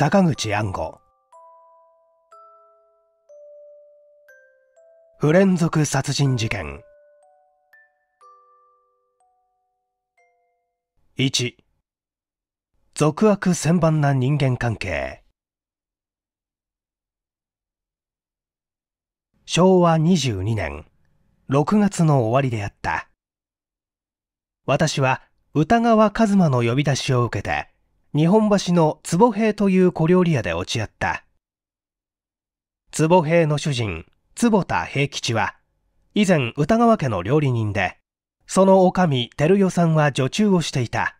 坂口安吾不連続殺人事件1俗悪千万な人間関係昭和22年6月の終わりであった私は歌川一馬の呼び出しを受けて日本橋の坪平という小料理屋で落ち合った。坪平の主人、坪田平吉は、以前歌川家の料理人で、その女将照代さんは女中をしていた。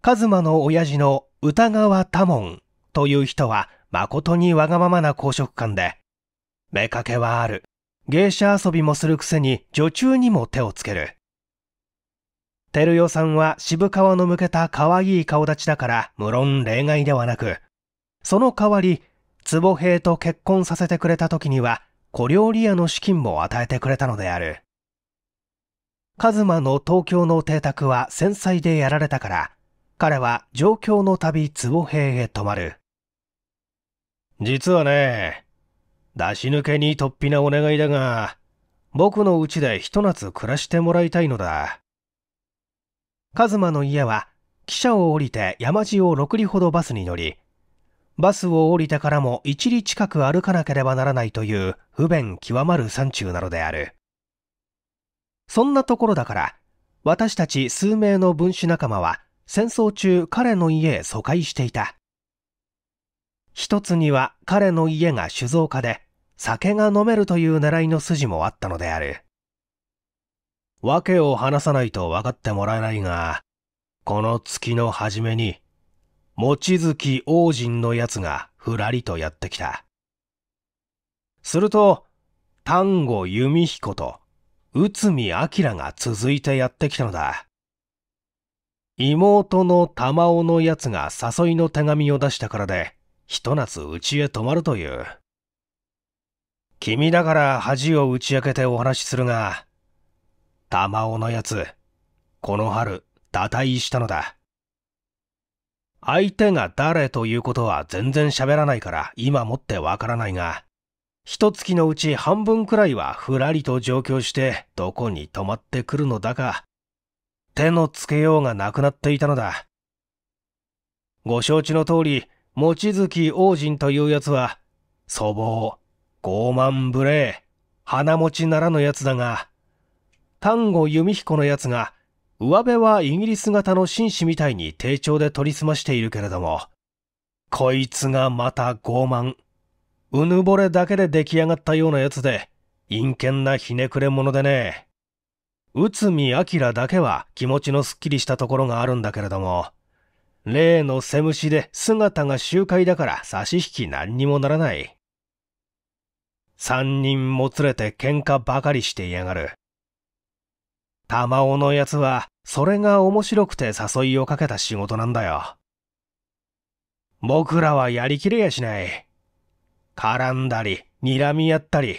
カズマの親父の歌川多門という人は誠にわがままな公職官で、目かけはある。芸者遊びもするくせに女中にも手をつける。てるよさんは渋川の向けた可愛い顔立ちだから、無論例外ではなく、その代わり、坪平と結婚させてくれた時には、小料理屋の資金も与えてくれたのである。カズマの東京の邸宅は繊細でやられたから、彼は上京の旅坪平へ泊まる。実はね、出し抜けに突飛なお願いだが、僕のうちでひと夏暮らしてもらいたいのだ。カズマの家は汽車を降りて山路を6里ほどバスに乗り、バスを降りてからも1里近く歩かなければならないという不便極まる山中なのである。そんなところだから、私たち数名の分子仲間は戦争中彼の家へ疎開していた。一つには彼の家が酒造家で酒が飲めるという狙いの筋もあったのである。訳を話さないと分かってもらえないが、この月の初めに、望月王人の奴がふらりとやってきた。すると、丹後弓彦と内海明が続いてやってきたのだ。妹の玉尾のやつが誘いの手紙を出したからで、ひと夏うちへ泊まるという。君だから恥を打ち明けてお話しするが、玉尾のやつ、この春、打退したのだ。相手が誰ということは全然喋らないから今もってわからないが、一月のうち半分くらいはふらりと上京してどこに泊まってくるのだか、手のつけようがなくなっていたのだ。ご承知の通り、望月王人というやつは、粗暴、傲慢無礼、鼻持ちならぬやつだが、丹後弓彦のやつが、上辺はイギリス型の紳士みたいに丁重で取り澄ましているけれども、こいつがまた傲慢。うぬぼれだけで出来上がったようなやつで、陰険なひねくれ者でね。内海明だけは気持ちのすっきりしたところがあるんだけれども、例の背虫で姿が周回だから差し引き何にもならない。三人もつれて喧嘩ばかりして嫌やがる。玉尾のやつは、それが面白くて誘いをかけた仕事なんだよ。僕らはやりきれやしない。絡んだり、睨み合ったり。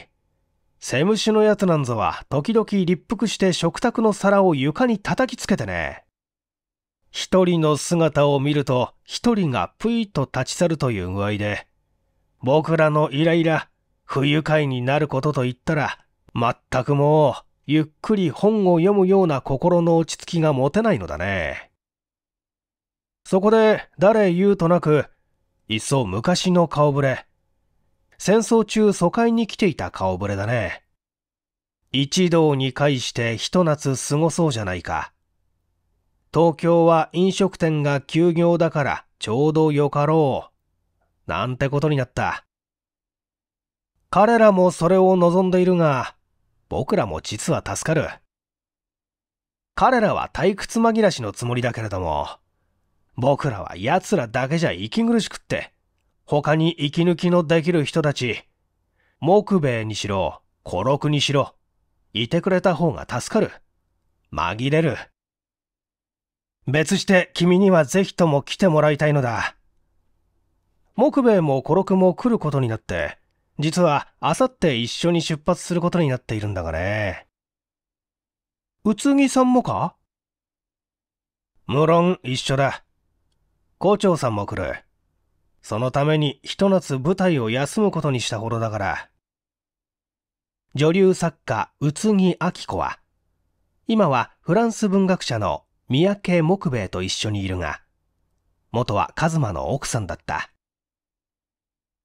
セムシのやつなんぞは、時々立腹して食卓の皿を床に叩きつけてね。一人の姿を見ると、一人がぷいと立ち去るという具合で、僕らのイライラ、不愉快になることといったら、全くもう、ゆっくり本を読むような心の落ち着きが持てないのだね。そこで誰言うとなく、いっそ昔の顔ぶれ。戦争中疎開に来ていた顔ぶれだね。一堂に会してひと夏過ごそうじゃないか。東京は飲食店が休業だからちょうどよかろう。なんてことになった。彼らもそれを望んでいるが、僕らも実は助かる。彼らは退屈紛らしのつもりだけれども、僕らは奴らだけじゃ息苦しくって、他に息抜きのできる人たち、木米にしろ、孤六にしろ、いてくれた方が助かる。紛れる。別して君にはぜひとも来てもらいたいのだ。木米も孤六も来ることになって、実は、あさって一緒に出発することになっているんだがね。宇津木さんもか無論一緒だ。校長さんも来る。そのためにひと夏舞台を休むことにした頃だから。女流作家宇津木明子は、今はフランス文学者の三宅木兵衛と一緒にいるが、元はカズマの奥さんだった。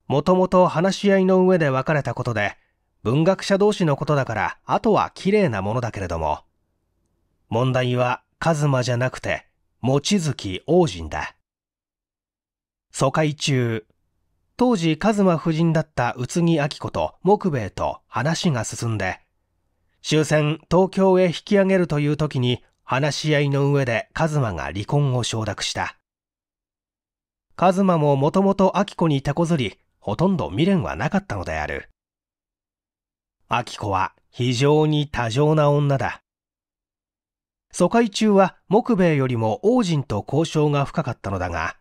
もともと話し合いの上で別れたことで、文学者同士のことだから、あとは綺麗なものだけれども。問題は、カズマじゃなくて、望月王人だ。疎開中、当時カズマ夫人だった宇津木明子と木兵衛と話が進んで、終戦東京へ引き上げるという時に話し合いの上でカズマが離婚を承諾した。カズマももともと明子に手こずり、ほとんど未練はなかったのである。アキは非常に多情な女だ。疎開中は木兵衛よりも王人と交渉が深かったのだが、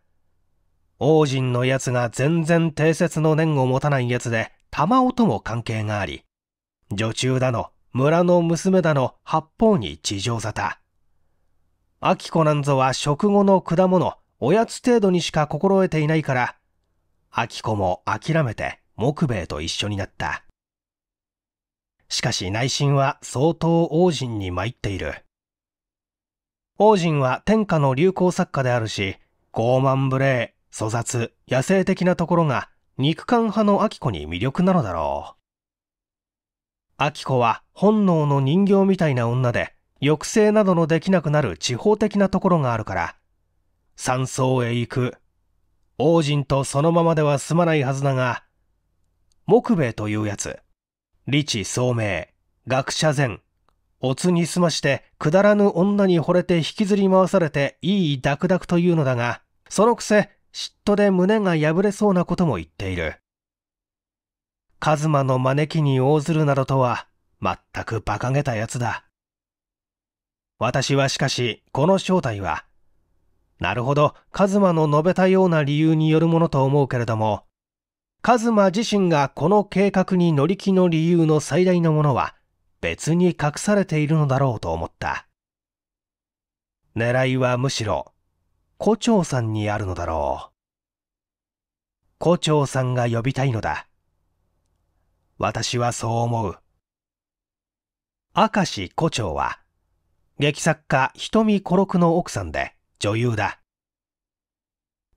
王人の奴が全然定説の念を持たない奴で、玉尾とも関係があり、女中だの、村の娘だの八方に地上沙汰。明子なんぞは食後の果物、おやつ程度にしか心得ていないから、秋子も諦めて木兵衛と一緒になった。しかし内心は相当王神に参っている。王神は天下の流行作家であるし、傲慢無礼、粗雑、野生的なところが肉感派のキ子に魅力なのだろう。キ子は本能の人形みたいな女で、抑制などのできなくなる地方的なところがあるから、山荘へ行く、王人とそのままでは済まないはずだが、木兵衛というやつ、理智聡明、学者善、おつにすましてくだらぬ女に惚れて引きずり回されていいダクダクというのだが、そのくせ嫉妬で胸が破れそうなことも言っている。カズマの招きに応ずるなどとは、全く馬鹿げたやつだ。私はしかし、この正体は、なるほど、カズマの述べたような理由によるものと思うけれども、カズマ自身がこの計画に乗り気の理由の最大のものは、別に隠されているのだろうと思った。狙いはむしろ、胡蝶さんにあるのだろう。胡蝶さんが呼びたいのだ。私はそう思う。明石胡蝶は、劇作家瞳孤六の奥さんで、女優だ。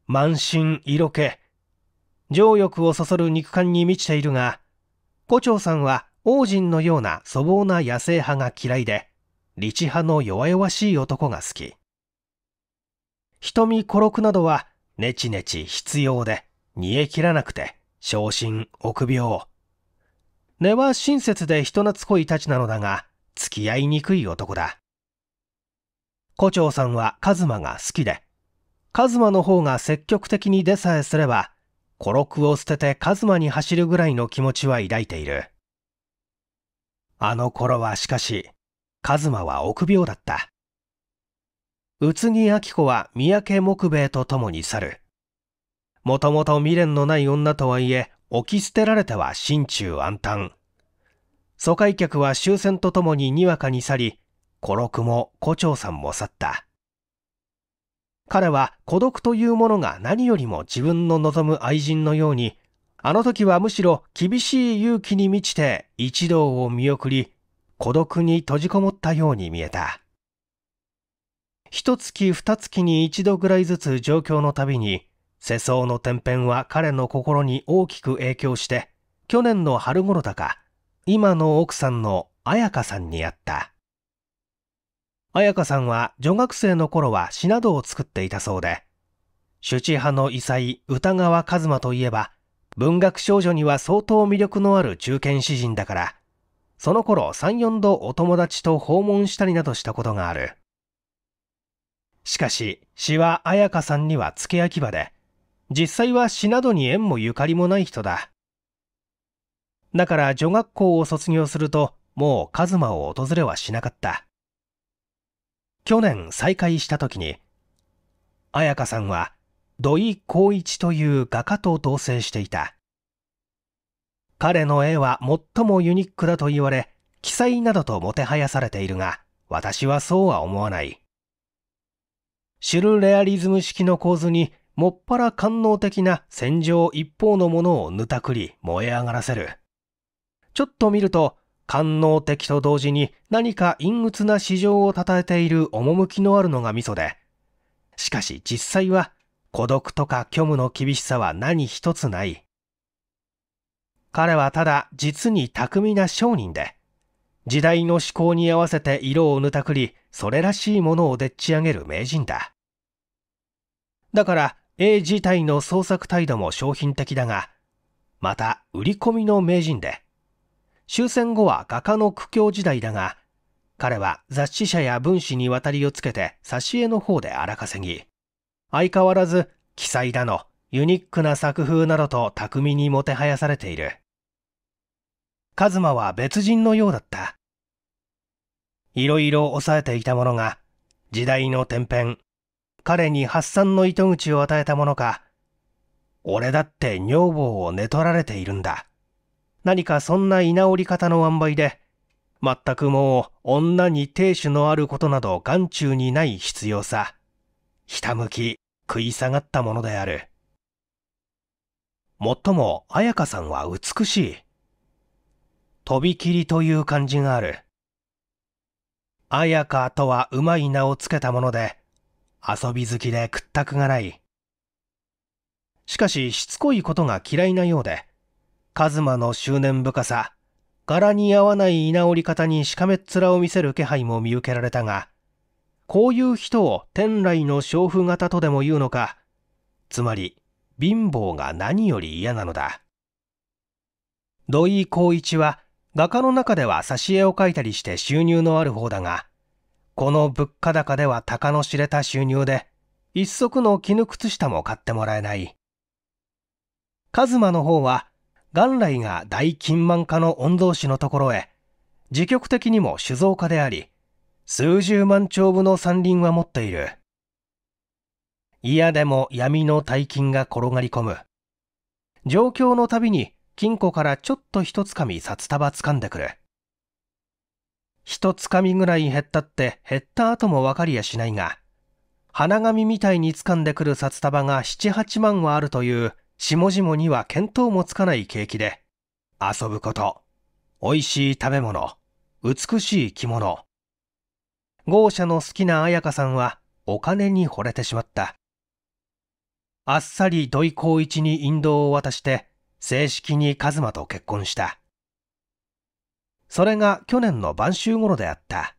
満身色気、情欲をそそる肉感に満ちているが、胡蝶さんは王人のような粗暴な野生派が嫌いで、理智派の弱々しい男が好き。瞳孤独などはネチネチ必要で、煮え切らなくて、昇進、臆病。根は親切で人懐っこいたちなのだが、付き合いにくい男だ。胡蝶さんはカズマが好きで、カズマの方が積極的に出さえすれば、孤録を捨ててカズマに走るぐらいの気持ちは抱いている。あの頃はしかし、カズマは臆病だった。宇津木明子は三宅木兵衛と共に去る。もともと未練のない女とはいえ、置き捨てられては心中暗泰。疎開客は終戦とともににわかに去り、孤独も胡蝶さんも去った。彼は孤独というものが何よりも自分の望む愛人のように、あの時はむしろ厳しい勇気に満ちて一同を見送り、孤独に閉じこもったように見えた。一月二月に一度ぐらいずつ状況のたびに、世相の天変は彼の心に大きく影響して、去年の春頃だか、今の奥さんの彩香さんに会った。彩香さんは女学生の頃は詩などを作っていたそうで、主治派の異彩歌川一馬といえば、文学少女には相当魅力のある中堅詩人だから、その頃3、4度お友達と訪問したりなどしたことがある。しかし、詩は彩香さんには付け焼き場で、実際は詩などに縁もゆかりもない人だ。だから女学校を卒業すると、もう一馬を訪れはしなかった。去年再会した時に彩香さんは土井光一という画家と同棲していた彼の絵は最もユニークだと言われ記載などともてはやされているが私はそうは思わないシュルレアリズム式の構図にもっぱら官能的な戦場一方のものをぬたくり燃え上がらせるちょっと見ると官能的と同時に何か陰鬱な市場を称えている趣のあるのがミソで、しかし実際は孤独とか虚無の厳しさは何一つない。彼はただ実に巧みな商人で、時代の思考に合わせて色をぬたくり、それらしいものをでっち上げる名人だ。だから、A 自体の創作態度も商品的だが、また売り込みの名人で、終戦後は画家の苦境時代だが、彼は雑誌社や文史に渡りをつけて挿絵の方で荒稼ぎ、相変わらず記載だの、ユニックな作風などと巧みにもてはやされている。カズマは別人のようだった。いろいろ抑えていたものが、時代の天変、彼に発散の糸口を与えたものか、俺だって女房を寝取られているんだ。何かそんな居直り方の塩梅で、全くもう女に亭主のあることなど眼中にない必要さ。ひたむき、食い下がったものである。もっとも、彩香さんは美しい。とびきりという感じがある。彩香とはうまい名をつけたもので、遊び好きで屈託がない。しかし、しつこいことが嫌いなようで、カズマの執念深さ、柄に合わない居直り方にしかめっ面を見せる気配も見受けられたが、こういう人を天来の娼婦型とでも言うのか、つまり貧乏が何より嫌なのだ。土井光一は画家の中では挿絵を描いたりして収入のある方だが、この物価高では鷹の知れた収入で、一足の絹靴下も買ってもらえない。カズマの方は元来が大金満家の御曹司のところへ、自極的にも酒造家であり、数十万丁分の山林は持っている。嫌でも闇の大金が転がり込む。状況のたびに金庫からちょっと一つかみ札束掴んでくる。一つかみぐらい減ったって減った後も分かりやしないが、花紙みたいに掴んでくる札束が七八万はあるという下々には見当もつかない景気で、遊ぶこと、美味しい食べ物、美しい着物。豪奢の好きな彩香さんはお金に惚れてしまった。あっさり土井孝一に引導を渡して、正式に一馬と結婚した。それが去年の晩秋頃であった。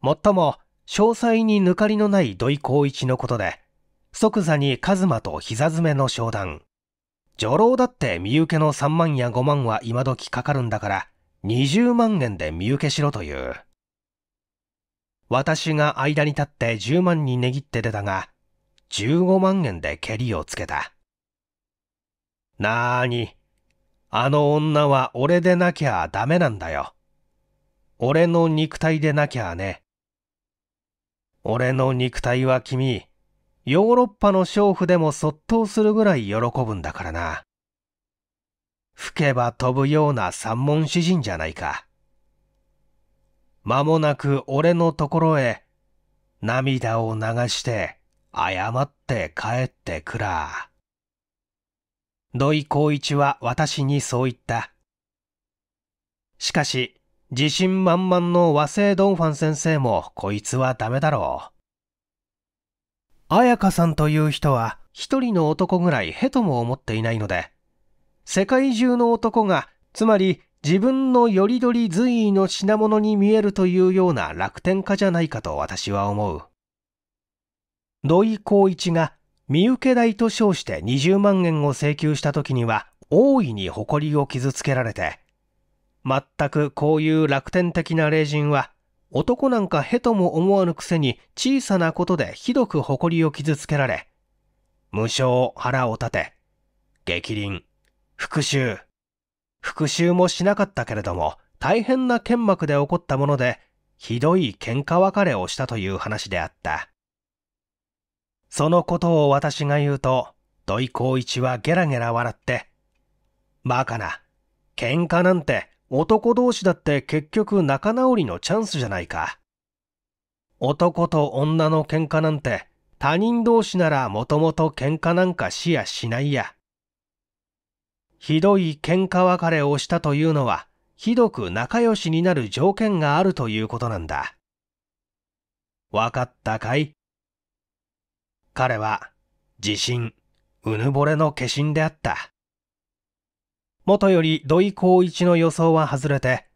もっとも、詳細に抜かりのない土井孝一のことで、即座にカズマと膝詰めの商談。女郎だって身請けの3万や5万は今時かかるんだから、20万円で身請けしろという。私が間に立って10万に値切って出たが、15万円で蹴りをつけた。なーに、あの女は俺でなきゃダメなんだよ。俺の肉体でなきゃね。俺の肉体は君、ヨーロッパの娼婦でも卒倒するぐらい喜ぶんだからな。吹けば飛ぶような三文詩人じゃないか。間もなく俺のところへ涙を流して謝って帰ってくら。土井孝一は私にそう言った。しかし、自信満々の和製ドンファン先生もこいつはダメだろう。彩香さんという人は一人の男ぐらいへとも思っていないので、世界中の男が、つまり自分のよりどり随意の品物に見えるというような楽天家じゃないかと私は思う。土井光一が身請け代と称して20万円を請求した時には大いに誇りを傷つけられて、全くこういう楽天的な霊人は男なんかへとも思わぬくせに小さなことでひどく誇りを傷つけられ、無償腹を立て、激鱗、復讐。復讐もしなかったけれども、大変な剣幕で起こったもので、ひどい喧嘩別れをしたという話であった。そのことを私が言うと、土井光一はゲラゲラ笑って、バカな、喧嘩なんて男同士だって結局仲直りのチャンスじゃないか。男と女の喧嘩なんて他人同士ならもともと喧嘩なんかしやしないや。ひどい喧嘩別れをしたというのは、ひどく仲良しになる条件があるということなんだ。わかったかい彼は、自信、うぬぼれの化身であった。もとより土井光一の予想は外れて、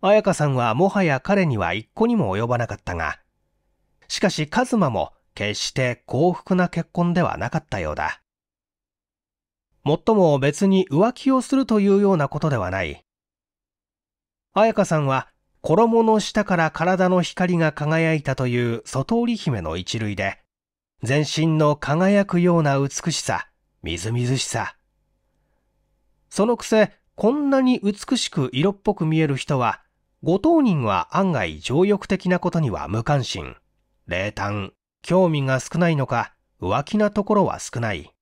彩香さんはもはや彼には一個にも及ばなかったが、しかし一馬も決して幸福な結婚ではなかったようだ。もっとも別に浮気をするというようなことではない。彩香さんは衣の下から体の光が輝いたという外織姫の一類で、全身の輝くような美しさ、みずみずしさ、そのくせ、こんなに美しく色っぽく見える人は、ご当人は案外情欲的なことには無関心、冷淡、興味が少ないのか、浮気なところは少ない。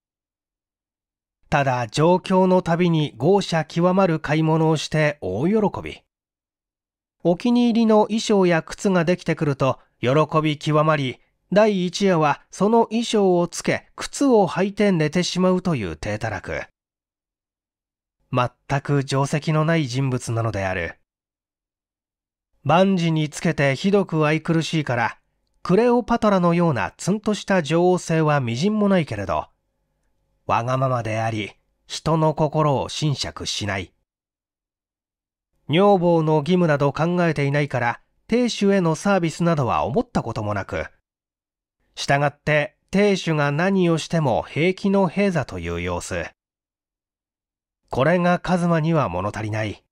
ただ、状況のたびに豪奢極まる買い物をして大喜び。お気に入りの衣装や靴ができてくると、喜び極まり、第一夜はその衣装をつけ、靴を履いて寝てしまうという低たらく。全く定石のない人物なのである。万事につけてひどく愛くるしいから、クレオパトラのようなツンとした女王性は微塵もないけれど、わがままであり、人の心を侵釈しない。女房の義務など考えていないから、亭主へのサービスなどは思ったこともなく、従って亭主が何をしても平気の平座という様子。これがカズマには物足りない。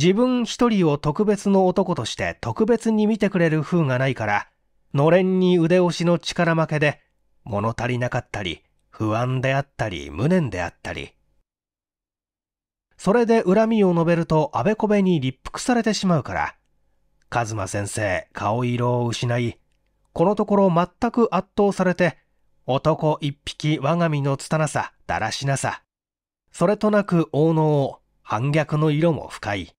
自分一人を特別の男として特別に見てくれる風がないから、のれんに腕押しの力負けで、物足りなかったり、不安であったり、無念であったり。それで恨みを述べるとあべこべに立腹されてしまうから、カズマ先生、顔色を失い、このところ全く圧倒されて、男一匹我が身の拙さ、だらしなさ、それとなく野能、反逆の色も深い。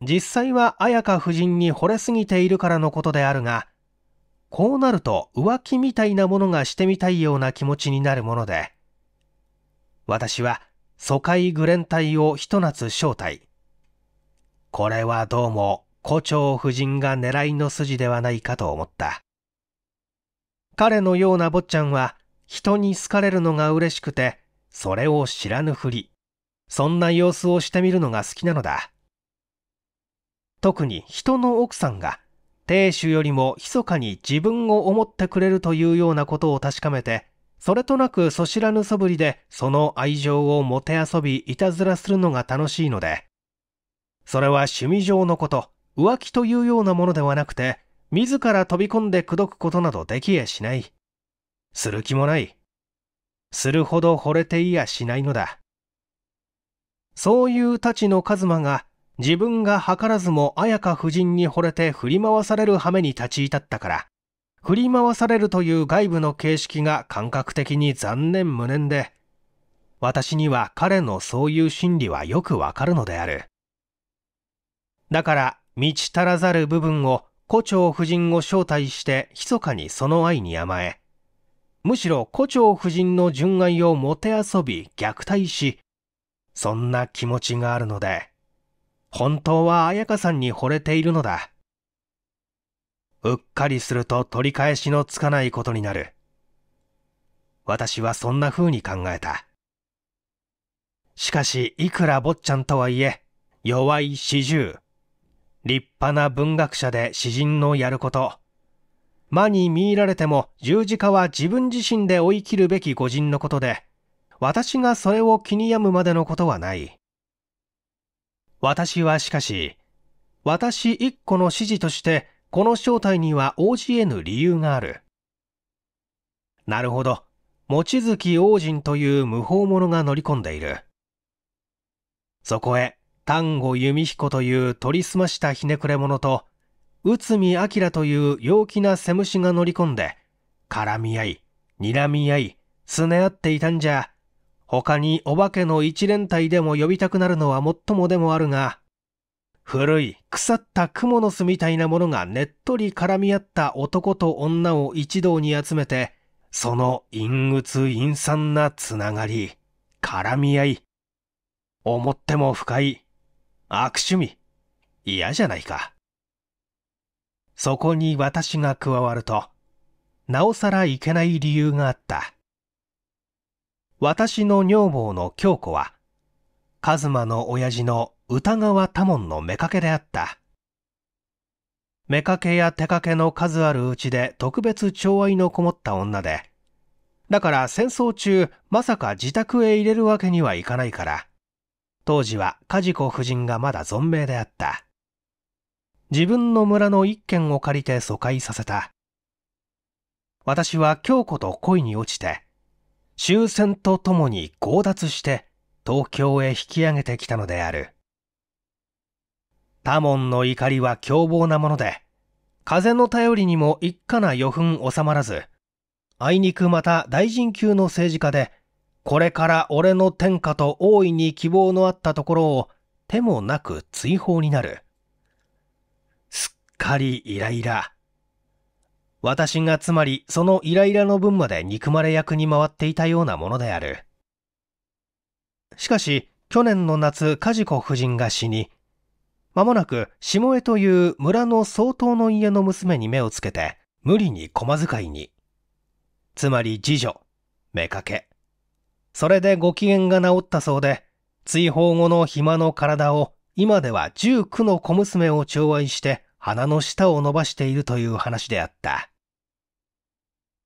実際は綾香夫人に惚れすぎているからのことであるが、こうなると浮気みたいなものがしてみたいような気持ちになるもので、私は疎開愚連隊をひと夏招待。これはどうも、胡蝶夫人が狙いの筋ではないかと思った。彼のような坊ちゃんは、人に好かれるのが嬉しくて、それを知らぬふり、そんな様子をしてみるのが好きなのだ。特に人の奥さんが、亭主よりも密かに自分を思ってくれるというようなことを確かめて、それとなくそ知らぬ素振りでその愛情をもてあそびいたずらするのが楽しいので、それは趣味上のこと、浮気というようなものではなくて、自ら飛び込んで口説くことなどできやしない。する気もない。するほど惚れていやしないのだ。そういうたちの数馬が自分が図らずも綾香夫人に惚れて振り回される羽目に立ち至ったから、振り回されるという外部の形式が感覚的に残念無念で、私には彼のそういう心理はよくわかるのである。だから、満ち足らざる部分を胡蝶夫人を招待して密かにその愛に甘え、むしろ胡蝶夫人の純愛をもてあそび虐待し、そんな気持ちがあるので、本当は彩香さんに惚れているのだ。うっかりすると取り返しのつかないことになる。私はそんな風に考えた。しかし、いくら坊ちゃんとはいえ、弱い四十。立派な文学者で詩人のやること、魔に見入られても十字架は自分自身で追い切るべき御人のことで、私がそれを気に病むまでのことはない。私はしかし、私一個の指示として、この正体には応じ得ぬ理由がある。なるほど。望月王人という無法者が乗り込んでいる。そこへ、丹後弓彦という取りすましたひねくれ者と、内海明という陽気なセムシが乗り込んで、絡み合い、睨み合い、すね合っていたんじゃ、他にお化けの一連隊でも呼びたくなるのはもっともでもあるが、古い腐った蜘蛛の巣みたいなものがねっとり絡み合った男と女を一堂に集めて、その陰鬱陰惨なつながり、絡み合い、思っても深い、悪趣味、嫌じゃないか。そこに私が加わると、なおさらいけない理由があった。私の女房の京子は、カズマの親父の歌川多門の妾であった。妾や手掛けの数あるうちで特別寵愛のこもった女で、だから戦争中まさか自宅へ入れるわけにはいかないから、当時はカジ子夫人がまだ存命であった。自分の村の一軒を借りて疎開させた。私は京子と恋に落ちて、終戦とともに強奪して東京へ引き上げてきたのである。多門の怒りは凶暴なもので、風の頼りにも一家な余分収まらず、あいにくまた大臣級の政治家で、これから俺の天下と大いに希望のあったところを手もなく追放になる。怒り、イライラ。私がつまりそのイライラの分まで憎まれ役に回っていたようなものである。しかし、去年の夏、カジコ夫人が死に、間もなく下江という村の相当の家の娘に目をつけて、無理に駒遣いに。つまり次女、妾。それでご機嫌が治ったそうで、追放後の暇の体を今では19の小娘を寵愛して鼻の下を伸ばしているという話であった。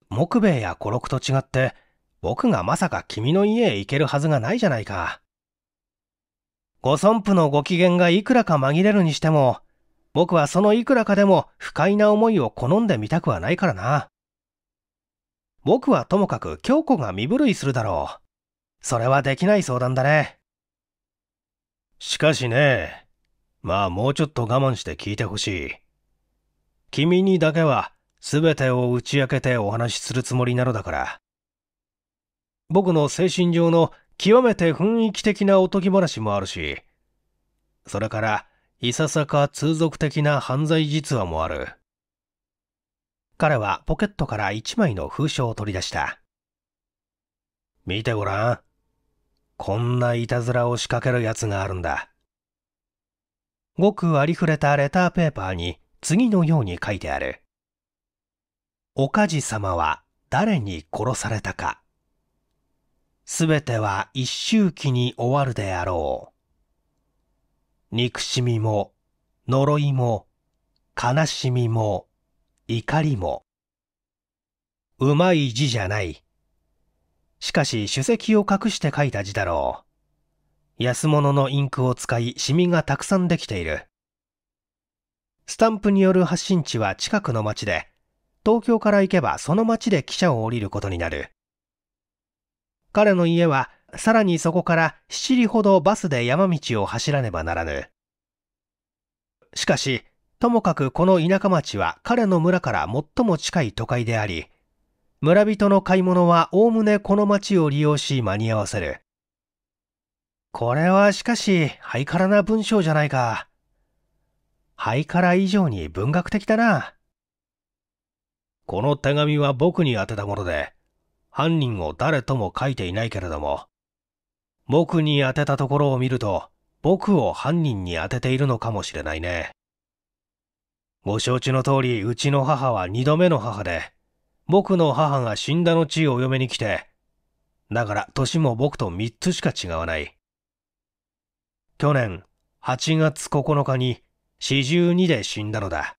木米や孤独と違って、僕がまさか君の家へ行けるはずがないじゃないか。ご尊父のご機嫌がいくらか紛れるにしても、僕はそのいくらかでも不快な思いを好んでみたくはないからな。僕はともかく京子が身震いするだろう。それはできない相談だね。しかしね、まあもうちょっと我慢して聞いてほしい。君にだけは全てを打ち明けてお話しするつもりなのだから。僕の精神上の極めて雰囲気的なおとぎ話もあるし、それからいささか通俗的な犯罪実話もある。彼はポケットから一枚の封書を取り出した。見てごらん。こんないたずらを仕掛ける奴があるんだ。ごくありふれたレターペーパーに次のように書いてある。おかじ様は誰に殺されたか。すべては一周期に終わるであろう。憎しみも、呪いも、悲しみも、怒りも。うまい字じゃない。しかし、主席を隠して書いた字だろう。安物のインクを使いシミがたくさんできているスタンプによる発信地は近くの町で東京から行けばその町で汽車を降りることになる彼の家はさらにそこから七里ほどバスで山道を走らねばならぬしかしともかくこの田舎町は彼の村から最も近い都会であり村人の買い物はおおむねこの町を利用し間に合わせるこれはしかし、ハイカラな文章じゃないか。ハイカラ以上に文学的だな。この手紙は僕に宛てたもので、犯人を誰とも書いていないけれども、僕に宛てたところを見ると、僕を犯人に当てているのかもしれないね。ご承知の通り、うちの母は二度目の母で、僕の母が死んだ後をお嫁に来て、だから年も僕と三つしか違わない。去年8月9日に42で死んだのだ。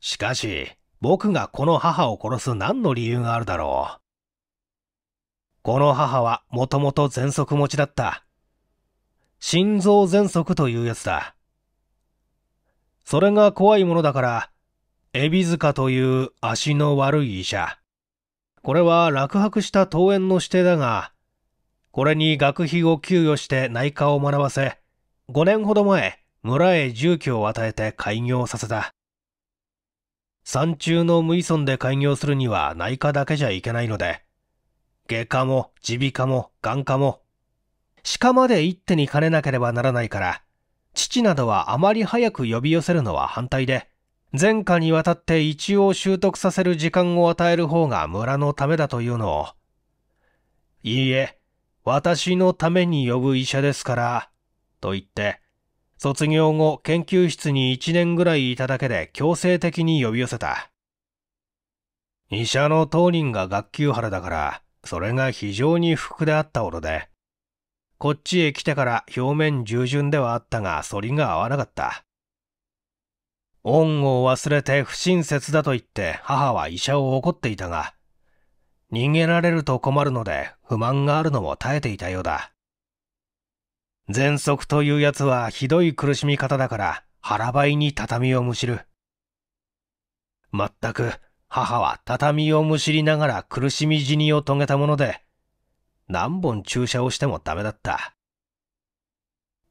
しかし、僕がこの母を殺す何の理由があるだろう。この母はもともと喘息持ちだった。心臓喘息というやつだ。それが怖いものだから、エビ塚という足の悪い医者。これは落泊した登園の指定だが、これに学費を給与して内科を学ばせ、5年ほど前、村へ住居を与えて開業させた。山中の無依存で開業するには内科だけじゃいけないので、外科も耳鼻科も眼科も、鹿まで一手に兼ねなければならないから、父などはあまり早く呼び寄せるのは反対で、前科にわたって一応習得させる時間を与える方が村のためだというのを。いいえ、私のために呼ぶ医者ですから、と言って、卒業後研究室に1年ぐらいいただけで強制的に呼び寄せた。医者の当人が学級原だから、それが非常に不服であったほどで、こっちへ来てから表面従順ではあったが、反りが合わなかった。恩を忘れて不親切だと言って母は医者を怒っていたが、逃げられると困るので不満があるのも耐えていたようだ。喘息というやつはひどい苦しみ方だから腹ばいに畳をむしる。まったく母は畳をむしりながら苦しみ死にを遂げたもので、何本注射をしてもダメだった。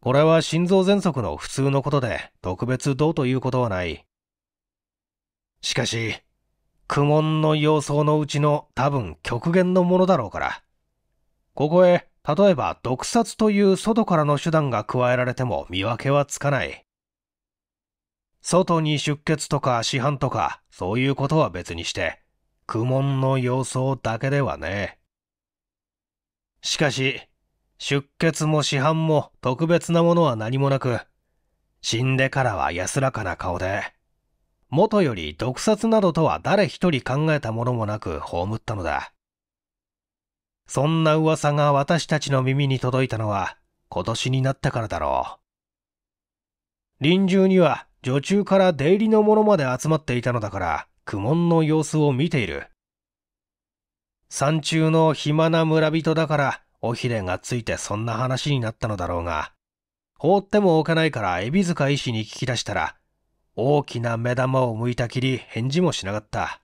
これは心臓喘息の普通のことで特別どうということはない。しかし、苦悶の様相のうちの多分極限のものだろうから。ここへ、例えば毒殺という外からの手段が加えられても見分けはつかない。外に出血とか市販とか、そういうことは別にして、苦悶の様相だけではね。しかし、出血も市販も特別なものは何もなく、死んでからは安らかな顔で、もとより毒殺などとは誰一人考えたものもなく葬ったのだ。そんな噂が私たちの耳に届いたのは今年になったからだろう。臨終には女中から出入りの者まで集まっていたのだから苦悶の様子を見ている。山中の暇な村人だから尾ひれがついてそんな話になったのだろうが、放ってもおかないから海老塚医師に聞き出したら大きな目玉を向いたきり返事もしなかった。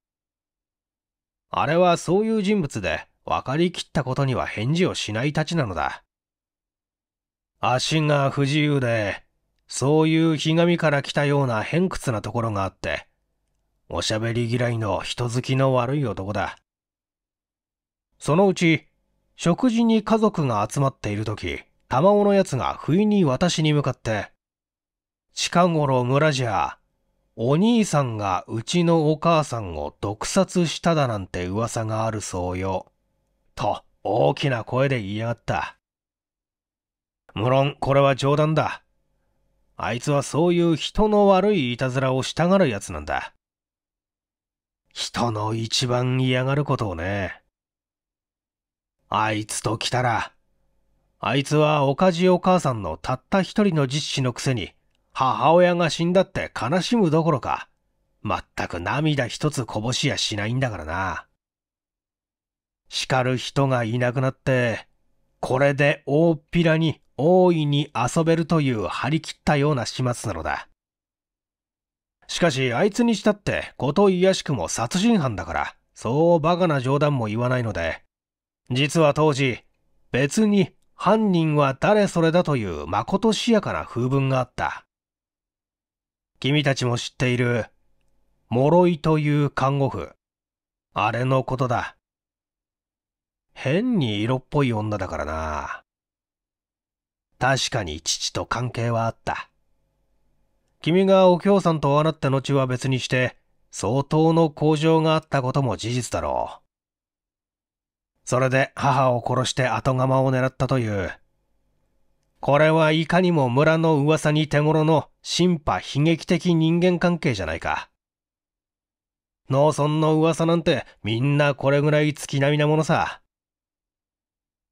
あれはそういう人物で、分かりきったことには返事をしないたちなのだ。足が不自由で、そういうひがみから来たような偏屈なところがあって、おしゃべり嫌いの人好きの悪い男だ。そのうち、食事に家族が集まっているとき、卵のやつが不意に私に向かって、近頃村じゃ、お兄さんがうちのお母さんを毒殺しただなんて噂があるそうよ。と、大きな声で言いやがった。無論、これは冗談だ。あいつはそういう人の悪いいたずらをしたがる奴なんだ。人の一番嫌がることをね。あいつと来たら、あいつはおかじお母さんのたった一人の実子のくせに、母親が死んだって悲しむどころか、全く涙一つこぼしやしないんだからな。叱る人がいなくなって、これで大っぴらに大いに遊べるという張り切ったような始末なのだ。しかしあいつにしたってこと卑しくも殺人犯だから、そうバカな冗談も言わないので、実は当時、別に犯人は誰それだというまことしやかな風文があった。君たちも知っている、諸井という看護婦。あれのことだ。変に色っぽい女だからな。確かに父と関係はあった。君がお京さんと笑った後は別にして、相当の向上があったことも事実だろう。それで母を殺して後釜を狙ったという、これはいかにも村の噂に手頃の審破悲劇的人間関係じゃないか。農村の噂なんてみんなこれぐらい月並みなものさ。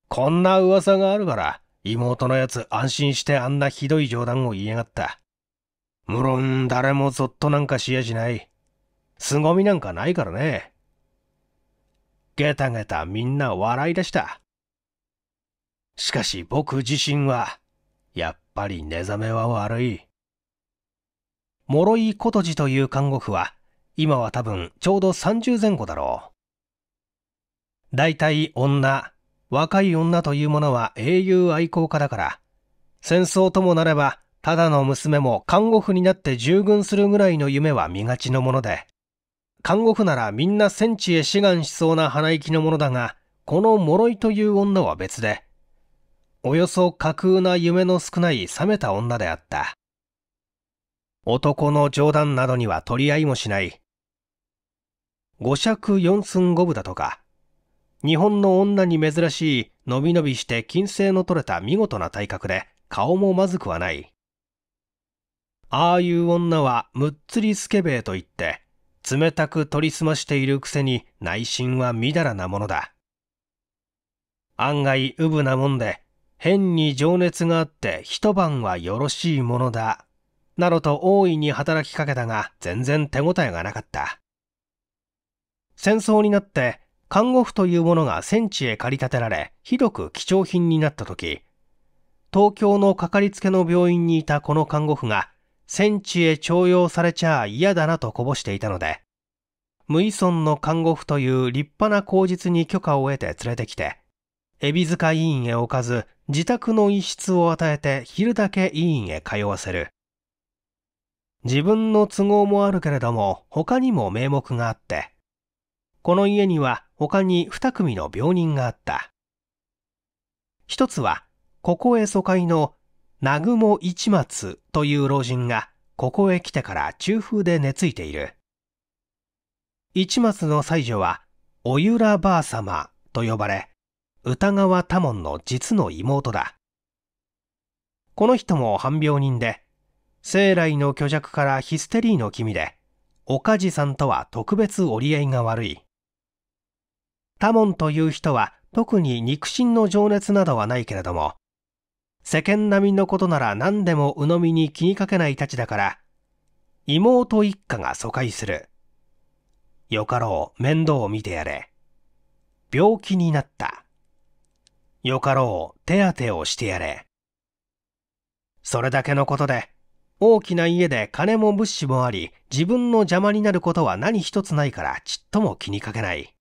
こんな噂があるから、妹のやつ安心してあんなひどい冗談を言いやがった。無論誰もゾッとなんかしやしない。凄みなんかないからね。ゲタゲタみんな笑い出した。しかし僕自身は、やっぱり寝覚めは悪い。諸井琴次という看護婦は、今は多分ちょうど30前後だろう。大体女、若い女というものは英雄愛好家だから、戦争ともなれば、ただの娘も看護婦になって従軍するぐらいの夢は見がちのもので、看護婦ならみんな戦地へ志願しそうな鼻息のものだが、この諸井という女は別で、およそ架空な夢の少ない冷めた女であった。男の冗談などには取り合いもしない。五尺四寸五分だとか、日本の女に珍しい、のびのびして金星の取れた見事な体格で、顔もまずくはない。ああいう女はむっつりスケベーと言って、冷たく取りすましているくせに内心はみだらなものだ。案外うぶなもんで、変に情熱があって一晩はよろしいものだ。などと大いに働きかけたが全然手応えがなかった。戦争になって看護婦というものが戦地へ駆り立てられひどく貴重品になった時、東京のかかりつけの病院にいたこの看護婦が戦地へ徴用されちゃ嫌だなとこぼしていたので、無依存の看護婦という立派な口実に許可を得て連れてきて、海老塚医院へ置かず自宅の一室を与えて昼だけ医院へ通わせる。自分の都合もあるけれども他にも名目があって、この家には他に2組の病人があった。一つは、ここへ疎開の南雲市松という老人がここへ来てから中風で寝ついている。市松の妻女は、おゆらばあ様と呼ばれ、歌川多門の実の妹だ。この人も半病人で、生来の虚弱からヒステリーの気味で、岡地さんとは特別折り合いが悪い。多門という人は特に肉親の情熱などはないけれども、世間並みのことなら何でも鵜呑みに気にかけないたちだから、妹一家が疎開する。よかろう面倒を見てやれ。病気になった。よかろう、手当てをしてやれ。それだけのことで、大きな家で金も物資もあり、自分の邪魔になることは何一つないからちっとも気にかけない。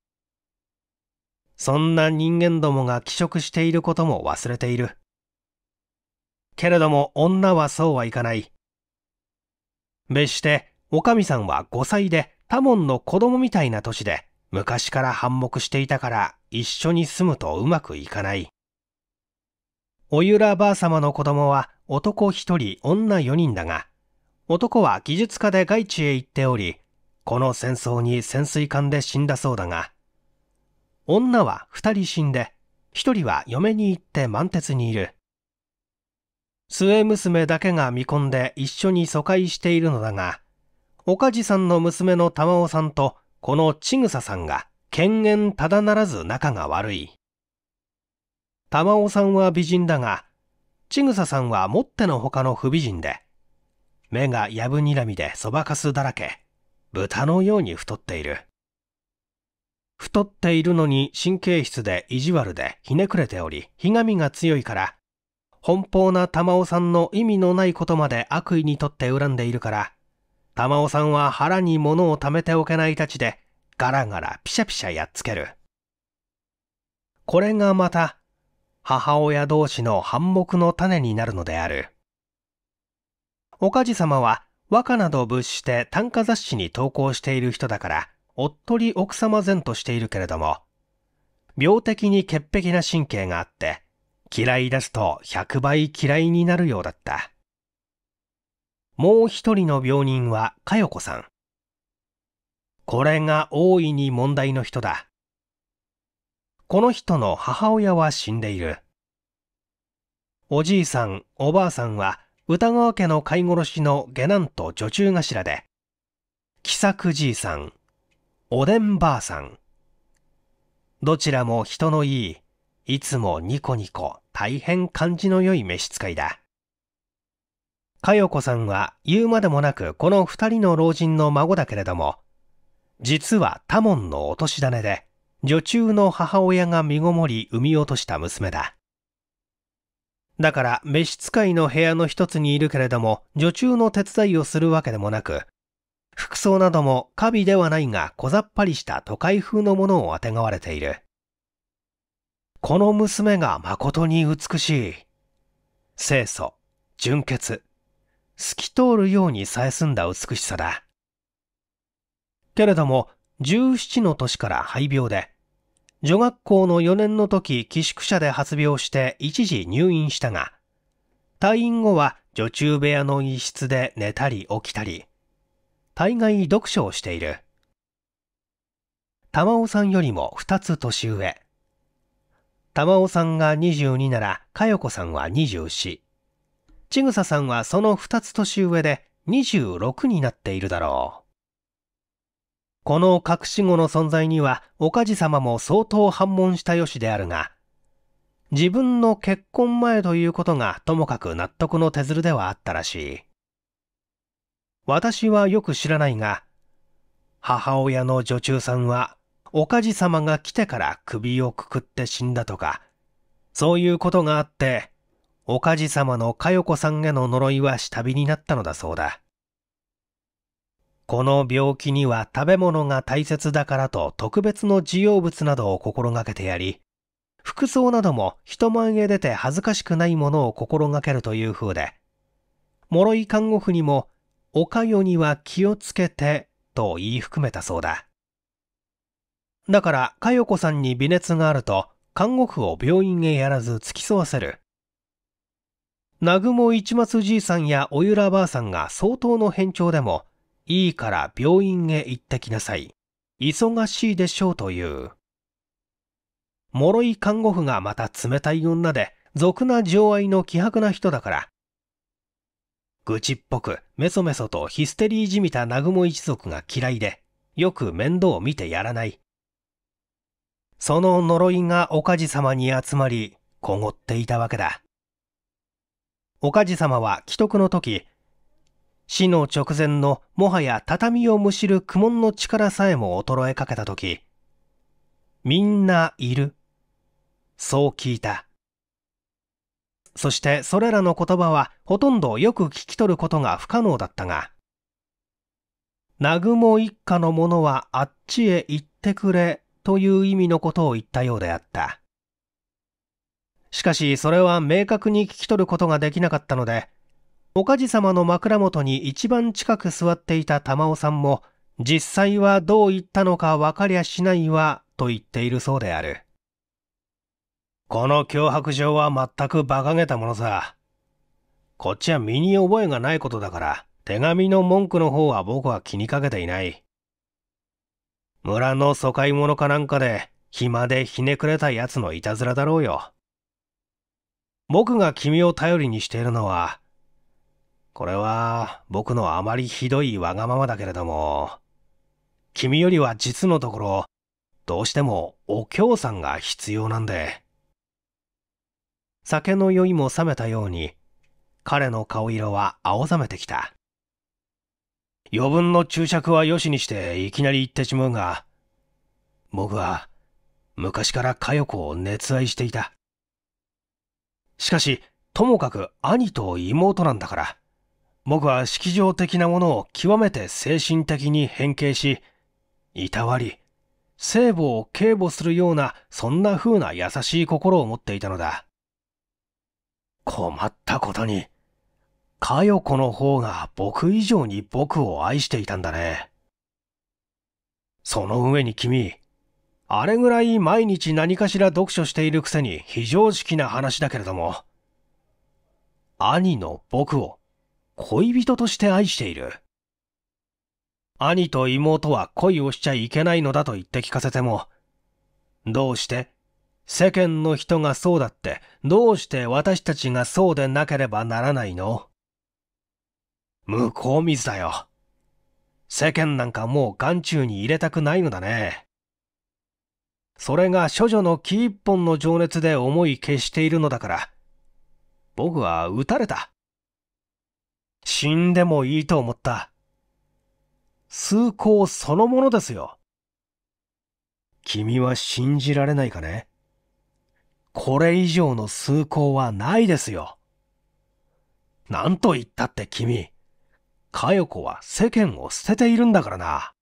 そんな人間どもが気食していることも忘れている。けれども女はそうはいかない。別して、おかみさんは5歳で、他門の子供みたいな年で、昔から反目していたから一緒に住むとうまくいかない。おゆらばあさまの子供は男一人女四人だが、男は技術家で外地へ行っており、この戦争に潜水艦で死んだそうだが、女は二人死んで、一人は嫁に行って満鉄にいる。末娘だけが見込んで一緒に疎開しているのだが、おかじさんの娘の玉尾さんとこのちぐささんが権限ただならず仲が悪い。玉尾さんは美人だが、ちぐささんはもってのほかの不美人で、目がやぶにらみでそばかすだらけ、豚のように太っている。太っているのに神経質で意地悪でひねくれており、ひがみが強いから、奔放な玉尾さんの意味のないことまで悪意にとって恨んでいるから、玉尾さんは腹に物を貯めておけないたちで、ガラガラピシャピシャやっつける。これがまた、母親同士の反目の種になるのである。おかじ様は和歌など物して短歌雑誌に投稿している人だから、おっとり奥様前としているけれども、病的に潔癖な神経があって、嫌いだすと100倍嫌いになるようだった。もう一人の病人は佳代子さん。これが大いに問題の人だ。この人の母親は死んでいる。おじいさん、おばあさんは歌川家の飼い殺しの下男と女中頭で、喜作じいさん、おでんばあさん。どちらも人のいい、いつもニコニコ大変感じの良い召使いだ。かよこさんは言うまでもなくこの二人の老人の孫だけれども、実は多門のお年種で、女中の母親が身ごもり産み落とした娘だ。だから、召使いの部屋の一つにいるけれども、女中の手伝いをするわけでもなく、服装なども華美ではないが小ざっぱりした都会風のものをあてがわれている。この娘が誠に美しい。清楚、純潔、透き通るようにさえすんだ美しさだ。けれども、17の年から肺病で、女学校の4年の時、寄宿舎で発病して一時入院したが、退院後は女中部屋の一室で寝たり起きたり、大概読書をしている。玉尾さんよりも2つ年上。玉尾さんが22なら、かよこさんは24。ちぐささんはその2つ年上で26になっているだろう。この隠し子の存在には、おかじさまも相当反問したよしであるが、自分の結婚前ということがともかく納得の手るではあったらしい。私はよく知らないが、母親の女中さんは、おかじさまが来てから首をくくって死んだとか、そういうことがあって、おかじ様のかよこさんへの呪いは下火になったのだそうだ。この病気には食べ物が大切だからと特別の需要物などを心がけてやり、服装なども人前へ出て恥ずかしくないものを心がけるという風で、諸井看護婦にも、おかよには気をつけてと言い含めたそうだ。だから、かよこさんに微熱があると、看護婦を病院へやらず付き添わせる。南雲一松じいさんやおゆらばあさんが相当の返調でも、いいから病院へ行ってきなさい。忙しいでしょうという。諸井看護婦がまた冷たい女で、俗な情愛の希薄な人だから。愚痴っぽく、メソメソとヒステリーじみた南雲一族が嫌いで、よく面倒を見てやらない。その呪いがおかじ様に集まり、こごっていたわけだ。おかじ様は帰得の時、死の直前のもはや畳をむしる苦悶の力さえも衰えかけた時、みんないる。そう聞いた。そしてそれらの言葉はほとんどよく聞き取ることが不可能だったが、南雲一家の者はあっちへ行ってくれという意味のことを言ったようであった。しかしそれは明確に聞き取ることができなかったので、おかじ様の枕元に一番近く座っていた玉尾さんも、実際はどう言ったのか分かりゃしないわ、と言っているそうである。この脅迫状は全く馬鹿げたものさ。こっちは身に覚えがないことだから、手紙の文句の方は僕は気にかけていない。村の疎開者かなんかで、暇でひねくれた奴のいたずらだろうよ。僕が君を頼りにしているのは、これは僕のあまりひどいわがままだけれども、君よりは実のところ、どうしてもお京さんが必要なんで。酒の酔いも冷めたように、彼の顔色は青ざめてきた。余分の注釈はよしにしていきなり言ってしまうが、僕は昔から佳代子を熱愛していた。しかし、ともかく兄と妹なんだから。僕は式場的なものを極めて精神的に変形し、いたわり、聖母を警護するような、そんな風な優しい心を持っていたのだ。困ったことに、かよこの方が僕以上に僕を愛していたんだね。その上に君、あれぐらい毎日何かしら読書しているくせに非常識な話だけれども、兄の僕を恋人として愛している。兄と妹は恋をしちゃいけないのだと言って聞かせても、どうして世間の人がそうだって、どうして私たちがそうでなければならないの向こう水だよ。世間なんかもう眼中に入れたくないのだね。それが処女の木一本の情熱で思い消しているのだから。僕は撃たれた。死んでもいいと思った。崇高そのものですよ。君は信じられないかねこれ以上の崇高はないですよ。なんと言ったって君、かよ子は世間を捨てているんだからな。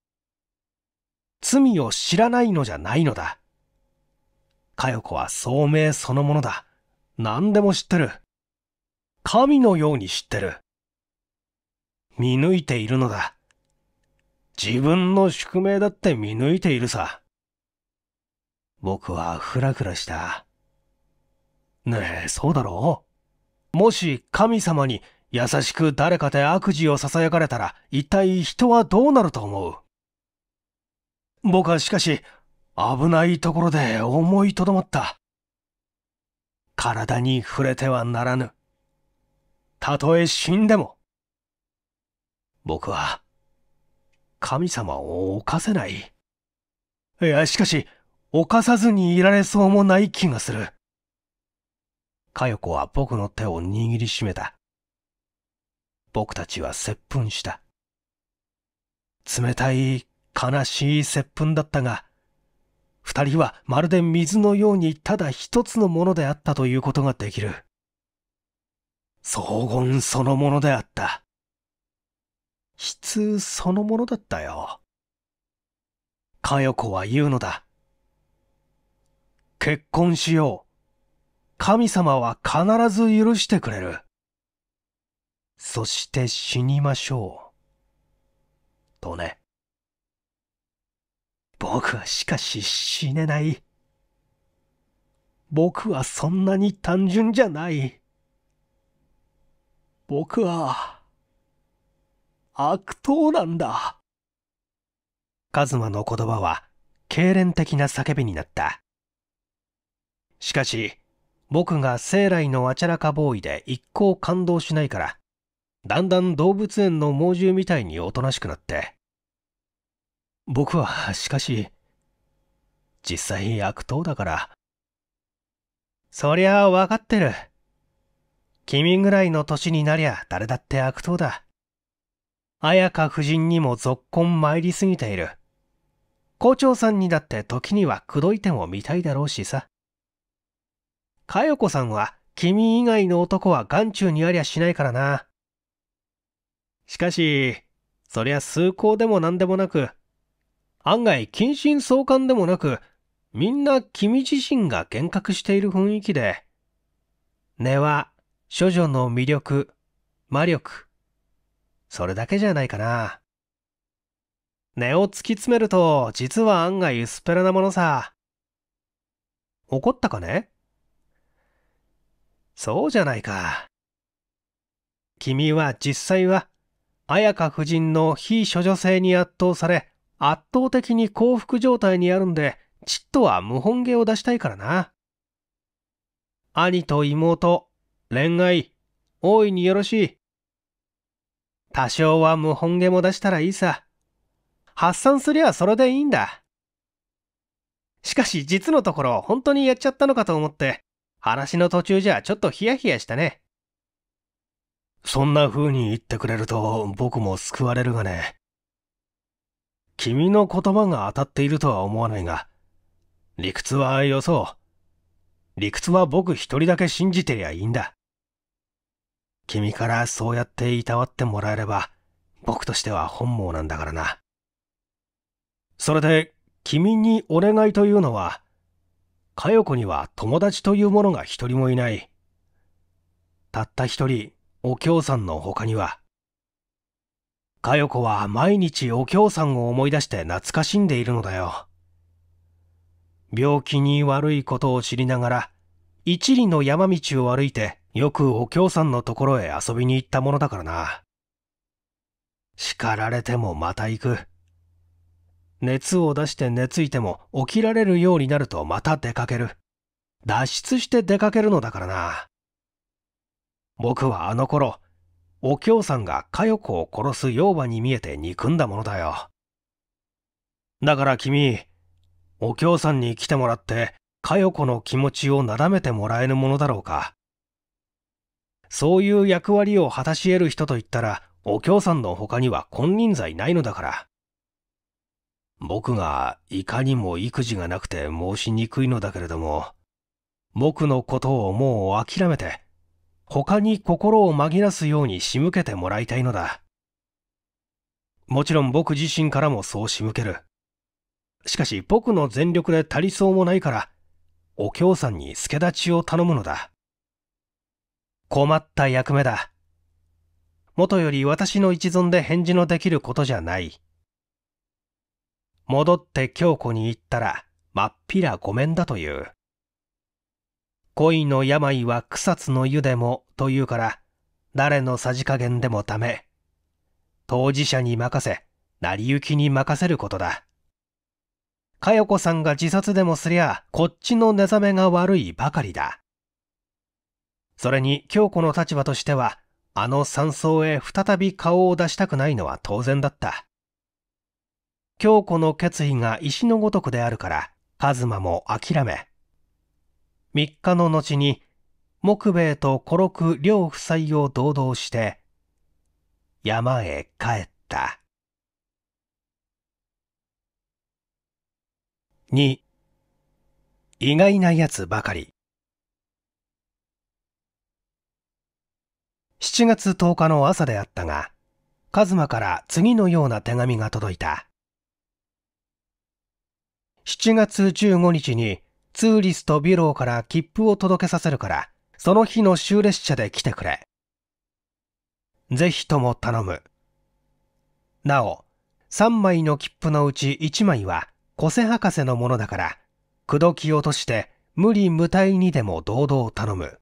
罪を知らないのじゃないのだ。佳代子は聡明そのものだ。何でも知ってる。神のように知ってる。見抜いているのだ。自分の宿命だって見抜いているさ。僕はふらふらした。ねえ、そうだろうもし神様に優しく誰かで悪事を囁かれたら一体人はどうなると思う僕はしかし危ないところで思いとどまった。体に触れてはならぬ。たとえ死んでも。僕は、神様を犯せない。いや、しかし、犯さずにいられそうもない気がする。かよ子は僕の手を握りしめた。僕たちは接吻した。冷たい悲しい接吻だったが、二人はまるで水のようにただ一つのものであったということができる。荘厳そのものであった。悲痛そのものだったよ。かよ子は言うのだ。結婚しよう。神様は必ず許してくれる。そして死にましょう。とね。僕はしかし死ねない。僕はそんなに単純じゃない。僕は、悪党なんだ。カズマの言葉は、痙攣的な叫びになった。しかし、僕が生来のあちゃらかボーイで一向感動しないから、だんだん動物園の猛獣みたいにおとなしくなって、僕は、しかし、実際悪党だから。そりゃわかってる。君ぐらいの年になりゃ誰だって悪党だ。綾香夫人にも続婚参りすぎている。校長さんにだって時には口説いても見たいだろうしさ。かよこさんは君以外の男は眼中にありゃしないからな。しかし、そりゃ崇高でも何でもなく、案外近親相関でもなく、みんな君自身が幻覚している雰囲気で、根は処女の魅力、魔力、それだけじゃないかな。根を突き詰めると、実は案外薄っぺらなものさ。怒ったかねそうじゃないか。君は実際は、綾香夫人の非処女性に圧倒され、圧倒的に幸福状態にあるんで、ちっとは無本毛を出したいからな。兄と妹、恋愛、大いによろしい。多少は無本気も出したらいいさ。発散すりゃそれでいいんだ。しかし実のところ本当にやっちゃったのかと思って、話の途中じゃちょっとヒヤヒヤしたね。そんな風に言ってくれると僕も救われるがね。君の言葉が当たっているとは思わないが、理屈はよそう。理屈は僕一人だけ信じてりゃいいんだ。君からそうやっていたわってもらえれば、僕としては本望なんだからな。それで、君にお願いというのは、かよこには友達というものが一人もいない。たった一人、お京さんの他には、かよこは毎日お京さんを思い出して懐かしんでいるのだよ。病気に悪いことを知りながら、一里の山道を歩いてよくお京さんのところへ遊びに行ったものだからな。叱られてもまた行く。熱を出して寝ついても起きられるようになるとまた出かける。脱出して出かけるのだからな。僕はあの頃、お京さんが佳代子を殺す妖婆に見えて憎んだものだよ。だから君、お京さんに来てもらって、佳代子の気持ちをなだめてもらえぬものだろうか。そういう役割を果たし得る人といったら、お京さんの他には金輪際ないのだから。僕がいかにも育児がなくて申しにくいのだけれども、僕のことをもう諦めて他に心を紛らすように仕向けてもらいたいのだ。もちろん僕自身からもそう仕向ける。しかし僕の全力で足りそうもないから、お京さんに助太刀を頼むのだ。困った役目だ。もとより私の一存で返事のできることじゃない。戻って京子に行ったら、まっぴらごめんだという。恋の病は草津の湯でもというから、誰のさじ加減でもダメ。当事者に任せ、成り行きに任せることだ。かよこさんが自殺でもすりゃ、こっちの寝覚めが悪いばかりだ。それに、京子の立場としては、あの山荘へ再び顔を出したくないのは当然だった。京子の決意が石のごとくであるから、カズマも諦め、3日の後に木兵衛と小六両夫妻を同道して山へ帰った2意外なやつばかり7月10日の朝であったがカズマから次のような手紙が届いた7月15日にツーリスとビュローから切符を届けさせるから、その日の終列車で来てくれ。ぜひとも頼む。なお、3枚の切符のうち1枚は、古瀬博士のものだから、口説き落として無理無体にでも堂々頼む。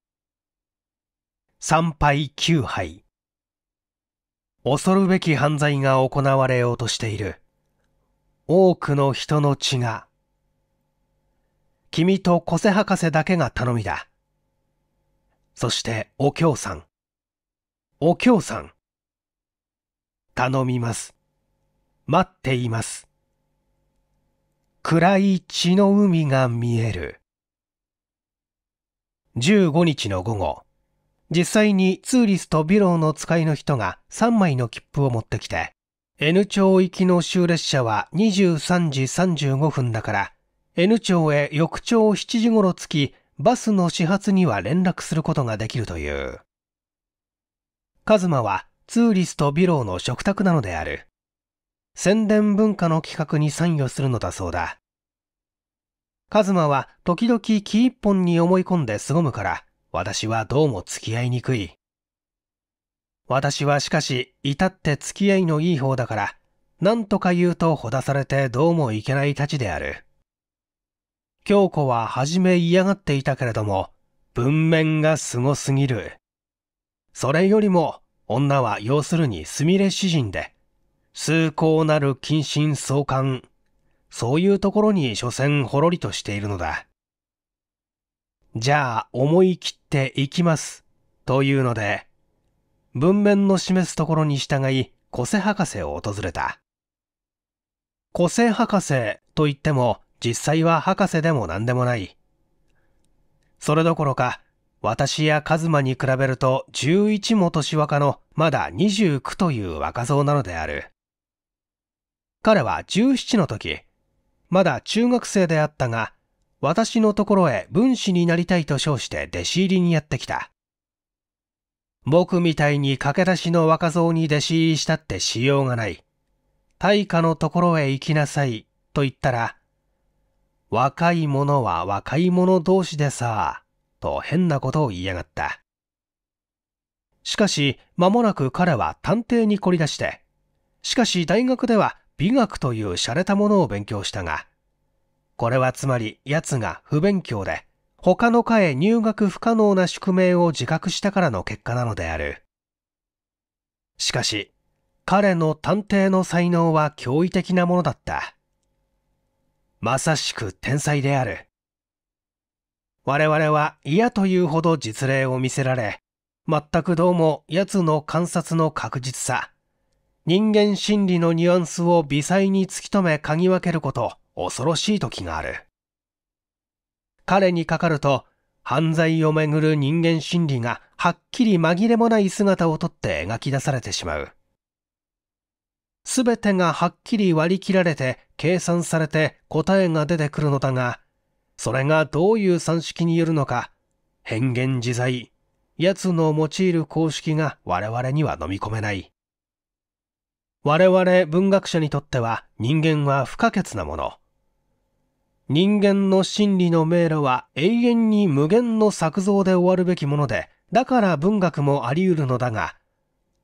参拝9杯。恐るべき犯罪が行われようとしている。多くの人の血が君と小瀬博士だけが頼みだ。そしてお京さん。お京さん。頼みます。待っています。暗い血の海が見える。15日の午後、実際にツーリストビローの使いの人が3枚の切符を持ってきて、N 町行きの終列車は23時35分だから N 町へ翌朝7時頃着き、バスの始発には連絡することができるという。カズマはツーリストビローの食卓なのである。宣伝文化の企画に参与するのだそうだ。カズマは時々木一本に思い込んで凄むから、私はどうも付き合いにくい。私はしかし、至って付き合いのいい方だから、何とか言うとほだされてどうもいけない立ちである。京子は初め嫌がっていたけれども、文面が凄すぎる。それよりも、女は要するにすみれ詩人で、崇高なる謹慎相関、そういうところに所詮ほろりとしているのだ。じゃあ思い切っていきます、というので、文面の示すところに従い、個瀬博士を訪れた。個瀬博士といっても、実際は博士でも何でもない。それどころか、私やカズマに比べると11も年若のまだ29という若造なのである。彼は17の時、まだ中学生であったが、私のところへ分子になりたいと称して弟子入りにやってきた。僕みたいに駆け出しの若造に弟子入りしたってしようがない。大化のところへ行きなさいと言ったら、若い者は若い者同士でさ、と変なことを言いやがった。しかし、間もなく彼は探偵に凝り出して、しかし大学では美学という洒落たものを勉強したが、これはつまり奴が不勉強で、他の科へ入学不可能な宿命を自覚したからの結果なのである。しかし、彼の探偵の才能は驚異的なものだった。まさしく天才である。我々は嫌というほど実例を見せられ、全くどうも奴の観察の確実さ、人間心理のニュアンスを微細に突き止め嗅ぎ分けること、恐ろしい時がある。彼にかかると、犯罪をめぐる人間心理がはっきり紛れもない姿をとって描き出されてしまう。すべてがはっきり割り切られて計算されて答えが出てくるのだが、それがどういう算式によるのか、変幻自在、奴の用いる公式が我々には飲み込めない。我々文学者にとっては人間は不可欠なもの。人間の真理の迷路は永遠に無限の作造で終わるべきもので、だから文学もあり得るのだが、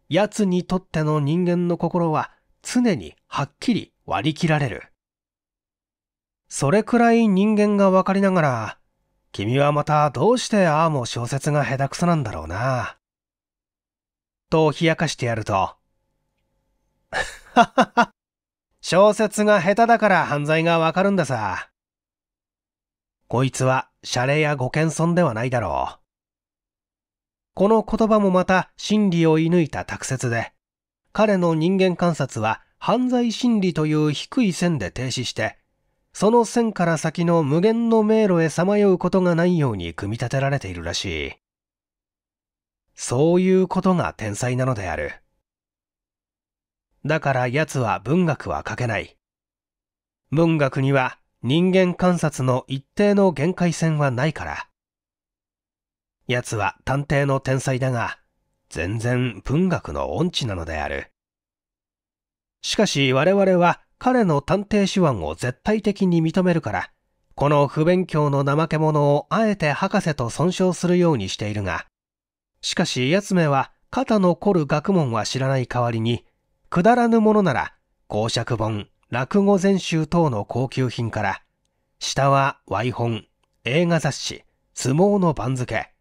奴にとっての人間の心は常にはっきり割り切られる。それくらい人間がわかりながら、君はまたどうしてああも小説が下手くそなんだろうな。と冷やかしてやると、ははは、小説が下手だから犯罪がわかるんださ。こいつは謝礼やご謙遜ではないだろう。この言葉もまた真理を射抜いた卓説で、彼の人間観察は犯罪心理という低い線で停止して、その線から先の無限の迷路へさまようことがないように組み立てられているらしい。そういうことが天才なのである。だから奴は文学は書けない。文学には人間観察の一定の限界線はないから。奴は探偵の天才だが、全然文学の音痴なのである。しかし我々は彼の探偵手腕を絶対的に認めるから、この不勉強の怠け者をあえて博士と損傷するようにしているが、しかし奴めは肩の凝る学問は知らない代わりに、くだらぬものなら、公爵本、落語全集等の高級品から、下は Y 本、映画雑誌、相撲の番付、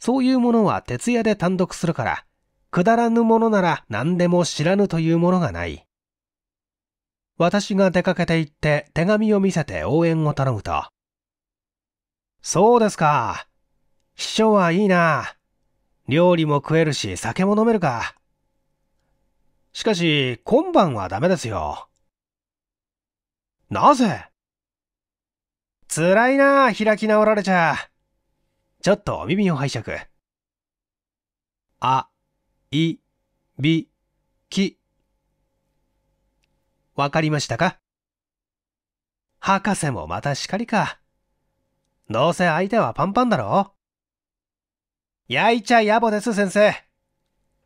そういうものは徹夜で単独するから、くだらぬものなら何でも知らぬというものがない。私が出かけて行って手紙を見せて応援を頼むと。そうですか。秘書はいいな。料理も食えるし酒も飲めるか。しかし、今晩はダメですよ。なぜ辛いな開き直られちゃ。ちょっとお耳を拝借。あ、い、び、き。わかりましたか博士もまた叱りか。どうせ相手はパンパンだろ焼いちゃ野暮です、先生。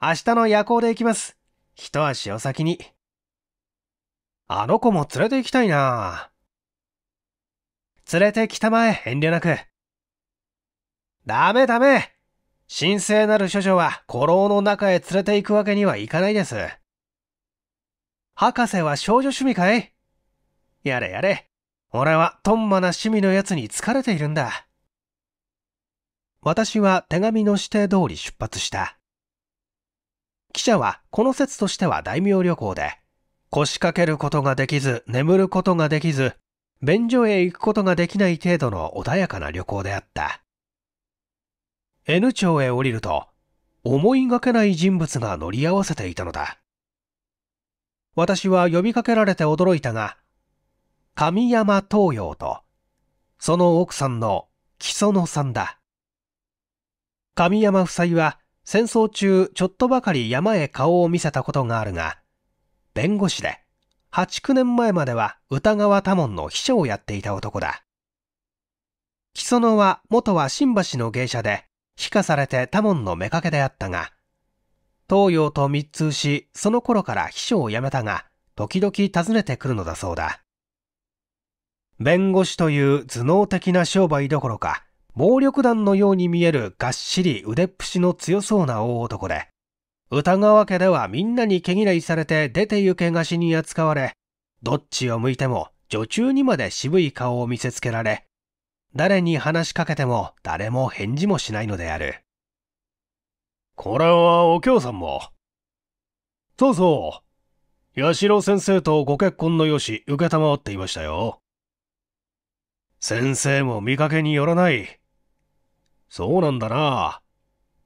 明日の夜行で行きます。一足お先に。あの子も連れて行きたいな。連れてきたまえ、遠慮なく。ダメダメ神聖なる処女は古老の中へ連れて行くわけにはいかないです。博士は少女趣味かいやれやれ。俺はとんまな趣味のやつに疲れているんだ。私は手紙の指定通り出発した。記者はこの説としては大名旅行で、腰掛けることができず、眠ることができず、便所へ行くことができない程度の穏やかな旅行であった。N 町へ降りると、思いがけない人物が乗り合わせていたのだ。私は呼びかけられて驚いたが、神山東洋と、その奥さんの木園さんだ。神山夫妻は戦争中ちょっとばかり山へ顔を見せたことがあるが、弁護士で8、9年前までは歌川多門の秘書をやっていた男だ。木園は元は新橋の芸者で、非化されて多門の妾であったが、東洋と密通し、その頃から秘書を辞めたが、時々訪ねてくるのだそうだ。弁護士という頭脳的な商売どころか、暴力団のように見えるがっしり腕っぷしの強そうな大男で、歌川家ではみんなに毛嫌いされて出て行けがしに扱われ、どっちを向いても女中にまで渋い顔を見せつけられ、誰に話しかけても誰も返事もしないのである。これはお京さんも。そうそう。八代先生とご結婚のよし、受けたまわっていましたよ。先生も見かけによらない。そうなんだな。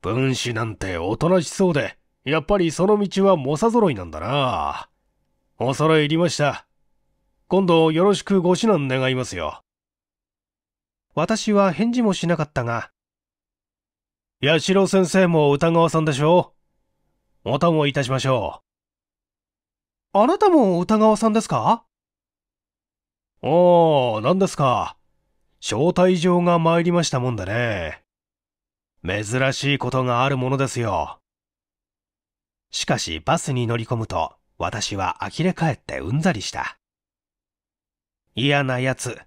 分子なんておとなしそうで、やっぱりその道は猛者揃いなんだな。恐れ入りました。今度よろしくご指南願いますよ。私は返事もしなかったが、八代先生も歌川さんでしょお供いたしましょう。あなたも歌川さんですかおお、何ですか。招待状が参りましたもんでね。珍しいことがあるものですよ。しかしバスに乗り込むと、私は呆れ返ってうんざりした。嫌な奴、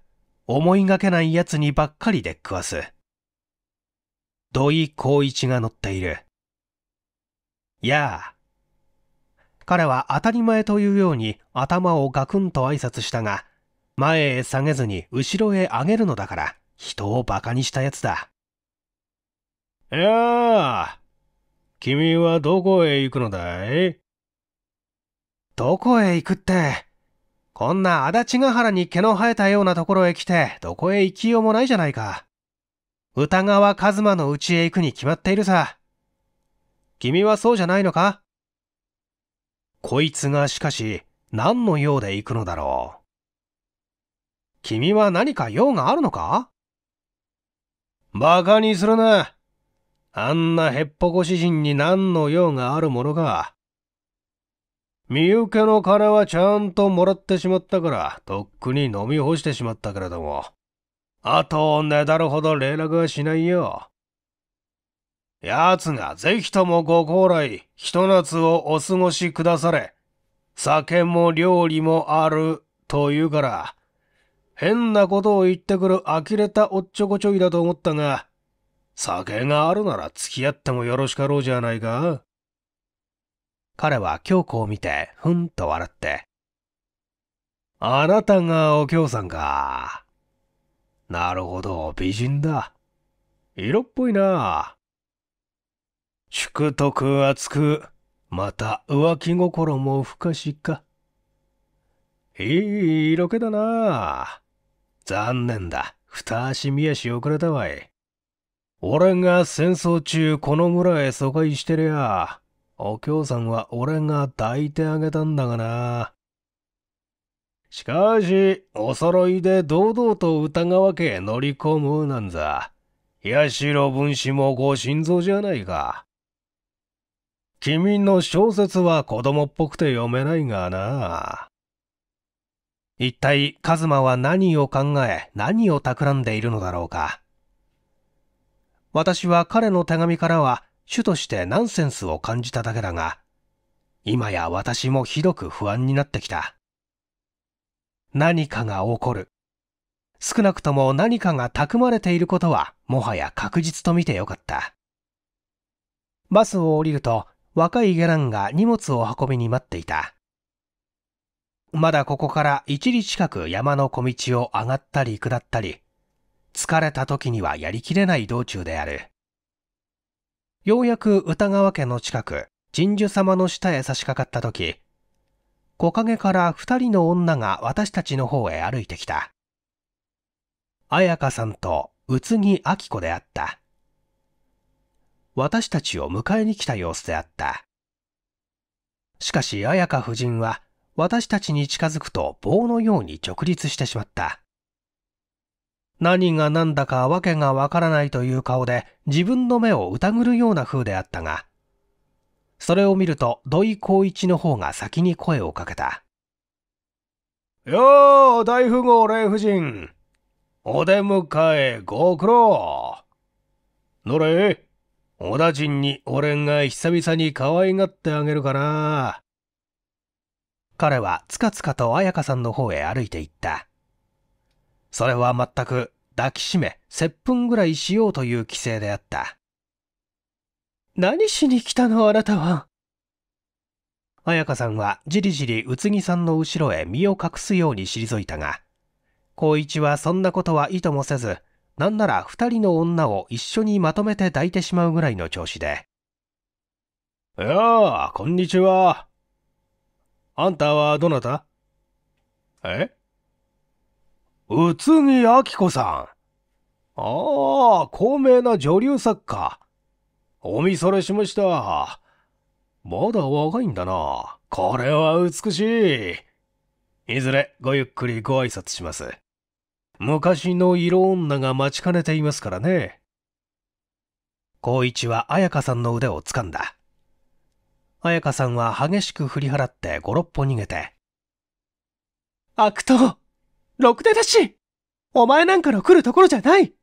思いがけない奴にばっかりで食わす。土井孝一が乗っている。やあ。彼は当たり前というように頭をガクンと挨拶したが、前へ下げずに後ろへ上げるのだから、人を馬鹿にしたやつだ。いやあ、君はどこへ行くのだいどこへ行くって、こんな足立ヶ原に毛の生えたようなところへ来て、どこへ行きようもないじゃないか。歌川一馬の家へ行くに決まっているさ。君はそうじゃないのかこいつがしかし、何の用で行くのだろう。君は何か用があるのか馬鹿にするな。あんなへっぽこ詩人に何の用があるものか。身請けの金はちゃんともらってしまったから、とっくに飲み干してしまったけれども。あと、ねだるほど連絡はしないよ。奴がぜひともご高来、ひと夏をお過ごしくだされ。酒も料理もある、と言うから、変なことを言ってくる呆れたおっちょこちょいだと思ったが、酒があるなら付き合ってもよろしかろうじゃないか。彼は京子を見てふんと笑って、あなたがお京さんか。なるほど、美人だ。色っぽいな。祝徳厚く、また浮気心も不可視か。いい色気だな。残念だ。二足三し遅れたわい。俺が戦争中この村へ疎開してりゃ、お京さんは俺が抱いてあげたんだがな。しかし、お揃いで堂々と歌川家へ乗り込むなんざ、八代文子もご心臓じゃないか。君の小説は子供っぽくて読めないがな。一体、カズマは何を考え、何を企んでいるのだろうか。私は彼の手紙からは、主としてナンセンスを感じただけだが、今や私もひどく不安になってきた。何かが起こる。少なくとも何かが蓄まれていることはもはや確実と見てよかった。バスを降りると若いゲランが荷物を運びに待っていた。まだここから一里近く山の小道を上がったり下ったり、疲れた時にはやりきれない道中である。ようやく歌川家の近く、神樹様の下へ差し掛かった時、木陰から二人の女が私たちの方へ歩いてきた。彩香さんと宇津木明子であった。私たちを迎えに来た様子であった。しかし彩香夫人は私たちに近づくと棒のように直立してしまった。何が何だかわけがわからないという顔で自分の目を疑るような風であったが、それを見ると土井光一の方が先に声をかけた。よう、大富豪霊夫人。お出迎えご苦労。どれ、小田人に俺が久々に可愛がってあげるかな。彼はつかつかと彩香さんの方へ歩いて行った。それは全く抱きしめ、接吻ぐらいしようという規制であった。何しに来たのあなたは。彩香さんはじりじり宇津木さんの後ろへ身を隠すように退いたが、光一はそんなことは意図もせず、なんなら二人の女を一緒にまとめて抱いてしまうぐらいの調子で。いやあ、こんにちは。あんたはどなたえ宇津木明子さん。ああ、高名な女流作家。お見それしました。まだ若いんだな。これは美しい。いずれごゆっくりご挨拶します。昔の色女が待ちかねていますからね。孝一は彩香さんの腕を掴んだ。彩香さんは激しく振り払って五六歩逃げて。悪党ろくでなしお前なんかの来るところじゃない帰り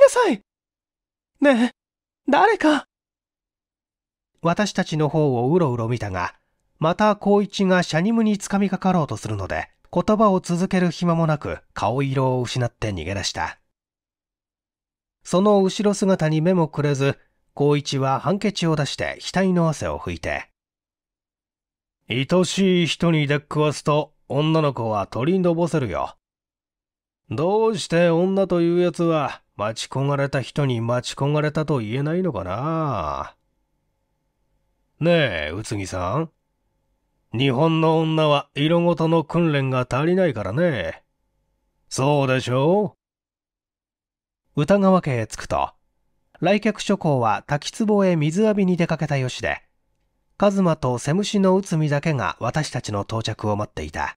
なさいねえ、誰か私たちの方をうろうろ見たが、また光一がシャニムにつかみかかろうとするので、言葉を続ける暇もなく顔色を失って逃げ出した。その後ろ姿に目もくれず、光一はハンケチを出して額の汗を拭いて、愛しい人に出っ食わすと女の子は取りのぼせるよ。どうして女というやつは、待ち焦がれた人に待ち焦がれたと言えないのかなねえ、宇津木さん。日本の女は色ごとの訓練が足りないからね。そうでしょう歌川家へ着くと、来客諸侯は滝壺へ水浴びに出かけたよしで、カズマとセムシの内海だけが私たちの到着を待っていた。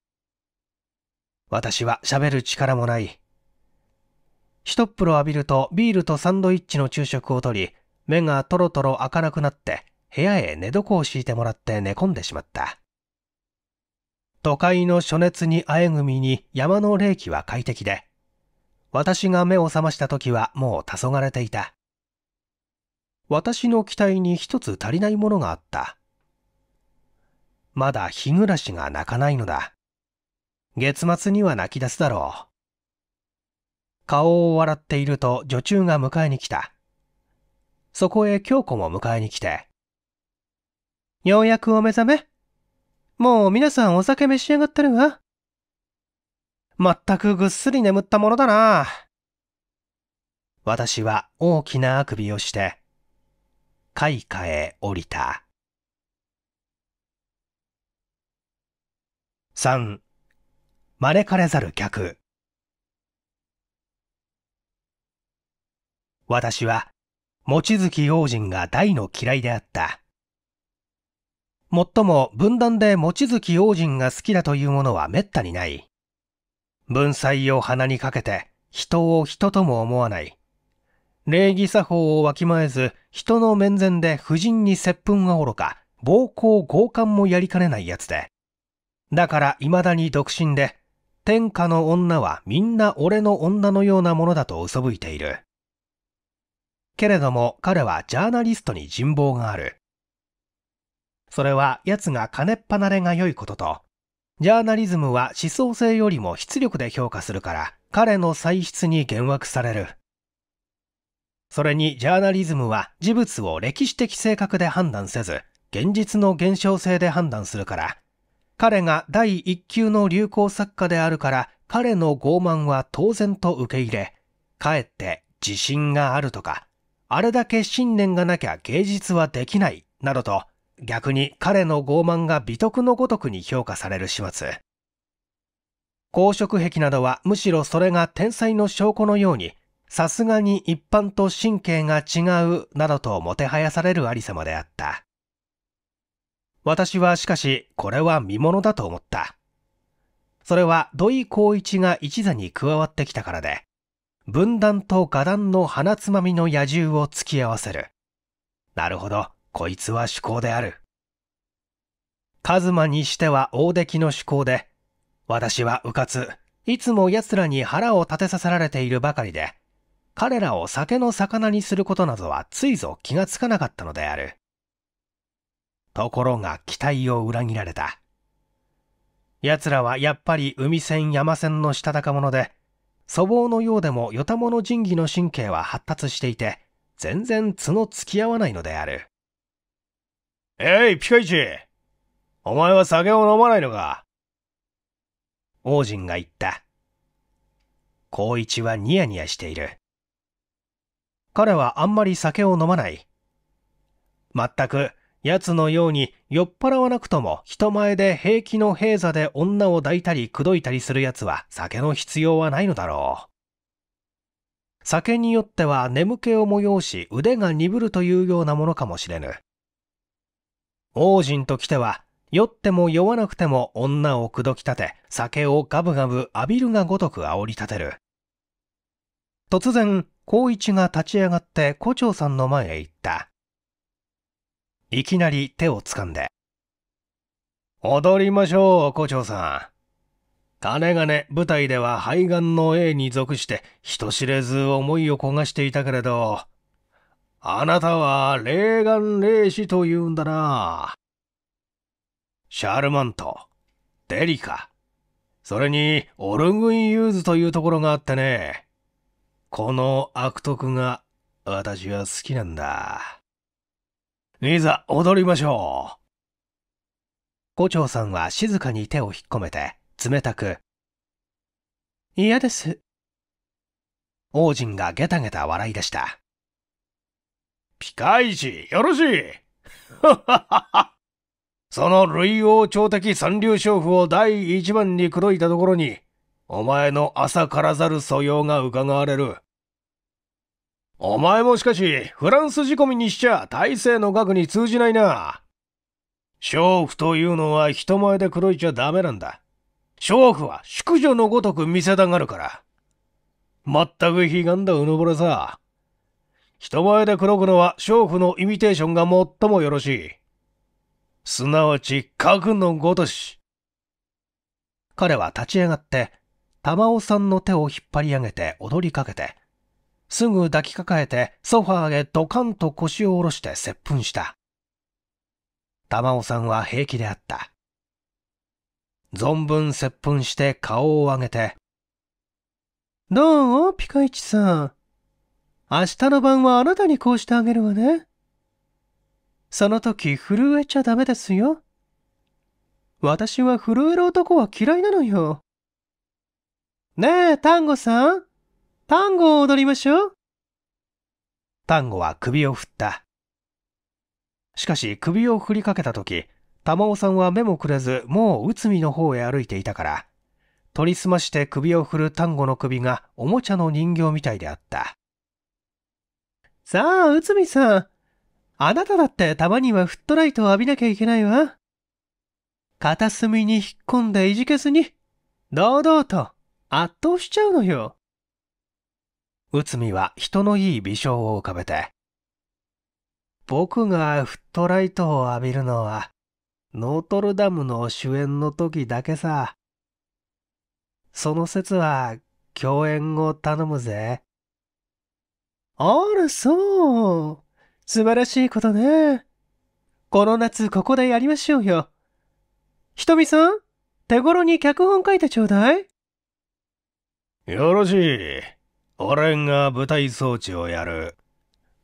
私は喋る力もない。一っ風呂浴びるとビールとサンドイッチの昼食をとり、目がとろとろ開かなくなって部屋へ寝床を敷いてもらって寝込んでしまった。都会の暑熱にあえぐみに山の冷気は快適で、私が目を覚ました時はもう黄昏れていた。私の期待に一つ足りないものがあった。まだ日暮らしが泣かないのだ。月末には泣き出すだろう。顔を笑っていると女中が迎えに来た。そこへ京子も迎えに来て。ようやくお目覚めもう皆さんお酒召し上がってるわ。まったくぐっすり眠ったものだな。私は大きなあくびをして、開花へ降りた。3招かれざる客私は望月王人が大の嫌いであったもっとも分断で望月王人が好きだというものはめったにない文才を鼻にかけて人を人とも思わない礼儀作法をわきまえず人の面前で夫人に接吻はおろか暴行強姦もやりかねないやつでだから未だに独身で天下の女はみんな俺の女のようなものだと嘘吹いている。けれども彼はジャーナリストに人望がある。それは奴が金っ離れが良いことと、ジャーナリズムは思想性よりも出力で評価するから彼の歳出に幻惑される。それにジャーナリズムは事物を歴史的性格で判断せず、現実の現象性で判断するから彼が第一級の流行作家であるから彼の傲慢は当然と受け入れ、かえって自信があるとか、あれだけ信念がなきゃ芸術はできないなどと、逆に彼の傲慢が美徳のごとくに評価される始末。公職癖などはむしろそれが天才の証拠のように、さすがに一般と神経が違うなどともてはやされるありさまであった。私はしかし、これは見物だと思った。それは土井光一が一座に加わってきたからで、分断と画壇の鼻つまみの野獣を突き合わせる。なるほど、こいつは趣向である。カズマにしては大出来の趣向で、私はうかつ、いつも奴らに腹を立てさせられているばかりで、彼らを酒の魚にすることなどはついぞ気がつかなかったのである。ところが期待を裏切られた。奴らはやっぱり海戦山戦のしたたか者で、粗暴のようでも与たもの仁義の神経は発達していて、全然角付き合わないのである。えい、ピカイチお前は酒を飲まないのか王人が言った。光一はニヤニヤしている。彼はあんまり酒を飲まない。まったく、奴のように酔っ払わなくとも人前で平気の平座で女を抱いたり口説いたりする奴は酒の必要はないのだろう。酒によっては眠気を催し腕が鈍るというようなものかもしれぬ。王人ときては酔っても酔わなくても女を口説き立て酒をガブガブ浴びるがごとく煽り立てる。突然、光一が立ち上がって胡蝶さんの前へ行った。いきなり手をつかんで。踊りましょう、校長さん。金がね、舞台では肺がんの A に属して人知れず思いを焦がしていたけれど、あなたは霊眼霊視と言うんだな。シャルマント、デリカ、それにオルグイユーズというところがあってね、この悪徳が私は好きなんだ。いざ踊りましょう。胡蝶さんは静かに手を引っ込めて、冷たく、嫌です。王人がゲタゲタ笑い出した。ピカイチ、よろしい その類王朝的三流娼婦を第一番に口説いたところに、お前の朝からざる素養が伺われる。お前もしかし、フランス仕込みにしちゃ大勢の額に通じないな。娼婦というのは人前で黒いちゃダメなんだ。娼婦は淑女のごとく見せたがるから。まったく悲願だうぬぼれさ。人前で黒くのは娼婦のイミテーションが最もよろしい。すなわち、核のごとし。彼は立ち上がって、玉尾さんの手を引っ張り上げて踊りかけて、すぐ抱きかかえてソファーへドカンと腰を下ろして接吻した。玉尾さんは平気であった。存分接吻して顔を上げて、どうピカイチさん。明日の晩はあなたにこうしてあげるわね。その時震えちゃダメですよ。私は震える男は嫌いなのよ。ねえ、丹後さん。ンゴを踊りましょう。ンゴは首を振った。しかし首を振りかけた時、玉尾さんは目もくれず、もう内海の方へ歩いていたから、取りすまして首を振るンゴの首がおもちゃの人形みたいであった。さあ、内海さん。あなただってたまにはフットライトを浴びなきゃいけないわ。片隅に引っ込んでいじけずに、堂々と圧倒しちゃうのよ。内海は人のいい微笑を浮かべて、僕がフットライトを浴びるのは、ノートルダムの主演の時だけさ。その説は、共演を頼むぜ。あら、そう。素晴らしいことね。この夏ここでやりましょうよ。ひとみさん、手頃に脚本書いてちょうだい。よろしい。俺が舞台装置をやる。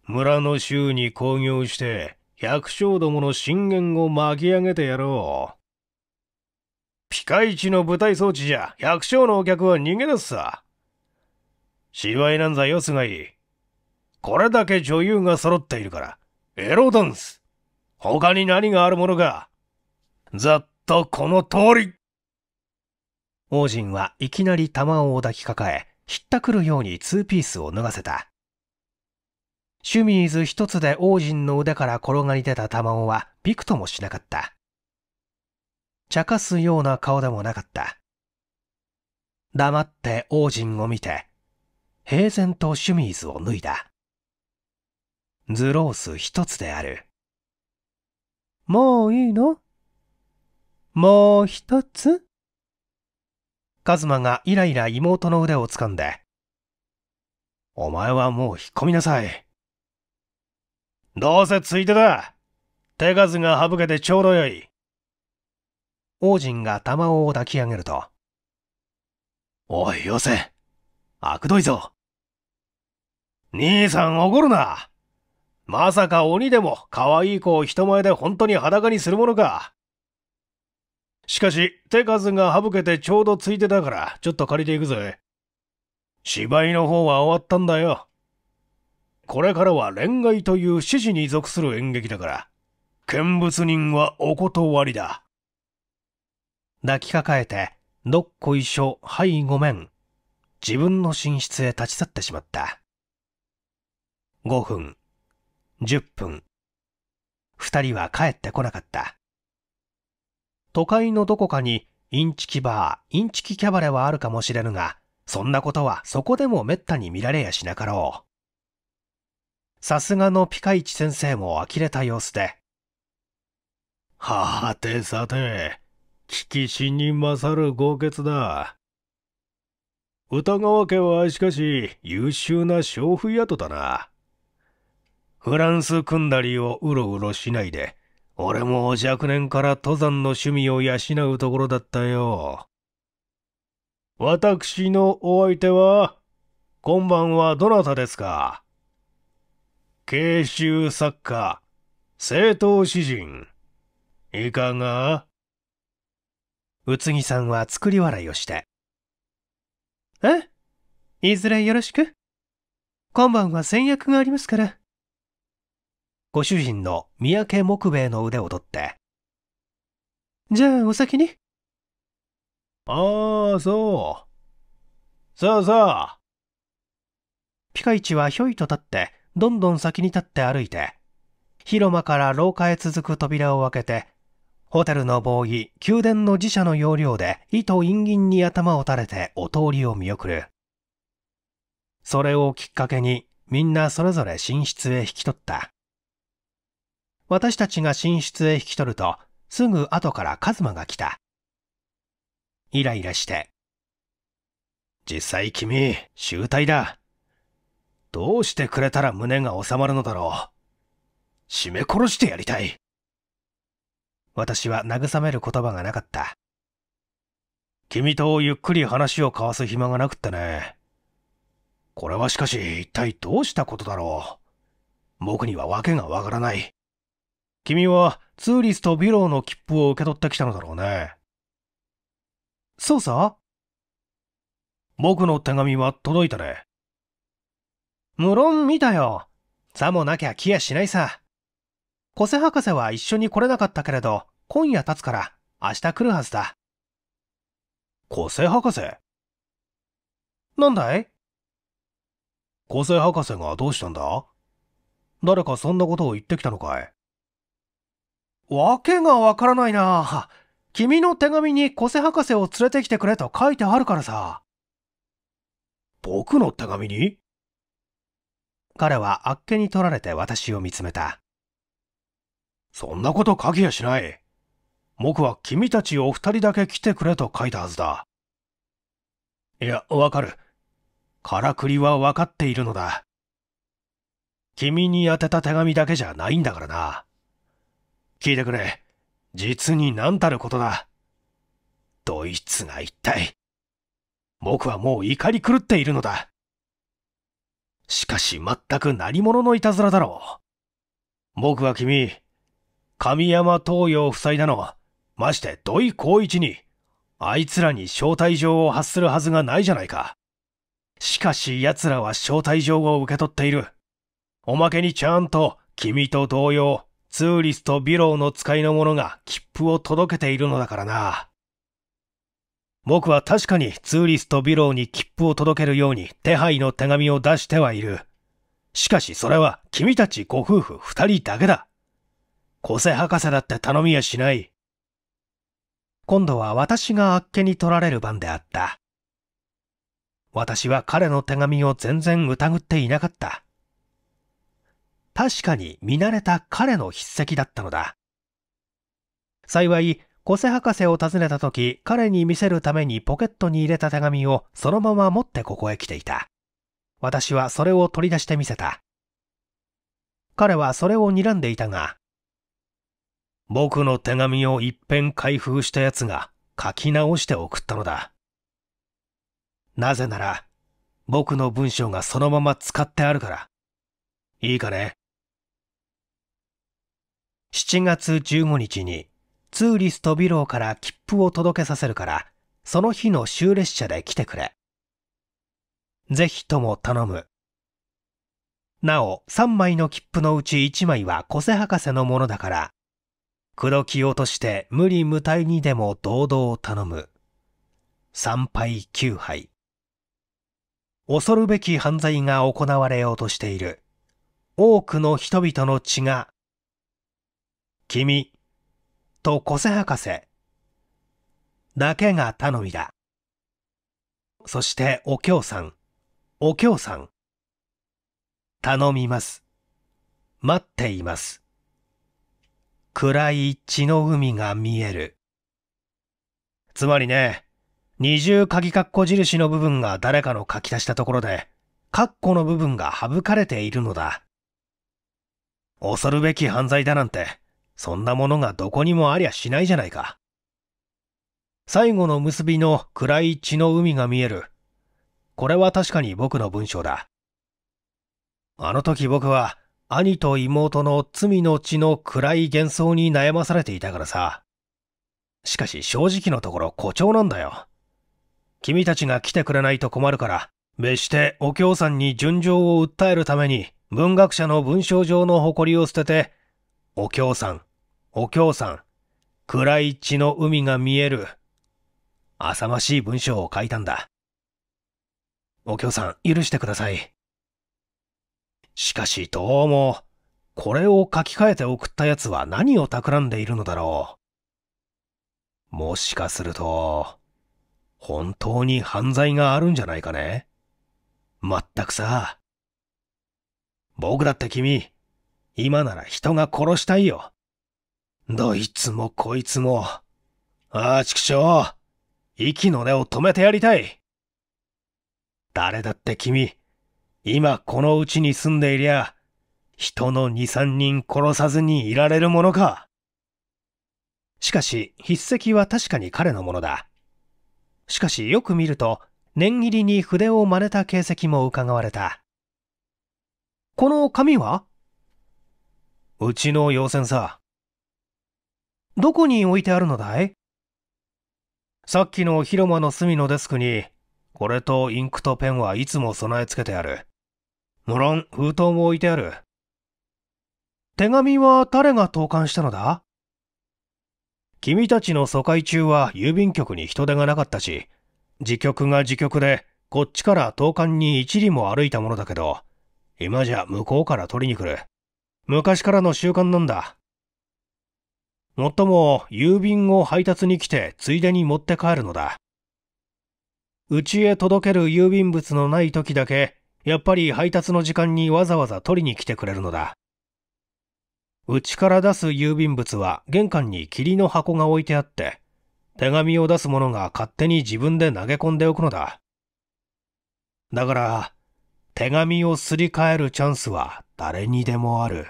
村の衆に興行して、百姓どもの信玄を巻き上げてやろう。ピカイチの舞台装置じゃ、百姓のお客は逃げ出すさ。芝居なんざよすがいい。これだけ女優が揃っているから、エロダンス。他に何があるものか。ざっとこの通り。王人はいきなり玉を抱きかかえ、ひったくるようにツーピースを脱がせた。シュミーズ一つで王人の腕から転がり出た玉はびくともしなかった。茶化すような顔でもなかった。黙って王人を見て、平然とシュミーズを脱いだ。ズロース一つである。もういいのもう一つカズマがイライラ妹の腕を掴んで、お前はもう引っ込みなさい。どうせついてだ。手数が省けてちょうどよい。王人が玉を抱き上げると、おい、よせ。悪どいぞ。兄さん怒るな。まさか鬼でも可愛い子を人前で本当に裸にするものか。しかし、手数が省けてちょうどついてたから、ちょっと借りていくぜ。芝居の方は終わったんだよ。これからは恋愛という指示に属する演劇だから、見物人はお断りだ。抱きかかえて、どっこいしょ、はい、ごめん。自分の寝室へ立ち去ってしまった。5分、10分。二人は帰ってこなかった。都会のどこかにインチキバー、インチキキャバレはあるかもしれぬが、そんなことはそこでも滅多に見られやしなかろう。さすがのピカイチ先生も呆れた様子で。はてさて、聞きしに勝る豪傑だ。歌川家はしかし優秀な娼婦宿だな。フランス組んだりをうろうろしないで、俺も若年から登山の趣味を養うところだったよ。私のお相手は、今晩はどなたですか慶州作家、政党詩人。いかが宇津木さんは作り笑いをして。えいずれよろしく。今晩は先約がありますから。ご主人の三宅木兵衛の腕を取って、じゃあお先に。ああ、そう。さあさあ。ピカイチはひょいと立って、どんどん先に立って歩いて、広間から廊下へ続く扉を開けて、ホテルの防ー宮殿の寺社の要領で糸陰銀に頭を垂れてお通りを見送る。それをきっかけにみんなそれぞれ寝室へ引き取った。私たちが寝室へ引き取ると、すぐ後からカズマが来た。イライラして。実際君、醜態だ。どうしてくれたら胸が収まるのだろう。絞め殺してやりたい。私は慰める言葉がなかった。君とゆっくり話を交わす暇がなくってね。これはしかし一体どうしたことだろう。僕には訳がわからない。君はツーリストビローの切符を受け取ってきたのだろうね。そうさ僕の手紙は届いたね。無論見たよ。さもなきゃ来やしないさ。個性博士は一緒に来れなかったけれど、今夜経つから明日来るはずだ。個性博士なんだい個性博士がどうしたんだ誰かそんなことを言ってきたのかいわけがわからないな。君の手紙に小瀬博士を連れてきてくれと書いてあるからさ。僕の手紙に彼はあっけに取られて私を見つめた。そんなこと書きやしない。僕は君たちお二人だけ来てくれと書いたはずだ。いや、わかる。からくりはわかっているのだ。君に宛てた手紙だけじゃないんだからな。聞いてくれ。実に何たることだ。ドイツが一体。僕はもう怒り狂っているのだ。しかし全く何者のいたずらだろう。僕は君、神山東洋夫妻だの、まして土井光一に、あいつらに招待状を発するはずがないじゃないか。しかし奴らは招待状を受け取っている。おまけにちゃんと君と同様、ツーリストビローの使いの者が切符を届けているのだからな。僕は確かにツーリストビローに切符を届けるように手配の手紙を出してはいる。しかしそれは君たちご夫婦二人だけだ。個性博士だって頼みやしない。今度は私があっけに取られる番であった。私は彼の手紙を全然疑っていなかった。確かに見慣れた彼の筆跡だったのだ。幸い、小瀬博士を訪ねた時、彼に見せるためにポケットに入れた手紙をそのまま持ってここへ来ていた。私はそれを取り出してみせた。彼はそれを睨んでいたが、僕の手紙を一遍開封した奴が書き直して送ったのだ。なぜなら、僕の文章がそのまま使ってあるから。いいかね7月15日にツーリストビローから切符を届けさせるから、その日の終列車で来てくれ。ぜひとも頼む。なお、3枚の切符のうち1枚は小瀬博士のものだから、口説き落として無理無体にでも堂々頼む。参拝9杯。恐るべき犯罪が行われようとしている。多くの人々の血が君、と小瀬博士、だけが頼みだ。そしてお京さん、お京さん、頼みます。待っています。暗い血の海が見える。つまりね、二重鍵括弧印の部分が誰かの書き足したところで、括弧の部分が省かれているのだ。恐るべき犯罪だなんて、そんなものがどこにもありゃしないじゃないか。最後の結びの暗い血の海が見える。これは確かに僕の文章だ。あの時僕は兄と妹の罪の血の暗い幻想に悩まされていたからさ。しかし正直のところ誇張なんだよ。君たちが来てくれないと困るから、別してお京さんに純情を訴えるために文学者の文章上の誇りを捨てて、お京さん、お京さん、暗い血の海が見える。浅ましい文章を書いたんだ。お京さん、許してください。しかし、どうも、これを書き換えて送った奴は何を企んでいるのだろう。もしかすると、本当に犯罪があるんじゃないかね。まったくさ。僕だって君、今なら人が殺したいよ。どいつもこいつも。ああ、畜生。息の根を止めてやりたい。誰だって君、今このうちに住んでいりゃ、人の二三人殺さずにいられるものか。しかし、筆跡は確かに彼のものだ。しかし、よく見ると、念入りに筆を真似た形跡も伺われた。この紙はうちの妖線さ。どこに置いてあるのだいさっきの広間の隅のデスクに、これとインクとペンはいつも備え付けてある。無論、封筒も置いてある。手紙は誰が投函したのだ君たちの疎開中は郵便局に人手がなかったし、自局が自局で、こっちから投函に一里も歩いたものだけど、今じゃ向こうから取りに来る。昔からの習慣なんだ。もっとも郵便を配達に来てついでに持って帰るのだ。うちへ届ける郵便物のない時だけ、やっぱり配達の時間にわざわざ取りに来てくれるのだ。うちから出す郵便物は玄関に霧の箱が置いてあって、手紙を出す者が勝手に自分で投げ込んでおくのだ。だから、手紙をすり替えるチャンスは誰にでもある。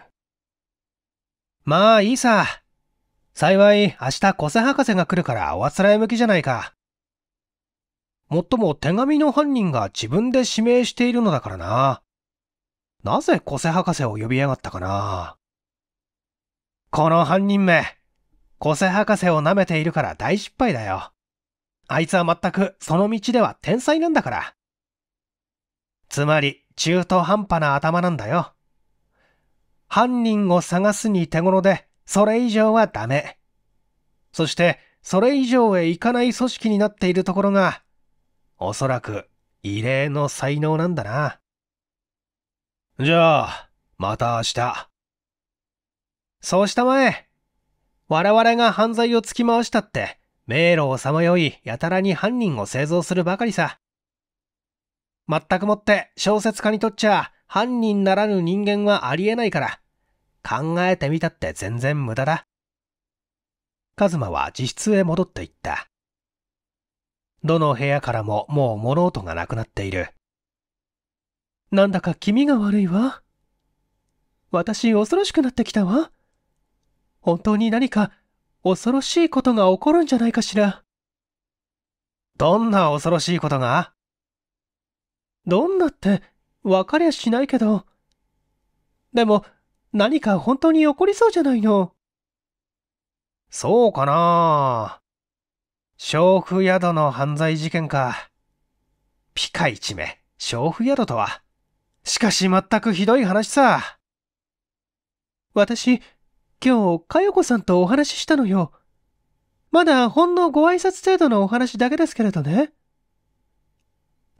まあいいさ。幸い明日小瀬博士が来るからおあつらえ向きじゃないか。もっとも手紙の犯人が自分で指名しているのだからな。なぜ小瀬博士を呼びやがったかな。この犯人名、小瀬博士を舐めているから大失敗だよ。あいつは全くその道では天才なんだから。つまり中途半端な頭なんだよ。犯人を探すに手頃でそれ以上はダメ。そして、それ以上へ行かない組織になっているところが、おそらく異例の才能なんだな。じゃあ、また明日。そうしたまえ。我々が犯罪を突き回したって、迷路をさまよい、やたらに犯人を製造するばかりさ。全くもって小説家にとっちゃ、犯人ならぬ人間はありえないから、考えてみたって全然無駄だ。カズマは自室へ戻っていった。どの部屋からももう物音がなくなっている。なんだか気味が悪いわ。私恐ろしくなってきたわ。本当に何か恐ろしいことが起こるんじゃないかしら。どんな恐ろしいことがどんなってわかりゃしないけど。でも何か本当に起こりそうじゃないの。そうかな娼婦宿の犯罪事件か。ピカ一目、娼婦宿とは。しかし全くひどい話さ。私、今日、かよこさんとお話ししたのよ。まだほんのご挨拶程度のお話だけですけれどね。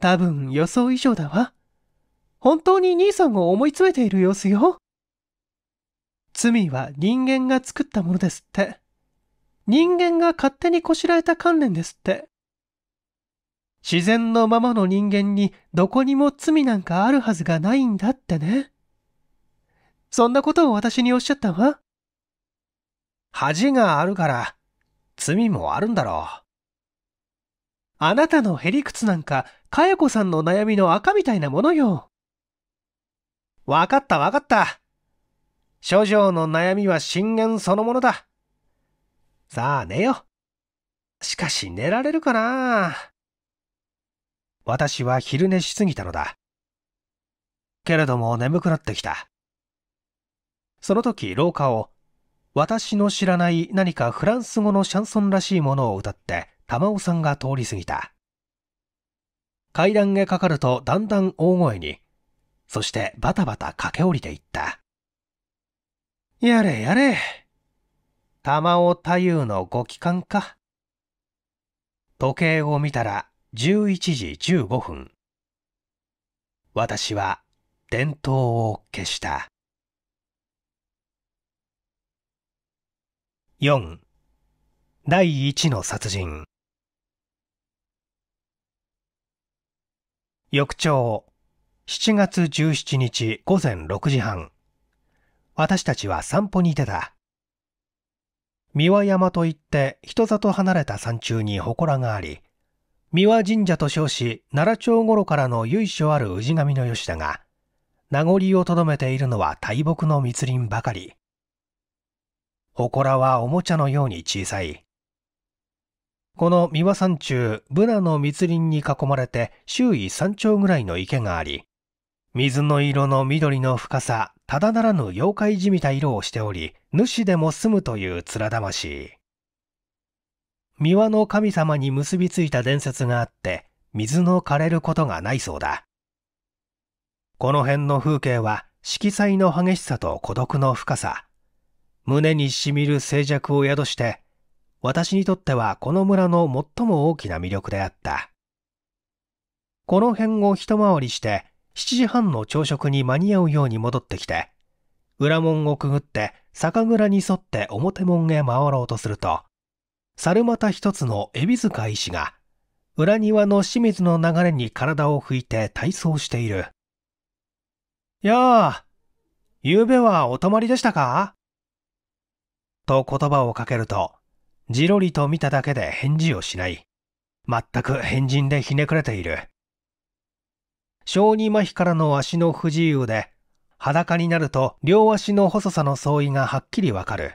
多分予想以上だわ。本当に兄さんを思い詰めている様子よ。罪は人間が作ったものですって。人間が勝手にこしらえた観念ですって。自然のままの人間にどこにも罪なんかあるはずがないんだってね。そんなことを私におっしゃったわ。恥があるから、罪もあるんだろう。あなたのへりくつなんか、かやこさんの悩みの赤みたいなものよ。わかったわかった。諸状の悩みは深源そのものだ。さあ寝よ。しかし寝られるかな私は昼寝しすぎたのだ。けれども眠くなってきた。その時廊下を私の知らない何かフランス語のシャンソンらしいものを歌って玉尾さんが通り過ぎた。階段へかかるとだんだん大声に、そしてバタバタ駆け下りていった。やれやれ。玉尾太夫のご帰還か。時計を見たら11時15分。私は伝統を消した。4第1の殺人翌朝7月17日午前6時半私たちは散歩に出た。三輪山といって人里離れた山中に祠があり、三輪神社と称し、奈良町頃からの由緒ある氏神の吉だが、名残をとどめているのは大木の密林ばかり。祠はおもちゃのように小さい。この三輪山中、ブナの密林に囲まれて周囲山頂ぐらいの池があり、水の色の緑の深さ、ただならぬ妖怪じみた色をしており、主でも住むという面魂。三輪の神様に結びついた伝説があって、水の枯れることがないそうだ。この辺の風景は、色彩の激しさと孤独の深さ、胸にしみる静寂を宿して、私にとってはこの村の最も大きな魅力であった。この辺を一回りして、7時半の朝食に間に合うように戻ってきて、裏門をくぐって酒蔵に沿って表門へ回ろうとすると、猿股一つの海老塚医師が、裏庭の清水の流れに体を拭いて体操している。やあ、ゆうべはお泊まりでしたかと言葉をかけると、じろりと見ただけで返事をしない。全く変人でひねくれている。小児麻痺からの足の不自由で、裸になると両足の細さの相違がはっきりわかる。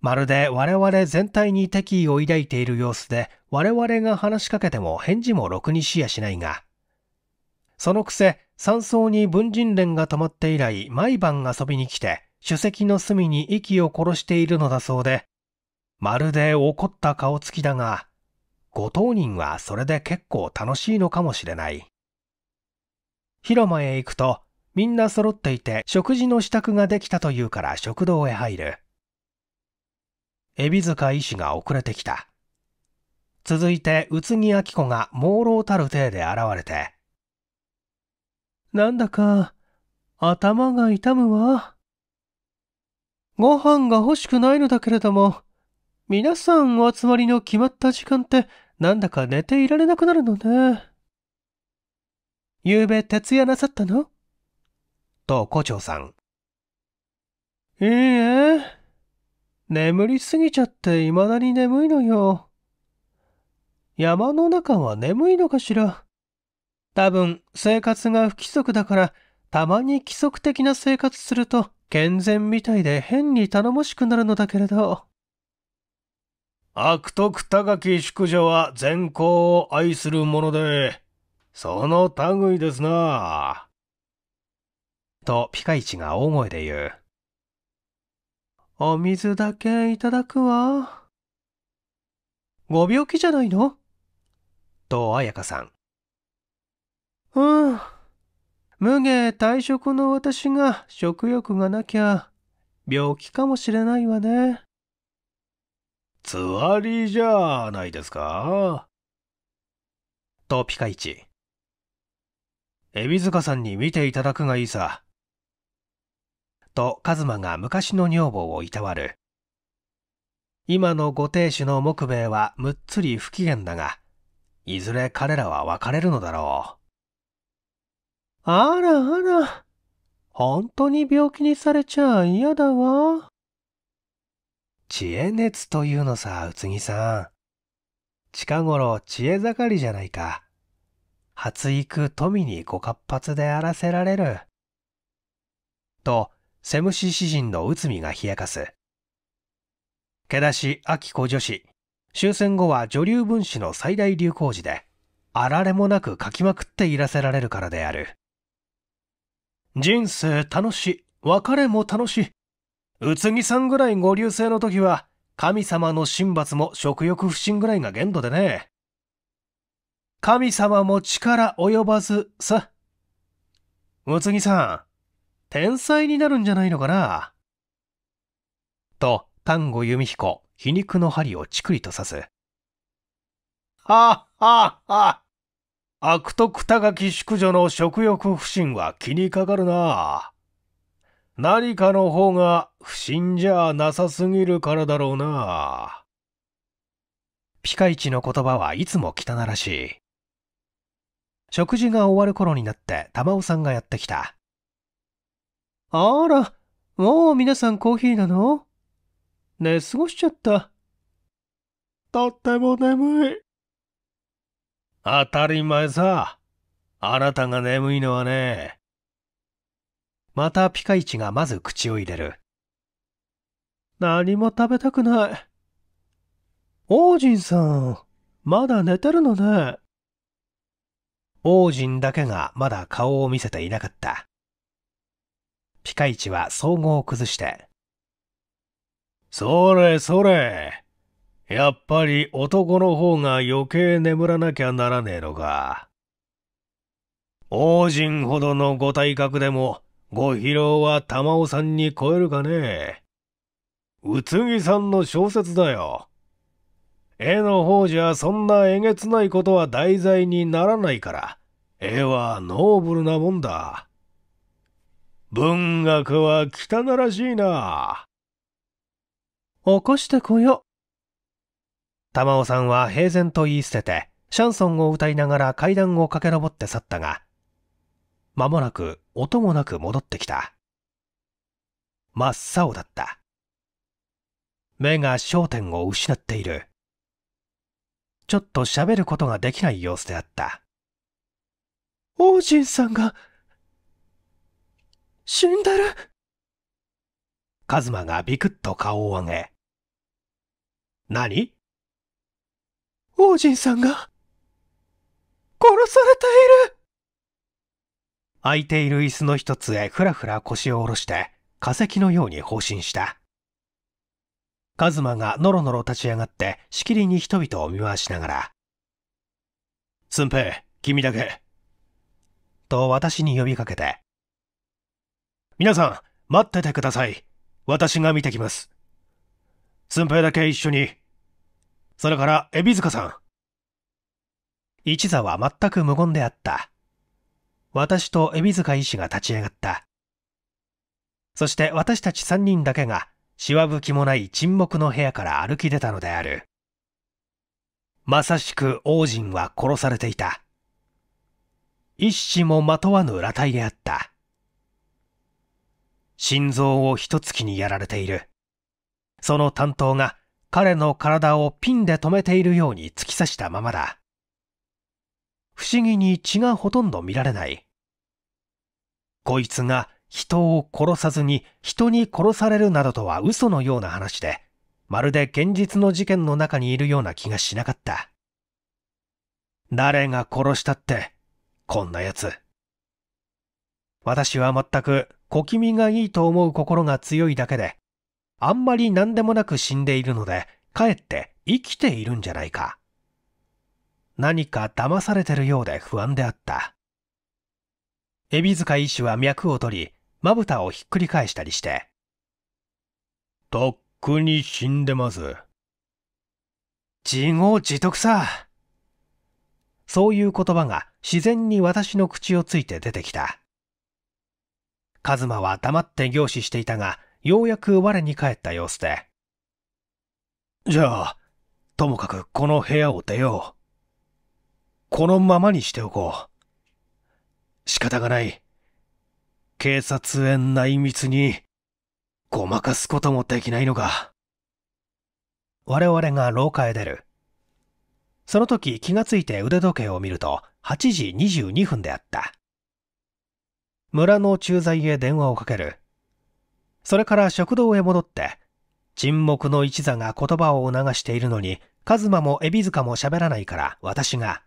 まるで我々全体に敵意を抱いている様子で、我々が話しかけても返事もろくにしやしないが、そのくせ、山荘に文人連が泊まって以来、毎晩遊びに来て、主席の隅に息を殺しているのだそうで、まるで怒った顔つきだが、ご当人はそれで結構楽しいのかもしれない。広間へ行くと、みんな揃っていて食事の支度ができたというから食堂へ入る。海老塚医師が遅れてきた。続いて宇津木明子が朦朧たる体で現れて、なんだか、頭が痛むわ。ご飯が欲しくないのだけれども、皆さんお集まりの決まった時間ってなんだか寝ていられなくなるのね。昨べ徹夜なさったのと、胡蝶さん。いいえ。眠りすぎちゃって未だに眠いのよ。山の中は眠いのかしら。多分、生活が不規則だから、たまに規則的な生活すると、健全みたいで変に頼もしくなるのだけれど。悪徳高き淑女は善行を愛するもので、その類ですなとピカイチが大声で言う。お水だけいただくわ。ご病気じゃないのと彩香さん。うん。無芸退職の私が食欲がなきゃ病気かもしれないわね。つわりじゃないですかとピカイチ。海老塚さんに見ていただくがいいさ。と、カズマが昔の女房をいたわる。今のご亭主の木兵衛はむっつり不機嫌だが、いずれ彼らは別れるのだろう。あらあら、本当に病気にされちゃ嫌だわ。知恵熱というのさ、宇津木さん。近頃知恵盛りじゃないか。発育富にご活発であらせられる。と、セムシ詩人の内海が冷やかす。けだし、秋子女子。終戦後は女流分子の最大流行時で、あられもなく書きまくっていらせられるからである。人生楽しい。別れも楽しい。宇津木さんぐらいご流星の時は、神様の神罰も食欲不振ぐらいが限度でね。神様も力及ばずさ。むつぎさん、天才になるんじゃないのかなと、丹後弓彦、皮肉の針をチクリと刺す。はっはっは悪徳高き宿女の食欲不振は気にかかるな。何かの方が不審じゃなさすぎるからだろうな。ピカイチの言葉はいつも汚らしい。食事が終わる頃になって玉尾さんがやってきた。あら、もう皆さんコーヒーなの寝過ごしちゃった。とっても眠い。当たり前さ。あなたが眠いのはね。またピカイチがまず口を入れる。何も食べたくない。王人さん、まだ寝てるのね。王人だけがまだ顔を見せていなかった。ピカイチは総合を崩して。それそれ。やっぱり男の方が余計眠らなきゃならねえのか。王人ほどのご体格でも、ご疲労は玉尾さんに超えるかね。宇津木さんの小説だよ。絵の方じゃそんなえげつないことは題材にならないから、絵はノーブルなもんだ。文学は汚らしいな。起こしてこよ。玉尾さんは平然と言い捨てて、シャンソンを歌いながら階段を駆け上って去ったが、間もなく音もなく戻ってきた。真っ青だった。目が焦点を失っている。ちょっと喋ることができない様子であった。王神さんが、死んでるカズマがビクッと顔を上げ、何王神さんが、殺されている空いている椅子の一つへふらふら腰を下ろして、化石のように放心した。カズマがのろのろ立ち上がってしきりに人々を見回しながら、寸イ、君だけ。と私に呼びかけて、皆さん、待っててください。私が見てきます。寸イだけ一緒に。それから、海老塚さん。一座は全く無言であった。私と海老塚医師が立ち上がった。そして私たち三人だけがしわぶきもない沈黙の部屋から歩き出たのである。まさしく王人は殺されていた。一死もまとわぬ裸体であった。心臓を一月きにやられている。その担当が彼の体をピンで止めているように突き刺したままだ。不思議に血がほとんど見られない。こいつが人を殺さずに人に殺されるなどとは嘘のような話で、まるで現実の事件の中にいるような気がしなかった。誰が殺したって、こんな奴。私は全く小気味がいいと思う心が強いだけで、あんまり何でもなく死んでいるので、かえって生きているんじゃないか。何か騙されてるようで不安であった。海老塚医師は脈を取り、まぶたをひっくり返したりして。とっくに死んでます。自業自得さ。そういう言葉が自然に私の口をついて出てきた。カズマは黙って凝視していたが、ようやく我に帰った様子で。じゃあ、ともかくこの部屋を出よう。このままにしておこう。仕方がない。警察へ内密にごまかすこともできないのか。我々が廊下へ出る。その時気がついて腕時計を見ると8時22分であった。村の駐在へ電話をかける。それから食堂へ戻って、沈黙の一座が言葉を促しているのに、カズマもエビ塚も喋らないから私が、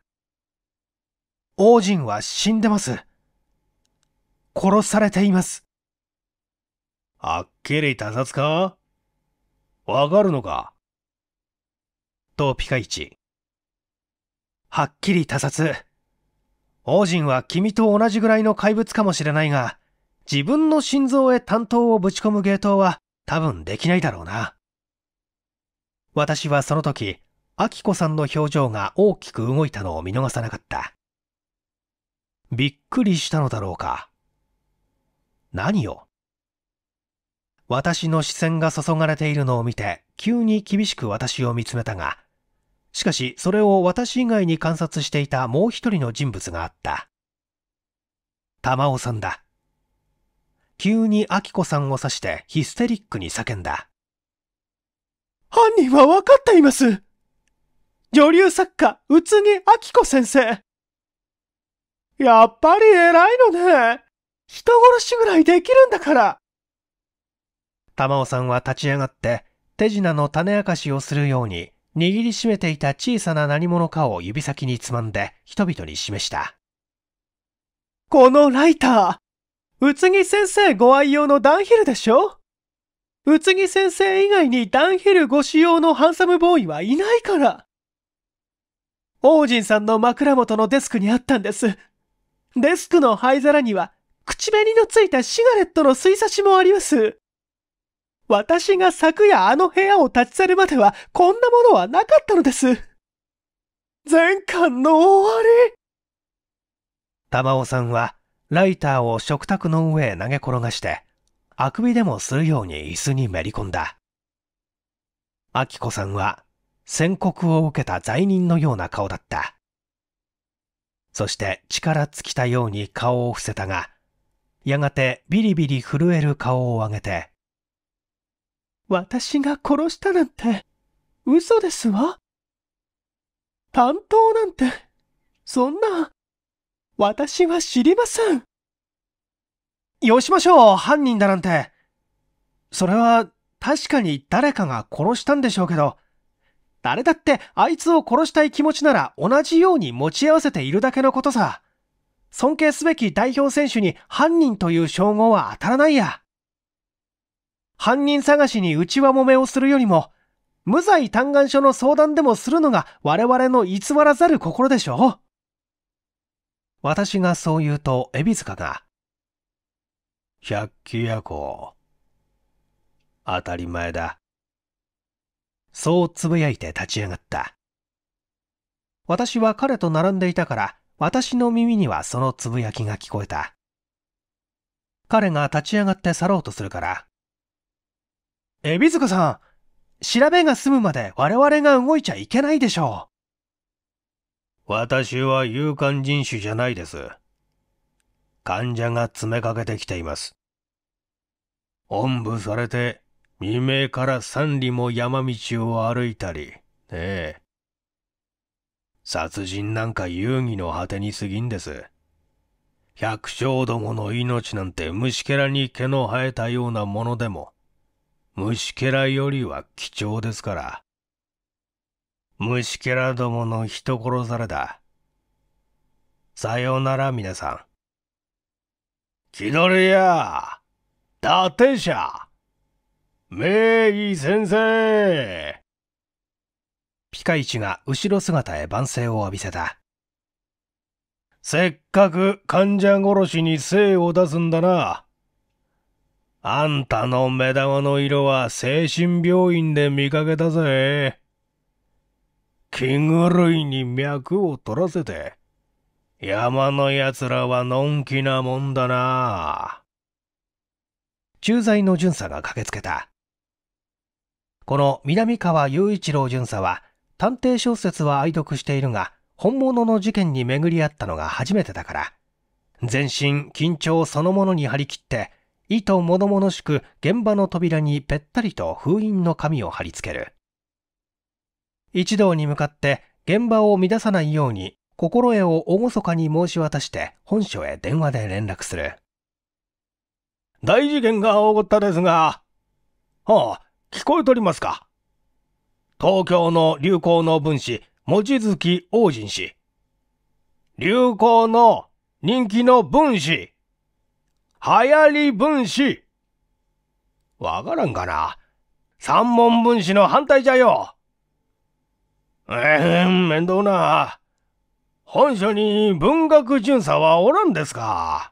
王人は死んでます。殺されています。はっきり他殺かわかるのかとピカイチ。はっきり他殺。王人は君と同じぐらいの怪物かもしれないが、自分の心臓へ担当をぶち込む芸当は多分できないだろうな。私はその時、アキコさんの表情が大きく動いたのを見逃さなかった。びっくりしたのだろうか。何を私の視線が注がれているのを見て、急に厳しく私を見つめたが、しかしそれを私以外に観察していたもう一人の人物があった。玉尾さんだ。急に明子さんを指してヒステリックに叫んだ。犯人は分かっています女流作家、宇津木明子先生。やっぱり偉いのね。人殺しぐらいできるんだから玉尾さんは立ち上がって、手品の種明かしをするように、握りしめていた小さな何者かを指先につまんで人々に示した。このライター、宇津木先生ご愛用のダンヒルでしょ宇津木先生以外にダンヒルご使用のハンサムボーイはいないから。王人さんの枕元のデスクにあったんです。デスクの灰皿には口紅のついたシガレットの水差しもあります。私が昨夜あの部屋を立ち去るまではこんなものはなかったのです。全巻の終わり。玉尾さんはライターを食卓の上へ投げ転がして、あくびでもするように椅子にめり込んだ。明子さんは宣告を受けた罪人のような顔だった。そして力尽きたように顔を伏せたが、やがてビリビリ震える顔を上げて、私が殺したなんて、嘘ですわ。担当なんて、そんな、私は知りません。よしましょう、犯人だなんて。それは、確かに誰かが殺したんでしょうけど、誰だってあいつを殺したい気持ちなら同じように持ち合わせているだけのことさ。尊敬すべき代表選手に犯人という称号は当たらないや。犯人探しに内輪もめをするよりも、無罪嘆願書の相談でもするのが我々の偽らざる心でしょう。私がそう言うと、エビ塚が、百鬼夜行。当たり前だ。そうつぶやいて立ち上がった。私は彼と並んでいたから、私の耳にはそのつぶやきが聞こえた。彼が立ち上がって去ろうとするから。エビ塚さん、調べが済むまで我々が動いちゃいけないでしょう。私は勇敢人種じゃないです。患者が詰めかけてきています。おんぶされて、未明から三里も山道を歩いたり、ねえ。殺人なんか遊戯の果てに過ぎんです。百姓どもの命なんて虫けらに毛の生えたようなものでも、虫けらよりは貴重ですから。虫けらどもの人殺されだ。さようなら皆さん。気取りや伊達者名医先生ピカイチが後ろ姿へ万声を浴びせた。せっかく患者殺しに精を出すんだな。あんたの目玉の色は精神病院で見かけたぜ。気狂いに脈を取らせて、山の奴らはのんきなもんだな。駐在の巡査が駆けつけた。この南川雄一郎巡査は探偵小説は愛読しているが、本物の事件に巡り合ったのが初めてだから、全身緊張そのものに張り切って、意図物々しく現場の扉にぺったりと封印の紙を貼り付ける。一同に向かって現場を乱さないように心得を厳かに申し渡して本書へ電話で連絡する。大事件が起こったですが、ああ、聞こえとりますか東京の流行の分子、望月王人氏。流行の人気の分子。流行り分子。わからんかな三文分子の反対じゃよ。えーん、面倒な。本書に文学巡査はおらんですか。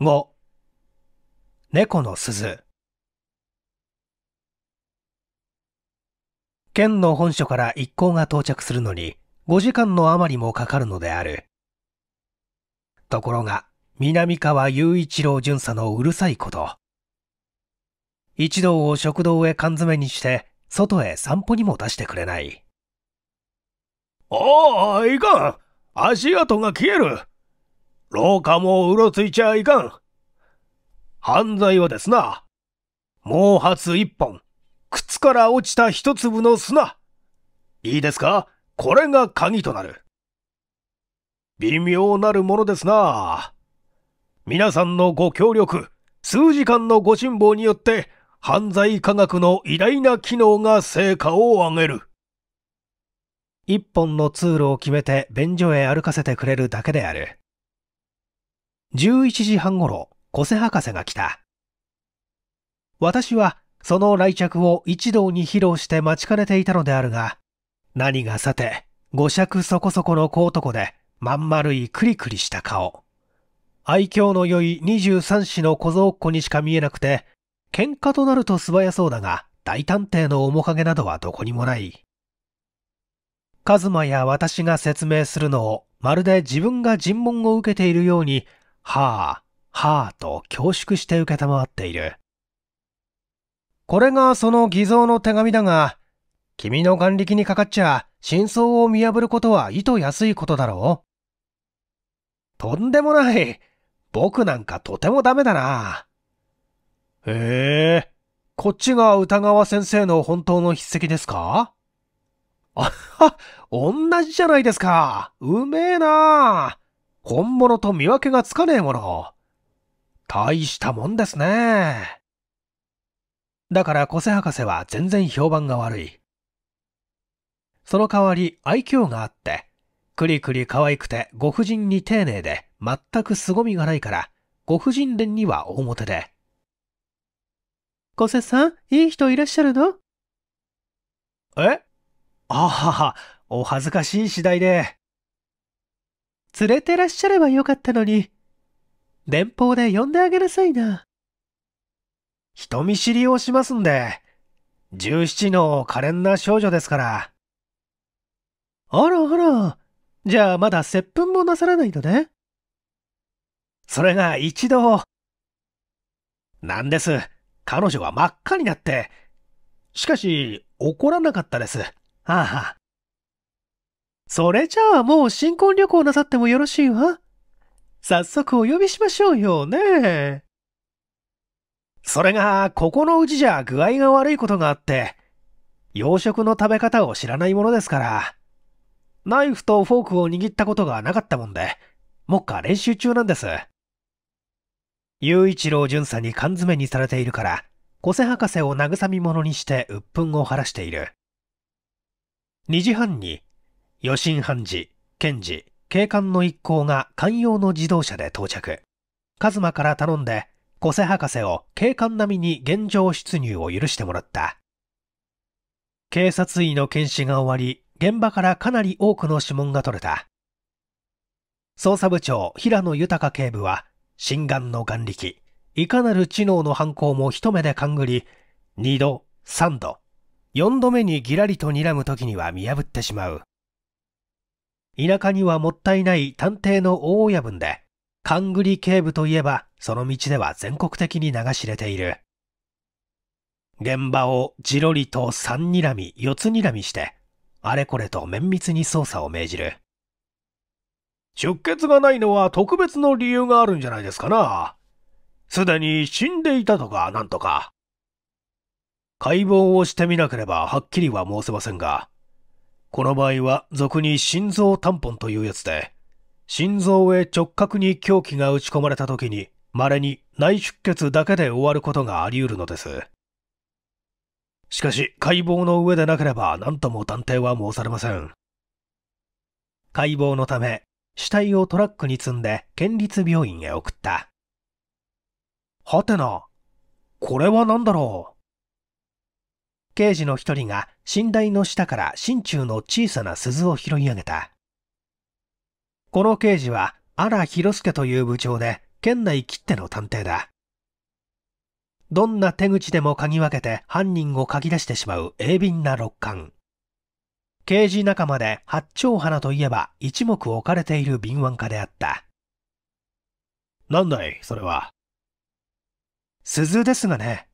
5。猫の鈴。県の本所から一行が到着するのに5時間の余りもかかるのである。ところが、南川雄一郎巡査のうるさいこと。一同を食堂へ缶詰にして、外へ散歩にも出してくれない。おーいかん足跡が消える廊下もうろついちゃいかん犯罪はですな、毛髪一本、靴から落ちた一粒の砂。いいですかこれが鍵となる。微妙なるものですな。皆さんのご協力、数時間のご辛抱によって、犯罪科学の偉大な機能が成果を上げる。一本の通路を決めて便所へ歩かせてくれるだけである。11時半ごろ、小瀬博士が来た。私はその来着を一同に披露して待ちかねていたのであるが、何がさて、五尺そこそこの小男で、まん丸いクリクリした顔。愛嬌の良い二十三子の小僧っ子にしか見えなくて、喧嘩となると素早そうだが、大探偵の面影などはどこにもない。カズマや私が説明するのを、まるで自分が尋問を受けているように、はあ、はあと恐縮して受けたまわっている。これがその偽造の手紙だが、君の眼力にかかっちゃ、真相を見破ることは意図安いことだろうとんでもない。僕なんかとてもダメだな。へえ、こっちが歌川先生の本当の筆跡ですかあは、同じじゃないですか。うめえな本物と見分けがつかねえもの。大したもんですね。だからコセ博士は全然評判が悪い。その代わり愛嬌があって、くりくり可愛くてご婦人に丁寧で全く凄みがないから、ご婦人連には大表で。コセさん、いい人いらっしゃるのえあはは、お恥ずかしい次第で。連れてらっしゃればよかったのに。電報で呼んであげなさいな。人見知りをしますんで、17の可憐な少女ですから。あらあら、じゃあまだ接吻もなさらないのね。それが一度。なんです。彼女は真っ赤になって。しかし、怒らなかったです。ああ。それじゃあもう新婚旅行なさってもよろしいわ。早速お呼びしましょうよね。それが、ここのうちじゃ具合が悪いことがあって、洋食の食べ方を知らないものですから、ナイフとフォークを握ったことがなかったもんで、目下練習中なんです。雄一郎巡査に缶詰にされているから、小瀬博士を慰み者にして鬱憤を晴らしている。2時半に、余震判事、検事、警官の一行が寛容の自動車で到着。カズマから頼んで、古瀬博士を警官並みに現状出入を許してもらった。警察医の検視が終わり、現場からかなり多くの指紋が取れた。捜査部長平野豊警部は、心眼の眼力、いかなる知能の犯行も一目で勘ぐり、二度、三度、四度目にぎらりと睨む時には見破ってしまう。田舎にはもったいない探偵の大親分で、勘ぐり警部といえばその道では全国的に名が知れている。現場をじろりと三睨み、四つ睨みして、あれこれと綿密に捜査を命じる。出血がないのは特別の理由があるんじゃないですかな。すでに死んでいたとかなんとか。解剖をしてみなければはっきりは申せませんが、この場合は俗に心臓担保というやつで、心臓へ直角に凶器が打ち込まれた時に稀に内出血だけで終わることがあり得るのです。しかし解剖の上でなければ何とも断定は申されません。解剖のため、死体をトラックに積んで県立病院へ送った。はてな、これは何だろう刑事の一人が寝台の下から心中の小さな鈴を拾い上げた。この刑事は荒広助という部長で県内きっての探偵だ。どんな手口でも嗅ぎ分けて犯人を嗅ぎ出してしまう鋭敏な六感。刑事仲間で八丁花といえば一目置かれている敏腕家であった。なんだい、それは。鈴ですがね。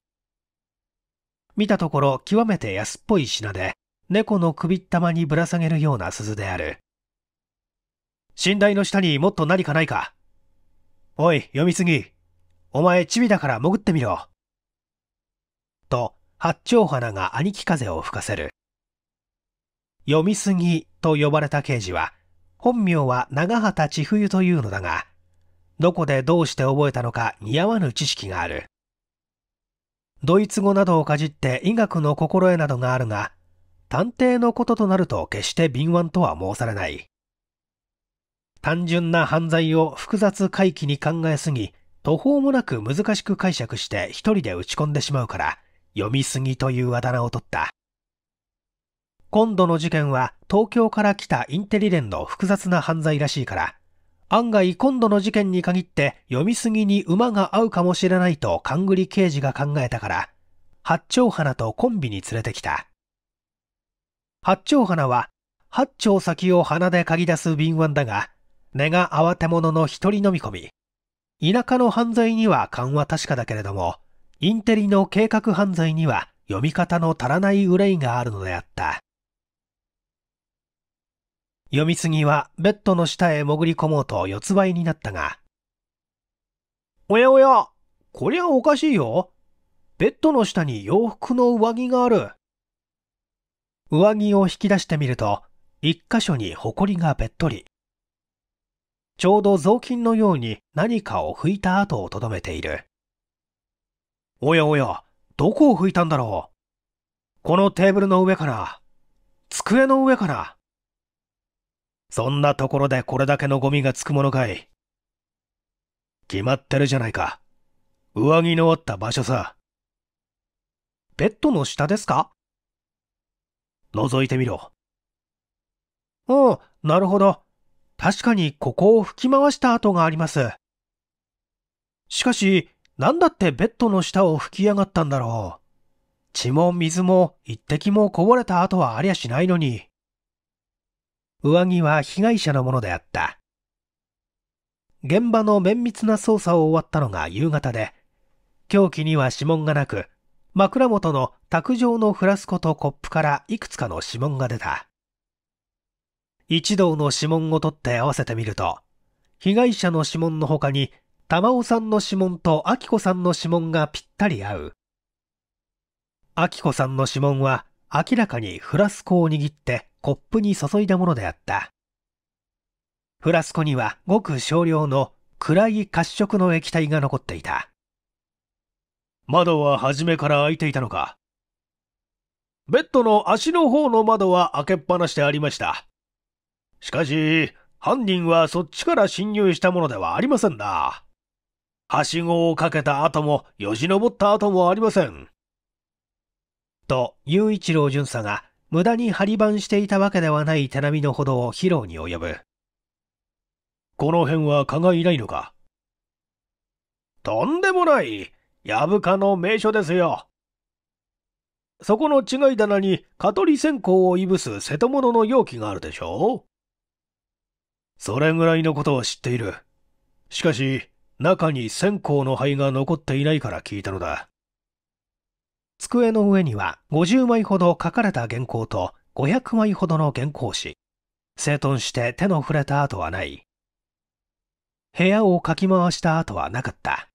見たところ極めて安っぽい品で、猫の首ったまにぶら下げるような鈴である。寝台の下にもっと何かないかおい、読みすぎ。お前、チビだから潜ってみろ。と、八丁花が兄貴風を吹かせる。読みすぎと呼ばれた刑事は、本名は長畑千冬というのだが、どこでどうして覚えたのか似合わぬ知識がある。ドイツ語などをかじって医学の心得などがあるが、探偵のこととなると決して敏腕とは申されない。単純な犯罪を複雑回帰に考えすぎ、途方もなく難しく解釈して一人で打ち込んでしまうから、読みすぎというあだ名を取った。今度の事件は東京から来たインテリ連の複雑な犯罪らしいから、案外今度の事件に限って読みすぎに馬が合うかもしれないと勘繰り刑事が考えたから、八丁花とコンビに連れてきた。八丁花は八丁先を鼻で嗅ぎ出す敏腕だが、根が慌て者の一人飲み込み。田舎の犯罪には勘は確かだけれども、インテリの計画犯罪には読み方の足らない憂いがあるのであった。読みすぎはベッドの下へ潜り込もうと四つ這いになったが、おやおや、こりゃおかしいよ。ベッドの下に洋服の上着がある。上着を引き出してみると、一箇所に埃がべっとり。ちょうど雑巾のように何かを拭いた後をとどめている。おやおや、どこを拭いたんだろうこのテーブルの上かな机の上かなそんなところでこれだけのゴミがつくものかい決まってるじゃないか。上着のあった場所さ。ベッドの下ですか覗いてみろ。おう、なるほど。確かにここを吹き回した跡があります。しかし、なんだってベッドの下を吹き上がったんだろう。血も水も一滴もこぼれた跡はありゃしないのに。上着は被害者のものであった。現場の綿密な捜査を終わったのが夕方で、凶器には指紋がなく、枕元の卓上のフラスコとコップからいくつかの指紋が出た。一同の指紋を取って合わせてみると、被害者の指紋の他に、玉尾さんの指紋と明子さんの指紋がぴったり合う。明子さんの指紋は明らかにフラスコを握ってコップに注いだものであった。フラスコにはごく少量の暗い褐色の液体が残っていた。窓は初めから開いていたのかベッドの足の方の窓は開けっぱなしでありました。しかし、犯人はそっちから侵入したものではありませんな。はしごをかけた後も、よじ登った後もありません。と、雄一郎巡査が、無駄に張り番していたわけではない手並みのほどを披露に及ぶ。この辺は蚊がいないのかとんでもない。ヤブカの名所ですよ。そこの違い棚に、蚊取り線香をいぶす瀬戸物の容器があるでしょうそれぐらいのことは知っている。しかし、中に線香の灰が残っていないから聞いたのだ。机の上には50枚ほど書かれた原稿と500枚ほどの原稿紙。整頓して手の触れた跡はない。部屋をかき回した跡はなかった。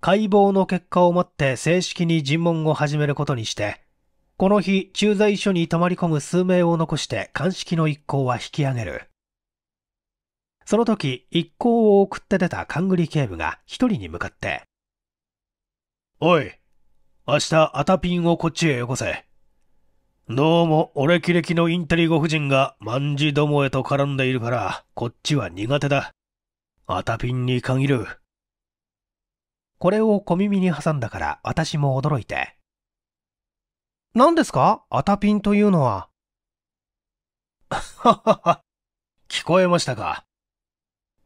解剖の結果をもって正式に尋問を始めることにして、この日、駐在所に泊まり込む数名を残して鑑識の一行は引き上げる。その時、一行を送って出た勘繰り警部が一人に向かって、おい、明日アタピンをこっちへよこせ。どうも、俺キレキのインテリゴ夫人が万事どもへと絡んでいるから、こっちは苦手だ。アタピンに限る。これを小耳に挟んだから私も驚いて。何ですかアタピンというのは。ははは。聞こえましたか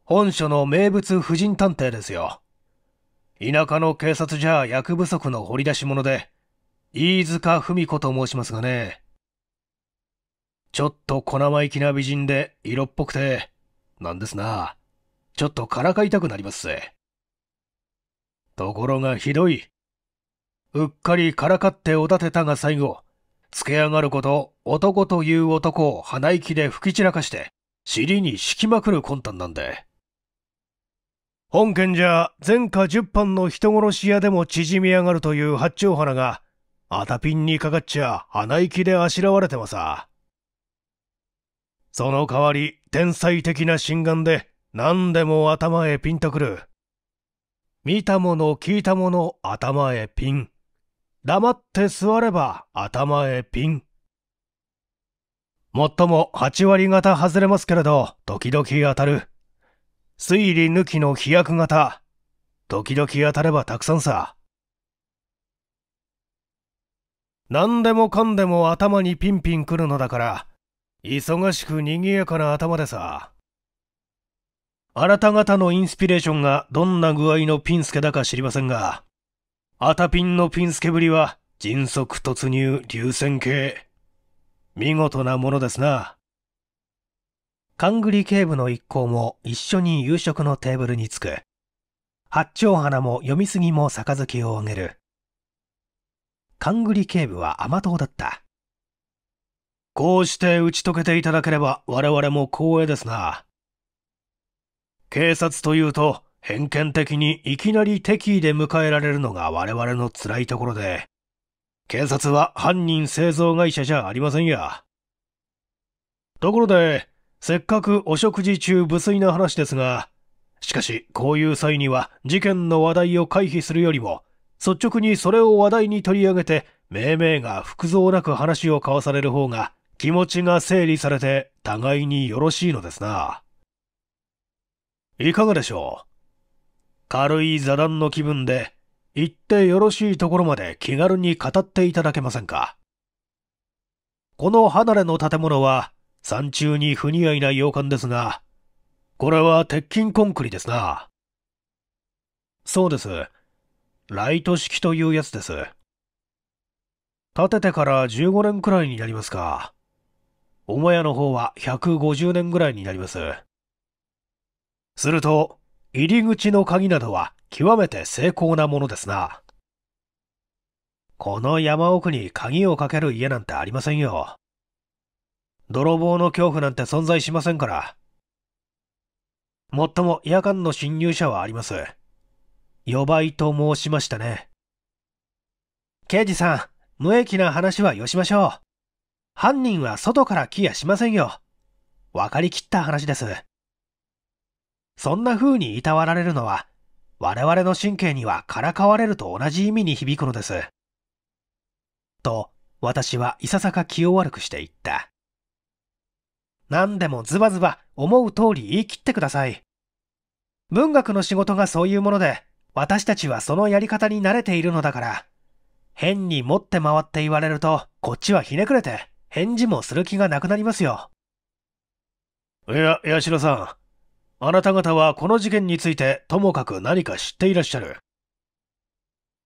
本所の名物婦人探偵ですよ。田舎の警察じゃ役不足の掘り出し物で、飯塚文子と申しますがね。ちょっと小生意気な美人で色っぽくて、なんですな。ちょっとからかいたくなりますところがひどい。うっかりからかっておだてたが最後、つけ上がること、男という男を鼻息で吹き散らかして、尻に敷きまくる魂胆なんで。本件じゃ前科10班の人殺し屋でも縮み上がるという八丁花がアタピンにかかっちゃ鼻息であしらわれてまさ。その代わり天才的な心眼で何でも頭へピンとくる見たもの聞いたもの頭へピン黙って座れば頭へピンもっとも8割方外れますけれど時々当たる推理抜きの飛躍型。時々当たればたくさんさ。何でもかんでも頭にピンピン来るのだから、忙しく賑やかな頭でさ。あなた方のインスピレーションがどんな具合のピンスケだか知りませんが、アタピンのピンスケぶりは迅速突入流線形。見事なものですな。カングリ警部の一行も一緒に夕食のテーブルに着く。八丁花も読みすぎも杯をあげる。カングリ警部は甘党だった。こうして打ち解けていただければ我々も光栄ですな。警察というと偏見的にいきなり敵意で迎えられるのが我々の辛いところで、警察は犯人製造会社じゃありませんや。ところで、せっかくお食事中無粋な話ですが、しかし、こういう際には事件の話題を回避するよりも、率直にそれを話題に取り上げて、命名が複雑なく話を交わされる方が、気持ちが整理されて、互いによろしいのですな。いかがでしょう軽い座談の気分で、行ってよろしいところまで気軽に語っていただけませんかこの離れの建物は、山中に不似合いな洋館ですが、これは鉄筋コンクリですな。そうです。ライト式というやつです。建ててから15年くらいになりますか。母屋の方は150年ぐらいになります。すると、入り口の鍵などは極めて精巧なものですな。この山奥に鍵をかける家なんてありませんよ。泥棒の恐怖なんて存在しませんから。もっとも夜間の侵入者はあります。予売と申しましたね。刑事さん、無益な話はよしましょう。犯人は外から来やしませんよ。わかりきった話です。そんな風にいたわられるのは、我々の神経にはからかわれると同じ意味に響くのです。と、私はいささか気を悪くして言った。何でもズバズバ思う通り言い切ってください。文学の仕事がそういうもので、私たちはそのやり方に慣れているのだから、変に持って回って言われると、こっちはひねくれて、返事もする気がなくなりますよ。いや、八代さん。あなた方はこの事件についてともかく何か知っていらっしゃる。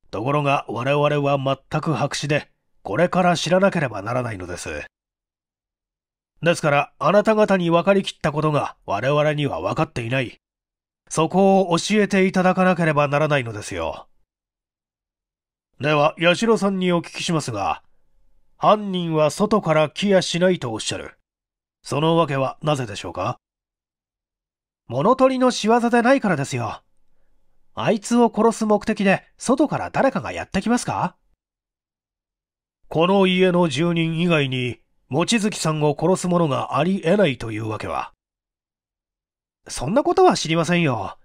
ところが我々は全く白紙で、これから知らなければならないのです。ですから、あなた方に分かりきったことが我々には分かっていない。そこを教えていただかなければならないのですよ。では、八代さんにお聞きしますが、犯人は外から来やしないとおっしゃる。そのわけはなぜでしょうか物取りの仕業でないからですよ。あいつを殺す目的で外から誰かがやってきますかこの家の住人以外に望月さんを殺す者がありえないというわけは。そんなことは知りませんよ。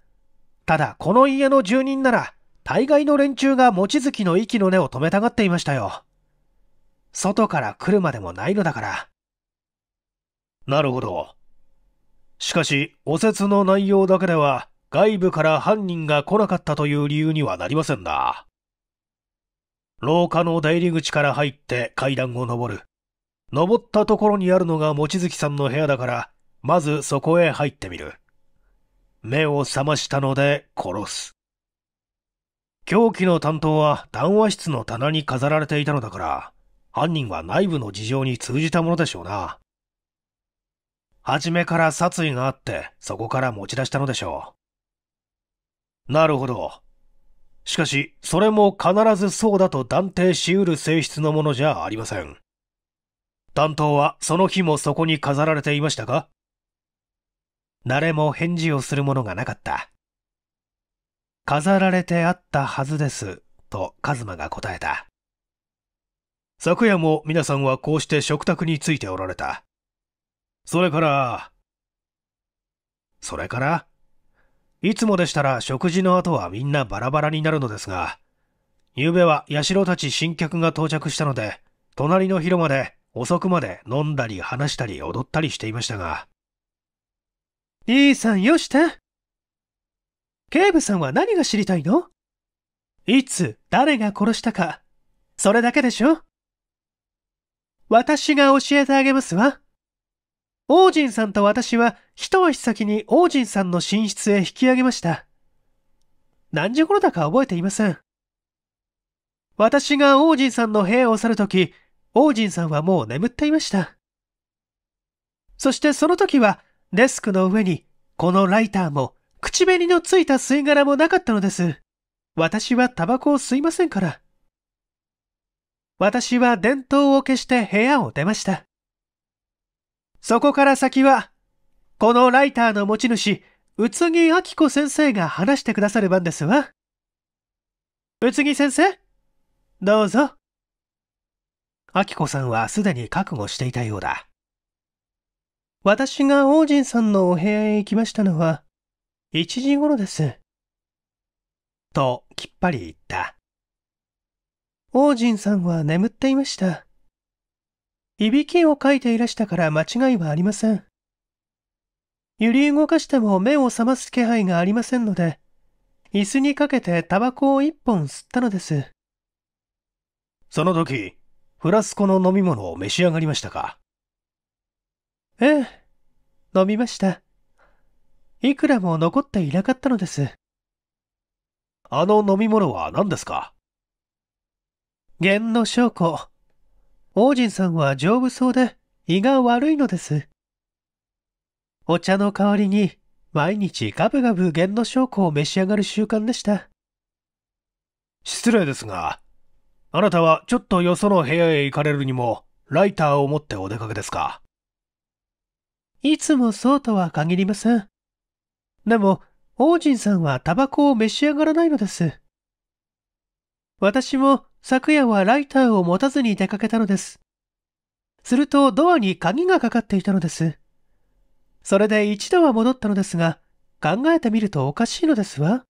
ただ、この家の住人なら、大概の連中が望月の息の根を止めたがっていましたよ。外から来るまでもないのだから。なるほど。しかし、お説の内容だけでは、外部から犯人が来なかったという理由にはなりませんな。廊下の出入り口から入って階段を上る。登ったところにあるのが望月さんの部屋だから、まずそこへ入ってみる。目を覚ましたので殺す。凶器の担当は談話室の棚に飾られていたのだから、犯人は内部の事情に通じたものでしょうな。はじめから殺意があって、そこから持ち出したのでしょう。なるほど。しかし、それも必ずそうだと断定し得る性質のものじゃありません。担当はその日もそこに飾られていましたか誰も返事をするものがなかった。飾られてあったはずです、とカズマが答えた。昨夜も皆さんはこうして食卓についておられた。それから、それからいつもでしたら食事の後はみんなバラバラになるのですが、昨夜は社たち新客が到着したので、隣の広間で遅くまで飲んだり話したり踊ったりしていましたが。E さんよして警部さんは何が知りたいのいつ誰が殺したか、それだけでしょ私が教えてあげますわ。王人さんと私は一足先に王人さんの寝室へ引き上げました。何時頃だか覚えていません。私が王人さんの部屋を去るとき、王人さんはもう眠っていました。そしてその時は、デスクの上に、このライターも、口紅のついた吸い殻もなかったのです。私はタバコを吸いませんから。私は電灯を消して部屋を出ました。そこから先は、このライターの持ち主、宇津木明子先生が話してくださる番ですわ。宇津木先生どうぞ。明子さんはすでに覚悟していたようだ。私が王神さんのお部屋へ行きましたのは、1時頃です。と、きっぱり言った。王神さんは眠っていました。いびきをかいていらしたから間違いはありません。揺り動かしても目を覚ます気配がありませんので、椅子にかけてタバコを一本吸ったのです。その時、フラスコの飲み物を召し上がりましたかええ、飲みました。いくらも残っていなかったのです。あの飲み物は何ですか弦の証拠。王神さんは丈夫そうで胃が悪いのです。お茶の代わりに毎日ガブガブ弦の証拠を召し上がる習慣でした。失礼ですが、あなたはちょっとよその部屋へ行かれるにも、ライターを持ってお出かけですかいつもそうとは限りません。でも、王神さんはタバコを召し上がらないのです。私も昨夜はライターを持たずに出かけたのです。するとドアに鍵がかかっていたのです。それで一度は戻ったのですが、考えてみるとおかしいのですわ。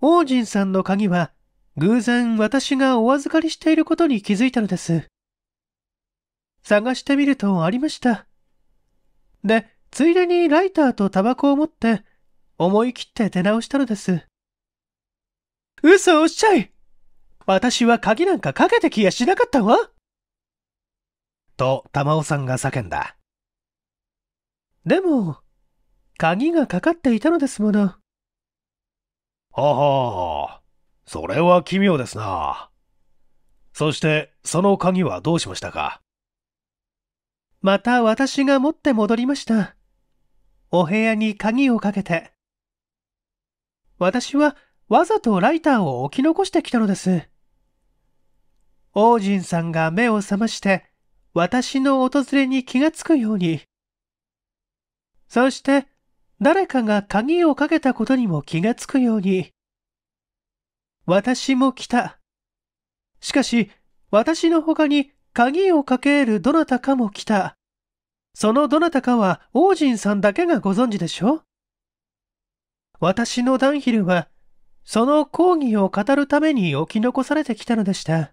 王神さんの鍵は偶然私がお預かりしていることに気づいたのです。探してみるとありました。で、ついでにライターとタバコを持って、思い切って出直したのです。嘘おっしゃい私は鍵なんかかけてきやしなかったわと、玉尾さんが叫んだ。でも、鍵がかかっていたのですもの。ほほう。それは奇妙ですな。そして、その鍵はどうしましたかまた私が持って戻りました。お部屋に鍵をかけて。私はわざとライターを置き残してきたのです。王人さんが目を覚まして、私の訪れに気がつくように。そして、誰かが鍵をかけたことにも気がつくように。私も来た。しかし、私の他に鍵をかけるどなたかも来た。そのどなたかは王人さんだけがご存知でしょ私のダンヒルは、その講義を語るために置き残されてきたのでした。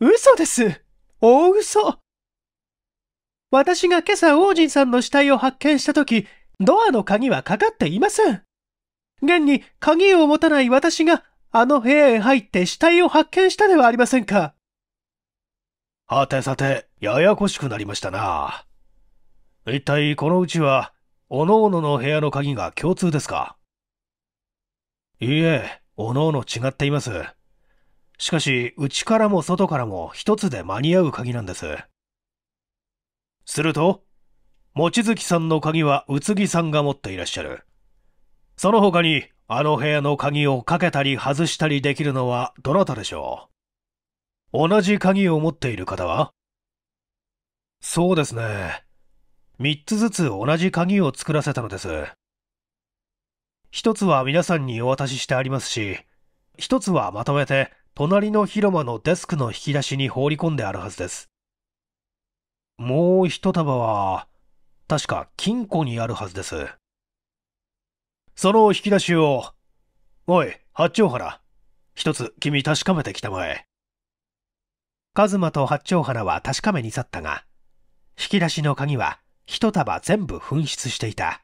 嘘です大嘘私が今朝王人さんの死体を発見したとき、ドアの鍵はかかっていません。現に鍵を持たない私があの部屋へ入って死体を発見したではありませんか。はてさて、ややこしくなりましたな。一体このうちは、おのおのの部屋の鍵が共通ですかいいえ、おのおの違っています。しかし、内からも外からも一つで間に合う鍵なんです。すると、望月さんの鍵は宇津木さんが持っていらっしゃる。その他に、あの部屋の鍵をかけたり外したりできるのはどなたでしょう同じ鍵を持っている方はそうですね。3つずつ同じ鍵を作らせたのです。1つは皆さんにお渡ししてありますし、1つはまとめて隣の広間のデスクの引き出しに放り込んであるはずです。もう1束は、確か金庫にあるはずです。その引き出しを、おい、八丁原。一つ君確かめてきたまえ。カズマと八丁原は確かめに去ったが、引き出しの鍵は一束全部紛失していた。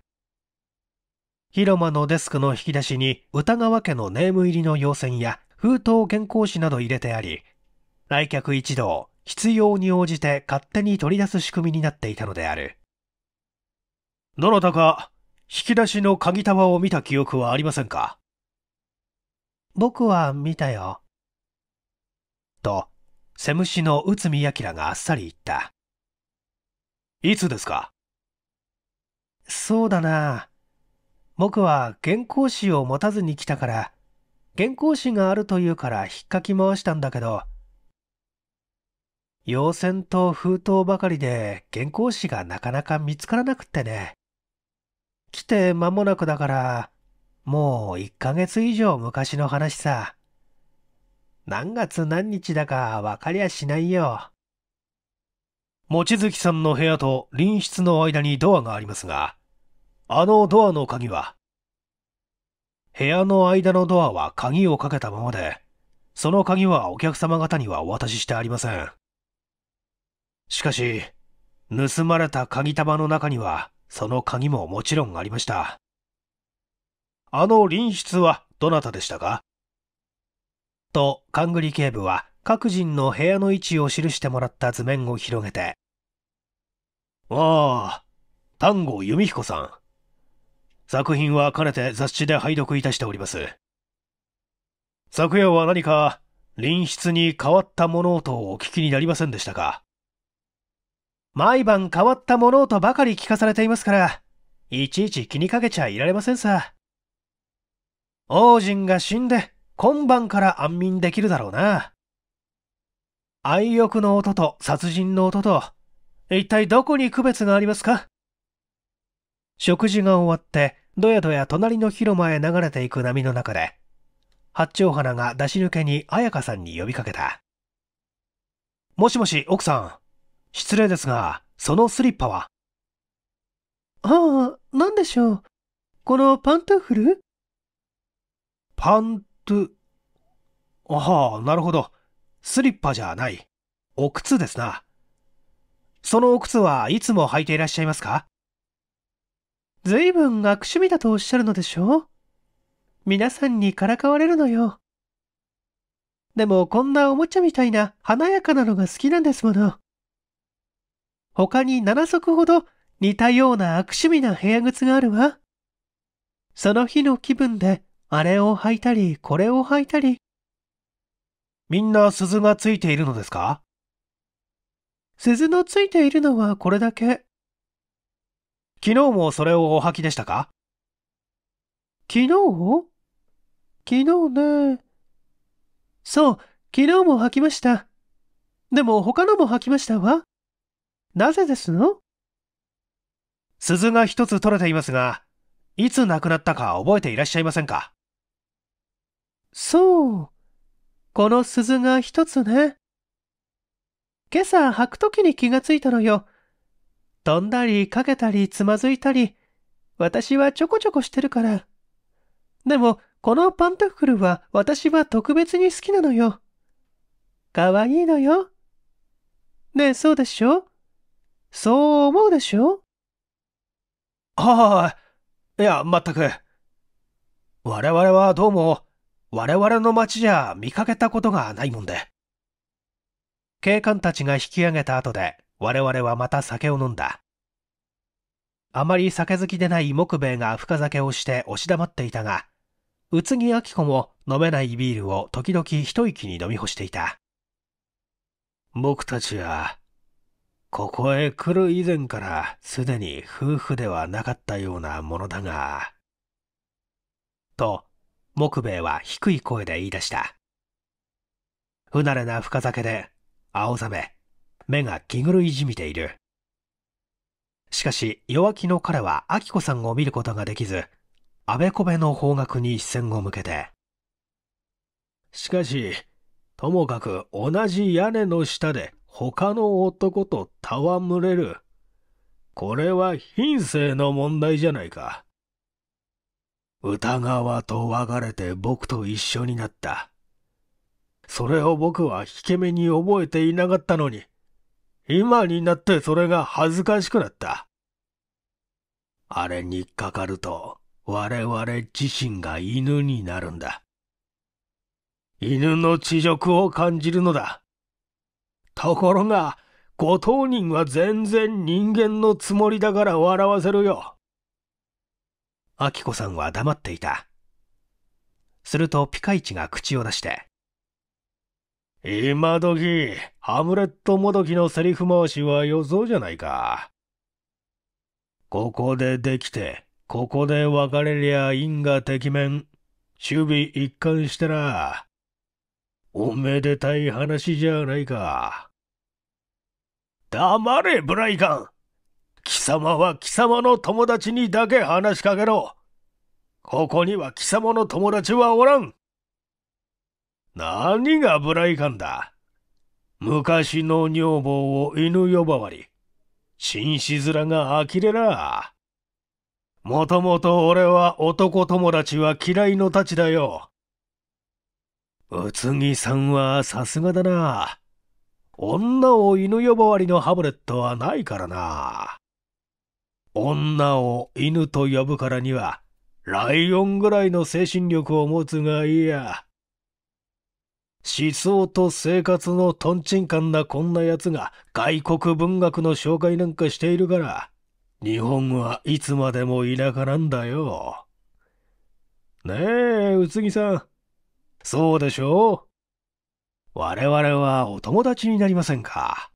広間のデスクの引き出しに歌川家のネーム入りの要線や封筒原稿紙など入れてあり、来客一同、必要に応じて勝手に取り出す仕組みになっていたのである。どなたか引き出しの鍵束を見た記憶はありませんか僕は見たよ。と、セムシの内海明があっさり言った。いつですかそうだな。僕は原稿紙を持たずに来たから、原稿紙があるというから引っかき回したんだけど、要線と封筒ばかりで原稿紙がなかなか見つからなくってね。来て間もなくだから、もう1ヶ月以上昔の話さ。何月何日だか分かりゃしないよ。望月さんの部屋と隣室の間にドアがありますが、あのドアの鍵は部屋の間のドアは鍵をかけたままで、その鍵はお客様方にはお渡ししてありません。しかし、盗まれた鍵束の中には、その鍵ももちろんありました。あの隣室はどなたでしたかと、勘グり警部は各人の部屋の位置を記してもらった図面を広げて。ああ、丹後弓彦さん。作品はかねて雑誌で拝読いたしております。昨夜は何か、隣室に変わった物音をお聞きになりませんでしたか毎晩変わったものばかり聞かされていますから、いちいち気にかけちゃいられませんさ。王人が死んで、今晩から安眠できるだろうな。愛欲の音と殺人の音と、一体どこに区別がありますか食事が終わって、どやどや隣の広間へ流れていく波の中で、八丁花が出し抜けに彩香さんに呼びかけた。もしもし、奥さん。失礼ですが、そのスリッパはああ、なんでしょう。このパントゥフルパントゥ、ああ、なるほど。スリッパじゃない。お靴ですな。そのお靴はいつも履いていらっしゃいますかずいぶん悪趣味だとおっしゃるのでしょう皆さんにからかわれるのよ。でもこんなおもちゃみたいな華やかなのが好きなんですもの。他に7足ほど似たような悪趣味な部屋靴があるわ。その日の気分であれを履いたりこれを履いたり。みんな鈴がついているのですか鈴のついているのはこれだけ。昨日もそれをお履きでしたか昨日昨日ね。そう、昨日も履きました。でも他のも履きましたわ。なぜですの鈴が一つ取れていますが、いつ亡くなったか覚えていらっしゃいませんかそう。この鈴が一つね。今朝履くときに気がついたのよ。飛んだりかけたりつまずいたり、私はちょこちょこしてるから。でも、このパンタフルは私は特別に好きなのよ。かわいいのよ。ねえ、そうでしょそう思うでしょはあ、いや、まったく。我々はどうも、我々の町じゃ見かけたことがないもんで。警官たちが引き上げた後で、我々はまた酒を飲んだ。あまり酒好きでない木兵衛が深酒をして押し黙っていたが、宇津木明子も飲めないビールを時々一息に飲み干していた。僕たちは、ここへ来る以前からすでに夫婦ではなかったようなものだが。と、木兵衛は低い声で言い出した。不慣れな深酒で、青ざめ、目が気狂いじみている。しかし、弱気の彼は明子さんを見ることができず、あべこべの方角に視線を向けて。しかし、ともかく同じ屋根の下で、他の男と戯れる。これは品性の問題じゃないか。歌川と別れて僕と一緒になった。それを僕は引け目に覚えていなかったのに、今になってそれが恥ずかしくなった。あれにかかると、我々自身が犬になるんだ。犬の恥辱を感じるのだ。ところが、ご当人は全然人間のつもりだから笑わせるよ。アキコさんは黙っていた。するとピカイチが口を出して。今時、ハムレットもどきのセリフ回しは予想じゃないか。ここでできて、ここで別れりゃ因果敵面、守備一貫してな。おめでたい話じゃないか。黙れ、ブライカン。貴様は貴様の友達にだけ話しかけろ。ここには貴様の友達はおらん。何がブライカンだ。昔の女房を犬呼ばわり、紳士面が呆れら。もともと俺は男友達は嫌いのたちだよ。宇津木さんはさすがだな。女を犬呼ばわりのハムレットはないからな。女を犬と呼ぶからには、ライオンぐらいの精神力を持つがいいや。思想と生活のとんちんかんなこんな奴が外国文学の紹介なんかしているから、日本はいつまでも田舎なんだよ。ねえ、宇津木さん。そうでしょう我々はお友達になりませんか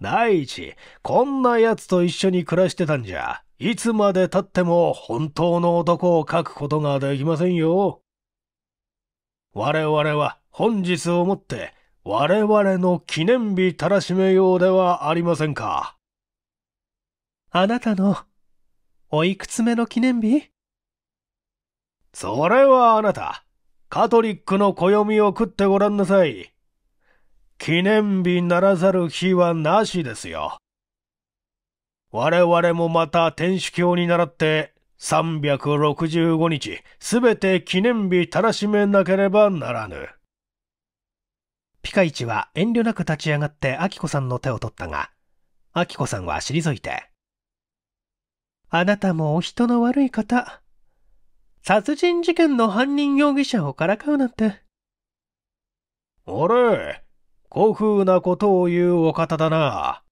第一、こんな奴と一緒に暮らしてたんじゃ、いつまで経っても本当の男を書くことができませんよ。我々は本日をもって我々の記念日たらしめようではありませんか。あなたのおいくつ目の記念日それはあなた、カトリックの暦を食ってごらんなさい。記念日ならざる日はなしですよ。我々もまた天主教に倣って365日すべて記念日たらしめなければならぬ。ピカイチは遠慮なく立ち上がってアキコさんの手を取ったが、アキコさんは退いて。あなたもお人の悪い方。殺人事件の犯人容疑者をからかうなんて。あれ古風なことを言うお方だな。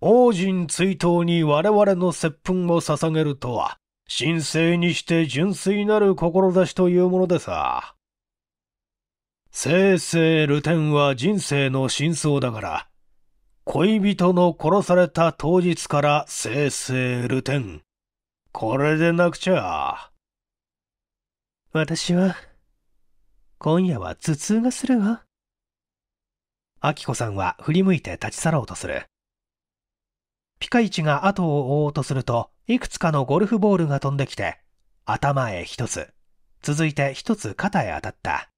王神追悼に我々の接吻を捧げるとは、神聖にして純粋なる志というものでさ。生々ルテンは人生の真相だから、恋人の殺された当日から生々ルテン。これでなくちゃ。私は、今夜は頭痛がするわ。明子さんは振り向いて立ち去ろうとする。ピカイチが後を追おうとすると、いくつかのゴルフボールが飛んできて、頭へ一つ、続いて一つ肩へ当たった。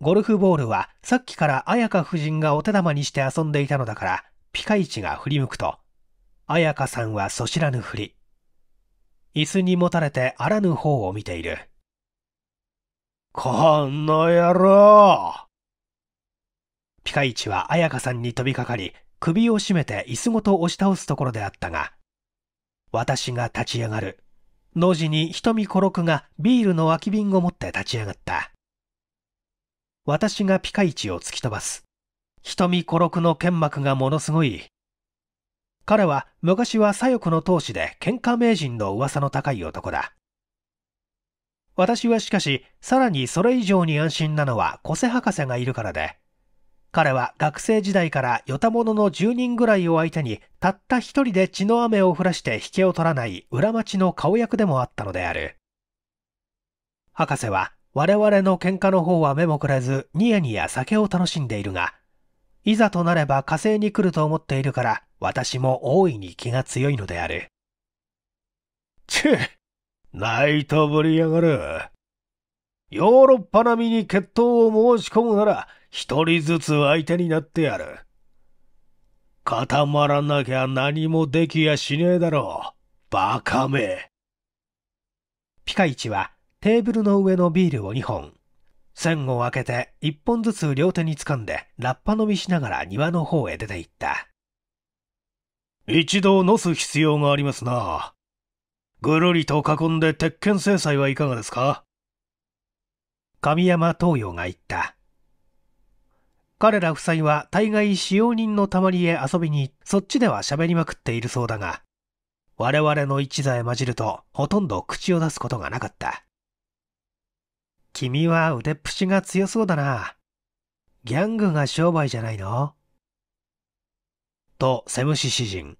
ゴルフボールはさっきから綾香夫人がお手玉にして遊んでいたのだから、ピカイチが振り向くと、綾香さんはそ知らぬふり。椅子にもたれてあらぬ方を見ている。この野郎ピカイチは彩香さんに飛びかかり、首を絞めて椅子ごと押し倒すところであったが、私が立ち上がる。同時に瞳小六がビールの空き瓶を持って立ち上がった。私がピカイチを突き飛ばす。瞳小六の剣幕がものすごい。彼は昔は左翼の闘志で喧嘩名人の噂の高い男だ。私はしかし、さらにそれ以上に安心なのは小瀬博士がいるからで、彼は学生時代からよたものの10人ぐらいを相手にたった一人で血の雨を降らして引けを取らない裏町の顔役でもあったのである。博士は我々の喧嘩の方は目もくれずニヤニヤ酒を楽しんでいるが、いざとなれば火星に来ると思っているから私も大いに気が強いのである。チュッ泣いとぶりやがる。ヨーロッパ並みに決闘を申し込むなら、一人ずつ相手になってやる。固まらなきゃ何もできやしねえだろう。バカめ。ピカイチはテーブルの上のビールを2本、栓を開けて1本ずつ両手に掴んでラッパ飲みしながら庭の方へ出て行った。一度のす必要がありますな。ぐるりと囲んで鉄拳制裁はいかがですか神山東洋が言った。彼ら夫妻は大概使用人のたまりへ遊びに、そっちでは喋りまくっているそうだが、我々の一座へ混じるとほとんど口を出すことがなかった。君は腕っぷしが強そうだな。ギャングが商売じゃないのと、セムシ詩人。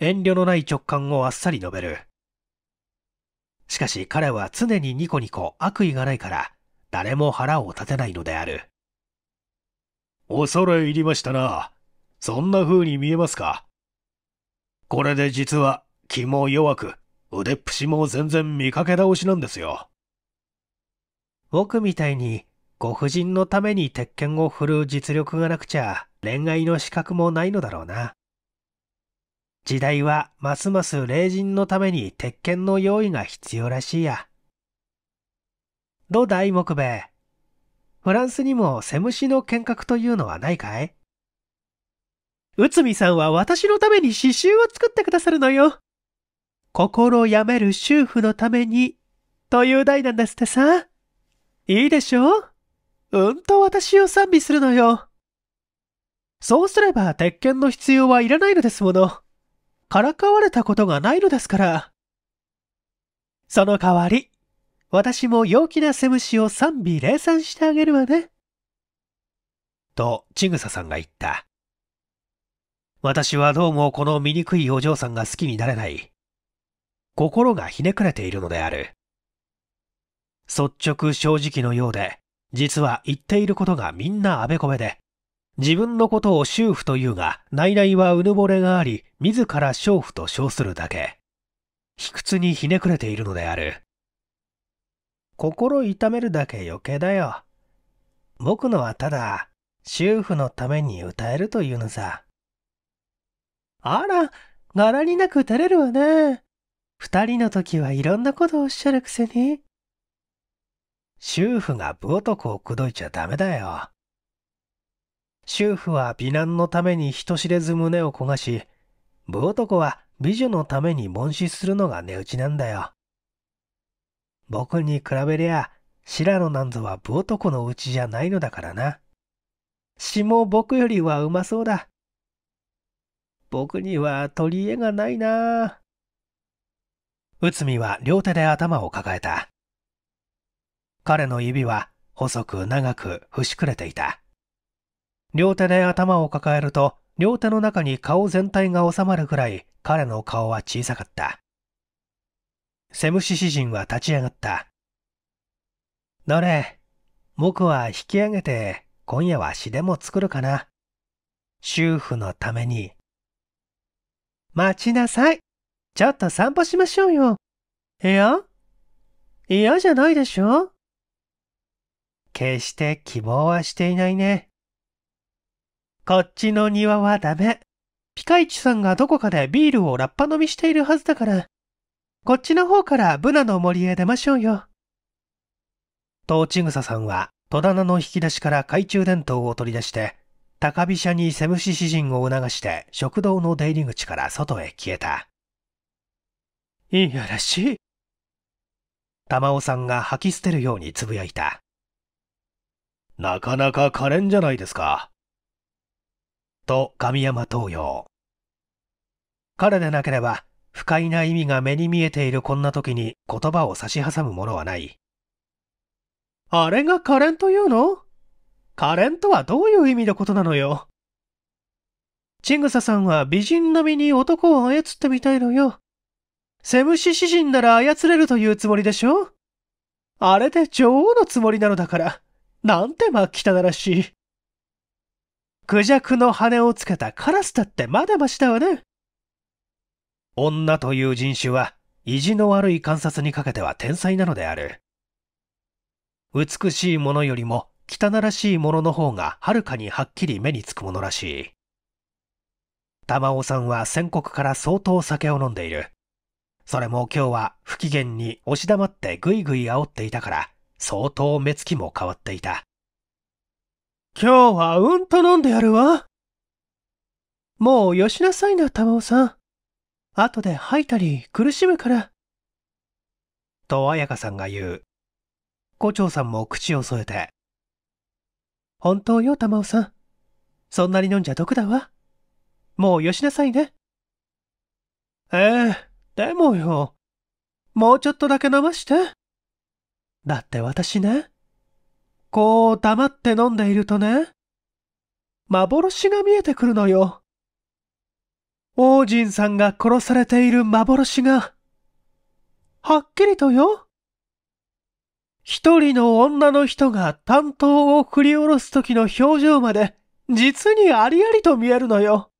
遠慮のない直感をあっさり述べる。しかし彼は常にニコニコ悪意がないから、誰も腹を立てないのである。恐れ入りましたな。そんな風に見えますかこれで実は気も弱く、腕っぷしも全然見かけ倒しなんですよ。僕みたいにご婦人のために鉄拳を振る実力がなくちゃ恋愛の資格もないのだろうな。時代はますます霊人のために鉄拳の用意が必要らしいや。どだい木兵フランスにもセムシの見学というのはないかい内海さんは私のために刺繍を作ってくださるのよ。心病める主婦のために、という題なんですってさ。いいでしょううんと私を賛美するのよ。そうすれば鉄拳の必要はいらないのですもの。からかわれたことがないのですから。その代わり、私も陽気なセムシを賛美礼賛してあげるわね。と、ちぐささんが言った。私はどうもこの醜いお嬢さんが好きになれない。心がひねくれているのである。率直正直のようで、実は言っていることがみんなあべこべで、自分のことを修婦というが、内々はうぬぼれがあり、自ら娼婦と称するだけ。卑屈にひねくれているのである。心痛めるだけ余計だよ。僕のはただ、主婦のために歌えるというのさ。あら、柄になくたれるわね。二人の時はいろんなことをおっしゃるくせに。主婦が部男を口説いちゃダメだよ。主婦は美男のために人知れず胸を焦がし、部男は美女のために問死するのが値打ちなんだよ。僕に比べりゃ、白野なんぞは武男のうちじゃないのだからな。詩も僕よりはうまそうだ。僕には取り柄がないな内海は両手で頭を抱えた。彼の指は細く長く伏しくれていた。両手で頭を抱えると両手の中に顔全体が収まるくらい彼の顔は小さかった。セムシシ人は立ち上がった。どれ、僕は引き上げて今夜は詩でも作るかな。主婦のために。待ちなさい。ちょっと散歩しましょうよ。いや嫌じゃないでしょ決して希望はしていないね。こっちの庭はダメ。ピカイチさんがどこかでビールをラッパ飲みしているはずだから。こっちの方からブナの森へ出ましょうよ。とちぐささんは戸棚の引き出しから懐中電灯を取り出して、高飛車にセムシ詩人を促して食堂の出入り口から外へ消えた。いやらしい。玉尾さんが吐き捨てるようにつぶやいた。なかなか可憐じゃないですか。と神山東洋。彼でなければ不快な意味が目に見えているこんな時に言葉を差し挟むものはない。あれが可憐というの可憐とはどういう意味のことなのよ。ちぐささんは美人並みに男を操ってみたいのよ。セムシ詩人なら操れるというつもりでしょあれで女王のつもりなのだから、なんてま汚らしい。クジャクの羽をつけたカラスだってまだましだわね。女という人種は意地の悪い観察にかけては天才なのである。美しいものよりも汚らしいものの方がはるかにはっきり目につくものらしい。玉尾さんは宣告から相当酒を飲んでいる。それも今日は不機嫌に押し黙ってぐいぐい煽っていたから、相当目つきも変わっていた。今日はうんと飲んでやるわ。もうよしなさいな、玉尾さん。後で吐いたり苦しむから。と綾香さんが言う。胡蝶さんも口を添えて。本当よ、玉尾さん。そんなに飲んじゃ毒だわ。もうよしなさいね。ええー、でもよ。もうちょっとだけ飲まして。だって私ね、こう黙って飲んでいるとね、幻が見えてくるのよ。王人さんが殺されている幻が、はっきりとよ。一人の女の人が担当を振り下ろす時の表情まで、実にありありと見えるのよ。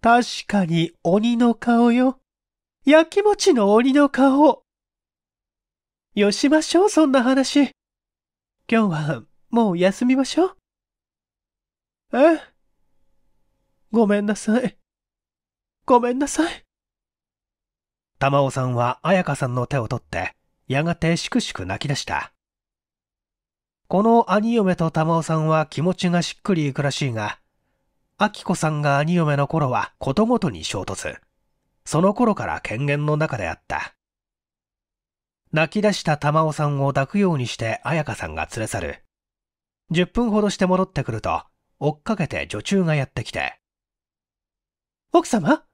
確かに鬼の顔よ。やきもちの鬼の顔。よしましょう、そんな話。今日は、もう休みましょう。えごめんなさい。ごめんなさい。玉尾さんは彩香さんの手を取って、やがてしくしく泣き出した。この兄嫁と玉尾さんは気持ちがしっくりいくらしいが、明子さんが兄嫁の頃はことごとに衝突。その頃から権限の中であった。泣き出した玉尾さんを抱くようにして彩香さんが連れ去る。10分ほどして戻ってくると、追っかけて女中がやってきて、奥様、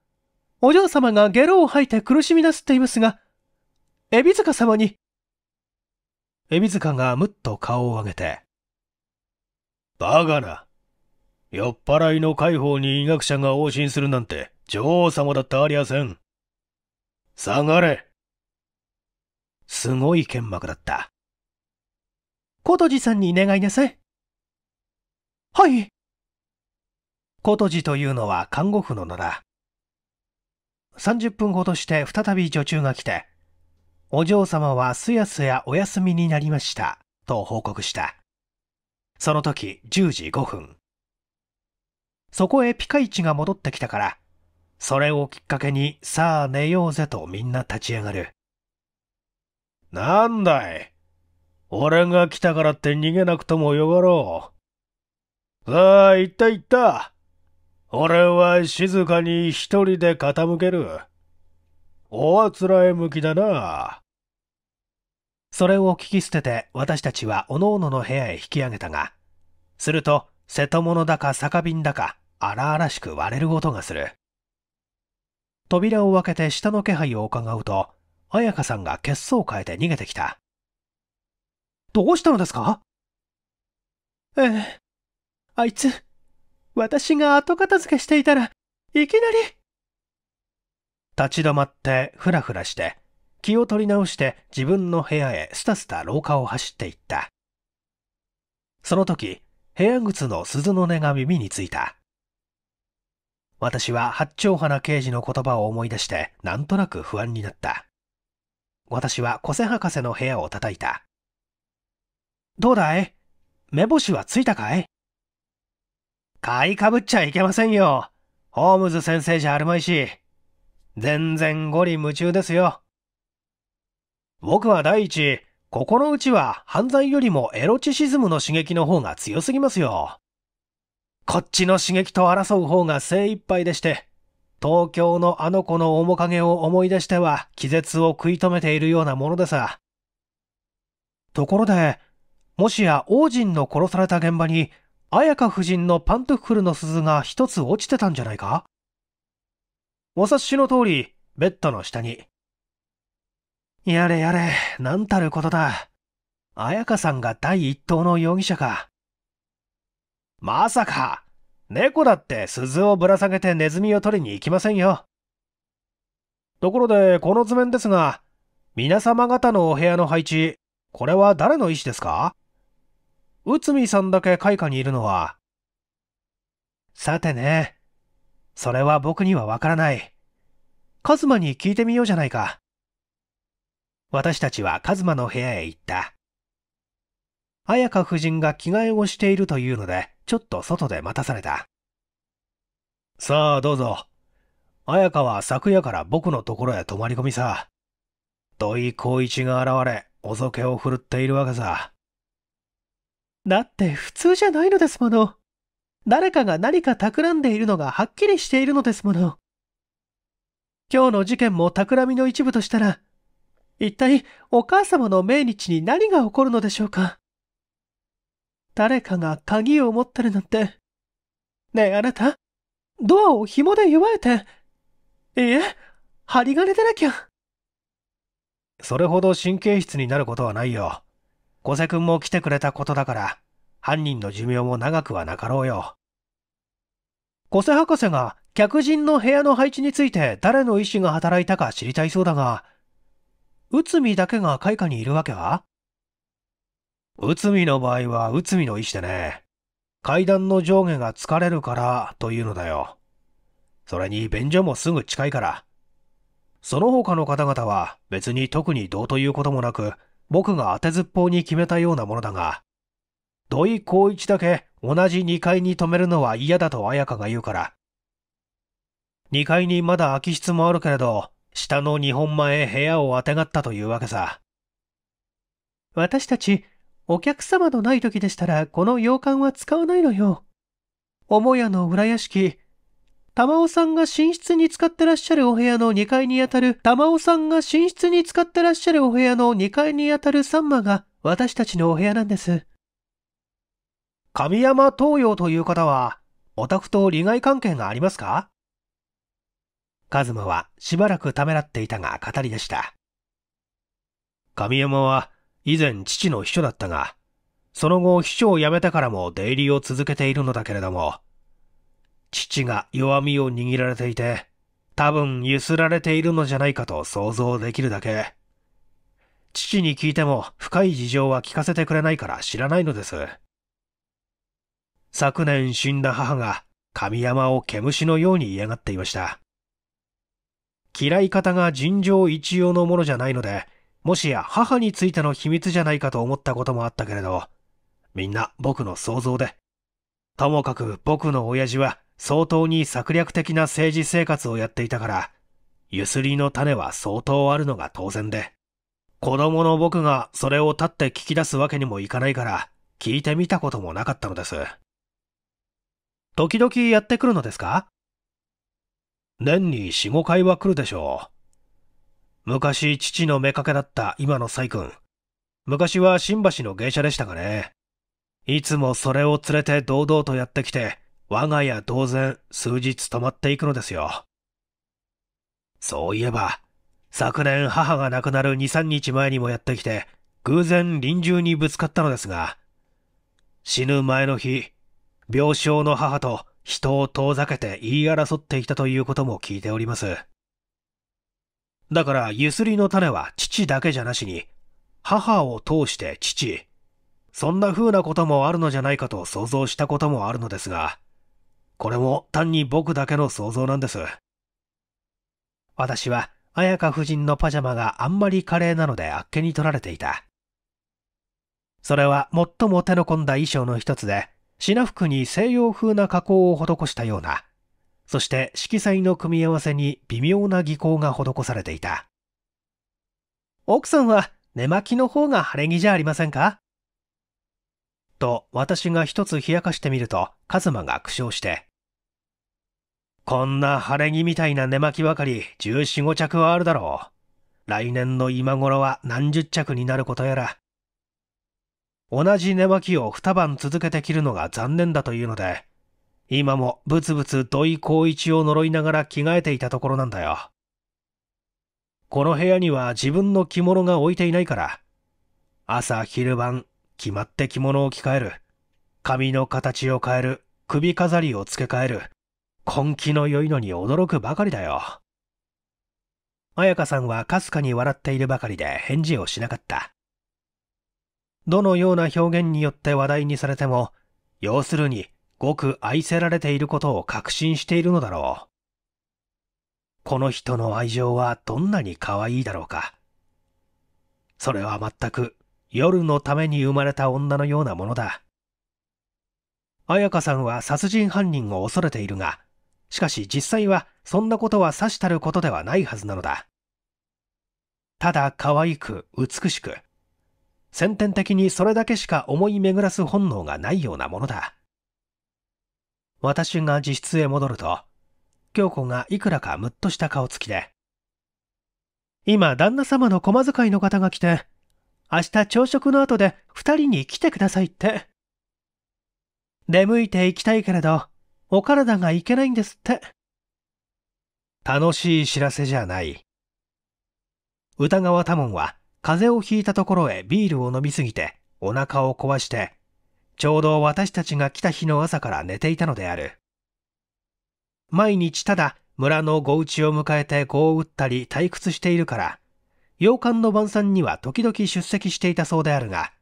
お嬢様がゲロを吐いて苦しみなすっていますが、エビ塚様に。エビ塚がむっと顔を上げて。バカな。酔っ払いの解放に医学者が往診するなんて女王様だってありゃせん。下がれ。すごい剣幕だった。琴路さんに願いなさい。はい。コトジというのは看護婦の名だ。30分ほどして再び女中が来て、お嬢様はすやすやお休みになりました、と報告した。その時10時5分。そこへピカイチが戻ってきたから、それをきっかけにさあ寝ようぜとみんな立ち上がる。なんだい俺が来たからって逃げなくともよがろう。ああ、行った行った。俺は静かに一人で傾ける。おあつらえ向きだな。それを聞き捨てて私たちはおのおのの部屋へ引き上げたが、すると瀬戸物だか酒瓶だか荒々しく割れる音がする。扉を開けて下の気配を伺うと、彩香さんが血相を変えて逃げてきた。どうしたのですかええ。あいつ、私が後片付けしていたら、いきなり。立ち止まって、ふらふらして、気を取り直して自分の部屋へスタスタ廊下を走っていった。その時、部屋靴の鈴の音が耳についた。私は八丁花刑事の言葉を思い出して、なんとなく不安になった。私は小瀬博士の部屋を叩いた。どうだい目星はついたかい買いかぶっちゃいけませんよ。ホームズ先生じゃあるまいし。全然ゴリ夢中ですよ。僕は第一、心打ちは犯罪よりもエロチシズムの刺激の方が強すぎますよ。こっちの刺激と争う方が精一杯でして、東京のあの子の面影を思い出しては気絶を食い止めているようなものでさ。ところで、もしや王人の殺された現場に綾香夫人のパントゥフルの鈴が一つ落ちてたんじゃないかお察しの通り、ベッドの下に。やれやれ、なんたることだ。綾香さんが第一党の容疑者か。まさか、猫だって鈴をぶら下げてネズミを取りに行きませんよ。ところで、この図面ですが、皆様方のお部屋の配置、これは誰の意思ですか内海さんだけ開花にいるのは。さてね。それは僕にはわからない。カズマに聞いてみようじゃないか。私たちはカズマの部屋へ行った。綾香夫人が着替えをしているというので、ちょっと外で待たされた。さあ、どうぞ。綾香は昨夜から僕のところへ泊まり込みさ。土井孝一が現れ、お酒を振るっているわけさ。だって普通じゃないのですもの。誰かが何か企んでいるのがはっきりしているのですもの。今日の事件も企みの一部としたら、一体お母様の命日に何が起こるのでしょうか誰かが鍵を持ってるなんて。ねえあなた、ドアを紐で祝えて、いえ、針金でなきゃ。それほど神経質になることはないよ。小瀬くんも来てくれたことだから、犯人の寿命も長くはなかろうよ。小瀬博士が客人の部屋の配置について誰の意思が働いたか知りたいそうだが、内海だけが開花にいるわけは内海の場合は内海の意思でね、階段の上下が疲れるからというのだよ。それに便所もすぐ近いから。その他の方々は別に特にどうということもなく、僕が当てずっぽうに決めたようなものだが、土井光一だけ同じ2階に止めるのは嫌だと綾香が言うから。2階にまだ空き室もあるけれど、下の日本前部屋をあてがったというわけさ。私たち、お客様のない時でしたらこの洋館は使わないのよ。母屋の裏屋敷、玉尾さんが寝室に使ってらっしゃるお部屋の2階にあたる、玉尾さんが寝室に使ってらっしゃるお部屋の2階にあたる三間が私たちのお部屋なんです。神山東洋という方は、オタクと利害関係がありますかカズマはしばらくためらっていたが語り出した。神山は以前父の秘書だったが、その後秘書を辞めてからも出入りを続けているのだけれども、父が弱みを握られていて、多分揺すられているのじゃないかと想像できるだけ。父に聞いても深い事情は聞かせてくれないから知らないのです。昨年死んだ母が神山を毛虫のように嫌がっていました。嫌い方が尋常一様のものじゃないので、もしや母についての秘密じゃないかと思ったこともあったけれど、みんな僕の想像で。ともかく僕の親父は相当に策略的な政治生活をやっていたから、ゆすりの種は相当あるのが当然で、子供の僕がそれを立って聞き出すわけにもいかないから、聞いてみたこともなかったのです。時々やってくるのですか年に4、5回は来るでしょう。昔父の目かけだった今のサ君。昔は新橋の芸者でしたがね。いつもそれを連れて堂々とやってきて、我が家当然数日泊まっていくのですよ。そういえば、昨年母が亡くなる2、3日前にもやってきて、偶然臨終にぶつかったのですが、死ぬ前の日、病床の母と人を遠ざけて言い争っていたということも聞いております。だから、ゆすりの種は父だけじゃなしに、母を通して父、そんな風なこともあるのじゃないかと想像したこともあるのですが、これも単に僕だけの想像なんです。私は、綾香夫人のパジャマがあんまり華麗なのであっけに取られていた。それは最も手の込んだ衣装の一つで、品服に西洋風な加工を施したような、そして色彩の組み合わせに微妙な技巧が施されていた。奥さんは寝巻きの方が晴れ着じゃありませんかと私が一つ冷やかしてみると、カズマが苦笑して、こんな晴れ着みたいな寝巻きばかり十四五着はあるだろう。来年の今頃は何十着になることやら。同じ寝巻きを二晩続けて着るのが残念だというので、今もブツブツ土井光一を呪いながら着替えていたところなんだよ。この部屋には自分の着物が置いていないから、朝昼晩決まって着物を着替える、髪の形を変える、首飾りを付け替える、根気の良いのに驚くばかりだよ。彩香さんはかすかに笑っているばかりで返事をしなかった。どのような表現によって話題にされても、要するにごく愛せられていることを確信しているのだろう。この人の愛情はどんなに可愛いだろうか。それは全く夜のために生まれた女のようなものだ。彩香さんは殺人犯人を恐れているが、しかし実際はそんなことはさしたることではないはずなのだ。ただ可愛く美しく、先天的にそれだけしか思い巡らす本能がないようなものだ。私が自室へ戻ると、京子がいくらかむっとした顔つきで、今旦那様の駒遣いの方が来て、明日朝食の後で二人に来てくださいって。出向いて行きたいけれど、お体がいけないんですって。楽しい知らせじゃない。歌川多門は風邪をひいたところへビールを飲みすぎてお腹を壊して、ちょうど私たちが来た日の朝から寝ていたのである。毎日ただ村のご打ちを迎えて碁を打ったり退屈しているから、洋館の晩餐には時々出席していたそうであるが、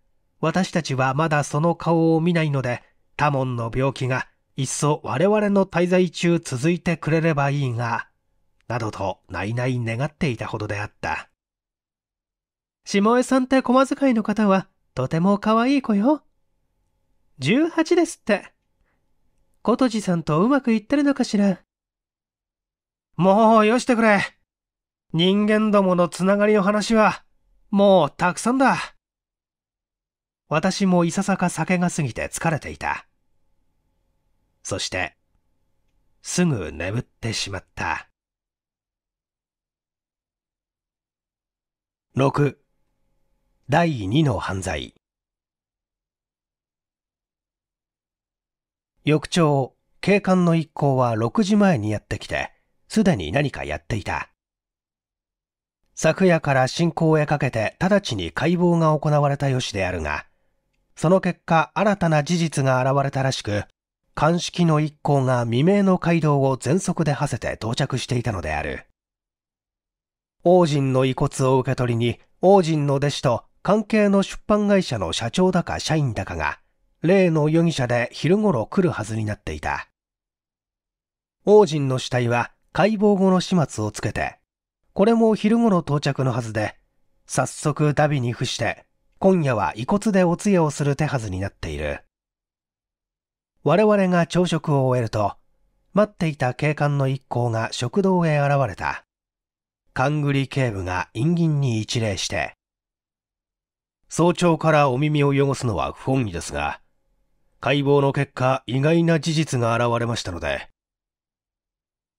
私たちはまだその顔を見ないので、多門の病気がいっそ我々の滞在中続いてくれればいいが、などと内々願っていたほどであった。下江さんって駒使いの方は、とても可愛い子よ。18ですって。琴とさんとうまくいってるのかしら。もうよしてくれ。人間どものつながりの話は、もうたくさんだ。私もいささか酒が過ぎて疲れていた。そして、すぐ眠ってしまった。6. 第2の犯罪翌朝、警官の一行は6時前にやってきて、すでに何かやっていた。昨夜から進行へかけて直ちに解剖が行われたよしであるが、その結果新たな事実が現れたらしく、鑑識の一行が未明の街道を全速で馳せて到着していたのである。王神の遺骨を受け取りに、王人の弟子と関係の出版会社の社長だか社員だかが、例の容疑者で昼頃来るはずになっていた。王神の死体は解剖後の始末をつけて、これも昼頃到着のはずで、早速ダビに付して、今夜は遺骨でお通夜をする手はずになっている。我々が朝食を終えると、待っていた警官の一行が食堂へ現れた。カングリ警部が陰銀に一礼して、早朝からお耳を汚すのは不本意ですが、解剖の結果意外な事実が現れましたので、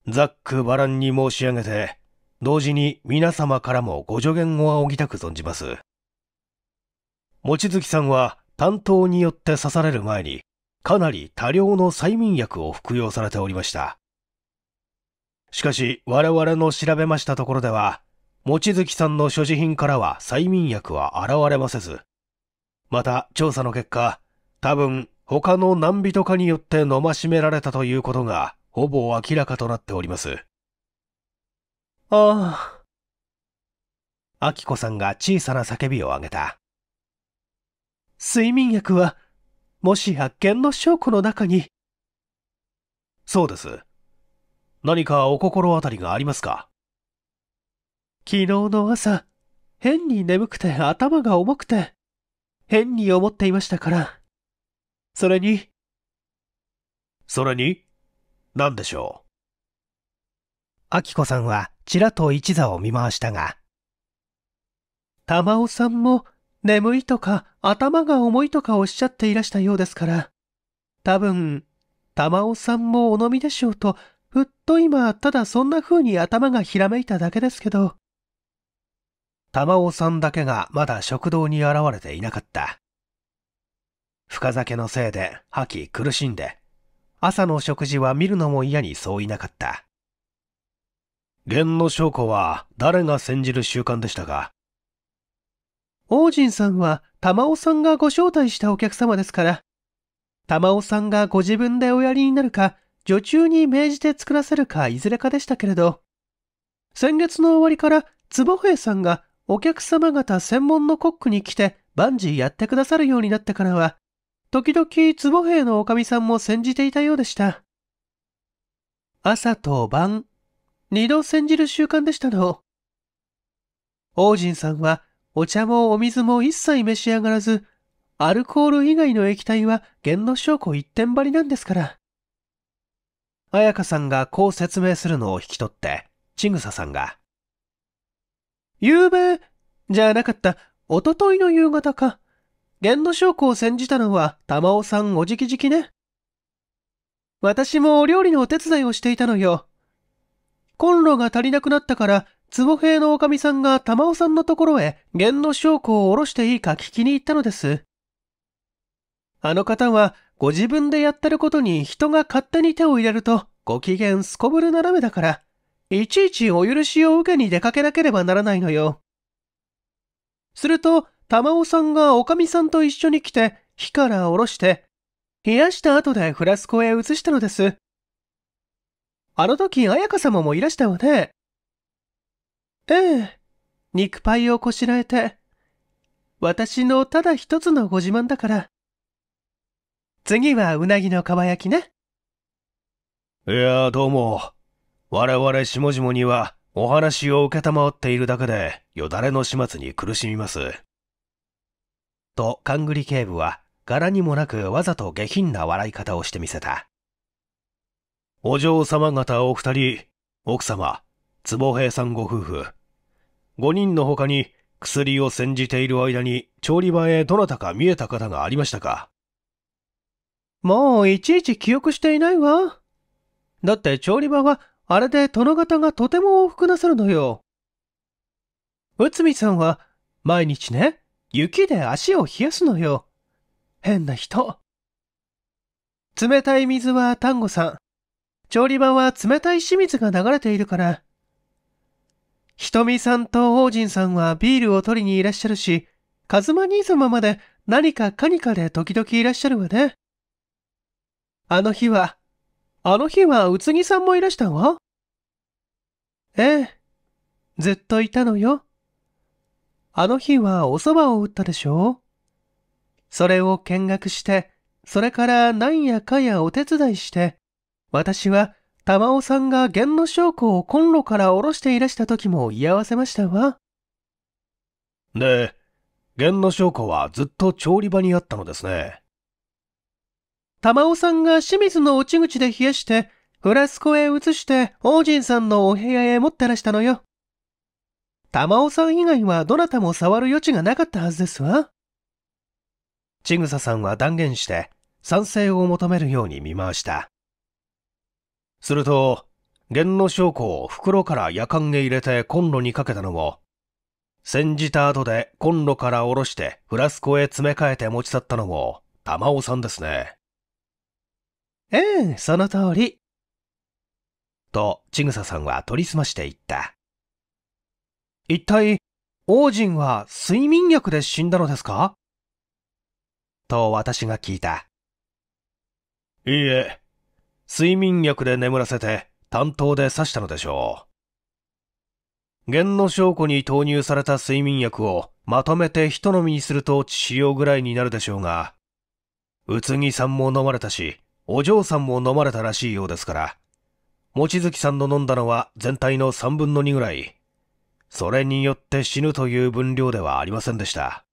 ざっくばらんに申し上げて、同時に皆様からもご助言を仰ぎたく存じます。望月さんは担当によって刺される前に、かなり多量の催眠薬を服用されておりました。しかし、我々の調べましたところでは、望月さんの所持品からは催眠薬は現れませず、また調査の結果、多分他の何人かによって飲ましめられたということが、ほぼ明らかとなっております。ああ。ア子さんが小さな叫びをあげた。睡眠薬はもし発見の証拠の中に。そうです。何かお心当たりがありますか昨日の朝、変に眠くて頭が重くて、変に思っていましたから。それに。それに何でしょう明子さんはちらっと一座を見回したが、玉尾さんも眠いとか頭が重いとかおっしゃっていらしたようですから、多分、玉尾さんもお飲みでしょうと、ふっと今、ただそんな風に頭がひらめいただけですけど。玉尾さんだけがまだ食堂に現れていなかった。深酒のせいで吐き苦しんで、朝の食事は見るのも嫌にそういなかった。源の証拠は誰が煎じる習慣でしたが、王神さんは玉尾さんがご招待したお客様ですから、玉尾さんがご自分でおやりになるか、女中に命じて作らせるかいずれかでしたけれど、先月の終わりから坪平さんがお客様方専門のコックに来て万事やってくださるようになってからは、時々坪平のおかみさんも煎じていたようでした。朝と晩、二度煎じる習慣でしたの。王神さんはお茶もお水も一切召し上がらず、アルコール以外の液体は言の証拠一点張りなんですから。彩香さんがこう説明するのを引き取って、ちぐささんが。夕べ、じゃなかった、おとといの夕方か。言の証拠を煎じたのは、玉尾さんおじきじきね。私もお料理のお手伝いをしていたのよ。コンロが足りなくなったから、坪平のおかみさんが玉尾さんのところへ弦の証拠を下ろしていいか聞きに行ったのです。あの方はご自分でやってることに人が勝手に手を入れるとご機嫌すこぶる斜めだから、いちいちお許しを受けに出かけなければならないのよ。すると、玉尾さんがおかみさんと一緒に来て火から下ろして、冷やした後でフラスコへ移したのです。あの時、彩香様もいらしたわね。ええ、肉パイをこしらえて、私のただ一つのご自慢だから。次はうなぎのかば焼きね。いやどうも。我々下々にはお話を受けたまわっているだけで、よだれの始末に苦しみます。と、勘グり警部は、柄にもなくわざと下品な笑い方をしてみせた。お嬢様方お二人、奥様、坪平さんご夫婦、5人の他に薬を煎じている間に調理場へどなたか見えた方がありましたかもういちいち記憶していないわ。だって調理場はあれで殿方がとても往復なさるのよ。内海さんは毎日ね、雪で足を冷やすのよ。変な人。冷たい水は丹後さん。調理場は冷たい清水が流れているから、ひとみさんと王人さんはビールを取りにいらっしゃるし、カズマ兄様まで何かかにかで時々いらっしゃるわね。あの日は、あの日はうつぎさんもいらしたわ。ええ、ずっといたのよ。あの日はお蕎麦を打ったでしょそれを見学して、それからなんやかやお手伝いして、私は玉尾さんが弦の将校をコンロから下ろしていらした時も居合わせましたわ。で、弦の証拠はずっと調理場にあったのですね。玉尾さんが清水の落ち口で冷やして、フラスコへ移して王人さんのお部屋へ持ってらしたのよ。玉尾さん以外はどなたも触る余地がなかったはずですわ。ちぐささんは断言して、賛成を求めるように見回した。すると、弦の証拠を袋から夜間へ入れてコンロにかけたのを、煎じた後でコンロから下ろしてフラスコへ詰め替えて持ち去ったのも、玉尾さんですね。ええ、その通り。と、ちぐささんは取りすまして言った。一体、王人は睡眠薬で死んだのですかと私が聞いた。いいえ、睡眠薬で眠らせて担当で刺したのでしょう。弦の証拠に投入された睡眠薬をまとめて人飲みにすると致死用ぐらいになるでしょうが、宇津木さんも飲まれたし、お嬢さんも飲まれたらしいようですから、望月さんの飲んだのは全体の3分の2ぐらい。それによって死ぬという分量ではありませんでした。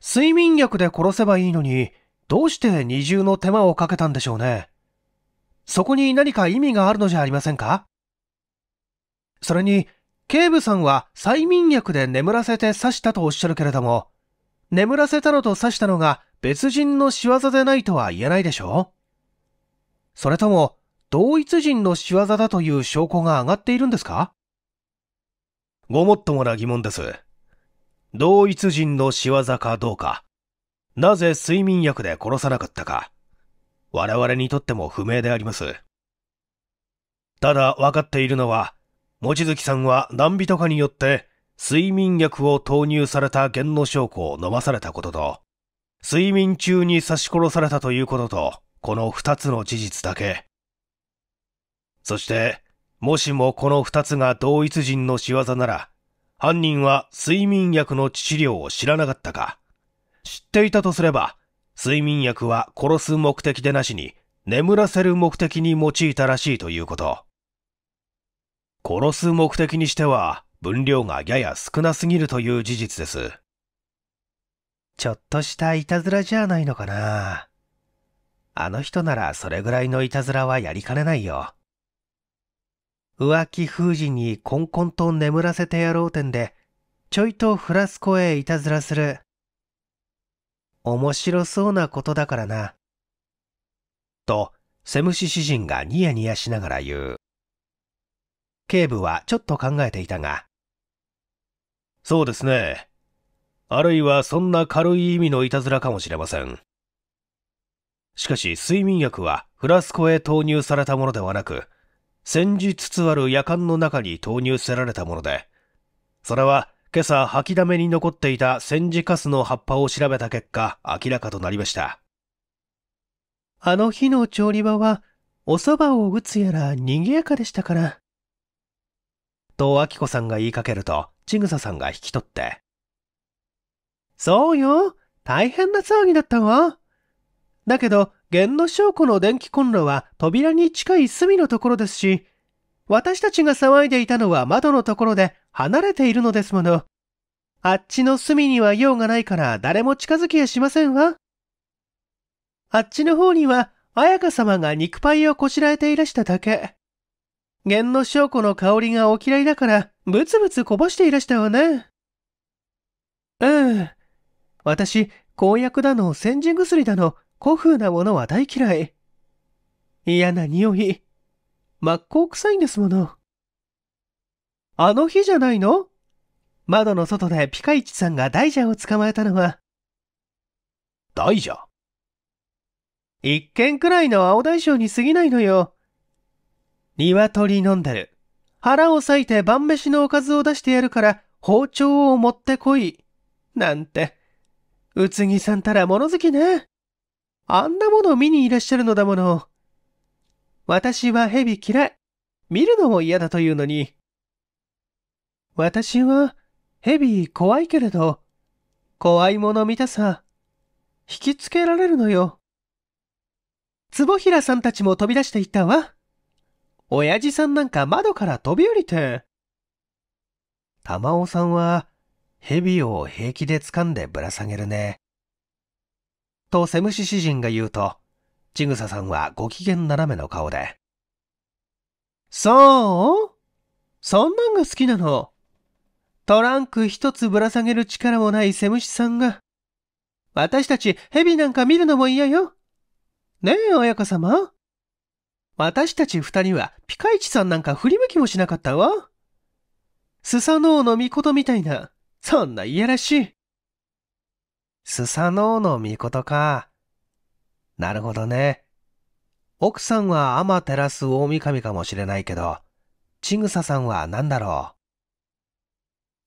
睡眠薬で殺せばいいのに、どうして二重の手間をかけたんでしょうね。そこに何か意味があるのじゃありませんかそれに、警部さんは催眠薬で眠らせて刺したとおっしゃるけれども、眠らせたのと刺したのが別人の仕業でないとは言えないでしょうそれとも、同一人の仕業だという証拠が上がっているんですかごもっともな疑問です。同一人の仕業かどうか、なぜ睡眠薬で殺さなかったか、我々にとっても不明であります。ただ分かっているのは、望月さんは何人かによって睡眠薬を投入された源の証拠を飲まされたことと、睡眠中に刺し殺されたということと、この二つの事実だけ。そして、もしもこの二つが同一人の仕業なら、犯人は睡眠薬の致死量を知らなかったか、知っていたとすれば、睡眠薬は殺す目的でなしに、眠らせる目的に用いたらしいということ。殺す目的にしては、分量がやや少なすぎるという事実です。ちょっとしたいたずらじゃないのかな。あの人ならそれぐらいのいたずらはやりかねないよ。浮気封じにこんこんと眠らせてやろう点で、ちょいとフラスコへいたずらする面白そうなことだからな。と、セムシ詩人がニヤニヤしながら言う。警部はちょっと考えていたが。そうですね。あるいはそんな軽い意味のいたずらかもしれません。しかし睡眠薬はフラスコへ投入されたものではなく、戦時つつある夜間の中に投入せられたもので、それは今朝吐き溜めに残っていた戦時カスの葉っぱを調べた結果、明らかとなりました。あの日の調理場は、お蕎麦を打つやら賑やかでしたから。と、明子さんが言いかけると、ちぐささんが引き取って。そうよ。大変な騒ぎだったわ。だけど、玄野証拠の電気コンロは扉に近い隅のところですし、私たちが騒いでいたのは窓のところで離れているのですもの。あっちの隅には用がないから誰も近づきやしませんわ。あっちの方には綾香様が肉パイをこしらえていらしただけ。玄の証拠の香りがお嫌いだから、ぶつぶつこぼしていらしたわね。うん。私、公約だの、煎じ薬だの、古風なものは大嫌い。嫌な匂い。真っ向臭いんですもの。あの日じゃないの窓の外でピカイチさんが大蛇を捕まえたのは。大蛇一軒くらいの青大将に過ぎないのよ。鶏飲んでる。腹を裂いて晩飯のおかずを出してやるから包丁を持ってこい。なんて。うつぎさんたら物好きね。あんなもの見にいらっしゃるのだもの。私は蛇嫌い。見るのも嫌だというのに、私は、ヘビ怖いけれど、怖いもの見たさ、引きつけられるのよ。坪平さんたちも飛び出していったわ。親父さんなんか窓から飛び降りて。玉尾さんは、蛇を平気で掴んでぶら下げるね。と、セムシ詩人が言うと、ちぐささんはご機嫌斜めの顔で。そうそんなんが好きなの。トランク一つぶら下げる力もないセムシさんが、私たち蛇なんか見るのも嫌よ。ねえ、親子様。私たち二人はピカイチさんなんか振り向きもしなかったわ。スサノオの御事みたいな、そんないやらしい。スサノオの御事か。なるほどね。奥さんは天照大神かもしれないけど、ちぐささんは何だろう。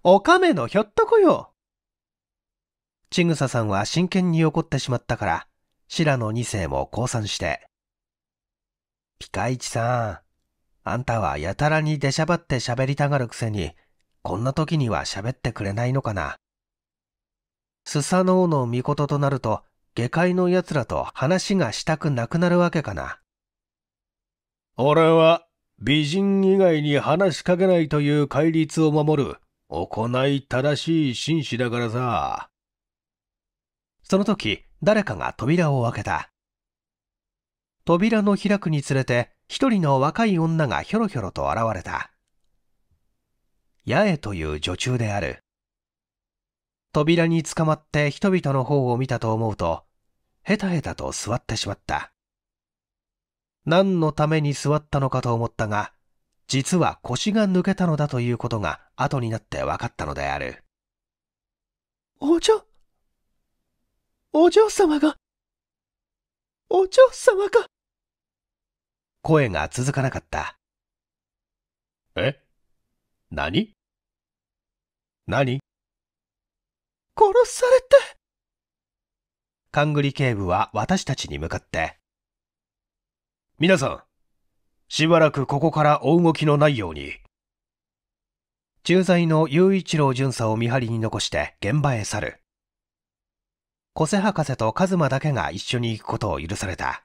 おかめのひょっとこよ。ちぐささんは真剣に怒ってしまったから、白野二世も降参して。ピカイチさん、あんたはやたらに出しゃばって喋りたがるくせに、こんな時には喋ってくれないのかな。スサノオの御事となると、下界の奴らと話がしたくなくなるわけかな。俺は美人以外に話しかけないという戒律を守る行い正しい紳士だからさ。その時、誰かが扉を開けた。扉の開くにつれて、一人の若い女がひょろひょろと現れた。八重という女中である。扉に捕まって人々の方を見たと思うと、へたへたと座ってしまった。何のために座ったのかと思ったが、実は腰が抜けたのだということが後になって分かったのである。お嬢、お嬢様が、お嬢様が。声が続かなかった。え何何殺されて。勘繰り警部は私たちに向かって。皆さん、しばらくここから大動きのないように。駐在の雄一郎巡査を見張りに残して現場へ去る。小瀬博士と一馬だけが一緒に行くことを許された。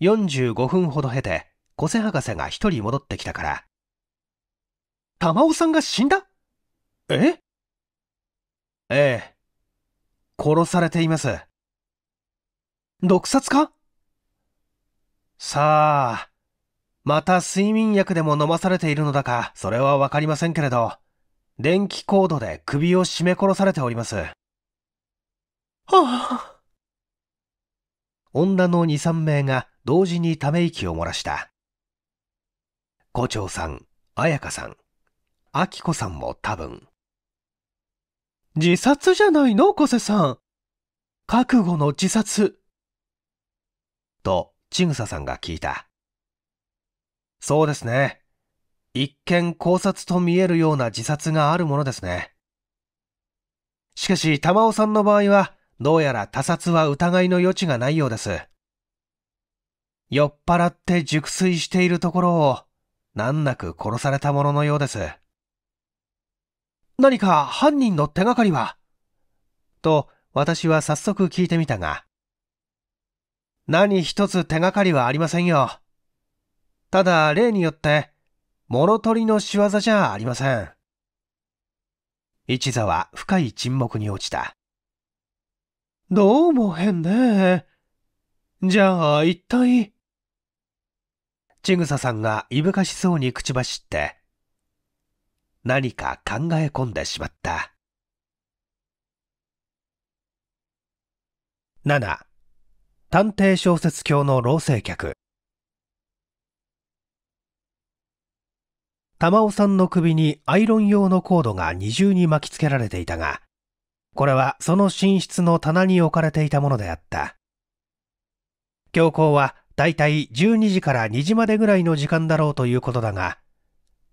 45分ほど経て、小瀬博士が一人戻ってきたから。玉尾さんが死んだえええ。殺されています。毒殺かさあ、また睡眠薬でも飲まされているのだか、それはわかりませんけれど、電気コードで首を絞め殺されております。はあ、女の2、3名が同時にため息を漏らした。胡蝶さん、彩香さん、明子さんも多分。自殺じゃないの、小瀬さん。覚悟の自殺。と、千草さんが聞いた。そうですね。一見考察と見えるような自殺があるものですね。しかし、玉尾さんの場合は、どうやら他殺は疑いの余地がないようです。酔っ払って熟睡しているところを、難なく殺されたもののようです。何か犯人の手がかりはと、私は早速聞いてみたが、何一つ手がかりはありませんよ。ただ例によって、物取りの仕業じゃありません。一座は深い沈黙に落ちた。どうも変ね。じゃあ一体。ちぐささんがいぶかしそうにくちばしって、何か考え込んでしまった。7探偵小説教の老成客玉尾さんの首にアイロン用のコードが二重に巻きつけられていたがこれはその寝室の棚に置かれていたものであった教皇はだいたい12時から2時までぐらいの時間だろうということだが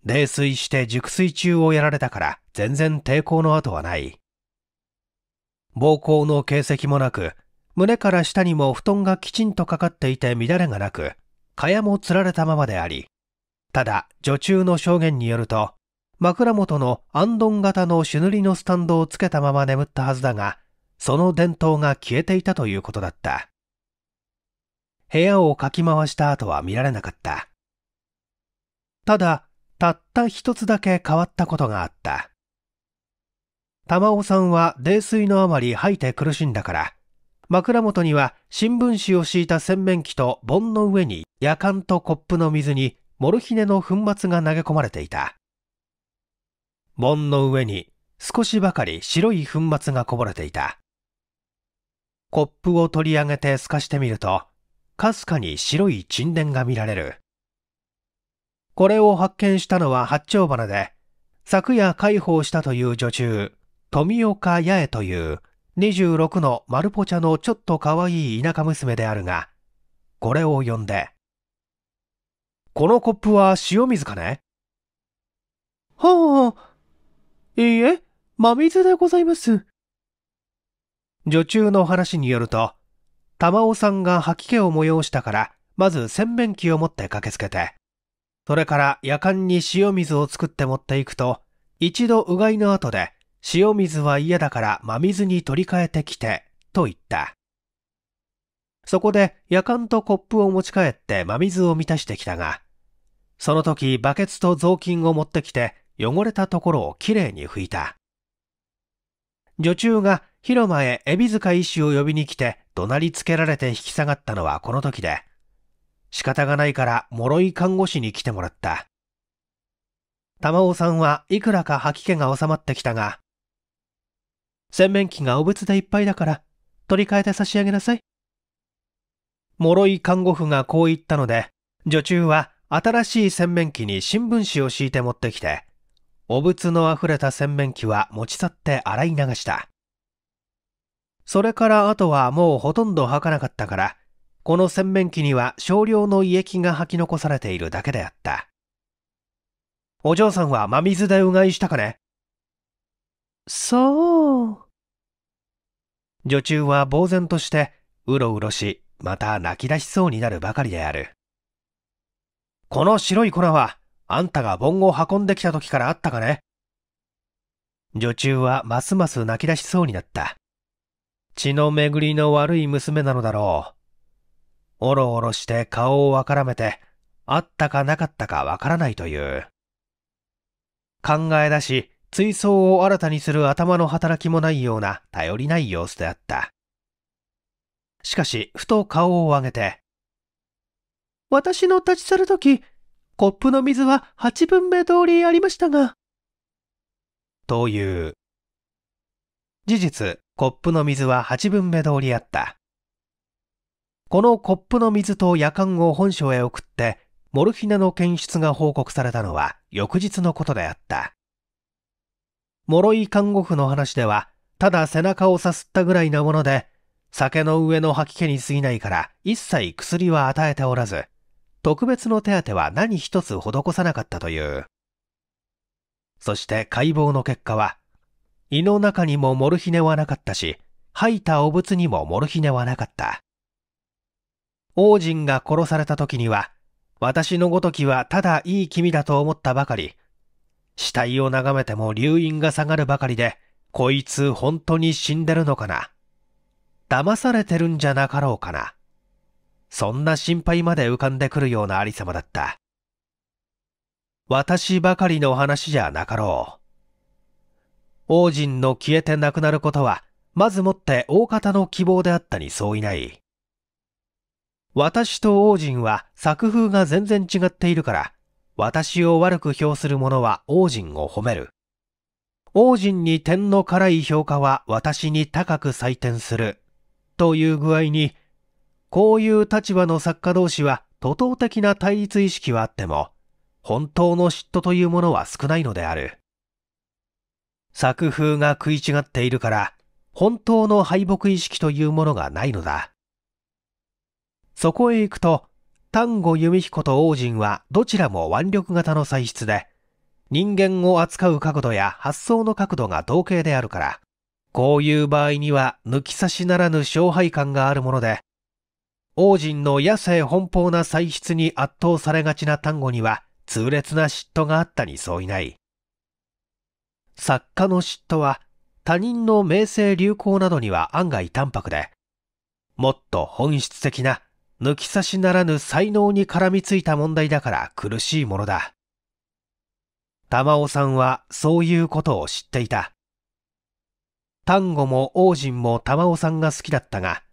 泥酔して熟睡中をやられたから全然抵抗の跡はない暴行の形跡もなく胸から下にも布団がきちんとかかっていて乱れがなく、蚊帳もつられたままであり、ただ、女中の証言によると、枕元のアンドン型の朱塗りのスタンドをつけたまま眠ったはずだが、その伝統が消えていたということだった。部屋をかき回した後は見られなかった。ただ、たった一つだけ変わったことがあった。玉尾さんは泥酔のあまり吐いて苦しんだから、枕元には新聞紙を敷いた洗面器と盆の上にやかんとコップの水にモルヒネの粉末が投げ込まれていた。盆の上に少しばかり白い粉末がこぼれていた。コップを取り上げて透かしてみると、かすかに白い沈殿が見られる。これを発見したのは八丁花で、昨夜解放したという女中、富岡八重という26のマルポチャのちょっとかわいい田舎娘であるが、これを呼んで、このコップは塩水かねはあ、いいえ、真水でございます。女中の話によると、玉尾さんが吐き気を催したから、まず洗面器を持って駆けつけて、それから夜間に塩水を作って持っていくと、一度うがいの後で、塩水は嫌だから真水に取り替えてきて、と言った。そこで夜間とコップを持ち帰って真水を満たしてきたが、その時バケツと雑巾を持ってきて汚れたところをきれいに拭いた。女中が広間へ海老塚医師を呼びに来て怒鳴りつけられて引き下がったのはこの時で、仕方がないから諸井看護師に来てもらった。玉尾さんはいくらか吐き気が収まってきたが、洗面器がお仏でいっぱいだから、取り替えて差し上げなさい。脆い看護婦がこう言ったので、女中は新しい洗面器に新聞紙を敷いて持ってきて、お仏の溢れた洗面器は持ち去って洗い流した。それからあとはもうほとんど吐かなかったから、この洗面器には少量の胃液が吐き残されているだけであった。お嬢さんは真水でうがいしたかねそう。女中は呆然として、うろうろし、また泣き出しそうになるばかりである。この白い粉は、あんたが盆を運んできた時からあったかね女中はますます泣き出しそうになった。血の巡りの悪い娘なのだろう。おろおろして顔をわからめて、あったかなかったかわからないという。考え出し、追走を新たにする頭の働きもないような頼りない様子であった。しかし、ふと顔を上げて、私の立ち去るとき、コップの水は八分目通りありましたが、という。事実、コップの水は八分目通りあった。このコップの水と夜間を本所へ送って、モルヒネの検出が報告されたのは翌日のことであった。脆い看護婦の話では、ただ背中をさすったぐらいなもので、酒の上の吐き気に過ぎないから一切薬は与えておらず、特別の手当は何一つ施さなかったという。そして解剖の結果は、胃の中にもモルヒネはなかったし、吐いた汚物にもモルヒネはなかった。王人が殺された時には、私のごときはただいい君だと思ったばかり、死体を眺めても流飲が下がるばかりで、こいつ本当に死んでるのかな騙されてるんじゃなかろうかなそんな心配まで浮かんでくるようなありさまだった。私ばかりの話じゃなかろう。王神の消えて亡くなることは、まずもって大方の希望であったに相違ない。私と王人は作風が全然違っているから、私を悪く評する者は王人を褒める。王人に点の辛い評価は私に高く採点する。という具合に、こういう立場の作家同士は徒党的な対立意識はあっても、本当の嫉妬というものは少ないのである。作風が食い違っているから、本当の敗北意識というものがないのだ。そこへ行くと、丹後弓彦と王人はどちらも腕力型の歳出で、人間を扱う角度や発想の角度が同型であるから、こういう場合には抜き差しならぬ勝敗感があるもので、王人の野生奔放な歳出に圧倒されがちな丹後には痛烈な嫉妬があったに相違ない。作家の嫉妬は他人の名声流行などには案外淡白で、もっと本質的な抜き差しならぬ才能に絡みついた問題だから苦しいものだ。玉尾さんはそういうことを知っていた。丹後も王人も玉尾さんが好きだったが、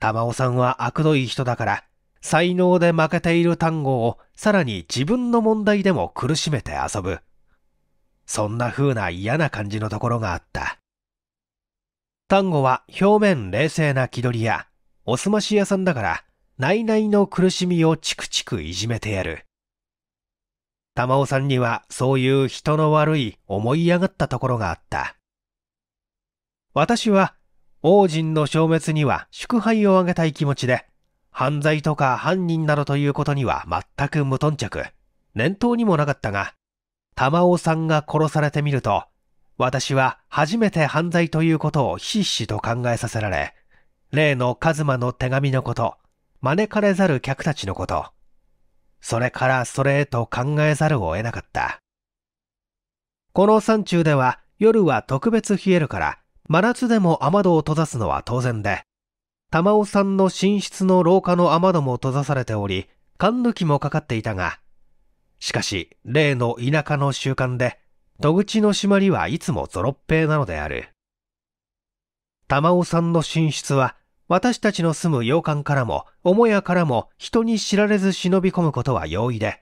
玉尾さんは悪どい人だから、才能で負けている単語をさらに自分の問題でも苦しめて遊ぶ。そんな風な嫌な感じのところがあった。単語は表面冷静な気取りや、おすまし屋さんだから、内々の苦しみをチクチクいじめてやる。玉尾さんにはそういう人の悪い思い上がったところがあった。私は、王人の消滅には祝杯をあげたい気持ちで、犯罪とか犯人などということには全く無頓着、念頭にもなかったが、玉尾さんが殺されてみると、私は初めて犯罪ということをひしひしと考えさせられ、例のカズマの手紙のこと、招かれざる客たちのこと、それからそれへと考えざるを得なかった。この山中では夜は特別冷えるから、真夏でも雨戸を閉ざすのは当然で、玉尾さんの寝室の廊下の雨戸も閉ざされており、缶抜きもかかっていたが、しかし、例の田舎の習慣で、戸口の閉まりはいつもゾロッペなのである。玉尾さんの寝室は、私たちの住む洋館からも、母屋からも人に知られず忍び込むことは容易で、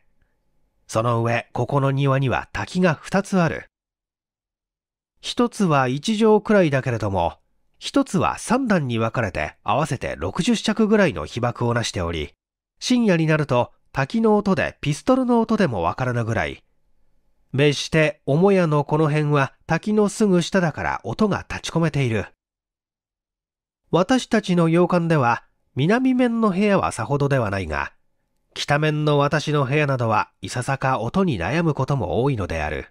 その上、ここの庭には滝が二つある。一つは一畳くらいだけれども、一つは三段に分かれて合わせて60尺ぐらいの被爆をなしており、深夜になると滝の音でピストルの音でもわからぬぐらい。別して母屋のこの辺は滝のすぐ下だから音が立ち込めている。私たちの洋館では南面の部屋はさほどではないが、北面の私の部屋などはいささか音に悩むことも多いのである。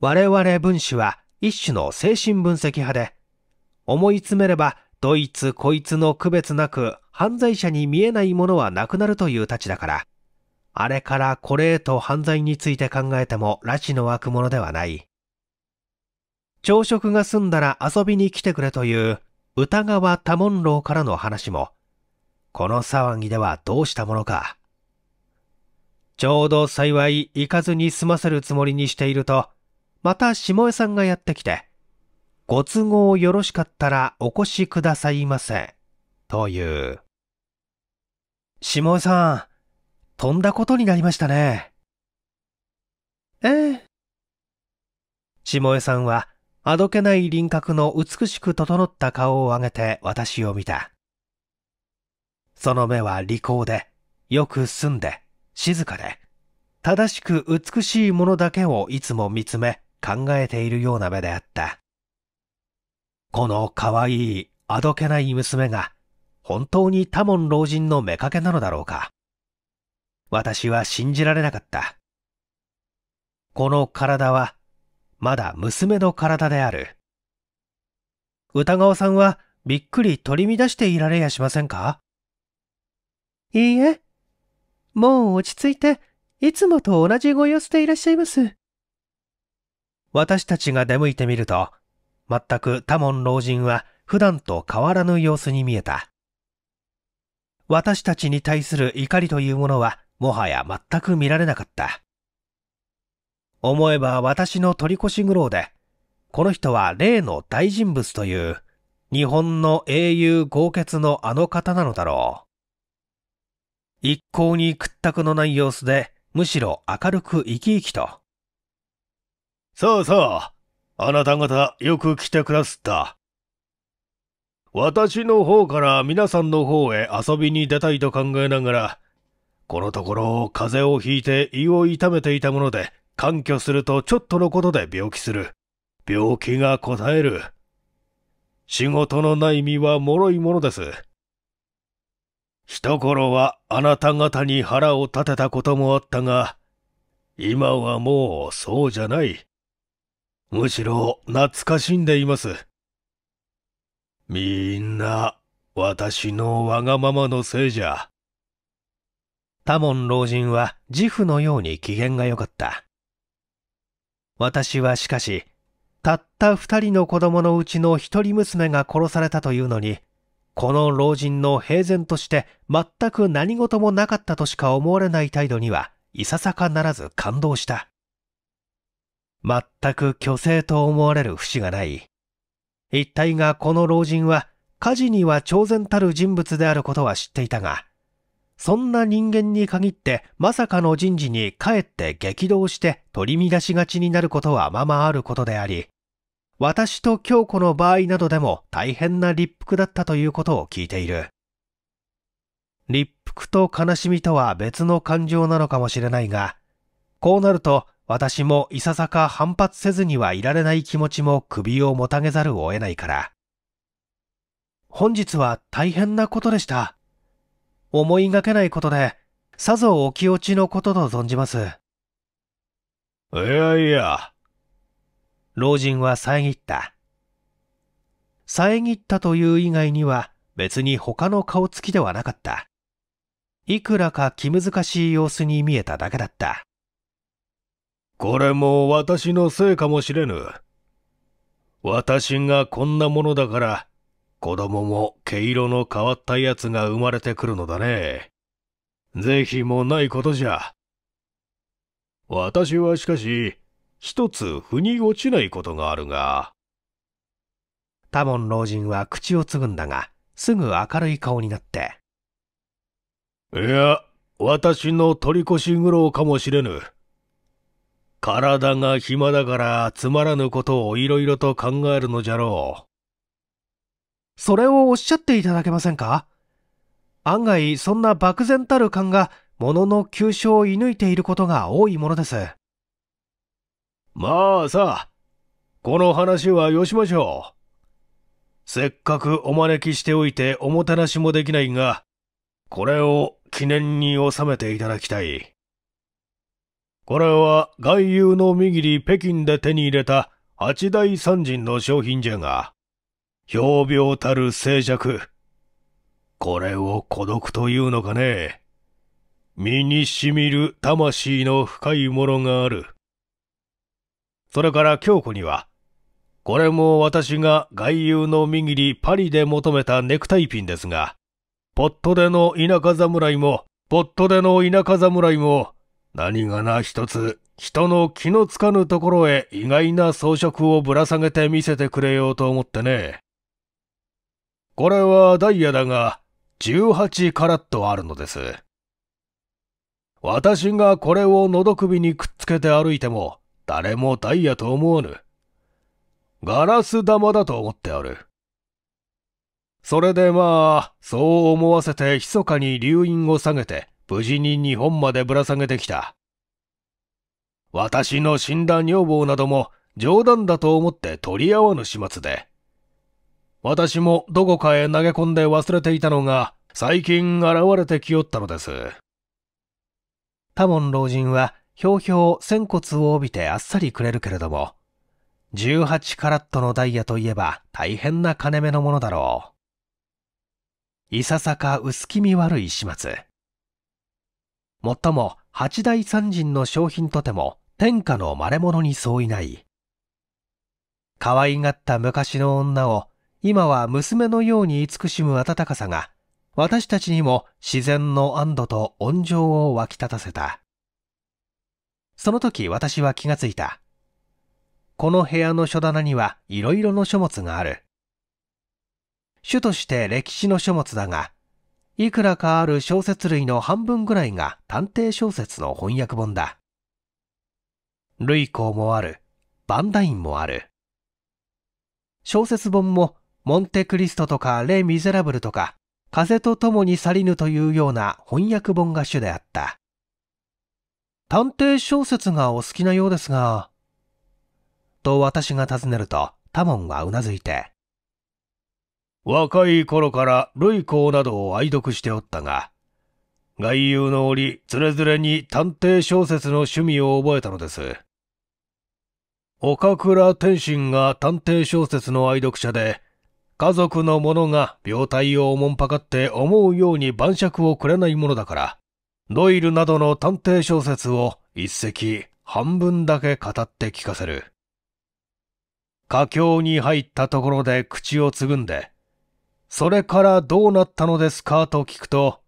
我々分子は一種の精神分析派で、思い詰めればどいつこいつの区別なく犯罪者に見えないものはなくなるという立ちだから、あれからこれへと犯罪について考えても拉致の湧くものではない。朝食が済んだら遊びに来てくれという歌川多門楼からの話も、この騒ぎではどうしたものか。ちょうど幸い行かずに済ませるつもりにしていると、また下江さんがやってきて、ご都合よろしかったらお越しくださいませ、という。下江さん、飛んだことになりましたね。ええ。下江さんはあどけない輪郭の美しく整った顔を上げて私を見た。その目は利口で、よく澄んで、静かで、正しく美しいものだけをいつも見つめ、考えているような目であった。この可愛い、あどけない娘が、本当に多門老人の目かけなのだろうか。私は信じられなかった。この体はまだ娘の体である。歌川さんはびっくり取り乱していられやしませんかいいえ。もう落ち着いて、いつもと同じご様子でいらっしゃいます。私たちが出向いてみると、全く多門老人は普段と変わらぬ様子に見えた。私たちに対する怒りというものは、もはや全く見られなかった。思えば私の取り越し苦労で、この人は例の大人物という、日本の英雄豪傑のあの方なのだろう。一向に屈託のない様子で、むしろ明るく生き生きと。そうそう、あなた方よく来てくだすった。私の方から皆さんの方へ遊びに出たいと考えながら、このところ風邪をひいて胃を痛めていたもので、感挙するとちょっとのことで病気する。病気が答える。仕事のない身は脆いものです。一頃はあなた方に腹を立てたこともあったが、今はもうそうじゃない。むしろ懐かしんでいます。みんな、私のわがままのせいじゃ。多門老人は自負のように機嫌が良かった。私はしかし、たった二人の子供のうちの一人娘が殺されたというのに、この老人の平然として全く何事もなかったとしか思われない態度にはいささかならず感動した。全く虚勢と思われる節がない。一体がこの老人は火事には超然たる人物であることは知っていたが、そんな人間に限ってまさかの人事にかえって激動して取り乱しがちになることはままあることであり、私と京子の場合などでも大変な立腹だったということを聞いている。立腹と悲しみとは別の感情なのかもしれないが、こうなると私もいささか反発せずにはいられない気持ちも首をもたげざるを得ないから。本日は大変なことでした。思いがけないことで、さぞお気落ちのことと存じます。いやいや。老人は遮った。遮ったという以外には別に他の顔つきではなかった。いくらか気難しい様子に見えただけだった。これも私のせいかもしれぬ。私がこんなものだから子供も毛色の変わったやつが生まれてくるのだね。是非もないことじゃ。私はしかし、一つ腑に落ちないことがあるが。多門老人は口をつぐんだが、すぐ明るい顔になって。いや、私の取り越し苦労かもしれぬ。体が暇だからつまらぬことをいろいろと考えるのじゃろう。それをおっしゃっていただけませんか案外そんな漠然たる感が物の急所を射抜いていることが多いものです。まあさ、この話はよしましょう。せっかくお招きしておいておもてなしもできないが、これを記念に収めていただきたい。これは外遊の右り北京で手に入れた八大三人の商品じゃが、氷病たる静寂。これを孤独というのかね。身にしみる魂の深いものがある。それから京子には、これも私が外遊の右にパリで求めたネクタイピンですが、ポットでの田舎侍も、ポットでの田舎侍も、何がな一つ、人の気のつかぬところへ意外な装飾をぶら下げて見せてくれようと思ってね。これはダイヤだが、18カラットあるのです。私がこれを喉首にくっつけて歩いても、誰もダイヤと思わぬ。ガラス玉だと思ってある。それでまあ、そう思わせて密かに留飲を下げて、無事に日本までぶら下げてきた。私の死んだ女房なども冗談だと思って取り合わぬ始末で、私もどこかへ投げ込んで忘れていたのが、最近現れてきよったのです。多聞老人は、ひょうひょう仙骨を帯びてあっさりくれるけれども、18カラットのダイヤといえば大変な金目のものだろう。いささか薄気味悪い始末。もっとも八大三人の商品とても天下の稀物に相違ない。可愛がった昔の女を今は娘のように慈しむ温かさが、私たちにも自然の安堵と温情を湧き立たせた。その時私は気がついた。この部屋の書棚には色々の書物がある。主として歴史の書物だが、いくらかある小説類の半分ぐらいが探偵小説の翻訳本だ。類項もある、バンダインもある。小説本もモンテクリストとかレ・ミゼラブルとか、風と共に去りぬというような翻訳本が主であった。探偵小説がお好きなようですが、と私が尋ねると、タモンはうなずいて、若い頃から類項などを愛読しておったが、外遊の折、つれづれに探偵小説の趣味を覚えたのです。岡倉天心が探偵小説の愛読者で、家族の者が病態をおもんぱかって思うように晩酌をくれないものだから、ドイルなどの探偵小説を一席半分だけ語って聞かせる。佳境に入ったところで口をつぐんで、それからどうなったのですかと聞くと、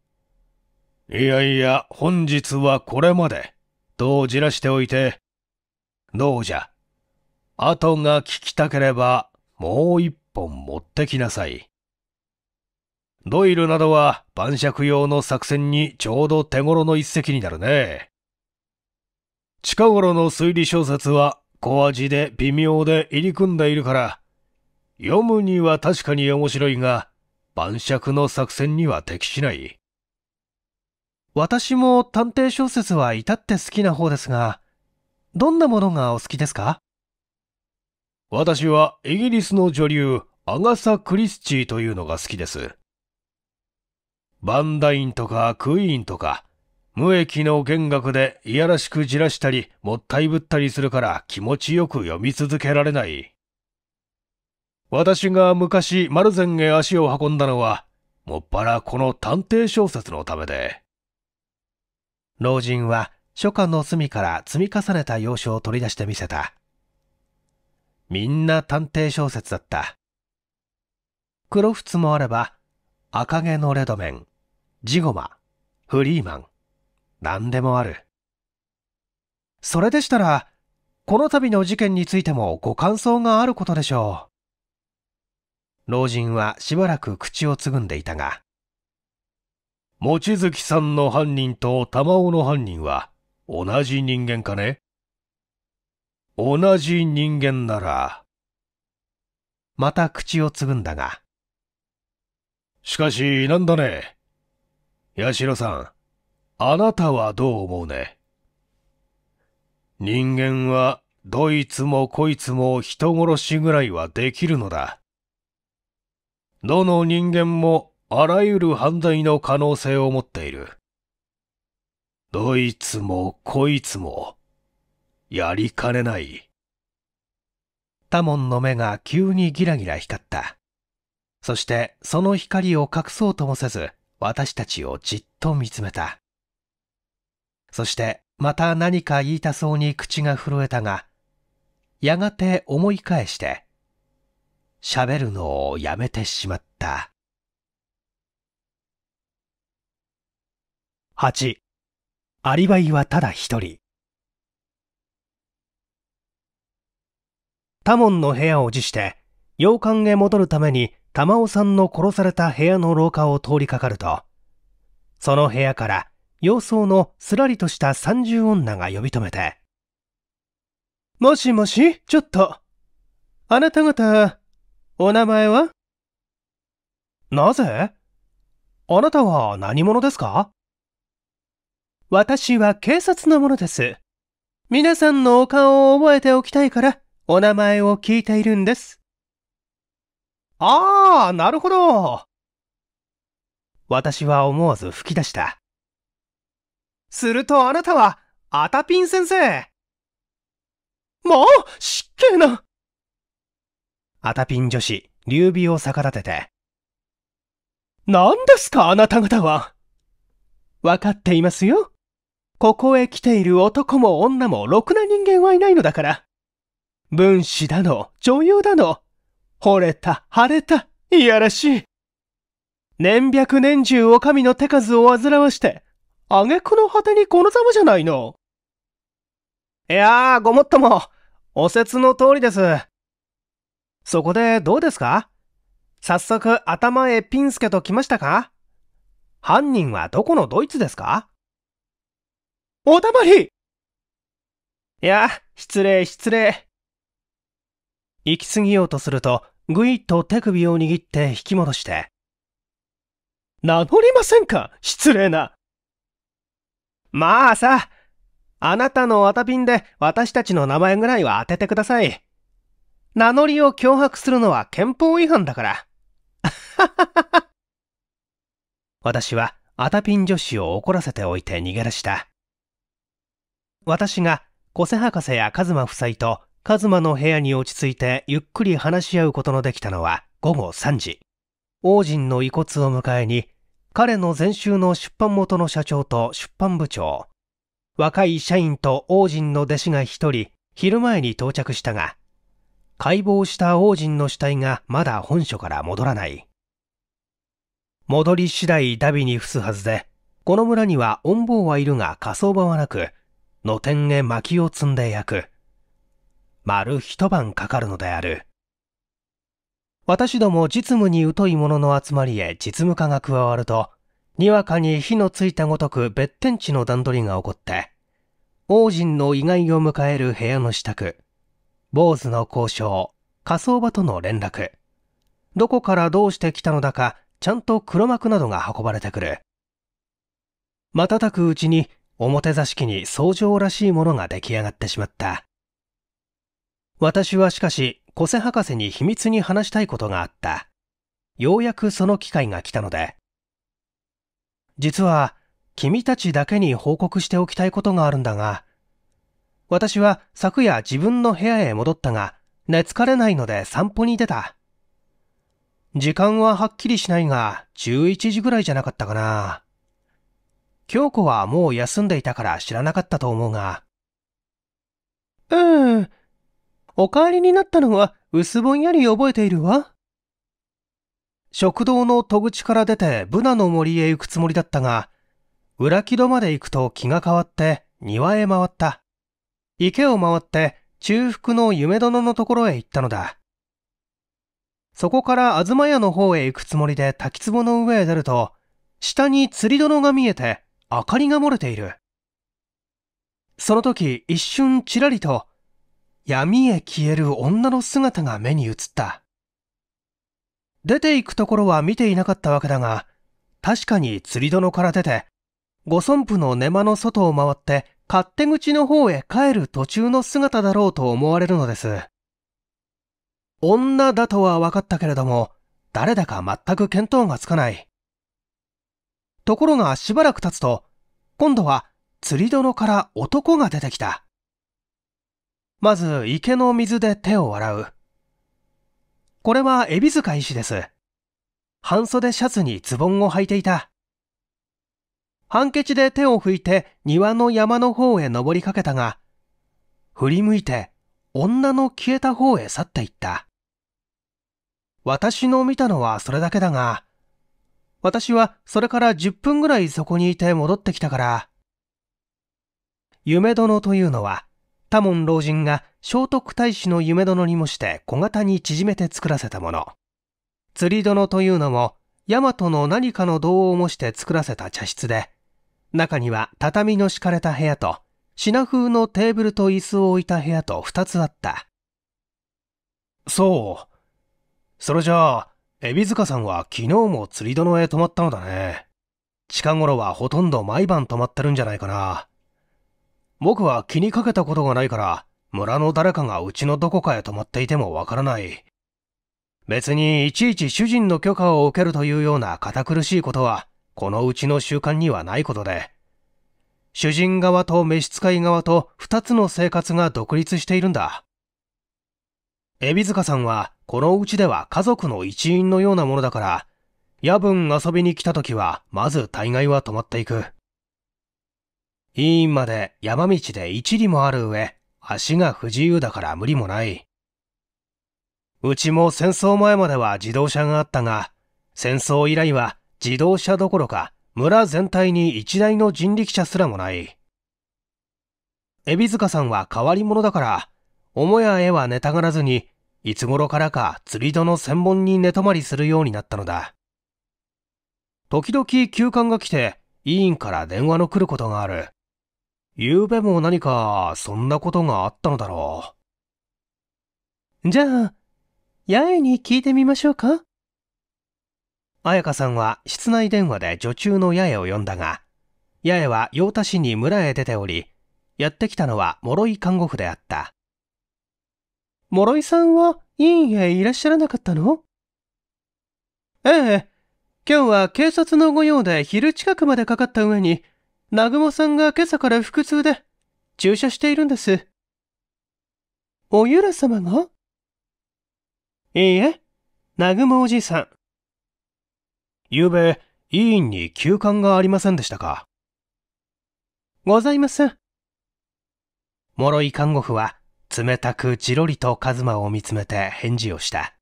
いやいや、本日はこれまで、とじらしておいて、どうじゃ。後が聞きたければ、もう一本持ってきなさい。ドイルなどは晩酌用の作戦にちょうど手頃の一石になるね。近頃の推理小説は小味で微妙で入り組んでいるから、読むには確かに面白いが、晩酌の作戦には適しない。私も探偵小説は至って好きな方ですが、どんなものがお好きですか私はイギリスの女流アガサ・クリスチーというのが好きです。バンダインとかクイーンとか、無益の弦楽でいやらしくじらしたり、もったいぶったりするから気持ちよく読み続けられない。私が昔マルゼンへ足を運んだのは、もっぱらこの探偵小説のためで。老人は初夏の隅から積み重ねた洋書を取り出してみせた。みんな探偵小説だった。黒靴もあれば、赤毛のレドメン、ジゴマ、フリーマン、何でもある。それでしたら、この度の事件についてもご感想があることでしょう。老人はしばらく口をつぐんでいたが、望月さんの犯人と玉尾の犯人は同じ人間かね同じ人間なら。また口をつぐんだが。しかし、なんだね。八代さん、あなたはどう思うね。人間は、どいつもこいつも人殺しぐらいはできるのだ。どの人間もあらゆる犯罪の可能性を持っている。どいつもこいつもやりかねない。タモンの目が急にギラギラ光った。そしてその光を隠そうともせず、私たちをじっと見つめた。そしてまた何か言いたそうに口が震えたが、やがて思い返して、喋るのをやめてしまった。八、アリバイはただ一人多門の部屋を辞して洋館へ戻るために玉尾さんの殺された部屋の廊下を通りかかるとその部屋から様相のすらりとした三十女が呼び止めて「もしもしちょっとあなた方お名前は?」なぜあなたは何者ですか私は警察の者です。皆さんのお顔を覚えておきたいからお名前を聞いているんです。ああ、なるほど。私は思わず吹き出した。するとあなたは、アタピン先生。もう、失敬な。アタピン女子、劉備を逆立てて。何ですか、あなた方は。わかっていますよ。ここへ来ている男も女もろくな人間はいないのだから。分子だの、女優だの。惚れた、腫れた、いやらしい。年百年中お上の手数を煩わして、挙句の果てにこのざまじゃないの。いやあ、ごもっとも、お説の通りです。そこでどうですか早速頭へピンスケと来ましたか犯人はどこのドイツですかおたまりいや、失礼失礼。行き過ぎようとすると、ぐいっと手首を握って引き戻して。名乗りませんか失礼な。まあさ、あなたのわたピンで私たちの名前ぐらいは当ててください。名乗りを脅迫するのは憲法違反だから。私はアタピン女子を怒らせておいて逃げ出した。私が小瀬博士やカズマ夫妻とカズマの部屋に落ち着いてゆっくり話し合うことのできたのは午後3時。王神の遺骨を迎えに、彼の前週の出版元の社長と出版部長、若い社員と王神の弟子が一人、昼前に到着したが、解剖した王神の死体がまだ本所から戻らない。戻り次第ダビに伏すはずで、この村には恩坊はいるが火葬場はなく、野天へ薪を積んで焼く。丸一晩かかるのである。私ども実務に疎い者の集まりへ実務家が加わると、にわかに火のついたごとく別天地の段取りが起こって、王人の意外を迎える部屋の支度、坊主の交渉、火葬場との連絡、どこからどうして来たのだか、ちゃんと黒幕などが運ばれてくる。瞬くうちに表座敷に相乗らしいものが出来上がってしまった。私はしかし、小瀬博士に秘密に話したいことがあった。ようやくその機会が来たので。実は、君たちだけに報告しておきたいことがあるんだが、私は昨夜自分の部屋へ戻ったが、寝つかれないので散歩に出た。時間ははっきりしないが、11時ぐらいじゃなかったかな。京子はもう休んでいたから知らなかったと思うが。うん、お帰りになったのは薄ぼんやり覚えているわ。食堂の戸口から出てブナの森へ行くつもりだったが、裏木戸まで行くと気が変わって庭へ回った。池を回って中腹の夢殿のところへ行ったのだ。そこから東屋の方へ行くつもりで滝壺の上へ出ると、下に釣り殿が見えて明かりが漏れている。その時一瞬ちらりと闇へ消える女の姿が目に映った。出て行くところは見ていなかったわけだが、確かに釣り殿から出て、ご尊父の根間の外を回って勝手口の方へ帰る途中の姿だろうと思われるのです。女だとは分かったけれども、誰だか全く見当がつかない。ところがしばらく経つと、今度は釣り殿から男が出てきた。まず池の水で手を洗う。これは海老塚医師です。半袖シャツにズボンを履いていた。ハンケチで手を拭いて庭の山の方へ登りかけたが、振り向いて女の消えた方へ去っていった。私の見たのはそれだけだが、私はそれから10分ぐらいそこにいて戻ってきたから、夢殿というのは多門老人が聖徳太子の夢殿にもして小型に縮めて作らせたもの。釣り殿というのも、大和の何かの銅を模して作らせた茶室で、中には畳の敷かれた部屋と、品風のテーブルと椅子を置いた部屋と2つあった。そう。それじゃあ、海老塚さんは昨日も釣り殿へ泊まったのだね。近頃はほとんど毎晩泊まってるんじゃないかな。僕は気にかけたことがないから、村の誰かがうちのどこかへ泊まっていてもわからない。別にいちいち主人の許可を受けるというような堅苦しいことは、このうちの習慣にはないことで。主人側と召使い側と二つの生活が独立しているんだ。エビ塚さんは、このうちでは家族の一員のようなものだから、夜分遊びに来た時は、まず大概は泊まっていく。医院まで山道で一里もある上、足が不自由だから無理もない。うちも戦争前までは自動車があったが、戦争以来は自動車どころか村全体に一台の人力車すらもない。海老塚さんは変わり者だから、母屋へは寝たがらずに、いつ頃からか釣り戸の専門に寝泊まりするようになったのだ。時々休館が来て、委員から電話の来ることがある。昨夜も何か、そんなことがあったのだろう。じゃあ、八重に聞いてみましょうか彩香さんは室内電話で女中の八重を呼んだが、八重は陽田市に村へ出ており、やってきたのは諸井看護婦であった。諸井さんは院へいらっしゃらなかったのええ。今日は警察の御用で昼近くまでかかった上に、南雲さんが今朝から腹痛で、注射しているんです。おゆら様がいいえ、南雲おじいさん。昨夜、委員に休館がありませんでしたかございません。諸井看護婦は、冷たくじろりとカズマを見つめて返事をした。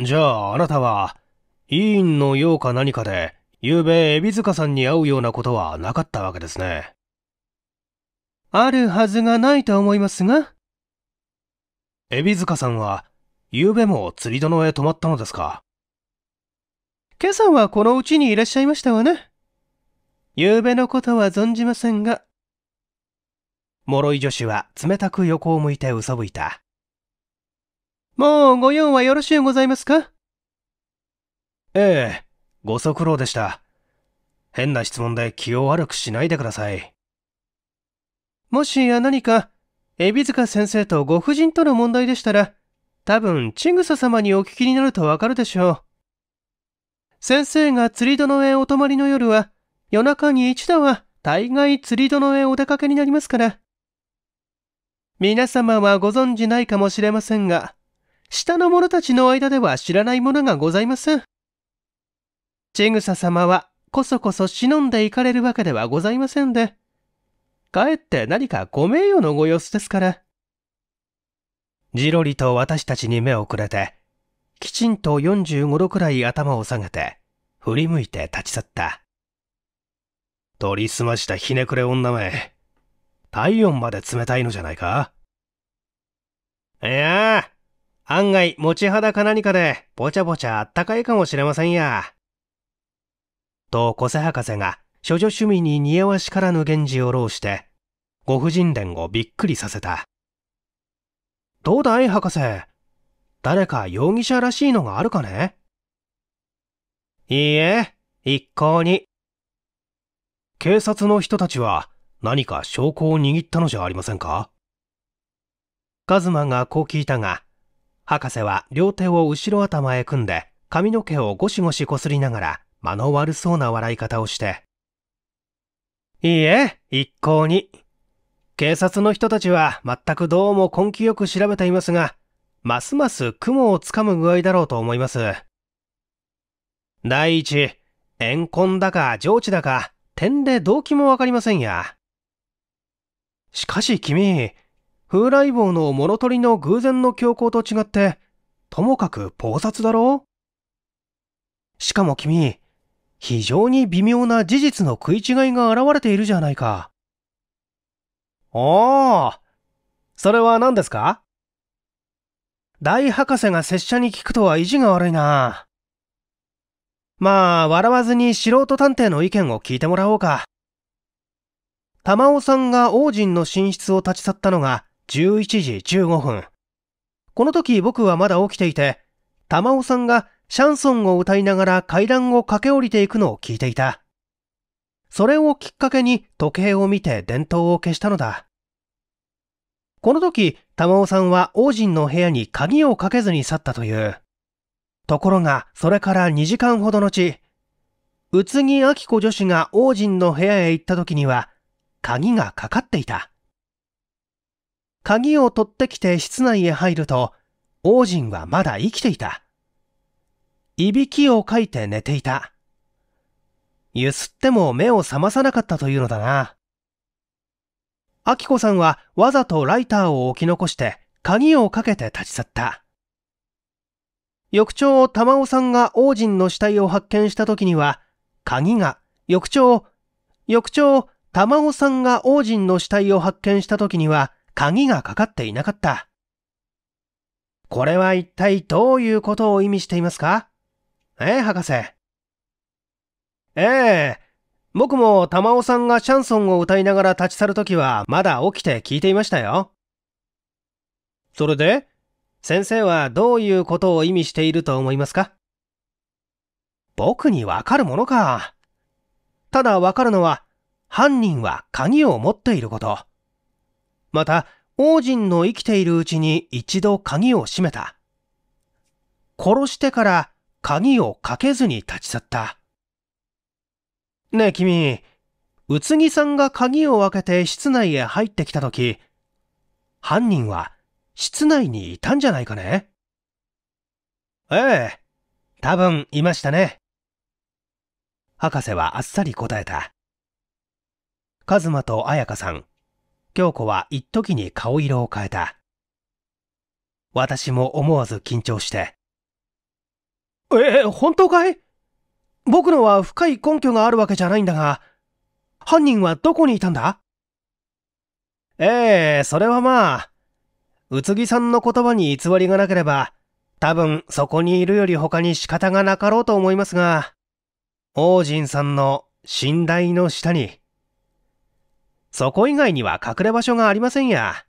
じゃああなたは、委員の用か何かで昨夜、海老塚さんに会うようなことはなかったわけですね。あるはずがないと思いますが。海老塚さんは、昨夜も釣り殿へ泊まったのですか今朝はこのうちにいらっしゃいましたわね。昨夜のことは存じませんが。諸井女子は冷たく横を向いてうそぶいた。もうご用はよろしゅうございますかええ。ご足労でした。変な質問で気を悪くしないでください。もしや何か、海老塚先生とご婦人との問題でしたら、多分、ちぐさ様にお聞きになるとわかるでしょう。先生が釣り殿のお泊まりの夜は、夜中に一度は大概釣り殿のお出かけになりますから。皆様はご存じないかもしれませんが、下の者たちの間では知らないものがございません。ちぐさ様はこそこそ忍んで行かれるわけではございませんで、かえって何かご名誉のご様子ですから。じろりと私たちに目をくれて、きちんと45度くらい頭を下げて、振り向いて立ち去った。取りすましたひねくれ女め。体温まで冷たいのじゃないかいやあ、案外持ち肌か何かでぼちゃぼちゃあったかいかもしれませんや。と小瀬博士が諸女趣味に似合わしからぬ源氏を浪して、ご婦人伝をびっくりさせた。どうだい博士誰か容疑者らしいのがあるかねいいえ、一向に。警察の人たちは何か証拠を握ったのじゃありませんかカズマがこう聞いたが、博士は両手を後ろ頭へ組んで髪の毛をゴシゴシこすりながら間の悪そうな笑い方をして。いいえ、一向に。警察の人たちは全くどうも根気よく調べていますが、ますます雲をつかむ具合だろうと思います。第一、怨恨だか上智だか、点で動機もわかりませんや。しかし君、風来坊の物取りの偶然の強行と違って、ともかく暴殺だろうしかも君、非常に微妙な事実の食い違いが現れているじゃないか。おー、それは何ですか大博士が拙者に聞くとは意地が悪いな。まあ、笑わずに素人探偵の意見を聞いてもらおうか。玉尾さんが王神の寝室を立ち去ったのが11時15分。この時僕はまだ起きていて、玉尾さんがシャンソンを歌いながら階段を駆け下りていくのを聞いていた。それをきっかけに時計を見て伝統を消したのだ。この時、玉尾さんは王人の部屋に鍵をかけずに去ったという。ところが、それから2時間ほど後、宇津木秋子女子が王人の部屋へ行った時には、鍵がかかっていた。鍵を取ってきて室内へ入ると、王人はまだ生きていた。いびきをかいて寝ていた。ゆすっても目を覚まさなかったというのだな。あきこさんはわざとライターを置き残して鍵をかけて立ち去った。翌朝、玉尾さんが王人の死体を発見した時には、鍵が、翌朝、翌朝、玉尾さんが王人の死体を発見した時には、鍵がかかっていなかった。これは一体どういうことを意味していますかええ、博士。ええ、僕も玉尾さんがシャンソンを歌いながら立ち去るときはまだ起きて聞いていましたよ。それで、先生はどういうことを意味していると思いますか僕にわかるものか。ただわかるのは、犯人は鍵を持っていること。また、王人の生きているうちに一度鍵を閉めた。殺してから鍵をかけずに立ち去った。ねえ君、宇津木さんが鍵を開けて室内へ入ってきたとき、犯人は室内にいたんじゃないかねええ、多分いましたね。博士はあっさり答えた。カズマと彩香さん、京子は一時に顔色を変えた。私も思わず緊張して、え、本当かい僕のは深い根拠があるわけじゃないんだが、犯人はどこにいたんだええそれはまあ、宇津木さんの言葉に偽りがなければ、多分そこにいるより他に仕方がなかろうと思いますが、王人さんの信頼の下に、そこ以外には隠れ場所がありませんや。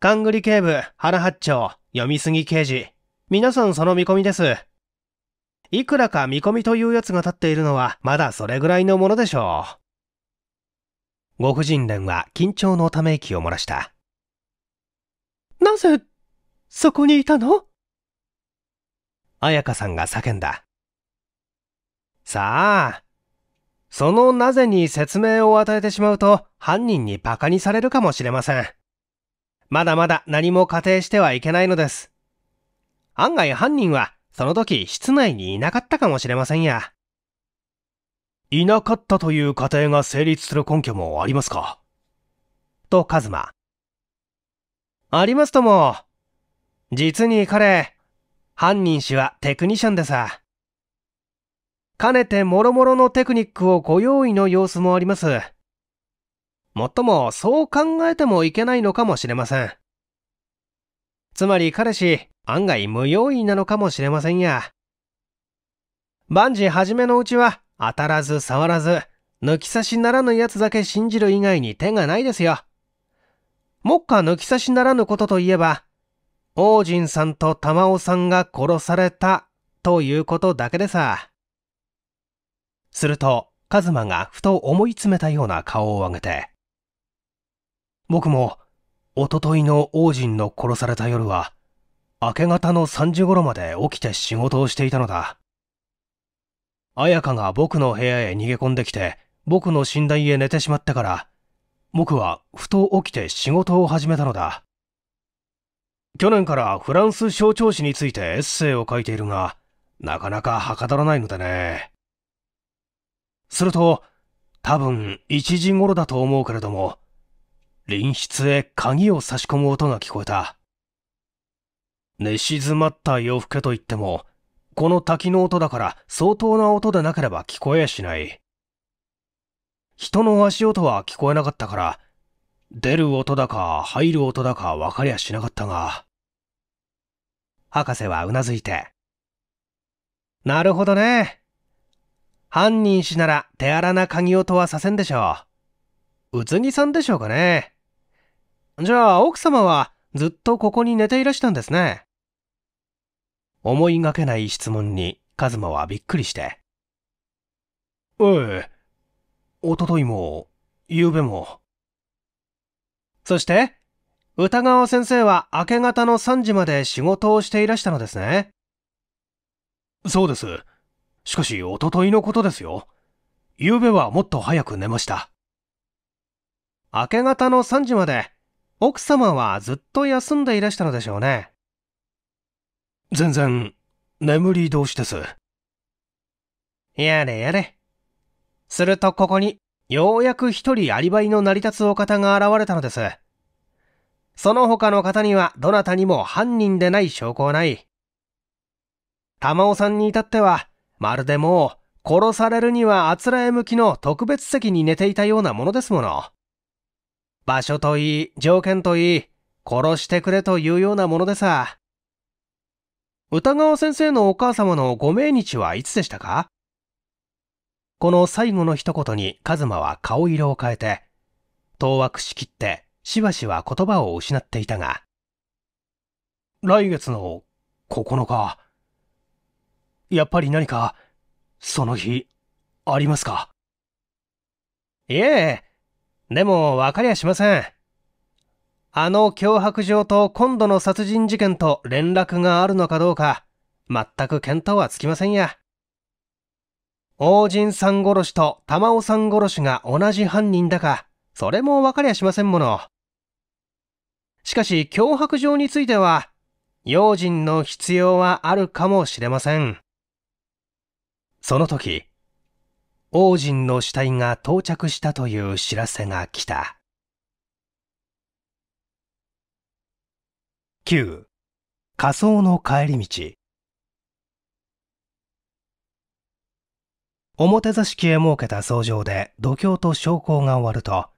勘繰り警部、原八丁、読みすぎ刑事、皆さんその見込みです。いくらか見込みというやつが立っているのは、まだそれぐらいのものでしょう。ご婦人連は緊張のため息を漏らした。なぜ、そこにいたの彩香さんが叫んだ。さあ、そのなぜに説明を与えてしまうと犯人に馬鹿にされるかもしれません。まだまだ何も仮定してはいけないのです。案外犯人はその時室内にいなかったかもしれませんや。いなかったという仮定が成立する根拠もありますかとカズマ。ありますとも。実に彼、犯人氏はテクニシャンでさ。かねて諸々のテクニックをご用意の様子もあります。もっともそう考えてもいけないのかもしれません。つまり彼氏、案外無用意なのかもしれませんや。万事初めのうちは当たらず触らず、抜き差しならぬやつだけ信じる以外に手がないですよ。目下抜き差しならぬことといえば、王神さんと玉尾さんが殺されたということだけでさ。すると、カズマがふと思い詰めたような顔を上げて。僕も、おとといの王神の殺された夜は、明け方の3時頃まで起きて仕事をしていたのだ。綾香が僕の部屋へ逃げ込んできて、僕の寝台へ寝てしまったから、僕はふと起きて仕事を始めたのだ。去年からフランス象徴史についてエッセイを書いているが、なかなかはかどらないのでね。すると、多分1時頃だと思うけれども、隣室へ鍵を差し込む音が聞こえた。寝静まった夜更けといっても、この滝の音だから相当な音でなければ聞こえやしない。人の足音は聞こえなかったから、出る音だか入る音だか分かりゃしなかったが。博士はうなずいて。なるほどね。犯人氏なら手荒な鍵音はさせんでしょう。うつぎさんでしょうかね。じゃあ奥様はずっとここに寝ていらしたんですね。思いがけない質問に、カズマはびっくりして。ええ。おとといも、ゆうべも。そして、歌川先生は明け方の3時まで仕事をしていらしたのですね。そうです。しかし、おとといのことですよ。ゆうべはもっと早く寝ました。明け方の3時まで奥様はずっと休んでいらしたのでしょうね。全然、眠り同士です。やれやれ。するとここに、ようやく一人アリバイの成り立つお方が現れたのです。その他の方にはどなたにも犯人でない証拠はない。玉尾さんに至っては、まるでもう、殺されるにはあつらえ向きの特別席に寝ていたようなものですもの。場所といい、条件といい、殺してくれというようなものでさ。歌川先生のお母様のご命日はいつでしたかこの最後の一言にカズマは顔色を変えて、当惑しきってしばしば言葉を失っていたが、来月の9日、やっぱり何か、その日、ありますかいえ、でも分かりゃしません。あの脅迫状と今度の殺人事件と連絡があるのかどうか、全く見当はつきませんや。王神さん殺しと玉尾さん殺しが同じ犯人だか、それも分かりゃしませんもの。しかし、脅迫状については、用心の必要はあるかもしれません。その時、王神の死体が到着したという知らせが来た9仮装の帰り道表座敷へ設けた僧場で度胸と昇降が終わると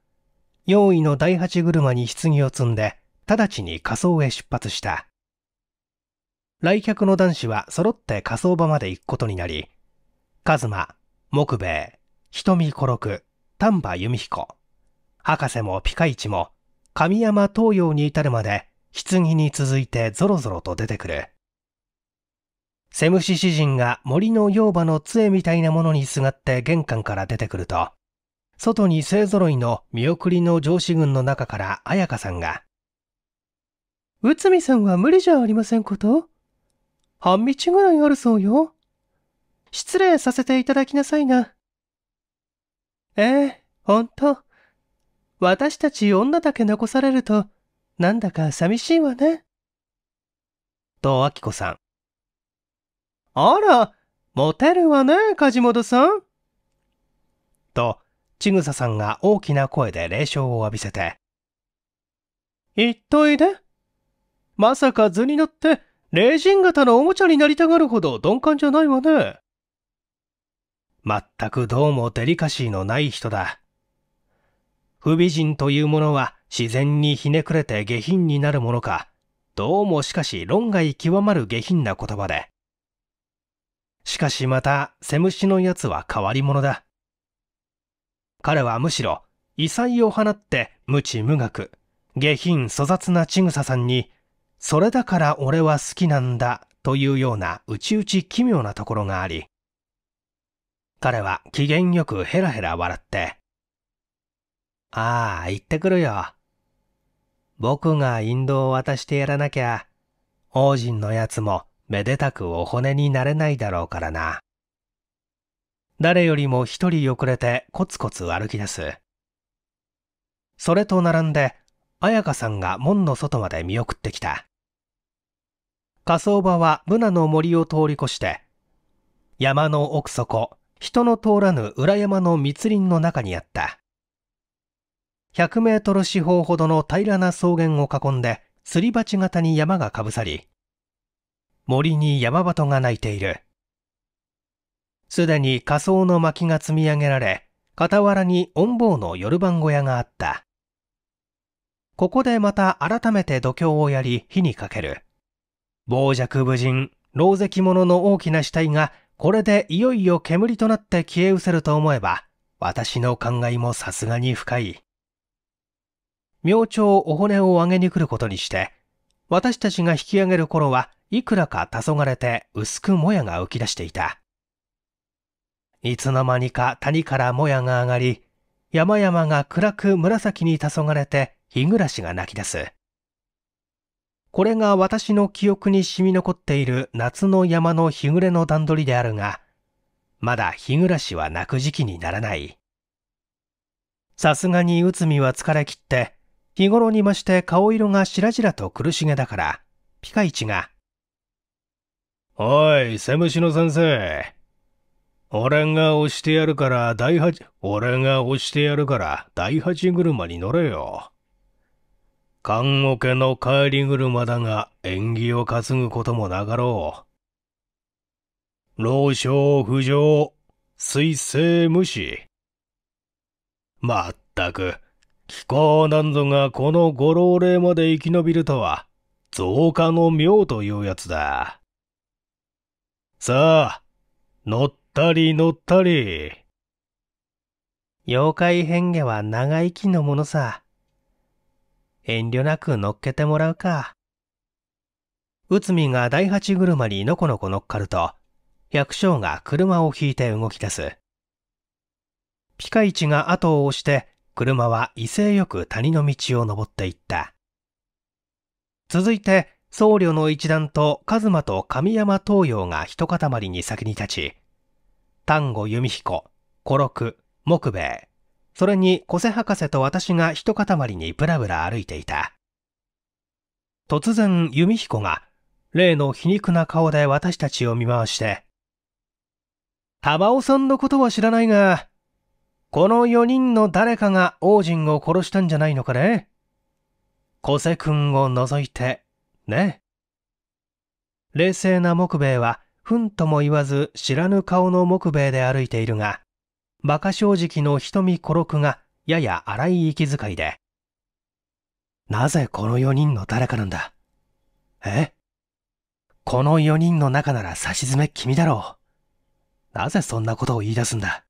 用意の第八車に棺を積んで直ちに仮装へ出発した来客の男子は揃って火葬場まで行くことになりカズマ木米、瞳小六、丹波弓彦。博士もピカイチも、神山東洋に至るまで、棺に続いてぞろぞろと出てくる。セムシ詩人が森の妖馬の杖みたいなものにすがって玄関から出てくると、外に勢ぞろいの見送りの上司軍の中から綾香さんが、内海さんは無理じゃありませんこと半日ぐらいあるそうよ。失礼させていただきなさいな。ええ、ほんと。私たち女だけ残されると、なんだか寂しいわね。と、あきこさん。あら、モテるわね、梶本さん。と、ちぐささんが大きな声で霊障を浴びせて。言っといで。まさか図に乗って、霊人型のおもちゃになりたがるほど鈍感じゃないわね。全くどうもデリカシーのない人だ。不美人というものは自然にひねくれて下品になるものか、どうもしかし論外極まる下品な言葉で。しかしまた、セムシのやつは変わり者だ。彼はむしろ、異彩を放って無知無学、下品粗雑なちぐささんに、それだから俺は好きなんだというような内々奇妙なところがあり、彼は機嫌よくヘラヘラ笑って、ああ、行ってくるよ。僕が引導を渡してやらなきゃ、王人のやつもめでたくお骨になれないだろうからな。誰よりも一人遅れてコツコツ歩き出す。それと並んで、彩香さんが門の外まで見送ってきた。火葬場はブナの森を通り越して、山の奥底、人の通らぬ裏山の密林の中にあった。100メートル四方ほどの平らな草原を囲んで、すり鉢型に山がかぶさり、森に山鳩が鳴いている。すでに仮想の薪が積み上げられ、傍らに御坊の夜番小屋があった。ここでまた改めて度胸をやり火にかける。傍若無人、老石者の大きな死体がこれでいよいよ煙となって消え失せると思えば、私の考えもさすがに深い。明朝お骨をあげに来ることにして、私たちが引き上げる頃はいくらか黄昏れて薄くもやが浮き出していた。いつの間にか谷からもやが上がり、山々が暗く紫に黄昏れて日暮らしが泣き出す。これが私の記憶に染み残っている夏の山の日暮れの段取りであるが、まだ日暮らしは泣く時期にならない。さすがに内海は疲れ切って、日頃に増して顔色がしらじらと苦しげだから、ピカイチが、おい、セムシの先生。俺が押してやるから第八、俺が押してやるから第八車に乗れよ。看護家の帰り車だが縁起を担ぐこともなかろう。老少不上、水星無視。まったく、気候なんぞがこのご老齢まで生き延びるとは、増加の妙というやつだ。さあ、乗ったり乗ったり。妖怪変化は長生きのものさ。遠慮なく乗っけてもらうか。内海が第八車にのこのこ乗っかると、百姓が車を引いて動き出す。ピカイチが後を押して、車は威勢よく谷の道を登っていった。続いて、僧侶の一団と一マと神山東洋が一塊に先に立ち、丹後弓彦、古六、木兵衛、それに小瀬博士と私が一塊にぶらぶら歩いていた。突然弓彦が例の皮肉な顔で私たちを見回して、玉オさんのことは知らないが、この4人の誰かが王人を殺したんじゃないのかね小瀬君を除いて、ね。冷静な木兵衛は、ふんとも言わず知らぬ顔の木兵衛で歩いているが、馬鹿正直の瞳孤六がやや荒い息遣いで、なぜこの4人の誰かなんだえこの4人の中なら差し詰め君だろう。なぜそんなことを言い出すんだ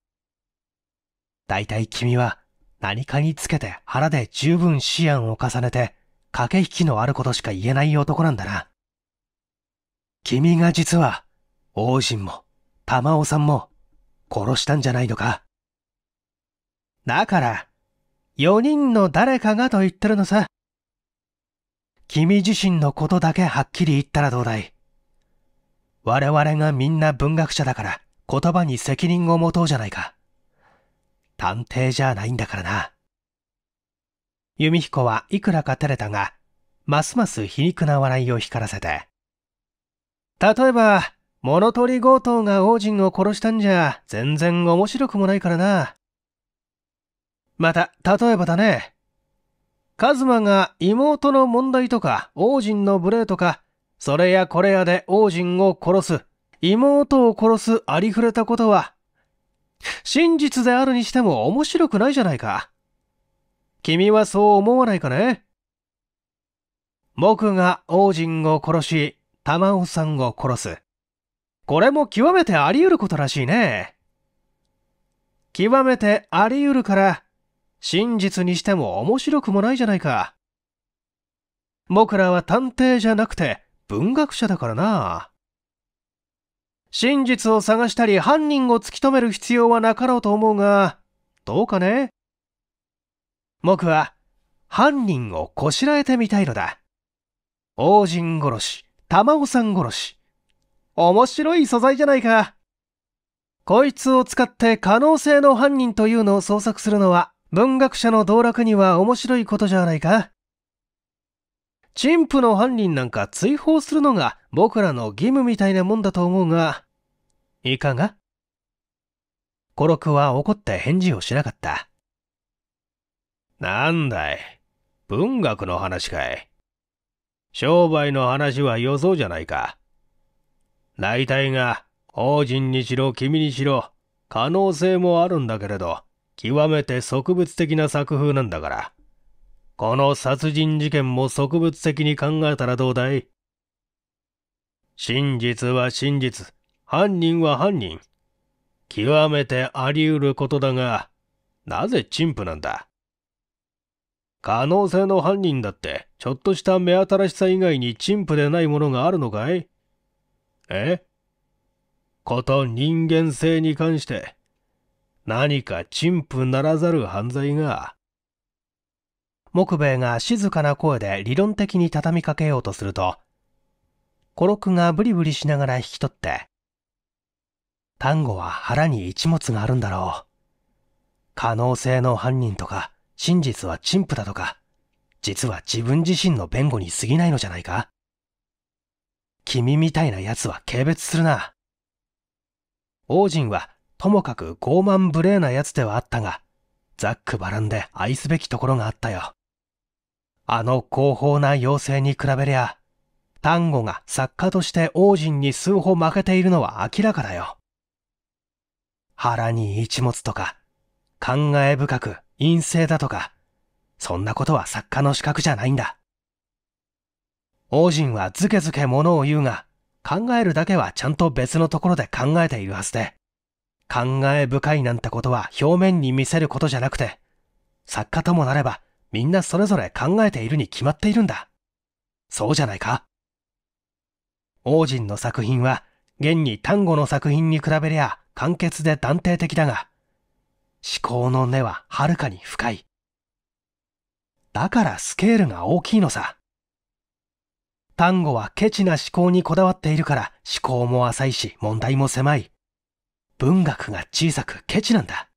大体君は何かにつけて腹で十分思案を重ねて駆け引きのあることしか言えない男なんだな。君が実は王神も玉尾さんも殺したんじゃないのかだから、4人の誰かがと言ってるのさ。君自身のことだけはっきり言ったらどうだい。我々がみんな文学者だから言葉に責任を持とうじゃないか。探偵じゃないんだからな。弓彦はいくらか照れたが、ますます皮肉な笑いを光らせて。例えば、物取り強盗が王人を殺したんじゃ全然面白くもないからな。また、例えばだね。カズマが妹の問題とか、王人の無礼とか、それやこれやで王人を殺す、妹を殺すありふれたことは、真実であるにしても面白くないじゃないか。君はそう思わないかね僕が王人を殺し、玉尾さんを殺す。これも極めてあり得ることらしいね。極めてあり得るから、真実にしても面白くもないじゃないか。僕らは探偵じゃなくて文学者だからな。真実を探したり犯人を突き止める必要はなかろうと思うが、どうかね僕は犯人をこしらえてみたいのだ。王人殺し、玉尾さん殺し。面白い素材じゃないか。こいつを使って可能性の犯人というのを捜索するのは文学者の道楽には面白いことじゃないか陳腐の犯人なんか追放するのが僕らの義務みたいなもんだと思うが、いかがコロクは怒って返事をしなかった。なんだい。文学の話かい。商売の話はよそうじゃないか。大体が、法人にしろ君にしろ、可能性もあるんだけれど、極めて植物的な作風なんだから。この殺人事件も植物的に考えたらどうだい真実は真実、犯人は犯人。極めてあり得ることだが、なぜ陳腐なんだ可能性の犯人だって、ちょっとした目新しさ以外に陳腐でないものがあるのかいえこと人間性に関して、何か陳腐ならざる犯罪が。木兵衛が静かな声で理論的に畳みかけようとすると、コロクがブリブリしながら引き取って、単語は腹に一物があるんだろう。可能性の犯人とか、真実は陳腐だとか、実は自分自身の弁護に過ぎないのじゃないか君みたいな奴は軽蔑するな。王人はともかく傲慢無礼な奴ではあったが、ざっくばらんで愛すべきところがあったよ。あの広報な妖精に比べりゃ、丹後が作家として王人に数歩負けているのは明らかだよ。腹に一物とか、感慨深く陰性だとか、そんなことは作家の資格じゃないんだ。王人はずけずけ物を言うが、考えるだけはちゃんと別のところで考えているはずで、感慨深いなんてことは表面に見せることじゃなくて、作家ともなればみんなそれぞれ考えているに決まっているんだ。そうじゃないか王人の作品は、現に単語の作品に比べりゃ簡潔で断定的だが、思考の根ははるかに深い。だからスケールが大きいのさ。単語はケチな思考にこだわっているから思考も浅いし問題も狭い。文学が小さくケチなんだ。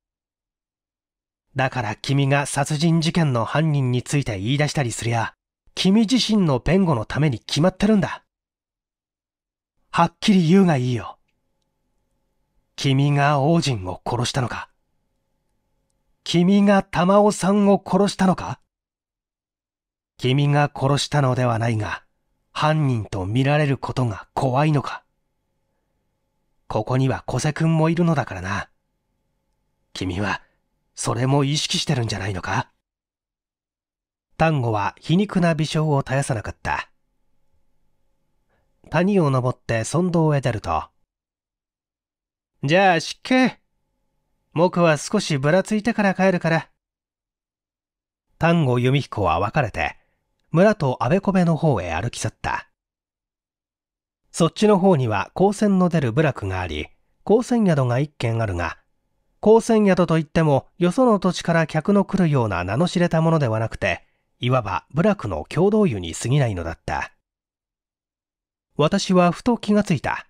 だから君が殺人事件の犯人について言い出したりすりゃ、君自身の弁護のために決まってるんだ。はっきり言うがいいよ。君が王人を殺したのか君が玉尾さんを殺したのか君が殺したのではないが、犯人と見られることが怖いのかここには小瀬くんもいるのだからな。君は、それも意識してるんじゃないのか丹後は皮肉な微笑を絶やさなかった。谷を登って村道へ出ると、じゃあ湿気。僕は少しぶらついてから帰るから。丹後由美彦は別れて、村とあべこべの方へ歩き去った。そっちの方には光線の出る部落があり、光線宿が一軒あるが、光線宿といってもよその土地から客の来るような名の知れたものではなくて、いわば部落の共同湯に過ぎないのだった。私はふと気がついた。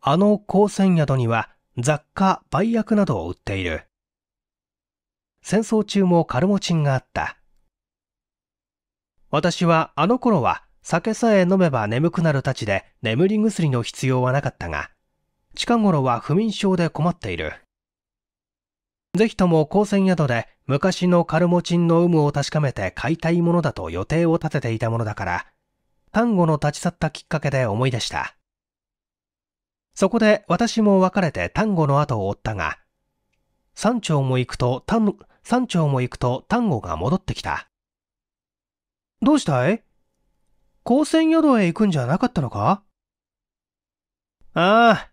あの光線宿には雑貨、売薬などを売っている。戦争中もカルモチンがあった。私はあの頃は酒さえ飲めば眠くなるたちで眠り薬の必要はなかったが、近頃は不眠症で困っている。ぜひとも高専宿で昔のカルモチンの有無を確かめて買いたいものだと予定を立てていたものだから、単語の立ち去ったきっかけで思い出した。そこで私も別れて単語の後を追ったが、山頂も行くと、山頂も行くと単語が戻ってきた。どうしたい光線宿へ行くんじゃなかったのかああ、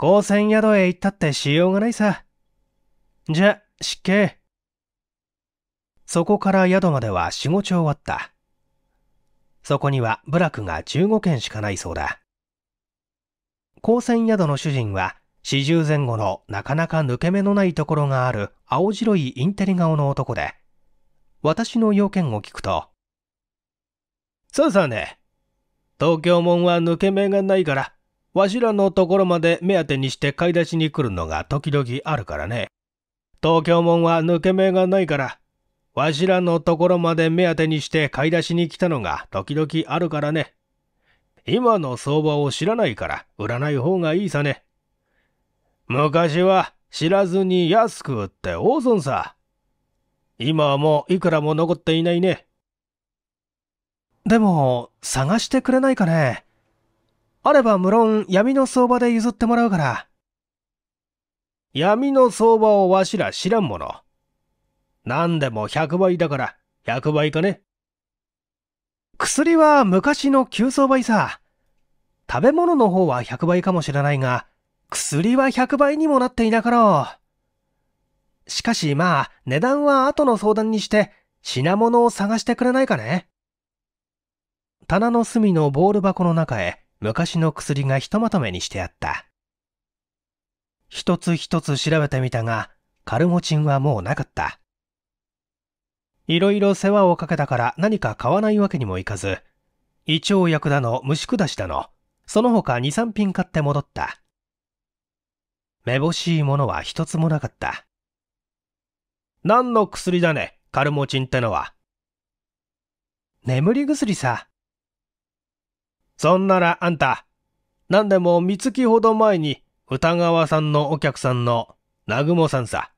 光線宿へ行ったってしようがないさ。じゃ、失敬。そこから宿までは四五丁あった。そこには部落が15軒しかないそうだ。光線宿の主人は四十前後のなかなか抜け目のないところがある青白いインテリ顔の男で、私の要件を聞くと、そうさね。東京門は抜け目がないから、わしらのところまで目当てにして買い出しに来るのが時々あるからね。東京門は抜け目がないから、わしらのところまで目当てにして買い出しに来たのが時々あるからね。今の相場を知らないから売らない方がいいさね。昔は知らずに安く売って大損さ。今はもういくらも残っていないね。でも、探してくれないかね。あれば無論闇の相場で譲ってもらうから。闇の相場をわしら知らんもの。何でも100倍だから、100倍かね。薬は昔の急相倍さ。食べ物の方は100倍かもしれないが、薬は100倍にもなっていなかろう。しかしまあ、値段は後の相談にして、品物を探してくれないかね。棚の隅のボール箱の中へ昔の薬がひとまとめにしてあった。一つ一つ調べてみたが、カルモチンはもうなかった。いろいろ世話をかけたから何か買わないわけにもいかず、胃腸薬だの、虫下しだの、その他2、3品買って戻った。めぼしいものは一つもなかった。何の薬だね、カルモチンってのは。眠り薬さ。そんならあんた、何でも三月ほど前に歌川さんのお客さんの南雲さんさ、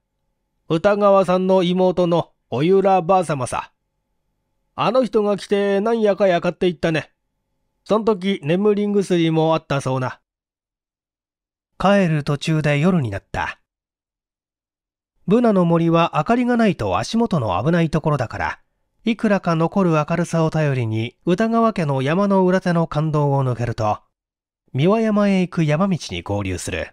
歌川さんの妹のおゆらばあさまさ。あの人が来てなんやかやかっていったね。そん時眠り薬もあったそうな。帰る途中で夜になった。ブナの森は明かりがないと足元の危ないところだから、いくらか残る明るさを頼りに歌川家の山の裏手の感動を抜けると、三輪山へ行く山道に合流する。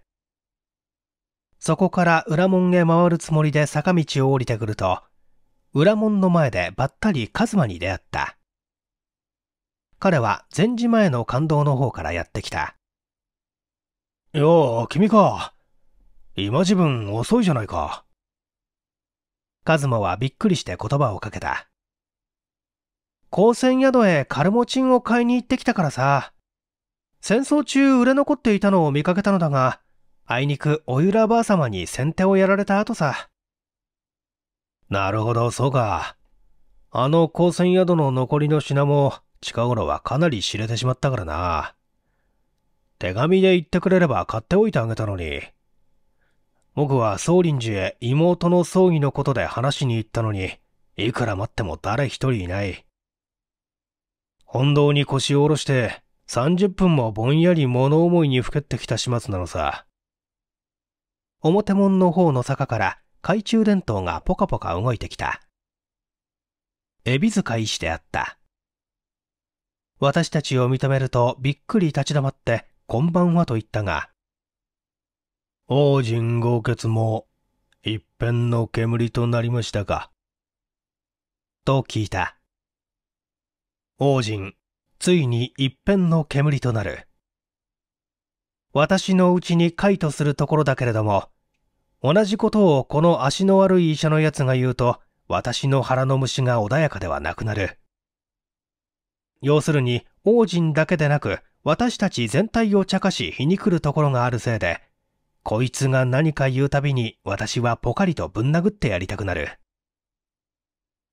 そこから裏門へ回るつもりで坂道を降りてくると、裏門の前でばったりカズマに出会った。彼は前時前の感動の方からやってきた。よう、君か。今自分遅いじゃないか。カズマはびっくりして言葉をかけた。高専宿へカルモチンを買いに行ってきたからさ。戦争中売れ残っていたのを見かけたのだが、あいにくおゆらばあ様に先手をやられた後さ。なるほど、そうか。あの高専宿の残りの品も近頃はかなり知れてしまったからな。手紙で言ってくれれば買っておいてあげたのに。僕は宗林寺へ妹の葬儀のことで話しに行ったのに、いくら待っても誰一人いない。本堂に腰を下ろして、30分もぼんやり物思いにふけってきた始末なのさ。表門の方の坂から懐中電灯がポカポカ動いてきた。エビ塚いしてあった。私たちを認めるとびっくり立ち止まって、こんばんはと言ったが、王神豪傑も一辺の煙となりましたか。と聞いた。王人、ついに一片の煙となる。私のうちに解とするところだけれども、同じことをこの足の悪い医者のやつが言うと、私の腹の虫が穏やかではなくなる。要するに、王人だけでなく、私たち全体を茶化し皮肉るところがあるせいで、こいつが何か言うたびに私はポカリとぶん殴ってやりたくなる。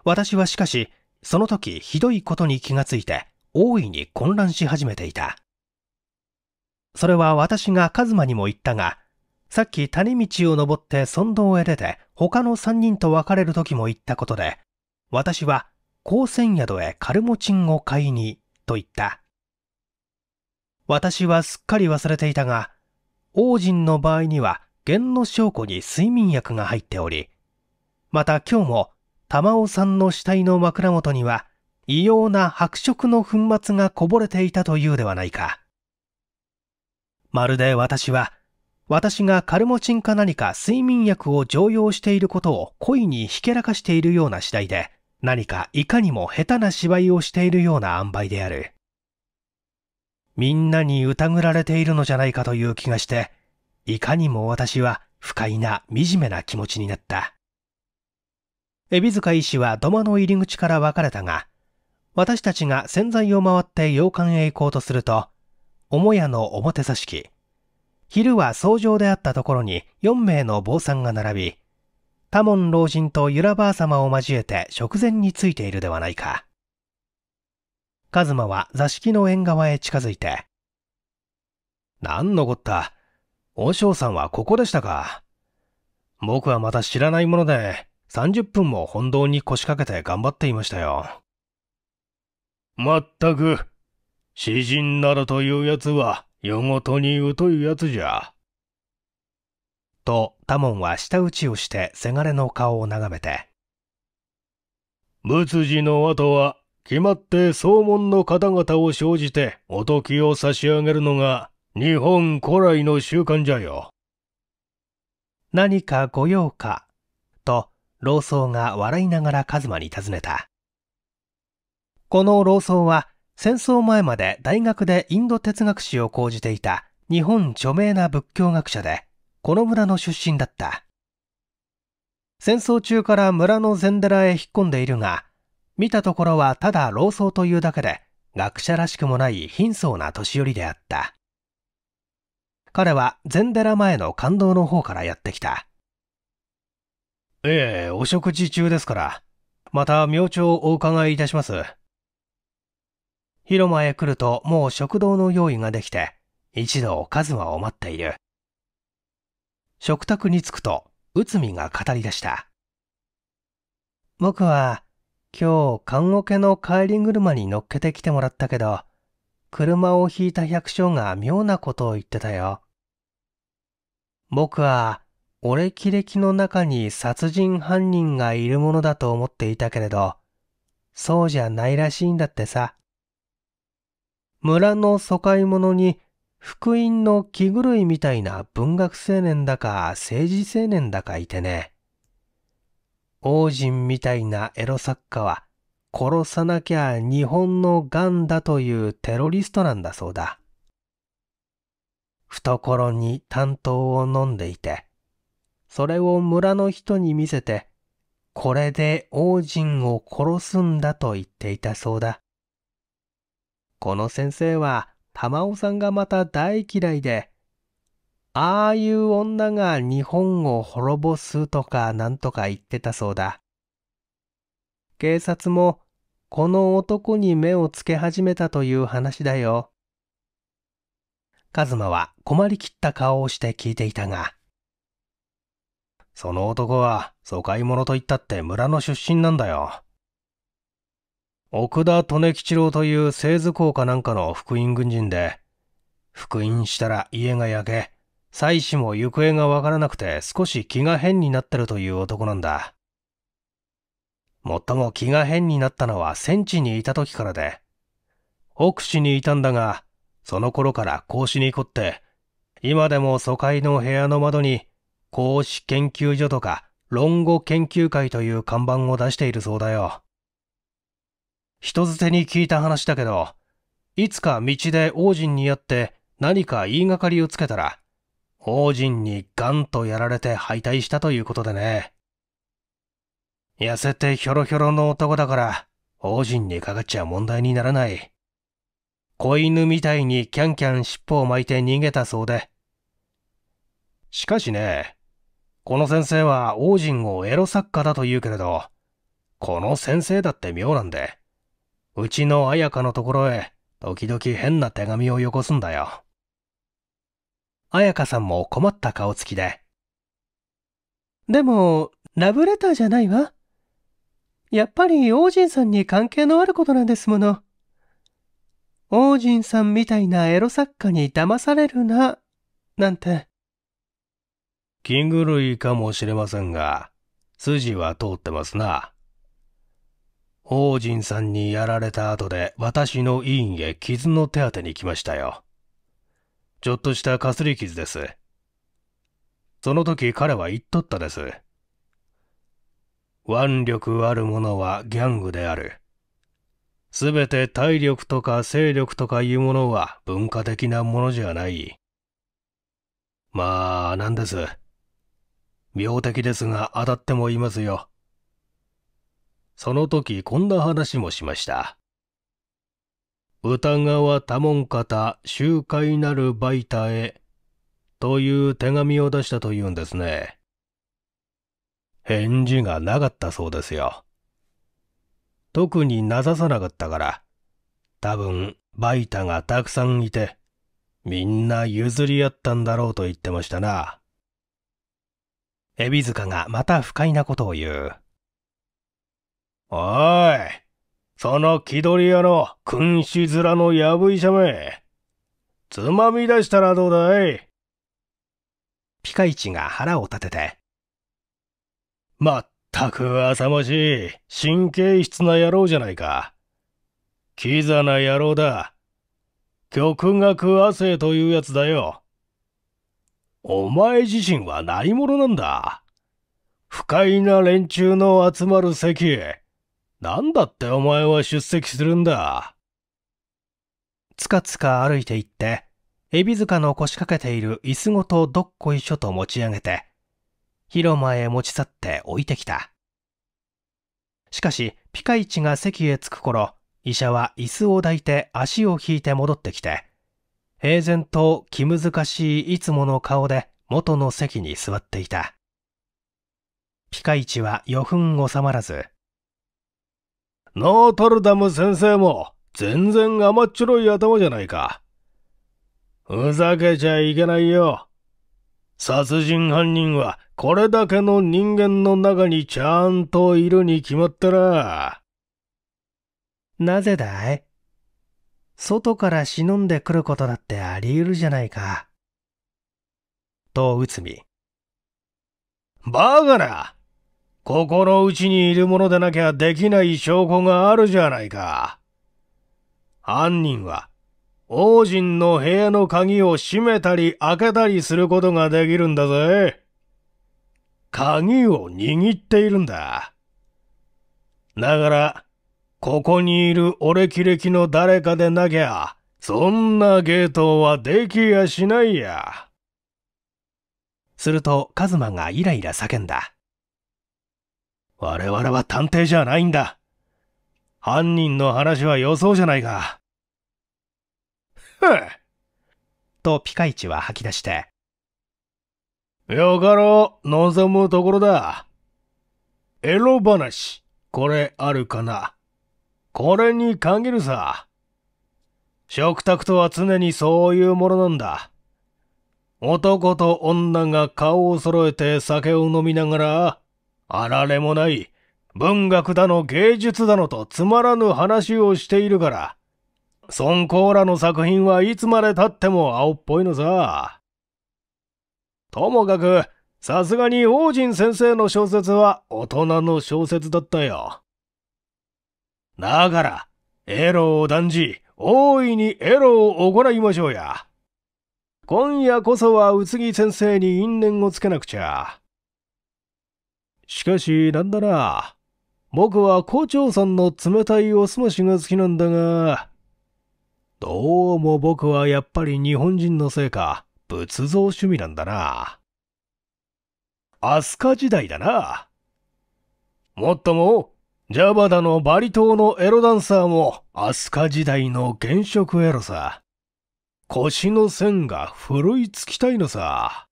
私はしかし、その時ひどいことに気がついて大いに混乱し始めていた。それは私がカズマにも言ったが、さっき谷道を登って村道へ出て他の3人と別れる時も言ったことで、私は高専宿へカルモチンを買いにと言った。私はすっかり忘れていたが、王人の場合には、源の証拠に睡眠薬が入っており、また今日も玉尾さんの死体の枕元には異様な白色の粉末がこぼれていたというではないか。まるで私は、私がカルモチンか何か睡眠薬を常用していることを故意にひけらかしているような次第で、何かいかにも下手な芝居をしているような塩梅である。みんなに疑られているのじゃないかという気がして、いかにも私は不快な惨めな気持ちになった。海老塚医師は土間の入り口から別れたが、私たちが洗剤を回って洋館へ行こうとすると、母屋の表座敷、昼は草状であったところに4名の坊さんが並び、多門老人と由良ば様を交えて食前についているではないか。カズマは座敷の縁側へ近づいて、なんのこった。和尚さんはここでしたか。僕はまた知らないもので、30分も本堂に腰掛けて頑張っていましたよ。まったく、詩人などというやつは、夜ごとに疎いやつじゃ。と、多モは舌打ちをしてせがれの顔を眺めて。仏事の後は、決まって荘門の方々を生じてお時を差し上げるのが、日本古来の習慣じゃよ。何か御用か、と、老僧が笑いながらカズマに尋ねた。この老僧は戦争前まで大学でインド哲学史を講じていた日本著名な仏教学者で、この村の出身だった。戦争中から村の禅寺へ引っ込んでいるが、見たところはただ老僧というだけで、学者らしくもない貧相な年寄りであった。彼は禅寺前の感動の方からやってきた。ええ、お食事中ですから。また、明朝をお伺いいたします。広間へ来ると、もう食堂の用意ができて、一同カズマを待っている。食卓に着くと、内海が語り出した。僕は、今日、看護家の帰り車に乗っけてきてもらったけど、車を引いた百姓が妙なことを言ってたよ。僕は、俺キレキの中に殺人犯人がいるものだと思っていたけれど、そうじゃないらしいんだってさ。村の疎開者に福音の着ぐるいみたいな文学青年だか政治青年だかいてね。王人みたいなエロ作家は殺さなきゃ日本のがんだというテロリストなんだそうだ。懐に担当を飲んでいて、それを村の人に見せて、これで王人を殺すんだと言っていたそうだ。この先生は、玉尾さんがまた大嫌いで、ああいう女が日本を滅ぼすとかなんとか言ってたそうだ。警察もこの男に目をつけ始めたという話だよ。カズマは困りきった顔をして聞いていたが、その男は疎開者といったって村の出身なんだよ。奥田利吉郎という製図工かなんかの福音軍人で、福音したら家が焼け、妻子も行方がわからなくて少し気が変になってるという男なんだ。もっとも気が変になったのは戦地にいた時からで、奥市にいたんだが、その頃から格子に凝って、今でも疎開の部屋の窓に孔子研究所とか論語研究会という看板を出しているそうだよ。人づてに聞いた話だけど、いつか道で王人に会って何か言いがかりをつけたら、王人にガンとやられて敗退したということでね。痩せてひょろひょろの男だから、王人にかかっちゃ問題にならない。子犬みたいにキャンキャン尻尾を巻いて逃げたそうで。しかしね、この先生は王神をエロ作家だと言うけれど、この先生だって妙なんで、うちの綾香のところへ時々変な手紙をよこすんだよ。綾香さんも困った顔つきで。でも、ラブレターじゃないわ。やっぱり王人さんに関係のあることなんですもの。王人さんみたいなエロ作家に騙されるな、なんて。キング類かもしれませんが、筋は通ってますな。王人さんにやられた後で私の委員へ傷の手当てに来ましたよ。ちょっとしたかすり傷です。その時彼は言っとったです。腕力ある者はギャングである。すべて体力とか勢力とかいうものは文化的なものじゃない。まあ、なんです。病的ですが当たってもいますよ。その時こんな話もしました。歌川多門方集会なるバイタへという手紙を出したというんですね。返事がなかったそうですよ。特になささなかったから、多分バイタがたくさんいて、みんな譲り合ったんだろうと言ってましたな。エビ塚がまた不快なことを言う。おい、その気取り屋の君子面のやぶ医者め。つまみ出したらどうだいピカイチが腹を立てて。まったく浅ましい、神経質な野郎じゃないか。キザな野郎だ。極学亜生というやつだよ。お前自身は何者なんだ不快な連中の集まる席へ、なんだってお前は出席するんだつかつか歩いて行って、海老塚の腰掛けている椅子ごとどっこいしょと持ち上げて、広間へ持ち去って置いてきた。しかし、ピカイチが席へ着く頃、医者は椅子を抱いて足を引いて戻ってきて、平然と気難しいいつもの顔で元の席に座っていた。ピカイチは余分収まらず。ノートルダム先生も全然甘っちょろい頭じゃないか。ふざけちゃいけないよ。殺人犯人はこれだけの人間の中にちゃんといるに決まってな。なぜだい外から忍んでくることだってあり得るじゃないか。と、うつみ。バカなここのうちにいるものでなきゃできない証拠があるじゃないか。犯人は、王人の部屋の鍵を閉めたり開けたりすることができるんだぜ。鍵を握っているんだ。だから、ここにいる俺キレキの誰かでなきゃ、そんな芸当はできやしないや。すると、カズマがイライラ叫んだ。我々は探偵じゃないんだ。犯人の話は予想じゃないか。ふとピカイチは吐き出して。よかろう、望むところだ。エロ話、これあるかな。これに限るさ。食卓とは常にそういうものなんだ。男と女が顔を揃えて酒を飲みながら、あられもない、文学だの芸術だのとつまらぬ話をしているから、孫コらの作品はいつまで経っても青っぽいのさ。ともかく、さすがに王仁先生の小説は大人の小説だったよ。ながら、エロを断じ、大いにエロを行いましょうや。今夜こそは宇津木先生に因縁をつけなくちゃ。しかし、なんだな。僕は校長さんの冷たいおすましが好きなんだが、どうも僕はやっぱり日本人のせいか、仏像趣味なんだな。飛鳥時代だな。もっとも、ジャバダのバリ島のエロダンサーもアスカ時代の原色エロさ。腰の線がふるいつきたいのさ。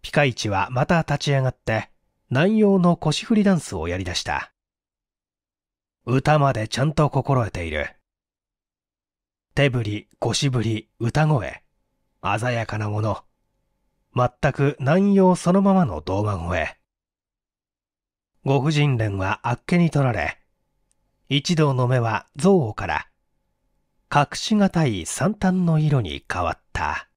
ピカイチはまた立ち上がって、南洋の腰振りダンスをやり出した。歌までちゃんと心得ている。手振り、腰振り、歌声。鮮やかなもの。全く南洋そのままの動画声。ご婦人連はあっけに取られ、一同の目は憎悪から、隠しがたい惨憺の色に変わった。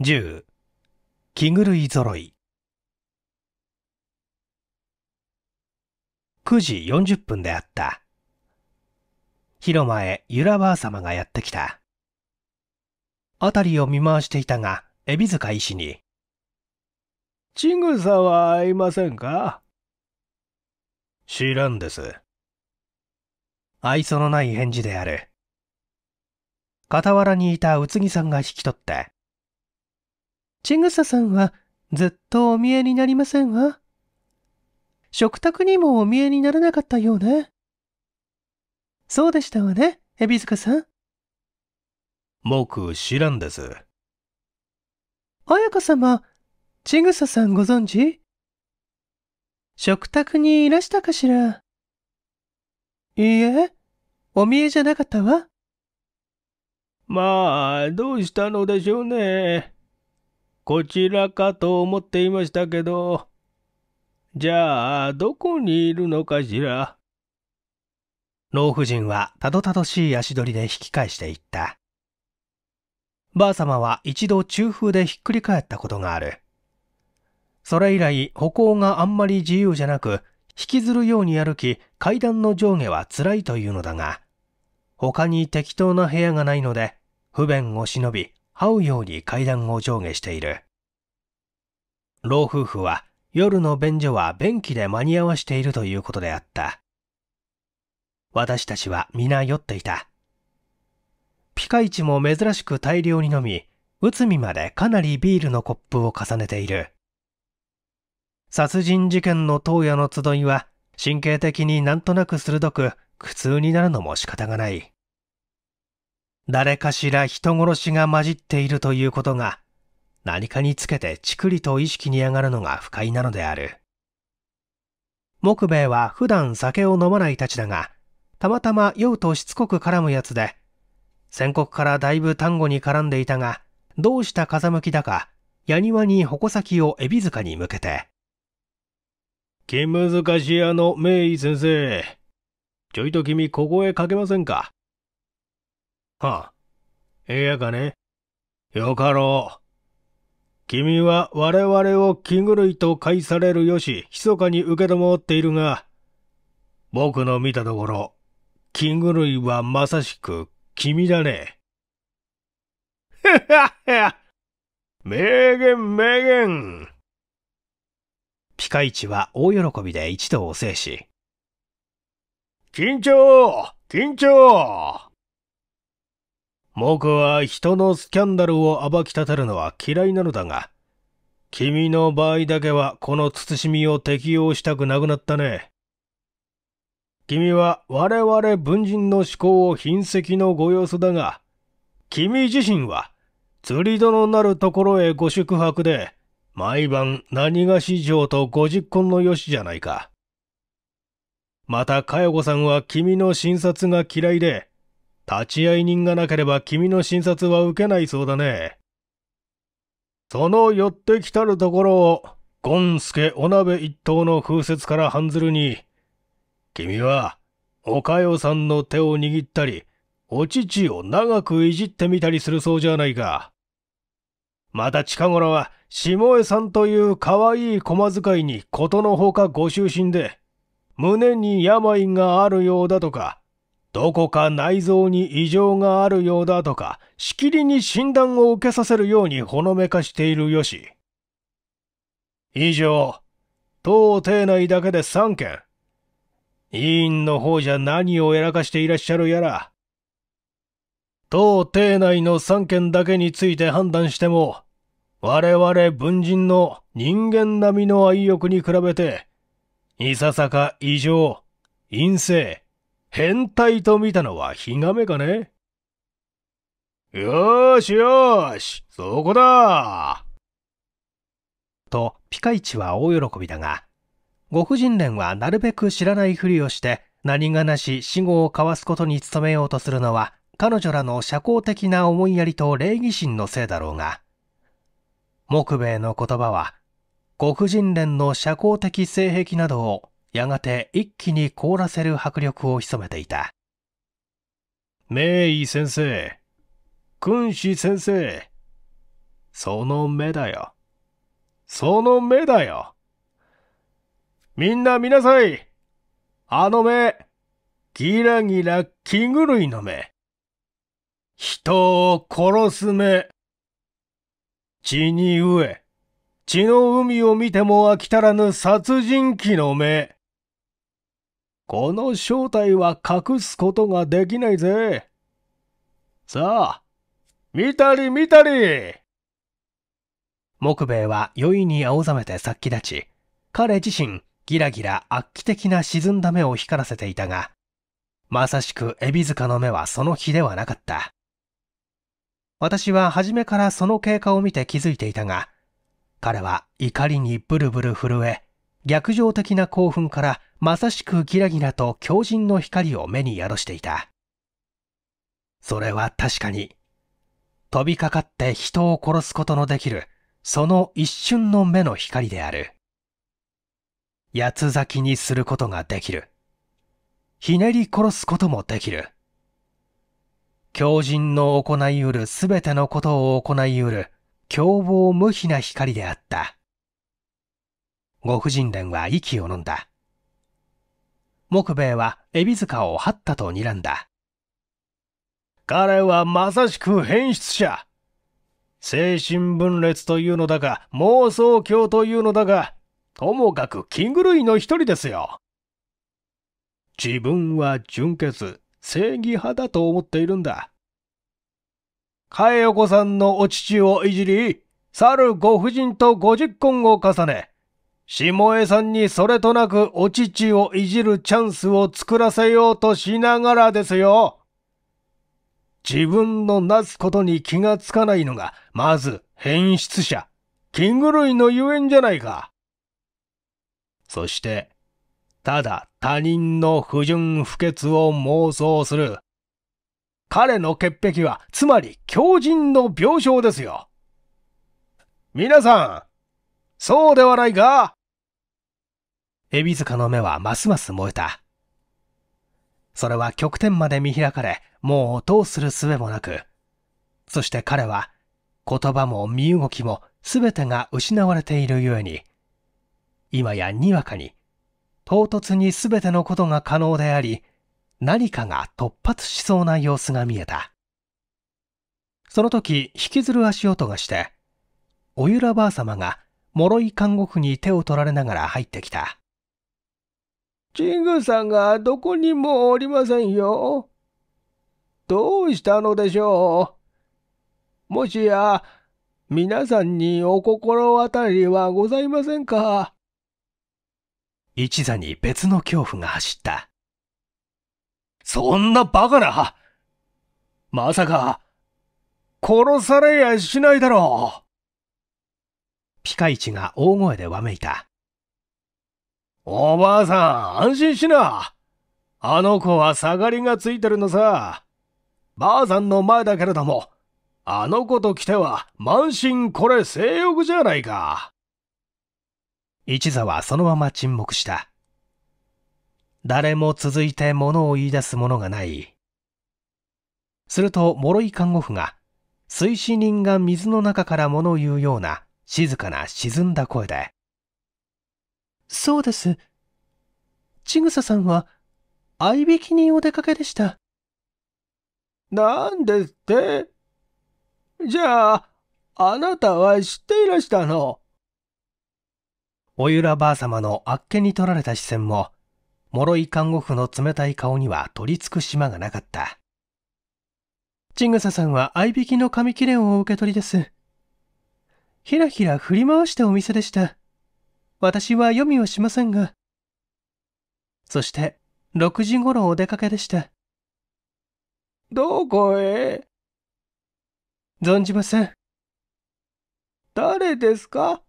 十、着気狂い揃い九時四十分であった。広間へゆらばあ様がやってきた。辺りを見回していたが、海老塚医師に、ちぐさはいませんか知らんです。愛想のない返事である。傍らにいた宇津木さんが引き取った。ちぐささんはずっとお見えになりませんわ。食卓にもお見えにならなかったようね。そうでしたわね、海老塚さん。僕知らんです。彩香様、ちぐささんご存知食卓にいらしたかしらいいえ、お見えじゃなかったわ。まあ、どうしたのでしょうね。こちらかと思っていましたけど。じゃあ、どこにいるのかしら。老婦人はたどたどしい足取りで引き返していった。ばあさまは一度中風でひっくり返ったことがある。それ以来、歩行があんまり自由じゃなく、引きずるように歩き、階段の上下は辛いというのだが、他に適当な部屋がないので、不便を忍び、這うように階段を上下している。老夫婦は、夜の便所は便器で間に合わしているということであった。私たちは皆酔っていた。ピカイチも珍しく大量に飲み、内海までかなりビールのコップを重ねている。殺人事件の当夜の集いは、神経的になんとなく鋭く、苦痛になるのも仕方がない。誰かしら人殺しが混じっているということが、何かにつけてちくりと意識に上がるのが不快なのである。木兵衛は普段酒を飲まないたちだが、たまたま酔うとしつこく絡むやつで、戦国からだいぶ単語に絡んでいたが、どうした風向きだか、やにわに矛先をエビ塚に向けて、気難しいあの名医先生。ちょいと君ここへかけませんか。はあ、ええやかね。よかろう。君は我々を気狂いと介されるよし、密かに受け止まっているが、僕の見たところ、気狂いはまさしく君だね。へはっは名言名言ピカイチは大喜びで一同を制し、緊張緊張僕は人のスキャンダルを暴き立てるのは嫌いなのだが、君の場合だけはこの慎みを適用したくなくなったね。君は我々文人の思考を貧石のご様子だが、君自身は釣り戸のなるところへご宿泊で、毎晩何が市城とご実婚のよしじゃないか。また、かよこさんは君の診察が嫌いで、立ち会い人がなければ君の診察は受けないそうだね。その寄ってきたるところを、ゴンスケお鍋一刀の風雪から半ずるに、君は、おかよさんの手を握ったり、お乳を長くいじってみたりするそうじゃないか。また近頃は、下江さんという可愛い駒遣いにことのほかご執心で、胸に病があるようだとか、どこか内臓に異常があるようだとか、しきりに診断を受けさせるようにほのめかしているよし。以上、当邸内だけで3件。委員の方じゃ何をやらかしていらっしゃるやら。当邸内の3件だけについて判断しても、我々文人の人間並みの愛欲に比べて、いささか異常、陰性、変態と見たのはひがめかねよーしよーし、そこだと、ピカイチは大喜びだが、ご婦人連はなるべく知らないふりをして、何がなし死後を交わすことに努めようとするのは、彼女らの社交的な思いやりと礼儀心のせいだろうが、木米の言葉は、黒人連の社交的性癖などをやがて一気に凍らせる迫力を潜めていた。名医先生、君子先生、その目だよ。その目だよ。みんな見なさい。あの目、ギラギラ気狂いの目。人を殺す目。血に飢え、血の海を見ても飽き足らぬ殺人鬼の目。この正体は隠すことができないぜ。さあ、見たり見たり木兵衛は酔いに青ざめて殺気立ち、彼自身ギラギラ悪鬼的な沈んだ目を光らせていたが、まさしくエビ塚の目はその日ではなかった。私は初めからその経過を見て気づいていたが、彼は怒りにブルブル震え、逆上的な興奮からまさしくギラギラと狂人の光を目に宿していた。それは確かに、飛びかかって人を殺すことのできる、その一瞬の目の光である。八つ咲きにすることができる。ひねり殺すこともできる。狂人の行いうるすべてのことを行いうる、凶暴無比な光であった。ご婦人連は息を呑んだ。木兵衛は海老塚を張ったと睨んだ。彼はまさしく変質者。精神分裂というのだが、妄想狂というのだが、ともかく気狂いの一人ですよ。自分は純潔、正義派だと思っているんだ。かえよこさんのお乳をいじり、猿ご婦人とご実婚を重ね、下江さんにそれとなくお乳をいじるチャンスを作らせようとしながらですよ。自分のなすことに気がつかないのが、まず変質者、金狂いのゆえんじゃないか。そして、ただ他人の不純不潔を妄想する。彼の潔癖は、つまり狂人の病床ですよ。皆さん、そうではないか海老塚の目はますます燃えた。それは極点まで見開かれ、もうどうする術もなく、そして彼は、言葉も身動きも全てが失われているゆえに、今やにわかに唐突に全てのことが可能であり、何かが突発しそうな様子が見えた。その時、引きずる足音がして、おゆらばあ様が諸い看護婦に手を取られながら入ってきた。神宮さんがどこにもおりませんよ。どうしたのでしょう。もしや、皆さんにお心当たりはございませんか一座に別の恐怖が走った。そんなバカなまさか、殺されやしないだろうピカイチが大声でわめいた。おばあさん、安心しな。あの子は下がりがついてるのさ。ばあさんの前だけれども、あの子と来ては満身これ性欲じゃないか。一座はそのまま沈黙した。誰も続いて物を言い出すものがない。すると、諸井看護婦が、水死人が水の中から物を言うような静かな沈んだ声で。そうです。ちぐささんは、合引きにお出かけでした。なんですってじゃあ、あなたは知っていらしたのおゆらばあ様のあっけに取られた視線も、脆い看護婦の冷たい顔には取り付く島がなかった。ちぐささんは合いびきの紙切れをお受け取りです。ひらひら振り回したお店でした。私は読みをしませんが。そして、6時頃お出かけでした。どこへ存じません。誰ですか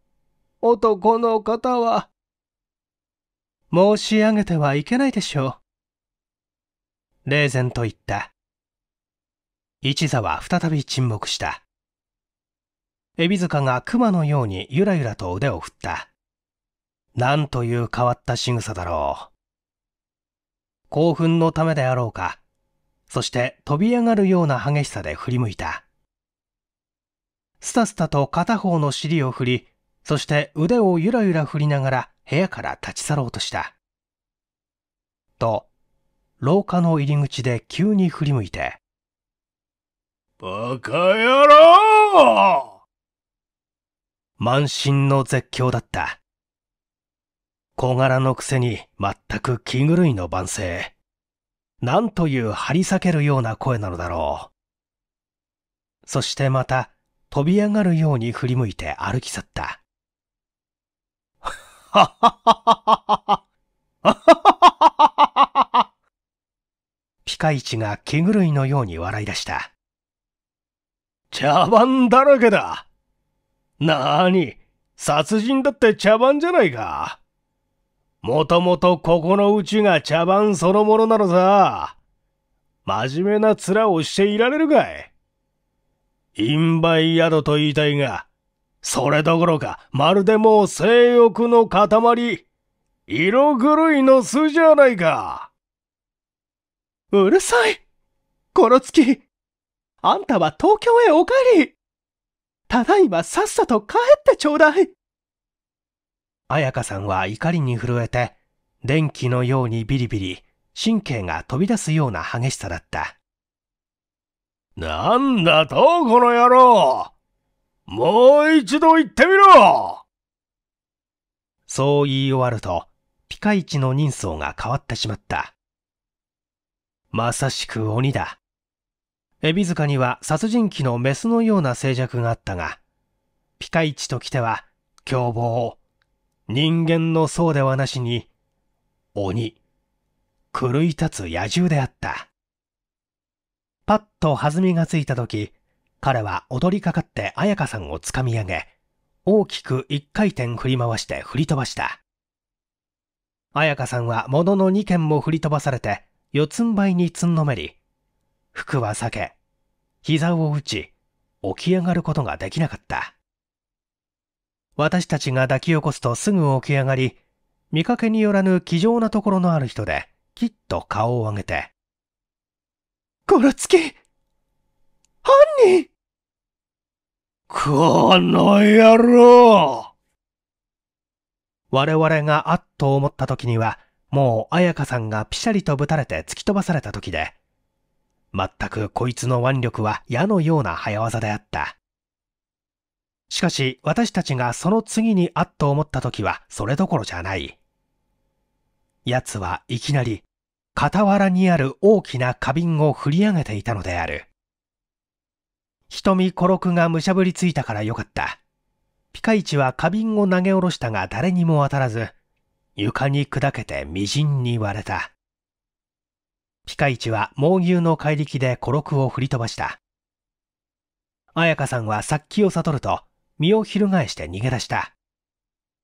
男の方は、申し上げてはいけないでしょう。霊然と言った。一座は再び沈黙した。海老塚が熊のようにゆらゆらと腕を振った。なんという変わった仕草だろう。興奮のためであろうか、そして飛び上がるような激しさで振り向いた。スタスタと片方の尻を振り、そして腕をゆらゆら振りながら部屋から立ち去ろうとした。と、廊下の入り口で急に振り向いて、バカ野郎満身の絶叫だった。小柄のくせに全く気狂いの万世。なんという張り裂けるような声なのだろう。そしてまた飛び上がるように振り向いて歩き去った。はははははははピカイチが気狂いのように笑い出した。茶番だらけだ。なーに、殺人だって茶番じゃないか。もともとここのうちが茶番そのものなのさ。真面目な面をしていられるかい。陰梅宿と言いたいが、それどころか、まるでもう性欲の塊。色狂いの巣じゃないか。うるさい。この月。あんたは東京へお帰り。ただいまさっさと帰ってちょうだい。彩香さんは怒りに震えて、電気のようにビリビリ、神経が飛び出すような激しさだった。なんだと、この野郎もう一度言ってみろそう言い終わると、ピカイチの人相が変わってしまった。まさしく鬼だ。エビ塚には殺人鬼のメスのような静寂があったが、ピカイチと来ては、凶暴、人間の層ではなしに、鬼、狂い立つ野獣であった。パッと弾みがついた時、彼は踊りかかって彩香さんをつかみ上げ、大きく一回転振り回して振り飛ばした。彩香さんはものの2件も振り飛ばされて、四つん這いにつんのめり、服は避け、膝を打ち、起き上がることができなかった。私たちが抱き起こすとすぐ起き上がり、見かけによらぬ気丈なところのある人で、きっと顔を上げて、ゴロつき犯人この野郎我々があっと思った時には、もう彩香さんがピシャリとぶたれて突き飛ばされた時で、全くこいつの腕力は矢のような早技であった。しかし私たちがその次にあっと思った時はそれどころじゃない。奴はいきなり、傍らにある大きな花瓶を振り上げていたのである。瞳孤クがむしゃぶりついたからよかった。ピカイチは花瓶を投げ下ろしたが誰にも当たらず、床に砕けてみじんに割れた。ピカイチは猛牛の怪力で孤クを振り飛ばした。綾香さんは殺気を悟ると、身を翻して逃げ出した。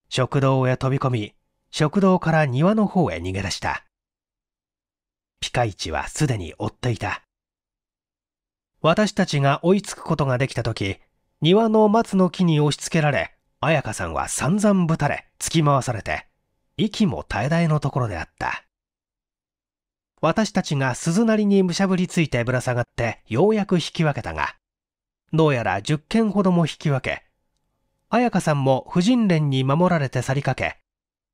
食堂へ飛び込み、食堂から庭の方へ逃げ出した。ピカイチはすでに追っていた。私たちが追いつくことができた時、庭の松の木に押し付けられ、彩香さんは散々ぶたれ、突き回されて、息も絶え絶えのところであった。私たちが鈴なりにむしゃぶりついてぶら下がってようやく引き分けたが、どうやら10件ほども引き分け、彩香さんも婦人連に守られて去りかけ、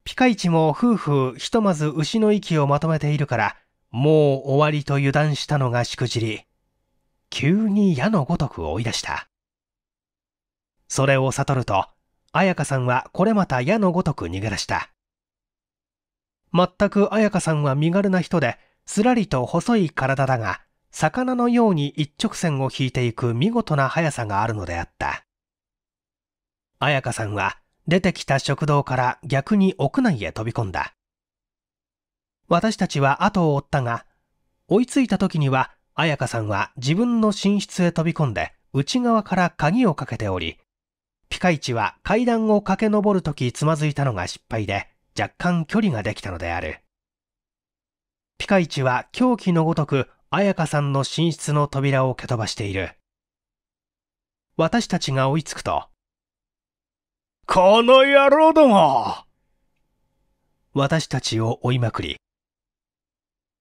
ピカイチも夫婦ひとまず牛の息をまとめているから、もう終わりと油断したのがしくじり、急に矢のごとく追い出したそれを悟ると彩香さんはこれまた矢のごとく逃げ出した全く彩香さんは身軽な人ですらりと細い体だが魚のように一直線を引いていく見事な速さがあるのであった彩香さんは出てきた食堂から逆に屋内へ飛び込んだ私たちは後を追ったが追いついた時には彩香さんは自分の寝室へ飛び込んで内側から鍵をかけており、ピカイチは階段を駆け上るときつまずいたのが失敗で若干距離ができたのである。ピカイチは狂気のごとく彩香さんの寝室の扉を蹴飛ばしている。私たちが追いつくと、この野郎ども私たちを追いまくり、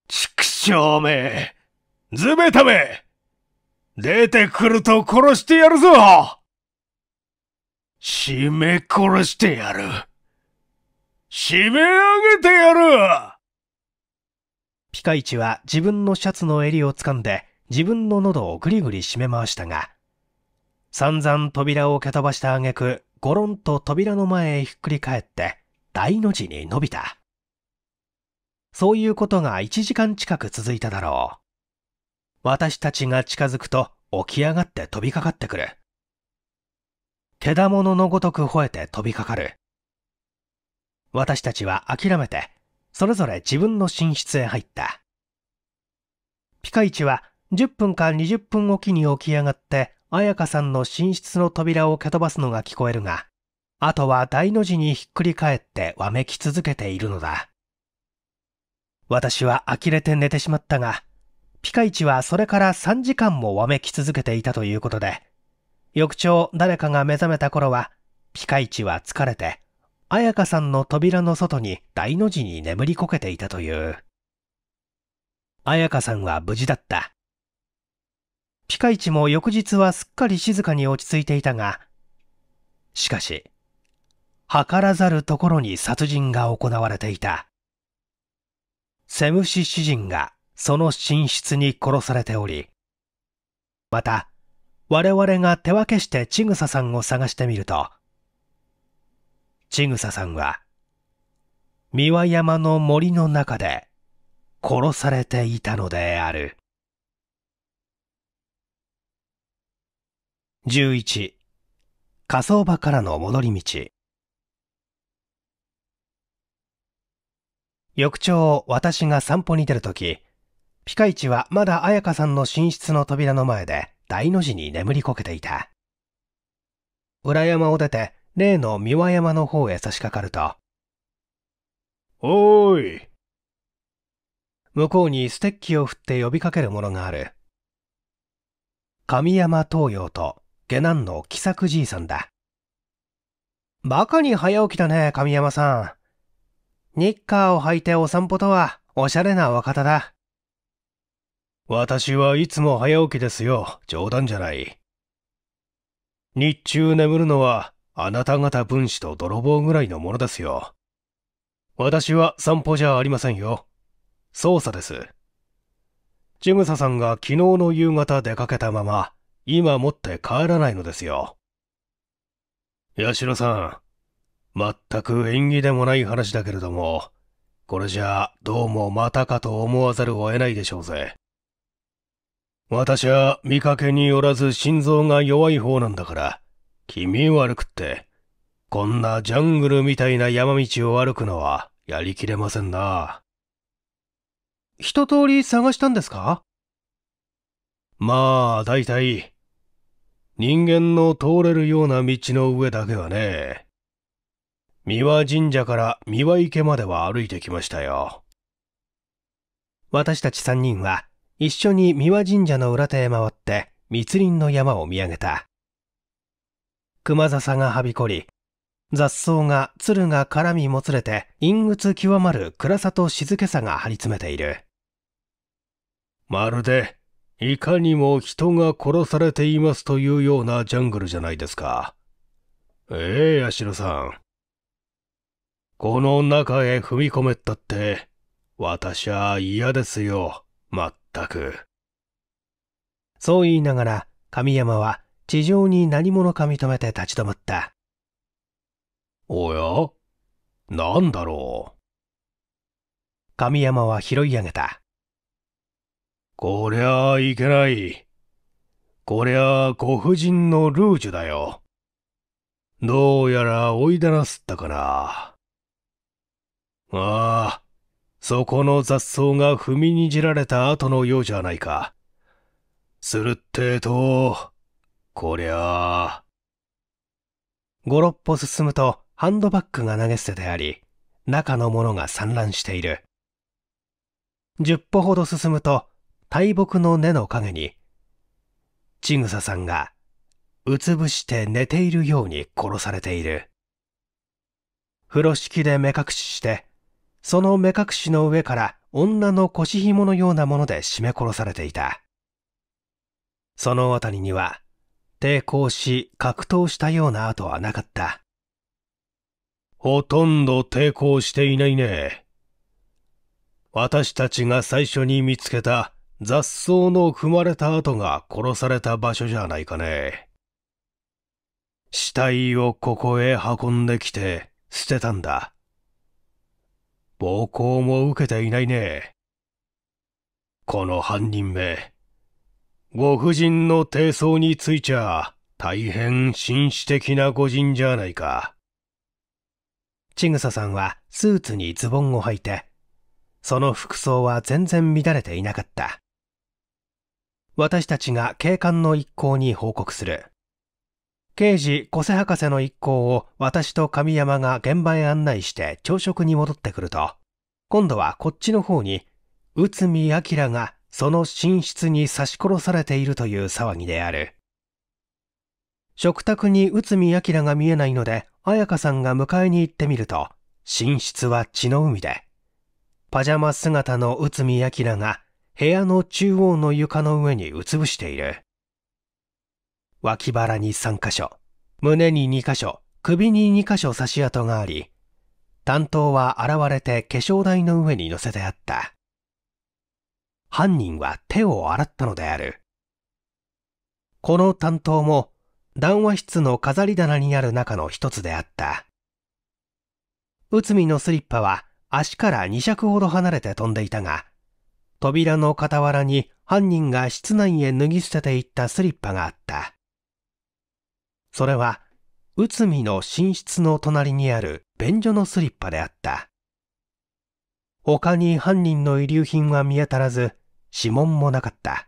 畜生めズベため出てくると殺してやるぞ締め殺してやる締め上げてやるピカイチは自分のシャツの襟を掴んで自分の喉をぐりぐり締め回したが、散々扉を蹴飛ばした挙句、ゴロンと扉の前へひっくり返って、大の字に伸びた。そういうことが1時間近く続いただろう。私たちが近づくと起き上がって飛びかかってくる。手だもののごとく吠えて飛びかかる。私たちは諦めて、それぞれ自分の寝室へ入った。ピカイチは10分か20分おきに起き上がって、彩香さんの寝室の扉を蹴飛ばすのが聞こえるが、あとは大の字にひっくり返ってわめき続けているのだ。私は呆れて寝てしまったが、ピカイチはそれから3時間もわめき続けていたということで、翌朝誰かが目覚めた頃は、ピカイチは疲れて、彩香さんの扉の外に大の字に眠りこけていたという。彩香さんは無事だった。ピカイチも翌日はすっかり静かに落ち着いていたが、しかし、図らざるところに殺人が行われていた。セムシ詩人がその寝室に殺されており、また、我々が手分けしてちぐささんを探してみると、ちぐささんは、三輪山の森の中で殺されていたのである。11火葬場からの戻り道翌朝私が散歩に出るときピカイチはまだ彩香さんの寝室の扉の前で大の字に眠りこけていた。裏山を出て例の三輪山の方へ差し掛かると、おーい。向こうにステッキを振って呼びかけるものがある。神山東洋と下男の喜作じいさんだ。バカに早起きだね、神山さん。ニッカーを履いてお散歩とは、おしゃれな若手だ。私はいつも早起きですよ。冗談じゃない。日中眠るのは、あなた方分子と泥棒ぐらいのものですよ。私は散歩じゃありませんよ。捜査です。ジムサさんが昨日の夕方出かけたまま、今持って帰らないのですよ。八代さん、全く縁起でもない話だけれども、これじゃどうもまたかと思わざるを得ないでしょうぜ。私は見かけによらず心臓が弱い方なんだから、気味悪くって、こんなジャングルみたいな山道を歩くのはやりきれませんな。一通り探したんですかまあ、大体、人間の通れるような道の上だけはね、三輪神社から三輪池までは歩いてきましたよ。私たち三人は一緒に三輪神社の裏手へ回って密林の山を見上げた。熊笹がはびこり、雑草が鶴が絡みもつれて陰鬱極まる暗さと静けさが張り詰めている。まるで、いかにも人が殺されていますというようなジャングルじゃないですか。ええー、八代さん。この中へ踏み込めったって、私は嫌ですよ、まっったく。そう言いながら、神山は地上に何者か認めて立ち止まった。おやなんだろう。神山は拾い上げた。こりゃあいけない。こりゃあご婦人のルージュだよ。どうやら追い出なすったかな。ああ、そこの雑草が踏みにじられた後のようじゃないか。するってえと、こりゃあ。五六歩進むとハンドバッグが投げ捨ててあり、中のものが散乱している。十歩ほど進むと大木の根の陰に、ちぐささんがうつぶして寝ているように殺されている。風呂敷で目隠ししてその目隠しの上から女の腰紐のようなもので絞め殺されていた。その辺りには、抵抗し格闘したような跡はなかった。ほとんど抵抗していないね。私たちが最初に見つけた雑草の踏まれた跡が殺された場所じゃないかね。死体をここへ運んできて捨てたんだ。暴行も受けていないね。この犯人め、ご婦人の低層についちゃ、大変紳士的な御人じゃないか。ちぐささんはスーツにズボンを履いて、その服装は全然乱れていなかった。私たちが警官の一行に報告する。刑事小瀬博士の一行を私と神山が現場へ案内して朝食に戻ってくると、今度はこっちの方に、内海明がその寝室に刺し殺されているという騒ぎである。食卓に内海明が見えないので、彩香さんが迎えに行ってみると、寝室は血の海で。パジャマ姿の内海明が部屋の中央の床の上にうつぶしている。脇腹に3箇所、胸に2箇所、首に2箇所刺し跡があり、担当は現れて化粧台の上に乗せてあった。犯人は手を洗ったのである。この担当も談話室の飾り棚にある中の一つであった。内海のスリッパは足から2尺ほど離れて飛んでいたが、扉の傍らに犯人が室内へ脱ぎ捨てていったスリッパがあった。それは内海の寝室の隣にある便所のスリッパであった他に犯人の遺留品は見当たらず指紋もなかった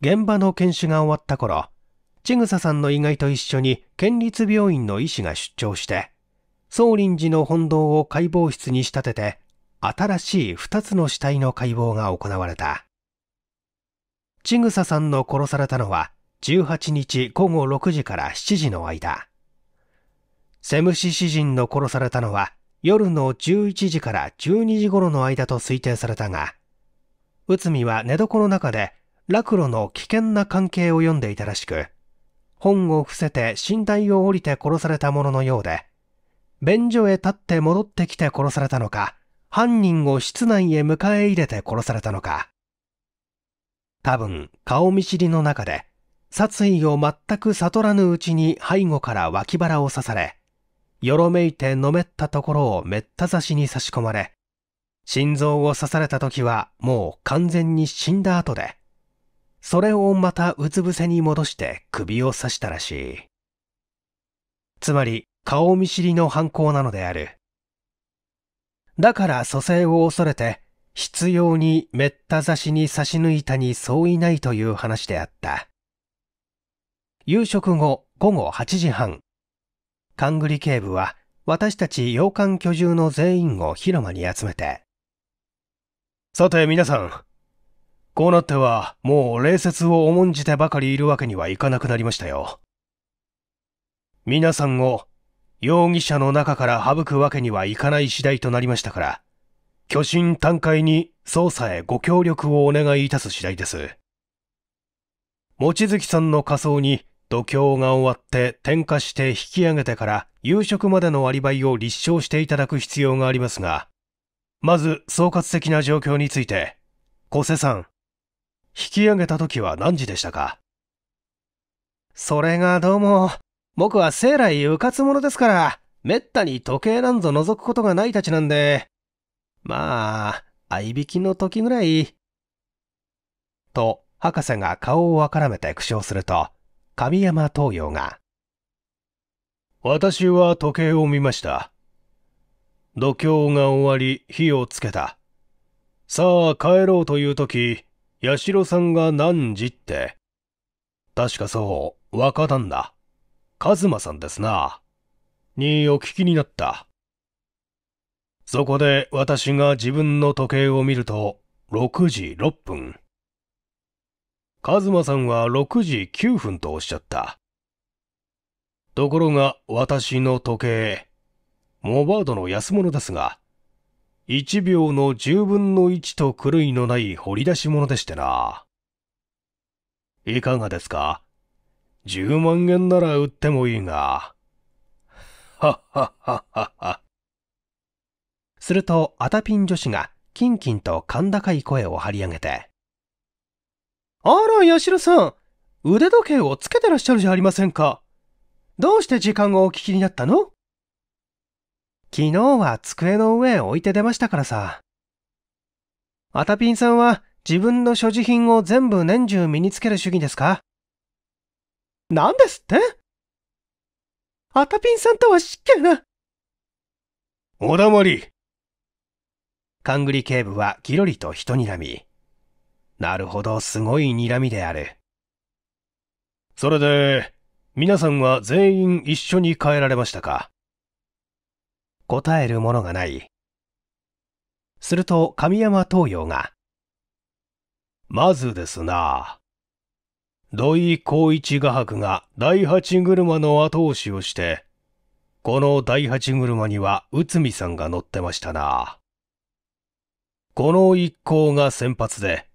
現場の検視が終わった頃千草さんの意外と一緒に県立病院の医師が出張して総林寺の本堂を解剖室に仕立てて新しい2つの死体の解剖が行われた千草さんの殺されたのは18日午後6時から7時の間、セムシ詩人の殺されたのは夜の11時から12時頃の間と推定されたが、内海は寝床の中で落路の危険な関係を読んでいたらしく、本を伏せて寝台を降りて殺されたもののようで、便所へ立って戻ってきて殺されたのか、犯人を室内へ迎え入れて殺されたのか。多分、顔見知りの中で、殺意を全く悟らぬうちに背後から脇腹を刺され、よろめいてのめったところをめった刺しに差し込まれ、心臓を刺された時はもう完全に死んだ後で、それをまたうつ伏せに戻して首を刺したらしい。つまり顔見知りの犯行なのである。だから蘇生を恐れて、必要にめった刺しに差し抜いたに相違ないという話であった。夕食後午後8時半、カングリ警部は私たち洋館居住の全員を広間に集めて、さて皆さん、こうなってはもう礼節を重んじてばかりいるわけにはいかなくなりましたよ。皆さんを容疑者の中から省くわけにはいかない次第となりましたから、巨神短海に捜査へご協力をお願いいたす次第です。望月さんの仮装に度胸が終わって点火して引き上げてから夕食までのアリバイを立証していただく必要がありますが、まず総括的な状況について、小瀬さん、引き上げた時は何時でしたかそれがどうも、僕は生来うかつ者ですから、めったに時計なんぞ覗くことがないたちなんで、まあ、合いびきの時ぐらい。と、博士が顔をわからめて苦笑すると、神山東洋が、私は時計を見ました。度胸が終わり、火をつけた。さあ帰ろうという時、八代さんが何時って。確かそう、若旦那、和馬さんですな。にお聞きになった。そこで私が自分の時計を見ると、6時6分。カズマさんは6時9分とおっしゃった。ところが私の時計、モバードの安物ですが、1秒の10分の1と狂いのない掘り出し物でしてな。いかがですか ?10 万円なら売ってもいいが。ははははは。すると、アタピン女子が、キンキンと甲高い声を張り上げて、あら、ヤシロさん。腕時計をつけてらっしゃるじゃありませんか。どうして時間をお聞きになったの昨日は机の上へ置いて出ましたからさ。アタピンさんは自分の所持品を全部年中身につける主義ですか何ですってアタピンさんとは失敬な。おだまり。カングリ警部はギロリと人にらみ、なるほど、すごい睨みである。それで、皆さんは全員一緒に帰られましたか答えるものがない。すると神山東洋が、まずですな。土井光一画伯が第八車の後押しをして、この第八車には内海さんが乗ってましたな。この一行が先発で、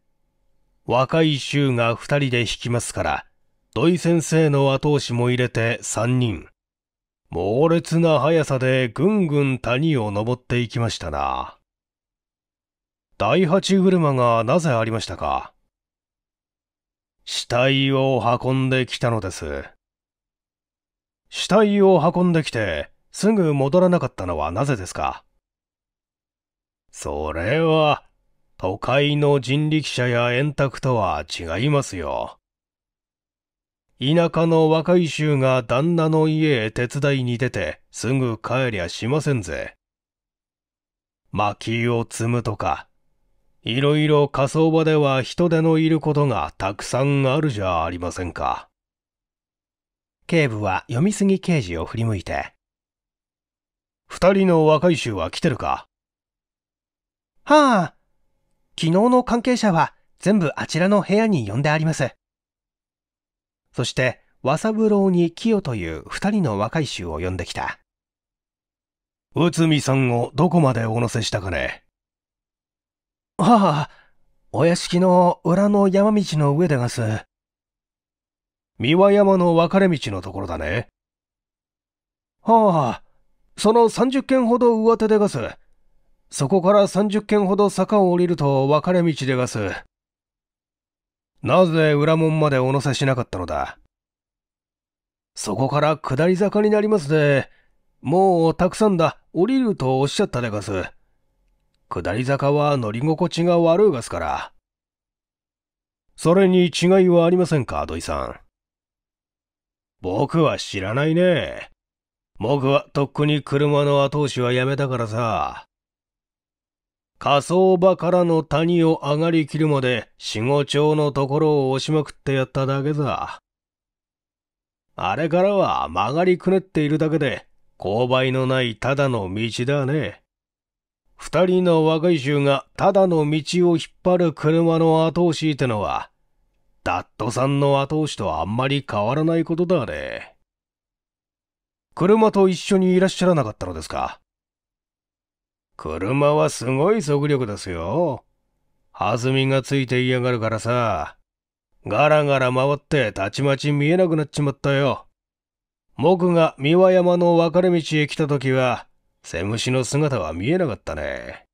若い衆が2人で弾きますから、土井先生の後押しも入れて3人。猛烈な速さでぐんぐん谷を登っていきましたな。第八車がなぜありましたか死体を運んできたのです。死体を運んできて、すぐ戻らなかったのはなぜですかそれは、都会の人力車や円卓とは違いますよ。田舎の若い衆が旦那の家へ手伝いに出てすぐ帰りゃしませんぜ。薪を積むとか、いろいろ火葬場では人手のいることがたくさんあるじゃありませんか。警部は読みすぎ刑事を振り向いて。二人の若い衆は来てるかはあ、昨日の関係者は全部あちらの部屋に呼んであります。そして、和三郎に清という二人の若い衆を呼んできた。内海さんをどこまでお乗せしたかねああ、お屋敷の裏の山道の上でがす。三輪山の分かれ道のところだね。はあ、その30軒ほど上手でがす。そこから30軒ほど坂を降りると分かれ道でがす。なぜ裏門までお乗せしなかったのだそこから下り坂になりますで、もうたくさんだ、降りるとおっしゃったでがす。下り坂は乗り心地が悪うがすから。それに違いはありませんか、土井さん。僕は知らないね。僕はとっくに車の後押しはやめたからさ。火葬場からの谷を上がりきるまで死後町のところを押しまくってやっただけさ。あれからは曲がりくねっているだけで、勾配のないただの道だね。二人の若い衆がただの道を引っ張る車の後押しってのは、ダットさんの後押しとあんまり変わらないことだね。車と一緒にいらっしゃらなかったのですか車はすごい速力ですよ。弾みがついて嫌がるからさ、ガラガラ回ってたちまち見えなくなっちまったよ。僕が三輪山の分かれ道へ来た時は、セムシの姿は見えなかったね。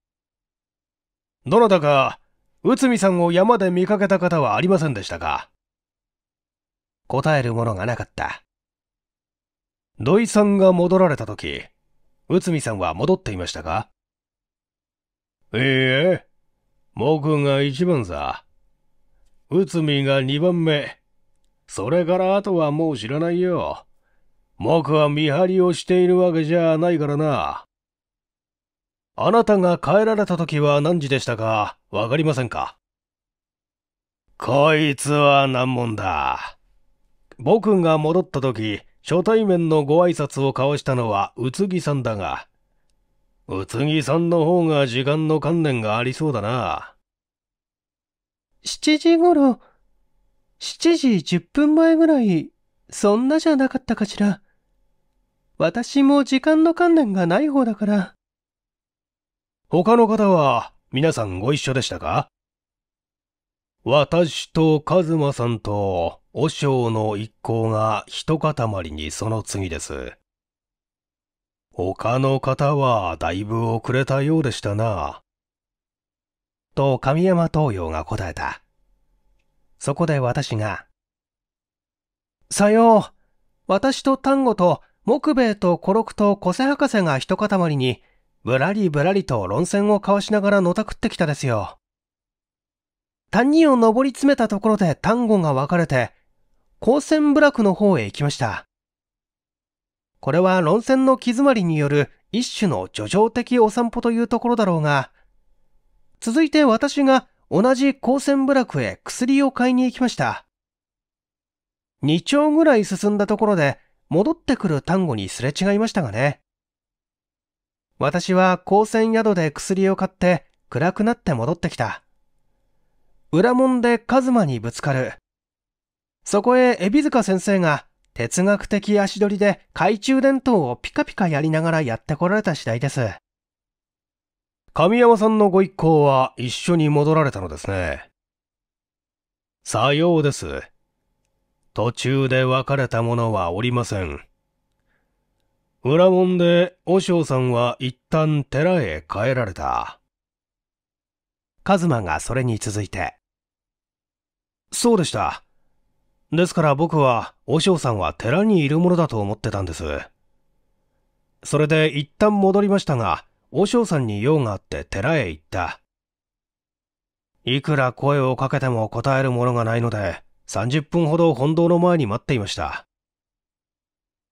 どなたか、内海さんを山で見かけた方はありませんでしたか答えるものがなかった。土井さんが戻られた時、内海さんは戻っていましたかいいえ、僕が一番さ。内海が二番目。それからあとはもう知らないよ。僕は見張りをしているわけじゃないからな。あなたが帰られた時は何時でしたかわかりませんかこいつは難問だ。僕が戻った時、初対面のご挨拶を交わしたのは宇津木さんだが、宇津木さんの方が時間の観念がありそうだな。7時頃、7時10分前ぐらい、そんなじゃなかったかしら。私も時間の観念がない方だから。他の方は皆さんご一緒でしたか私とカズマさんと和尚の一行が一塊にその次です。他の方はだいぶ遅れたようでしたな。と神山東洋が答えた。そこで私が、さよう、私と丹後と木兵衛と小六と小瀬博士が一塊に、ぶらりぶらりと論戦を交わしながらのたくってきたですよ。谷を登り詰めたところで丹後が分かれて、高専部落の方へ行きました。これは論戦の気詰まりによる一種の叙情的お散歩というところだろうが、続いて私が同じ高専部落へ薬を買いに行きました。2丁ぐらい進んだところで戻ってくる単語にすれ違いましたがね。私は高専宿で薬を買って暗くなって戻ってきた。裏門でカズマにぶつかる。そこへ海老塚先生が哲学的足取りで懐中電灯をピカピカやりながらやってこられた次第です。神山さんのご一行は一緒に戻られたのですね。さようです。途中で別れた者はおりません。裏門で和尚さんは一旦寺へ帰られた。カズマがそれに続いて。そうでした。ですから僕は、和尚さんは寺にいるものだと思ってたんです。それで一旦戻りましたが、和尚さんに用があって寺へ行った。いくら声をかけても答えるものがないので、30分ほど本堂の前に待っていました。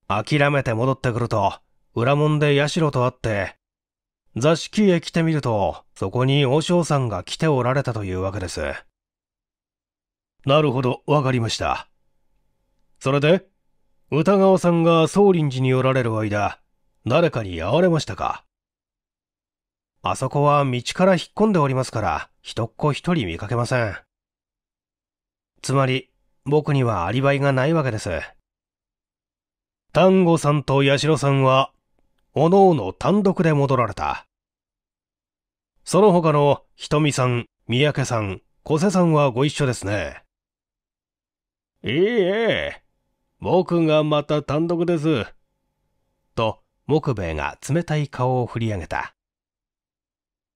諦めて戻ってくると、裏門で社と会って、座敷へ来てみると、そこに和尚さんが来ておられたというわけです。なるほど、わかりました。それで、歌川さんが宗林寺におられる間、誰かに会われましたかあそこは道から引っ込んでおりますから、人っ子一人見かけません。つまり、僕にはアリバイがないわけです。丹後さんと八代さんは、おのおの単独で戻られた。その他のひとみさん、三宅さん、小瀬さんはご一緒ですね。いいえ、僕がまた単独です。と、木兵衛が冷たい顔を振り上げた。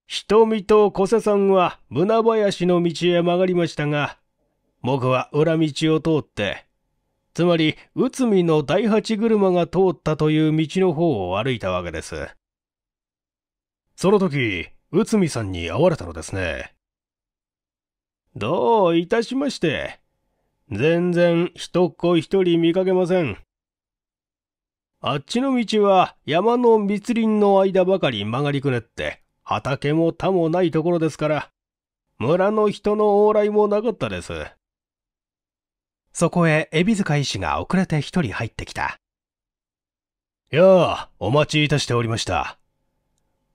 瞳と小瀬さんは胸林の道へ曲がりましたが、僕は裏道を通って、つまり内海の第八車が通ったという道の方を歩いたわけです。その時、内海さんに会われたのですね。どういたしまして。全然人っ子一人見かけません。あっちの道は山の密林の間ばかり曲がりくねって、畑も田もないところですから、村の人の往来もなかったです。そこへ、海老塚医師が遅れて一人入ってきた。やあ、お待ちいたしておりました。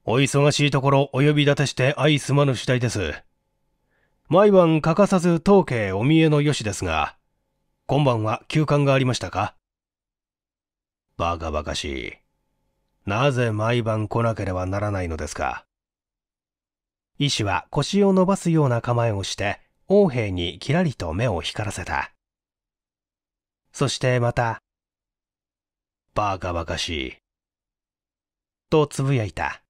お忙しいところお呼び立てして相すまぬ次第です。毎晩欠かさず当家お見えのよしですが、今晩は休館がありましたかバカバカしい。なぜ毎晩来なければならないのですか医師は腰を伸ばすような構えをして、王兵にキラリと目を光らせた。そしてまた、バカバカしい。とつぶやいた。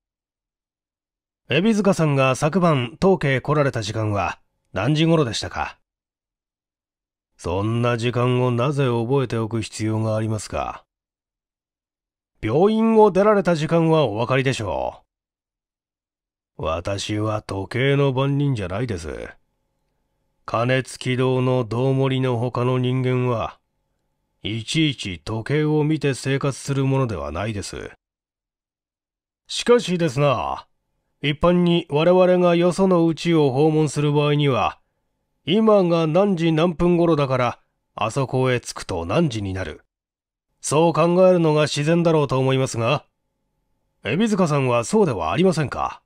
海老塚さんが昨晩当家へ来られた時間は、何時頃でしたかそんな時間をなぜ覚えておく必要がありますか病院を出られた時間はお分かりでしょう。私は時計の番人じゃないです。加熱き道の道盛りの他の人間は、いちいち時計を見て生活するものではないです。しかしですな、一般に我々がよそのうちを訪問する場合には、今が何時何分頃だから、あそこへ着くと何時になる。そう考えるのが自然だろうと思いますが、海老塚さんはそうではありませんか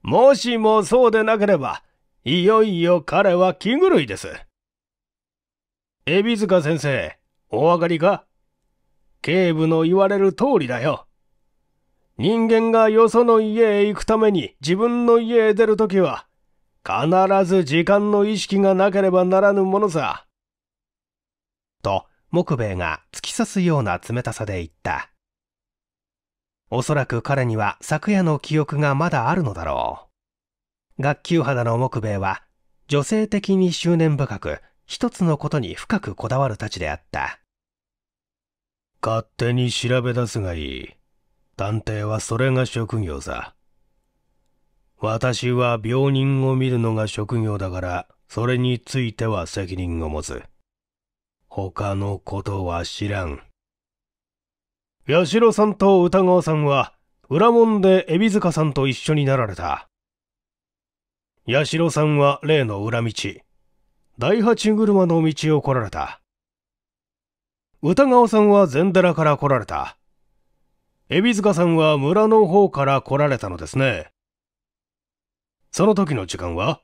もしもそうでなければ、いよいよ彼は気狂いです。海老塚先生、お分かりか警部の言われる通りだよ。人間がよその家へ行くために自分の家へ出るときは、必ず時間の意識がなければならぬものさ。と、木兵衛が突き刺すような冷たさで言った。おそらく彼には昨夜の記憶がまだあるのだろう。学級肌の木兵衛は、女性的に執念深く、一つのことに深くこだわるたちであった。勝手に調べ出すがいい。探偵はそれが職業さ。私は病人を見るのが職業だから、それについては責任を持つ。他のことは知らん。八代さんと歌川さんは、裏門で海老塚さんと一緒になられた。八代さんは例の裏道、第八車の道を来られた。歌川さんは禅寺から来られた。海老塚さんは村の方から来られたのですね。その時の時間は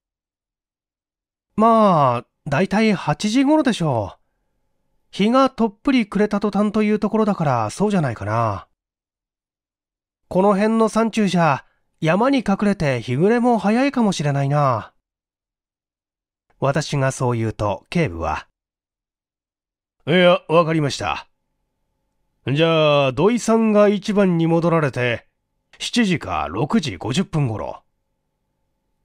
まあ、だいたい8時頃でしょう。日がとっぷり暮れた途端というところだからそうじゃないかな。この辺の山中じゃ山に隠れて日暮れも早いかもしれないな。私がそう言うと警部は。いや、わかりました。じゃあ、土井さんが一番に戻られて、7時か6時50分頃。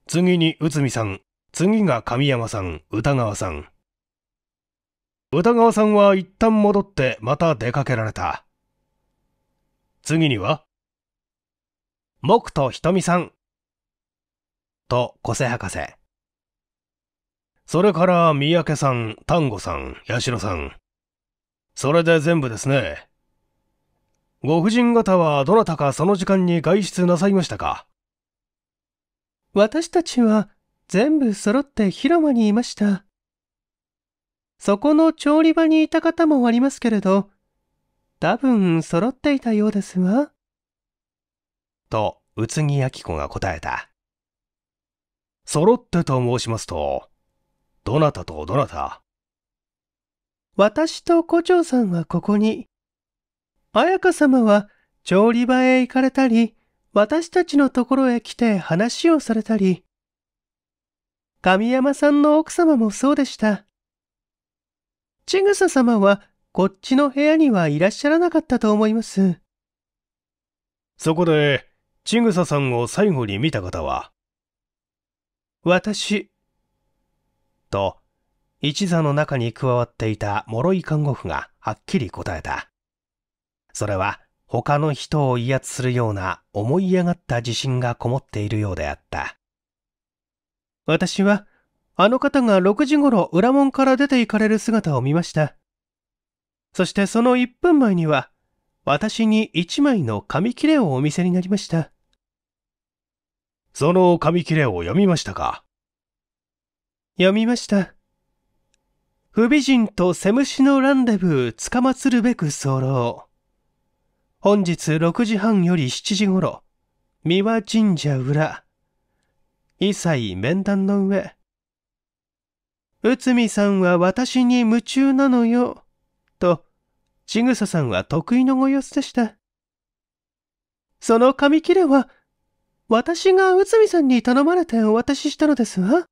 次に内海さん、次が神山さん、歌川さん。歌川さんは一旦戻ってまた出かけられた。次には木とひとみさん。と、小瀬博士。それから、三宅さん、丹後さん、八代さん。それで全部ですね。ご婦人方はどなたかその時間に外出なさいましたか私たちは全部揃って広間にいました。そこの調理場にいた方もありますけれど、多分揃っていたようですわ。と、宇津木明子が答えた。揃ってと申しますと、どなたとどなた私と胡蝶さんはここに、彩香様は調理場へ行かれたり、私たちのところへ来て話をされたり、神山さんの奥様もそうでした。ちぐさ様はこっちの部屋にはいらっしゃらなかったと思います。そこで、ちぐささんを最後に見た方は私。と、一座の中に加わっていた諸井看護婦がはっきり答えた。それは他の人を威圧するような思い上がった自信がこもっているようであった。私は、あの方が6時頃裏門から出て行かれる姿を見ました。そしてその1分前には、私に1枚の紙切れをお見せになりました。その紙切れを読みましたか読みました。不美人とセムシのランデブーつかまつるべく候。本日6時半より7時頃、三輪神社裏、一切面談の上、内海さんは私に夢中なのよ、と、ちぐささんは得意のご様子でした。その紙切れは、私が内海さんに頼まれてお渡ししたのですわ。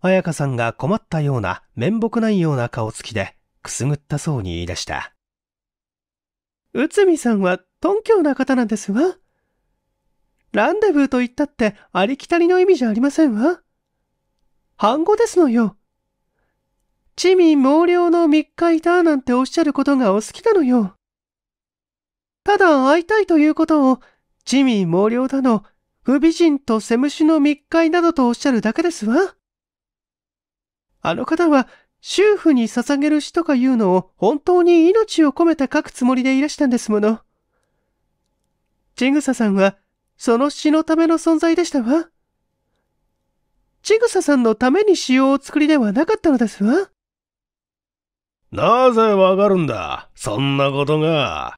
彩香さんが困ったような面目ないような顔つきでくすぐったそうに言い出した。内海さんは頓胸な方なんですわ。ランデブーと言ったってありきたりの意味じゃありませんわ。半語ですのよ。地味猛量の密日いたなんておっしゃることがお好きなのよ。ただ会いたいということを、地味猛量だの、不美人とセムシの密会などとおっしゃるだけですわ。あの方は修婦に捧げる死とかいうのを本当に命を込めて書くつもりでいらしたんですもの。ちぐささんは、その詩のための存在でしたわ。ちぐささんのために詩をお作りではなかったのですわ。なぜわかるんだ、そんなことが。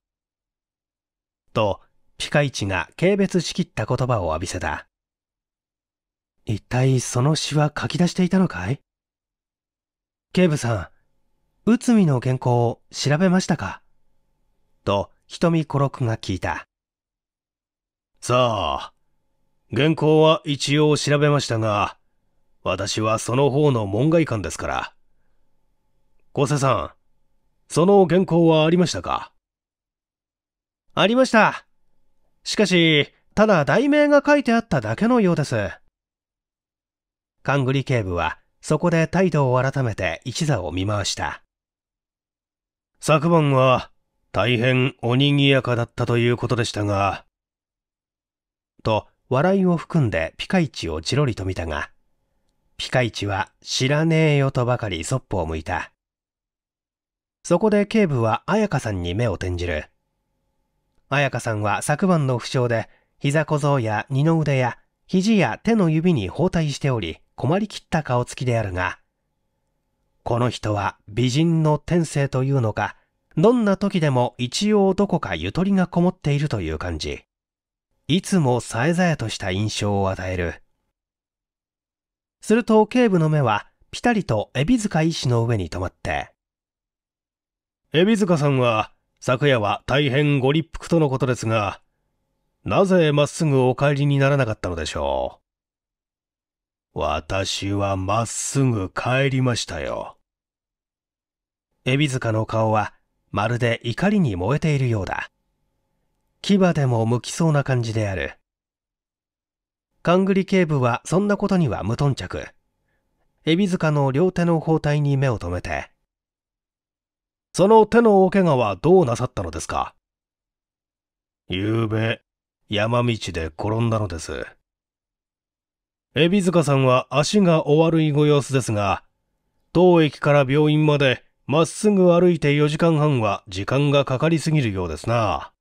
と、ピカイチが軽蔑しきった言葉を浴びせた。一体その詩は書き出していたのかい警部さん、内海の原稿を調べましたかと、瞳孤六が聞いた。さあ、原稿は一応調べましたが、私はその方の門外漢ですから。小瀬さん、その原稿はありましたかありました。しかし、ただ題名が書いてあっただけのようです。勘繰り警部はそこで態度を改めて一座を見回した。昨晩は大変おにぎやかだったということでしたが、と笑いを含んでピカイチをじろりと見たが、ピカイチは知らねえよとばかりそっぽを向いた。そこで警部は彩香さんに目を転じる。彩香さんは昨晩の負傷で膝小僧や二の腕や肘や手の指に包帯しており、困りきった顔つきであるが、この人は美人の天性というのか、どんな時でも一応どこかゆとりがこもっているという感じ。いつもさえざえとした印象を与える。すると警部の目はピタリと海老塚医師の上に止まって。海老塚さんは昨夜は大変ご立腹とのことですが、なぜまっすぐお帰りにならなかったのでしょう私はまっすぐ帰りましたよ。エビ塚の顔はまるで怒りに燃えているようだ。牙でも向きそうな感じである。カングリ警部はそんなことには無頓着。エビ塚の両手の包帯に目を留めて。その手の大怪我はどうなさったのですか昨べ、山道で転んだのです。エビ塚さんは足がお悪いご様子ですが、当駅から病院までまっすぐ歩いて4時間半は時間がかかりすぎるようですな。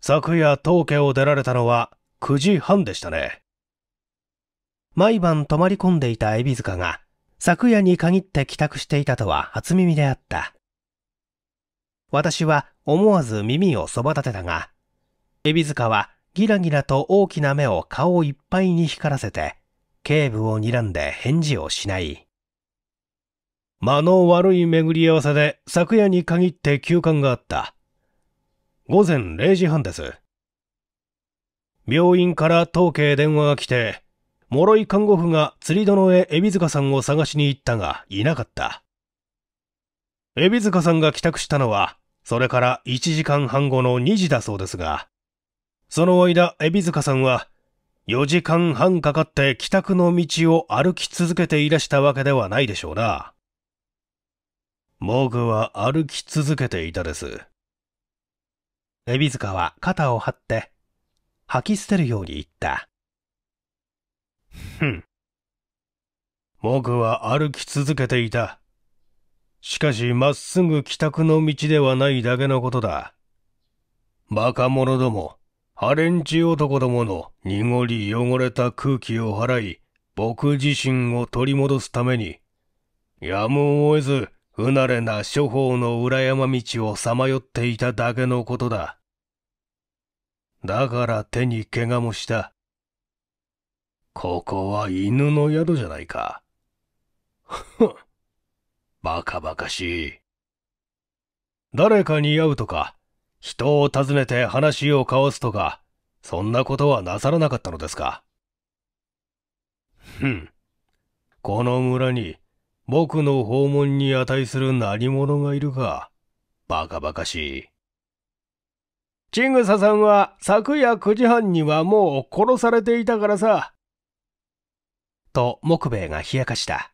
昨夜当家を出られたのは9時半でしたね。毎晩泊まり込んでいたエビ塚が昨夜に限って帰宅していたとは初耳であった。私は思わず耳をそば立てたが、エビ塚はギラギラと大きな目を顔いっぱいに光らせて、警部を睨んで返事をしない。間の悪い巡り合わせで昨夜に限って休館があった。午前0時半です。病院から当家電話が来て、諸井看護婦が釣り殿へ海老塚さんを探しに行ったがいなかった。海老塚さんが帰宅したのは、それから1時間半後の2時だそうですが、その間、海老塚さんは、4時間半かかって帰宅の道を歩き続けていらしたわけではないでしょうな。僕は歩き続けていたです。エビ塚は肩を張って、吐き捨てるように言った。ふん。僕は歩き続けていた。しかし、まっすぐ帰宅の道ではないだけのことだ。馬鹿者ども、ハレンチ男どもの濁り汚れた空気を払い、僕自身を取り戻すために、やむを得ず、不慣れな諸法の裏山道をさまよっていただけのことだ。だから手に怪我もした。ここは犬の宿じゃないか。ふん。バカバカしい。誰かに会うとか、人を訪ねて話を交わすとか、そんなことはなさらなかったのですかふん。この村に、僕の訪問に値する何者がいるか。バカバカしい。ちぐささんは昨夜9時半にはもう殺されていたからさ。と木兵衛が冷やかした。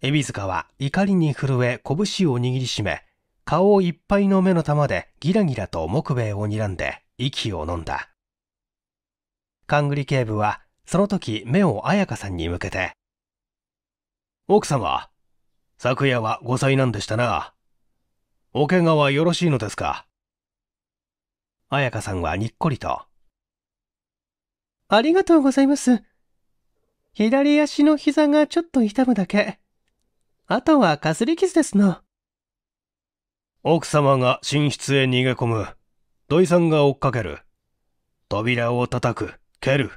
海老塚は怒りに震え拳を握りしめ、顔いっぱいの目の玉でギラギラと木兵衛を睨んで息を飲んだ。勘繰り警部はその時目を彩香さんに向けて、奥様、昨夜はご災難でしたな。お怪我はよろしいのですか彩香さんはにっこりと。ありがとうございます。左足の膝がちょっと痛むだけ。あとはかすり傷ですの。奥様が寝室へ逃げ込む。土井さんが追っかける。扉を叩く、蹴る。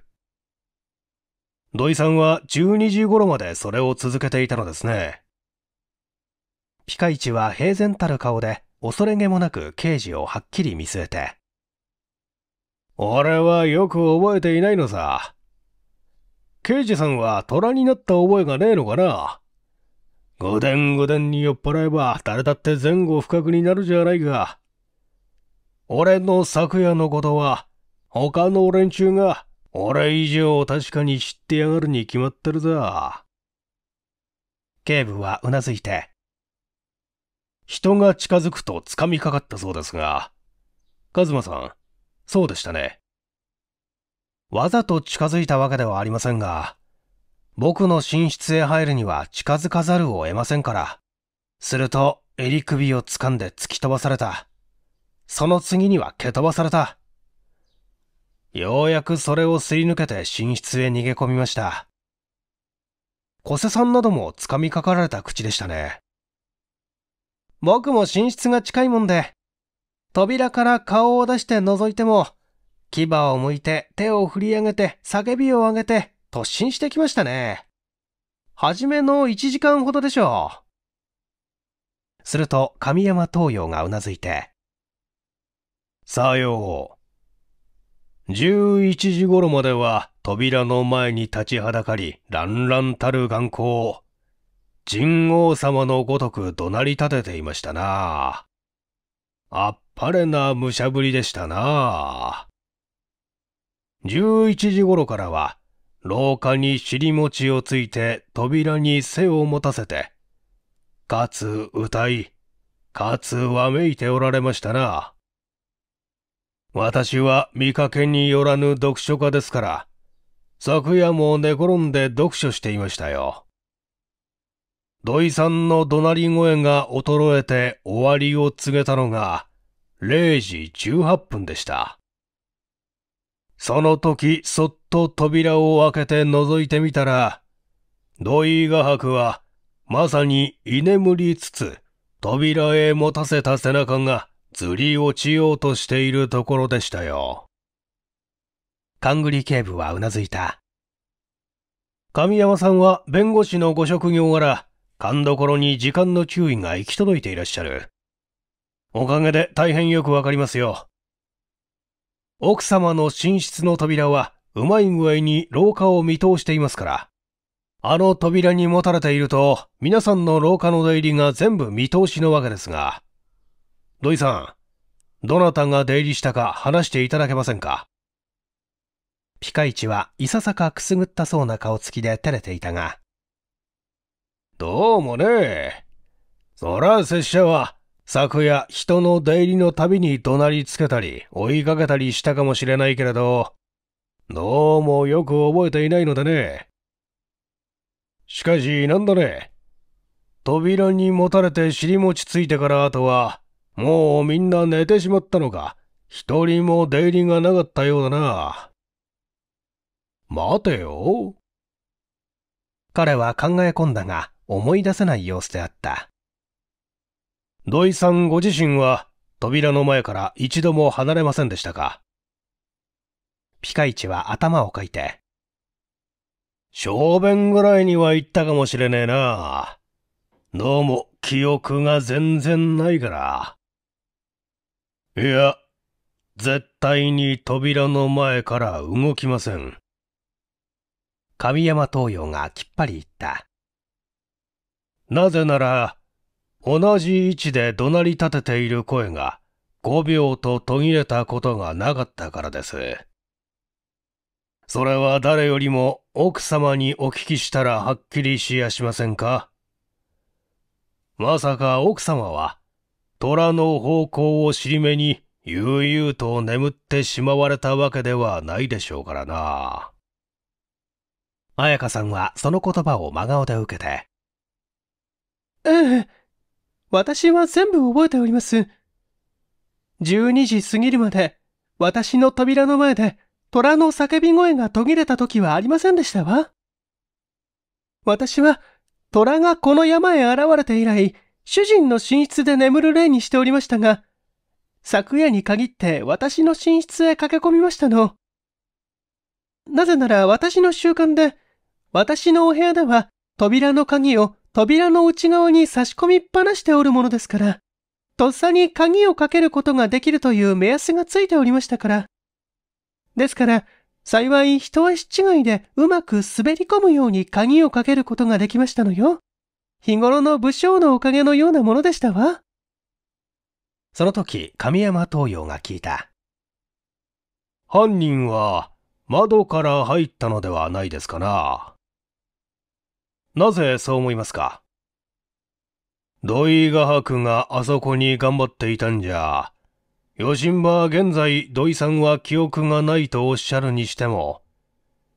土井さんは12時頃までそれを続けていたのですね。ピカイチは平然たる顔で恐れげもなく刑事をはっきり見据えて。俺はよく覚えていないのさ。刑事さんは虎になった覚えがねえのかな五点五点に酔っ払えば誰だって前後不覚になるじゃないか。俺の昨夜のことは他の連中が俺以上確かに知ってやがるに決まってるさ。警部はうなずいて、人が近づくと掴みかかったそうですが、カズマさん、そうでしたね。わざと近づいたわけではありませんが、僕の寝室へ入るには近づかざるを得ませんから。すると、襟首を掴んで突き飛ばされた。その次には蹴飛ばされた。ようやくそれをすり抜けて寝室へ逃げ込みました。小瀬さんなども掴みかかられた口でしたね。僕も寝室が近いもんで、扉から顔を出して覗いても、牙を向いて手を振り上げて叫びを上げて突進してきましたね。はじめの1時間ほどでしょう。すると神山東洋がうなずいて、さよう。11時頃までは扉の前に立ちはだかり、乱々たる眼光を、神王様のごとく怒鳴り立てていましたな。あっぱれな武者ぶりでしたな。11時頃からは廊下に尻餅をついて扉に背を持たせて、かつ歌い、かつわめいておられましたな。私は見かけによらぬ読書家ですから、昨夜も寝転んで読書していましたよ。土井さんの怒鳴り声が衰えて終わりを告げたのが0時18分でした。その時、そっと扉を開けて覗いてみたら、土井画伯は、まさに居眠りつつ、扉へ持たせた背中がずり落ちようとしているところでしたよ。勘グり警部はうなずいた。神山さんは弁護士のご職業柄、勘どころに時間の注意が行き届いていらっしゃる。おかげで大変よくわかりますよ。奥様の寝室の扉は、うまい具合に廊下を見通していますから。あの扉に持たれていると、皆さんの廊下の出入りが全部見通しのわけですが。土井さん、どなたが出入りしたか話していただけませんかピカイチはいささかくすぐったそうな顔つきで照れていたが。どうもね。そら拙者は昨夜、人の出入りのたびに怒鳴りつけたり、追いかけたりしたかもしれないけれど、どうもよく覚えていないのでね。しかし、なんだね。扉にもたれて尻餅ついてから後は、もうみんな寝てしまったのか、一人も出入りがなかったようだな。待てよ。彼は考え込んだが、思い出せない様子であった。土井さんご自身は扉の前から一度も離れませんでしたかピカイチは頭をかいて。小便ぐらいには行ったかもしれねえな。どうも記憶が全然ないから。いや、絶対に扉の前から動きません。神山東洋がきっぱり言った。なぜなら、同じ位置で怒鳴り立てている声が5秒と途切れたことがなかったからです。それは誰よりも奥様にお聞きしたらはっきりしやしませんかまさか奥様は虎の方向を尻目に悠々と眠ってしまわれたわけではないでしょうからな。彩香さんはその言葉を真顔で受けて。ええ、私は全部覚えております。12時過ぎるまで、私の扉の前で、虎の叫び声が途切れた時はありませんでしたわ。私は、虎がこの山へ現れて以来、主人の寝室で眠る例にしておりましたが、昨夜に限って私の寝室へ駆け込みましたの。なぜなら私の習慣で、私のお部屋では扉の鍵を扉の内側に差し込みっぱなしておるものですから、とっさに鍵をかけることができるという目安がついておりましたから。ですから、幸い一足違いでうまく滑り込むように鍵をかけることができましたのよ。日頃の武将のおかげのようなものでしたわ。その時、神山東洋が聞いた。犯人は窓から入ったのではないですかな。なぜそう思いますか土井画伯があそこに頑張っていたんじゃ、余震は現在土井さんは記憶がないとおっしゃるにしても、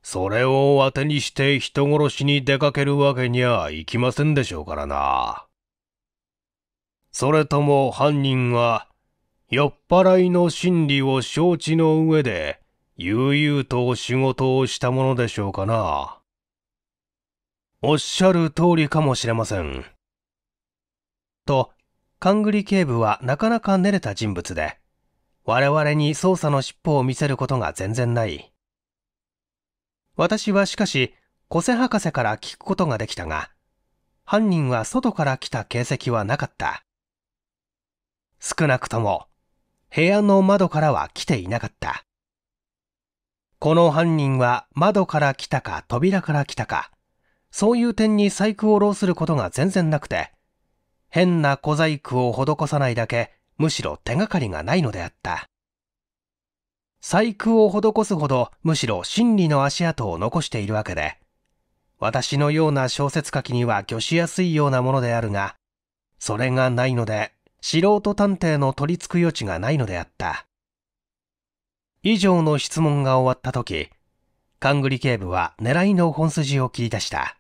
それを当てにして人殺しに出かけるわけにはいきませんでしょうからな。それとも犯人は、酔っ払いの心理を承知の上で、悠々と仕事をしたものでしょうかな。おっしゃる通りかもしれません。と、勘グり警部はなかなか練れた人物で、我々に捜査の尻尾を見せることが全然ない。私はしかし、小瀬博士から聞くことができたが、犯人は外から来た形跡はなかった。少なくとも、部屋の窓からは来ていなかった。この犯人は窓から来たか扉から来たか、そういう点に細工を労することが全然なくて、変な小細工を施さないだけ、むしろ手がかりがないのであった。細工を施すほど、むしろ真理の足跡を残しているわけで、私のような小説書きには挙しやすいようなものであるが、それがないので、素人探偵の取り付く余地がないのであった。以上の質問が終わった時、カングリ警部は狙いの本筋を切り出した。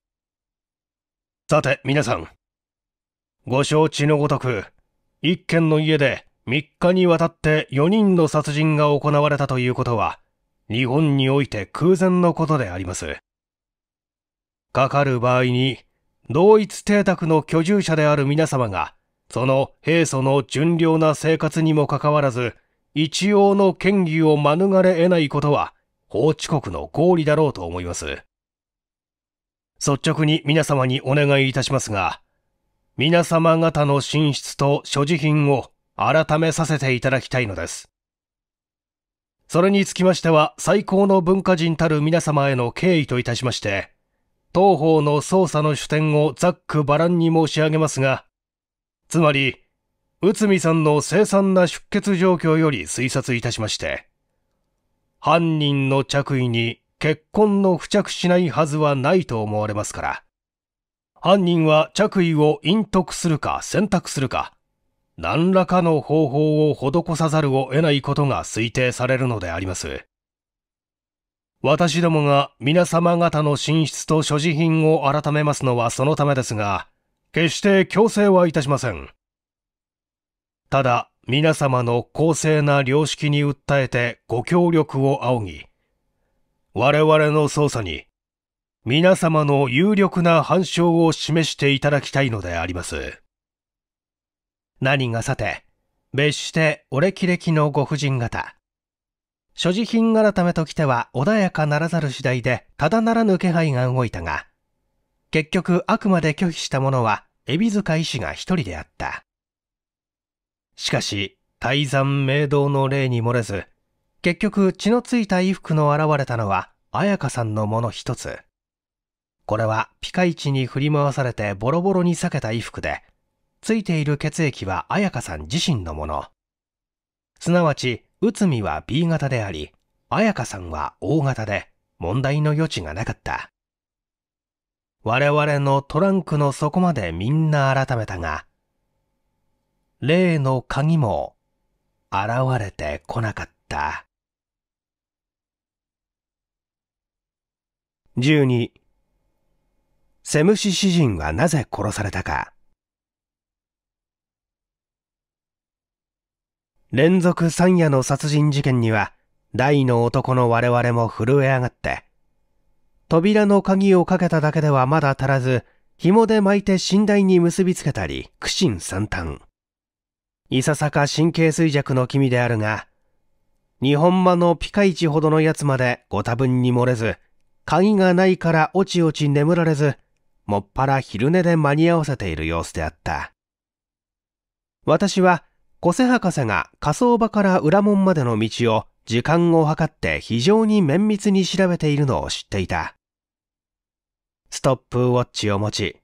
さて皆さん、ご承知のごとく、一軒の家で3日にわたって4人の殺人が行われたということは、日本において空前のことであります。かかる場合に、同一邸宅の居住者である皆様が、その平素の純良な生活にもかかわらず、一応の権疑を免れ得ないことは、法治国の合理だろうと思います。率直に皆様にお願いいたしますが、皆様方の寝室と所持品を改めさせていただきたいのです。それにつきましては、最高の文化人たる皆様への敬意といたしまして、当方の捜査の主典をざっくばらんに申し上げますが、つまり、内海さんの凄惨な出血状況より推察いたしまして、犯人の着衣に血痕の付着しないはずはないと思われますから。犯人は着衣を隠匿するか選択するか、何らかの方法を施さざるを得ないことが推定されるのであります。私どもが皆様方の寝室と所持品を改めますのはそのためですが、決して強制はいたしません。ただ、皆様の公正な良識に訴えてご協力を仰ぎ、我々の捜査に皆様の有力な反証を示していただきたいのであります。何がさて、別しておれきのご婦人方。所持品改めときては穏やかならざる次第でただならぬ気配が動いたが、結局あくまで拒否したものは海老塚医師が一人であった。しかし、泰山明堂の例に漏れず、結局血のついた衣服の現れたのは彩香さんのもの一つ。これはピカイチに振り回されてボロボロに裂けた衣服で、ついている血液は彩香さん自身のもの。すなわち、内海は B 型であり、彩香さんは O 型で、問題の余地がなかった。我々のトランクの底までみんな改めたが、例の鍵も現れてこなかった。12セムシ詩人はなぜ殺されたか連続三夜の殺人事件には大の男の我々も震え上がって扉の鍵をかけただけではまだ足らず紐で巻いて寝台に結びつけたり苦心惨憺いささか神経衰弱の君であるが日本間のピカイチほどのやつまでご多分に漏れず鍵がないからおちおち眠られず、もっぱら昼寝で間に合わせている様子であった。私は、小瀬博士が火葬場から裏門までの道を時間を計って非常に綿密に調べているのを知っていた。ストップウォッチを持ち、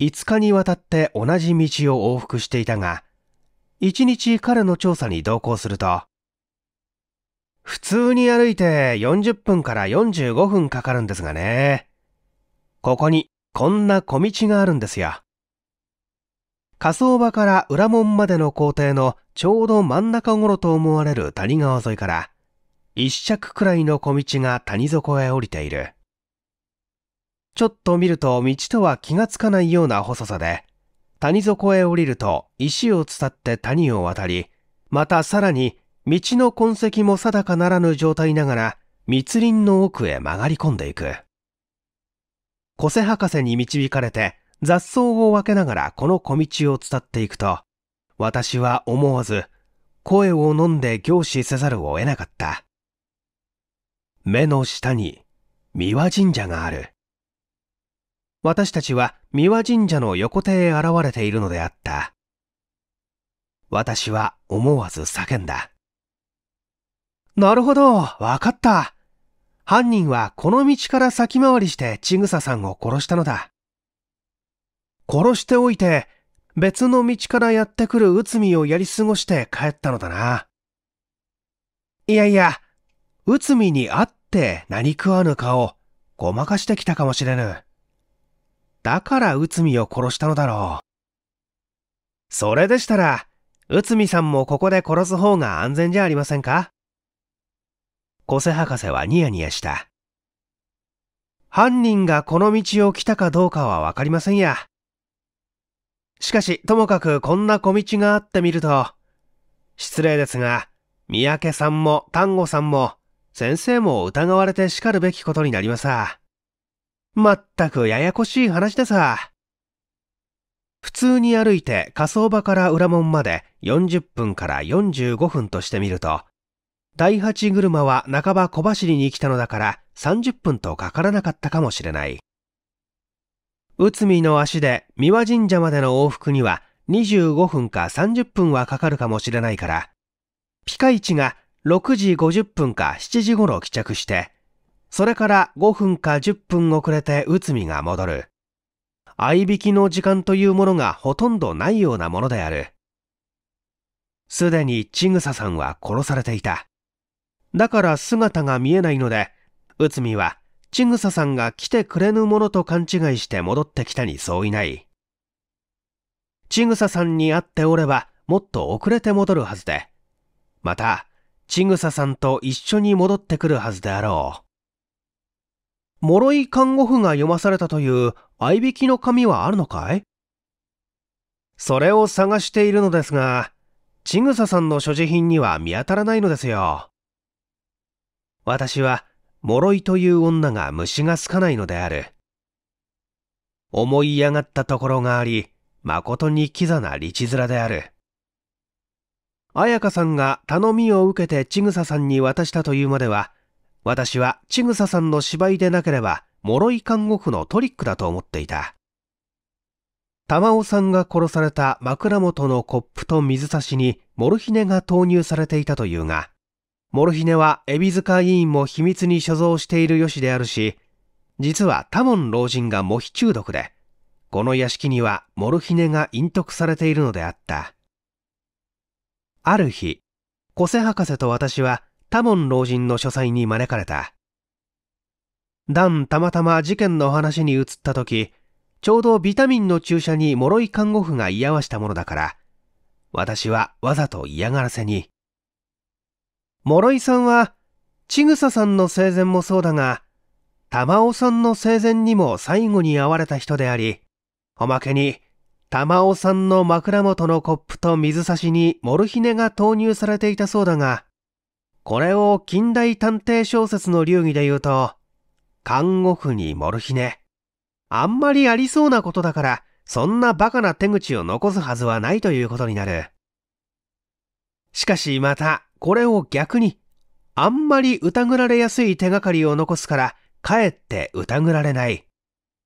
5日にわたって同じ道を往復していたが、1日彼の調査に同行すると、普通に歩いて40分から45分かかるんですがね。ここにこんな小道があるんですよ。火葬場から裏門までの工程のちょうど真ん中頃と思われる谷川沿いから一尺くらいの小道が谷底へ降りている。ちょっと見ると道とは気がつかないような細さで、谷底へ降りると石を伝って谷を渡り、またさらに道の痕跡も定かならぬ状態ながら、密林の奥へ曲がり込んでいく。小瀬博士に導かれて、雑草を分けながらこの小道を伝っていくと、私は思わず、声を飲んで凝視せざるを得なかった。目の下に、三輪神社がある。私たちは三輪神社の横手へ現れているのであった。私は思わず叫んだ。なるほど、わかった。犯人はこの道から先回りしてちぐささんを殺したのだ。殺しておいて、別の道からやってくる内海をやり過ごして帰ったのだな。いやいや、内海に会って何食わぬかをごまかしてきたかもしれぬ。だから内海を殺したのだろう。それでしたら、内海さんもここで殺す方が安全じゃありませんか小瀬博士はニヤニヤした。犯人がこの道を来たかどうかはわかりませんや。しかし、ともかくこんな小道があってみると、失礼ですが、三宅さんも丹後さんも、先生も疑われて叱るべきことになりますまったくややこしい話でさ。普通に歩いて火葬場から裏門まで40分から45分としてみると、第八車は半ば小走りに来たのだから30分とかからなかったかもしれない。内海の足で三輪神社までの往復には25分か30分はかかるかもしれないから、ピカイチが6時50分か7時頃帰着して、それから5分か10分遅れて内海が戻る。合い引きの時間というものがほとんどないようなものである。すでにちぐささんは殺されていた。だから姿が見えないので、内海は、ちぐささんが来てくれぬものと勘違いして戻ってきたに相違ない。ちぐささんに会っておれば、もっと遅れて戻るはずで、また、ちぐささんと一緒に戻ってくるはずであろう。諸井看護婦が読まされたという合いびきの紙はあるのかいそれを探しているのですが、ちぐささんの所持品には見当たらないのですよ。私は脆いという女が虫がつかないのである。思い上がったところがあり、誠にキザな立面である。彩香さんが頼みを受けて千草さんに渡したというまでは、私は千草ささんの芝居でなければ、脆い看護婦のトリックだと思っていた。玉尾さんが殺された枕元のコップと水差しにモルヒネが投入されていたというが、モルヒネは海老塚委員も秘密に所蔵しているしであるし、実は多門老人が模擬中毒で、この屋敷にはモルヒネが隠匿されているのであった。ある日、小瀬博士と私は多門老人の書斎に招かれた。ダンたまたま事件の話に移った時、ちょうどビタミンの注射に諸井看護婦が居合わしたものだから、私はわざと嫌がらせに、諸井さんは、千草ささんの生前もそうだが、玉尾さんの生前にも最後に会われた人であり、おまけに、玉尾さんの枕元のコップと水差しにモルヒネが投入されていたそうだが、これを近代探偵小説の流儀で言うと、看護婦にモルヒネ。あんまりありそうなことだから、そんなバカな手口を残すはずはないということになる。しかしまた、これを逆に、あんまり疑られやすい手がかりを残すから、かえって疑られない。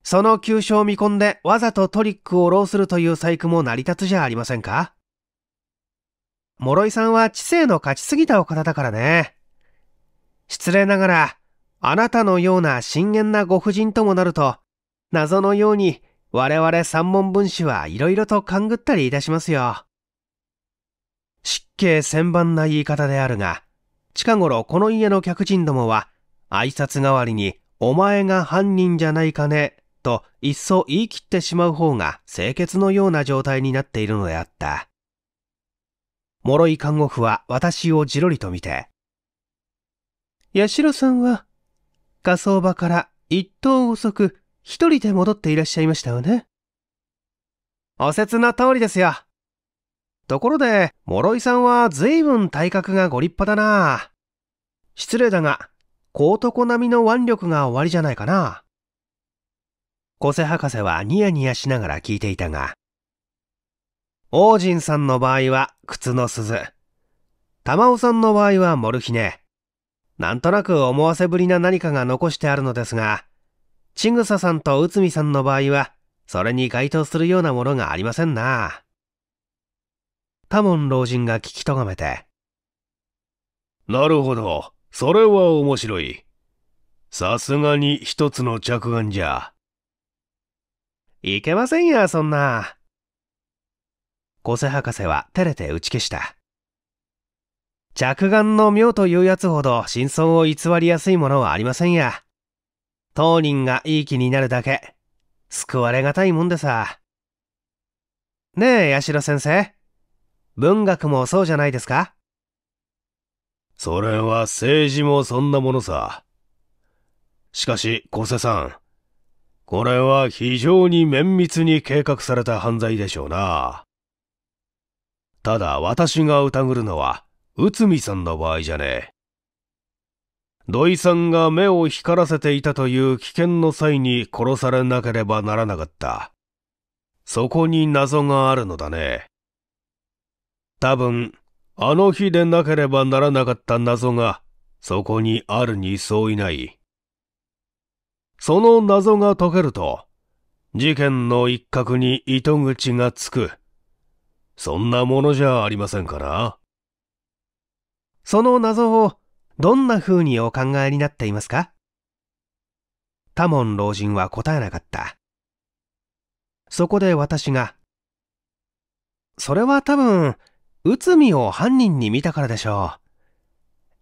その急所を見込んでわざとトリックを浪するという細工も成り立つじゃありませんか諸井さんは知性の勝ちすぎたお方だからね。失礼ながら、あなたのような深淵なご婦人ともなると、謎のように我々三文分子はいろいろと勘ぐったりいたしますよ。失敬千万な言い方であるが、近頃この家の客人どもは、挨拶代わりに、お前が犯人じゃないかね、といっそ言い切ってしまう方が清潔のような状態になっているのであった。諸井看護婦は私をじろりと見て、八代さんは、火葬場から一等遅く一人で戻っていらっしゃいましたわね。お説の通りですよ。ところで、諸井さんは随分体格がご立派だな。失礼だが、小男並みの腕力が終わりじゃないかな。小瀬博士はニヤニヤしながら聞いていたが、王神さんの場合は靴の鈴、玉尾さんの場合はモルヒネ。なんとなく思わせぶりな何かが残してあるのですが、ちぐささんと内海さんの場合は、それに該当するようなものがありませんな。多門老人が聞きとがめて。なるほど。それは面白い。さすがに一つの着眼じゃ。いけませんや、そんな。小瀬博士は照れて打ち消した。着眼の妙というやつほど真相を偽りやすいものはありませんや。当人がいい気になるだけ、救われがたいもんでさ。ねえ、八代先生。文学もそうじゃないですかそれは政治もそんなものさ。しかし、小瀬さん。これは非常に綿密に計画された犯罪でしょうな。ただ私が疑るのは、内海さんの場合じゃねえ。土井さんが目を光らせていたという危険の際に殺されなければならなかった。そこに謎があるのだね。多分、あの日でなければならなかった謎が、そこにあるに相違ない。その謎が解けると、事件の一角に糸口がつく。そんなものじゃありませんかな。その謎を、どんな風にお考えになっていますか多門老人は答えなかった。そこで私が、それは多分、内海を犯人に見たからでしょ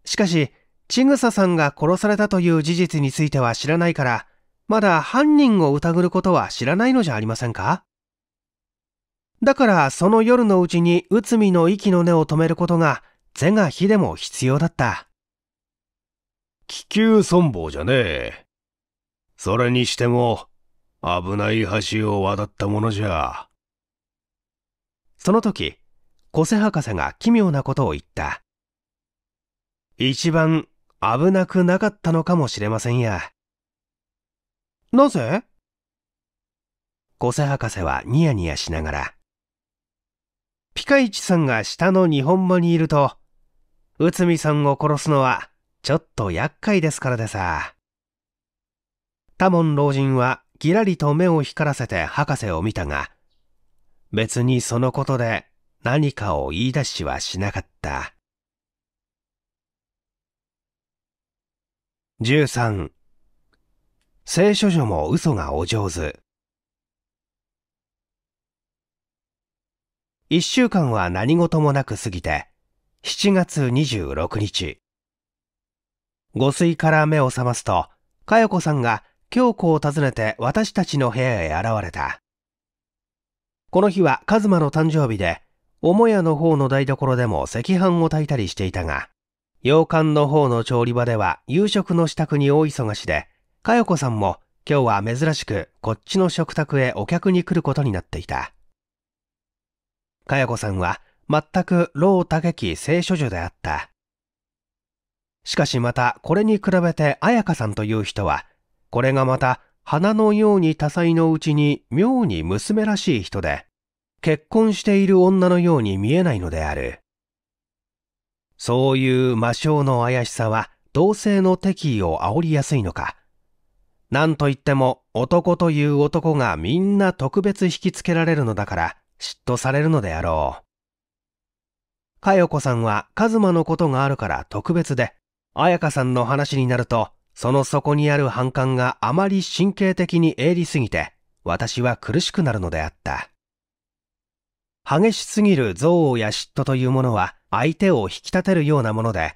う。しかし、千草さんが殺されたという事実については知らないから、まだ犯人を疑ることは知らないのじゃありませんかだからその夜のうちに内海の息の根を止めることが、是が非でも必要だった。気球損亡じゃねえ。それにしても、危ない橋を渡ったものじゃ。その時、小瀬博士が奇妙なことを言った。一番危なくなかったのかもしれませんや。なぜ小瀬博士はニヤニヤしながら。ピカイチさんが下の日本間にいると、内海さんを殺すのはちょっと厄介ですからでさ。多門老人はギラリと目を光らせて博士を見たが、別にそのことで何かを言い出しはしなかった。13聖書女も嘘がお上手一週間は何事もなく過ぎて7月26日誤水から目を覚ますと佳代子さんが京子を訪ねて私たちの部屋へ現れたこの日はカズマの誕生日で母屋の方の台所でも赤飯を炊いたりしていたが、洋館の方の調理場では夕食の支度に大忙しで、かよこさんも今日は珍しくこっちの食卓へお客に来ることになっていた。かよこさんは全く老高き聖書女であった。しかしまたこれに比べて彩香さんという人は、これがまた花のように多彩のうちに妙に娘らしい人で、結婚している女のように見えないのである。そういう魔性の怪しさは同性の敵意を煽りやすいのか。なんといっても男という男がみんな特別引きつけられるのだから嫉妬されるのであろう。かよこさんはカズマのことがあるから特別で、彩香さんの話になると、その底にある反感があまり神経的に鋭利すぎて、私は苦しくなるのであった。激しすぎる憎悪や嫉妬というものは相手を引き立てるようなもので、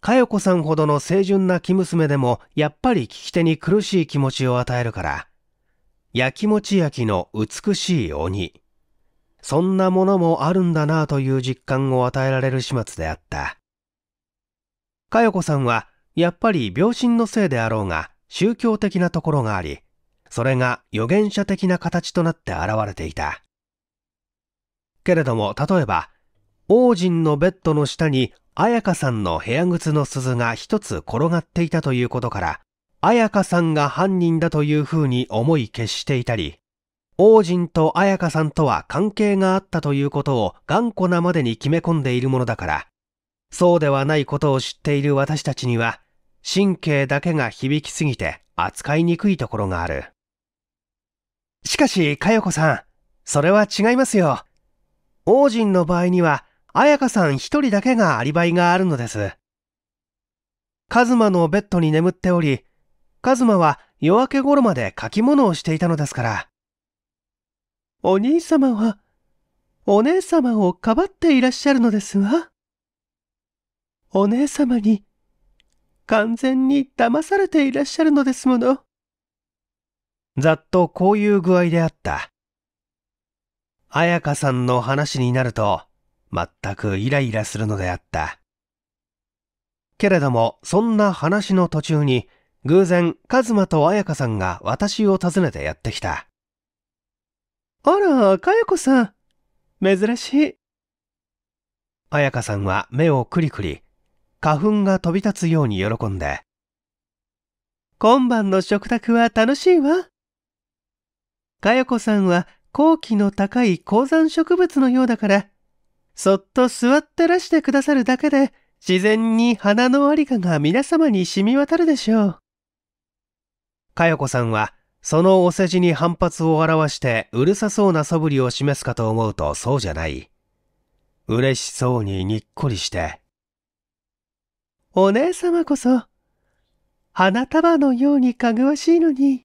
かよこさんほどの清純な生娘でもやっぱり聞き手に苦しい気持ちを与えるから、やきもち焼きの美しい鬼。そんなものもあるんだなぁという実感を与えられる始末であった。かよこさんは、やっぱり病身のせいであろうが、宗教的なところがあり、それが預言者的な形となって現れていた。けれども、例えば、王人のベッドの下に彩香さんの部屋靴の鈴が一つ転がっていたということから、彩香さんが犯人だというふうに思い決していたり、王人と彩香さんとは関係があったということを頑固なまでに決め込んでいるものだから、そうではないことを知っている私たちには、神経だけが響きすぎて扱いにくいところがある。しかし、かよこさん、それは違いますよ。王人の場合には、彩香さん一人だけがアリバイがあるのです。カズマのベッドに眠っており、カズマは夜明け頃まで書き物をしていたのですから。お兄様は、お姉様をかばっていらっしゃるのですわ。お姉様に、完全に騙されていらっしゃるのですもの。ざっとこういう具合であった。彩香さんの話になると、全くイライラするのであった。けれども、そんな話の途中に、偶然、カズマと彩香さんが私を訪ねてやってきた。あら、かやこさん。珍しい。彩香さんは目をくりくり、花粉が飛び立つように喜んで。今晩の食卓は楽しいわ。かやこさんは高貴の高い鉱山植物のようだから、そっと座ってらしてくださるだけで、自然に花のありかが皆様に染み渡るでしょう。かよこさんは、そのお世辞に反発を表してうるさそうな素振りを示すかと思うとそうじゃない。嬉しそうににっこりして。お姉様こそ、花束のようにかぐわしいのに。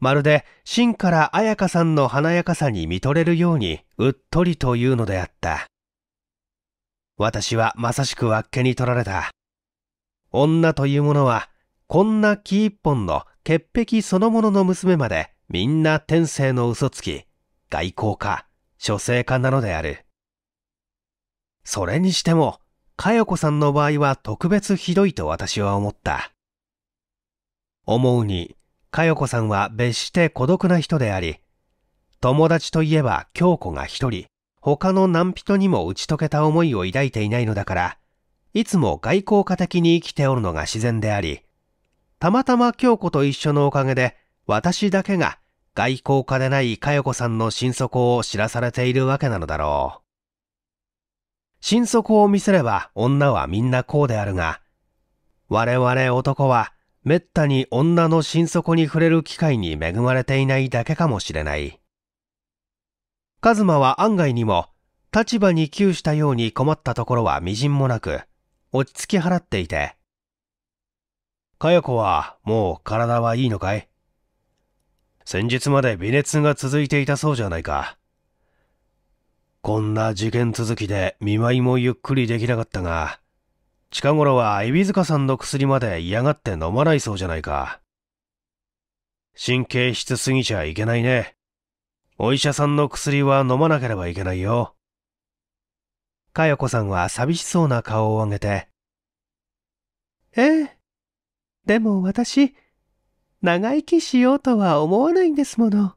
まるで真から彩香さんの華やかさに見とれるようにうっとりというのであった。私はまさしくわっけに取られた。女というものは、こんな木一本の潔癖そのものの娘までみんな天性の嘘つき、外交家、諸生家なのである。それにしても、かよこさんの場合は特別ひどいと私は思った。思うに、佳代子さんは別して孤独な人であり、友達といえば京子が一人、他の何人にも打ち解けた思いを抱いていないのだから、いつも外交家的に生きておるのが自然であり、たまたま京子と一緒のおかげで、私だけが外交家でない佳代子さんの心底を知らされているわけなのだろう。心底を見せれば女はみんなこうであるが、我々男はめったに女の心底に触れる機会に恵まれていないだけかもしれない。カズマは案外にも、立場に窮したように困ったところは微塵もなく、落ち着き払っていて。かや子はもう体はいいのかい先日まで微熱が続いていたそうじゃないか。こんな事件続きで見舞いもゆっくりできなかったが、近頃は指塚さんの薬まで嫌がって飲まないそうじゃないか。神経質すぎちゃいけないね。お医者さんの薬は飲まなければいけないよ。かよこさんは寂しそうな顔を上げて。ええ。でも私、長生きしようとは思わないんですもの。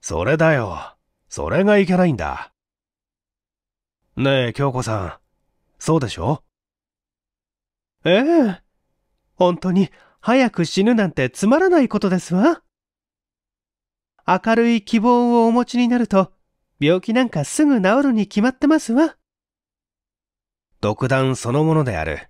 それだよ。それがいけないんだ。ねえ、京子さん。そうでしょええ本当に早く死ぬなんてつまらないことですわ。明るい希望をお持ちになると、病気なんかすぐ治るに決まってますわ。独断そのものである。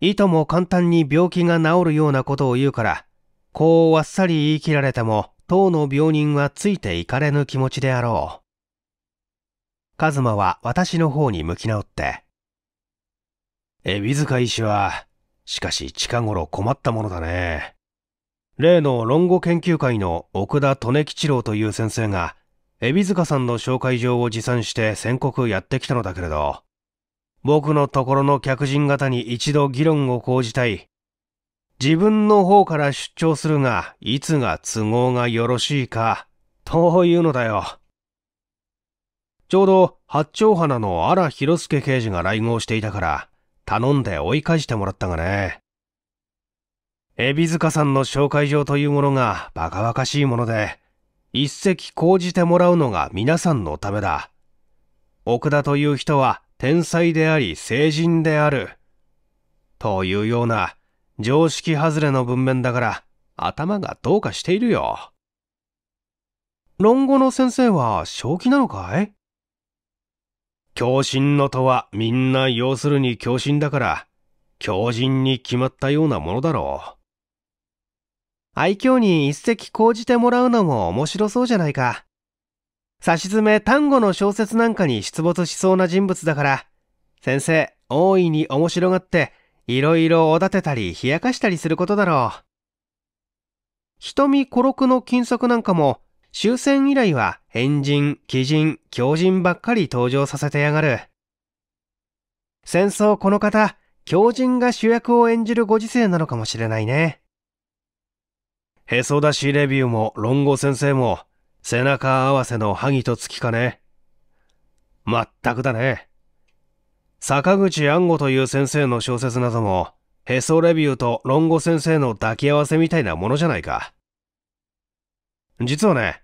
いとも簡単に病気が治るようなことを言うから、こうわっさり言い切られても、当の病人はついていかれぬ気持ちであろう。カズマは私の方に向き直って。え、ビズカ医師は、しかし近頃困ったものだね。例の論語研究会の奥田利吉郎という先生が、海老塚さんの紹介状を持参して宣告やってきたのだけれど、僕のところの客人方に一度議論を講じたい。自分の方から出張するが、いつが都合がよろしいか、というのだよ。ちょうど八丁花の荒広助刑事が来合していたから、頼んで追い返してもらったがね。海老塚さんの紹介状というものがバカバカしいもので、一石講じてもらうのが皆さんのためだ。奥田という人は天才であり成人である。というような常識外れの文面だから頭がどうかしているよ。論語の先生は正気なのかい狂信のとはみんな要するに狂信だから、狂人に決まったようなものだろう。愛嬌に一石講じてもらうのも面白そうじゃないか。差し詰め単語の小説なんかに出没しそうな人物だから、先生、大いに面白がって、いろいろおだてたり冷やかしたりすることだろう。瞳孤独の金作なんかも、終戦以来は変人、鬼人、狂人ばっかり登場させてやがる。戦争この方、狂人が主役を演じるご時世なのかもしれないね。へそ出しレビューも論語先生も、背中合わせの萩と月かね。まったくだね。坂口安吾という先生の小説なども、へそレビューと論語先生の抱き合わせみたいなものじゃないか。実はね、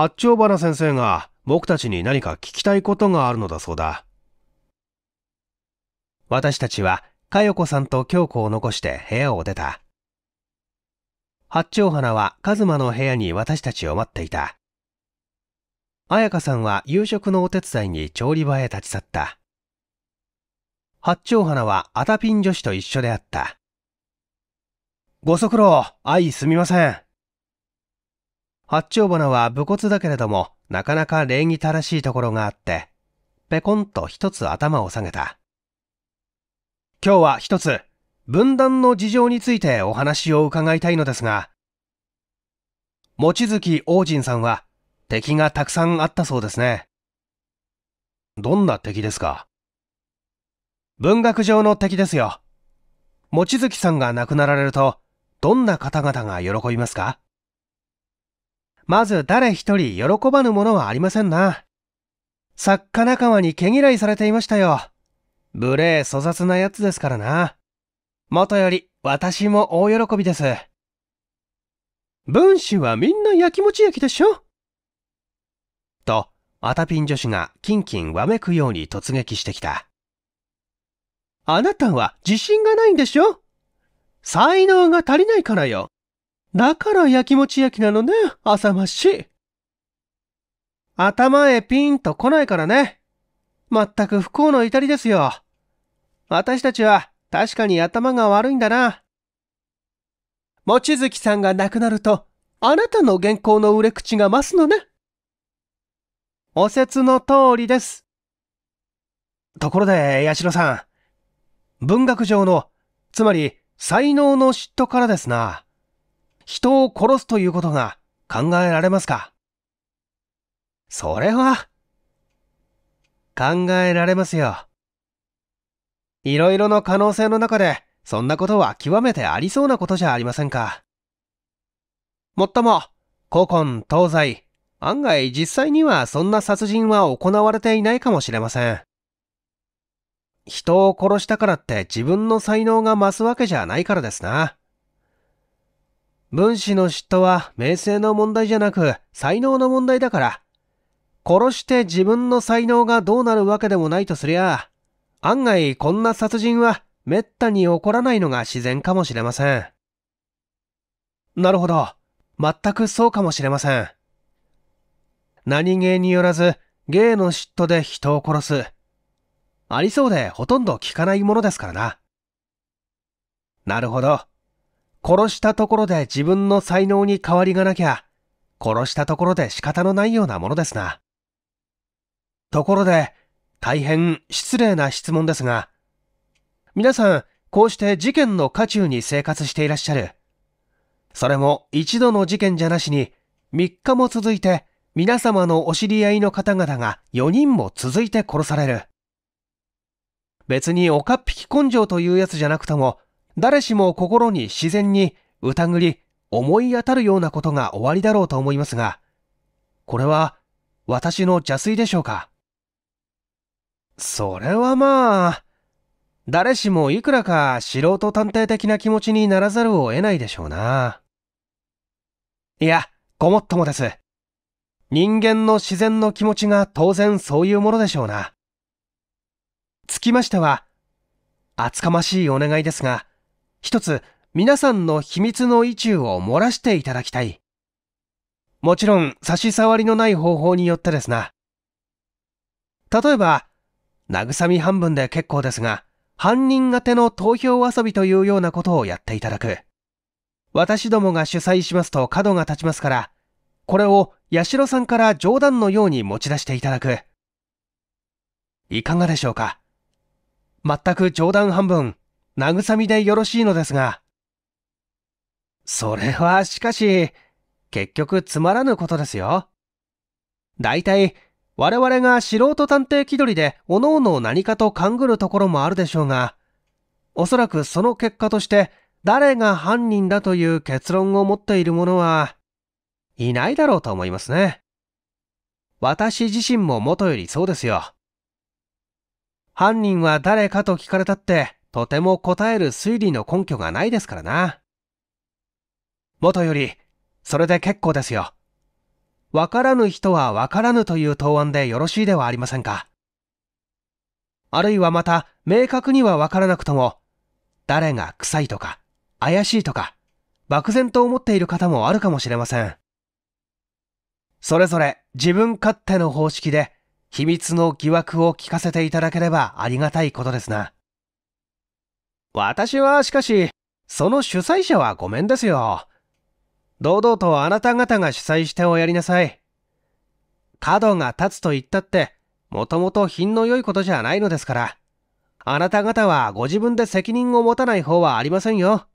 八丁原先生が僕たちに何か聞きたいことがあるのだそうだ。私たちは、かよこさんと京子を残して部屋を出た。八丁花はカズマの部屋に私たちを待っていた。彩香さんは夕食のお手伝いに調理場へ立ち去った。八丁花はアタピン女子と一緒であった。ご足労、愛すみません。八丁花は武骨だけれども、なかなか礼儀正しいところがあって、ペコンと一つ頭を下げた。今日は一つ、分断の事情についてお話を伺いたいのですが、望月王神さんは敵がたくさんあったそうですね。どんな敵ですか文学上の敵ですよ。望月さんが亡くなられると、どんな方々が喜びますかまず誰一人喜ばぬものはありませんな。作家仲間に毛嫌いされていましたよ。無礼粗雑なやつですからな。もとより、私も大喜びです。分子はみんなやきもち焼きでしょと、アタピン女子がキンキンわめくように突撃してきた。あなたは自信がないんでしょ才能が足りないからよ。だから焼きもち焼きなのね、浅ましい。頭へピンと来ないからね。まったく不幸の至りですよ。私たちは確かに頭が悪いんだな。望月さんが亡くなると、あなたの原稿の売れ口が増すのね。お説の通りです。ところで、八代さん。文学上の、つまり才能の嫉妬からですな。人を殺すということが考えられますかそれは、考えられますよ。いろいろの可能性の中で、そんなことは極めてありそうなことじゃありませんか。もっとも、古今東西、案外実際にはそんな殺人は行われていないかもしれません。人を殺したからって自分の才能が増すわけじゃないからですな。分子の嫉妬は名声の問題じゃなく才能の問題だから。殺して自分の才能がどうなるわけでもないとすりゃ、案外こんな殺人は滅多に起こらないのが自然かもしれません。なるほど。全くそうかもしれません。何芸によらず、芸の嫉妬で人を殺す。ありそうでほとんど聞かないものですからな。なるほど。殺したところで自分の才能に変わりがなきゃ、殺したところで仕方のないようなものですな。ところで、大変失礼な質問ですが、皆さん、こうして事件の渦中に生活していらっしゃる。それも一度の事件じゃなしに、3日も続いて、皆様のお知り合いの方々が4人も続いて殺される。別におかっぴき根性というやつじゃなくとも、誰しも心に自然に疑り、思い当たるようなことが終わりだろうと思いますが、これは私の邪推でしょうかそれはまあ、誰しもいくらか素人探偵的な気持ちにならざるを得ないでしょうな。いや、ごもっともです。人間の自然の気持ちが当然そういうものでしょうな。つきましては、厚かましいお願いですが、一つ皆さんの秘密の意中を漏らしていただきたい。もちろん差し障りのない方法によってですな。例えば、慰み半分で結構ですが、犯人宛ての投票遊びというようなことをやっていただく。私どもが主催しますと角が立ちますから、これを八代さんから冗談のように持ち出していただく。いかがでしょうか全く冗談半分、慰みでよろしいのですが。それはしかし、結局つまらぬことですよ。大体、我々が素人探偵気取りで、おのおの何かと勘ぐるところもあるでしょうが、おそらくその結果として、誰が犯人だという結論を持っている者は、いないだろうと思いますね。私自身も元よりそうですよ。犯人は誰かと聞かれたって、とても答える推理の根拠がないですからな。もとより、それで結構ですよ。わからぬ人はわからぬという答案でよろしいではありませんか。あるいはまた、明確にはわからなくとも、誰が臭いとか、怪しいとか、漠然と思っている方もあるかもしれません。それぞれ自分勝手の方式で秘密の疑惑を聞かせていただければありがたいことですな。私はしかし、その主催者はごめんですよ。堂々とあなた方が主催しておやりなさい。角が立つと言ったって、もともと品の良いことじゃないのですから。あなた方はご自分で責任を持たない方はありませんよ。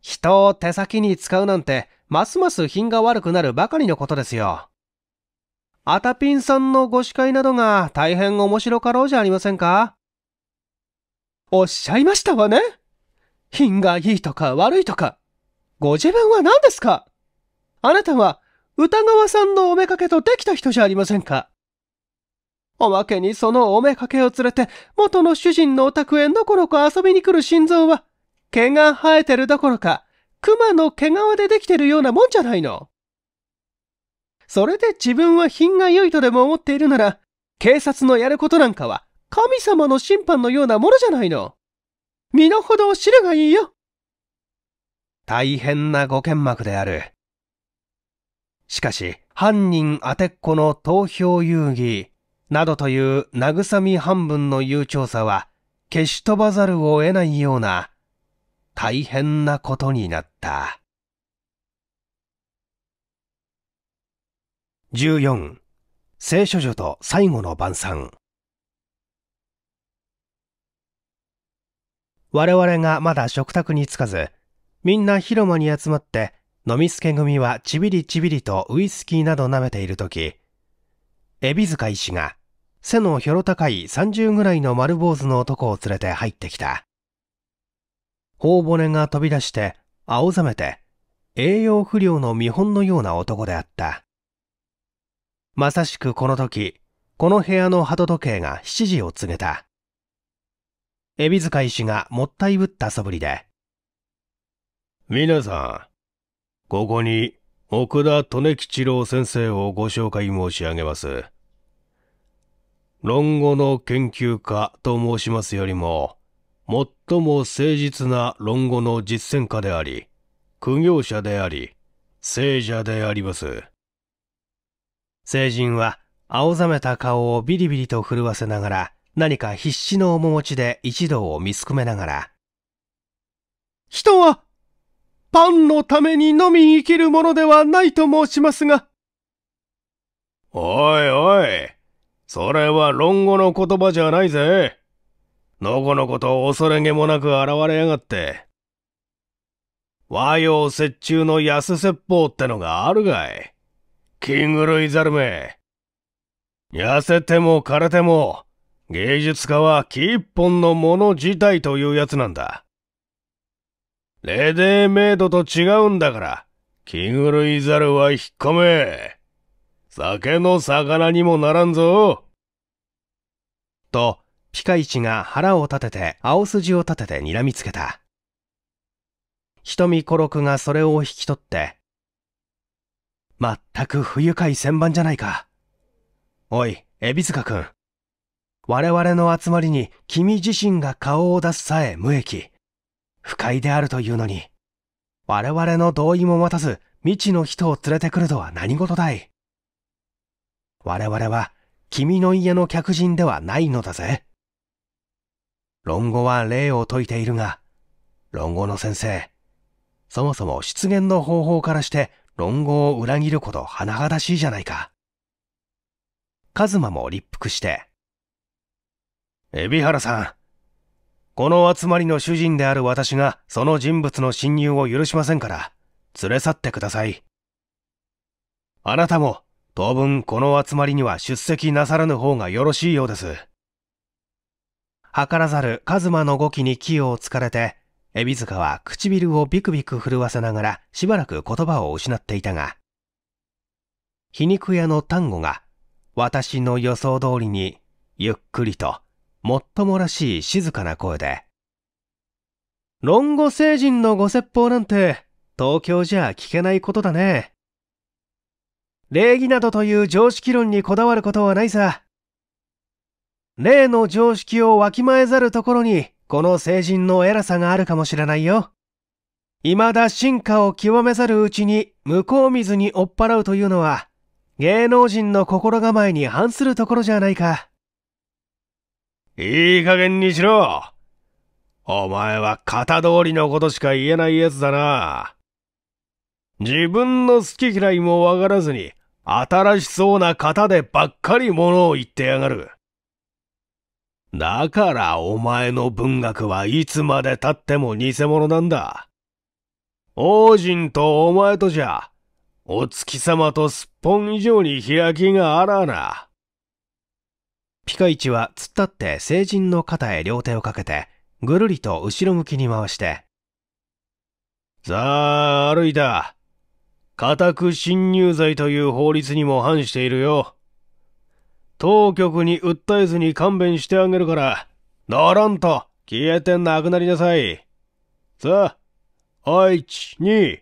人を手先に使うなんて、ますます品が悪くなるばかりのことですよ。アタピンさんのご司会などが大変面白かろうじゃありませんかおっしゃいましたわね。品がいいとか悪いとか。ご自分は何ですかあなたは歌川さんのおめかけとできた人じゃありませんかおまけにそのおめかけを連れて元の主人のお宅へのころこ遊びに来る心臓は毛が生えてるどころか熊の毛皮でできてるようなもんじゃないの。それで自分は品が良いとでも思っているなら警察のやることなんかは神様の審判のようなものじゃないの。身の程を知るがいいよ。大変なご剣幕である。しかし、犯人当てっこの投票遊戯などという慰み半分の悠長さは、消し飛ばざるを得ないような、大変なことになった。14聖書女と最後の晩餐我々がまだ食卓に着かず、みんな広間に集まって、飲みすけ組はちびりちびりとウイスキーなど舐めているとき、エビ塚医師が、背のひょろ高い30ぐらいの丸坊主の男を連れて入ってきた。頬骨が飛び出して、青ざめて、栄養不良の見本のような男であった。まさしくこの時、この部屋の鳩時計が7時を告げた。エビ塚医師がもったいぶった素振りで。皆さん、ここに奥田利吉郎先生をご紹介申し上げます。論語の研究家と申しますよりも、最も誠実な論語の実践家であり、苦行者であり、聖者であります。聖人は青ざめた顔をビリビリと震わせながら、何か必死の面持ちで一同を見すくめながら、人は、パンのためにのみ生きるものではないと申しますが。おいおい、それは論語の言葉じゃないぜ。のこのこと恐れげもなく現れやがって。和洋折衷の安説法ってのがあるがい。気狂いざるめ。痩せても枯れても、芸術家は木一本のもの自体というやつなんだ。レデーメイドと違うんだから、気狂いざるは引っ込め。酒の魚にもならんぞ。と、ピカイチが腹を立てて青筋を立てて睨みつけた。瞳コロクがそれを引き取って、まったく不愉快千番じゃないか。おい、エビ塚君。我々の集まりに君自身が顔を出すさえ無益。不快であるというのに、我々の同意も待たず未知の人を連れてくるとは何事だい。我々は君の家の客人ではないのだぜ。論語は例を説いているが、論語の先生、そもそも出現の方法からして論語を裏切ること甚だしいじゃないか。カズマも立腹して海老原さん。この集まりの主人である私が、その人物の侵入を許しませんから、連れ去ってください。あなたも、当分この集まりには出席なさらぬ方がよろしいようです。図らざるカズマの動きに用をつかれて、海老塚は唇をビクビク震わせながらしばらく言葉を失っていたが、皮肉屋の丹後が私の予想通りにゆっくりともっともらしい静かな声で、論語星人のご説法なんて、東京じゃ聞けないことだね。礼儀などという常識論にこだわることはないさ。例の常識をわきまえざるところに、この成人の偉さがあるかもしれないよ。未だ進化を極めざるうちに向こう水に追っ払うというのは、芸能人の心構えに反するところじゃないか。いい加減にしろ。お前は型通りのことしか言えない奴だな。自分の好き嫌いもわからずに、新しそうな型でばっかり物を言ってやがる。だからお前の文学はいつまで経っても偽物なんだ。王人とお前とじゃ、お月様とすっぽん以上に開きがあらな。ピカイチは突っ立って成人の肩へ両手をかけて、ぐるりと後ろ向きに回して、さあ、歩いた。家宅侵入罪という法律にも反しているよ。当局に訴えずに勘弁してあげるから、ドロンと消えてなくなりなさい。さあ、愛知に。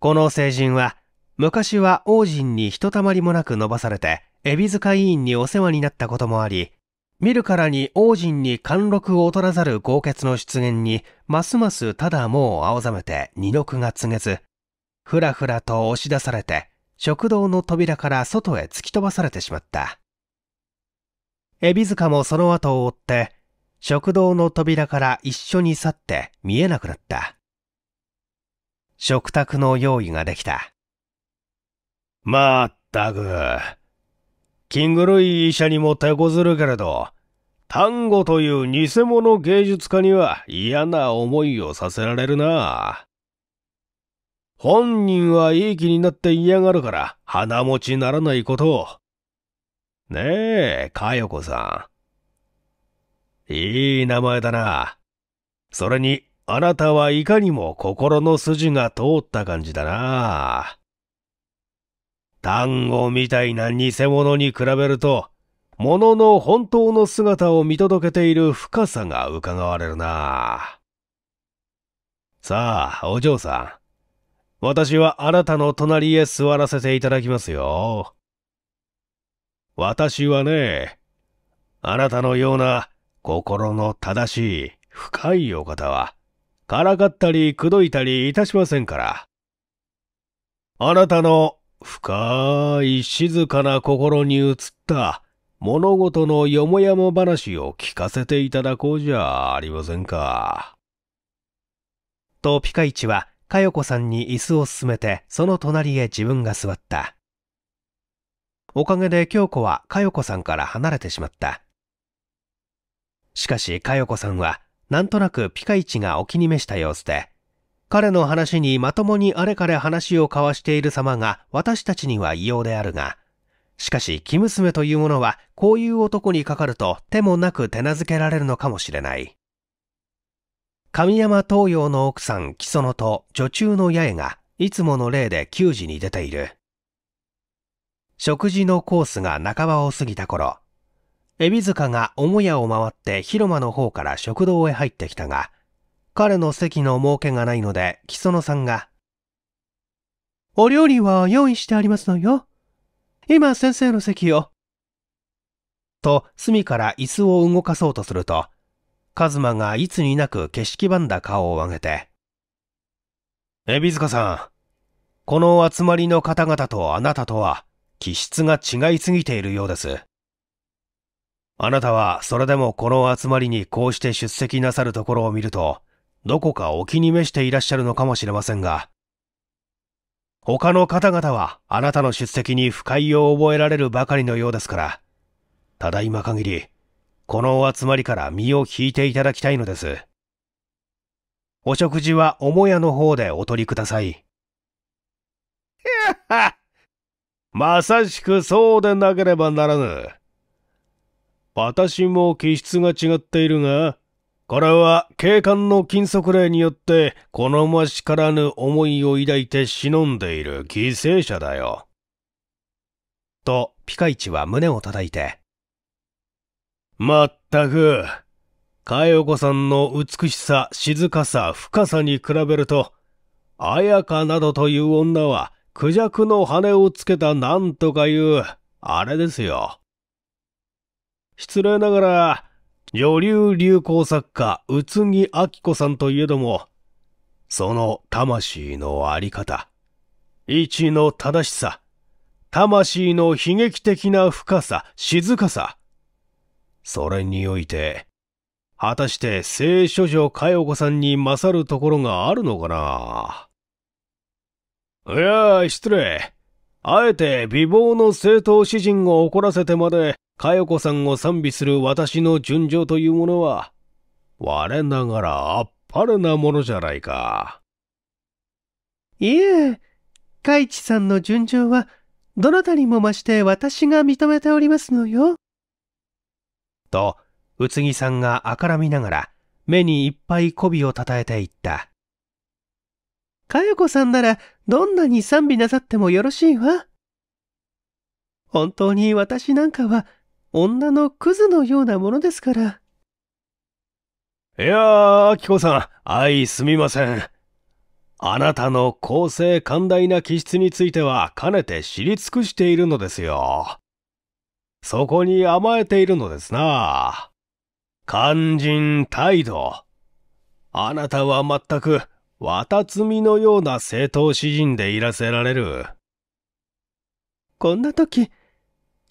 この成人は、昔は王人にひとたまりもなく伸ばされて、海老塚委員にお世話になったこともあり、見るからに王人に貫禄を劣らざる豪傑の出現に、ますますただもう青ざめて二の句が告げず、ふらふらと押し出されて、食堂の扉から外へ突き飛ばされてしまった。海老塚もその後を追って、食堂の扉から一緒に去って見えなくなった。食卓の用意ができた。まったく。気狂い医者にも手こずるけれど、単語という偽物芸術家には嫌な思いをさせられるな。本人はいい気になって嫌がるから鼻持ちならないことを。ねえ、かよこさん。いい名前だな。それに、あなたはいかにも心の筋が通った感じだな。単語みたいな偽物に比べると、物の本当の姿を見届けている深さが伺われるな。さあ、お嬢さん。私はあなたの隣へ座らせていただきますよ。私はね、あなたのような心の正しい深いお方は、からかったり口説いたりいたしませんから。あなたの深い静かな心に映った物事のよもやも話を聞かせていただこうじゃありませんか。とピカイチはかよこさんに椅子を勧めてその隣へ自分が座った。おかげで京子は佳代子さんから離れてしまった。しかし佳代子さんはなんとなくピカイチがお気に召した様子で彼の話にまともにあれから話を交わしている様が私たちには異様であるが、しかし、生娘というものは、こういう男にかかると手もなく手なずけられるのかもしれない。神山東洋の奥さん、木曽と女中の八重が、いつもの例で休時に出ている。食事のコースが半ばを過ぎた頃、エビ塚が母屋を回って広間の方から食堂へ入ってきたが、彼の席の儲けがないので、木園さんが。お料理は用意してありますのよ。今先生の席を。と、隅から椅子を動かそうとすると、カズマがいつになく景色ばんだ顔を上げて。エビ塚さん、この集まりの方々とあなたとは気質が違いすぎているようです。あなたはそれでもこの集まりにこうして出席なさるところを見ると、どこかお気に召していらっしゃるのかもしれませんが、他の方々はあなたの出席に不快を覚えられるばかりのようですから、ただいま限り、このお集まりから身を引いていただきたいのです。お食事は母屋の方でお取りください。まさしくそうでなければならぬ。私も気質が違っているが、これは警官の禁則令によって好ましからぬ思いを抱いて忍んでいる犠牲者だよ。と、ピカイチは胸を叩いて。まったく、カヨコさんの美しさ、静かさ、深さに比べると、ヤカなどという女は、クジャクの羽をつけたなんとかいう、あれですよ。失礼ながら、女流流行作家、宇津木明子さんといえども、その魂のあり方、位置の正しさ、魂の悲劇的な深さ、静かさ、それにおいて、果たして聖書女佳代子さんに勝るところがあるのかないや失礼。あえて美貌の正当詩人を怒らせてまで、かよこさんを賛美する私の純情というものは、我ながらあっぱれなものじゃないか。いえ、海地さんの純情は、どなたにも増して私が認めておりますのよ。と、宇津木さんがあからみながら、目にいっぱい媚びをたたえていった。かよこさんなら、どんなに賛美なさってもよろしいわ。本当に私なんかは、女のクズのようなものですから。いやあ、きこさん、愛すみません。あなたの公正寛大な気質については、かねて知り尽くしているのですよ。そこに甘えているのですな。肝心態度。あなたは全く、わたつみのような正当詩人でいらせられる。こんな時、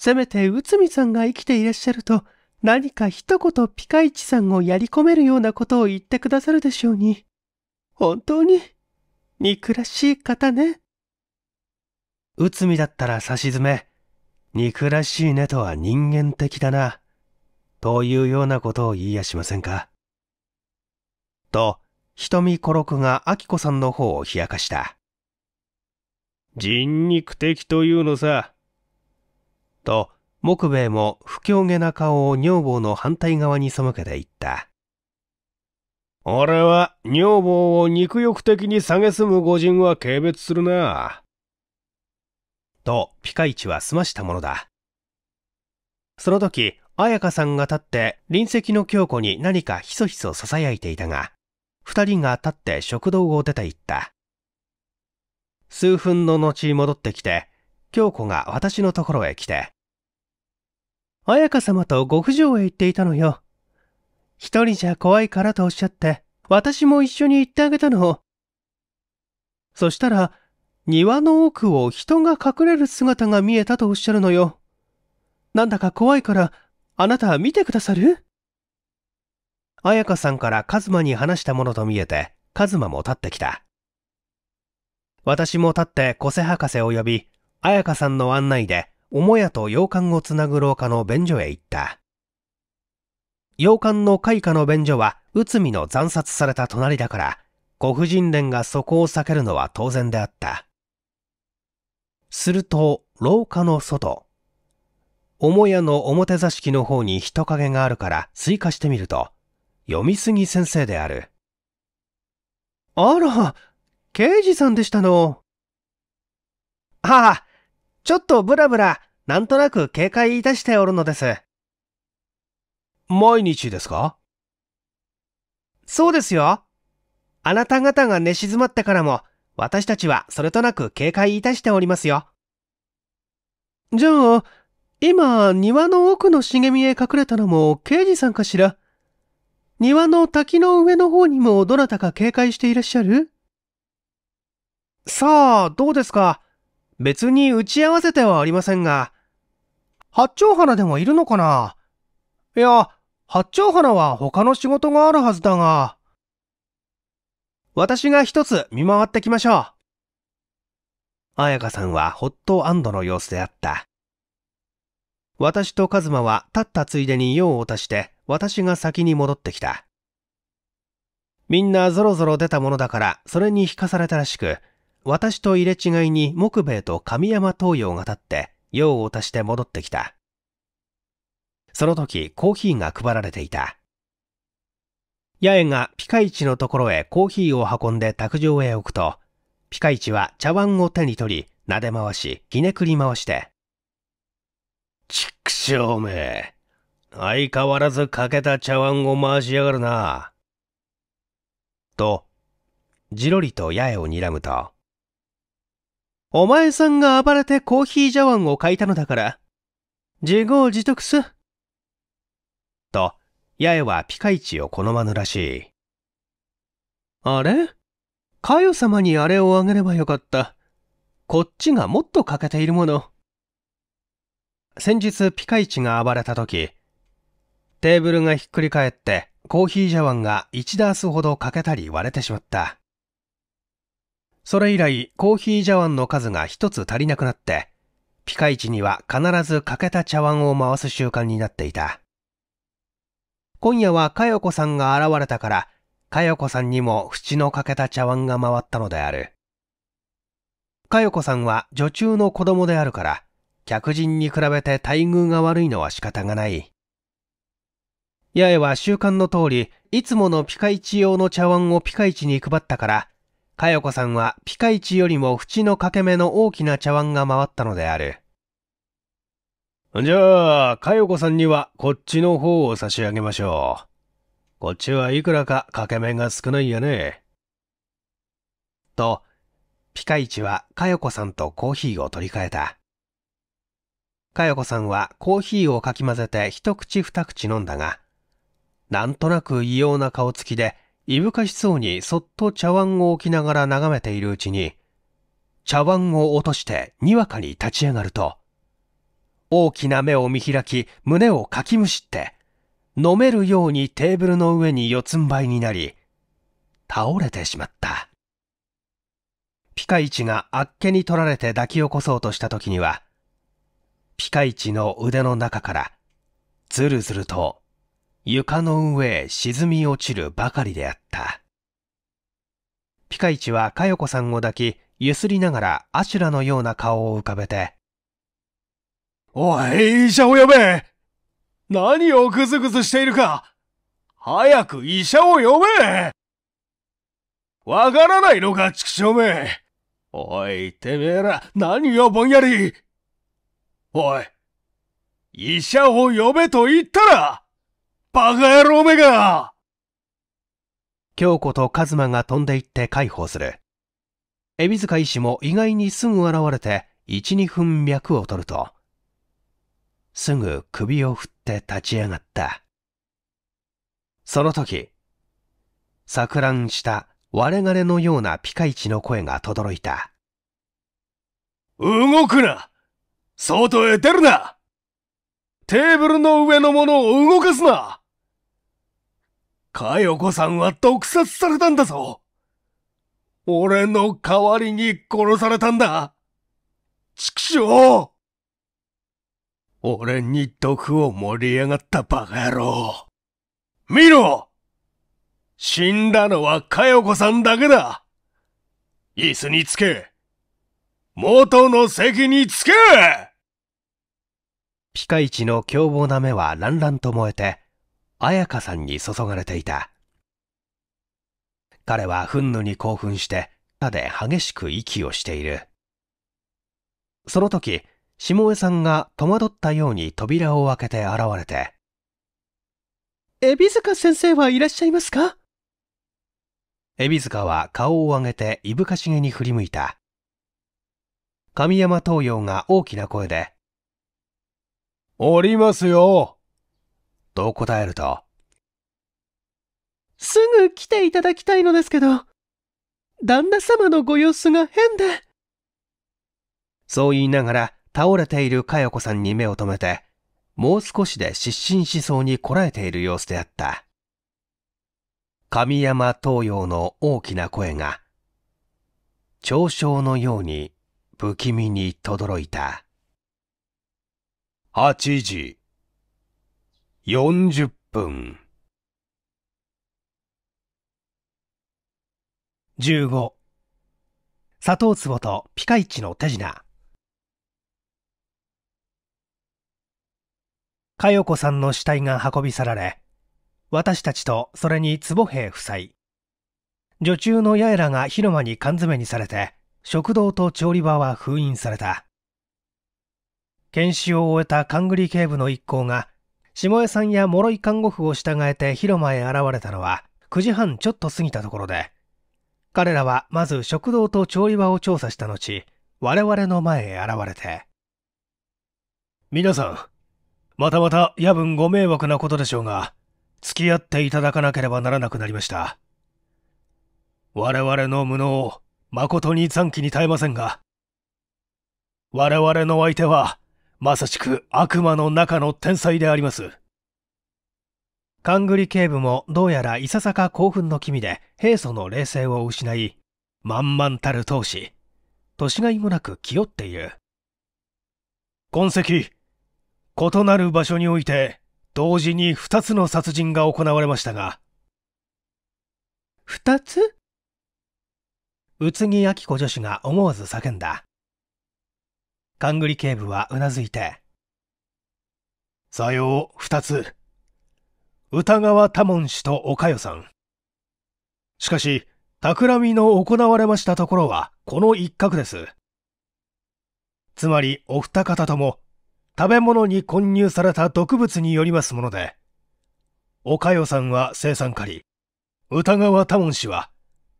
せめて内海さんが生きていらっしゃると、何か一言ピカイチさんをやり込めるようなことを言ってくださるでしょうに。本当に、憎らしい方ね。内海だったら差し詰め、憎らしいねとは人間的だな、というようなことを言いやしませんか。と、瞳子六クが明子さんの方を冷やかした。人肉的というのさ。と、木兵衛も不況げな顔を女房の反対側に背けていった。俺は女房を肉欲的に蔑む御人は軽蔑するな。と、ピカイチは済ましたものだ。その時、彩香さんが立って隣席の京子に何かひそひそ囁いていたが、二人が立って食堂を出て行った。数分の後戻ってきて、京子が私のところへ来て、彩香様と極上へ行っていたのよ。一人じゃ怖いからとおっしゃって、私も一緒に行ってあげたの。そしたら、庭の奥を人が隠れる姿が見えたとおっしゃるのよ。なんだか怖いから、あなた見てくださる彩香さんからカズマに話したものと見えて、カズマも立ってきた。私も立って小瀬博士を呼び、彩香さんの案内で母屋と洋館をつなぐ廊下の便所へ行った。洋館の開花の便所は内海の惨殺された隣だから、ご婦人連がそこを避けるのは当然であった。すると、廊下の外。母屋の表座敷の方に人影があるから追加してみると、読みすぎ先生である。あら、刑事さんでしたの。ああ、ちょっとブラブラ、なんとなく警戒いたしておるのです。毎日ですかそうですよ。あなた方が寝静まってからも、私たちはそれとなく警戒いたしておりますよ。じゃあ、今、庭の奥の茂みへ隠れたのも刑事さんかしら庭の滝の上の方にもどなたか警戒していらっしゃるさあ、どうですか別に打ち合わせてはありませんが、八丁花でもいるのかないや、八丁花は他の仕事があるはずだが。私が一つ見回ってきましょう。彩香さんはホットアンドの様子であった。私とカズマは立ったついでに用を足して私が先に戻ってきた。みんなぞろぞろ出たものだからそれに引かされたらしく、私と入れ違いに木兵衛と神山東洋が立って、用を足して戻ってきた。その時、コーヒーが配られていた。八重がピカイチのところへコーヒーを運んで卓上へ置くと、ピカイチは茶碗を手に取り、撫で回し、ひねくり回して。ちくしょうめ相変わらず欠けた茶碗を回しやがるな。と、じろりと八重を睨むと、お前さんが暴れてコーヒー茶碗を買いたのだから、自業自得す。と、八重はピカイチを好まぬらしい。あれカヨ様にあれをあげればよかった。こっちがもっと欠けているもの。先日ピカイチが暴れた時、テーブルがひっくり返ってコーヒー茶碗が1ダースほど欠けたり割れてしまった。それ以来、コーヒー茶碗の数が一つ足りなくなって、ピカイチには必ず欠けた茶碗を回す習慣になっていた。今夜は佳代子さんが現れたから、佳代子さんにも縁の欠けた茶碗が回ったのである。佳代子さんは女中の子供であるから、客人に比べて待遇が悪いのは仕方がない。八重は習慣の通り、いつものピカイチ用の茶碗をピカイチに配ったから、かよこさんはピカイチよりも縁の欠け目の大きな茶碗が回ったのである。じゃあ、かよこさんにはこっちの方を差し上げましょう。こっちはいくらか欠け目が少ないやね。と、ピカイチはかよこさんとコーヒーを取り替えた。かよこさんはコーヒーをかき混ぜて一口二口飲んだが、なんとなく異様な顔つきでいぶかしそうにそっと茶碗を置きながら眺めているうちに、茶碗を落としてにわかに立ち上がると、大きな目を見開き、胸をかきむしって、飲めるようにテーブルの上に四つん這いになり、倒れてしまった。ピカイチがあっけに取られて抱き起こそうとした時には、ピカイチの腕の中から、ズルズルと床の上へ沈み落ちるばかりであった。ピカイチは佳代子さんを抱き、ゆすりながらアシュラのような顔を浮かべて、おい、医者を呼べ何をグズグズしているか早く医者を呼べわからないのか、畜生めおい、てめえら、何よ、ぼんやりおい、医者を呼べと言ったらバカ野郎めが京子とカズマが飛んで行って介抱する。海老塚医師も意外にすぐ現れて、1、2分脈を取ると、すぐ首を振って立ち上がった。その時、錯乱した我れのようなピカイチの声が轟いた。動くな外へ出るなテーブルの上のものを動かすな佳代子さんは毒殺されたんだぞ俺の代わりに殺されたんだ畜生俺に毒を盛り上がったバカ野郎見ろ死んだのは佳代子さんだけだ椅子につけ元の席につけピカイチの凶暴な目は乱々と燃えて、彩香さんに注がれていた。彼は憤怒に興奮して、だで激しく息をしている。その時、下江さんが戸惑ったように扉を開けて現れて、海老塚先生はいらっしゃいますか海老塚は顔を上げていぶかしげに振り向いた。神山東洋が大きな声で、おりますよと答えると、すぐ来ていただきたいのですけど、旦那様のご様子が変で。そう言いながら倒れている佳代子さんに目を留めて、もう少しで失神しそうにこらえている様子であった。神山東洋の大きな声が、嘲笑のように不気味に轟いた。8時40分15砂糖壺とピカイチの手品佳代子さんの死体が運び去られ私たちとそれに壺兵夫妻女中の八重らが広間に缶詰にされて食堂と調理場は封印された検視を終えた勘繰り警部の一行が下江さんや諸井看護婦を従えて広間へ現れたのは9時半ちょっと過ぎたところで、彼らはまず食堂と調理場を調査した後、我々の前へ現れて、皆さん、またまた夜分ご迷惑なことでしょうが、付き合っていただかなければならなくなりました。我々の無能、誠に残機に耐えませんが、我々の相手は、まさしく悪魔の中の天才であります。勘グり警部もどうやらいささか興奮の気味で平素の冷静を失い、満々たる闘志、年がいもなく気負っている。痕跡、異なる場所において、同時に二つの殺人が行われましたが。二つ宇津木明子女子が思わず叫んだ。勘繰警部はうなずいて。さよう、二つ。歌川多門氏と岡代さん。しかし、企みの行われましたところは、この一角です。つまり、お二方とも、食べ物に混入された毒物によりますもので、岡代さんは生産狩り、歌川多門氏は、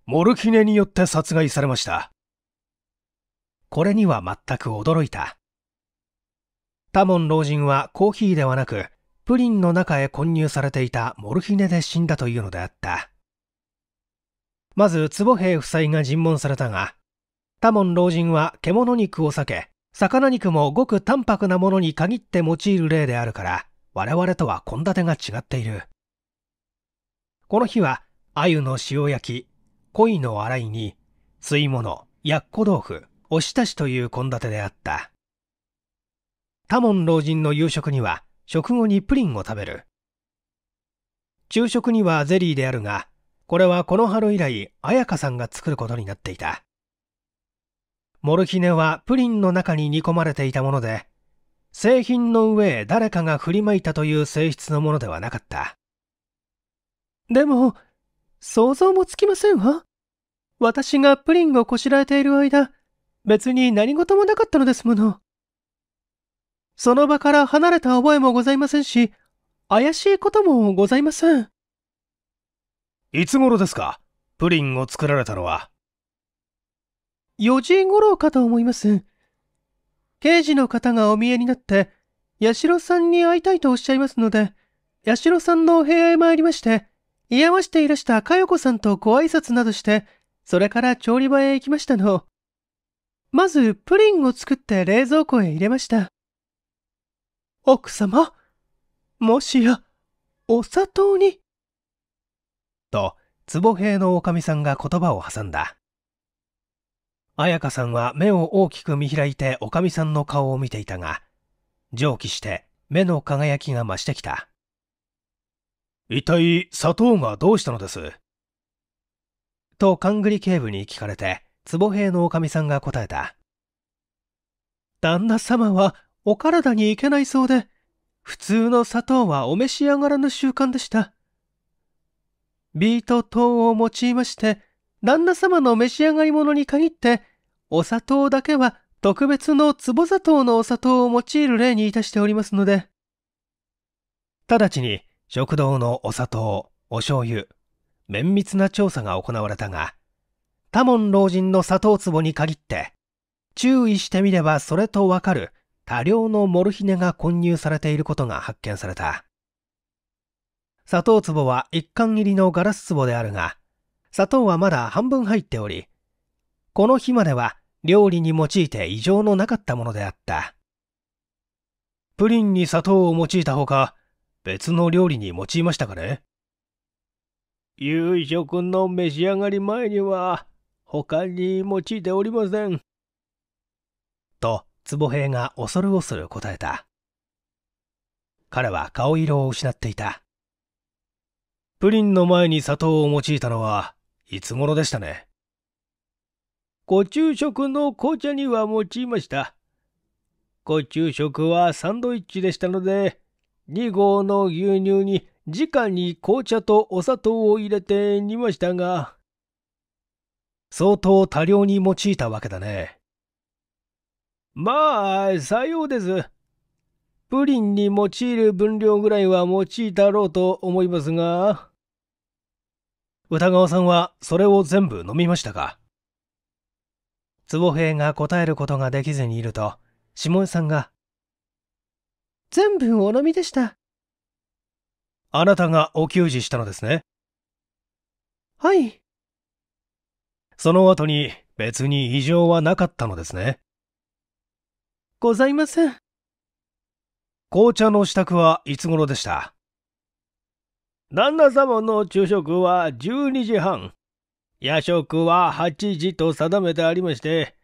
モルヒネによって殺害されました。これには全く驚いた。タモン老人はコーヒーではなく、プリンの中へ混入されていたモルヒネで死んだというのであった。まず、坪平夫妻が尋問されたが、タモン老人は獣肉を避け、魚肉もごく淡白なものに限って用いる例であるから、我々とは献立が違っている。この日は、鮎の塩焼き、鯉の洗いに、吸い物、やっこ豆腐、おしたしという献立であった。多門老人の夕食には食後にプリンを食べる。昼食にはゼリーであるが、これはこの春以来、彩香さんが作ることになっていた。モルヒネはプリンの中に煮込まれていたもので、製品の上へ誰かが振りまいたという性質のものではなかった。でも、想像もつきませんわ。私がプリンをこしらえている間、別に何事もなかったのですもの。その場から離れた覚えもございませんし、怪しいこともございません。いつ頃ですかプリンを作られたのは。4時頃かと思います。刑事の方がお見えになって、八代さんに会いたいとおっしゃいますので、八代さんのお部屋へ参りまして、居合わせていらした佳代子さんとご挨拶などして、それから調理場へ行きましたの。まずプリンを作って冷蔵庫へ入れました。奥様、もしや、お砂糖に。と、坪平の女将さんが言葉を挟んだ。彩香さんは目を大きく見開いて女将さんの顔を見ていたが、蒸気して目の輝きが増してきた。一体砂糖がどうしたのですと、勘繰り警部に聞かれて、坪平のおかみさんが答えた。旦那様はお体にいけないそうで、普通の砂糖はお召し上がらぬ習慣でした。ビート糖を用いまして、旦那様の召し上がり物に限って、お砂糖だけは特別の壺砂糖のお砂糖を用いる例にいたしておりますので。直ちに食堂のお砂糖、お醤油、綿密な調査が行われたが、多門老人の砂糖壺に限って、注意してみればそれとわかる多量のモルヒネが混入されていることが発見された。砂糖壺は一貫入りのガラス壺であるが、砂糖はまだ半分入っており、この日までは料理に用いて異常のなかったものであった。プリンに砂糖を用いたほか、別の料理に用いましたかね夕食の召し上がり前には、他に用いておりません。と、坪平が恐る恐る答えた。彼は顔色を失っていた。プリンの前に砂糖を用いたのは、いつ頃でしたね。ご昼食の紅茶には用いました。ご昼食はサンドイッチでしたので、2合の牛乳に直に紅茶とお砂糖を入れて煮ましたが、相当多量に用いたわけだね。まあ、さようです。プリンに用いる分量ぐらいは用いたろうと思いますが。歌川さんはそれを全部飲みましたか坪平が答えることができずにいると、下江さんが、全部お飲みでした。あなたがお給仕したのですね。はい。その後に別に異常はなかったのですね。ございません。紅茶の支度はいつ頃でした旦那様の昼食は12時半、夜食は8時と定めてありまして、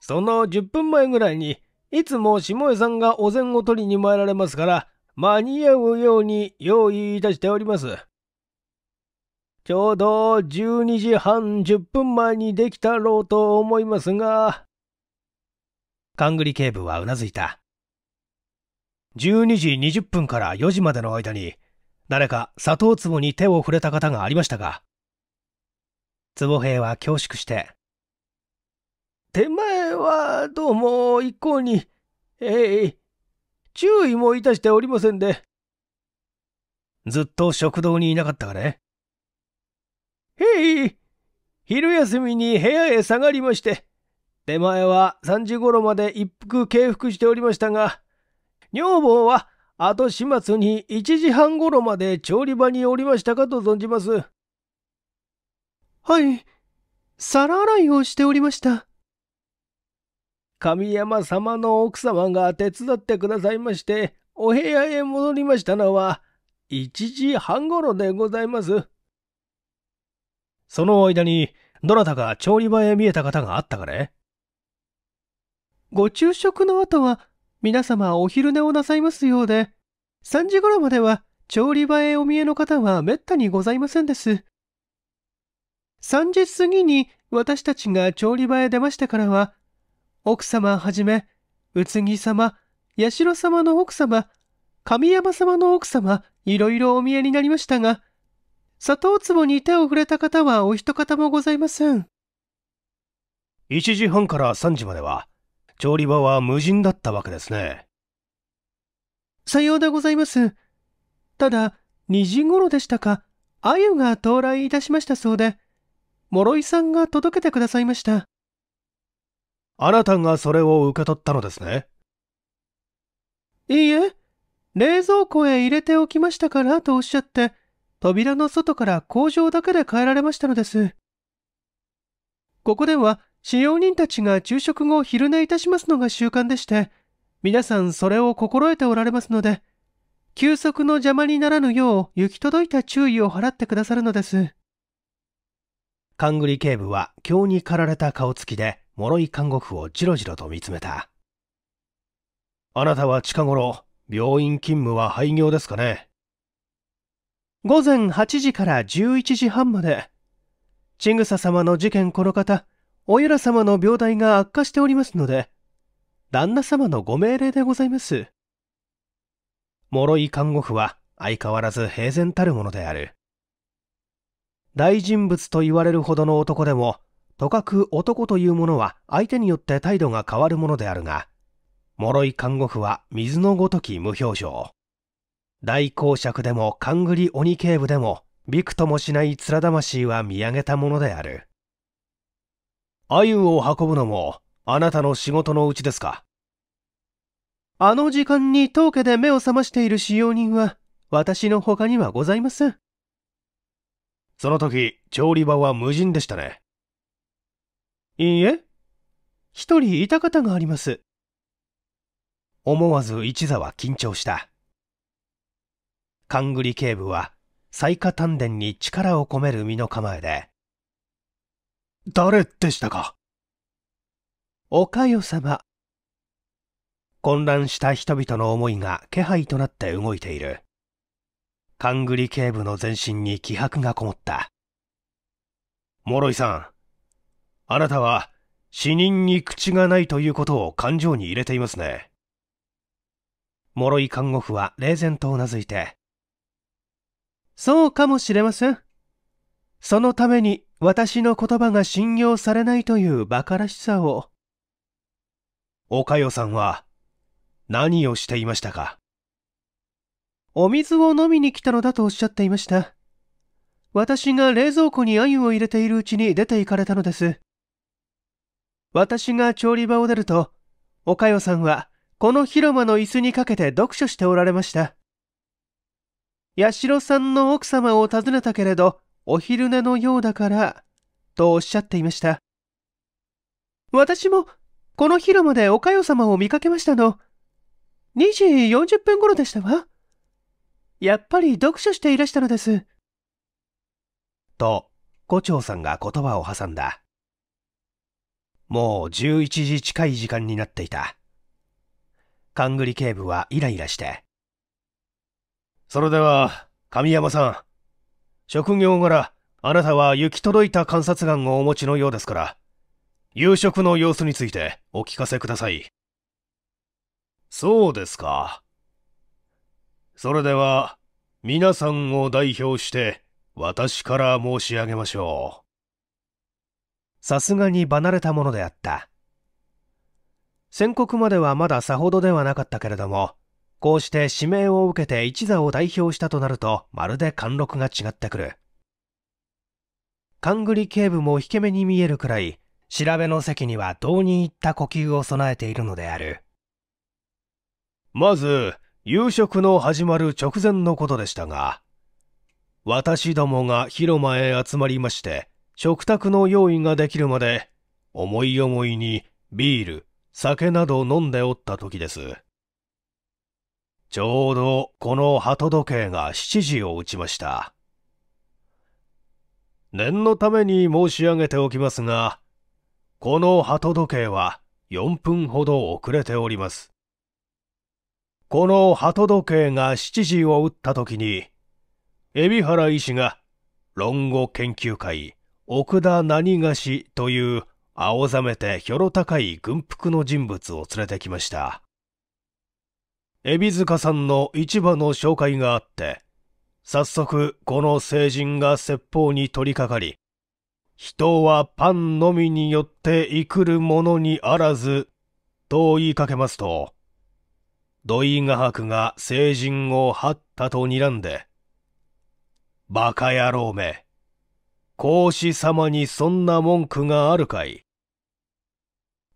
その10分前ぐらいに、いつも下江さんがお膳を取りに参られますから、間に合うように用意いたしております。ちょうど12時半10分前にできたろうと思いますが。カングリ警部はうなずいた。12時20分から4時までの間に、誰か砂糖壺に手を触れた方がありましたが。壺兵は恐縮して。手前はどうも一向に、ええ、注意もいたしておりませんで。ずっと食堂にいなかったかね。へい昼休みに部屋へ下がりまして、出前は3時頃まで一服敬服しておりましたが、女房は後始末に1時半頃まで調理場におりましたかと存じます。はい、皿洗いをしておりました。神山様の奥様が手伝ってくださいまして、お部屋へ戻りましたのは、1時半頃でございます。その間に、どなたか調理場へ見えた方があったかねご昼食の後は、皆様お昼寝をなさいますようで、3時頃までは調理場へお見えの方はめったにございませんです。3時過ぎに私たちが調理場へ出ましたからは、奥様はじめ、宇津木様、八代様の奥様、神山様の奥様、いろいろお見えになりましたが、砂糖壺に手を触れた方はお一方もございません。1時半から3時までは、調理場は無人だったわけですね。さようでございます。ただ、2時頃でしたか、鮎が到来いたしましたそうで、諸井さんが届けてくださいました。あなたがそれを受け取ったのですね。いいえ、冷蔵庫へ入れておきましたからとおっしゃって、扉の外から工場だけで変えられましたのです。ここでは使用人たちが昼食後昼寝いたしますのが習慣でして、皆さんそれを心得ておられますので、休息の邪魔にならぬよう行き届いた注意を払ってくださるのです。ングリ警部は今日に駆られた顔つきで、脆い看護婦をじろじろと見つめた。あなたは近頃、病院勤務は廃業ですかね午前8時から11時半まで、ちぐさ様の事件この方、おゆら様の病態が悪化しておりますので、旦那様のご命令でございます。諸井看護婦は相変わらず平然たるものである。大人物と言われるほどの男でも、とかく男というものは相手によって態度が変わるものであるが、諸井看護婦は水のごとき無表情。大公爵でも勘繰り鬼警部でもびくともしない面魂は見上げたものである鮎を運ぶのもあなたの仕事のうちですかあの時間に当家で目を覚ましている使用人は私の他にはございませんその時調理場は無人でしたねいいえ一人いた方があります思わず一座は緊張した勘グり警部は最下丹田に力を込める身の構えで、誰でしたかおかよ様。混乱した人々の思いが気配となって動いている。勘グり警部の全身に気迫がこもった。諸井さん、あなたは死人に口がないということを感情に入れていますね。諸井看護婦は冷然とうなずいて、そうかもしれません。そのために私の言葉が信用されないという馬鹿らしさを。おかよさんは何をしていましたかお水を飲みに来たのだとおっしゃっていました。私が冷蔵庫に鮎を入れているうちに出て行かれたのです。私が調理場を出ると、おかよさんはこの広間の椅子にかけて読書しておられました。八代さんの奥様を訪ねたけれど、お昼寝のようだから、とおっしゃっていました。私も、この広間でおかよ様を見かけましたの。2時40分頃でしたわ。やっぱり読書していらしたのです。と、胡蝶さんが言葉を挟んだ。もう11時近い時間になっていた。勘繰り警部はイライラして、それでは、神山さん。職業柄、あなたは行き届いた観察眼をお持ちのようですから、夕食の様子についてお聞かせください。そうですか。それでは、皆さんを代表して、私から申し上げましょう。さすがに離れたものであった。宣告まではまださほどではなかったけれども、こうして指名を受けて一座を代表したとなると、まるで貫禄が違ってくる。勘繰り警部も引け目に見えるくらい、調べの席には同にいった呼吸を備えているのである。まず、夕食の始まる直前のことでしたが、私どもが広間へ集まりまして、食卓の用意ができるまで、思い思いにビール、酒など飲んでおった時です。ちょうどこの鳩時計が7時を打ちました。念のために申し上げておきますが、この鳩時計は4分ほど遅れております。この鳩時計が7時を打った時に、海老原医師が論語研究会奥田何菓子という青ざめてひょろ高い軍服の人物を連れてきました。海老塚さんの市場の紹介があって、早速この成人が説法に取り掛かり、人はパンのみによって生くるものにあらず、と言いかけますと、土井画伯が成人を張ったと睨んで、バカ野郎め、孔子様にそんな文句があるかい。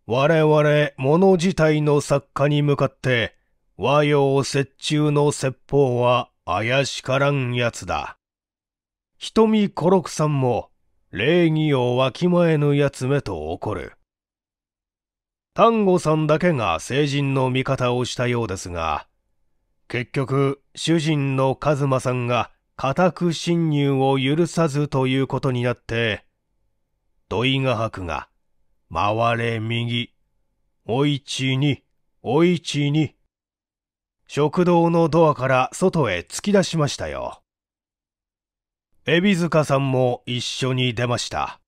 我々物自体の作家に向かって、和洋折衷の説法は怪しからんやつだ。瞳小六さんも礼儀をわきまえぬやつめと怒る。丹後さんだけが成人の味方をしたようですが、結局主人の一馬さんが固く侵入を許さずということになって、土井画白が、回れ右、お一に、お一に、食堂のドアから外へ突き出しましたよ。海老塚さんも一緒に出ました。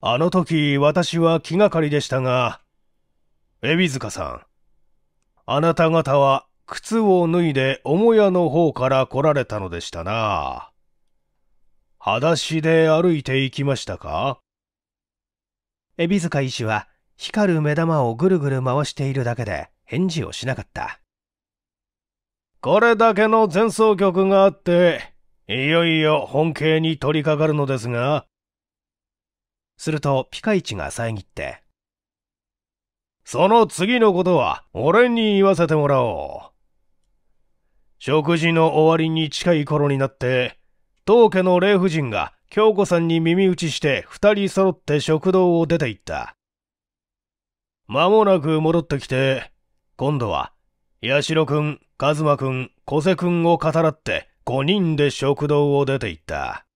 あの時私は気がかりでしたが、海老塚さん、あなた方は靴を脱いで母屋の方から来られたのでしたな。裸足で歩いて行きましたか海老塚医師は光る目玉をぐるぐる回しているだけで返事をしなかった。これだけの前奏曲があって、いよいよ本形に取り掛かるのですが。するとピカイチが遮って。その次のことは俺に言わせてもらおう。食事の終わりに近い頃になって、当家の霊夫人が京子さんに耳打ちして二人揃って食堂を出て行った。間もなく戻ってきて、今度は八代くん、ずまくん、小瀬くんを語らって5人で食堂を出て行った。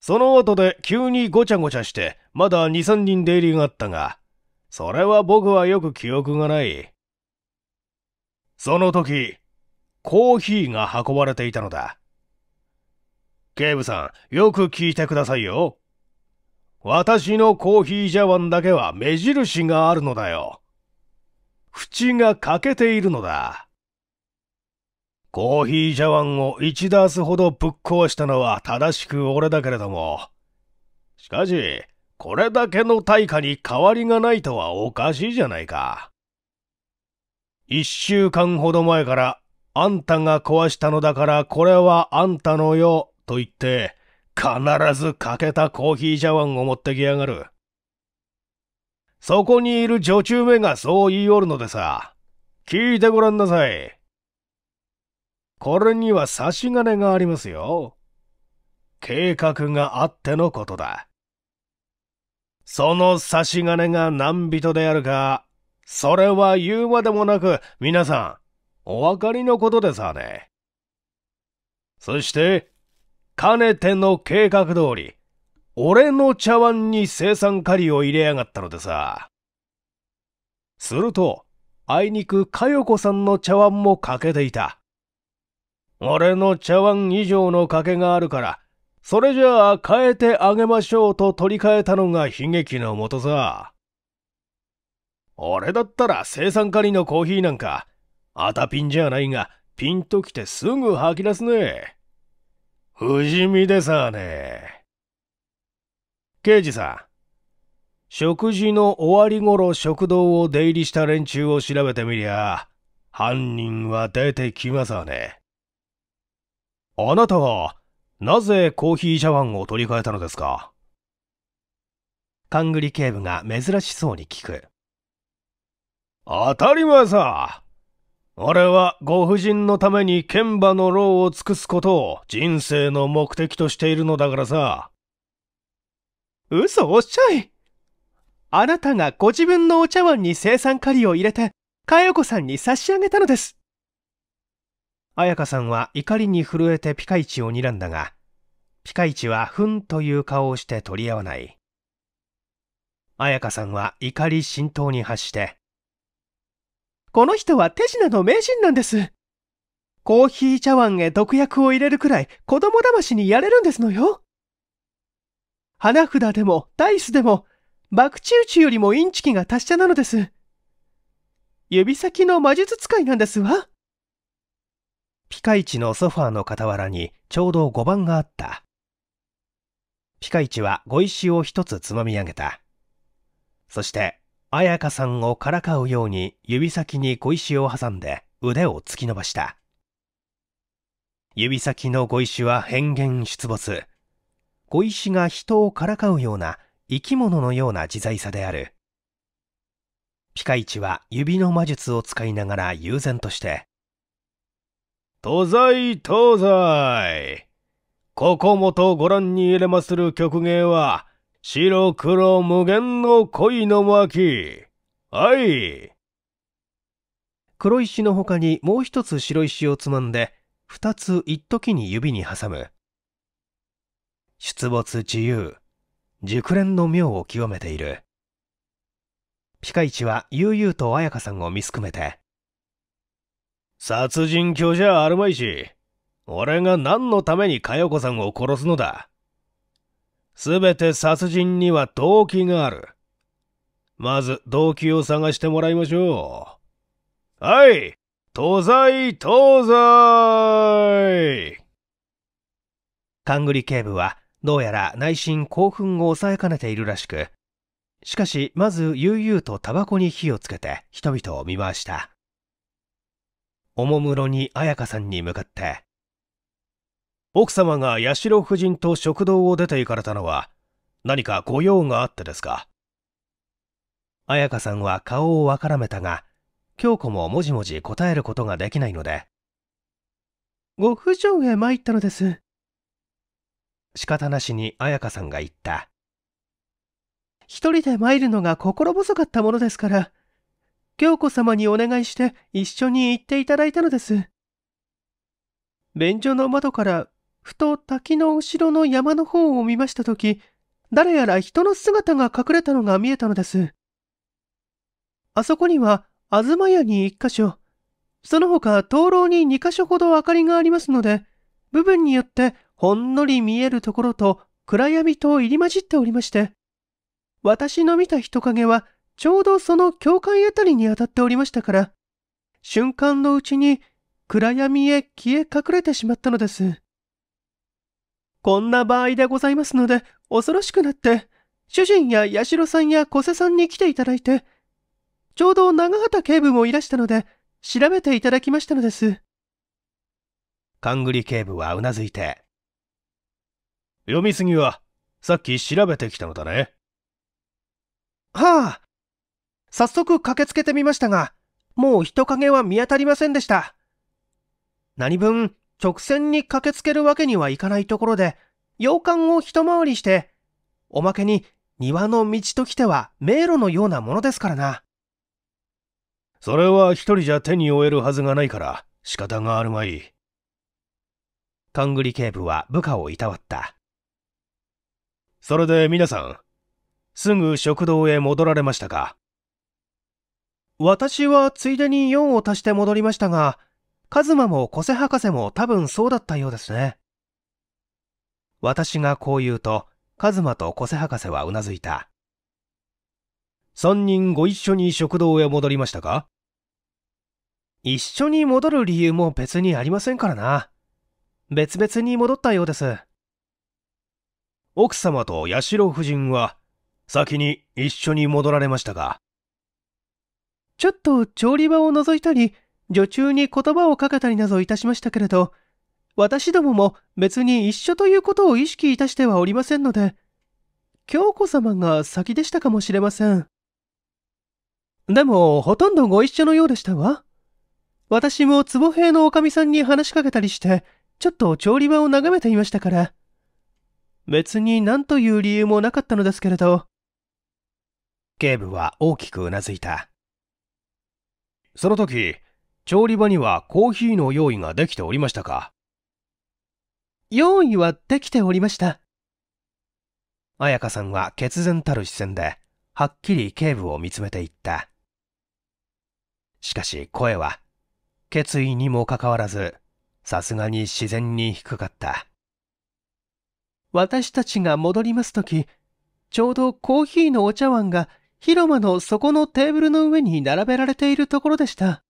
その後で急にごちゃごちゃして、まだ2、3人出入りがあったが、それは僕はよく記憶がない。その時、コーヒーが運ばれていたのだ。警部さん、よく聞いてくださいよ。私のコーヒー茶碗だけは目印があるのだよ。縁が欠けているのだ。コーヒー茶碗を1ダースほどぶっ壊したのは正しく俺だけれども。しかし、これだけの対価に変わりがないとはおかしいじゃないか。一週間ほど前から、あんたが壊したのだからこれはあんたのよ、と言って、必ず欠けたコーヒー茶碗を持ってきやがる。そこにいる女中めがそう言いおるのでさ、聞いてごらんなさい。これには差し金がありますよ。計画があってのことだ。その差し金が何人であるか、それは言うまでもなく皆さん、お分かりのことでさね。そして、かねての計画通り、俺の茶碗に生産カリを入れやがったのでさ。すると、あいにくかよこさんの茶碗も欠けていた。俺の茶碗以上の欠けがあるから、それじゃあ変えてあげましょうと取り替えたのが悲劇のもとさ。俺だったら生産狩りのコーヒーなんか、あたピンじゃないが、ピンときてすぐ吐き出すね。不死身でさね。刑事さん。食事の終わり頃食堂を出入りした連中を調べてみりゃ、犯人は出てきますわね。あなたは、なぜコーヒー茶碗を取り替えたのですか勘繰り警部が珍しそうに聞く。当たり前さ。俺はご婦人のために剣馬の労を尽くすことを人生の目的としているのだからさ。嘘おっしゃいあなたがご自分のお茶碗に生産カリを入れて、かよこさんに差し上げたのです。彩香さんは怒りに震えてピカイチを睨んだが、ピカイチはふんという顔をして取り合わない。彩香さんは怒り浸透に発して、この人は手品の名人なんです。コーヒー茶碗へ毒薬を入れるくらい子供騙しにやれるんですのよ。花札でもダイスでも、バクチウよりもインチキが達者なのです。指先の魔術使いなんですわ。ピカイチのソファーの傍らにちょうど5番があった。ピカイチは碁石を一つつまみ上げた。そして、彩香さんをからかうように指先に碁石を挟んで腕を突き伸ばした。指先の碁石は変幻出没。小石が人をからかうような生き物のような自在さである。ピカイチは指の魔術を使いながら悠然として、東西東西ここもとご覧に入れまする曲芸は、白黒無限の恋の巻。はい。黒石の他にもう一つ白石をつまんで、二つ一時に指に挟む。出没自由、熟練の妙を極めている。ピカイチは悠々と綾香さんを見すくめて、殺人狂じゃあるまいし、俺が何のために佳代子さんを殺すのだ。すべて殺人には動機がある。まず動機を探してもらいましょう。はい東西東西勘繰り警部はどうやら内心興奮を抑えかねているらしく、しかしまず悠々とタバコに火をつけて人々を見回した。おもむろに彩香さんに向かって、奥様が八代夫人と食堂を出て行かれたのは、何かご用があってですか彩香さんは顔をわからめたが、京子ももじもじ答えることができないので、ご婦女へ参ったのです。仕方なしに彩香さんが言った。一人で参るのが心細かったものですから、京子様にお願いして一緒に行っていただいたのです。便所の窓からふと滝の後ろの山の方を見ましたとき、誰やら人の姿が隠れたのが見えたのです。あそこには、東屋に1箇所、その他灯籠に2箇所ほど明かりがありますので、部分によってほんのり見えるところと暗闇と入り混じっておりまして、私の見た人影はちょうどその境界あたりに当たっておりましたから、瞬間のうちに暗闇へ消え隠れてしまったのです。こんな場合でございますので、恐ろしくなって、主人や八代さんや小瀬さんに来ていただいて、ちょうど長畑警部もいらしたので、調べていただきましたのです。勘繰り警部はうなずいて、読みすぎは、さっき調べてきたのだね。はあ。早速駆けつけてみましたが、もう人影は見当たりませんでした。何分、直線に駆けつけるわけにはいかないところで、洋館を一回りして、おまけに庭の道ときては迷路のようなものですからな。それは一人じゃ手に負えるはずがないから仕方があるまい。勘繰り警部は部下をいたわった。それで皆さん、すぐ食堂へ戻られましたか私はついでに4を足して戻りましたが、カズマもコセ博士も多分そうだったようですね。私がこう言うと、カズマとコセ博士はうなずいた。三人ご一緒に食堂へ戻りましたか一緒に戻る理由も別にありませんからな。別々に戻ったようです。奥様と八代夫人は先に一緒に戻られましたが。ちょっと調理場を覗いたり、女中に言葉をかけたりなどいたしましたけれど、私どもも別に一緒ということを意識いたしてはおりませんので、京子様が先でしたかもしれません。でも、ほとんどご一緒のようでしたわ。私も坪平のおかみさんに話しかけたりして、ちょっと調理場を眺めていましたから。別に何という理由もなかったのですけれど。警部は大きくうなずいた。その時、調理場にはコーヒーの用意ができておりましたか用意はできておりました。彩香さんは決然たる視線で、はっきり警部を見つめていった。しかし声は、決意にもかかわらず、さすがに自然に低かった。私たちが戻りますとき、ちょうどコーヒーのお茶碗が広間の底のテーブルの上に並べられているところでした。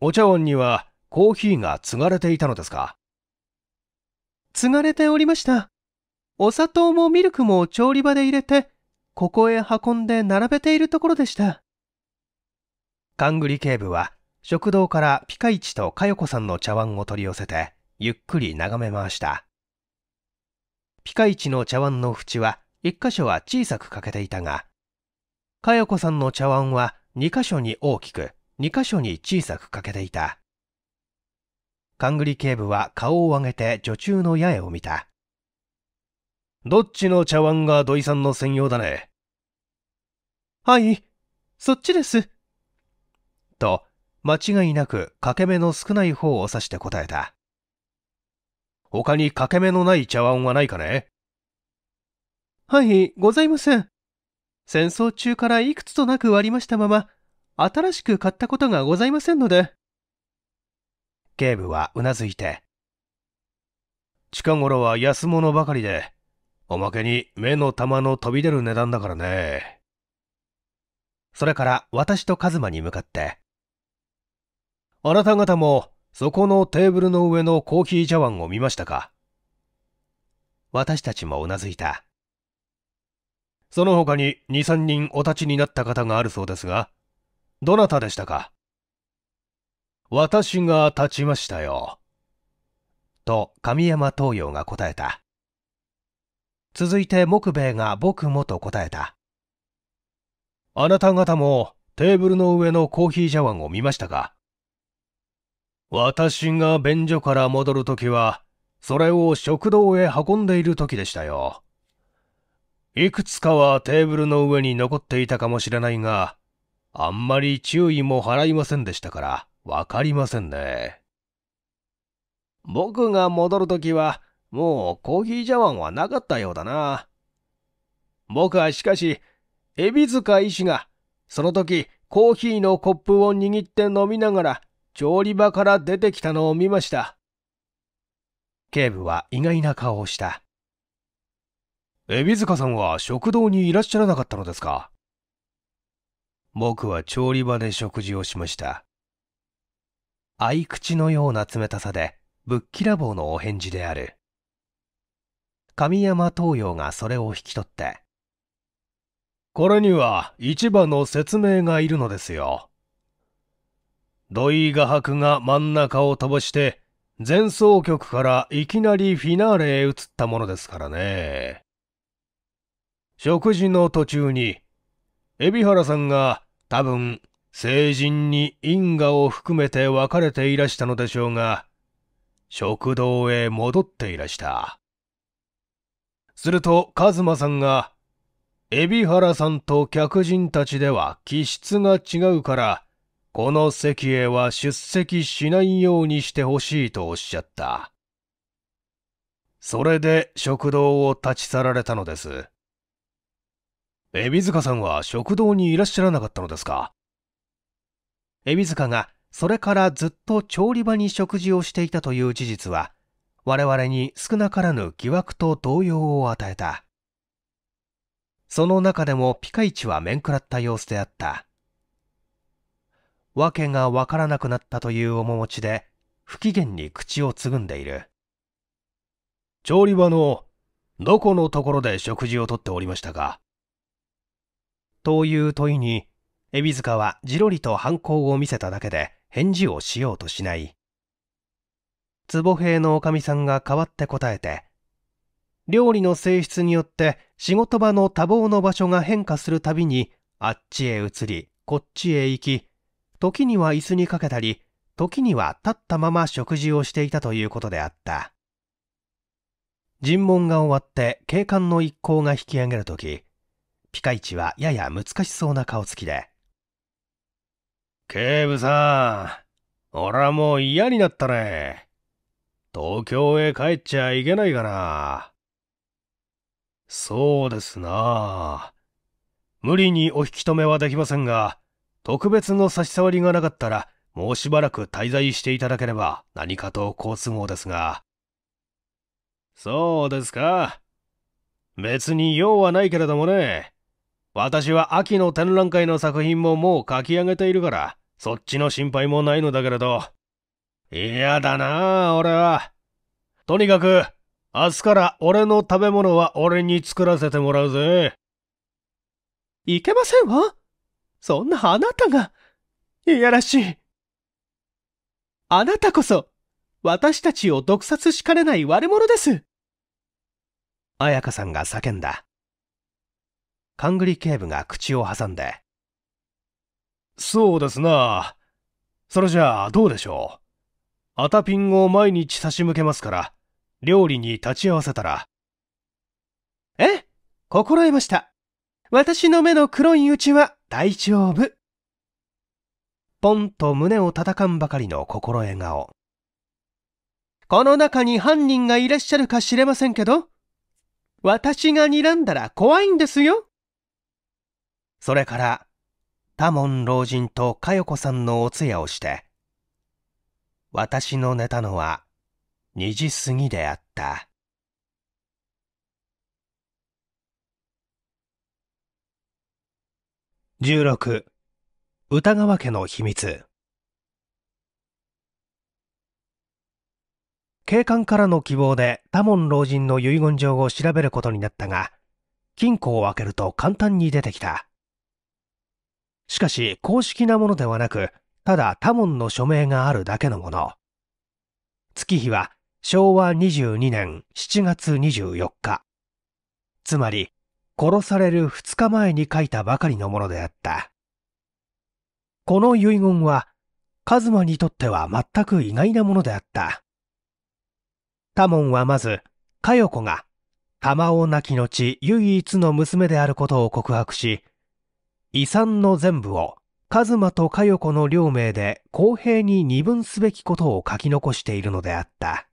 お茶碗にはコーヒーが継がれていたのですか継がれておりました。お砂糖もミルクも調理場で入れて、ここへ運んで並べているところでした。カングリ警部は食堂からピカイチとカヨコさんの茶碗を取り寄せてゆっくり眺めましたピカイチの茶碗の縁は1箇所は小さく欠けていたが、かよこさんの茶碗は2箇所に大きく、2箇所に小さく欠けていた。カングリ警部は顔を上げて女中の八重を見た。どっちの茶碗が土井さんの専用だね。はい、そっちです。と、間違いなく欠け目の少ない方を指して答えた。他に欠け目のない茶碗はないかねはい、ございません。戦争中からいくつとなく割りましたまま、新しく買ったことがございませんので。警部はうなずいて。近頃は安物ばかりで、おまけに目の玉の飛び出る値段だからね。それから私とカズマに向かって。あなた方もそこのテーブルの上のコーヒー茶碗を見ましたか私たちもうなずいた。その他に2、3人お立ちになった方があるそうですが、どなたでしたか私が立ちましたよ。と神山東洋が答えた。続いて木兵衛が僕もと答えた。あなた方もテーブルの上のコーヒー茶碗を見ましたか私が便所から戻るときは、それを食堂へ運んでいるときでしたよ。いくつかはテーブルの上に残っていたかもしれないが、あんまり注意も払いませんでしたから、わかりませんね。僕が戻るときは、もうコーヒー茶碗はなかったようだな。僕はしかし、エビ塚医師が、その時、コーヒーのコップを握って飲みながら、調理場から出てきたのを見ました。警部は意外な顔をした。海老塚さんは食堂にいらっしゃらなかったのですか僕は調理場で食事をしました。合口のような冷たさで、ぶっきらぼうのお返事である。神山東洋がそれを引き取って。これには一番の説明がいるのですよ。土井画伯が真ん中を飛ばして、前奏曲からいきなりフィナーレへ移ったものですからね。食事の途中に、海老原さんが多分成人に因果を含めて別れていらしたのでしょうが、食堂へ戻っていらした。すると、カズマさんが、海老原さんと客人たちでは気質が違うから、この席へは出席しないようにしてほしいとおっしゃった。それで食堂を立ち去られたのです。エビ塚さんは食堂にいらっしゃらなかったのですかエビ塚がそれからずっと調理場に食事をしていたという事実は、我々に少なからぬ疑惑と動揺を与えた。その中でもピカイチは面食らった様子であった。訳がわからなくなったという面持ちで、不機嫌に口をつぐんでいる。調理場の、どこのところで食事をとっておりましたかという問いに、海老塚はじろりと反抗を見せただけで返事をしようとしない。坪平のおかみさんが代わって答えて、料理の性質によって仕事場の多忙の場所が変化するたびに、あっちへ移り、こっちへ行き、時には椅子にかけたり、時には立ったまま食事をしていたということであった。尋問が終わって警官の一行が引き上げるとき、ピカイチはやや難しそうな顔つきで。警部さん、俺はもう嫌になったね。東京へ帰っちゃいけないかな。そうですな。無理にお引き止めはできませんが、特別の差し障りがなかったら、もうしばらく滞在していただければ何かと好都合ですが。そうですか。別に用はないけれどもね。私は秋の展覧会の作品ももう書き上げているから、そっちの心配もないのだけれど。嫌だな俺は。とにかく、明日から俺の食べ物は俺に作らせてもらうぜ。いけませんわ。そんなあなたが、いやらしい。あなたこそ、私たちを毒殺しかねない悪者です。綾香さんが叫んだ。カングリ警部が口を挟んで。そうですな。それじゃあどうでしょう。アタピンを毎日差し向けますから、料理に立ち会わせたら。え心得ました。私の目の黒いうちは大丈夫。ポンと胸を叩かんばかりの心得顔。この中に犯人がいらっしゃるかしれませんけど、私が睨んだら怖いんですよ。それから、多門老人と佳代子さんのお通夜をして、私の寝たのは2時過ぎであった。16歌川家の秘密警官からの希望で多門老人の遺言状を調べることになったが金庫を開けると簡単に出てきたしかし公式なものではなくただ多門の署名があるだけのもの月日は昭和22年7月24日つまり殺される2日前に書いたばかりのものであった。この遺言は、カズマにとっては全く意外なものであった。タモンはまず、カヨコが、玉尾亡き後唯一の娘であることを告白し、遺産の全部を、カズマとカヨコの両名で公平に二分すべきことを書き残しているのであった。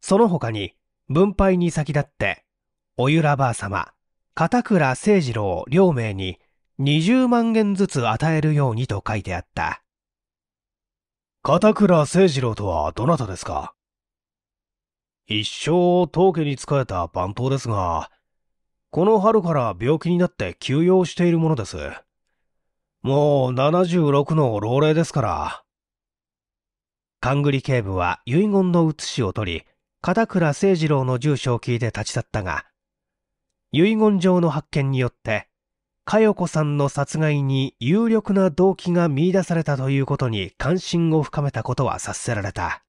その他に、分配に先立って、おゆらばあ様、片倉誠二郎両名に20万円ずつ与えるようにと書いてあった。片倉誠二郎とはどなたですか一生当家に仕えた番頭ですが、この春から病気になって休養しているものです。もう76の老齢ですから。勘繰り警部は遺言の写しを取り、片倉誠二郎の住所を聞いて立ち去ったが、遺言状の発見によって、佳代子さんの殺害に有力な動機が見出されたということに関心を深めたことは察せられた。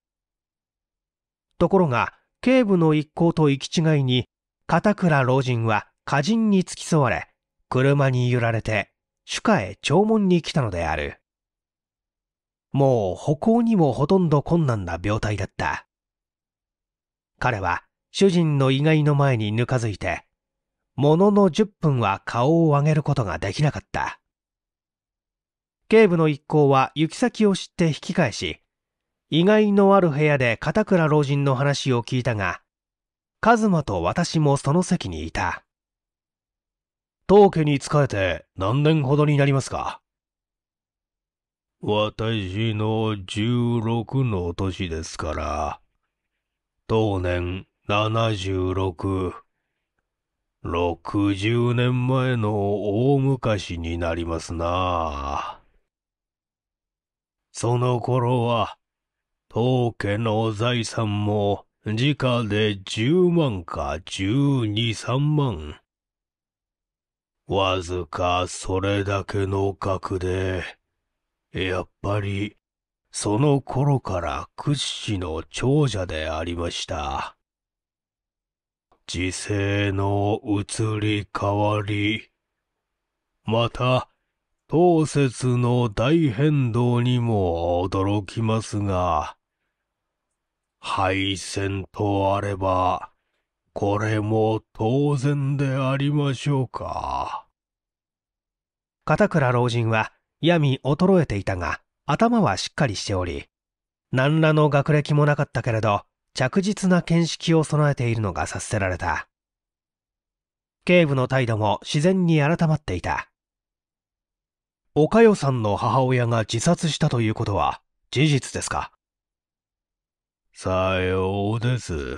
ところが、警部の一行と行き違いに、片倉老人は歌人に付き添われ、車に揺られて、主家へ弔問に来たのである。もう歩行にもほとんど困難な病態だった。彼は主人の意外の前にぬかづいて、ものの10分は顔を上げることができなかった。警部の一行は行き先を知って引き返し、意外のある部屋で片倉老人の話を聞いたが、カズマと私もその席にいた。当家に仕えて何年ほどになりますか私の16の年ですから、当年76。60年前の大昔になりますな。その頃は、当家の財産も、時価で10万か12、3万。わずかそれだけの額で、やっぱり、その頃から屈指の長者でありました。時世の移り変わり、また、当節の大変動にも驚きますが、敗戦とあれば、これも当然でありましょうか。片倉老人は闇衰えていたが、頭はしっかりしており、何らの学歴もなかったけれど、着実な見識を備えているのが察せられた。警部の態度も自然に改まっていた。岡代さんの母親が自殺したということは事実ですかさようです。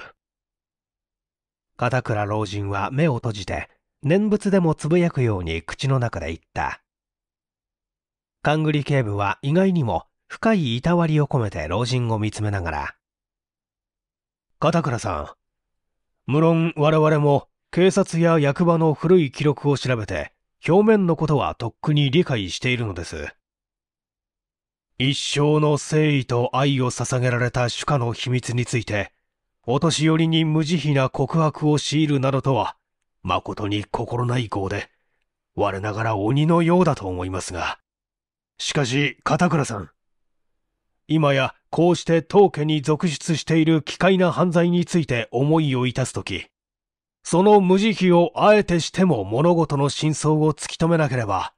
片倉老人は目を閉じて、念仏でもつぶやくように口の中で言った。勘繰り警部は意外にも深いいたわりを込めて老人を見つめながら、片倉さん。無論我々も警察や役場の古い記録を調べて、表面のことはとっくに理解しているのです。一生の誠意と愛を捧げられた主家の秘密について、お年寄りに無慈悲な告白を強いるなどとは、誠に心ない号で、我ながら鬼のようだと思いますが。しかし、片倉さん。今やこうして当家に続出している奇怪な犯罪について思いを致すとき、その無慈悲をあえてしても物事の真相を突き止めなければ、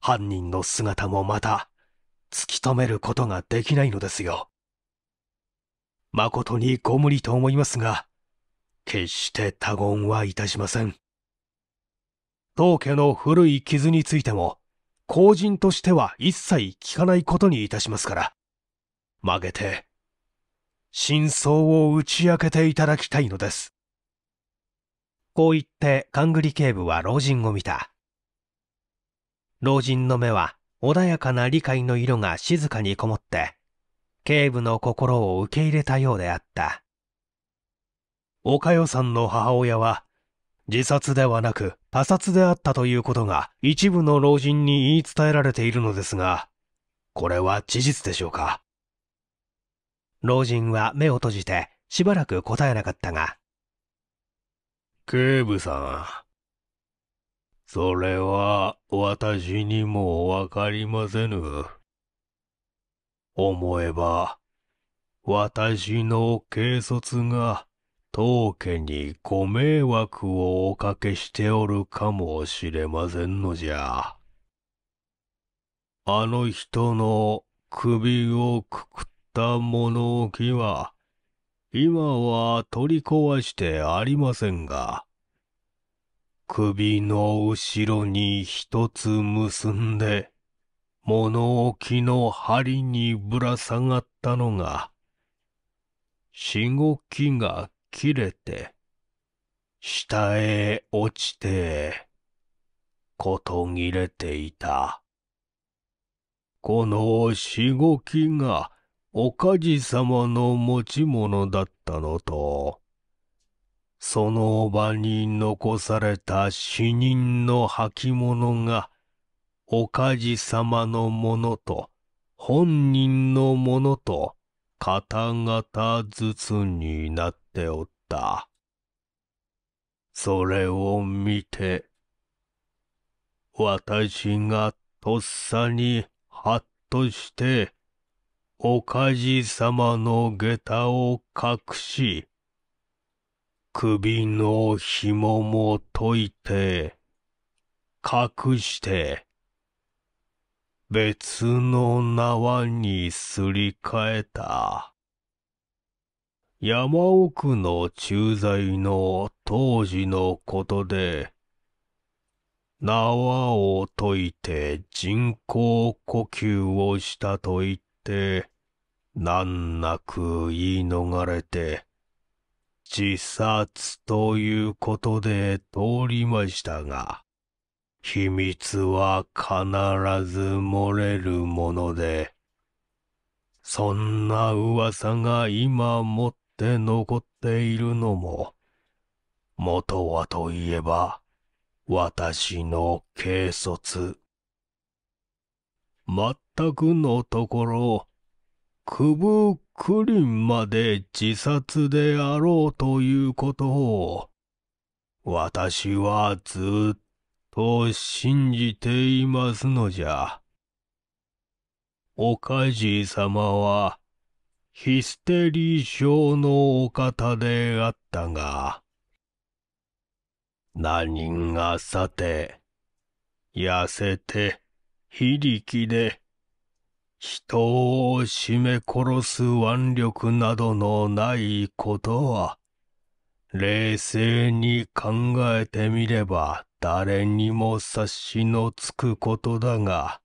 犯人の姿もまた突き止めることができないのですよ。誠にご無理と思いますが、決して他言はいたしません。当家の古い傷についても、公人としては一切聞かないことにいたしますから。曲げて、真相を打ち明けていただきたいのです。こう言って、勘繰り警部は老人を見た。老人の目は、穏やかな理解の色が静かにこもって、警部の心を受け入れたようであった。岡代さんの母親は、自殺ではなく他殺であったということが一部の老人に言い伝えられているのですが、これは事実でしょうか老人は目を閉じてしばらく答えなかったが。警部さん。それは私にもわかりませぬ。思えば、私の軽率が当家にご迷惑をおかけしておるかもしれませんのじゃ。あの人の首をくくっった物置は、今は取り壊してありませんが、首の後ろに一つ結んで、物置の針にぶら下がったのが、しごきが切れて、下へ落ちて、こと切れていた。このしごきがおかじさまの持ち物だったのと、その場に残された死人の履物が、おかじさまのものと、本人のものと、方々ずつになっておった。それを見て、私がとっさにはっとして、おかじさまの下駄を隠し、首の紐も解いて、隠して、別の縄にすり替えた。山奥の駐在の当時のことで、縄を解いて人工呼吸をしたと言って、難なく言い逃れて、自殺ということで通りましたが、秘密は必ず漏れるもので、そんな噂が今持って残っているのも、元はといえば、私の軽率。全くのところ、久保くりんまで自殺であろうということを、私はずっと信じていますのじゃ。おかじ様は、ヒステリー症のお方であったが、何がさて、痩せて、非力で、人を絞め殺す腕力などのないことは、冷静に考えてみれば誰にも察しのつくことだが、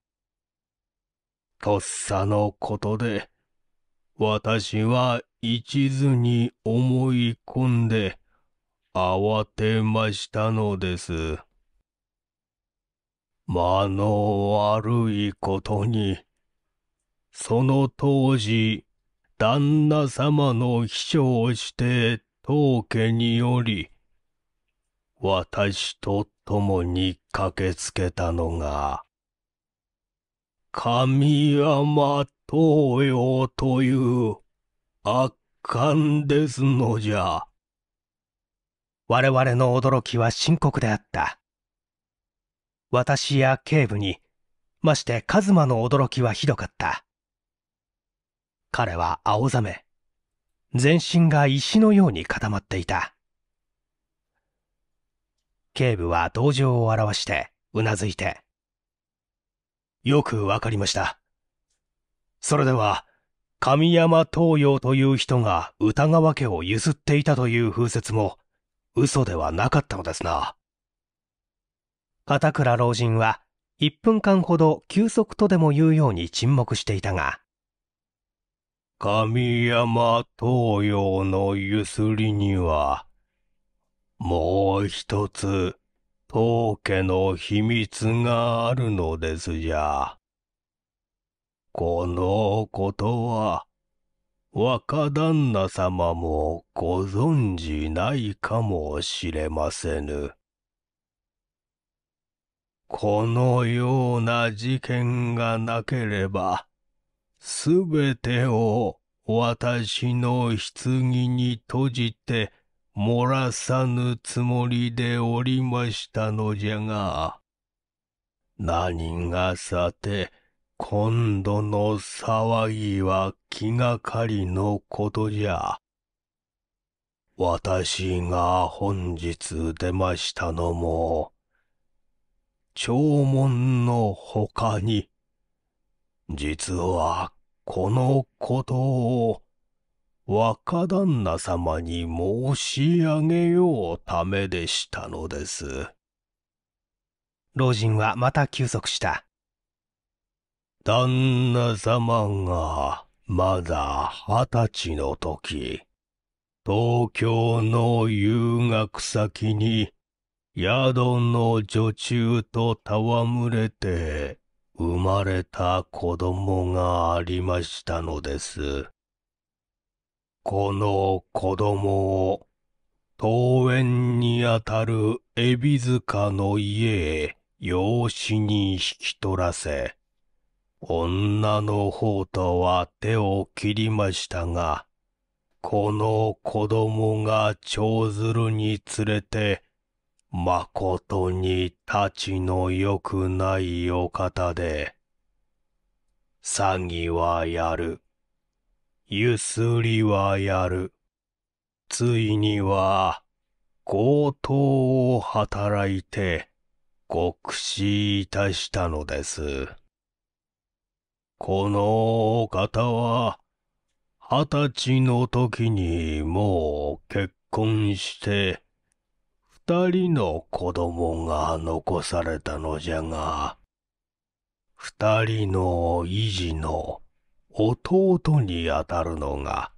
とっさのことで、私は一途に思い込んで慌てましたのです。間の悪いことに、その当時、旦那様の秘書をして当家により、私と共に駆けつけたのが、神山東洋という圧巻ですのじゃ。我々の驚きは深刻であった。私や警部に、ましてカズマの驚きはひどかった。彼は青ざめ、全身が石のように固まっていた。警部は同情を表して、うなずいて。よくわかりました。それでは、神山東洋という人が歌川家を譲っていたという風説も、嘘ではなかったのですな。片倉老人は、1分間ほど休息とでも言うように沈黙していたが、神山東洋のゆすりには、もう一つ、当家の秘密があるのですじゃ。このことは、若旦那様もご存じないかもしれませぬ。このような事件がなければ、すべてを私の棺に閉じて漏らさぬつもりでおりましたのじゃが、何がさて、今度の騒ぎは気がかりのことじゃ。私が本日出ましたのも、弔問の他に、実はこのことを若旦那様に申し上げようためでしたのです。老人はまた休息した。旦那様がまだ二十歳の時、東京の遊学先に宿の女中と戯れて生まれた子供がありましたのです。この子供を桃園にあたる海老塚の家へ養子に引き取らせ、女の方とは手を切りましたが、この子供が長るにつれてまことにたちの良くないお方で、詐欺はやる。ゆすりはやる。ついには、強盗を働いて、極死いたしたのです。このお方は、二十歳の時にもう結婚して、二人の子供が残されたのじゃが、二人の意地の弟にあたるのが、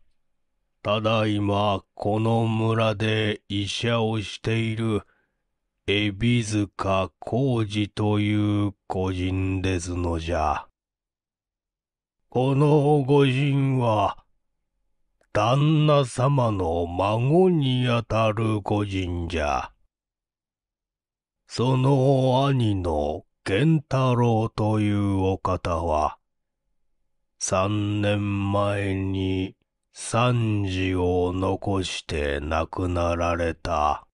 ただいまこの村で医者をしている、海老塚浩二という個人ですのじゃ。この御人は、旦那様の孫にあたる個人じゃ。その兄の源太郎というお方は、三年前に三児を残して亡くなられた。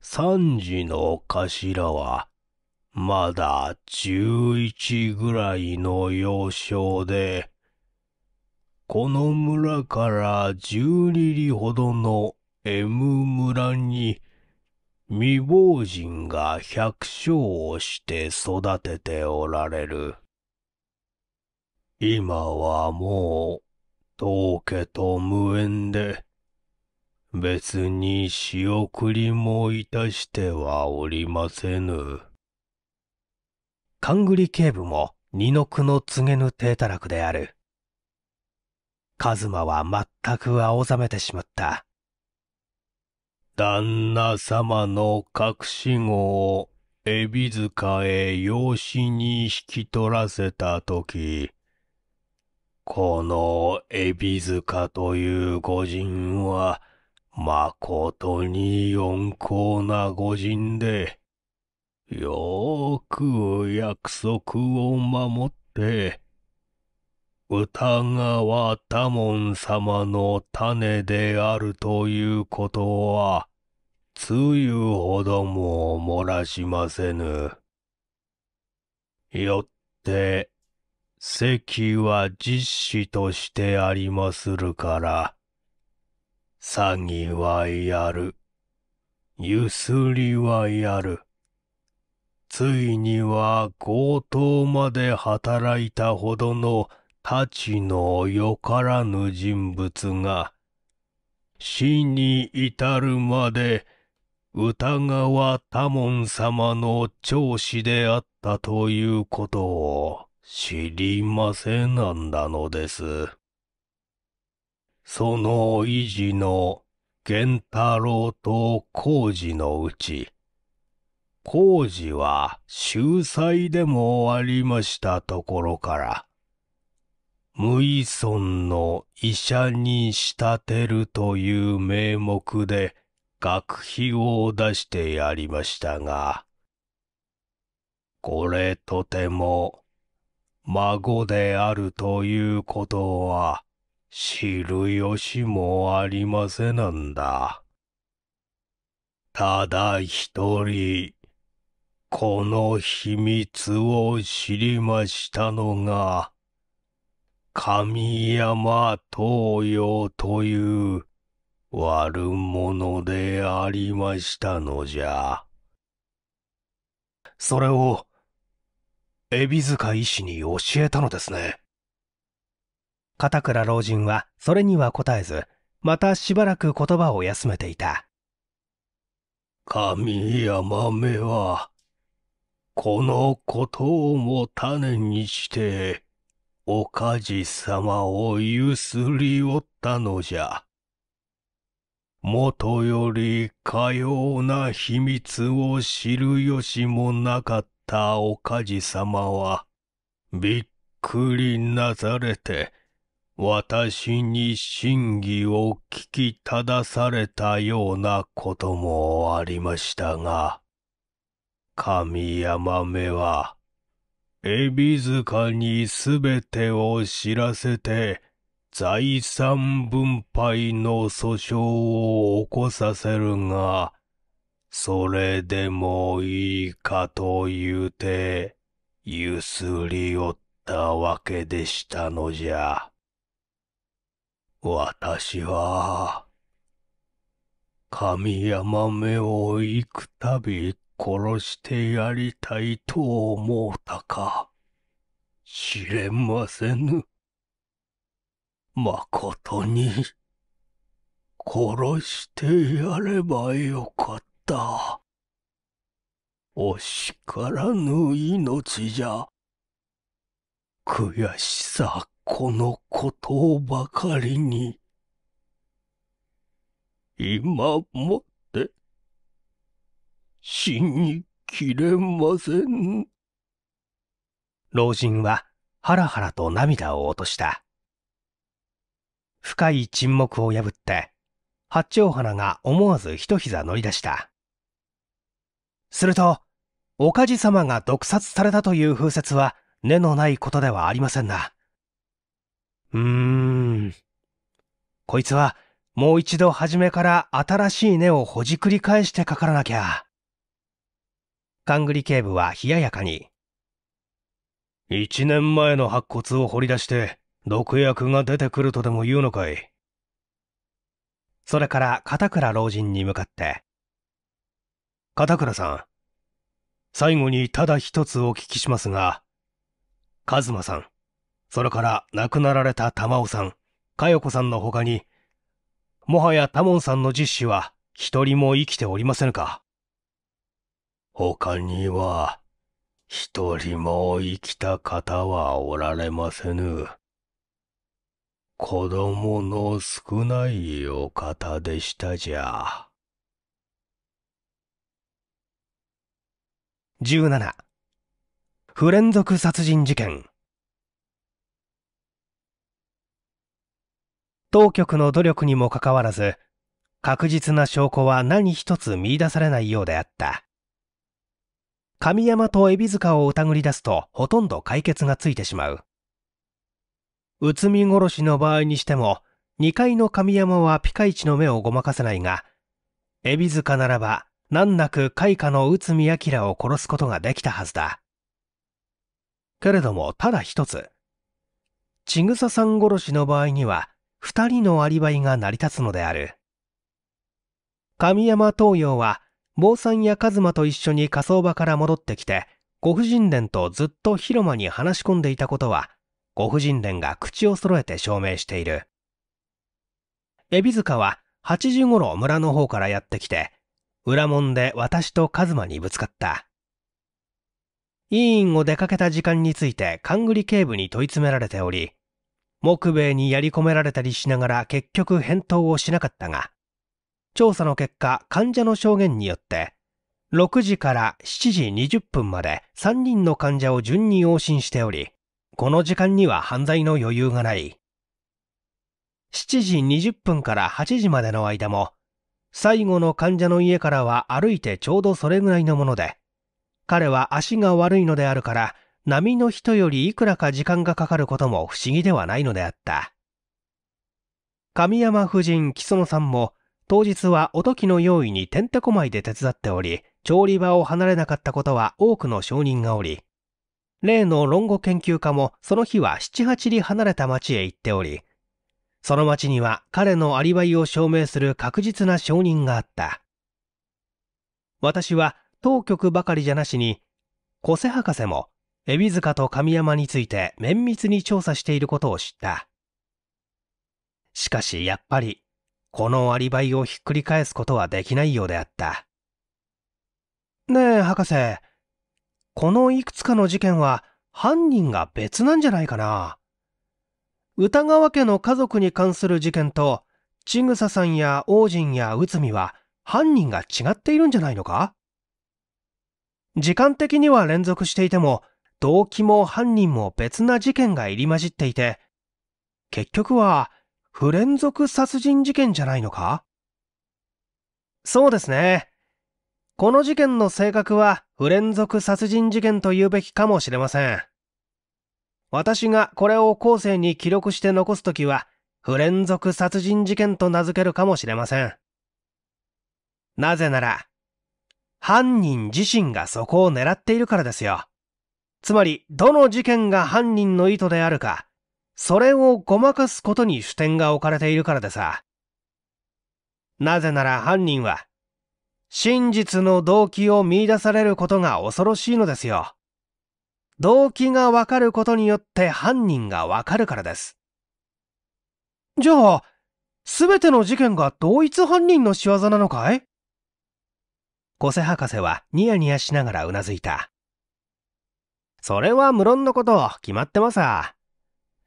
三児の頭は、まだ十一ぐらいの幼少で、この村から十二里ほどの M 村に未亡人が百姓をして育てておられる。今はもう、当家と無縁で、別に仕送りもいたしてはおりませぬ。勘繰り警部も二の句の告げぬ低たらくである。カズマは全く青ざめてしまった。旦那様の隠し子を海老塚へ養子に引き取らせたとき、この海老塚という御人は、まことに温厚な御人で、よーく約束を守って、わたもん様の種であるということは、つゆほども漏らしませぬ。よって、席は実子としてありまするから、詐欺はやる。ゆすりはやる。ついには強盗まで働いたほどのたちのよからぬ人物が、死に至るまで歌川多門様の長子であったということを知りませなんだのです。その維持の源太郎と工事のうち、工事は秀才でもありましたところから、無依存の医者に仕立てるという名目で学費を出してやりましたが、これとても孫であるということは知る由もありませなんだ。ただ一人、この秘密を知りましたのが、神山東洋という悪者でありましたのじゃ。それを、海老塚医師に教えたのですね。片倉老人はそれには答えず、またしばらく言葉を休めていた。神山めは、このことをも種にして、おかじさまをゆすりおったのじゃ。もとよりかような秘密を知るよしもなかったおかじさまは、びっくりなされて、私に真偽を聞きただされたようなこともありましたが、神山めは、海老塚にすべてを知らせて、財産分配の訴訟を起こさせるが、それでもいいかと言うて、ゆすり寄ったわけでしたのじゃ。私は、神山目を行くたび殺してやりたいと思うたか、知れませぬ。まことに、殺してやればよかった。惜しからぬ命じゃ。悔しさこのことばかりに、今もって死にきれません。老人ははらはらと涙を落とした。深い沈黙を破って、八丁花が思わず一膝乗り出した。すると、おかじ様が毒殺されたという風説は根のないことではありませんな。うーん。こいつはもう一度初めから新しい根をほじくり返してかからなきゃ。勘繰り警部は冷ややかに。一年前の白骨を掘り出して、毒薬が出てくるとでも言うのかい。それから片倉老人に向かって。片倉さん、最後にただ一つお聞きしますが、和馬さん、それから亡くなられた玉尾さん、佳代子さんの他に、もはや多門さんの実子は一人も生きておりませんか他には、一人も生きた方はおられませぬ。子供の少ないお方でしたじゃ。十七、不連続殺人事件当局の努力にもかかわらず確実な証拠は何一つ見出されないようであった神山と海老塚を疑り出すとほとんど解決がついてしまう。内海殺しの場合にしても、二階の神山はピカイチの目をごまかせないが、海老塚ならば難なく開花の内海明を殺すことができたはずだ。けれどもただ一つ、千草さん殺しの場合には、二人のアリバイが成り立つのである。神山東洋は坊さんや一馬と一緒に火葬場から戻ってきて、ご婦人伝とずっと広間に話し込んでいたことは、ご婦人伝が口を揃えて証明している。エビ塚は8時頃村の方からやってきて、裏門で私と一馬にぶつかった。委員を出かけた時間について勘繰り警部に問い詰められており、木兵衛にやり込められたりしながら結局返答をしなかったが、調査の結果、患者の証言によって、6時から7時20分まで3人の患者を順に往診しており、この時間には犯罪の余裕がない。7時20分から8時までの間も、最後の患者の家からは歩いてちょうどそれぐらいのもので、彼は足が悪いのであるから、波の人よりいくらか時間がかかることも不思議ではないのであった。神山夫人、木園さんも、当日はおときの用意にてんてこまいで手伝っており、調理場を離れなかったことは多くの証人がおり、例の論語研究家もその日は七八里離れた町へ行っており、その町には彼のアリバイを証明する確実な証人があった。私は当局ばかりじゃなしに、小瀬博士も、海老塚と神山について綿密に調査していることを知った。しかしやっぱりこのアリバイをひっくり返すことはできないようであった。ねえ、博士。このいくつかの事件は犯人が別なんじゃないかな。歌川家の家族に関する事件と、千草ささんや王神や内海は犯人が違っているんじゃないのか時間的には連続していても、動機も犯人も別な事件が入り混じっていて、結局は不連続殺人事件じゃないのかそうですね。この事件の性格は不連続殺人事件と言うべきかもしれません。私がこれを後世に記録して残すときは、不連続殺人事件と名付けるかもしれません。なぜなら、犯人自身がそこを狙っているからですよ。つまり、どの事件が犯人の意図であるか、それをごまかすことに主点が置かれているからでさ。なぜなら犯人は、真実の動機を見出されることが恐ろしいのですよ。動機がわかることによって犯人がわかるからです。じゃあ、すべての事件が同一犯人の仕業なのかい小瀬博士はニヤニヤしながらうなずいた。それは無論のこと決まってます。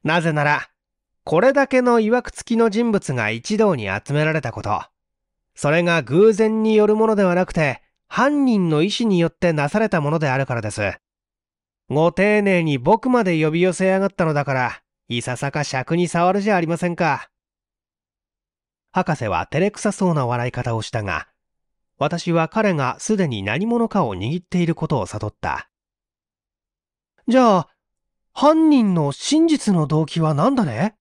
なぜなら、これだけの曰く付きの人物が一堂に集められたこと。それが偶然によるものではなくて、犯人の意思によってなされたものであるからです。ご丁寧に僕まで呼び寄せやがったのだから、いささか尺に触るじゃありませんか。博士は照れくさそうな笑い方をしたが、私は彼がすでに何者かを握っていることを悟った。じゃあ、犯人の真実の動機は何だね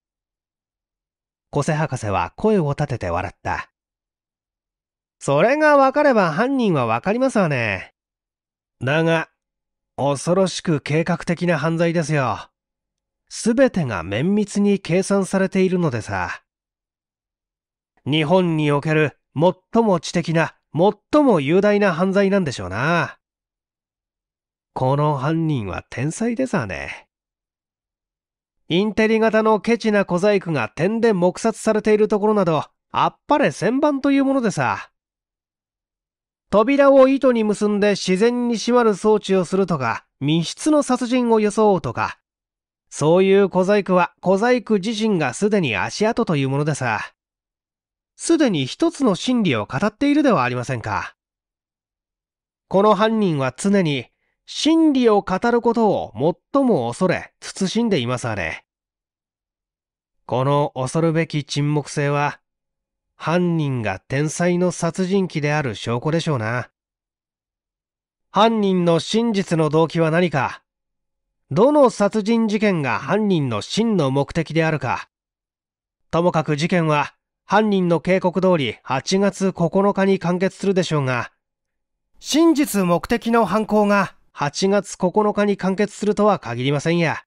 小瀬博士は声を立てて笑った。それが分かれば犯人は分かりますわね。だが、恐ろしく計画的な犯罪ですよ。すべてが綿密に計算されているのでさ。日本における最も知的な、最も雄大な犯罪なんでしょうな。この犯人は天才ですわね。インテリ型のケチな小細工が点で黙殺されているところなど、あっぱれ旋盤というものでさ。扉を糸に結んで自然に閉まる装置をするとか、密室の殺人を装うとか、そういう小細工は小細工自身がすでに足跡というものでさ。すでに一つの真理を語っているではありませんか。この犯人は常に真理を語ることを最も恐れ、慎んでいますあれ。この恐るべき沈黙性は、犯人が天才の殺人鬼である証拠でしょうな。犯人の真実の動機は何か、どの殺人事件が犯人の真の目的であるか、ともかく事件は犯人の警告通り8月9日に完結するでしょうが、真実目的の犯行が8月9日に完結するとは限りませんや。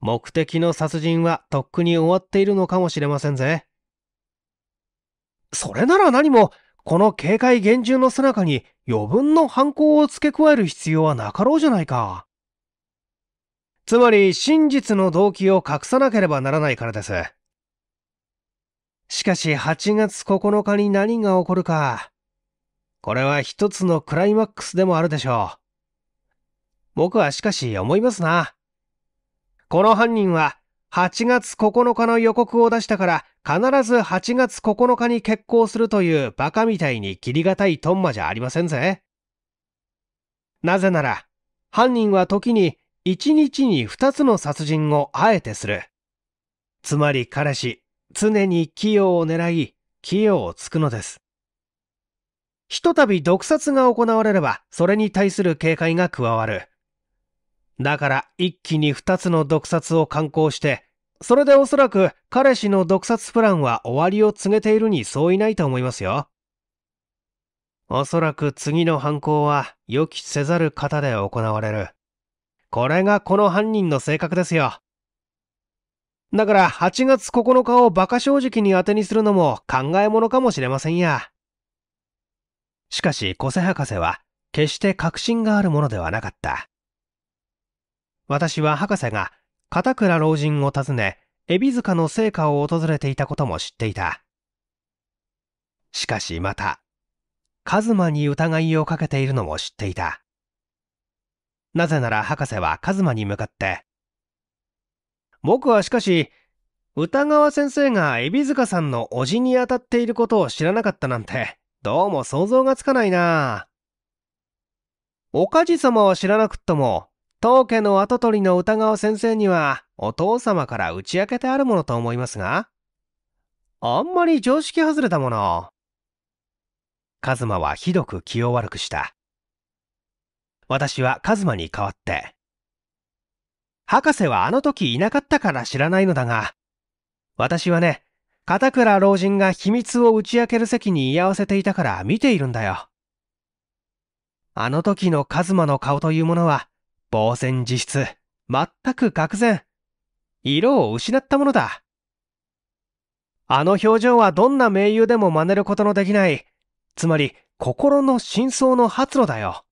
目的の殺人はとっくに終わっているのかもしれませんぜ。それなら何も、この警戒厳重の最中に余分の犯行を付け加える必要はなかろうじゃないか。つまり真実の動機を隠さなければならないからです。しかし8月9日に何が起こるか、これは一つのクライマックスでもあるでしょう。僕はしかし思いますな。この犯人は8月9日の予告を出したから必ず8月9日に決行するというバカみたいに切りがたいトンマじゃありませんぜ。なぜなら犯人は時に1日に2つの殺人をあえてする。つまり彼氏、常に器用を狙い、器用をつくのです。ひとたび毒殺が行われれば、それに対する警戒が加わる。だから一気に二つの毒殺を敢行して、それでおそらく彼氏の毒殺プランは終わりを告げているに相違ないと思いますよ。おそらく次の犯行は予期せざる方で行われる。これがこの犯人の性格ですよ。だから8月9日を馬鹿正直に当てにするのも考えものかもしれませんや。しかし、小瀬博士は、決して確信があるものではなかった。私は博士が、片倉老人を訪ね、海老塚の聖火を訪れていたことも知っていた。しかしまた、カズマに疑いをかけているのも知っていた。なぜなら博士はカズマに向かって、僕はしかし、歌川先生が海老塚さんの叔父に当たっていることを知らなかったなんて、どうも想像がつかないなおかじ様は知らなくっても、当家の跡取りの歌川先生には、お父様から打ち明けてあるものと思いますが、あんまり常識外れたもの。カズマはひどく気を悪くした。私はカズマに代わって。博士はあの時いなかったから知らないのだが、私はね、片倉老人が秘密を打ち明ける席に居合わせていたから見ているんだよ。あの時のカズマの顔というものは、呆然自失、全く愕然。色を失ったものだ。あの表情はどんな名優でも真似ることのできない、つまり心の真相の発露だよ。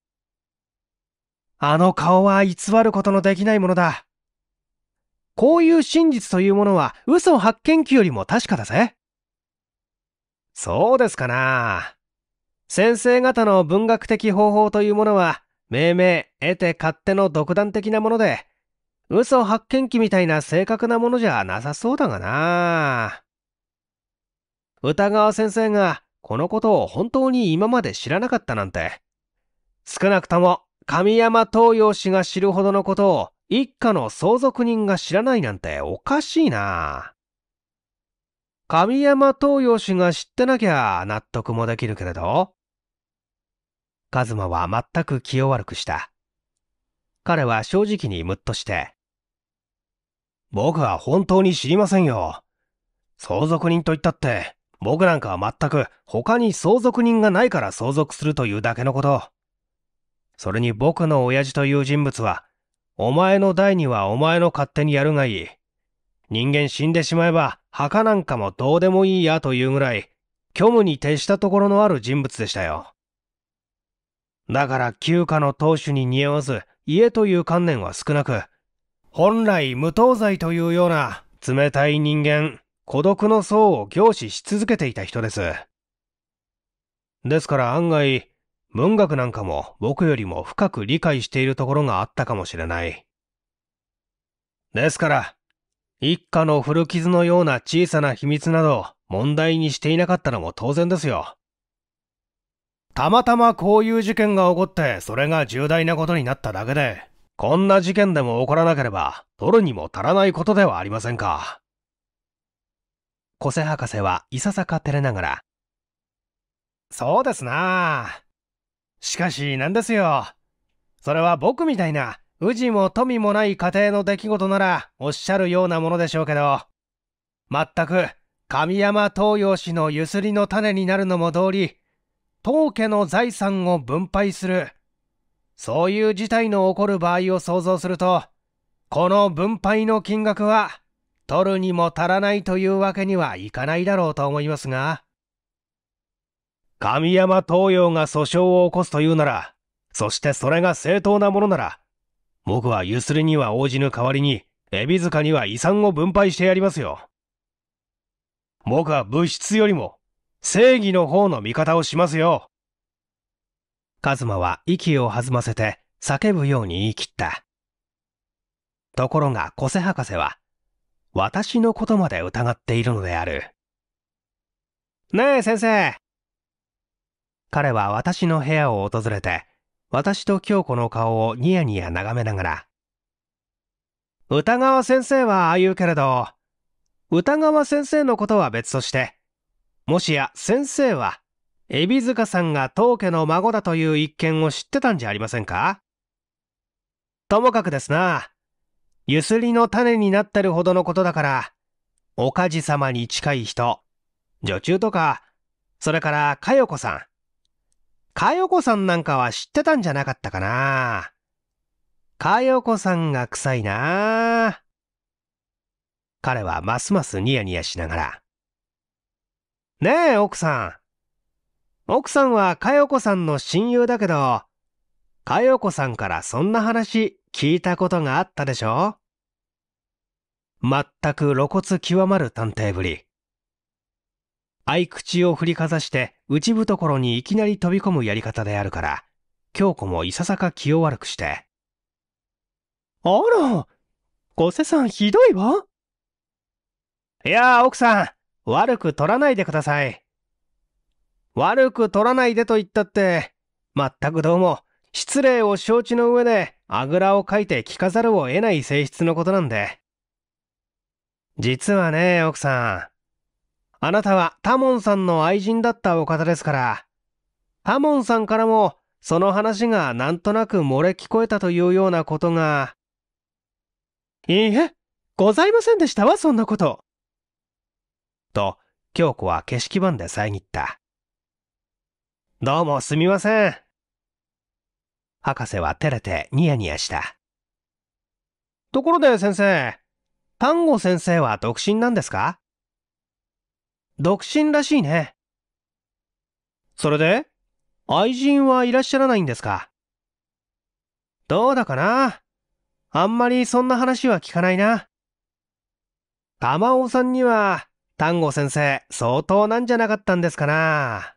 あの顔は偽ることのできないものだ。こういう真実というものは嘘発見器よりも確かだぜ。そうですかな。先生方の文学的方法というものは、命名、得て勝手の独断的なもので、嘘発見器みたいな正確なものじゃなさそうだがな。歌川先生がこのことを本当に今まで知らなかったなんて、少なくとも神山東洋氏が知るほどのことを一家の相続人が知らないなんておかしいな。神山東洋氏が知ってなきゃ納得もできるけれど。カズマは全く気を悪くした。彼は正直にムッとして。僕は本当に知りませんよ。相続人と言ったって、僕なんかは全く他に相続人がないから相続するというだけのこと。それに僕の親父という人物はお前の代にはお前の勝手にやるがいい。人間死んでしまえば墓なんかもどうでもいいやというぐらい虚無に徹したところのある人物でしたよ。だから旧家の当主に似合わず家という観念は少なく、本来無東罪というような冷たい人間、孤独の層を凝視し続けていた人です。ですから案外、文学なんかも僕よりも深く理解しているところがあったかもしれない。ですから、一家の古傷のような小さな秘密など問題にしていなかったのも当然ですよ。たまたまこういう事件が起こってそれが重大なことになっただけで、こんな事件でも起こらなければ取るにも足らないことではありませんか。小瀬博士はいささか照れながら、そうですなあ。しかしなんですよ。それは僕みたいな、宇治も富もない家庭の出来事ならおっしゃるようなものでしょうけど、全く神山東洋氏のゆすりの種になるのも通理、当家の財産を分配する、そういう事態の起こる場合を想像すると、この分配の金額は、取るにも足らないというわけにはいかないだろうと思いますが。神山東洋が訴訟を起こすというなら、そしてそれが正当なものなら、僕はゆすりには応じぬ代わりに、エビ塚には遺産を分配してやりますよ。僕は物質よりも、正義の方の味方をしますよ。カズマは息を弾ませて叫ぶように言い切った。ところが、コセ博士は、私のことまで疑っているのである。ねえ、先生。彼は私の部屋を訪れて、私と京子の顔をニヤニヤ眺めながら、歌川先生はああ言うけれど、歌川先生のことは別として、もしや先生は、エビ塚さんが当家の孫だという一件を知ってたんじゃありませんかともかくですな、ゆすりの種になってるほどのことだから、おかじ様に近い人、女中とか、それからかよこさん、かよこさんなんかは知ってたんじゃなかったかな。かよこさんが臭いな。彼はますますニヤニヤしながら。ねえ、奥さん。奥さんはかよこさんの親友だけど、かよこさんからそんな話聞いたことがあったでしょまったく露骨極まる探偵ぶり。合口を振りかざして内懐にいきなり飛び込むやり方であるから、京子もいささか気を悪くして。あら、ご世さんひどいわ。いやあ、奥さん、悪く取らないでください。悪く取らないでと言ったって、まったくどうも、失礼を承知の上で、あぐらをかいて聞かざるを得ない性質のことなんで。実はね、奥さん、あなたはタモンさんの愛人だったお方ですから、タモンさんからもその話がなんとなく漏れ聞こえたというようなことが。いいえ、ございませんでしたわ、そんなこと。と、京子は景色版で遮った。どうもすみません。博士は照れてニヤニヤした。ところで先生、丹後先生は独身なんですか独身らしいね。それで、愛人はいらっしゃらないんですかどうだかなあんまりそんな話は聞かないな。玉尾さんには、丹後先生、相当なんじゃなかったんですかな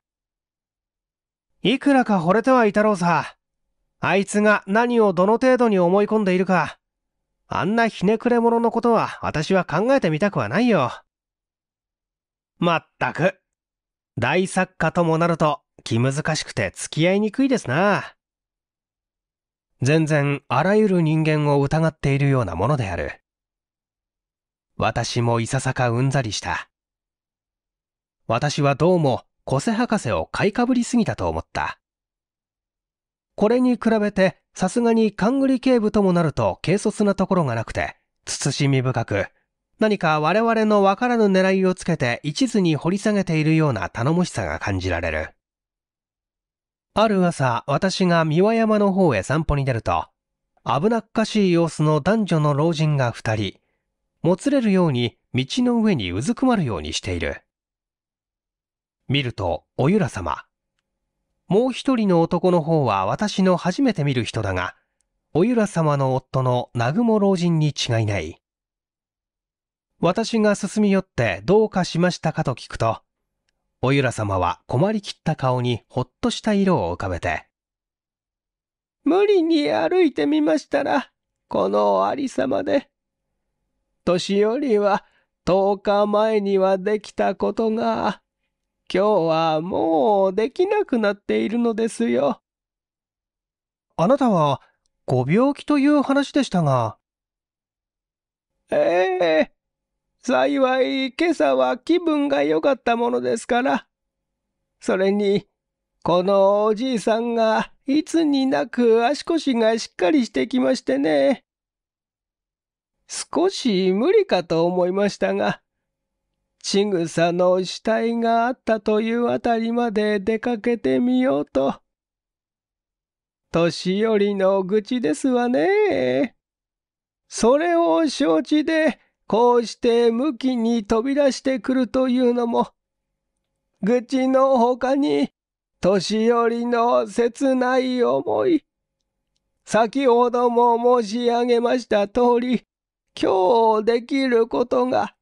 いくらか惚れてはいたろうさ。あいつが何をどの程度に思い込んでいるか。あんなひねくれ者のことは私は考えてみたくはないよ。まったく。大作家ともなると気難しくて付き合いにくいですな。全然あらゆる人間を疑っているようなものである。私もいささかうんざりした。私はどうも、小瀬博士を買いかぶりすぎたと思った。これに比べて、さすがに勘繰り警部ともなると軽率なところがなくて、慎み深く、何か我々のわからぬ狙いをつけて一途に掘り下げているような頼もしさが感じられる。ある朝、私が三輪山の方へ散歩に出ると、危なっかしい様子の男女の老人が二人、もつれるように道の上にうずくまるようにしている。見ると、おゆら様。もう一人の男の方は私の初めて見る人だが、おゆら様の夫の南雲老人に違いない。私が進み寄ってどうかしましたかと聞くと、おゆら様は困りきった顔にほっとした色を浮かべて、無理に歩いてみましたら、このありさまで。年寄りは10日前にはできたことが、今日はもうできなくなっているのですよ。あなたはご病気という話でしたが。ええ幸い、今朝は気分が良かったものですから。それに、このおじいさんが、いつになく足腰がしっかりしてきましてね。少し無理かと思いましたが、ちぐさの死体があったというあたりまで出かけてみようと。年寄りの愚痴ですわね。それを承知で、こうして向きに飛び出してくるというのも、愚痴の他に、年寄りの切ない思い。先ほども申し上げました通り、今日できることが、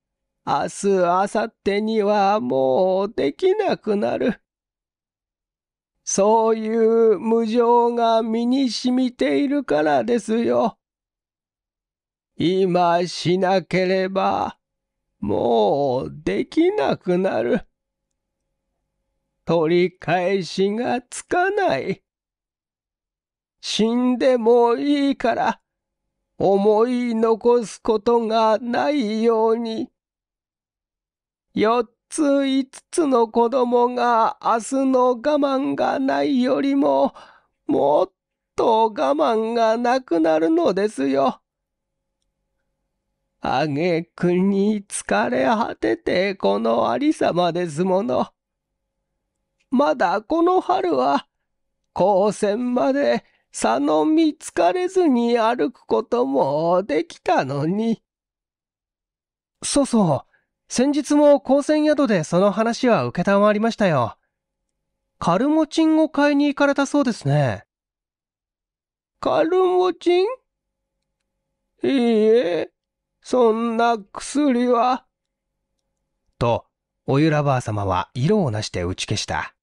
明日、明後日にはもうできなくなる。そういう無情が身に染みているからですよ。今しなければ、もうできなくなる。取り返しがつかない。死んでもいいから、思い残すことがないように。四つ五つの子供が明日の我慢がないよりも、もっと我慢がなくなるのですよ。あげくに疲れ果ててこの有様ですもの。まだこの春は、高専まで佐野見つかれずに歩くこともできたのに。そうそう、先日も高専宿でその話は受けたまりましたよ。カルモチンを買いに行かれたそうですね。カルモチンいいえ。そんな薬は。と、おゆらばあ様は色をなして打ち消した。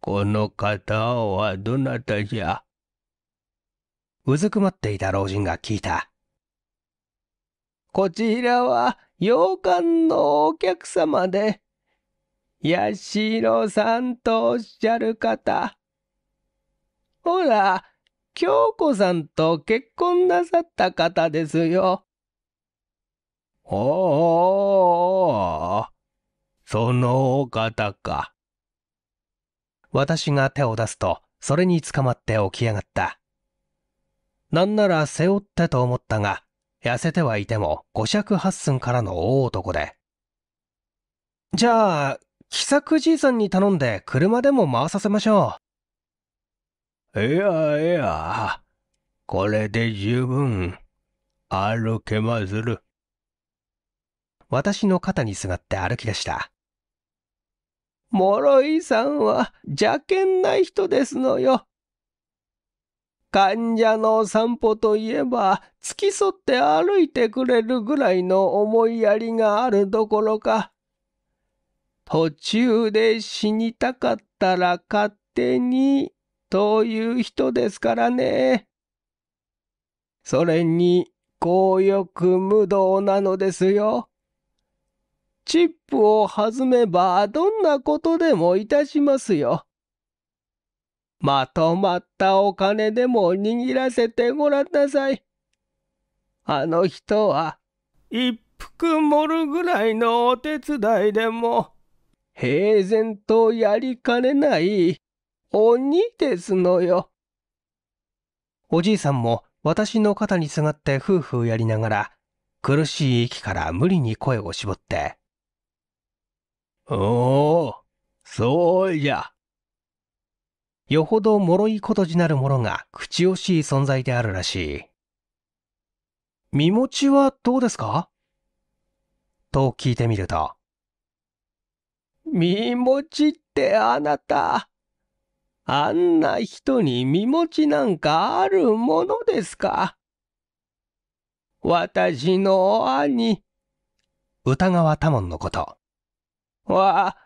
この方はどなたじゃうずくまっていた老人が聞いた。こちらは洋館のお客様で、八代さんとおっしゃる方。ほら、京子さんと結婚なさった方ですよ。おおそのお方か。私が手を出すと、それに捕まって起き上がった。なんなら背負ってと思ったが、痩せてはいても五尺八寸からの大男で。じゃあ、喜作じいさんに頼んで車でも回させましょう。いやいや、これで十分歩けまずる。私の肩にすがって歩き出した。諸井さんは邪険な人ですのよ。患者の散歩といえば付き添って歩いてくれるぐらいの思いやりがあるどころか途中で死にたかったら勝手にという人ですからね。それに、強欲無道なのですよ。チップを弾めばどんなことでもいたしますよ。まとまったお金でも握らせてごらんなさい。あの人は、一服盛るぐらいのお手伝いでも、平然とやりかねない鬼ですのよ。おじいさんも私の肩にすがって夫婦やりながら、苦しい息から無理に声を絞って。おお、そうじゃ。よほど脆いことじなる者が口惜しい存在であるらしい。身持ちはどうですかと聞いてみると。身持ちってあなた、あんな人に身持ちなんかあるものですか。私の兄。歌川多門のこと。は、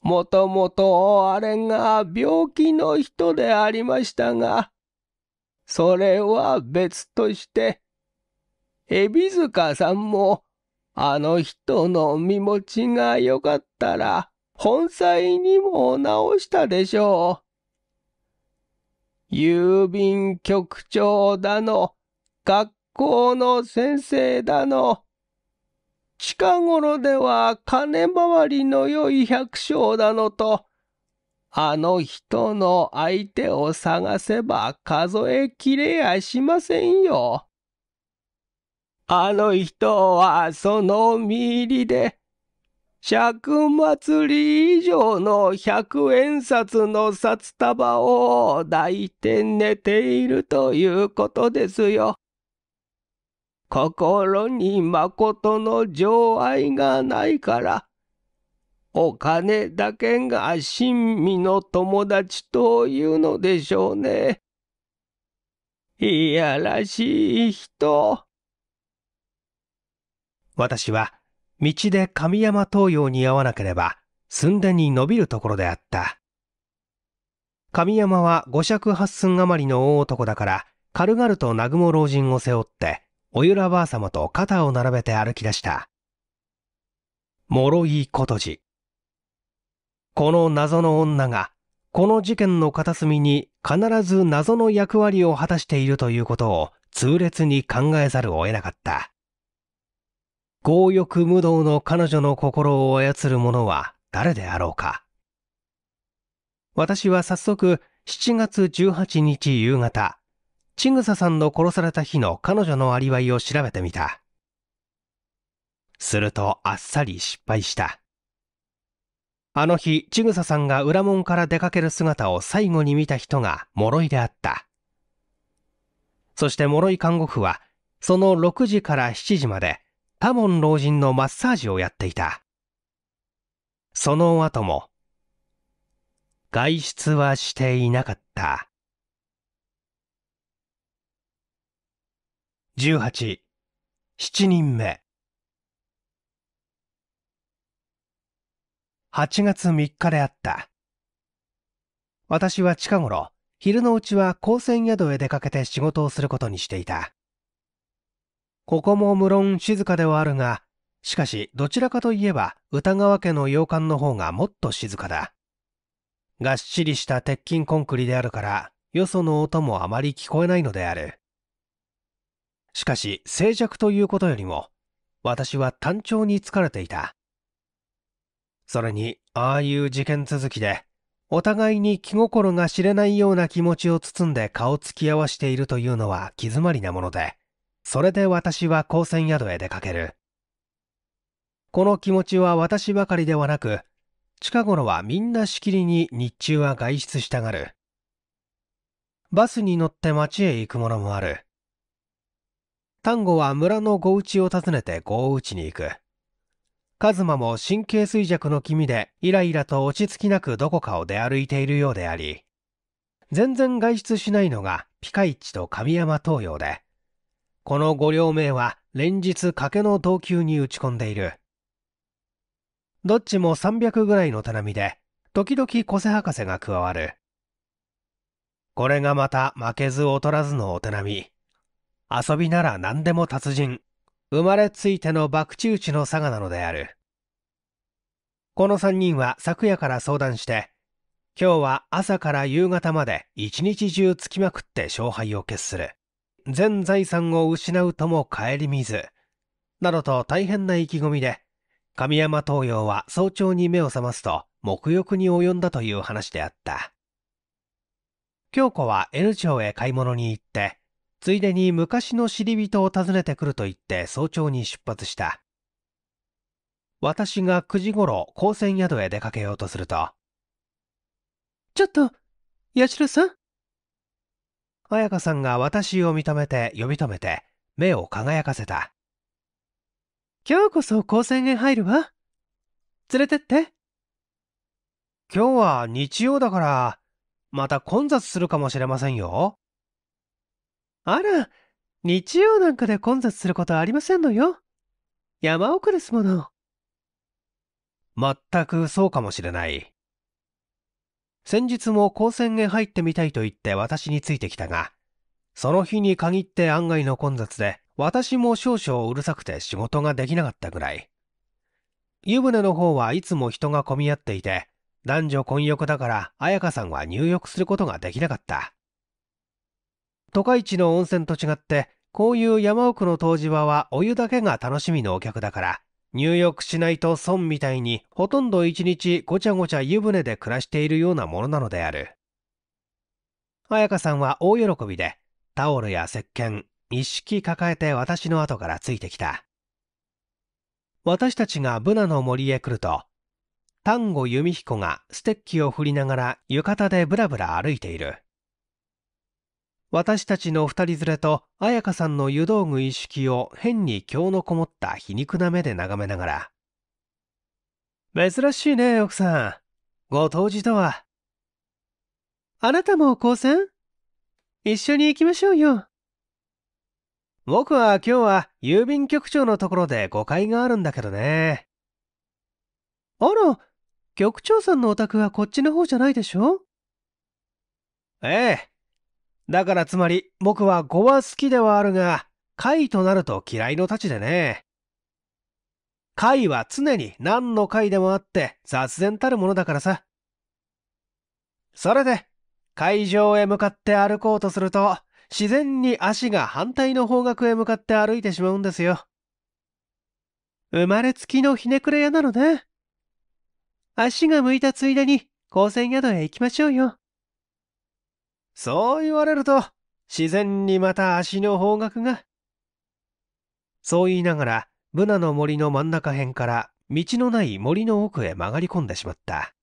もともとあれが病気の人でありましたが、それは別として、海老塚さんも、あの人の身持ちがよかったら、本妻にも直したでしょう。郵便局長だの、学校の先生だの。近頃では金回りの良い百姓だのと、あの人の相手を探せば数えきれやしませんよ。あの人はその身入りで百祭り以上の百円札の札束を抱いて寝ているということですよ。心に誠の情愛がないから、お金だけが親身の友達というのでしょうね。いやらしい人。私は道で神山東洋に会わなければ、寸田に伸びるところであった。神山は五尺八寸余りの大男だから、軽々と南雲老人を背負って、おゆらばあ様と肩を並べて歩き出した。諸井とじ。この謎の女が、この事件の片隅に必ず謎の役割を果たしているということを痛烈に考えざるを得なかった。強欲無道の彼女の心を操る者は誰であろうか。私は早速、7月18日夕方、ちぐささんの殺された日の彼女のアリバイを調べてみた。するとあっさり失敗した。あの日、ちぐささんが裏門から出かける姿を最後に見た人が諸井であった。そして諸井看護婦は、その6時から7時まで、多門老人のマッサージをやっていた。その後も、外出はしていなかった。18、7人目。8月3日であった。私は近頃、昼のうちは高専宿へ出かけて仕事をすることにしていた。ここも無論静かではあるが、しかしどちらかといえば歌川家の洋館の方がもっと静かだ。がっしりした鉄筋コンクリであるから、よその音もあまり聞こえないのである。しかし静寂ということよりも、私は単調に疲れていた。それに、ああいう事件続きで、お互いに気心が知れないような気持ちを包んで顔つき合わしているというのは気詰まりなもので、それで私は高専宿へ出かける。この気持ちは私ばかりではなく、近頃はみんなしきりに日中は外出したがる。バスに乗って町へ行くものもある。丹後は村のごちを訪ねてご打ちに行く。カズマも神経衰弱の気味でイライラと落ち着きなくどこかを出歩いているようであり、全然外出しないのがピカイチと神山東洋で、この5両目は連日賭けの投球に打ち込んでいる。どっちも300ぐらいの手並みで、時々小瀬博士が加わる。これがまた負けず劣らずのお手並み。遊びなら何でも達人。生まれついての博打打ちの佐賀なのである。この3人は昨夜から相談して、今日は朝から夕方まで一日中つきまくって勝敗を決する。全財産を失うとも顧みず、などと大変な意気込みで、神山東洋は早朝に目を覚ますと、沐浴に及んだという話であった。京子は N 町へ買い物に行って、ついでに昔の知り人を訪ねてくると言って早朝に出発した。私が9時頃高専宿へ出かけようとすると、ちょっと、八代さん彩香さんが私を認めて呼び止めて、目を輝かせた。今日こそ高専へ入るわ。連れてって。今日は日曜だから、また混雑するかもしれませんよ。あら、日曜なんかで混雑することありませんのよ。山奥ですもの。全くそうかもしれない。先日も高専へ入ってみたいと言って私についてきたが、その日に限って案外の混雑で、私も少々うるさくて仕事ができなかったぐらい。湯船の方はいつも人が混み合っていて、男女混浴だから彩香さんは入浴することができなかった。都会地の温泉と違って、こういう山奥の湯治場はお湯だけが楽しみのお客だから、入浴しないと損みたいに、ほとんど一日ごちゃごちゃ湯船で暮らしているようなものなのである。彩香さんは大喜びで、タオルや石鹸、一式抱えて私の後からついてきた。私たちがブナの森へ来ると、丹後弓彦がステッキを振りながら浴衣でぶらぶら歩いている。私たちの二人連れと彩香さんの湯道具一式を変に今日のこもった皮肉な目で眺めながら。珍しいね、奥さん。ご当時とは。あなたも高専一緒に行きましょうよ。僕は今日は郵便局長のところで誤解があるんだけどね。あら、局長さんのお宅はこっちの方じゃないでしょええ、だからつまり僕は語は好きではあるが、解となると嫌いの立ちでね。解は常に何の解でもあって雑然たるものだからさ。それで、会場へ向かって歩こうとすると、自然に足が反対の方角へ向かって歩いてしまうんですよ。生まれつきのひねくれ屋なのね。足が向いたついでに、高専宿へ行きましょうよ。そう言われると、自然にまた足の方角が。そう言いながら、ブナの森の真ん中辺から道のない森の奥へ曲がり込んでしまった。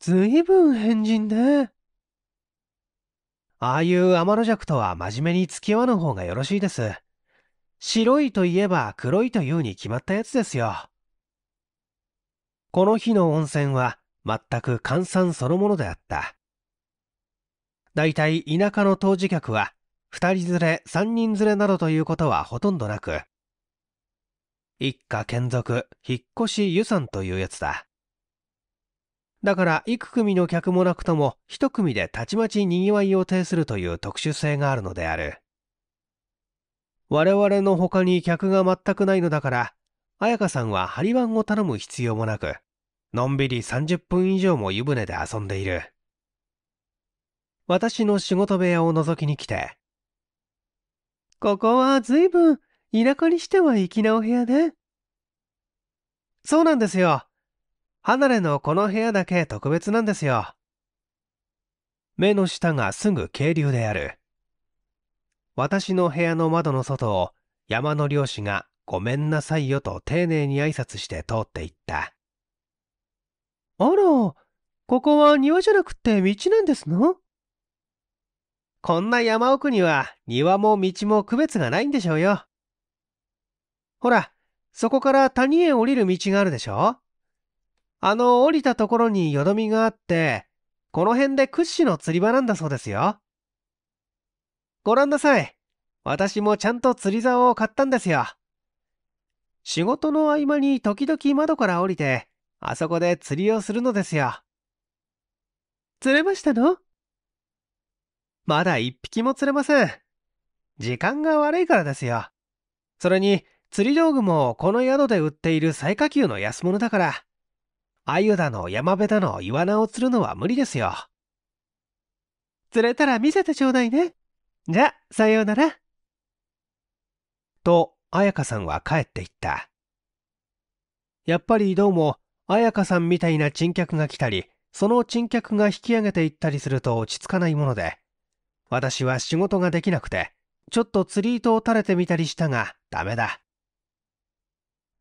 ずいぶん変人ね。ああいう天の弱とは真面目に付き合わぬ方がよろしいです。白いといえば黒いというに決まったやつですよ。この日の温泉は全く換算そのものであった。大体田舎の当事客は、二人連れ、三人連れなどということはほとんどなく、一家兼属、引っ越し湯山というやつだ。だから幾組の客もなくとも一組でたちまち賑わいを呈するという特殊性があるのである。我々の他に客が全くないのだから、彩香さんは張り番を頼む必要もなく、のんびり30分以上も湯船で遊んでいる。私の仕事部屋を覗きに来て。ここは随分田舎にしては粋なお部屋で。そうなんですよ。離れのこの部屋だけ特別なんですよ。目の下がすぐ渓流である。私の部屋の窓の外を山の漁師がごめんなさいよと丁寧に挨拶して通っていった。あら、ここは庭じゃなくて道なんですのこんな山奥には庭も道も区別がないんでしょうよ。ほら、そこから谷へ降りる道があるでしょあの降りたところによどみがあって、この辺で屈指の釣り場なんだそうですよ。ご覧なさい。私もちゃんと釣り竿を買ったんですよ。仕事の合間に時々窓から降りて、あそこで釣りをするのですよ。釣れましたのまだ一匹も釣れません。時間が悪いからですよ。それに、釣り道具もこの宿で売っている最下級の安物だから、鮎だの山辺だのイワナを釣るのは無理ですよ。釣れたら見せてちょうだいね。じゃ、さようなら。と、彩香さんは帰っていった。やっぱりどうも、彩香さんみたいな珍客が来たり、その珍客が引き上げていったりすると落ち着かないもので、私は仕事ができなくて、ちょっと釣り糸を垂れてみたりしたが、ダメだ。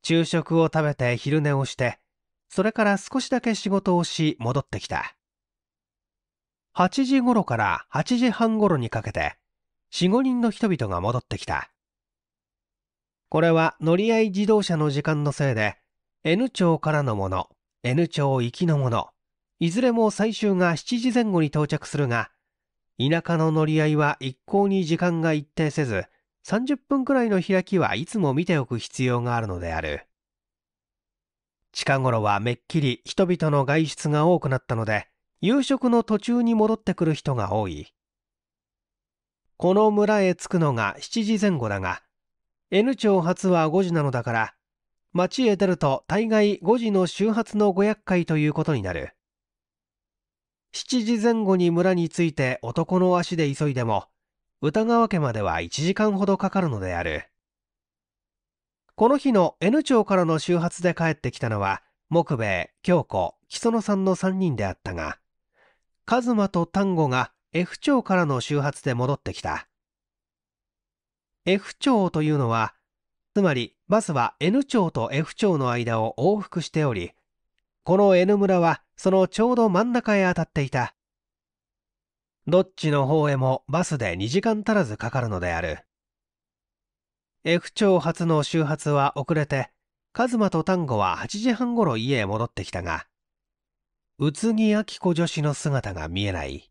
昼食を食べて昼寝をして、それから少しだけ仕事をし戻ってきた。8時頃から8時半頃にかけて、4、5人の人々が戻ってきた。これは乗り合い自動車の時間のせいで、N 町からのもの、N 町行きのもの、いずれも最終が7時前後に到着するが、田舎の乗り合いは一向に時間が一定せず、30分くらいの開きはいつも見ておく必要があるのである。近頃はめっきり人々の外出が多くなったので、夕食の途中に戻ってくる人が多い。この村へ着くのが7時前後だが、N 町発は5時なのだから、町へ出ると大概5時の周発の500回ということになる。7時前後に村に着いて男の足で急いでも、歌川家までは1時間ほどかかるのである。この日の N 町からの周発で帰ってきたのは、木兵衛、京子、木曽さんの3人であったが、和馬と丹後が F 町からの周発で戻ってきた。F 町というのは、つまりバスは N 町と F 町の間を往復しており、この N 村はそのちょうど真ん中へ当たっていた。どっちの方へもバスで2時間足らずかかるのである。F 町発の周発は遅れて、カズマと丹後は8時半ごろ家へ戻ってきたが、宇津木希子女子の姿が見えない。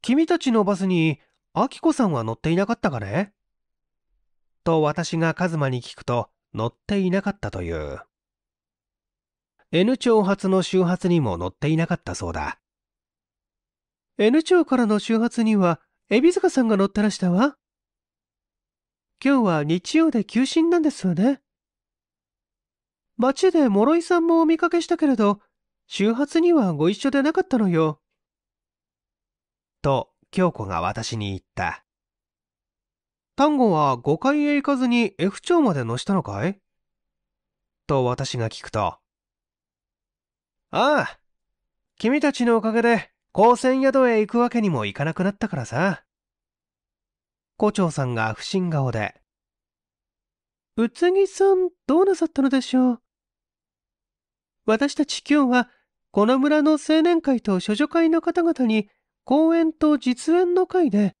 君たちのバスに、明子さんは乗っていなかったかねと私がカズマに聞くと、乗っていなかったという。N 町発の周発にも載っていなかったそうだ。N 町からの周発には、海老塚さんが乗ってらしたわ。今日は日曜で休診なんですわね。街で諸井さんもお見かけしたけれど、周発にはご一緒でなかったのよ。と、京子が私に言った。丹後は5階へ行かずに F 町まで乗したのかいと私が聞くと、ああ。君たちのおかげで、高専宿へ行くわけにもいかなくなったからさ。校長さんが不審顔で。うつぎさん、どうなさったのでしょう。私たち今日は、この村の青年会と処女会の方々に、講演と実演の会で、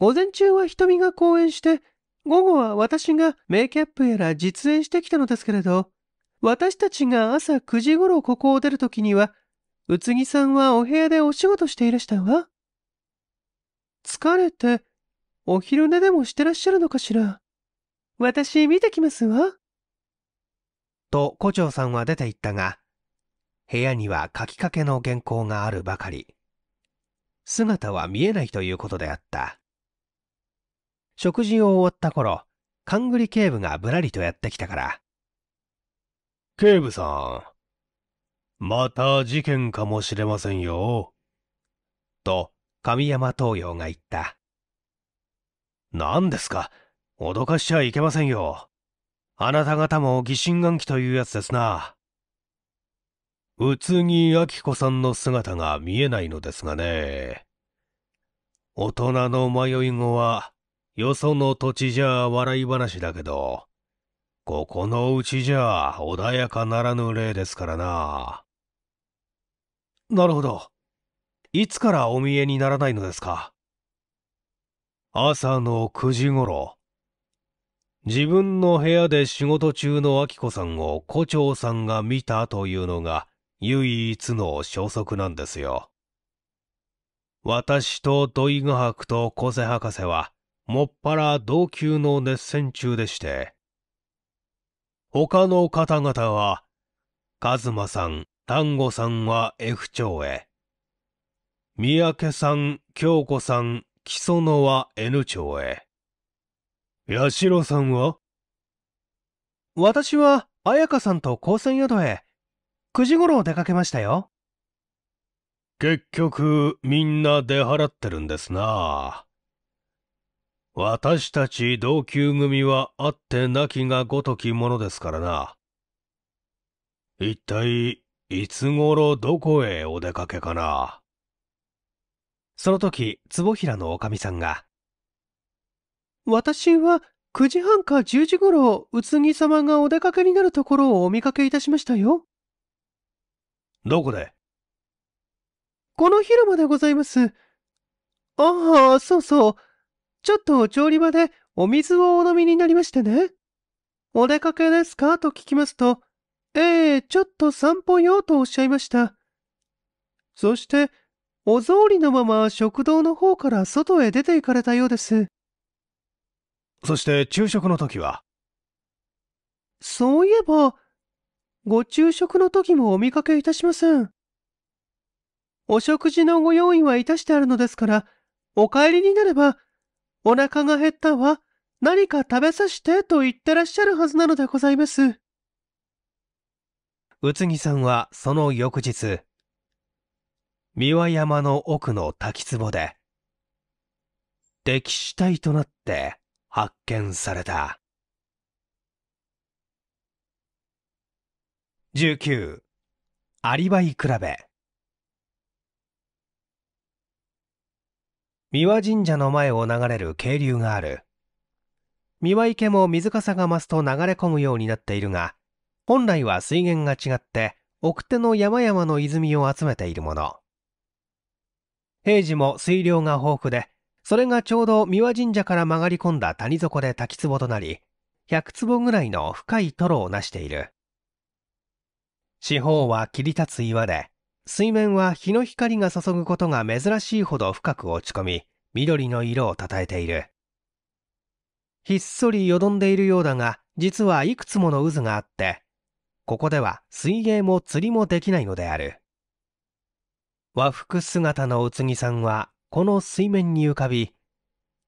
午前中は瞳が講演して、午後は私がメイキャップやら実演してきたのですけれど、私たちが朝9時ごろここを出るときには、宇津木さんはお部屋でお仕事していらしたわ。疲れて、お昼寝でもしてらっしゃるのかしら。私見てきますわ。と、胡蝶さんは出て行ったが、部屋には書きかけの原稿があるばかり。姿は見えないということであった。食事を終わった頃、勘繰り警部がぶらりとやってきたから、警部さん。また事件かもしれませんよ。と、神山東洋が言った。何ですか脅かしちゃいけませんよ。あなた方も疑心暗鬼というやつですな。宇津木明子さんの姿が見えないのですがね。大人の迷い子は、よその土地じゃ笑い話だけど、ここのうちじゃ穏やかならぬ霊ですからな。なるほど。いつからお見えにならないのですか朝の9時頃、自分の部屋で仕事中の明子さんを胡蝶さんが見たというのが唯一の消息なんですよ。私と土井画伯と小瀬博士はもっぱら同級の熱戦中でして、他の方々は、カズマさん、丹後さんは F 町へ。三宅さん、京子さん、木曽野は N 町へ。八代さんは私は、彩香さんと高専宿へ、9時頃出かけましたよ。結局、みんな出払ってるんですな。私たち同級組はあってなきがごときものですからな。一体、いつ頃どこへお出かけかな。その時、坪平のおかみさんが、私は9時半か10時頃、うつぎ様がお出かけになるところをお見かけいたしましたよ。どこでこの広間でございます。ああ、そうそう。ちょっと調理場でお水をお飲みになりましてね。お出かけですかと聞きますと、ええー、ちょっと散歩よとおっしゃいました。そして、お草履のまま食堂の方から外へ出て行かれたようです。そして昼食の時はそういえば、ご昼食の時もお見かけいたしません。お食事のご用意はいたしてあるのですから、お帰りになれば、お腹が減ったわ。何か食べさしてと言ってらっしゃるはずなのでございます。宇津木さんはその翌日、三輪山の奥の滝壺で、溺死体となって発見された。19アリバイ比べ三輪神社の前を流れる渓流がある。三輪池も水かさが増すと流れ込むようになっているが、本来は水源が違って奥手の山々の泉を集めているもの。平時も水量が豊富で、それがちょうど三輪神社から曲がり込んだ谷底で滝壺となり、100坪ぐらいの深いトロを成している。四方は切り立つ岩で、水面は日の光が注ぐことが珍しいほど深く落ち込み、緑の色をたたえている。ひっそりよどんでいるようだが、実はいくつもの渦があって、ここでは水泳も釣りもできないのである。和服姿の宇つぎさんは、この水面に浮かび、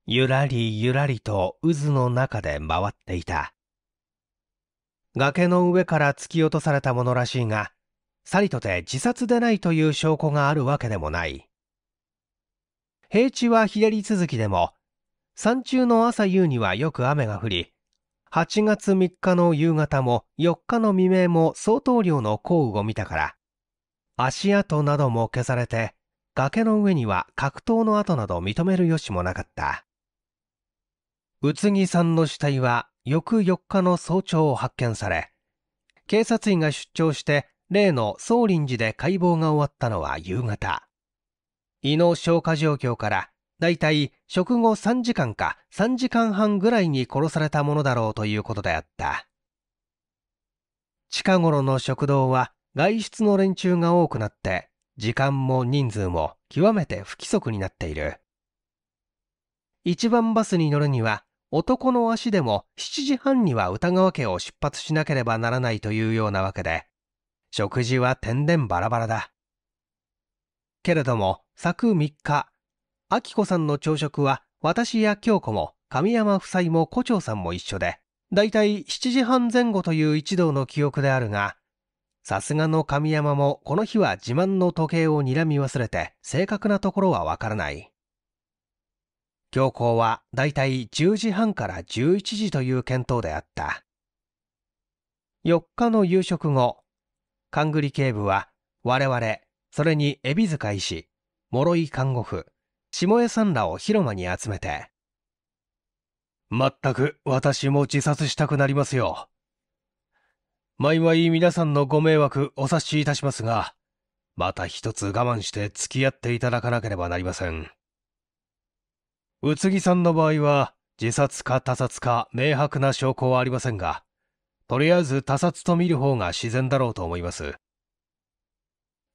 ゆらりゆらりと渦の中で回っていた。崖の上から突き落とされたものらしいが、さりとて自殺でないという証拠があるわけでもない。平地は左続きでも、山中の朝夕にはよく雨が降り、8月3日の夕方も4日の未明も相当量の降雨を見たから、足跡なども消されて、崖の上には格闘の跡など認める余地もなかった。宇津木さんの死体は翌4日の早朝を発見され、警察員が出張して例の総林寺で解剖が終わったのは夕方。胃の消化状況から、だいたい食後3時間か3時間半ぐらいに殺されたものだろうということであった。近頃の食堂は外出の連中が多くなって、時間も人数も極めて不規則になっている。一番バスに乗るには、男の足でも7時半には歌川家を出発しなければならないというようなわけで、食事は天然バラバラだ。けれども、昨3日、明子さんの朝食は私や京子も神山夫妻も胡蝶さんも一緒で、だいたい7時半前後という一同の記憶であるが、さすがの神山もこの日は自慢の時計を睨み忘れて正確なところはわからない。教皇はだいたい10時半から11時という見当であった。4日の夕食後、勘繰り警部は、我々、それに海老塚医師、諸井看護婦、下江さんらを広間に集めて、まったく私も自殺したくなりますよ。毎毎皆さんのご迷惑お察しいたしますが、また一つ我慢して付き合っていただかなければなりません。宇津木さんの場合は、自殺か他殺か明白な証拠はありませんが、とりあえず他殺と見る方が自然だろうと思います。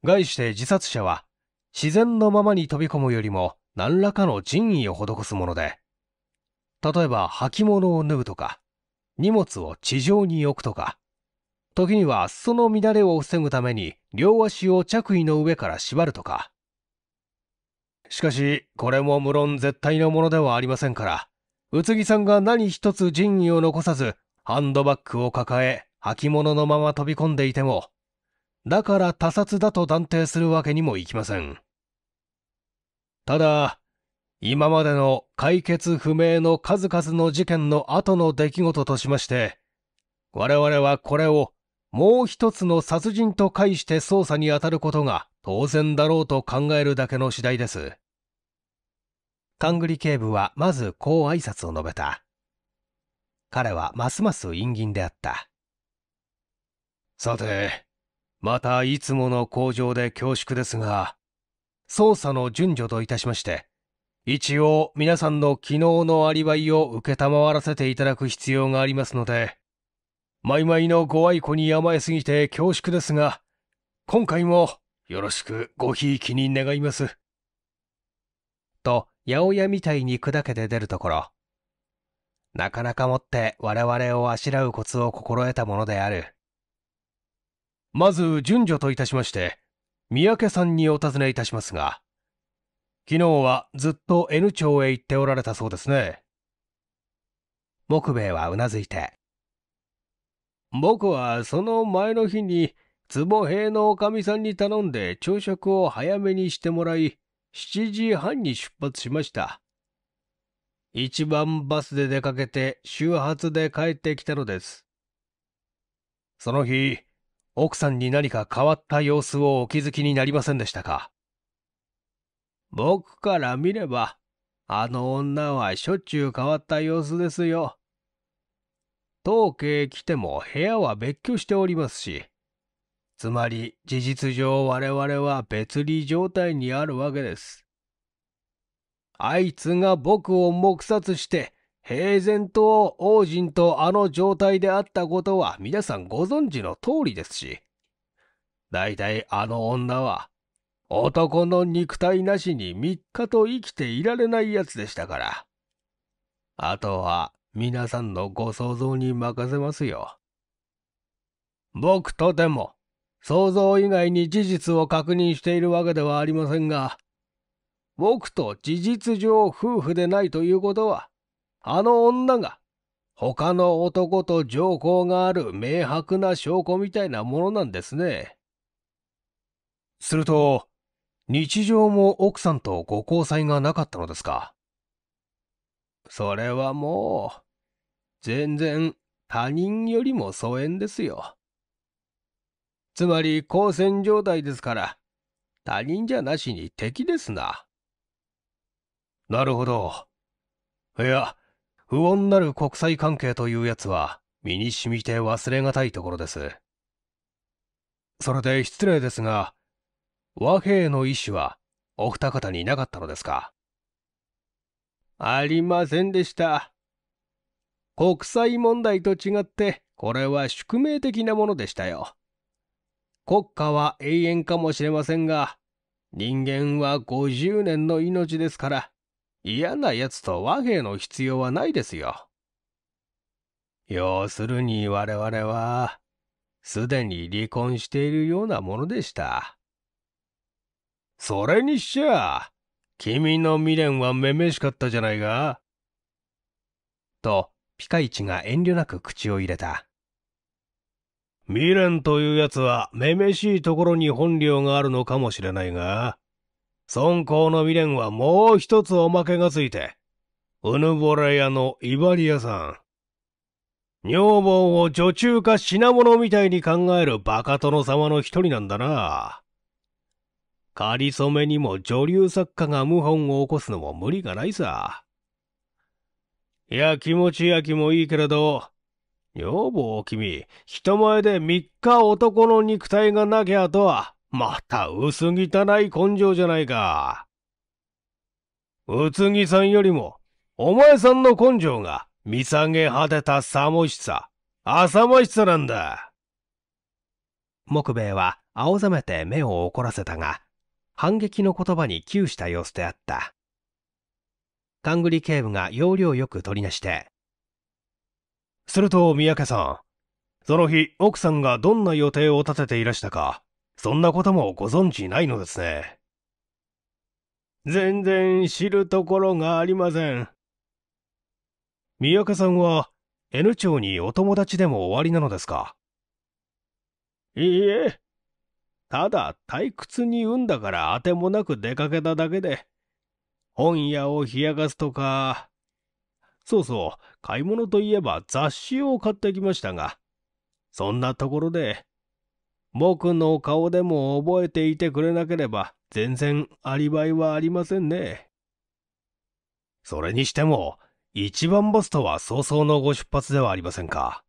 概して自殺者は、自然のままに飛び込むよりも何らかの人為を施すもので、例えば履物を脱ぐとか、荷物を地上に置くとか、時にはその乱れを防ぐために両足を着衣の上から縛るとか。しかし、これも無論絶対のものではありませんから、宇津木さんが何一つ人為を残さずハンドバッグを抱え、履物のまま飛び込んでいても、だから他殺だと断定するわけにもいきません。ただ、今までの解決不明の数々の事件の後の出来事としまして、我々はこれをもう一つの殺人と介して捜査に当たることが当然だろうと考えるだけの次第です。カングリ警部はまずこう挨拶を述べた。彼はますます陰銀であったさてまたいつもの工場で恐縮ですが捜査の順序といたしまして一応皆さんの昨日のアリバイを承らせていただく必要がありますので毎々のご愛顧に甘えすぎて恐縮ですが今回もよろしくごひいきに願います。と八百屋みたいに砕けて出るところなかなかもって我々をあしらうコツを心得たものである。まず、順序といたしまして、三宅さんにお尋ねいたしますが、昨日はずっと N 町へ行っておられたそうですね。木兵衛はうなずいて。僕はその前の日に、坪平のおかみさんに頼んで朝食を早めにしてもらい、7時半に出発しました。一番バスで出かけて波発で帰ってきたのです。その日、奥さんに何か変わった様子をお気づきになりませんでしたか僕から見れば、あの女はしょっちゅう変わった様子ですよ。当家来ても部屋は別居しておりますし、つまり事実上我々は別離状態にあるわけです。あいつが僕を黙殺して、平然と王人とあの状態であったことは皆さんご存知の通りですし。大体あの女は、男の肉体なしに3日と生きていられないやつでしたから。あとは皆さんのご想像に任せますよ。僕とても想像以外に事実を確認しているわけではありませんが、僕と事実上夫婦でないということは、あの女が他の男と情報がある明白な証拠みたいなものなんですね。すると、日常も奥さんとご交際がなかったのですかそれはもう、全然他人よりも疎遠ですよ。つまり、交戦状態ですから、他人じゃなしに敵ですな。なるほど。いや、不穏なる国際関係というやつは、身に染みて忘れがたいところです。それで失礼ですが、和平の意思は、お二方になかったのですかありませんでした。国際問題と違って、これは宿命的なものでしたよ。国家は永遠かもしれませんが、人間は50年の命ですから、嫌な奴と和平の必要はないですよ。要するに我々は、すでに離婚しているようなものでした。それにしちゃ、君の未練はめめしかったじゃないかと、ピカイチが遠慮なく口を入れた。未練というやつは、めめしいところに本領があるのかもしれないが、尊厚の未練はもう一つおまけがついて、うぬぼれ屋のイバリ屋さん。女房を女中か品物みたいに考えるバカ殿様の一人なんだな。仮初めにも女流作家が謀反を起こすのも無理がないさ。いや、気持ちやきもいいけれど、女房君、人前で三日男の肉体がなきゃとはまた薄汚い根性じゃないか。宇津木さんよりも、お前さんの根性が見下げ果てた寒しさ、浅ましさなんだ。木兵衛は青ざめて目を怒らせたが、反撃の言葉に窮した様子であった。勘繰り警部が要領よく取りなして。すると、三宅さん、その日、奥さんがどんな予定を立てていらしたか、そんなこともご存知ないのですね。全然知るところがありません。三宅さんは N 町にお友達でもおありなのですかいいえ。ただ退屈に産んだから当てもなく出かけただけで、本屋を冷やかすとか、そうそう、買い物といえば雑誌を買ってきましたが、そんなところで僕の顔でも覚えていてくれなければ、全然アリバイはありませんね。それにしても、一番バスとは早々のご出発ではありませんか。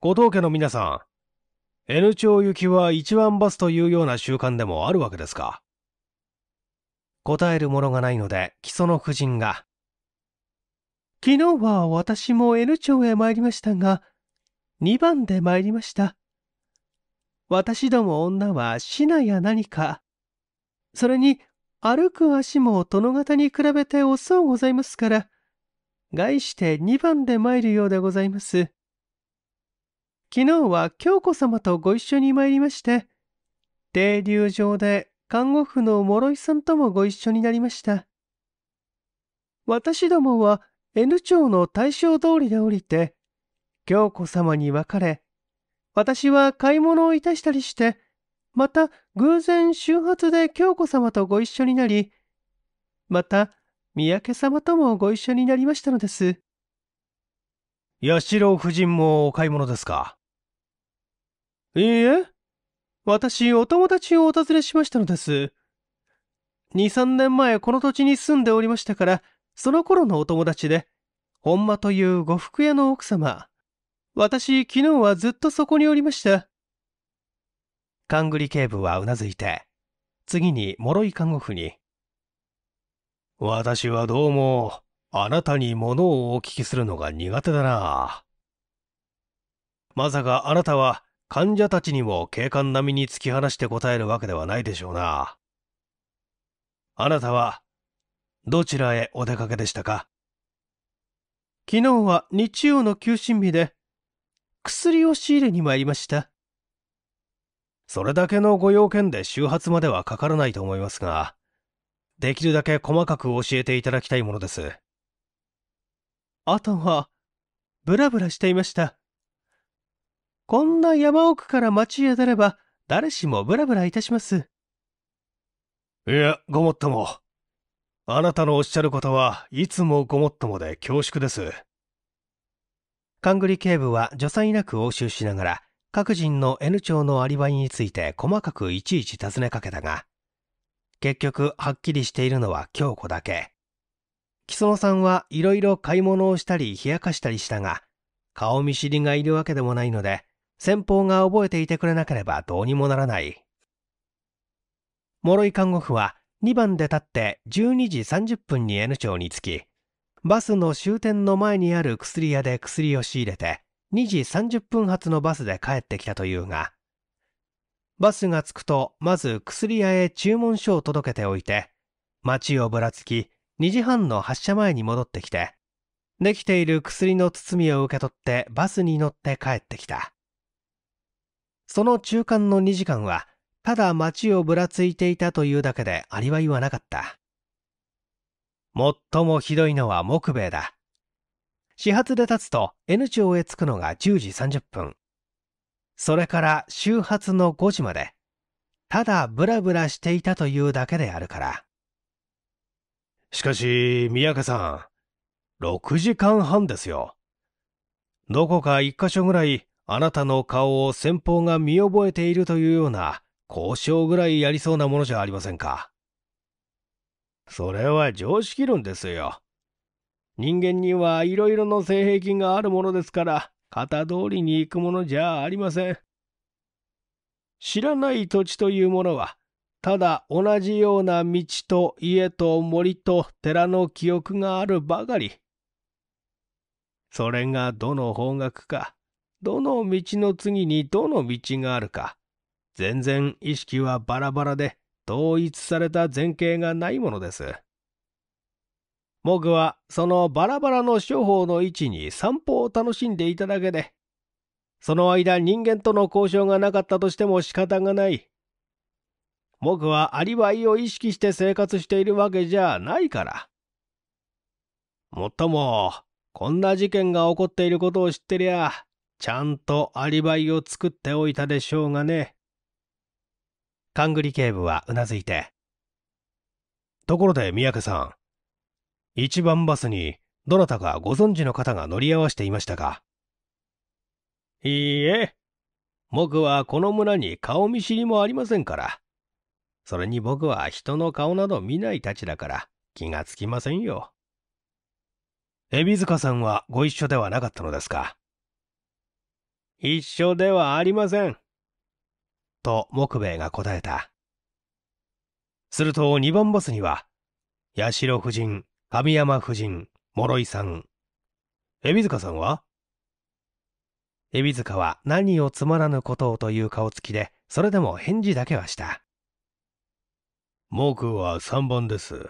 後藤家の皆さん、N 町行きは一番バスというような習慣でもあるわけですか答えるものがないので、木曽の夫人が。昨日は私も N 町へ参りましたが、2番で参りました。私ども女は死なや何か。それに、歩く足も殿方に比べて遅うございますから、概して二番で参るようでございます。昨日は京子様とご一緒に参りまして、停留場で看護婦の諸井さんともご一緒になりました。私どもは N 町の大正通りで降りて、京子様に別れ、私は買い物をいたしたりして、また偶然週末で京子様とご一緒になり、また三宅様ともご一緒になりましたのです。八代夫人もお買い物ですかいいえ、私お友達をお訪れしましたのです。2、3年前この土地に住んでおりましたから、その頃のお友達で、本間という呉服屋の奥様、私、昨日はずっとそこにおりました。カングリ警部はうなずいて、次に諸井看護婦に、私はどうも、あなたに物をお聞きするのが苦手だな。まさかあなたは患者たちにも警官並みに突き放して答えるわけではないでしょうな。あなたは、どちらへお出かけでしたか昨日は日曜の休診日で、薬を仕入れに参りました。それだけのご用件で周発まではかからないと思いますが、できるだけ細かく教えていただきたいものです。あとは、ブラブラしていました。こんな山奥から町へ出れば、誰しもブラブラいたします。いや、ごもっとも。あなたのおっしゃることはいつもごもっともで恐縮です。勘繰り警部は助産なく押収しながら、各人の N 町のアリバイについて細かくいちいち尋ねかけたが、結局はっきりしているのは京子だけ。木曽さんはいろいろ買い物をしたり冷やかしたりしたが、顔見知りがいるわけでもないので、先方が覚えていてくれなければどうにもならない。諸井看護婦は2番で立って12時30分に N 町に着き、バスの終点の前にある薬屋で薬を仕入れて、2時30分発のバスで帰ってきたというが、バスが着くと、まず薬屋へ注文書を届けておいて、街をぶらつき、2時半の発車前に戻ってきて、できている薬の包みを受け取ってバスに乗って帰ってきた。その中間の2時間は、ただ街をぶらついていたというだけでありバイはなかった。最もひどいのは木米だ。始発で立つと N 町へ着くのが10時30分。それから終発の5時まで、ただブラブラしていたというだけであるから。しかし、宮家さん、6時間半ですよ。どこか1箇所ぐらい、あなたの顔を先方が見覚えているというような、交渉ぐらいやりそうなものじゃありませんか。それは常識論ですよ。人間にはいろいろの性平均があるものですから、型通りに行くものじゃありません。知らない土地というものは、ただ同じような道と家と森と寺の記憶があるばかり。それがどの方角か、どの道の次にどの道があるか、全然意識はバラバラで、統一された前景がないものです。僕はそのバラバラの処方の位置に散歩を楽しんでいただけで、その間人間との交渉がなかったとしても仕方がない。僕はアリバイを意識して生活しているわけじゃないから。もっとも、こんな事件が起こっていることを知ってりゃ、ちゃんとアリバイを作っておいたでしょうがね。勘繰り警部はうなずいて。ところで三宅さん、一番バスにどなたかご存知の方が乗り合わせていましたかいいえ、僕はこの村に顔見知りもありませんから。それに僕は人の顔など見ないたちだから気がつきませんよ。海老塚さんはご一緒ではなかったのですか一緒ではありません。と木兵衛が答えた。すると二番バスには、八代夫人、神山夫人、諸井さん、海老塚さんは海老塚は何をつまらぬことをという顔つきで、それでも返事だけはした。僕は3番です。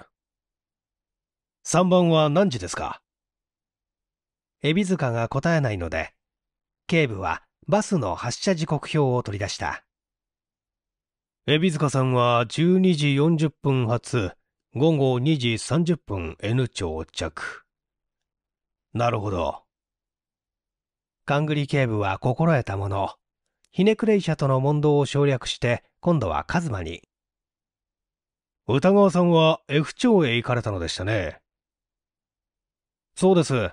3番は何時ですか海老塚が答えないので、警部はバスの発車時刻表を取り出した。海老塚さんは12時40分発、午後2時30分 N 町着。なるほど。カングリ警部は心得たもの。ひねくれ医者との問答を省略して、今度は一馬に。歌川さんは F 町へ行かれたのでしたね。そうです。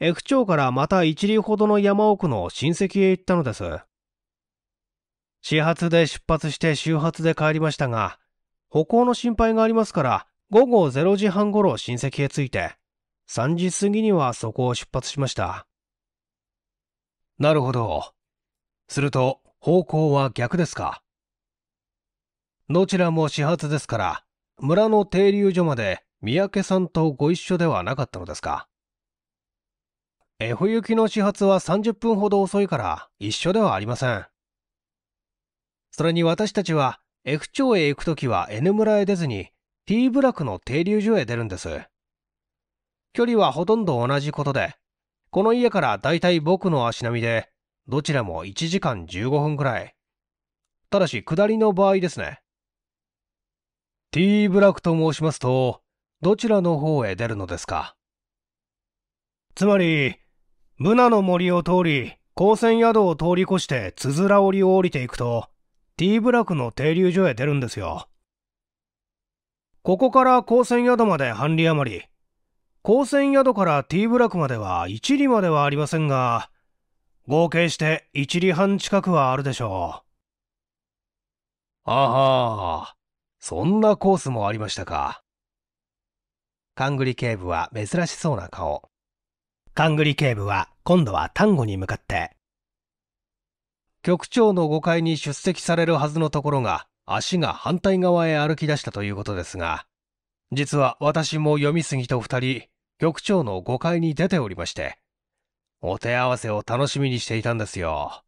F 町からまた一里ほどの山奥の親戚へ行ったのです。始発で出発して終発で帰りましたが、歩行の心配がありますから、午後0時半頃親戚へ着いて、3時過ぎにはそこを出発しました。なるほど。すると、方向は逆ですか。どちらも始発ですから、村の停留所まで三宅さんとご一緒ではなかったのですか。F 行きの始発は30分ほど遅いから一緒ではありません。それに私たちは F 町へ行くときは N 村へ出ずに T ックの停留所へ出るんです。距離はほとんど同じことで、この家からだいたい僕の足並みで、どちらも1時間15分くらい。ただし下りの場合ですね。T ックと申しますと、どちらの方へ出るのですかつまり、ブナの森を通り、高専宿を通り越してつづら折りを降りていくと、T ブラクの停留所へ出るんですよ。ここから高専宿まで半里余り。高専宿から T ブラックまでは1里まではありませんが、合計して1里半近くはあるでしょう。あはあ、そんなコースもありましたか。カングリ警部は珍しそうな顔。カングリ警部は今度は丹後に向かって局長の誤解に出席されるはずのところが、足が反対側へ歩き出したということですが、実は私も読みすぎと二人、局長の誤解に出ておりまして、お手合わせを楽しみにしていたんですよ。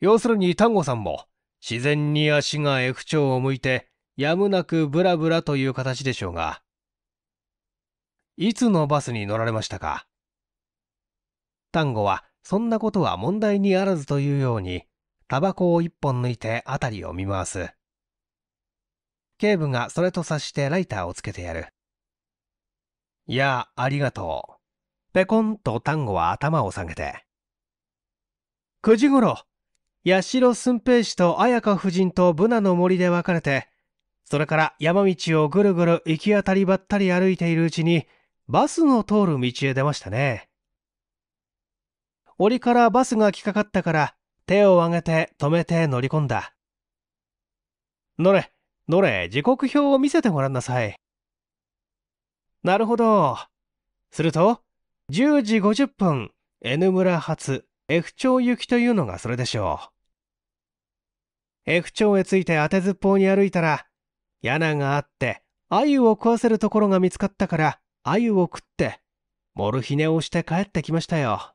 要するに丹後さんも、自然に足が F 長を向いて、やむなくブラブラという形でしょうが、いつのバスに乗られましたか丹後はそんなことは問題にあらずというように、タバコを一本抜いて辺りを見回す。警部がそれと察してライターをつけてやる。いや、ありがとう。ペコンと丹後は頭を下げて。9時頃、八代寸平氏と綾香夫人とブナの森で別れて、それから山道をぐるぐる行き当たりばったり歩いているうちに、バスの通る道へ出ましたね。檻からバスが来かかったから、手を挙げて止めて乗り込んだ。乗れ、乗れ、時刻表を見せてごらんなさい。なるほど。すると、10時50分、N 村発 F 町行きというのがそれでしょう。F 町へ着いて当てずっぽうに歩いたら、柳があって、鮎を食わせるところが見つかったから、鮎を食って、モルヒネをして帰ってきましたよ。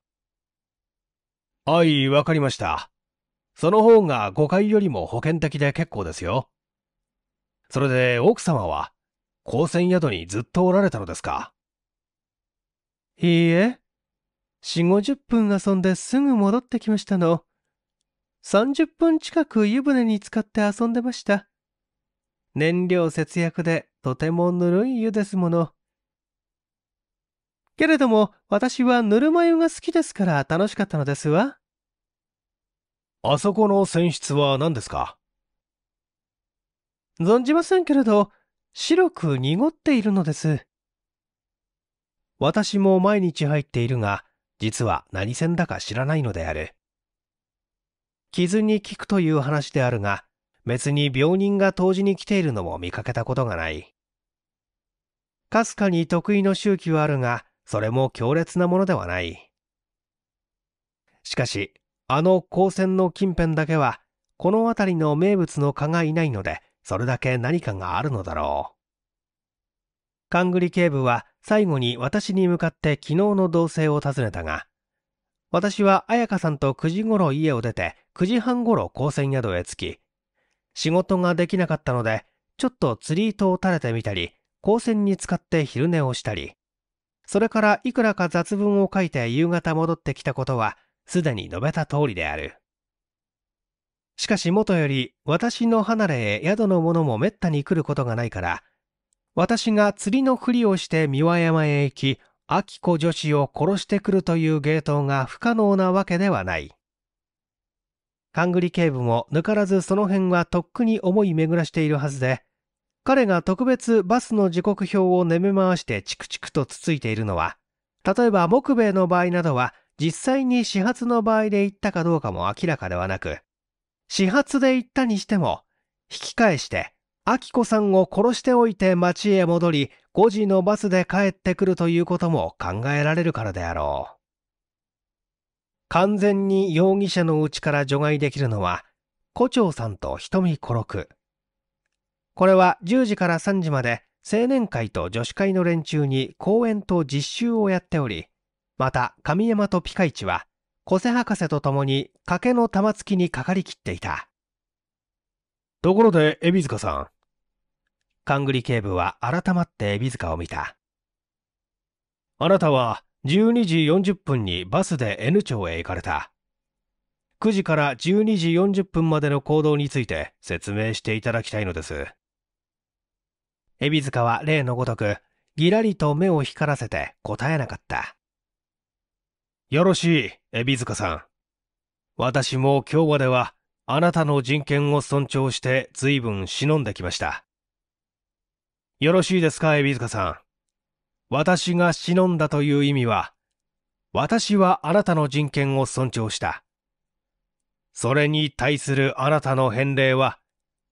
はい、わかりました。その方が誤解よりも保険的で結構ですよ。それで奥様は、高専宿にずっとおられたのですかいいえ。四五十分遊んですぐ戻ってきましたの。30分近く湯船に浸かって遊んでました。燃料節約でとてもぬるい湯ですもの。けれども、私はぬるま湯が好きですから楽しかったのですわ。あそこの泉質は何ですか存じませんけれど、白く濁っているのです。私も毎日入っているが、実は何線だか知らないのである。傷に効くという話であるが、別に病人が当時に来ているのも見かけたことがない。かすかに得意の周期はあるが、それも強烈なものではない。しかし、あの光線の近辺だけは、この辺りの名物の蚊がいないので、それだけ何かがあるのだろう。カングリ警部は最後に私に向かって昨日の同棲を訪ねたが、私は彩香さんと9時頃家を出て、9時半頃高専宿へ着き、仕事ができなかったので、ちょっと釣り糸を垂れてみたり、光線に使って昼寝をしたり、それからいくらか雑文を書いて夕方戻ってきたことは、すでに述べた通りである。しかしもとより、私の離れへ宿の者もめったに来ることがないから、私が釣りのふりをして三輪山へ行き、明子女子を殺してくるという芸当が不可能なわけではない。勘繰り警部も抜からずその辺はとっくに思い巡らしているはずで、彼が特別バスの時刻表をねめ回してチクチクとつついているのは、例えば木米の場合などは、実際に始発の場合で行ったかどうかも明らかではなく、始発で行ったにしても、引き返して、明子さんを殺しておいて町へ戻り、5時のバスで帰ってくるということも考えられるからであろう。完全に容疑者のうちから除外できるのは、胡蝶さんと瞳孤六。これは10時から3時まで青年会と女子会の連中に講演と実習をやっており、また神山とピカイチは、小瀬博士と共に賭けの玉突きにかかりきっていた。ところで、海老塚さん。勘繰り警部は改まって海老塚を見た。あなたは12時40分にバスで N 町へ行かれた。9時から12時40分までの行動について説明していただきたいのです。海老塚は例のごとく、ぎらりと目を光らせて答えなかった。よろしい、海老塚さん。私も今日までは、あなたの人権を尊重して随分忍んできました。よろしいですか、海老塚さん。私が忍んだという意味は、私はあなたの人権を尊重した。それに対するあなたの返礼は、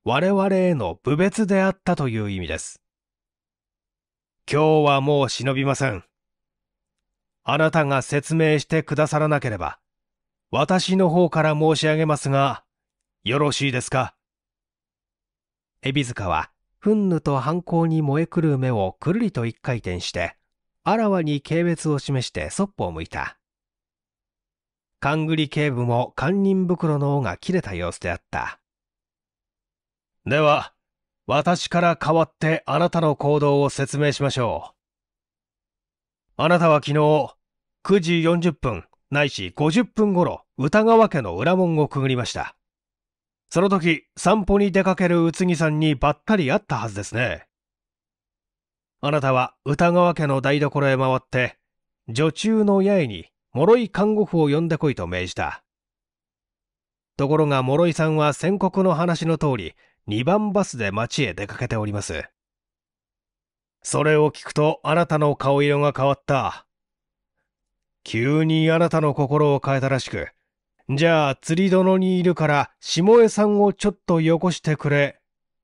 我々への侮蔑であったという意味です。今日はもう忍びません。あなたが説明してくださらなければ、私の方から申し上げますが、よろしいですか。海老塚は、憤怒と犯行に燃えくる目をくるりと一回転して、あらわに軽蔑を示してそっぽを向いた。勘繰り警部も堪忍袋の尾が切れた様子であった。では、私から代わってあなたの行動を説明しましょう。あなたは昨日、9時40分、ないし50分頃、歌川家の裏門をくぐりました。その時、散歩に出かける宇津木さんにばったり会ったはずですね。あなたは歌川家の台所へ回って、女中の八重に諸井看護婦を呼んでこいと命じた。ところが諸井さんは宣告の話の通り、2番バスで町へ出かけております。それを聞くとあなたの顔色が変わった。急にあなたの心を変えたらしく、じゃあ釣り殿にいるから下江さんをちょっとよこしてくれ、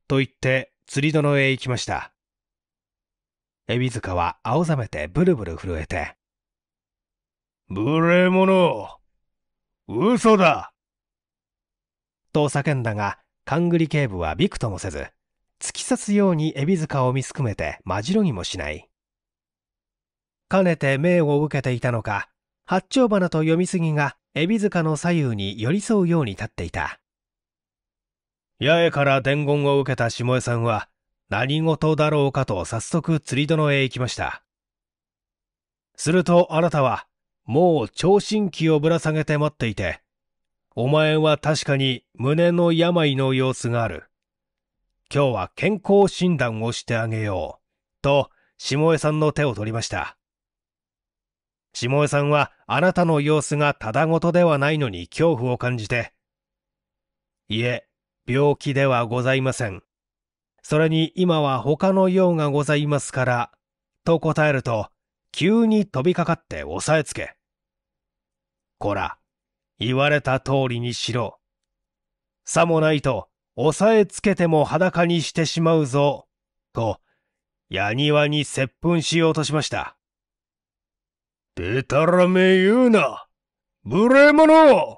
と言って釣り殿へ行きました。エビ塚は青ざめてブルブル震えて。無礼者嘘だと叫んだが、カングリ警部はびくともせず、突き刺すように海老塚を見すくめてまじろぎもしない。かねて命を受けていたのか、八丁花と読みすぎが海老塚の左右に寄り添うように立っていた。八重から伝言を受けた下江さんは、何事だろうかと早速釣り殿へ行きました。するとあなたは、もう聴診器をぶら下げて待っていて、お前は確かに胸の病の様子がある。今日は健康診断をしてあげよう。と、下江さんの手を取りました。下江さんはあなたの様子がただごとではないのに恐怖を感じて、いえ、病気ではございません。それに今は他の用がございますから、と答えると、急に飛びかかって押さえつけ。こら、言われた通りにしろ。さもないと、押さえつけても裸にしてしまうぞ、と、矢庭に接吻しようとしました。でたらめ言うな無礼者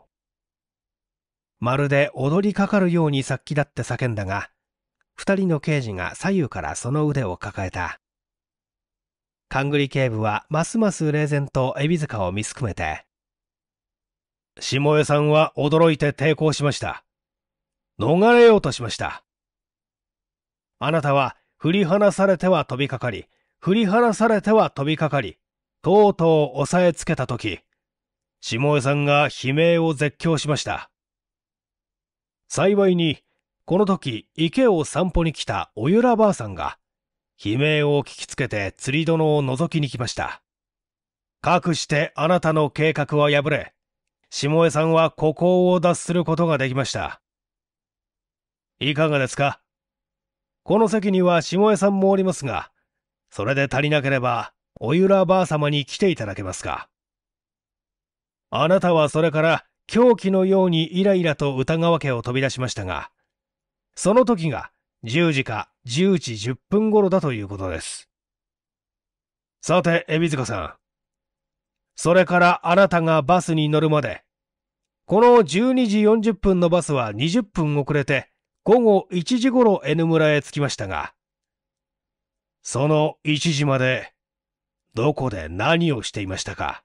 まるで踊りかかるように殺気だって叫んだが、二人の刑事が左右からその腕を抱えた。勘繰り警部はますます冷然と海老塚を見すくめて、下江さんは驚いて抵抗しました。逃れようとしました。あなたは振り離されては飛びかかり、振り離されては飛びかかり、とうとう押さえつけたとき、下江さんが悲鳴を絶叫しました。幸いに、この時池を散歩に来たおゆらばあさんが、悲鳴を聞きつけて釣り殿を覗きに来ました。かくしてあなたの計画は破れ、下江さんは孤高を脱することができました。いかがですかこの席には下江さんもおりますが、それで足りなければ、おゆらばあ様に来ていただけますかあなたはそれから狂気のようにイライラと歌川家を飛び出しましたが、その時が10時か10時10分頃だということです。さて、海老塚さん。それからあなたがバスに乗るまで。この12時40分のバスは20分遅れて、午後1時頃 N 村へ着きましたが、その1時まで、どこで何をしていましたか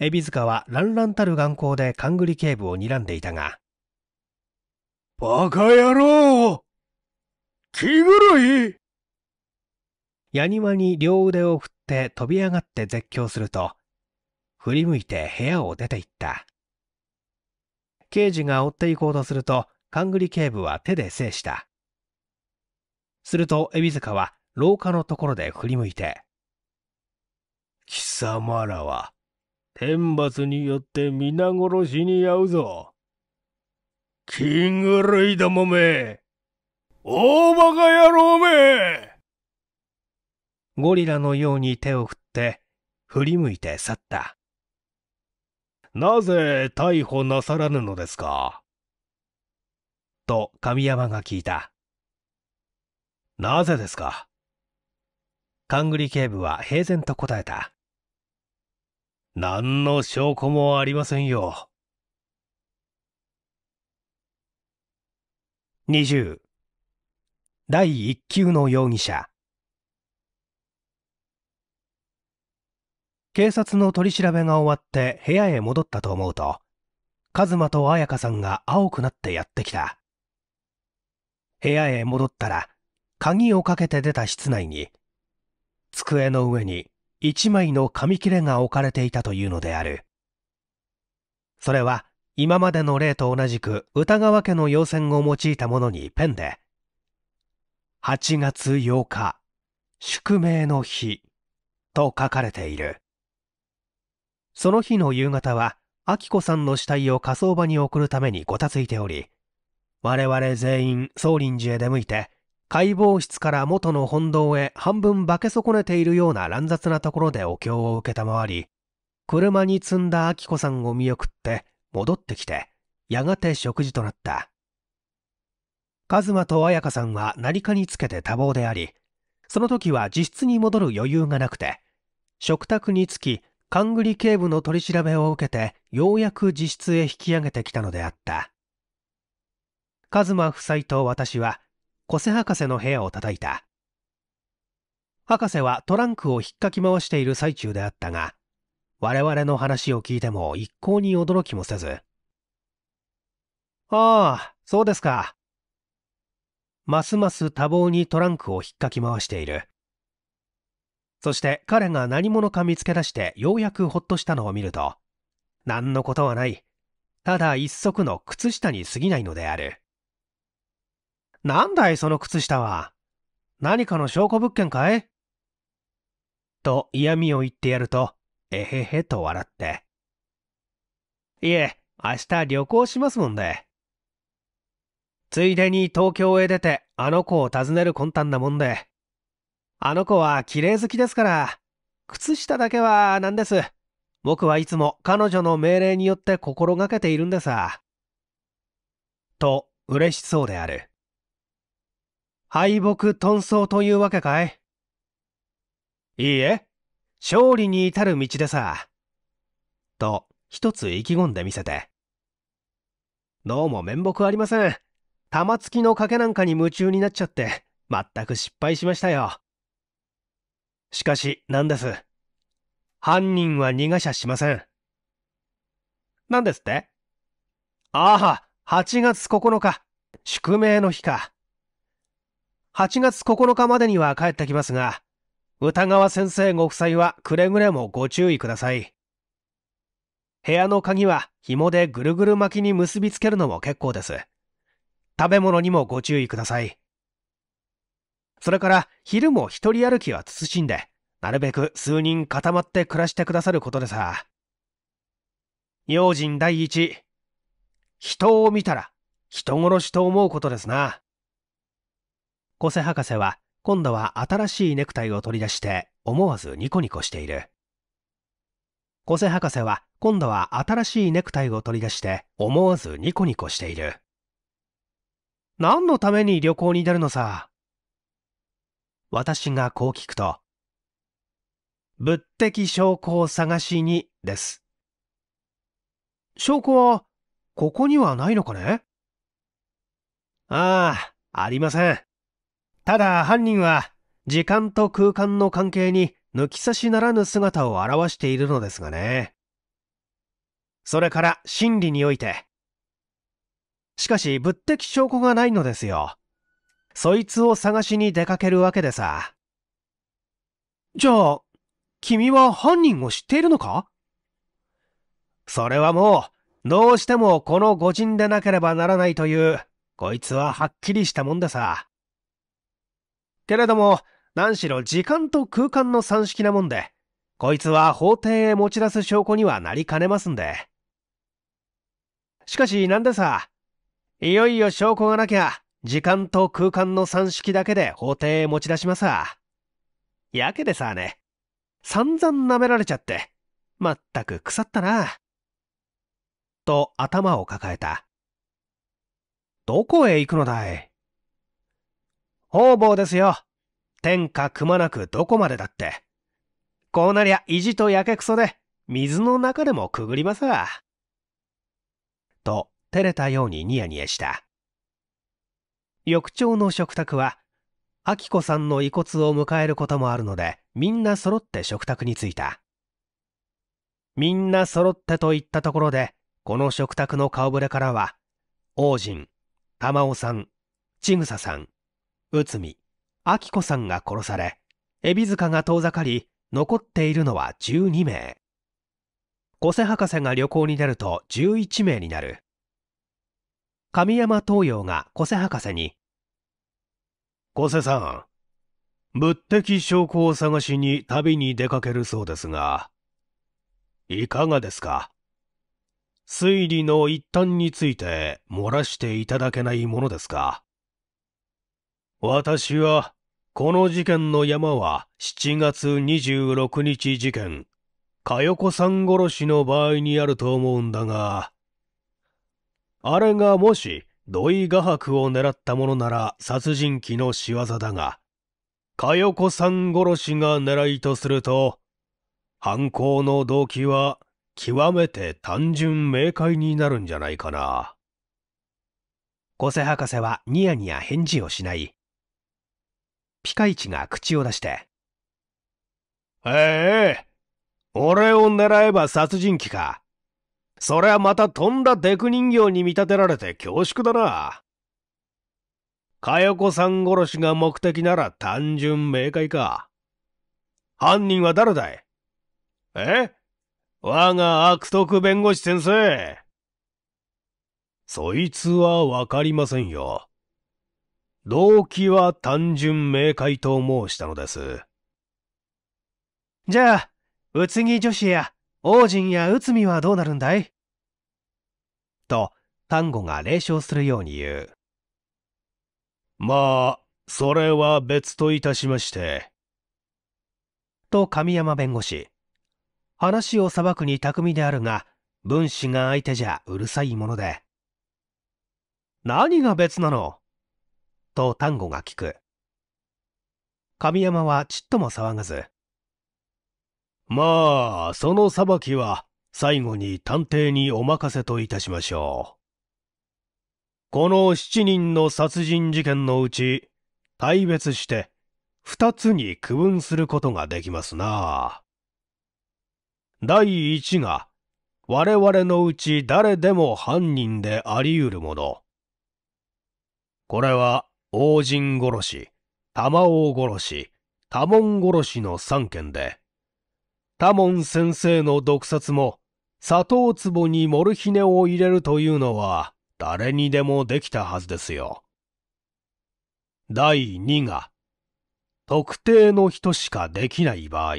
海老塚は乱々たる眼光で勘繰り警部を睨んでいたが、バカ野郎気狂いヤニに両腕を振っって飛び上がって絶叫すると、振り向いて部屋を出て行った。刑事が追って行こうとすると、カングリ警部は手で制した。すると、海老塚は廊下のところで振り向いて、貴様らは、天罰によって皆殺しに遭うぞ。キング類どもめ、大馬鹿野郎めゴリラのように手を振って振り向いて去った。なぜ逮捕なさらぬのですかと神山が聞いた。なぜですか勘繰り警部は平然と答えた。何の証拠もありませんよ。20第1級の容疑者警察の取り調べが終わって部屋へ戻ったと思うと、カズマと彩香さんが青くなってやってきた。部屋へ戻ったら、鍵をかけて出た室内に、机の上に一枚の紙切れが置かれていたというのである。それは今までの例と同じく歌川家の要線を用いたものにペンで、8月8日、宿命の日と書かれている。その日の夕方は、明子さんの死体を火葬場に送るためにごたついており、我々全員、総林寺へ出向いて、解剖室から元の本堂へ半分化け損ねているような乱雑なところでお経を受けたまわり、車に積んだ明子さんを見送って戻ってきて、やがて食事となった。カズマと綾香さんは何かにつけて多忙であり、その時は自室に戻る余裕がなくて、食卓につき勘繰り警部の取り調べを受けてようやく自室へ引き上げてきたのであった一馬夫妻と私は小瀬博士の部屋を叩いた博士はトランクを引っかき回している最中であったが我々の話を聞いても一向に驚きもせずああそうですかますます多忙にトランクを引っかき回しているそして彼が何者か見つけ出してようやくほっとしたのを見ると、何のことはない。ただ一足の靴下に過ぎないのである。なんだいその靴下は。何かの証拠物件かいと嫌味を言ってやると、えへへと笑って。いえ、明日旅行しますもんで。ついでに東京へ出てあの子を訪ねる魂胆なもんで、あの子は綺麗好きですから、靴下だけは何です。僕はいつも彼女の命令によって心がけているんでさ。と、嬉しそうである。敗北遁走というわけかいいいえ、勝利に至る道でさ。と、一つ意気込んでみせて。どうも面目ありません。玉突きの賭けなんかに夢中になっちゃって、全く失敗しましたよ。しかし、なんです。犯人は逃がしゃしません。何ですってああ、8月9日。宿命の日か。8月9日までには帰ってきますが、歌川先生ご夫妻はくれぐれもご注意ください。部屋の鍵は紐でぐるぐる巻きに結びつけるのも結構です。食べ物にもご注意ください。それから昼も一人歩きは慎んで、なるべく数人固まって暮らしてくださることでさ。用心第一。人を見たら人殺しと思うことですな。小瀬博士は今度は新しいネクタイを取り出して思わずニコニコしている。小瀬博士は今度は新しいネクタイを取り出して思わずニコニコしている。何のために旅行に出るのさ。私がこう聞くと、物的証拠を探しにです。証拠は、ここにはないのかねああ、ありません。ただ犯人は、時間と空間の関係に抜き差しならぬ姿を表しているのですがね。それから心理において。しかし物的証拠がないのですよ。そいつを探しに出かけるわけでさ。じゃあ、君は犯人を知っているのかそれはもう、どうしてもこの五人でなければならないという、こいつははっきりしたもんでさ。けれども、何しろ時間と空間の算式なもんで、こいつは法廷へ持ち出す証拠にはなりかねますんで。しかしなんでさ、いよいよ証拠がなきゃ、時間と空間の算式だけで法廷へ持ち出しますわ。やけでさあね、散々舐められちゃって、まったく腐ったな。と頭を抱えた。どこへ行くのだい方々ですよ。天下くまなくどこまでだって。こうなりゃ意地とやけくそで、水の中でもくぐりますわ。と、照れたようにニヤニヤした。翌朝の食卓は、明子さんの遺骨を迎えることもあるので、みんな揃って食卓に着いた。みんな揃ってと言ったところで、この食卓の顔ぶれからは、王神、玉緒さん、千草さん、内海、明子さんが殺され、海老塚が遠ざかり、残っているのは12名。小瀬博士が旅行に出ると11名になる。神山東洋が小瀬博士に小瀬さん、物的証拠を探しに旅に出かけるそうですが、いかがですか推理の一端について漏らしていただけないものですか私は、この事件の山は7月26日事件、佳代子さん殺しの場合にあると思うんだが、あれがもし土井画伯を狙ったものなら殺人鬼の仕業だが、かよこさん殺しが狙いとすると、犯行の動機は極めて単純明快になるんじゃないかな。小瀬博士はニヤニヤ返事をしない。ピカイチが口を出して。ええ俺を狙えば殺人鬼か。それはまたとんだデク人形に見立てられて恐縮だな。かよこさん殺しが目的なら単純明快か。犯人は誰だいえ我が悪徳弁護士先生。そいつはわかりませんよ。動機は単純明快と申したのです。じゃあ、宇津木女子や王神や内海はどうなるんだいと、丹後が冷笑するように言う。まあ、それは別といたしまして。と神山弁護士。話を裁くに巧みであるが、分子が相手じゃうるさいもので。何が別なのと丹後が聞く。神山はちっとも騒がず、まあ、その裁きは、最後に探偵にお任せといたしましょう。この7人の殺人事件のうち、大別して、2つに区分することができますな。第1が、我々のうち誰でも犯人であり得るもの。これは、王人殺し、玉王殺し、多門殺しの3件で、多門先生の毒殺も、砂糖壺にモルヒネを入れるというのは、誰にでもできたはずですよ。第2が、特定の人しかできない場合。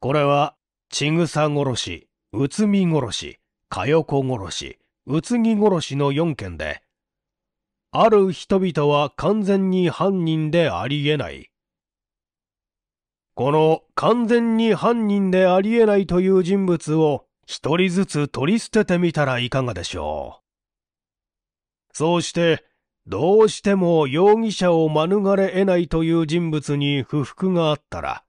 これは、ちぐさ殺し、うつみ殺し、かよこ殺し、うつぎ殺しの4件で、ある人々は完全に犯人でありえない。この完全に犯人でありえないという人物を一人ずつ取り捨ててみたらいかがでしょう。そうして、どうしても容疑者を免れ得ないという人物に不服があったら、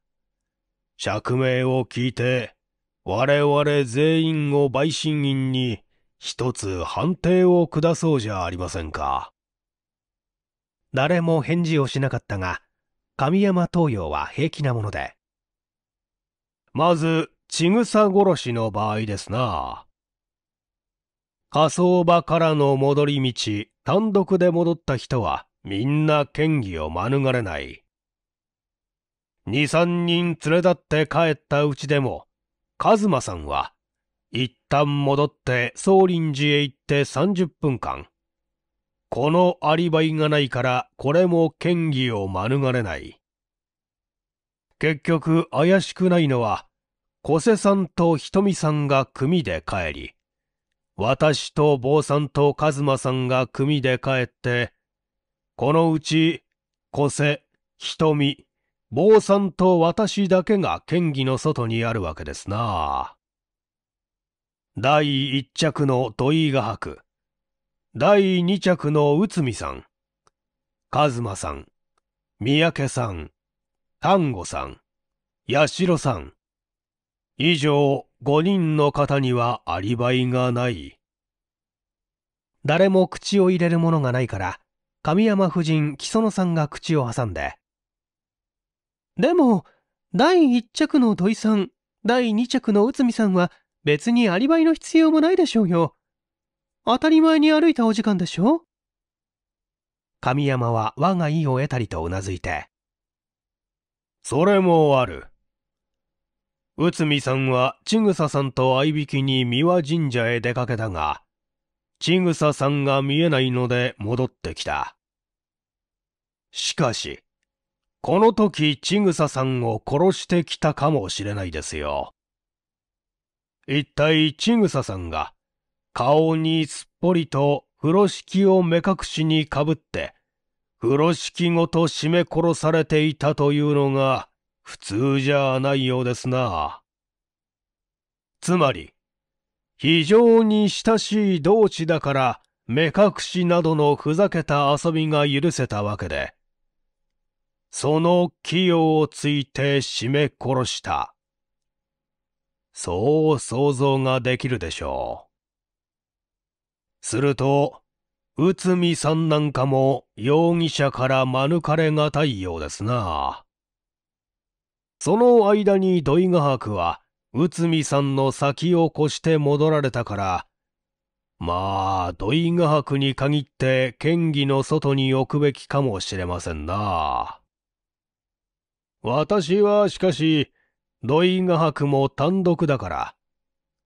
釈明を聞いて、我々全員を陪審員に一つ判定を下そうじゃありませんか。誰も返事をしなかったが、神山東洋は平気なもので。まず、ちぐさ殺しの場合ですな。火葬場からの戻り道、単独で戻った人は、みんな嫌疑を免れない。23人連れ立って帰ったうちでも、一馬さんは、一旦戻って総林寺へ行って30分間、このアリバイがないからこれも嫌疑を免れない。結局怪しくないのは、小瀬さんとひとみさんが組で帰り、私と坊さんと和馬さんが組で帰って、このうち、小瀬、ひとみ、坊さんと私だけが県議の外にあるわけですな。第一着の土井画伯。第2着の内海さん、和馬さん、三宅さん、丹後さん、八代さん。以上5人の方にはアリバイがない。誰も口を入れるものがないから、神山夫人木園さんが口を挟んで。でも、第1着の土井さん、第2着の内海さんは別にアリバイの必要もないでしょうよ。当たり前に歩いたお時間でしょ神山は我が意を得たりとうなずいて。それもある。内海さんは千草さんと相引きに三輪神社へ出かけたが、千草さんが見えないので戻ってきた。しかし、この時千草さんを殺してきたかもしれないですよ。一体千草さんが顔にすっぽりと風呂敷を目隠しにかぶって、風呂敷ごと絞め殺されていたというのが普通じゃないようですな。つまり、非常に親しい同志だから、目隠しなどのふざけた遊びが許せたわけで、その器用をついて絞め殺した。そう想像ができるでしょう。すると、内海さんなんかも容疑者から免れがたいようですな。その間に土井画伯は、内海さんの先を越して戻られたから、まあ、土井画伯に限って県議の外に置くべきかもしれませんな。私はしかし、土井画伯も単独だから、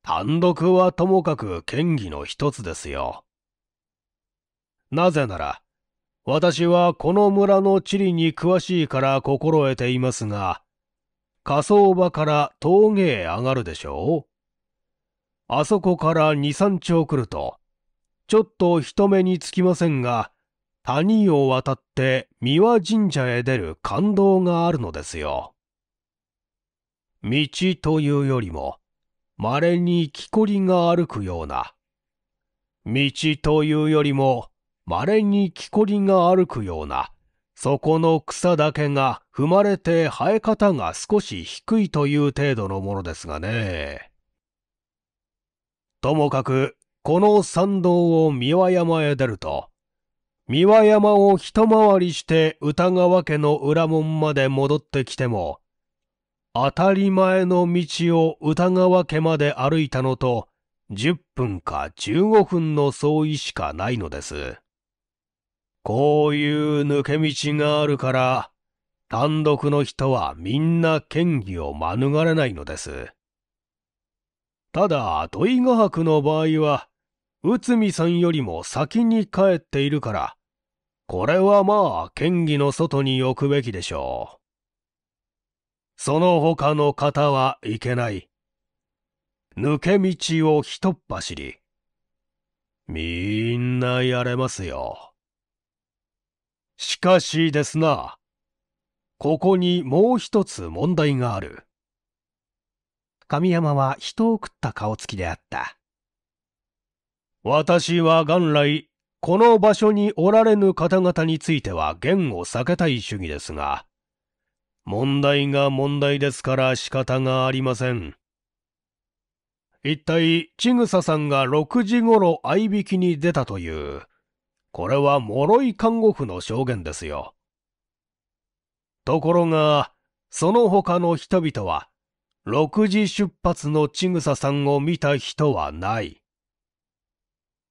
単独はともかく県議の一つですよ。なぜなら、私はこの村の地理に詳しいから心得ていますが、火葬場から峠へ上がるでしょうあそこから二三丁来ると、ちょっと人目につきませんが、谷を渡って三輪神社へ出る感動があるのですよ。道というよりも、稀に木こりが歩くような。道というよりも、稀に木こりが歩くような、そこの草だけが踏まれて生え方が少し低いという程度のものですがね。ともかく、この参道を三輪山へ出ると、三輪山を一回りして歌川家の裏門まで戻ってきても、当たり前の道を歌川家まで歩いたのと、10分か15分の相違しかないのです。こういう抜け道があるから、単独の人はみんな嫌疑を免れないのです。ただ、問い画伯の場合は、内海さんよりも先に帰っているから、これはまあ、県議の外に置くべきでしょう。その他の方はいけない。抜け道をひとっ走り。みんなやれますよ。しかしですな。ここにもう一つ問題がある。神山は人を食った顔つきであった。私は元来、この場所におられぬ方々については言を避けたい主義ですが、問題が問題ですから仕方がありません。一体、ちぐささんが6時頃合い引きに出たという、これは諸井看護婦の証言ですよ。ところが、その他の人々は、6時出発のちぐささんを見た人はない。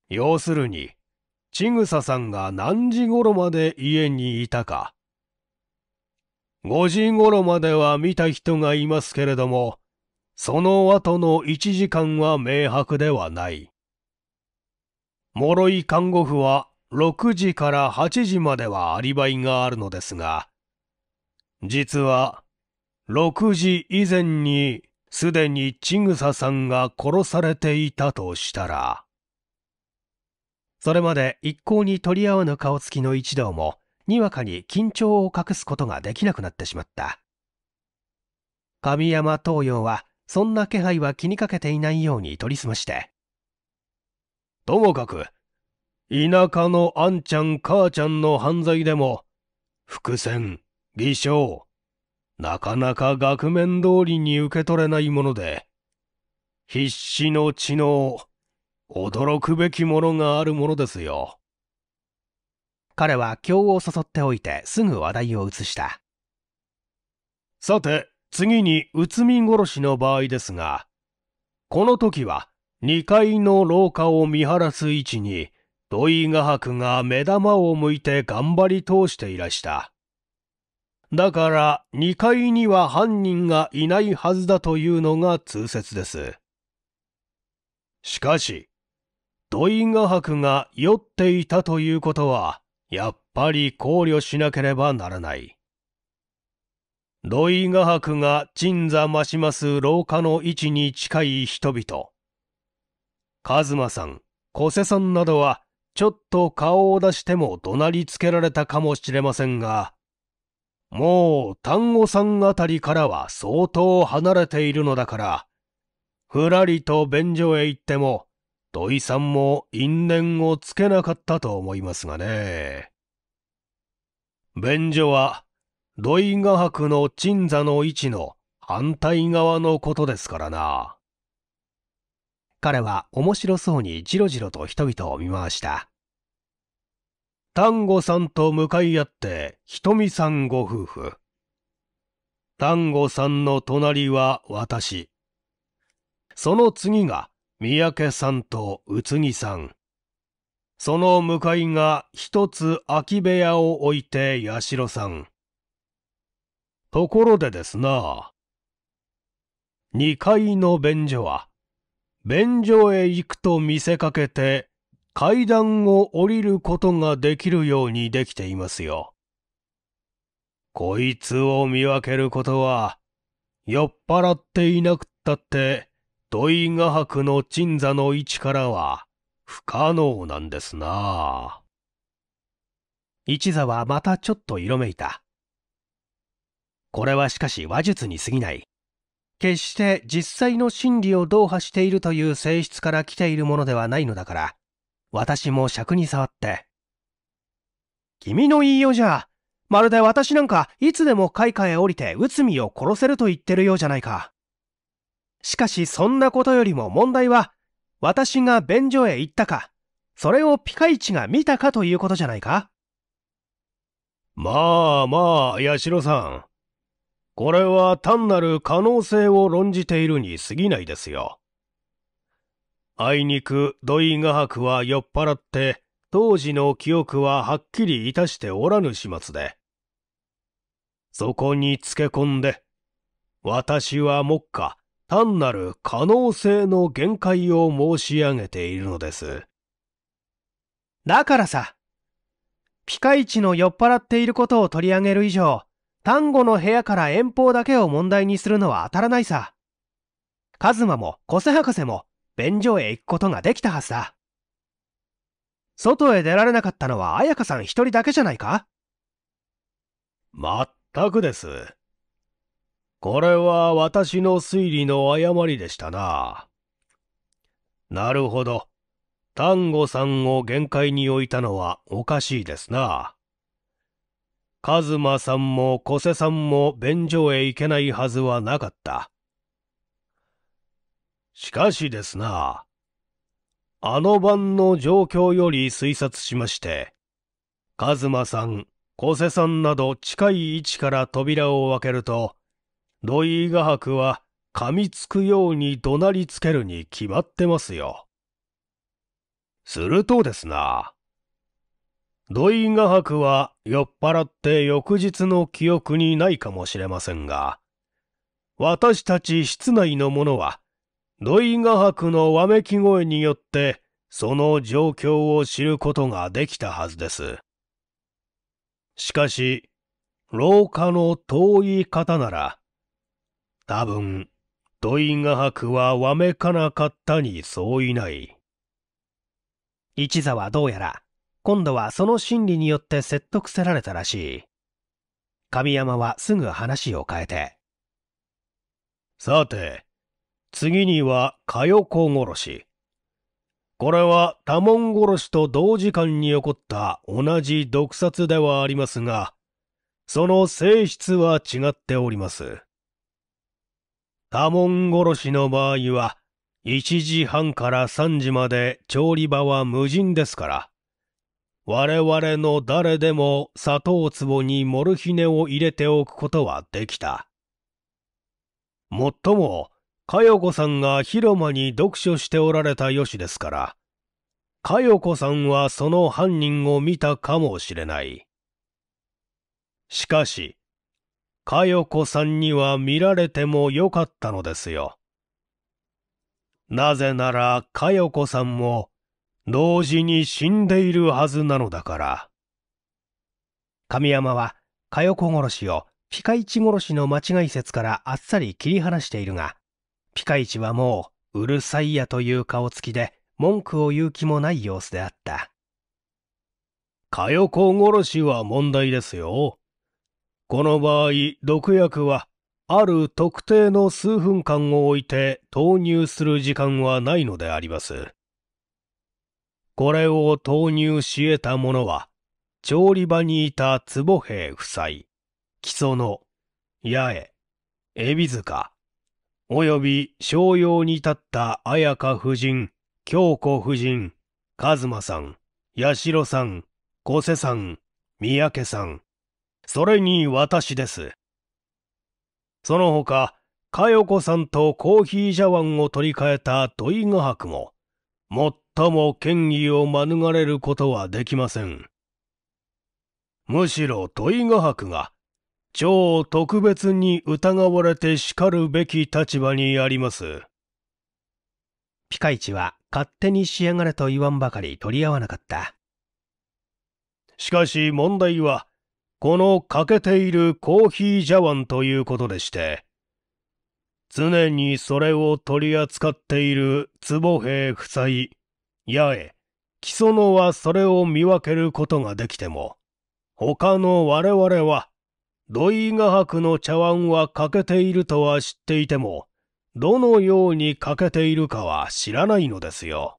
要するに、ちぐささんが何時頃まで家にいたか、5時頃までは見た人がいますけれども、その後の1時間は明白ではない。諸井看護婦は6時から8時まではアリバイがあるのですが、実は6時以前にすでに千草さんが殺されていたとしたら、それまで一向に取り合わぬ顔つきの一同も、にわかに緊張を隠すことができなくなってしまった神山東洋はそんな気配は気にかけていないように取りすましてともかく田舎のあんちゃん母ちゃんの犯罪でも伏線偽証なかなか額面通りに受け取れないもので必死の知能驚くべきものがあるものですよ。彼は今日を誘っておいてすぐ話題を移した。さて、次に内海殺しの場合ですが、この時は2階の廊下を見晴らす位置に、土井画伯が目玉を向いて頑張り通していらした。だから2階には犯人がいないはずだというのが通説です。しかし、土井画伯が酔っていたということは、やっぱり考慮しなければならない。土井画伯が鎮座増します廊下の位置に近い人々。一馬さん、小瀬さんなどは、ちょっと顔を出しても怒鳴りつけられたかもしれませんが、もう丹後さんあたりからは相当離れているのだから、ふらりと便所へ行っても、土井さんも因縁をつけなかったと思いますがね。便所は土井画伯の鎮座の位置の反対側のことですからな。彼は面白そうにじろじろと人々を見回した。丹後さんと向かい合って、ひとみさんご夫婦。丹後さんの隣は私。その次が三宅さんと宇津木さん。その向かいが一つ空き部屋を置いて八代さん。ところでですな。二階の便所は、便所へ行くと見せかけて階段を降りることができるようにできていますよ。こいつを見分けることは、酔っ払っていなくったって土井画伯の鎮座の位置からは不可能なんですな一座はまたちょっと色めいた。これはしかし話術に過ぎない。決して実際の真理を同破しているという性質から来ているものではないのだから、私も尺に触って。君の言いようじゃ、まるで私なんかいつでも海下へ降りて内海を殺せると言ってるようじゃないか。しかしそんなことよりも問題は、私が便所へ行ったか、それをピカイチが見たかということじゃないかまあまあ、八代さん。これは単なる可能性を論じているに過ぎないですよ。あいにく土井画伯は酔っ払って、当時の記憶ははっきりいたしておらぬ始末で。そこにつけ込んで、私は目下、単なる可能性の限界を申し上げているのです。だからさ、ピカイチの酔っ払っていることを取り上げる以上、単語の部屋から遠方だけを問題にするのは当たらないさ。カズマもコセ博士も便所へ行くことができたはずだ。外へ出られなかったのは彩香さん一人だけじゃないかまったくです。これは私の推理の誤りでしたな。なるほど。丹後さんを限界に置いたのはおかしいですな。カズマさんも小瀬さんも便所へ行けないはずはなかった。しかしですな。あの晩の状況より推察しまして、カズマさん、小瀬さんなど近い位置から扉を開けると、土井画伯は噛みつくように怒鳴りつけるに決まってますよ。するとですな。土井画伯は酔っ払って翌日の記憶にないかもしれませんが、私たち室内の者は、土井画伯のわめき声によって、その状況を知ることができたはずです。しかし、廊下の遠い方なら、多分、土井画伯はわめかなかったに相違ない。一座はどうやら、今度はその心理によって説得せられたらしい。神山はすぐ話を変えて。さて、次には、かよこ殺し。これは、多門殺しと同時間に起こった同じ毒殺ではありますが、その性質は違っております。多門殺しの場合は、1時半から3時まで調理場は無人ですから、我々の誰でも砂糖壺にモルヒネを入れておくことはできた。もっとも、かよこさんが広間に読書しておられたよしですから、かよこさんはその犯人を見たかもしれない。しかし、佳代子さんには見られてもよかったのですよ。なぜなら、佳代子さんも、同時に死んでいるはずなのだから。神山は、佳代子殺しを、ピカイチ殺しの間違い説からあっさり切り離しているが、ピカイチはもう、うるさいやという顔つきで、文句を言う気もない様子であった。佳代子殺しは問題ですよ。この場合、毒薬は、ある特定の数分間を置いて投入する時間はないのであります。これを投入し得た者は、調理場にいた坪兵夫妻、木曽の、八重、海老塚、および商用に立った綾香夫人、京子夫人、和馬さん、八代さん、小瀬さん、三宅さん、それに私です。その他、か代子さんとコーヒー茶碗を取り替えた土井画伯も、最も権威を免れることはできません。むしろ土井画伯が、超特別に疑われて叱るべき立場にあります。ピカイチは勝手に仕上がれと言わんばかり取り合わなかった。しかし問題は、この欠けているコーヒー茶碗ということでして、常にそれを取り扱っている坪兵夫妻、八重、木曽野はそれを見分けることができても、他の我々は、土井画伯の茶碗は欠けているとは知っていても、どのように欠けているかは知らないのですよ。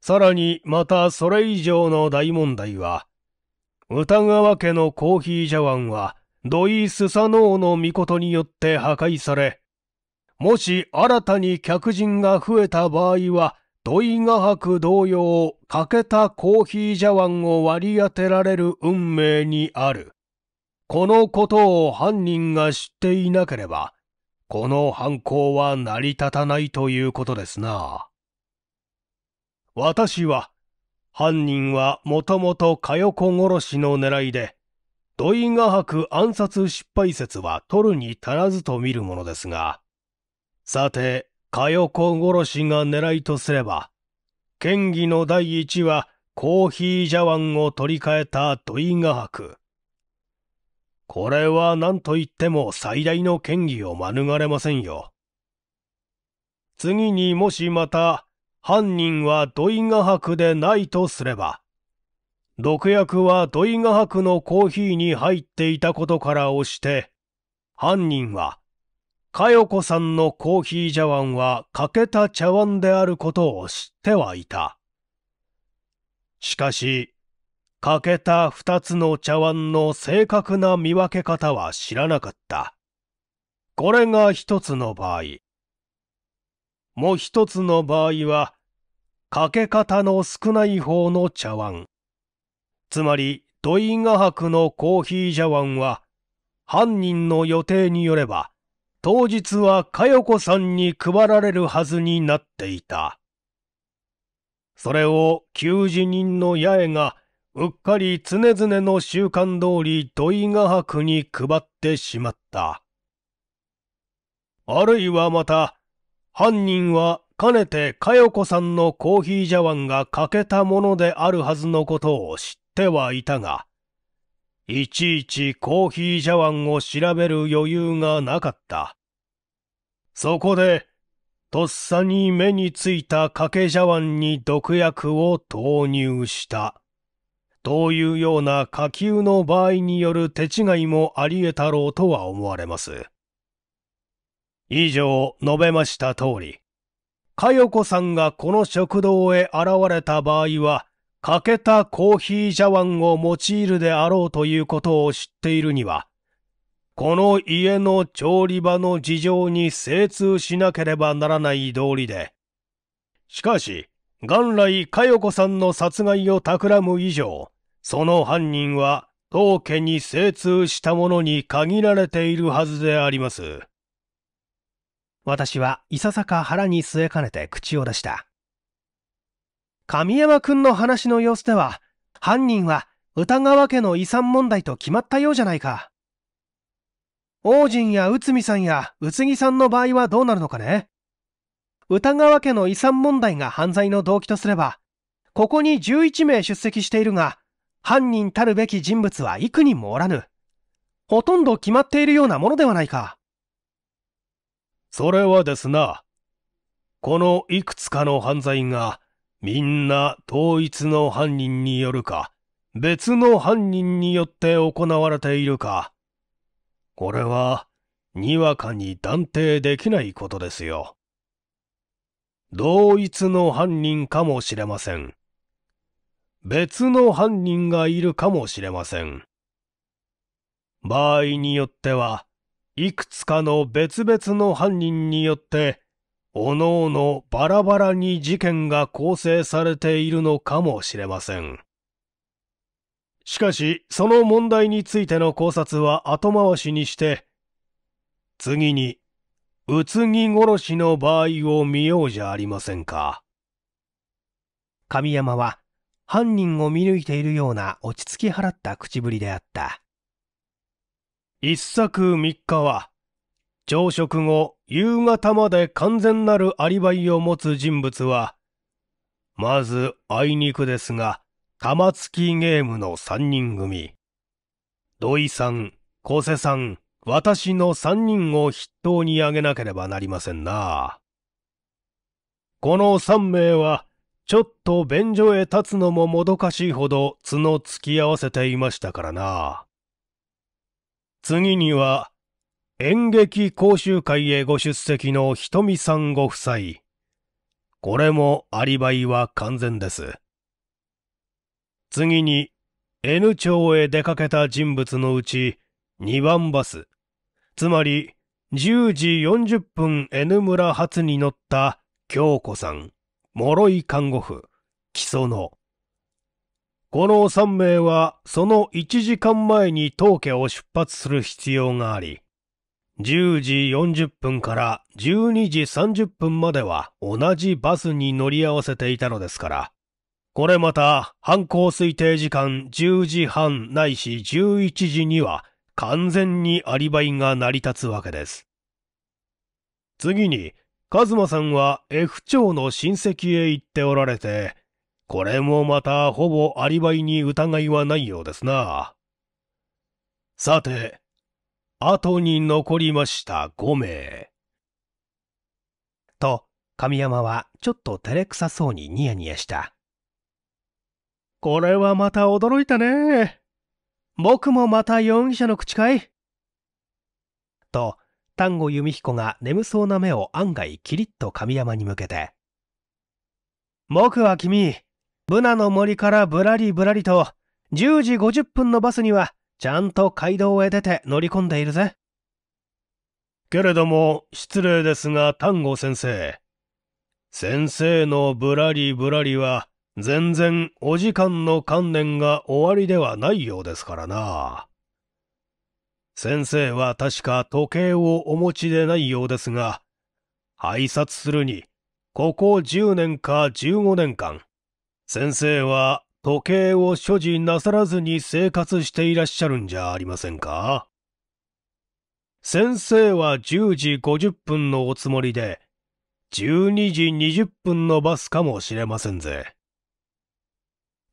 さらにまたそれ以上の大問題は、歌川家のコーヒー茶碗は、土井スサノオの御によって破壊され、もし新たに客人が増えた場合は、土井画伯同様、欠けたコーヒー茶碗を割り当てられる運命にある。このことを犯人が知っていなければ、この犯行は成り立たないということですな。私は、犯人はもともと佳代子殺しの狙いで、土井画伯暗殺失敗説は取るに足らずと見るものですが、さて、佳代子殺しが狙いとすれば、嫌疑の第一はコーヒー茶碗を取り替えた土井画伯。これは何と言っても最大の嫌疑を免れませんよ。次にもしまた犯人は土井画伯でないとすれば、毒薬は土井画伯のコーヒーに入っていたことから押して、犯人は、かよこさんのコーヒー茶碗は欠けた茶碗であることを知ってはいた。しかし、欠けた二つの茶碗の正確な見分け方は知らなかった。これが一つの場合。もう一つの場合は、かけ方の少ない方の茶碗。つまり、土井画伯のコーヒー茶碗は、犯人の予定によれば、当日は佳代子さんに配られるはずになっていた。それを求人人の八重が、うっかり常々の習慣通り土井画伯に配ってしまった。あるいはまた、犯人はかねて佳代子さんのコーヒー茶碗が欠けたものであるはずのことを知ってはいたが、いちいちコーヒー茶碗を調べる余裕がなかった。そこで、とっさに目についた掛け茶碗に毒薬を投入した。というような下級の場合による手違いもあり得たろうとは思われます。以上述べました通り、かよこさんがこの食堂へ現れた場合は、欠けたコーヒー茶碗を用いるであろうということを知っているには、この家の調理場の事情に精通しなければならない道理で。しかし、元来、かよこさんの殺害を企む以上、その犯人は、当家に精通した者に限られているはずであります。私はいささか腹に据えかねて口を出した。神山くんの話の様子では、犯人は歌川家の遺産問題と決まったようじゃないか。王人や内海さんや宇津木さんの場合はどうなるのかね歌川家の遺産問題が犯罪の動機とすれば、ここに11名出席しているが、犯人たるべき人物は幾人もおらぬ。ほとんど決まっているようなものではないか。それはですな、このいくつかの犯罪が、みんな統一の犯人によるか、別の犯人によって行われているか、これは、にわかに断定できないことですよ。同一の犯人かもしれません。別の犯人がいるかもしれません。場合によっては、いくつかの別々の犯人によって、おのおのバラバラに事件が構成されているのかもしれません。しかし、その問題についての考察は後回しにして、次に、うつぎ殺しの場合を見ようじゃありませんか。神山は、犯人を見抜いているような落ち着き払った口ぶりであった。一作三日は、朝食後夕方まで完全なるアリバイを持つ人物は、まずあいにくですが、玉突きゲームの三人組。土井さん、小瀬さん、私の三人を筆頭に挙げなければなりませんな。この三名は、ちょっと便所へ立つのももどかしいほど角突き合わせていましたからな。次には、演劇講習会へご出席のひとみさんご夫妻。これもアリバイは完全です。次に、N 町へ出かけた人物のうち、2番バス、つまり10時40分 N 村発に乗った京子さん、諸井看護婦、木曽野、この3名はその1時間前に当家を出発する必要があり、10時40分から12時30分までは同じバスに乗り合わせていたのですから、これまた犯行推定時間10時半ないし11時には完全にアリバイが成り立つわけです。次に、カズマさんは F 町の親戚へ行っておられて、これもまたほぼアリバイに疑いはないようですな。さて、後に残りました5名。と、神山はちょっと照れくさそうにニヤニヤした。これはまた驚いたね。僕もまた容疑者の口かいと、丹後弓彦が眠そうな目を案外キリッと神山に向けて。僕は君、ブナの森からぶらりぶらりと、10時50分のバスには、ちゃんと街道へ出て乗り込んでいるぜ。けれども、失礼ですが、丹後先生。先生のぶらりぶらりは、全然お時間の観念が終わりではないようですからな。先生は確か時計をお持ちでないようですが、挨拶するに、ここ10年か15年間、先生は時計を所持なさらずに生活していらっしゃるんじゃありませんか先生は10時50分のおつもりで、12時20分のバスかもしれませんぜ。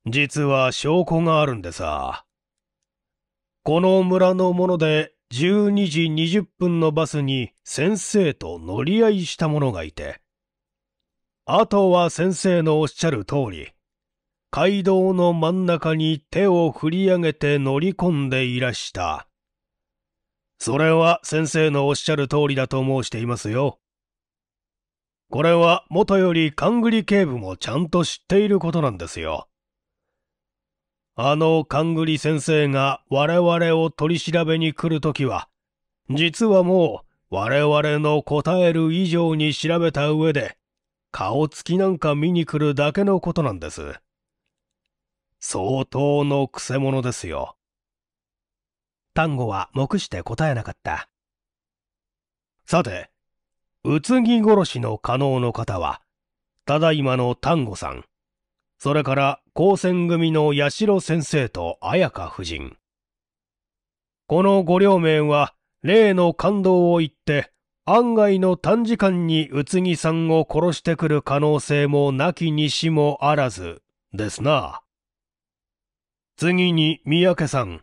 実は証拠があるんでさ。この村のもので12時20分のバスに先生と乗り合いした者がいて。あとは先生のおっしゃる通り、街道の真ん中に手を振り上げて乗り込んでいらした。それは先生のおっしゃる通りだと申していますよ。これはもとより勘繰り警部もちゃんと知っていることなんですよ。あの勘繰り先生が我々を取り調べに来るときは、実はもう我々の答える以上に調べた上で、顔つきなんか見に来るだけのことなんです。相当のくせ者ですよ。丹後は黙して答えなかった。さて、うつぎ殺しの可能の方は、ただいまの丹後さん、それから高専組の八代先生と綾香夫人。このご両名は、例の感動を言って、案外の短時間に宇津木さんを殺してくる可能性もなきにしもあらず、ですな。次に三宅さん。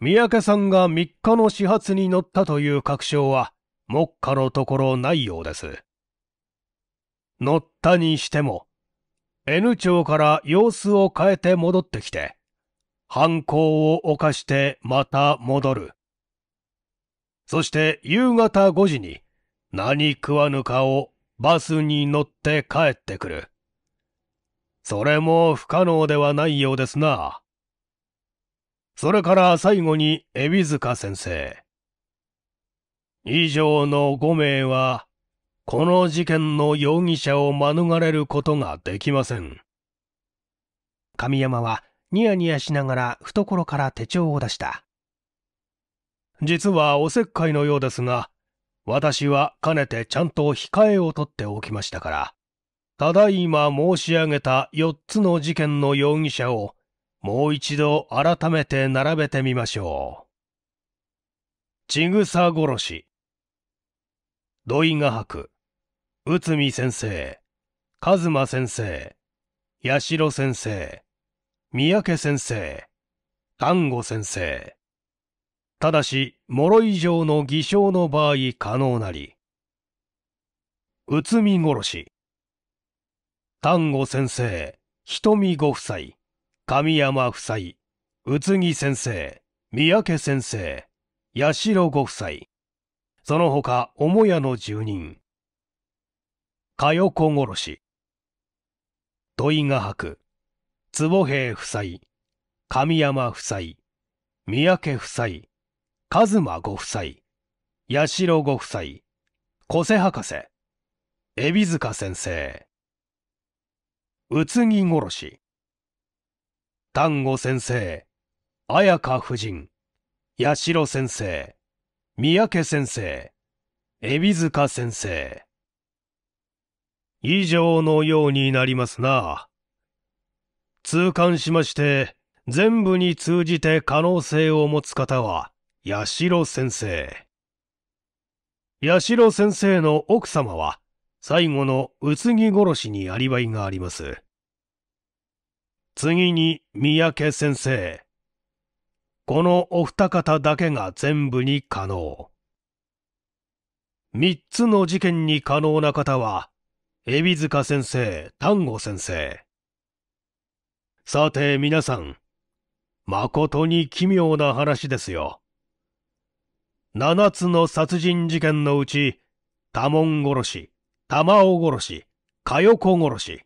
三宅さんが3日の始発に乗ったという確証は、目下のところないようです。乗ったにしても、N 町から様子を変えて戻ってきて、犯行を犯してまた戻る。そして夕方5時に何食わぬかをバスに乗って帰ってくる。それも不可能ではないようですな。それから最後に、エビ塚先生。以上の5名は、この事件の容疑者を免れることができません。神山は、ニヤニヤしながら懐から手帳を出した。実はおせっかいのようですが、私はかねてちゃんと控えをとっておきましたから、ただいま申し上げた4つの事件の容疑者を、もう一度改めて並べてみましょう。ちぐさ殺し、土井画伯、内海先生、和馬先生、八代先生、三宅先生、丹後先生。ただし、諸以上の偽証の場合可能なり。内海殺し、丹後先生、瞳ご夫妻、神山夫妻、宇津木先生、三宅先生、八代ご夫妻、その他、母屋の住人、かよこ殺し、問いが博、坪平夫妻、神山夫妻、三宅夫妻、一馬ご夫妻、八代ご夫妻、小瀬博士、海老塚先生。うつぎ殺し丹後先生綾香夫人八代先生三宅先生海老塚先生以上のようになりますな痛感しまして全部に通じて可能性を持つ方は八代先生八代先生の奥様は最後のうつぎ殺しにアリバイがあります。次に三宅先生。このお二方だけが全部に可能。三つの事件に可能な方は、海老塚先生、丹後先生。さて皆さん、誠に奇妙な話ですよ。七つの殺人事件のうち、多門殺し、玉尾殺し、かよこ殺し。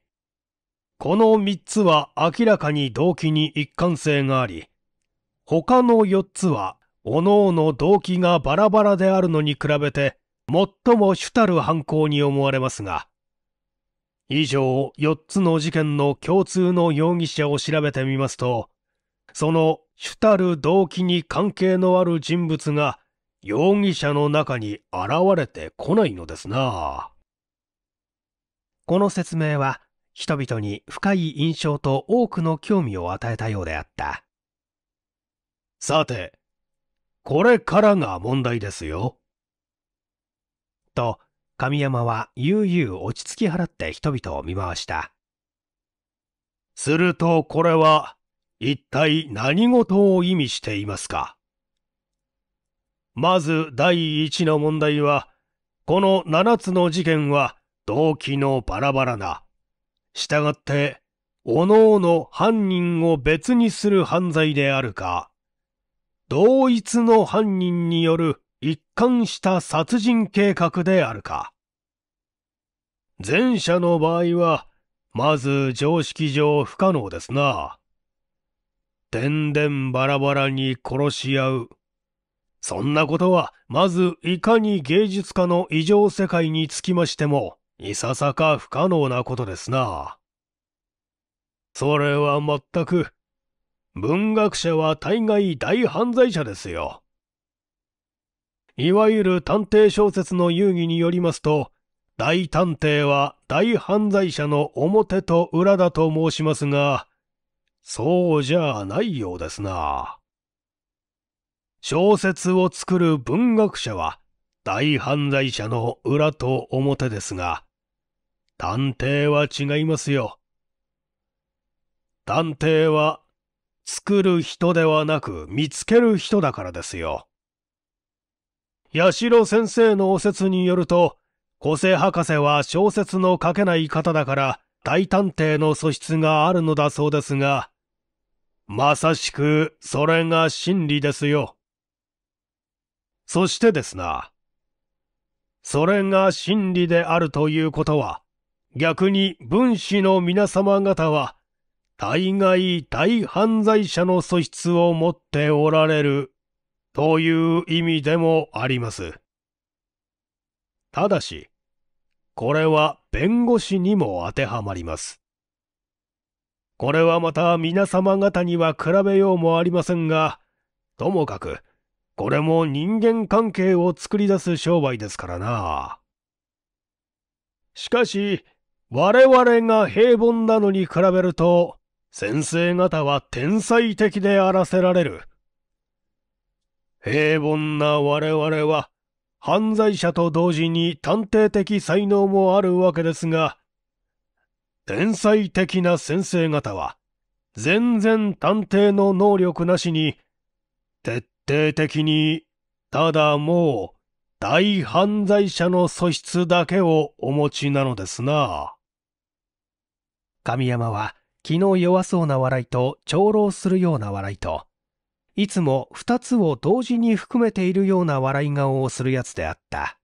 この三つは明らかに動機に一貫性があり、他の四つは、各々動機がバラバラであるのに比べて、最も主たる犯行に思われますが、以上4つの事件の共通の容疑者を調べてみますと、その主たる動機に関係のある人物が容疑者の中に現れてこないのですな。この説明は人々に深い印象と多くの興味を与えたようであったさてこれからが問題ですよと神山は悠々落ち着き払って人々を見回したするとこれは一体何事を意味していますかまず第一の問題はこの7つの事件は動機のバラバラな。従って、おのおの犯人を別にする犯罪であるか、同一の犯人による一貫した殺人計画であるか。前者の場合は、まず常識上不可能ですな。でんでんバラバラに殺し合う。そんなことは、まずいかに芸術家の異常世界につきましても、いささか不可能なことですな。それは全く、文学者は大概大犯罪者ですよ。いわゆる探偵小説の遊戯によりますと、大探偵は大犯罪者の表と裏だと申しますが、そうじゃないようですな。小説を作る文学者は大犯罪者の裏と表ですが、探偵は違いますよ。探偵は、作る人ではなく見つける人だからですよ。八代先生のお説によると、個性博士は小説の書けない方だから、大探偵の素質があるのだそうですが、まさしく、それが真理ですよ。そしてですな。それが真理であるということは、逆に分子の皆様方は、大概大犯罪者の素質を持っておられる、という意味でもあります。ただし、これは弁護士にも当てはまります。これはまた皆様方には比べようもありませんが、ともかく、これも人間関係を作り出す商売ですからな。しかし、我々が平凡なのに比べると、先生方は天才的であらせられる。平凡な我々は、犯罪者と同時に探偵的才能もあるわけですが、天才的な先生方は、全然探偵の能力なしに、徹底的に、ただもう、大犯罪者の素質だけをお持ちなのですな。神山は昨日弱そうな笑いと長老するような笑いと、いつも二つを同時に含めているような笑い顔をするやつであった。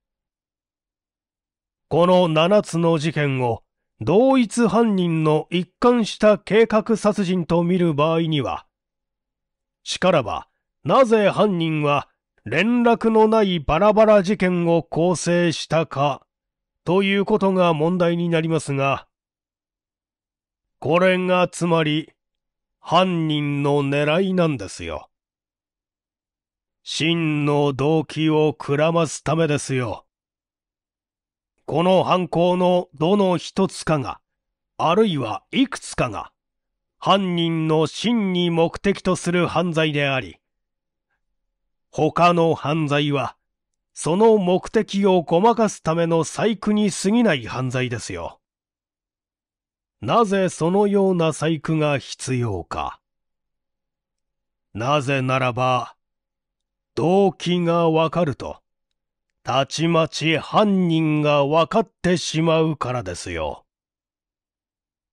この七つの事件を同一犯人の一貫した計画殺人と見る場合には、しからば、なぜ犯人は連絡のないバラバラ事件を構成したか、ということが問題になりますが、これがつまり、犯人の狙いなんですよ。真の動機をくらますためですよ。この犯行のどの一つかが、あるいはいくつかが、犯人の真に目的とする犯罪であり、他の犯罪は、その目的をごまかすための細工に過ぎない犯罪ですよ。なぜそのような細工が必要か。なぜならば、動機がわかると、たちまち犯人がわかってしまうからですよ。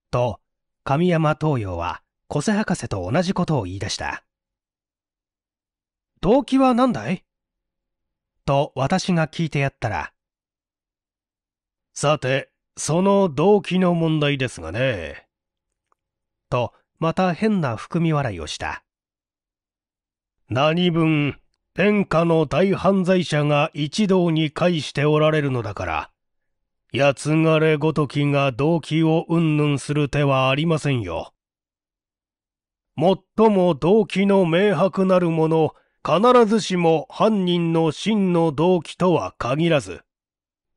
と、神山東洋は、小瀬博士と同じことを言い出した。動機は何だいと私が聞いてやったら。さて、その動機の問題ですがね。と、また変な含み笑いをした。何分、天下の大犯罪者が一堂に会しておられるのだから、やつがれごときが動機をうんぬんする手はありませんよ。最も動機の明白なるもの、必ずしも犯人の真の動機とは限らず、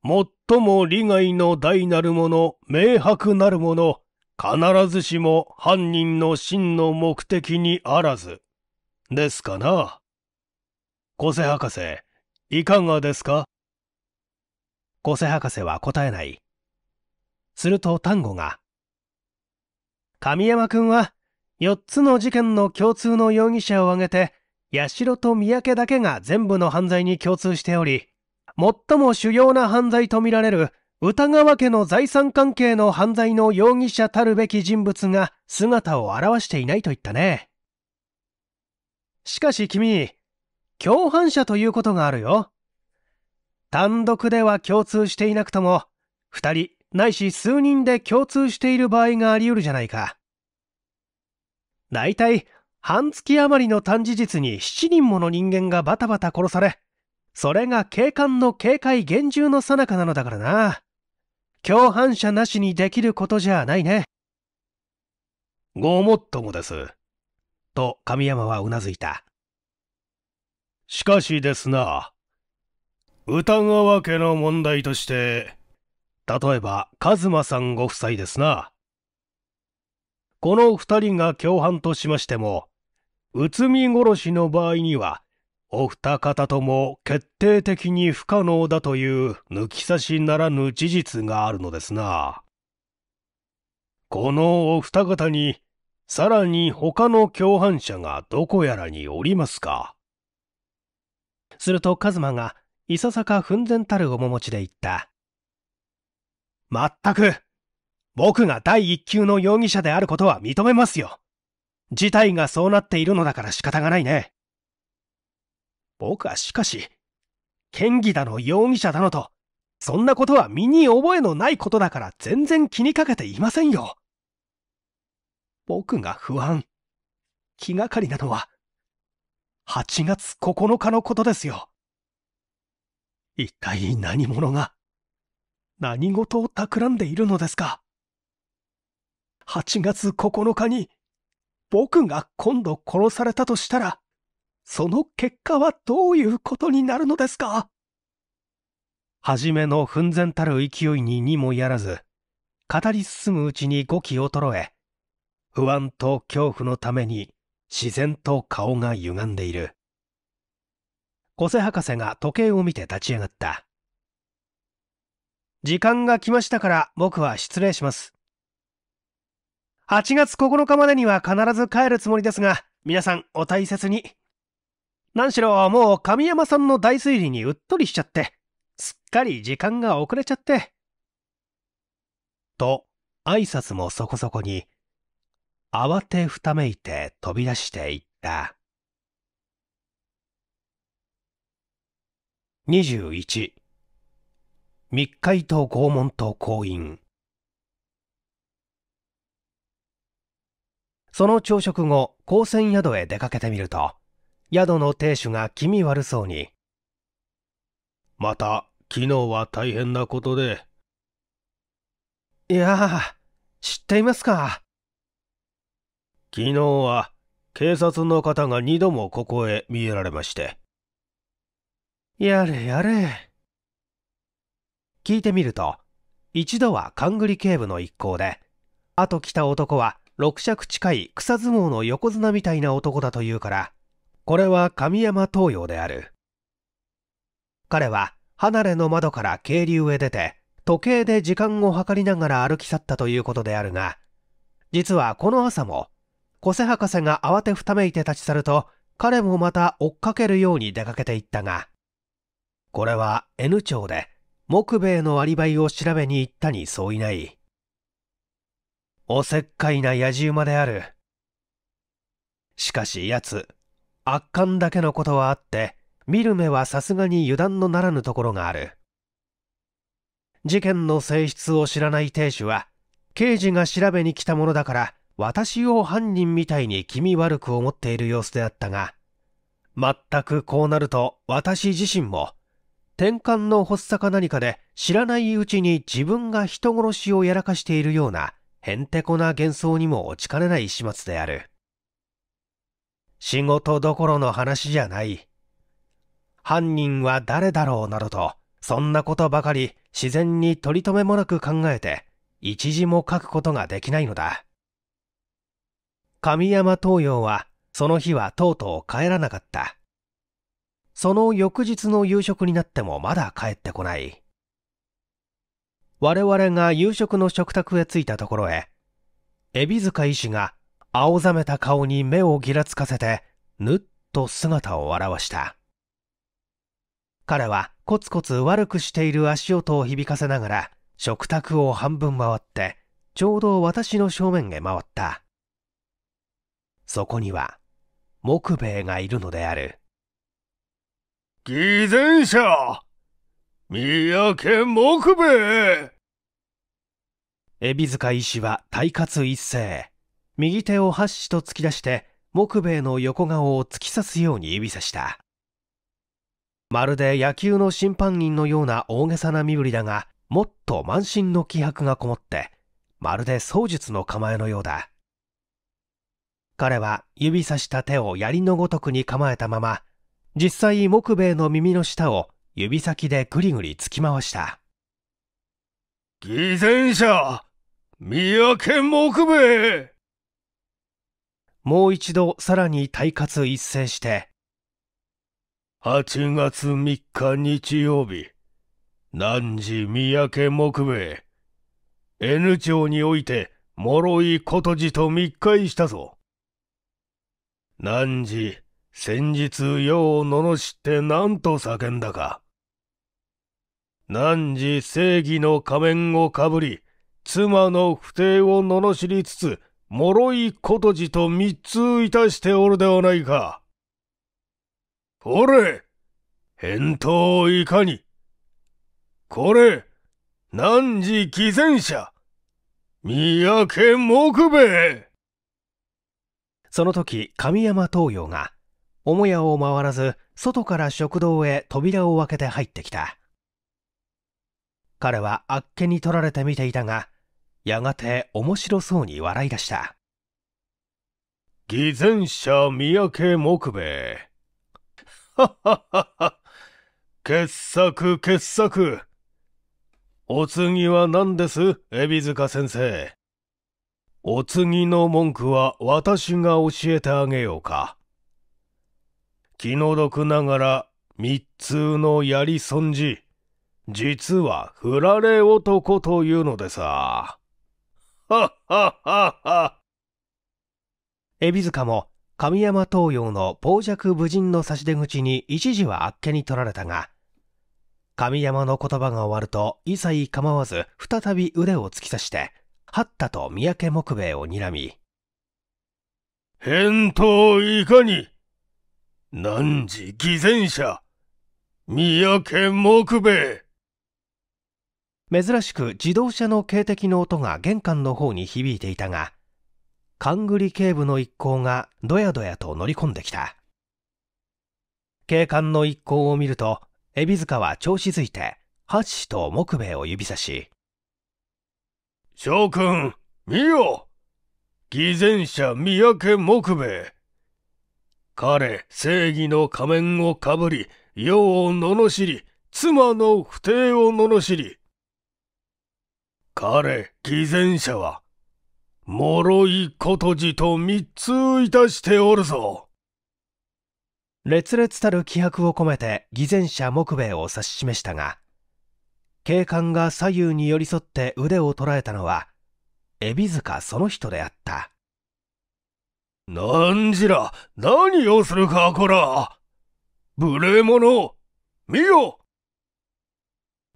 最も利害の大なるもの、明白なるもの、必ずしも犯人の真の目的にあらず。ですかな。小瀬博士、いかがですか小瀬博士は答えない。すると丹後が、神山君は、4つの事件の共通の容疑者を挙げて、八代と三宅だけが全部の犯罪に共通しており、最も主要な犯罪とみられる歌川家の財産関係の犯罪の容疑者たるべき人物が姿を現していないと言ったね。しかし君、共犯者ということがあるよ。単独では共通していなくとも、二人、ないし数人で共通している場合があり得るじゃないか。大体、半月余りの短事実に7人もの人間がバタバタ殺され、それが警官の警戒厳重の最中なのだからな。共犯者なしにできることじゃないね。ごもっともです。と神山はうなずいた。しかしですな。歌川家の問題として、例えば、カ馬さんご夫妻ですな。この二人が共犯としましても、内海殺しの場合には、お二方とも決定的に不可能だという抜き差しならぬ事実があるのですな。このお二方に、さらに他の共犯者がどこやらにおりますか。するとカズマが、いささか奮然たる面持ちで言った。まったく、僕が第一級の容疑者であることは認めますよ。事態がそうなっているのだから仕方がないね。僕はしかし、嫌疑だの容疑者だのと、そんなことは身に覚えのないことだから全然気にかけていませんよ。僕が不安、気がかりなのは、8月9日のことですよ。一体何者が、何事を企んでいるのですか。8月9日に、僕が今度殺されたとしたら、その結果はどういうことになるのですか初めの奮然たる勢いににもやらず、語り進むうちに語気衰え、不安と恐怖のために自然と顔が歪んでいる。小瀬博士が時計を見て立ち上がった。時間が来ましたから僕は失礼します。8月9日までには必ず帰るつもりですが、皆さんお大切に。何しろもう神山さんの大推理にうっとりしちゃって、すっかり時間が遅れちゃって。と、挨拶もそこそこに、慌てふためいて飛び出していった。21密会と拷問と行員その朝食後、高専宿へ出かけてみると、宿の亭主が気味悪そうに。また、昨日は大変なことで。いや知っていますか。昨日は、警察の方が二度もここへ見えられまして。やれやれ。聞いてみると、一度は勘繰り警部の一行で、あと来た男は六尺近い草相撲の横綱みたいな男だというから、これは神山東洋である。彼は離れの窓から渓流へ出て、時計で時間を計りながら歩き去ったということであるが、実はこの朝も、小瀬博士が慌てふためいて立ち去ると、彼もまた追っかけるように出かけていったが、これは N 町で、木兵衛のアリバイを調べに行ったに相違ない。おせっかいな野じ馬である。しかし奴、圧巻だけのことはあって、見る目はさすがに油断のならぬところがある。事件の性質を知らない亭主は、刑事が調べに来たものだから、私を犯人みたいに気味悪く思っている様子であったが、全くこうなると私自身も、転換の発作か何かで知らないうちに自分が人殺しをやらかしているようなへんてこな幻想にも落ちかねない始末である。仕事どころの話じゃない。犯人は誰だろうなどと、そんなことばかり自然に取り留めもなく考えて、一字も書くことができないのだ。神山東洋は、その日はとうとう帰らなかった。その翌日の夕食になってもまだ帰ってこない。我々が夕食の食卓へ着いたところへ、海老塚医師が青ざめた顔に目をぎらつかせて、ぬっと姿を現した。彼はコツコツ悪くしている足音を響かせながら、食卓を半分回って、ちょうど私の正面へ回った。そこには、木兵衛がいるのである。偽善者三宅木兵衛海老塚医師は体活一斉。右手をハッシと突き出して木兵衛の横顔を突き刺すように指さしたまるで野球の審判員のような大げさな身振りだがもっと満身の気迫がこもってまるで槍術の構えのようだ彼は指さした手を槍のごとくに構えたまま実際木兵衛の耳の下を指先でぐりぐり突き回した偽善者三宅木兵衛もう一度さらに退活一斉して、8月3日日曜日、何時三宅木兵衛、N 町において、諸井ことじと密会したぞ。何時、先日世を罵って何と叫んだか。何時正義の仮面をかぶり、妻の不定を罵りつつ、脆いことじと三ついたしておるではないか。これ、返答いかに。これ、何時偽善者。三宅木兵衛その時、神山東洋が、母屋を回らず、外から食堂へ扉を開けて入ってきた。彼はあっけに取られて見ていたが、やがて面白そうに笑い出した。偽善者三宅木兵衛。はははは。傑作傑作。お次は何です海老塚先生。お次の文句は私が教えてあげようか。気の毒ながら3通のやり損じ、実は振られ男というのでさ。海 老塚も神山東洋の傍若無人の差し出口に一時はあっけに取られたが、神山の言葉が終わると一切構わず再び腕を突き刺して、はったと三宅木兵衛を睨み、返答いかに何時偽善者三宅木兵衛珍しく自動車の警笛の音が玄関の方に響いていたが、勘繰り警部の一行がどやどやと乗り込んできた。警官の一行を見ると、海老塚は調子づいて、ハッシと木兵衛を指さし、諸君、見よ偽善者三宅木兵衛。彼、正義の仮面をかぶり、世を罵り、妻の不定を罵り、彼、偽善者は、脆いことじと三ついたしておるぞ。烈烈たる気迫を込めて偽善者木兵衛を指し示したが、警官が左右に寄り添って腕を捉えたのは、海老塚その人であった。なんじら、何をするか、こら。無礼者、見よ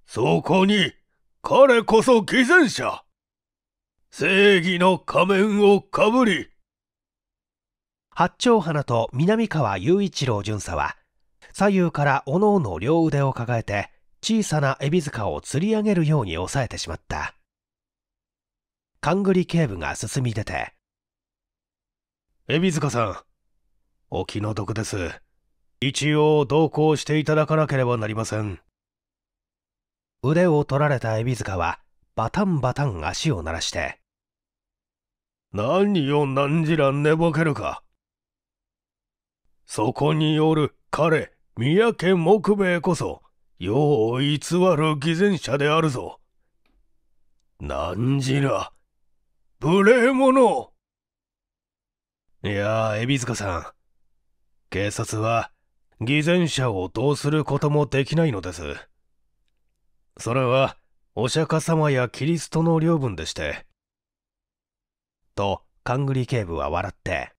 そこに、彼こそ偽善者。正義の仮面をかぶり。八丁花と南川雄一郎巡査は、左右からおのおの両腕を抱えて、小さな海老塚を釣り上げるように抑えてしまった。勘ぐり警部が進み出て、海老塚さん、お気の毒です。一応同行していただかなければなりません。腕を取られた海老塚はバタンバタン足を鳴らして何を何時ら寝ぼけるかそこによる彼三宅木兵衛こそ世を偽る偽善者であるぞ何時ら無礼者いや海老塚さん警察は偽善者をどうすることもできないのです。それはお釈迦様やキリストの領分でして。と、カングリ警部は笑って。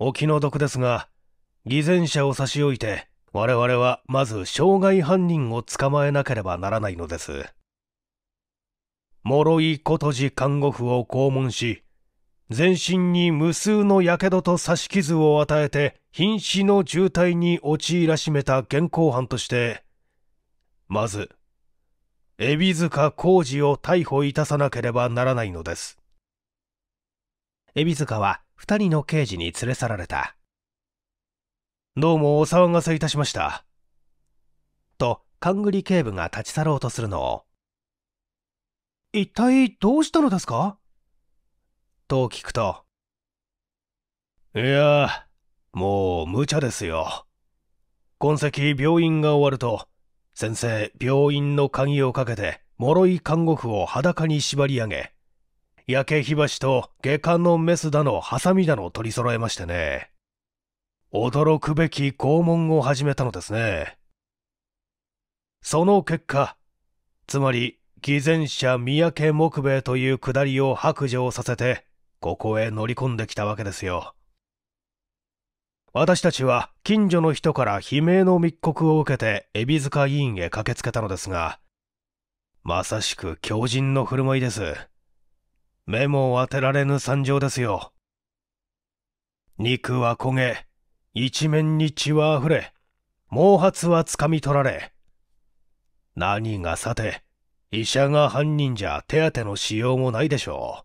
お気の毒ですが、偽善者を差し置いて、我々はまず傷害犯人を捕まえなければならないのです。諸井琴じ看護婦を拷問し、全身に無数の火傷と刺し傷を与えて、瀕死の重体に陥らしめた現行犯として、まず、海老塚浩二を逮捕いたさなければならないのです。海老塚は2人の刑事に連れ去られた。どうもお騒がせいたしました。と、勘繰り警部が立ち去ろうとするのを。一体どうしたのですかと聞くと。いやもう無茶ですよ。痕跡病院が終わると、先生、病院の鍵をかけて、諸井看護婦を裸に縛り上げ、焼け火箸と下巻のメスだの、ハサミだの取り揃えましてね。驚くべき拷問を始めたのですね。その結果、つまり、偽善者三宅木兵衛というくだりを白状させて、ここへ乗り込んできたわけですよ。私たちは近所の人から悲鳴の密告を受けて海老塚委員へ駆けつけたのですが、まさしく狂人の振る舞いです。目も当てられぬ惨状ですよ。肉は焦げ、一面に血は溢れ、毛髪は掴み取られ、何がさて、医者が犯人じゃ手当てのしようもないでしょう。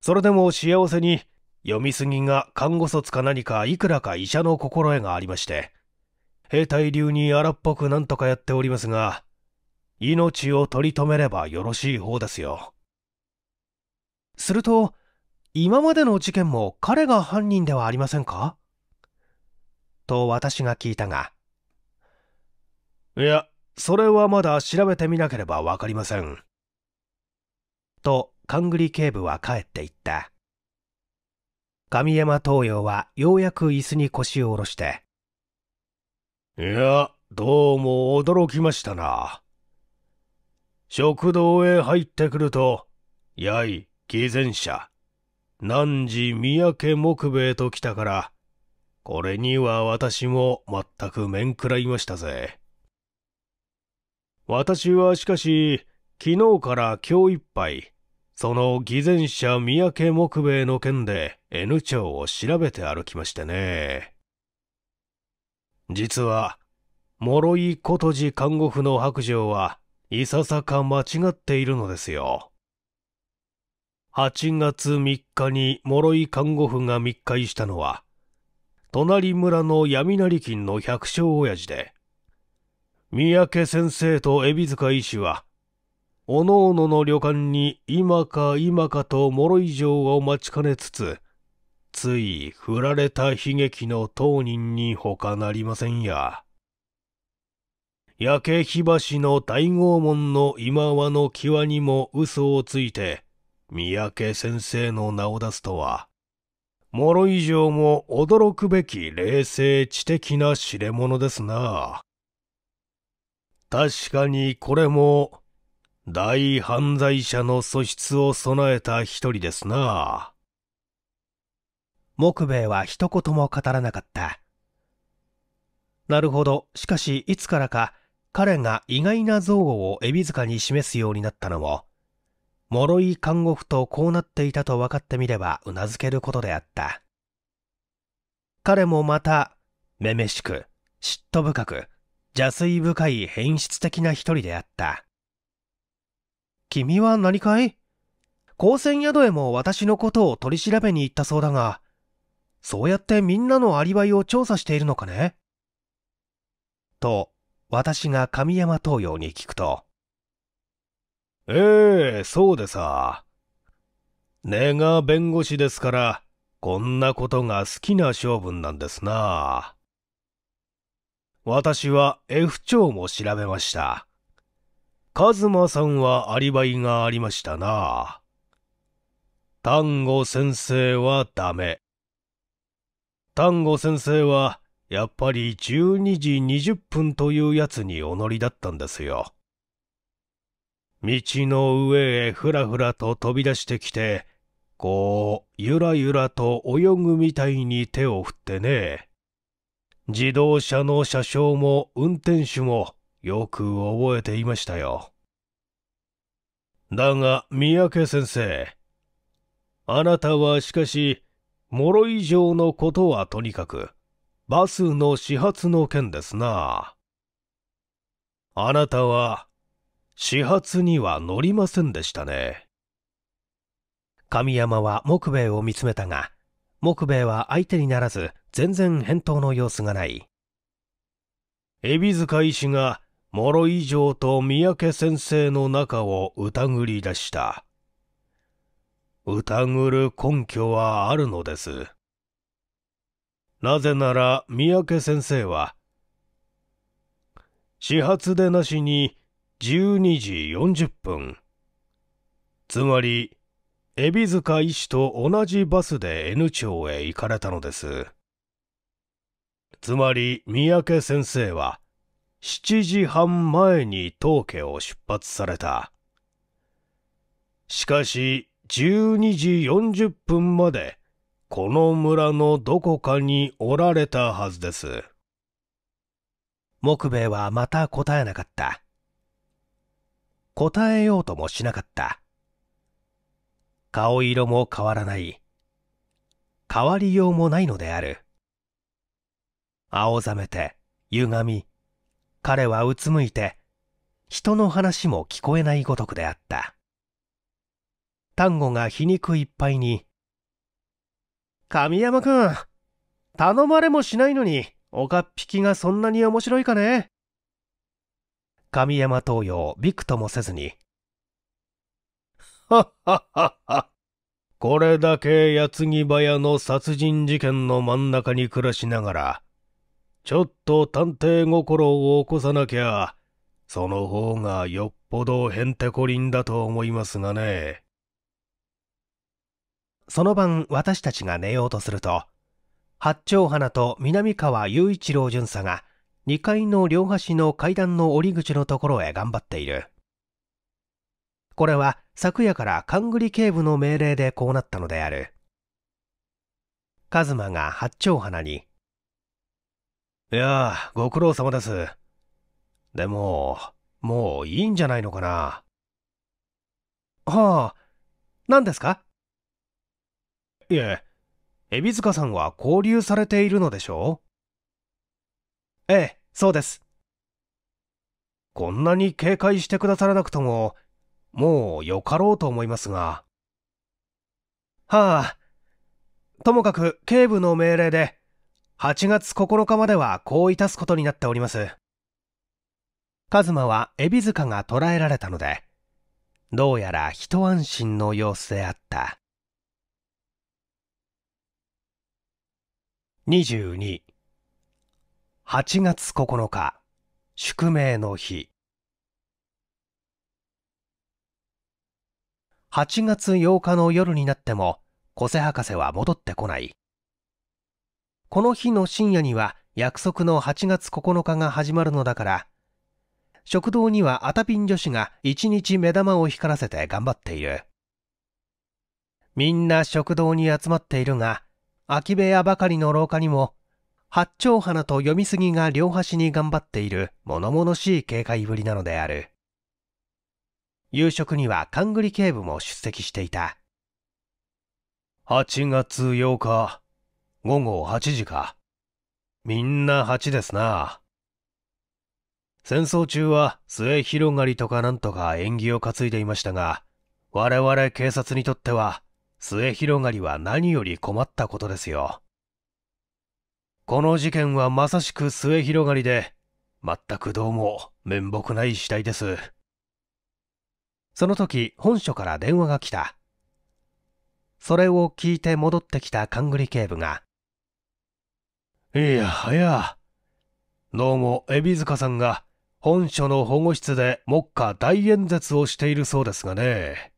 それでも幸せに読みすぎが看護卒か何かいくらか医者の心得がありまして、兵隊流に荒っぽくなんとかやっておりますが、命を取り留めればよろしい方ですよ。すると、今までの事件も彼が犯人ではありませんかと私が聞いたが。いや、それはまだ調べてみなければわかりません。と、カングリ警部は帰っていった。神山東洋はようやく椅子に腰を下ろして。いや、どうも驚きましたな。食堂へ入ってくると、やい、偽善者。何時三宅木兵衛と来たから、これには私も全く面食らいましたぜ。私はしかし、昨日から今日いっぱい、その偽善者三宅木兵衛の件で N 町を調べて歩きましてね。実は、諸井琴次看護婦の白状はいささか間違っているのですよ。8月3日に諸井看護婦が密会したのは、隣村の闇成金の百姓親父で、三宅先生と海老塚医師はおのおのの旅館に今か今かと諸以上を待ちかねつつ、つい振られた悲劇の当人に他なりませんや。焼け火橋の大拷問の今和の際にも嘘をついて、三宅先生の名を出すとは、諸以上も驚くべき冷静知的な知れ者ですな。確かにこれも大犯罪者の素質を備えた一人ですな。木兵衛は一言も語らなかった。なるほど。しかし、いつからか彼が意外な憎悪を海老塚に示すようになったのも、諸井看護婦とこうなっていたと分かってみれば頷けることであった。彼もまた、めめしく、嫉妬深く、邪水深い変質的な一人であった。君は何かい高専宿へも私のことを取り調べに行ったそうだが、そうやってみんなのアリバイを調査しているのかねと、私が神山東洋に聞くと。ええー、そうでさ。根が弁護士ですから、こんなことが好きな性分なんですな。私は F 長も調べました。カズマさんはアリバイがありましたな。丹後先生はダメ。丹後先生は、やっぱり12時20分というやつにお乗りだったんですよ。道の上へふらふらと飛び出してきて、こう、ゆらゆらと泳ぐみたいに手を振ってね。自動車の車掌も運転手もよく覚えていましたよ。だが、三宅先生。あなたはしかし、諸以上のことはとにかく、バスの始発の件ですな。あなたは、始発には乗りませんでしたね。神山は木兵衛を見つめたが、木兵衛は相手にならず、全然返答の様子がない。海老塚医師が諸以上と三宅先生の中を疑り出した。疑る根拠はあるのです。なぜなら三宅先生は、始発でなしに12時40分、つまり、海老塚医師と同じバスで N 町へ行かれたのです。つまり三宅先生は、7時半前に当家を出発された。しかし、12時40分まで、この村のどこかにおられたはずです。木兵衛はまた答えなかった。答えようともしなかった。顔色も変わらない。変わりようもないのである。青ざめて、歪み、彼はうつむいて、人の話も聞こえないごとくであった。丹後が皮肉いっぱいに、神山くん、頼まれもしないのに、岡っ引きがそんなに面白いかね神山東洋、びくともせずに、はっはっはっは。これだけ矢継ぎ早の殺人事件の真ん中に暮らしながら、ちょっと探偵心を起こさなきゃ、その方がよっぽどへんてこりんだと思いますがね。その晩私たちが寝ようとすると、八丁花と南川雄一郎巡査が2階の両端の階段の折り口のところへ頑張っている。これは昨夜から勘繰り警部の命令でこうなったのである。カズマが八丁花にいやあ、ご苦労様です。でも、もういいんじゃないのかな。はあ、何ですかいえ、海老塚さんは交流されているのでしょうええ、そうです。こんなに警戒してくださらなくとも、もうよかろうと思いますが。はあ、ともかく警部の命令で、8月9日まではこういたすことになっております。カズマは海老塚が捕らえられたので、どうやら一安心の様子であった。22月9日宿命の日8月8日の夜になっても小瀬博士は戻ってこないこの日の深夜には約束の8月9日が始まるのだから、食堂にはアタピン女子が一日目玉を光らせて頑張っている。みんな食堂に集まっているが、空き部屋ばかりの廊下にも、八丁花と読みすぎが両端に頑張っている物々しい警戒ぶりなのである。夕食には勘繰り警部も出席していた。8月8日、午後8時か。みんな8ですな。戦争中は末広がりとかなんとか縁起を担いでいましたが、我々警察にとっては末広がりは何より困ったことですよ。この事件はまさしく末広がりで、全くどうも面目ない死体です。その時本署から電話が来た。それを聞いて戻ってきた勘繰り警部が、いやはや、どうも、海老塚さんが、本書の保護室で目下大演説をしているそうですがね。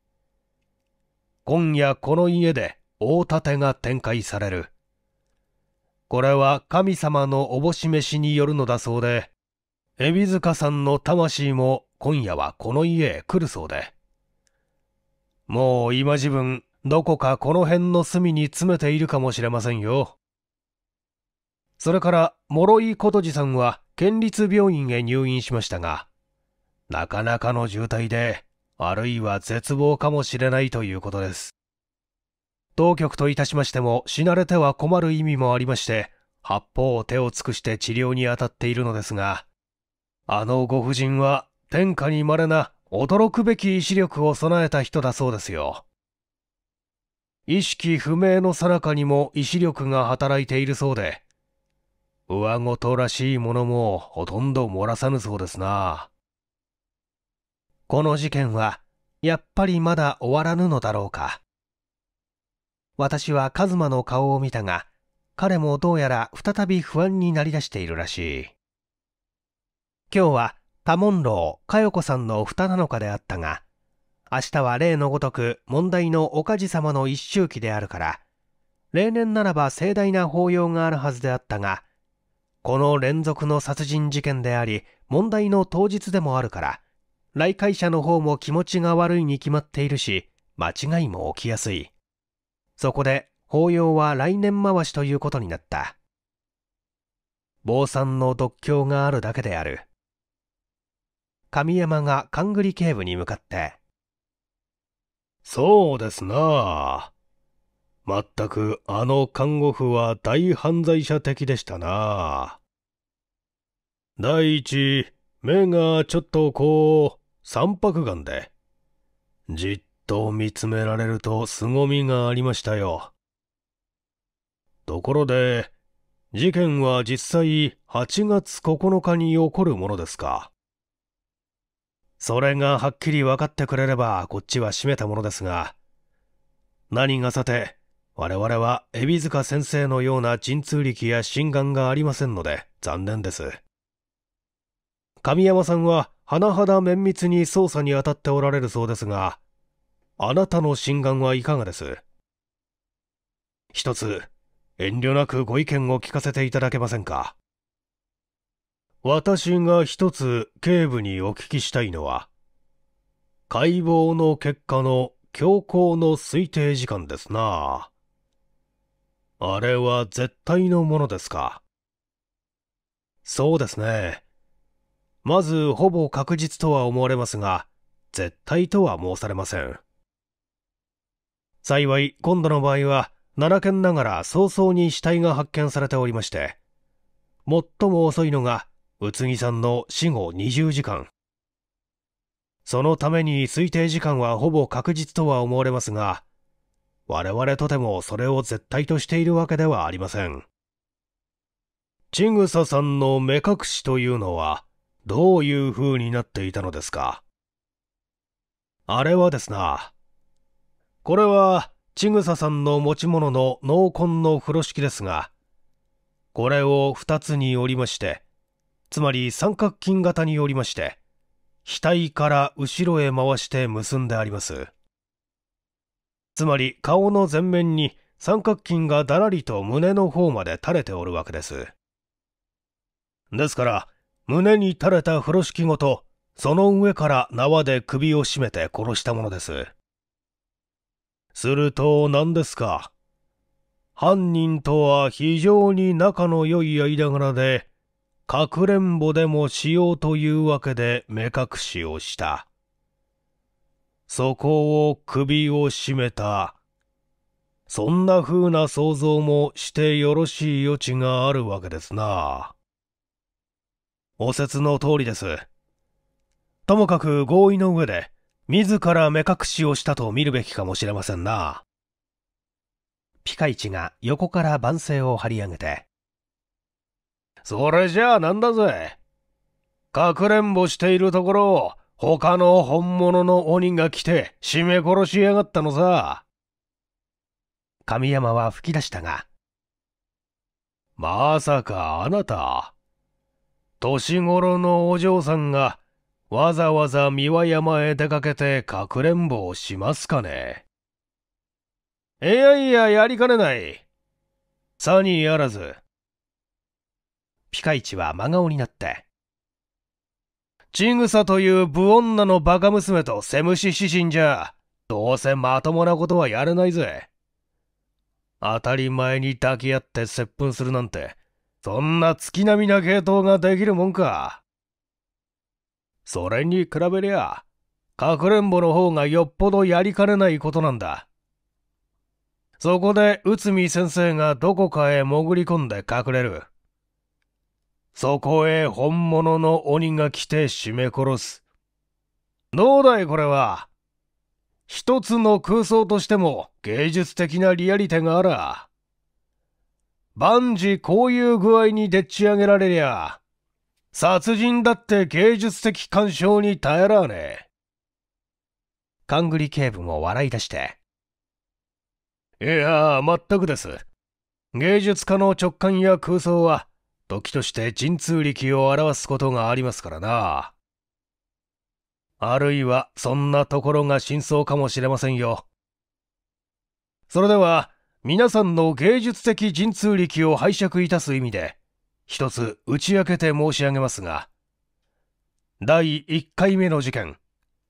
今夜この家で大盾が展開される。これは神様のおぼししによるのだそうで、海老塚さんの魂も今夜はこの家へ来るそうで。もう今自分、どこかこの辺の隅に詰めているかもしれませんよ。それから諸井琴次さんは県立病院へ入院しましたが、なかなかの渋滞で、あるいは絶望かもしれないということです。当局といたしましても死なれては困る意味もありまして、八方を手を尽くして治療に当たっているのですが、あのご婦人は天下に稀な驚くべき意志力を備えた人だそうですよ。意識不明の最中にも意志力が働いているそうで、上ごとらしいものもほとんど漏らさぬそうですな。この事件は、やっぱりまだ終わらぬのだろうか。私はカズマの顔を見たが、彼もどうやら再び不安になりだしているらしい。今日は多門楼佳代子さんの二のかであったが、明日は例のごとく問題のおかじ様の一周期であるから、例年ならば盛大な法要があるはずであったが、この連続の殺人事件であり、問題の当日でもあるから、来会者の方も気持ちが悪いに決まっているし、間違いも起きやすい。そこで、法要は来年回しということになった。坊さんの独協があるだけである。神山が勘繰り警部に向かって。そうですなあ。まったくあの看護婦は大犯罪者的でしたな。第一、目がちょっとこう、三白眼で。じっと見つめられると凄みがありましたよ。ところで、事件は実際8月9日に起こるものですかそれがはっきり分かってくれればこっちは閉めたものですが、何がさて、我々は、海老塚先生のような陣痛力や心眼がありませんので、残念です。神山さんは、甚だ綿密に捜査に当たっておられるそうですが、あなたの心眼はいかがです一つ、遠慮なくご意見を聞かせていただけませんか私が一つ警部にお聞きしたいのは、解剖の結果の強行の推定時間ですな。あれは絶対のものですか。そうですね。まず、ほぼ確実とは思われますが、絶対とは申されません。幸い、今度の場合は、奈良県ながら早々に死体が発見されておりまして、最も遅いのが、宇津木さんの死後20時間。そのために推定時間はほぼ確実とは思われますが、我々とてもそれを絶対としているわけではありません。ちぐささんの目隠しというのは、どういう風になっていたのですかあれはですな。これは、ちぐささんの持ち物の濃紺の風呂敷ですが、これを二つに折りまして、つまり三角筋型に折りまして、額から後ろへ回して結んであります。つまり顔の前面に三角筋がだらりと胸の方まで垂れておるわけです。ですから、胸に垂れた風呂敷ごと、その上から縄で首を絞めて殺したものです。すると何ですか。犯人とは非常に仲の良い間柄で、かくれんぼでもしようというわけで目隠しをした。そこを首を絞めた。そんな風な想像もしてよろしい余地があるわけですな。お説の通りです。ともかく合意の上で、自ら目隠しをしたと見るべきかもしれませんな。ピカイチが横から番声を張り上げて。それじゃあなんだぜ。かくれんぼしているところを他の本物の鬼が来て絞め殺しやがったのさ。神山は吹き出したが。まさかあなた、年頃のお嬢さんがわざわざ三輪山へ出かけてかくれんぼをしますかねいやいや、やりかねない。さにあらず。ピカイチは真顔になって、ちぐさという武女のバカ娘とセムシ指針じゃ、どうせまともなことはやれないぜ。当たり前に抱き合って接吻するなんて、そんな月並みな系統ができるもんか。それに比べりゃ、かくれんぼの方がよっぽどやりかねないことなんだ。そこで内海先生がどこかへ潜り込んで隠れる。そこへ本物の鬼が来て絞め殺す。どうだいこれは。一つの空想としても芸術的なリアリティがあら。万事こういう具合にでっち上げられりゃ、殺人だって芸術的干渉に耐えらねえ。ングり警部も笑い出して。いや、全くです。芸術家の直感や空想は、時として神通力を表すことがありますからな。あるいはそんなところが真相かもしれませんよ。それでは、皆さんの芸術的神通力を拝借いたす意味で、一つ打ち明けて申し上げますが、第1回目の事件、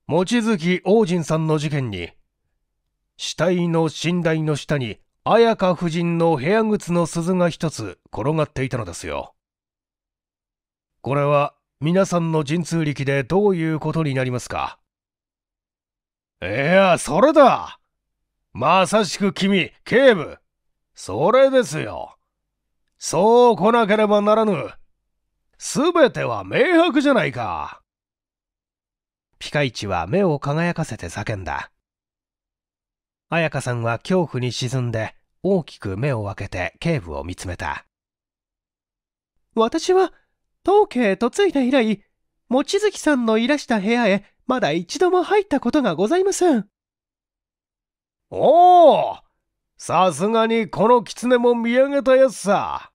望月王仁さんの事件に、死体の寝台の下に綾香夫人の部屋靴の鈴が一つ転がっていたのですよ。これは皆さんの神通力でどういうことになりますかいや、それだまさしく君、警部それですよそう来なければならぬすべては明白じゃないかピカイチは目を輝かせて叫んだ。彩香さんは恐怖に沈んで大きく目を開けて警部を見つめた。私は、当家へ嫁いで以来、望月さんのいらした部屋へまだ一度も入ったことがございません。おおさすがにこの狐も見上げたやつさ。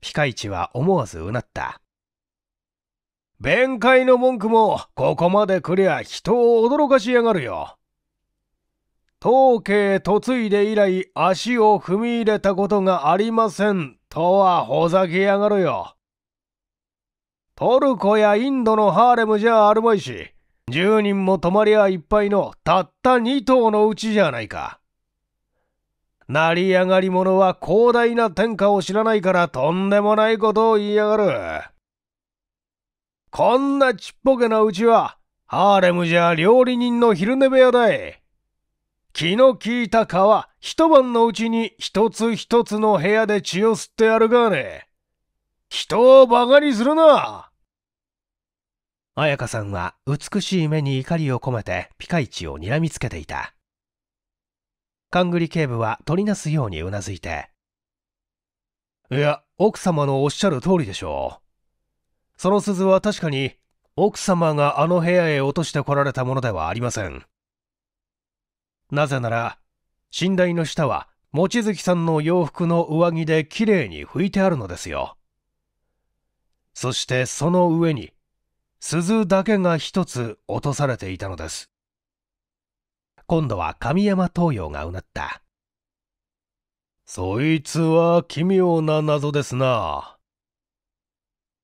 ピカイチは思わずうなった。弁解の文句もここまで来りゃ人を驚かしやがるよ。統計嫁いで以来足を踏み入れたことがありませんとはほざきやがるよ。トルコやインドのハーレムじゃあるまいし、10人も泊まりはいっぱいのたった2頭のうちじゃないか。成り上がり者は広大な天下を知らないからとんでもないことを言いやがる。こんなちっぽけなうちは、ハーレムじゃ料理人の昼寝部屋だい。気の利いた蚊は一晩のうちに一つ一つの部屋で血を吸ってやるがね。人を馬鹿にするな綾香さんは美しい目に怒りを込めてピカイチを睨みつけていた。カングリ警部は取りなすようにうなずいて。いや、奥様のおっしゃる通りでしょう。その鈴は確かに奥様があの部屋へ落としてこられたものではありません。なぜなら、寝台の下は、望月さんの洋服の上着できれいに拭いてあるのですよ。そしてその上に、鈴だけが一つ落とされていたのです。今度は神山東洋がうなった。そいつは奇妙な謎ですな。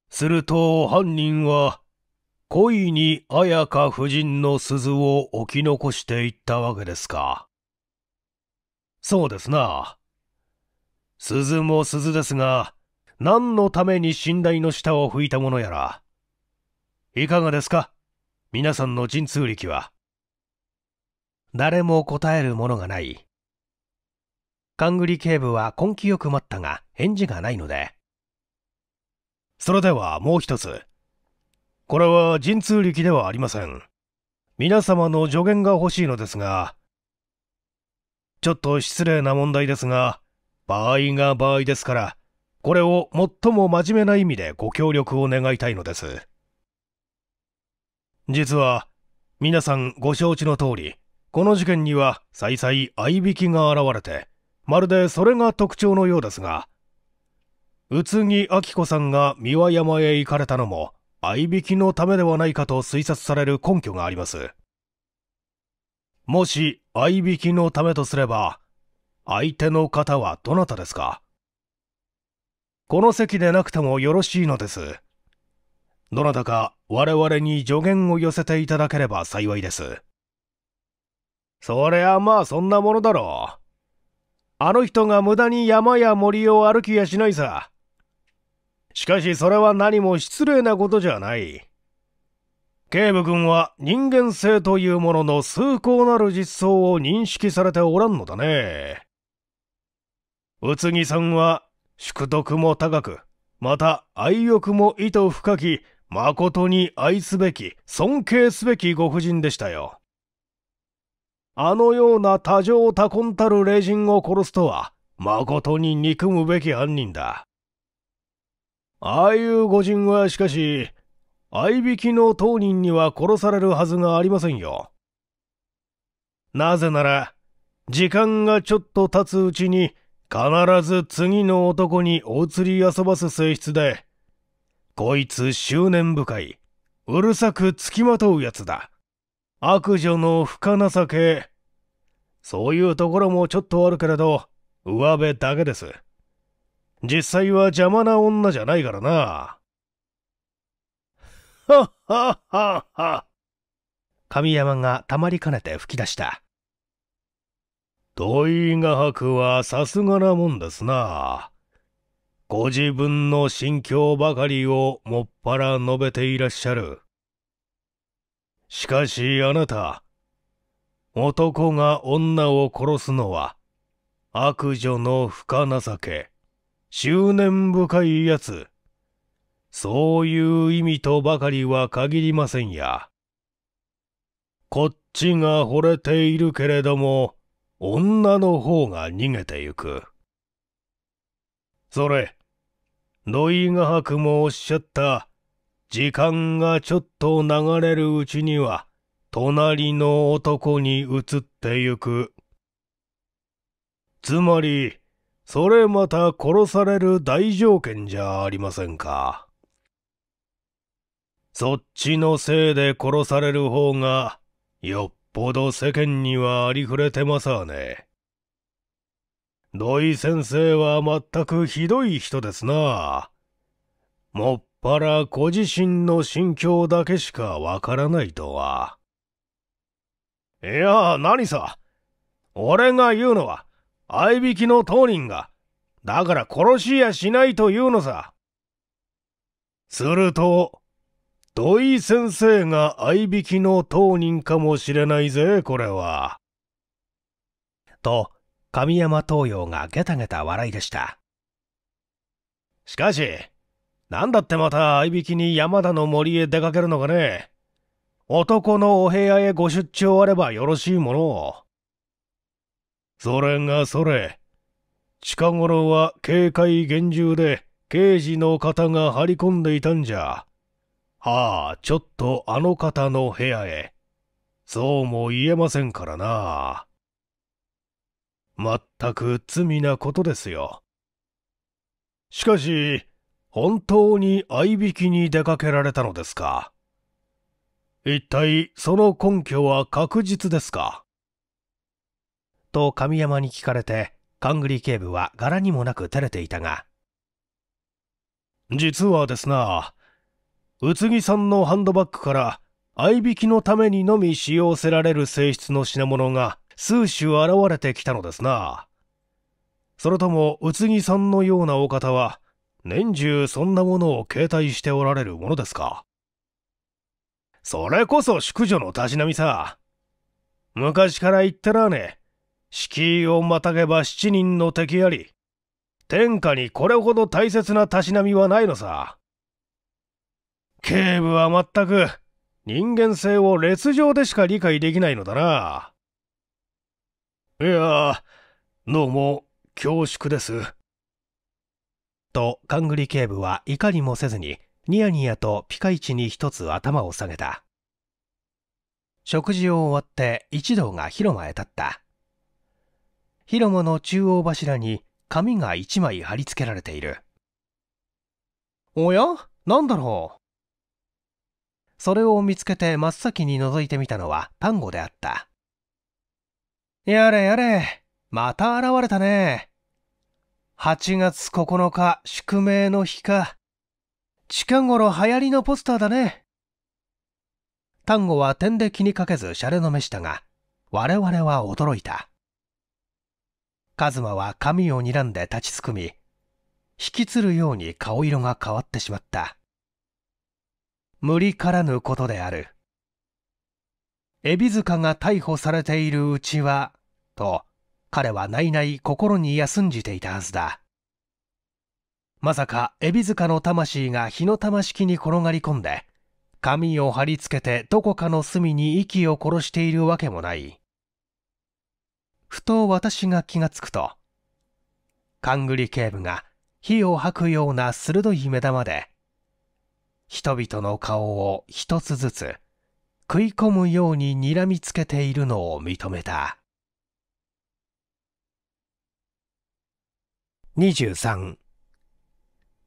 すると犯人は恋に綾香夫人の鈴を置き残していったわけですか。そうですな。鈴も鈴ですが、何のために寝台の下を拭いたものやら。いかがですか皆さんの神通力は。誰も答えるものがない。勘繰り警部は根気よく待ったが返事がないので。それではもう一つ。これは神通力ではありません。皆様の助言が欲しいのですが、ちょっと失礼な問題ですが、場合が場合ですから、これを最も真面目な意味でご協力を願いたいのです。実は、皆さんご承知の通り、この事件には再々合いびきが現れて、まるでそれが特徴のようですが、宇津木明子さんが三輪山へ行かれたのも、合いびきのためではないかと推察される根拠があります。もし合いびきのためとすれば、相手の方はどなたですかこの席でなくてもよろしいのです。どなたか我々に助言を寄せていただければ幸いです。そりゃまあそんなものだろう。あの人が無駄に山や森を歩きやしないさ。しかしそれは何も失礼なことじゃない。警部君は人間性というものの崇高なる実相を認識されておらんのだね。宇津木さんは宿徳も高く、また愛欲も意図深き、誠に愛すべき、尊敬すべきご婦人でしたよ。あのような多情多根たる霊人を殺すとは、誠に憎むべき犯人だ。ああいう御人はしかし、相引きの当人には殺されるはずがありませんよ。なぜなら、時間がちょっと経つうちに、必ず次の男にお釣り遊ばす性質で、こいつ執念深い、うるさくつきまとうやつだ。悪女の深情け。そういうところもちょっとあるけれど、上辺だけです。実際は邪魔な女じゃないからな。はっはっはっは。神山がたまりかねて吹き出した。土井画伯はさすがなもんですな。ご自分の心境ばかりをもっぱら述べていらっしゃる。しかしあなた、男が女を殺すのは悪女の深情け。執念深いやつ。そういう意味とばかりは限りませんや。こっちが惚れているけれども、女の方が逃げてゆく。それ、イガハクもおっしゃった、時間がちょっと流れるうちには、隣の男に移ってゆく。つまり、それまた殺される大条件じゃありませんか。そっちのせいで殺される方が、よっぽど世間にはありふれてますわね。土井先生は全くひどい人ですな。もっぱらご自身の心境だけしかわからないとは。いや、何さ。俺が言うのは、合いびきの当人が、だから殺しやしないというのさ。すると、土井先生が合いびきの当人かもしれないぜ、これは。と、神山東洋がゲタゲタ笑いでした。しかし、なんだってまた合いびきに山田の森へ出かけるのかね。男のお部屋へご出張あればよろしいものを。それがそれ。近頃は警戒厳重で刑事の方が張り込んでいたんじゃ。はあ、ちょっとあの方の部屋へ。そうも言えませんからな。まったく罪なことですよ。しかし、本当に合いきに出かけられたのですか一体その根拠は確実ですかと神山に聞かれて、カングリー警部は柄にもなく照れていたが、実はですな、宇津木さんのハンドバッグから合いびきのためにのみ使用せられる性質の品物が数種現れてきたのですな。それとも宇津木さんのようなお方は年中そんなものを携帯しておられるものですかそれこそ淑女のたしなみさ。昔から言ってらね敷居をまたげば七人の敵あり。天下にこれほど大切なたしなみはないのさ。警部は全く人間性を劣上でしか理解できないのだな。いやどうも恐縮です。と、ングリ警部は怒りもせずに、ニヤニヤとピカイチに一つ頭を下げた。食事を終わって一同が広間へ立った。広間の中央柱に紙が1枚貼り付けられている。おやなんだろうそれを見つけて真っ先に覗いてみたのは単語であった。やれやれ、また現れたね。8月9日宿命の日か。近頃流行りのポスターだね。単語は点で気にかけずシャレの目したが、我々は驚いた。カズマは髪を睨んで立ちすくみ、引きつるように顔色が変わってしまった。無理からぬことである。海老塚が逮捕されているうちは、と、彼は内々心に休んじていたはずだ。まさか、海老塚の魂が火の玉式に転がり込んで、髪を貼り付けてどこかの隅に息を殺しているわけもない。ふと私が気がつくと、勘ぐり警部が火を吐くような鋭い目玉で、人々の顔を一つずつ食い込むように睨みつけているのを認めた。23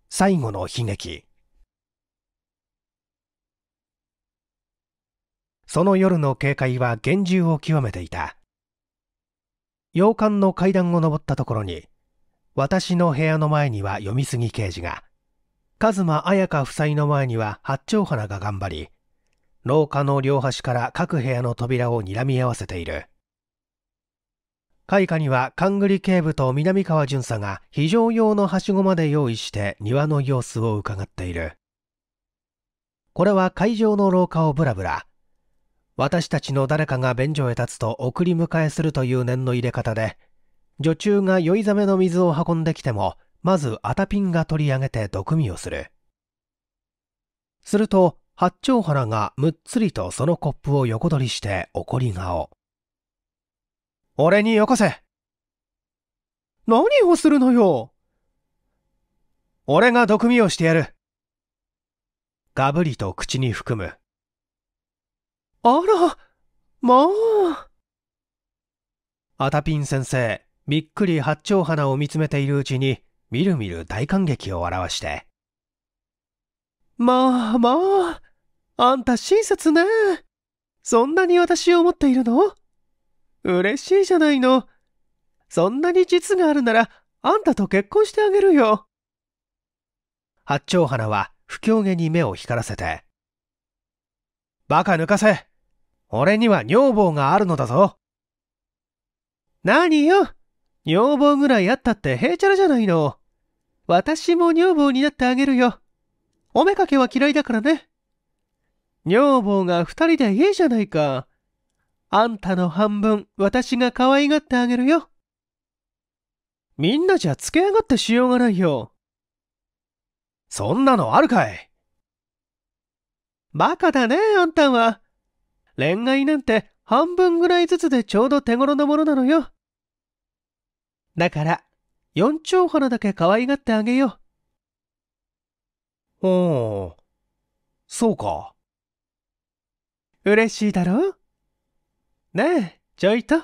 最後の悲劇その夜の警戒は厳重を極めていた。洋館の階段を上ったところに、私の部屋の前には読みすぎ刑事が、一馬綾香夫妻の前には八丁花が頑張り、廊下の両端から各部屋の扉を睨み合わせている。開花にはングリ警部と南川巡査が非常用のはしごまで用意して庭の様子を伺っている。これは会場の廊下をぶらぶら、私たちの誰かが便所へ立つと送り迎えするという念の入れ方で、女中が酔いざめの水を運んできても、まずアタピンが取り上げて毒味をする。すると、八丁原がむっつりとそのコップを横取りして怒り顔。俺によこせ何をするのよ俺が毒味をしてやる。がぶりと口に含む。あら、まあ。アタピン先生、びっくり八丁花を見つめているうちに、みるみる大感激を表して。まあまあ、あんた親切ね。そんなに私を思っているの嬉しいじゃないの。そんなに実があるなら、あんたと結婚してあげるよ。八丁花は不況げに目を光らせて。バカ抜かせ俺には女房があるのだぞ。何よ女房ぐらいあったってへいちゃらじゃないの。私も女房になってあげるよ。おめかけは嫌いだからね。女房が二人でいいじゃないか。あんたの半分、私が可愛がってあげるよ。みんなじゃ付け上がってしようがないよ。そんなのあるかい。バカだね、あんたは。恋愛なんて半分ぐらいずつでちょうど手頃なものなのよ。だから、四丁花だけ可愛がってあげよう。おお、そうか。嬉しいだろうねえ、ちょいと。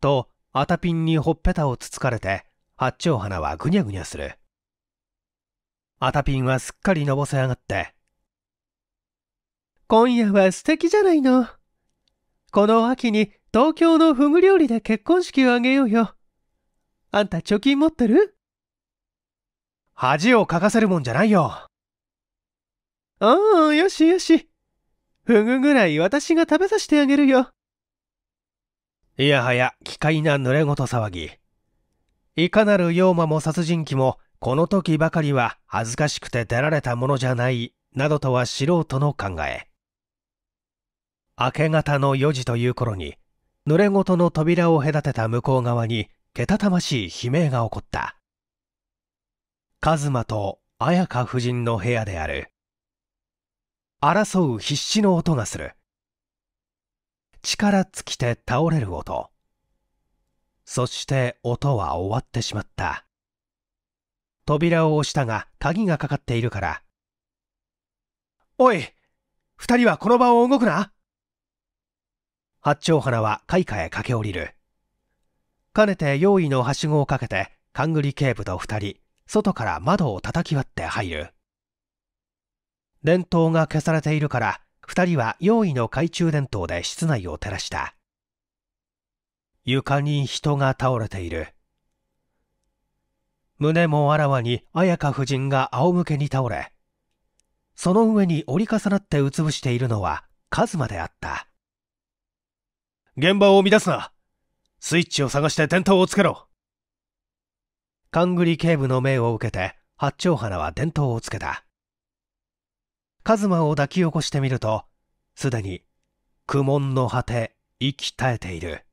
と、アタピンにほっぺたをつつかれて、八丁花はぐにゃぐにゃする。アタピンはすっかりのぼせ上がって、今夜は素敵じゃないの。この秋に東京のフグ料理で結婚式をあげようよ。あんた貯金持ってる恥をかかせるもんじゃないよ。ああ、よしよし。フグぐらい私が食べさせてあげるよ。いやはや、奇怪な濡れ事騒ぎ。いかなる妖魔も殺人鬼も、この時ばかりは恥ずかしくて出られたものじゃない、などとは素人の考え。明け方の4時という頃に濡れごとの扉を隔てた向こう側にけたたましい悲鳴が起こった一馬と綾香夫人の部屋である争う必死の音がする力尽きて倒れる音そして音は終わってしまった扉を押したが鍵がかかっているからおい二人はこの場を動くな八丁花は開花へ駆け下りる。かねて用意のはしごをかけて、勘ぐり警部と二人、外から窓を叩き割って入る。電灯が消されているから、二人は用意の懐中電灯で室内を照らした。床に人が倒れている。胸もあらわに綾香夫人が仰向けに倒れ、その上に折り重なってうつぶしているのはカズマであった。現場を乱すな。スイッチを探して電灯をつけろ。勘グり警部の命を受けて、八丁花は電灯をつけた。カズマを抱き起こしてみると、すでに、苦悶の果て、息絶えている。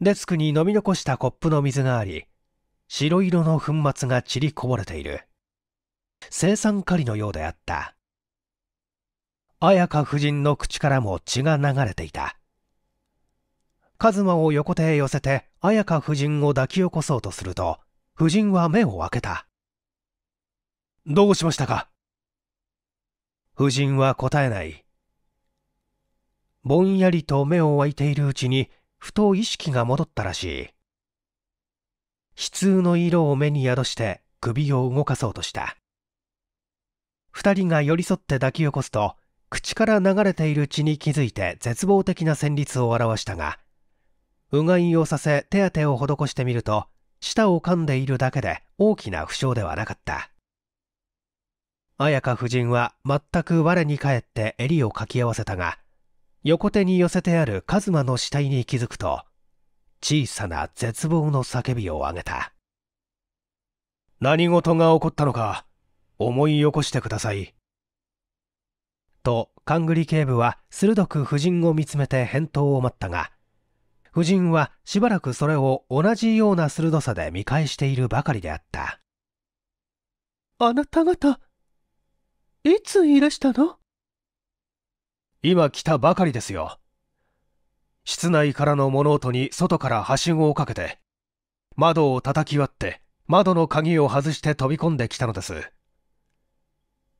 デスクに飲み残したコップの水があり、白色の粉末が散りこぼれている。生産狩りのようであった。綾香夫人の口からも血が流れていた。一馬を横手へ寄せて綾香夫人を抱き起こそうとすると夫人は目を開けたどうしましたか夫人は答えないぼんやりと目を開いているうちにふと意識が戻ったらしい悲痛の色を目に宿して首を動かそうとした二人が寄り添って抱き起こすと口から流れている血に気づいて絶望的な旋律を表したがうがいをさせ手当てを施してみると舌を噛んでいるだけで大きな負傷ではなかった綾香夫人は全く我に返って襟をかき合わせたが横手に寄せてある一馬の死体に気づくと小さな絶望の叫びを上げた何事が起こったのか思い起こしてくださいと勘繰り警部は鋭く夫人を見つめて返答を待ったが夫人はしばらくそれを同じような鋭さで見返しているばかりであったあなた方いついらしたの今来たばかりですよ室内からの物音に外からはしごをかけて窓を叩き割って窓の鍵を外して飛び込んできたのです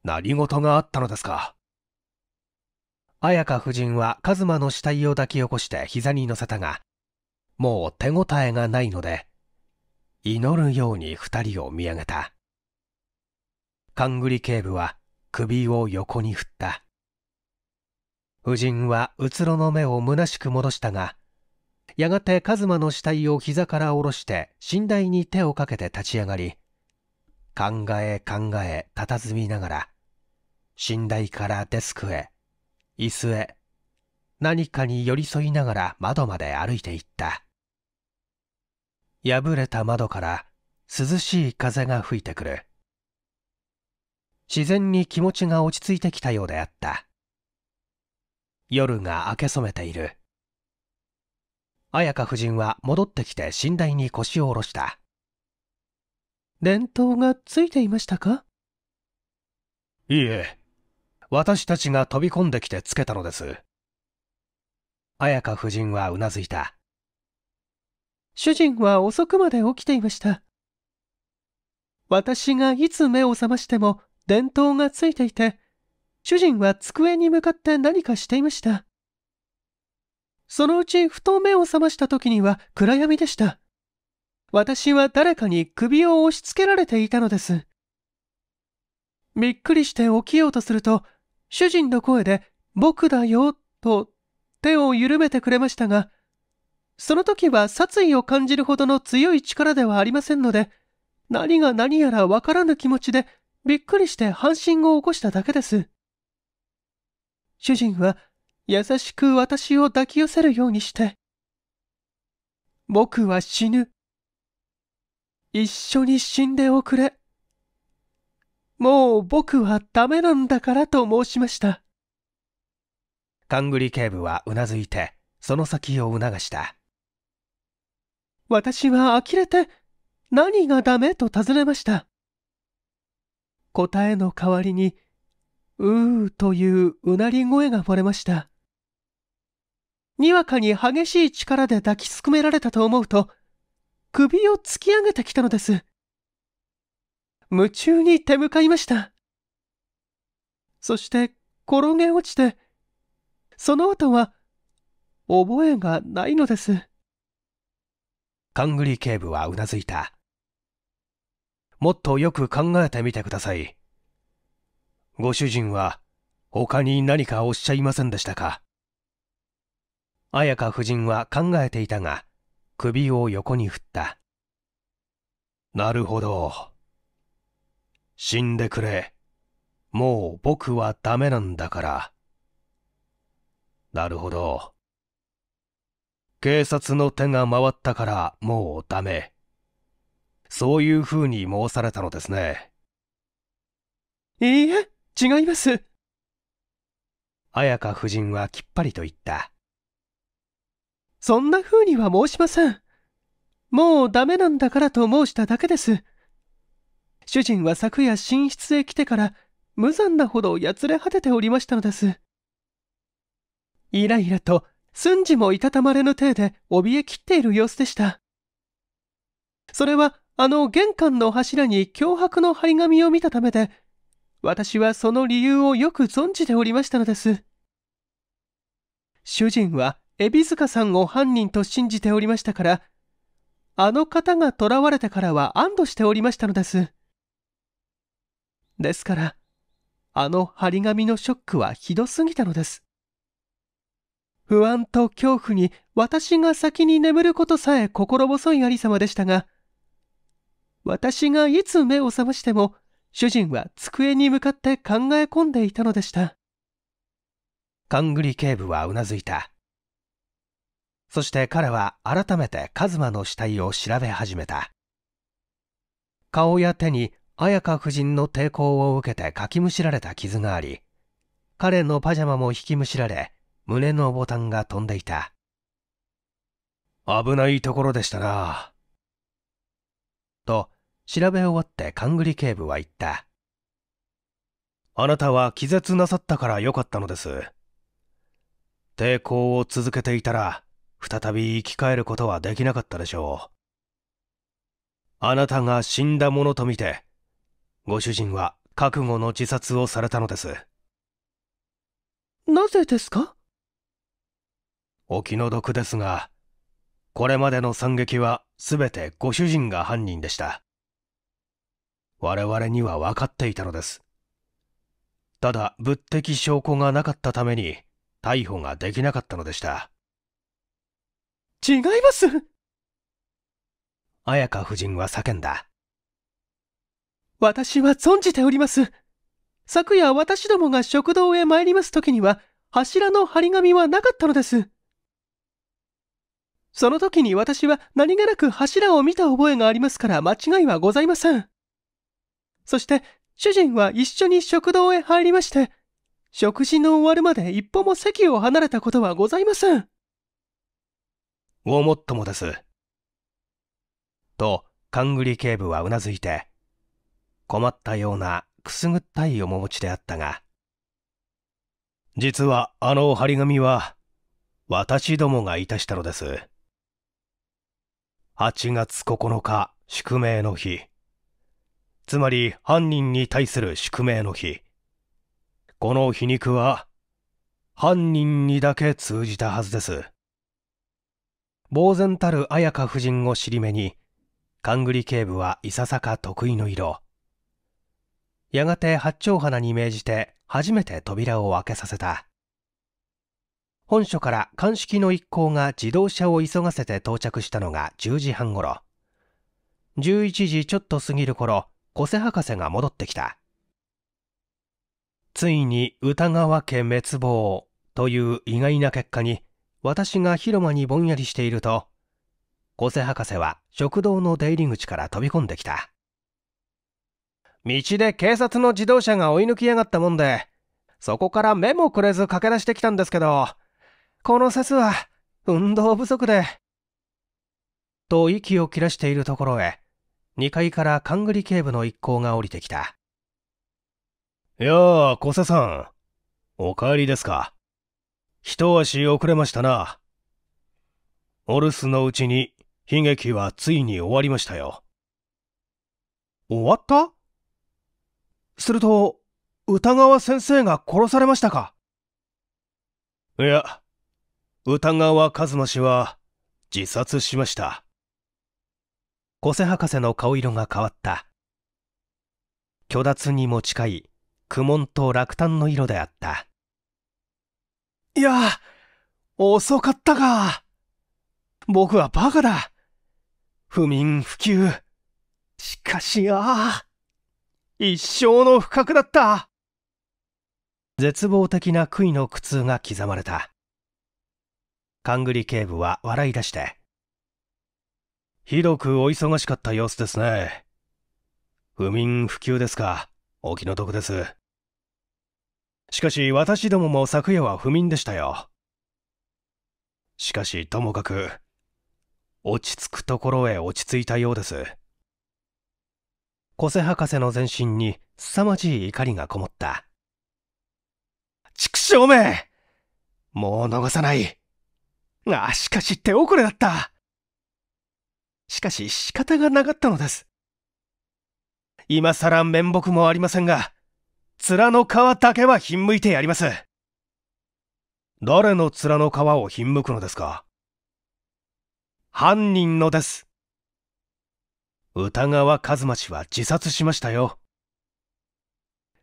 何事があったのですか綾香夫人は一馬の死体を抱き起こして膝に乗せたが、もう手応えがないので、祈るように二人を見上げた。勘繰り警部は首を横に振った。夫人はうつろの目を虚しく戻したが、やがて一馬の死体を膝から下ろして寝台に手をかけて立ち上がり、考え考え佇みながら、寝台からデスクへ椅子へ何かに寄り添いながら窓まで歩いていった破れた窓から涼しい風が吹いてくる自然に気持ちが落ち着いてきたようであった夜が明け染めている綾香夫人は戻ってきて寝台に腰を下ろした電灯がついていましたかいえ私たちが飛び込んできてつけたのです。綾香夫人はうなずいた。主人は遅くまで起きていました。私がいつ目を覚ましても電灯がついていて、主人は机に向かって何かしていました。そのうちふと目を覚ました時には暗闇でした。私は誰かに首を押し付けられていたのです。びっくりして起きようとすると、主人の声で、僕だよ、と手を緩めてくれましたが、その時は殺意を感じるほどの強い力ではありませんので、何が何やらわからぬ気持ちで、びっくりして半身を起こしただけです。主人は、優しく私を抱き寄せるようにして、僕は死ぬ。一緒に死んでおくれ。もう僕はダメなんだからと申しました。カングリ警部はうなずいて、その先を促した。私は呆れて、何がダメと尋ねました。答えの代わりに、うーといううなり声が漏れました。にわかに激しい力で抱きすくめられたと思うと、首を突き上げてきたのです。夢中に手向かいました。そして転げ落ちて、その後は覚えがないのです。カングリ警部はうなずいた。もっとよく考えてみてください。ご主人は他に何かおっしゃいませんでしたか綾香夫人は考えていたが首を横に振った。なるほど。死んでくれ。もう僕はダメなんだから。なるほど。警察の手が回ったからもうダメ。そういう風に申されたのですね。いいえ、違います。綾香夫人はきっぱりと言った。そんな風には申しません。もうダメなんだからと申しただけです。主人は昨夜寝室へ来てから無残なほどやつれ果てておりましたのです。イライラと寸じもいたたまれぬ体で怯えきっている様子でした。それはあの玄関の柱に脅迫の張り紙を見たためで、私はその理由をよく存じておりましたのです。主人は海老塚さんを犯人と信じておりましたから、あの方が囚われてからは安堵しておりましたのです。ですから、あの張り紙のショックはひどすぎたのです。不安と恐怖に私が先に眠ることさえ心細い有様でしたが、私がいつ目を覚ましても、主人は机に向かって考え込んでいたのでした。カングリ警部はうなずいた。そして彼は改めてカズマの死体を調べ始めた。顔や手に綾香夫人の抵抗を受けてかきむしられた傷があり、彼のパジャマも引きむしられ、胸のボタンが飛んでいた。危ないところでしたなと、調べ終わって勘繰り警部は言った。あなたは気絶なさったから良かったのです。抵抗を続けていたら、再び生き返ることはできなかったでしょう。あなたが死んだものとみて、ご主人は覚悟の自殺をされたのですなぜですかお気の毒ですがこれまでの惨劇は全てご主人が犯人でした我々には分かっていたのですただ物的証拠がなかったために逮捕ができなかったのでした違います綾香夫人は叫んだ私は存じております。昨夜私どもが食堂へ参ります時には、柱の張り紙はなかったのです。その時に私は何気なく柱を見た覚えがありますから間違いはございません。そして、主人は一緒に食堂へ入りまして、食事の終わるまで一歩も席を離れたことはございません。ごもっともです。と、勘繰り警部はうなずいて、困ったようなくすぐったい面持ちであったが実はあの張り紙は私どもがいたしたのです8月9日宿命の日つまり犯人に対する宿命の日この皮肉は犯人にだけ通じたはずです呆然たる綾香夫人を尻目に勘繰り警部はいささか得意の色やがて八丁花に命じて初めて扉を開けさせた本所から鑑識の一行が自動車を急がせて到着したのが10時半ごろ11時ちょっと過ぎる頃小瀬博士が戻ってきたついに歌川家滅亡という意外な結果に私が広間にぼんやりしていると小瀬博士は食堂の出入り口から飛び込んできた道で警察の自動車が追い抜きやがったもんで、そこから目もくれず駆け出してきたんですけど、この説は運動不足で。と息を切らしているところへ、2階から勘繰り警部の一行が降りてきた。やあ、小瀬さん。お帰りですか。一足遅れましたな。お留守のうちに悲劇はついに終わりましたよ。終わったすると、歌川先生が殺されましたかいや、歌川和馬氏は自殺しました。小瀬博士の顔色が変わった。虚脱にも近い苦悶と落胆の色であった。いや、遅かったか。僕はバカだ。不眠不休。しかしああ。一生の不覚だった絶望的な悔いの苦痛が刻まれた勘グり警部は笑い出してひどくお忙しかった様子ですね不眠不休ですかお気の毒ですしかし私どもも昨夜は不眠でしたよしかしともかく落ち着くところへ落ち着いたようです小瀬博士の全身に凄まじい怒りがこもった。畜生めもう逃さない。が、しかし手遅れだった。しかし仕方がなかったのです。今更面目もありませんが、面の皮だけはひんむいてやります。誰の面の皮をひんむくのですか犯人のです。歌川一馬氏は自殺しましたよ。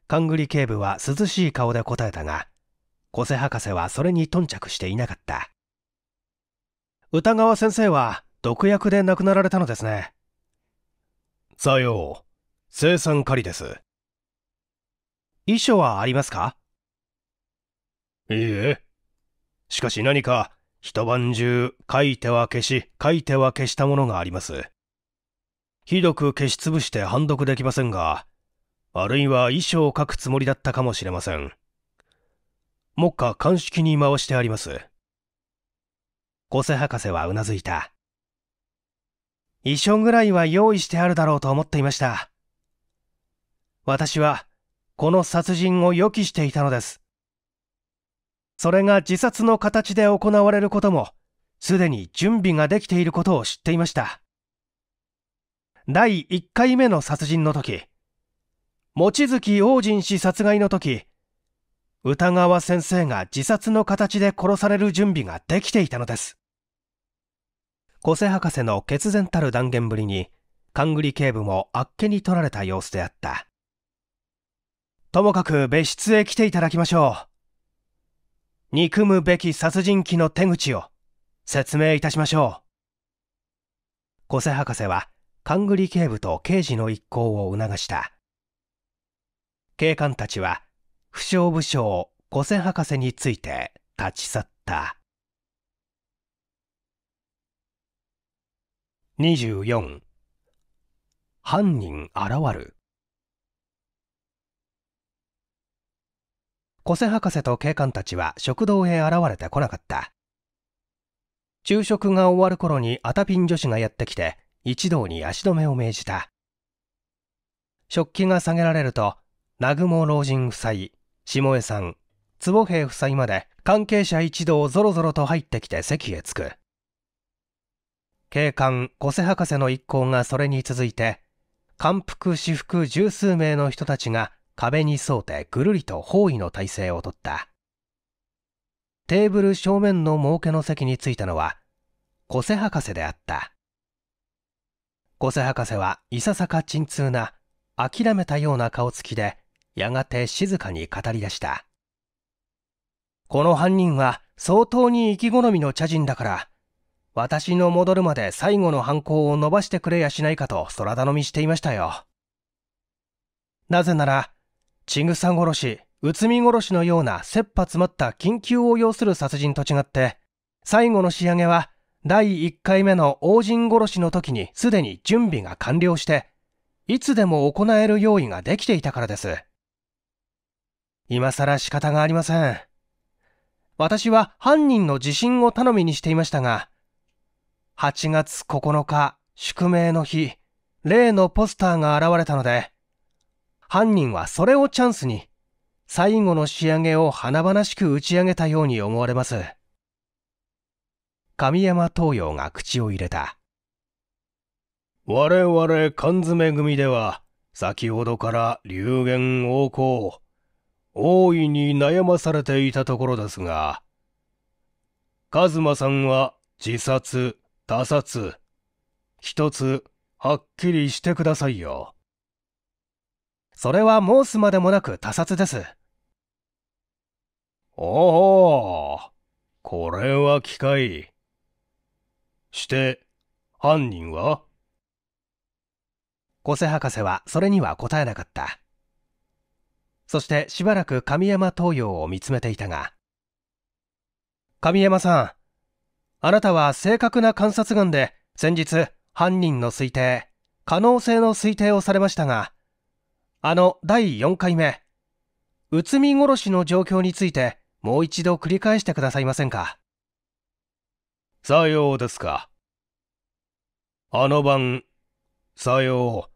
勘繰り警部は涼しい顔で答えたが、小瀬博士はそれに頓着していなかった。歌川先生は毒薬で亡くなられたのですね。さよう、生産狩りです。遺書はありますかいいえ。しかし何か、一晩中、書いては消し、書いては消したものがあります。ひどく消し潰して判読できませんが、あるいは遺書を書くつもりだったかもしれません。目下鑑識に回してあります。小瀬博士はうなずいた。遺書ぐらいは用意してあるだろうと思っていました。私は、この殺人を予期していたのです。それが自殺の形で行われることも、すでに準備ができていることを知っていました。第1回目の殺人の時、望月王神氏殺害の時、歌川先生が自殺の形で殺される準備ができていたのです。小瀬博士の決然たる断言ぶりに、勘繰り警部もあっけに取られた様子であった。ともかく別室へ来ていただきましょう。憎むべき殺人鬼の手口を説明いたしましょう。小瀬博士は勘繰り警部と刑事の一行を促した警官たちは不詳武将古千博士について立ち去った24犯人現る古瀬博士と警官たちは食堂へ現れてこなかった昼食が終わる頃にアタピン女子がやってきて一同に足止めを命じた食器が下げられると南雲老人夫妻下江さん坪平夫妻まで関係者一同ぞろぞろと入ってきて席へ着く警官小瀬博士の一行がそれに続いて感服私服十数名の人たちが壁に沿うてぐるりと包囲の体勢をとったテーブル正面の儲けの席に着いたのは小瀬博士であった五瀬博士はいささか鎮痛な諦めたような顔つきでやがて静かに語り出したこの犯人は相当に生き好みの茶人だから私の戻るまで最後の犯行を伸ばしてくれやしないかと空頼みしていましたよなぜならちぐさ殺し内海殺しのような切羽詰まった緊急を要する殺人と違って最後の仕上げは第1回目の王神殺しの時にすでに準備が完了して、いつでも行える用意ができていたからです。今更仕方がありません。私は犯人の自信を頼みにしていましたが、8月9日、宿命の日、例のポスターが現れたので、犯人はそれをチャンスに、最後の仕上げを華々しく打ち上げたように思われます。神山東洋が口を入れた我々缶詰組では先ほどから流言横行大いに悩まされていたところですが一馬さんは自殺他殺一つはっきりしてくださいよそれは申すまでもなく他殺ですおおこれは機械して、犯人は小瀬博士はそれには答えなかった。そしてしばらく神山東洋を見つめていたが、神山さん、あなたは正確な観察眼で先日犯人の推定、可能性の推定をされましたが、あの第4回目、内海殺しの状況についてもう一度繰り返してくださいませんか。さようですか。あの晩、さよ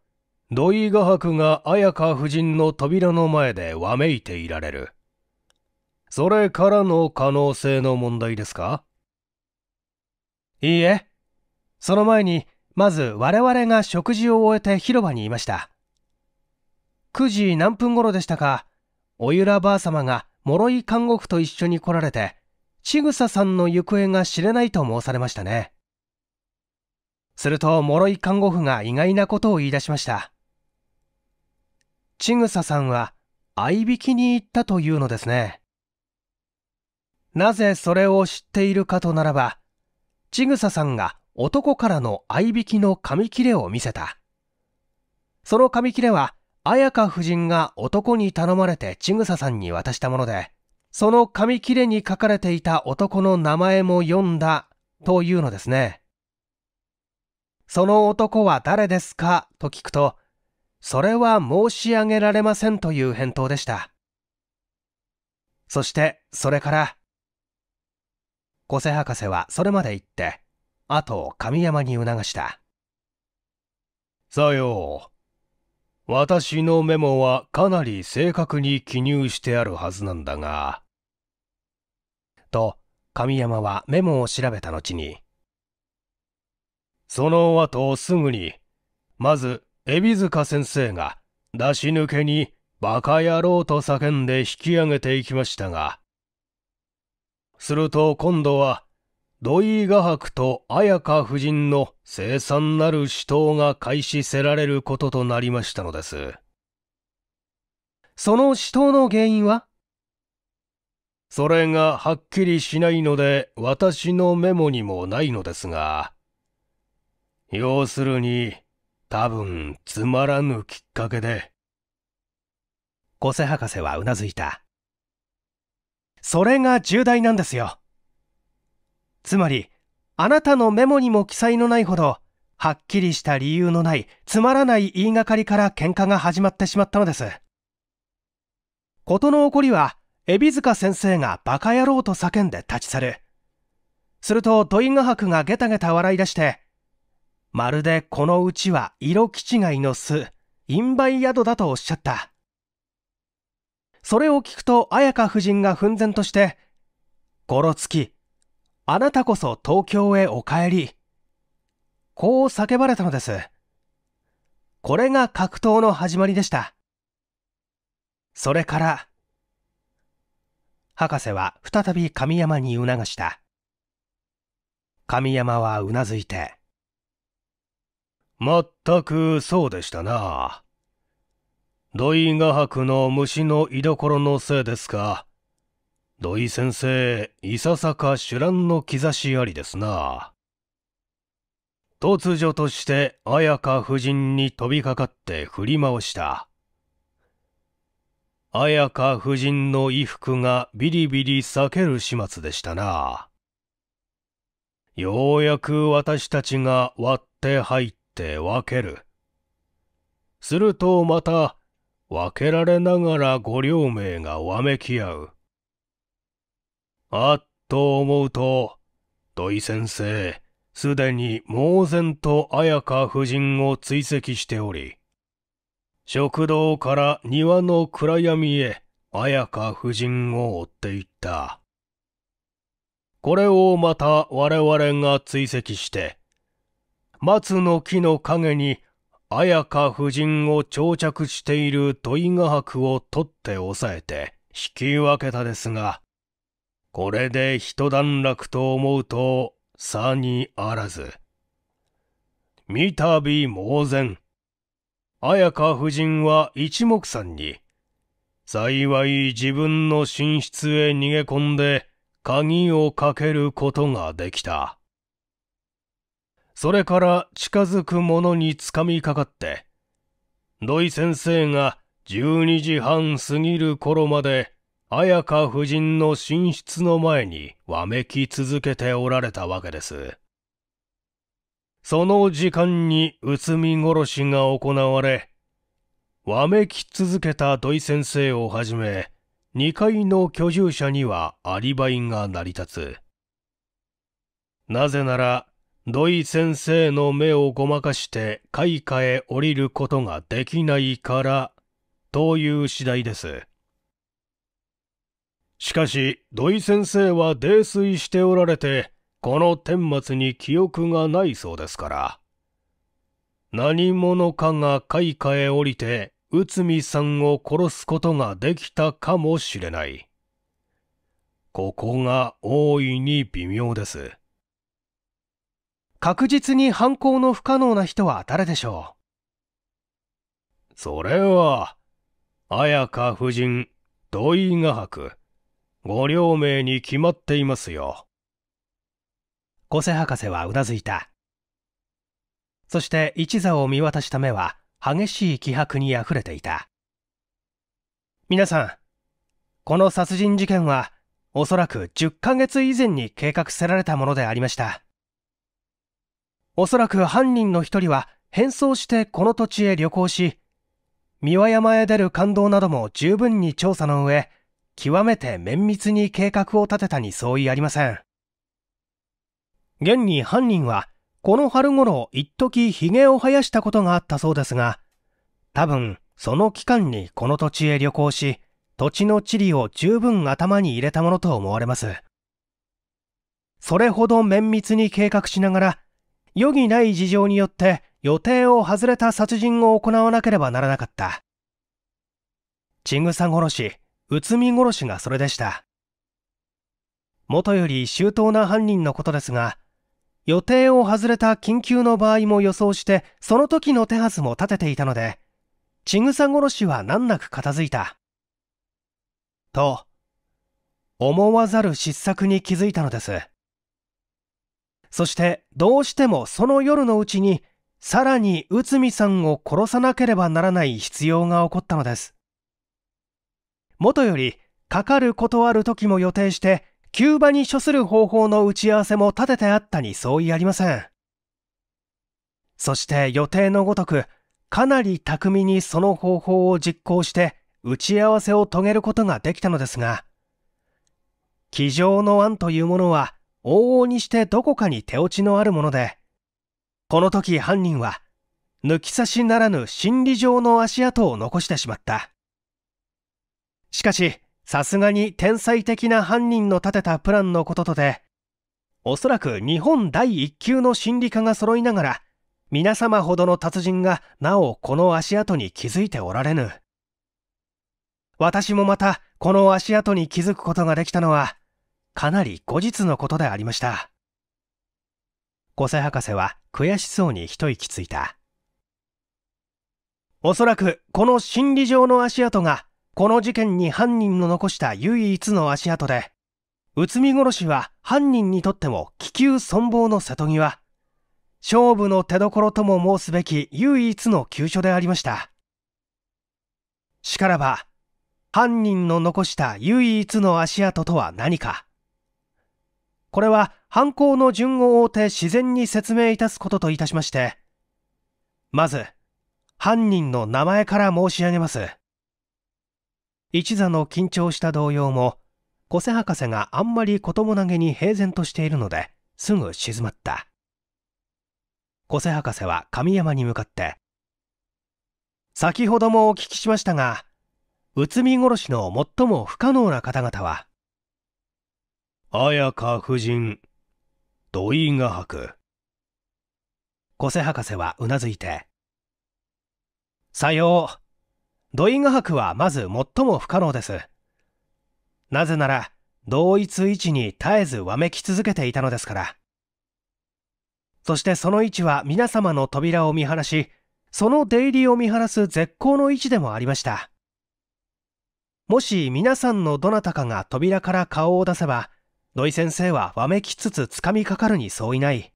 う、土井画伯が綾香夫人の扉の前でわめいていられる。それからの可能性の問題ですかいいえ、その前に、まず我々が食事を終えて広場にいました。9時何分頃でしたか、おゆらばあ様が諸井監獄と一緒に来られて、ちぐささんの行方が知れないと申されましたね。すると、諸井看護婦が意外なことを言い出しました。ちぐささんは、合いきに行ったというのですね。なぜそれを知っているかとならば、ちぐささんが男からの合いきの紙切れを見せた。その紙切れは、綾香夫人が男に頼まれてちぐささんに渡したもので、その紙切れに書かれていた男の名前も読んだというのですね。その男は誰ですかと聞くと、それは申し上げられませんという返答でした。そして、それから、小瀬博士はそれまで行って、あと神山に促した。さよう。私のメモはかなり正確に記入してあるはずなんだが。と、神山はメモを調べた後に。その後すぐに、まず、海老塚先生が出し抜けにバカ野郎と叫んで引き上げていきましたが、すると今度は土井画伯と綾香夫人の凄惨なる死闘が開始せられることとなりましたのです。その死闘の原因はそれがはっきりしないので私のメモにもないのですが、要するに多分つまらぬきっかけで。小瀬博士はうなずいた。それが重大なんですよ。つまり、あなたのメモにも記載のないほど、はっきりした理由のない、つまらない言いがかりから喧嘩が始まってしまったのです。事の起こりは、海老塚先生がバカ野郎と叫んで立ち去る。すると、土井画伯がゲタゲタ笑い出して、まるでこのうちは色気違いの巣、陰梅宿だとおっしゃった。それを聞くと、綾香夫人が奮然として、ゴロつき、あなたこそ東京へお帰り。こう叫ばれたのです。これが格闘の始まりでした。それから、博士は再び神山に促した。神山はうなずいて、まったくそうでしたな。土井画伯の虫の居所のせいですか。土井先生、いささか酒乱の兆しありですな。突如として綾香夫人に飛びかかって振り回した。綾香夫人の衣服がビリビリ裂ける始末でしたな。ようやく私たちが割って入って分ける。するとまた、分けられながらご両名がわめき合う。あっと思うと、土井先生、すでに猛然と綾香夫人を追跡しており、食堂から庭の暗闇へ綾香夫人を追っていった。これをまた我々が追跡して、松の木の陰に綾香夫人を長着している土井画伯を取って押さえて引き分けたですが、これで一段落と思うと、さにあらず。三度猛然。綾香夫人は一目散に、幸い自分の寝室へ逃げ込んで、鍵をかけることができた。それから近づく者につかみかかって、土井先生が12時半過ぎる頃まで綾香夫人の寝室の前にわめき続けておられたわけです。その時間につみ殺しが行われ、わめき続けた土井先生をはじめ、2階の居住者にはアリバイが成り立つ。なぜなら、土井先生の目をごまかして開花へ降りることができないから、という次第です。しかし土井先生は泥酔しておられてこの顛末に記憶がないそうですから何者かが開下へ降りて内海さんを殺すことができたかもしれないここが大いに微妙です確実に犯行の不可能な人は誰でしょうそれは綾香夫人土井画伯ご両名に決まっていますよ。小瀬博士はうなずいた。そして一座を見渡した目は激しい気迫に溢れていた。皆さん、この殺人事件はおそらく10ヶ月以前に計画せられたものでありました。おそらく犯人の一人は変装してこの土地へ旅行し、三輪山へ出る感動なども十分に調査の上、極めて綿密に計画を立てたに相違ありません。現に犯人は、この春頃一時髭を生やしたことがあったそうですが、多分その期間にこの土地へ旅行し、土地の地理を十分頭に入れたものと思われます。それほど綿密に計画しながら、余儀ない事情によって予定を外れた殺人を行わなければならなかった。ちぐさ殺し、内海殺しがそれでした。もとより周到な犯人のことですが、予定を外れた緊急の場合も予想して、その時の手はずも立てていたので、ちぐさ殺しは難なく片付いた。と、思わざる失策に気づいたのです。そしてどうしてもその夜のうちに、さらに内海さんを殺さなければならない必要が起こったのです。もとよりかかることある時も予定して急場に処する方法の打ち合わせも立ててあったに相違ありませんそして予定のごとくかなり巧みにその方法を実行して打ち合わせを遂げることができたのですが机上の案というものは往々にしてどこかに手落ちのあるものでこの時犯人は抜き差しならぬ心理上の足跡を残してしまったしかし、さすがに天才的な犯人の立てたプランのこととで、おそらく日本第一級の心理家が揃いながら、皆様ほどの達人がなおこの足跡に気づいておられぬ。私もまたこの足跡に気づくことができたのは、かなり後日のことでありました。小瀬博士は悔しそうに一息ついた。おそらくこの心理上の足跡がこの事件に犯人の残した唯一の足跡で内海殺しは犯人にとっても気球存亡の瀬戸際勝負の手どころとも申すべき唯一の急所でありましたしからば犯人の残した唯一の足跡とは何かこれは犯行の順を追うて自然に説明いたすことといたしましてまず犯人の名前から申し上げます一座の緊張した動揺も、小瀬博士があんまり子供投げに平然としているので、すぐ静まった。小瀬博士は神山に向かって、先ほどもお聞きしましたが、内見殺しの最も不可能な方々は、綾香夫人、土井画伯。小瀬博士はうなずいて、さよう。土井画伯はまず最も不可能です。なぜなら、同一位置に絶えずわめき続けていたのですから。そしてその位置は皆様の扉を見放し、その出入りを見晴らす絶好の位置でもありました。もし皆さんのどなたかが扉から顔を出せば、土井先生はわめきつつ掴みかかるに相違ない。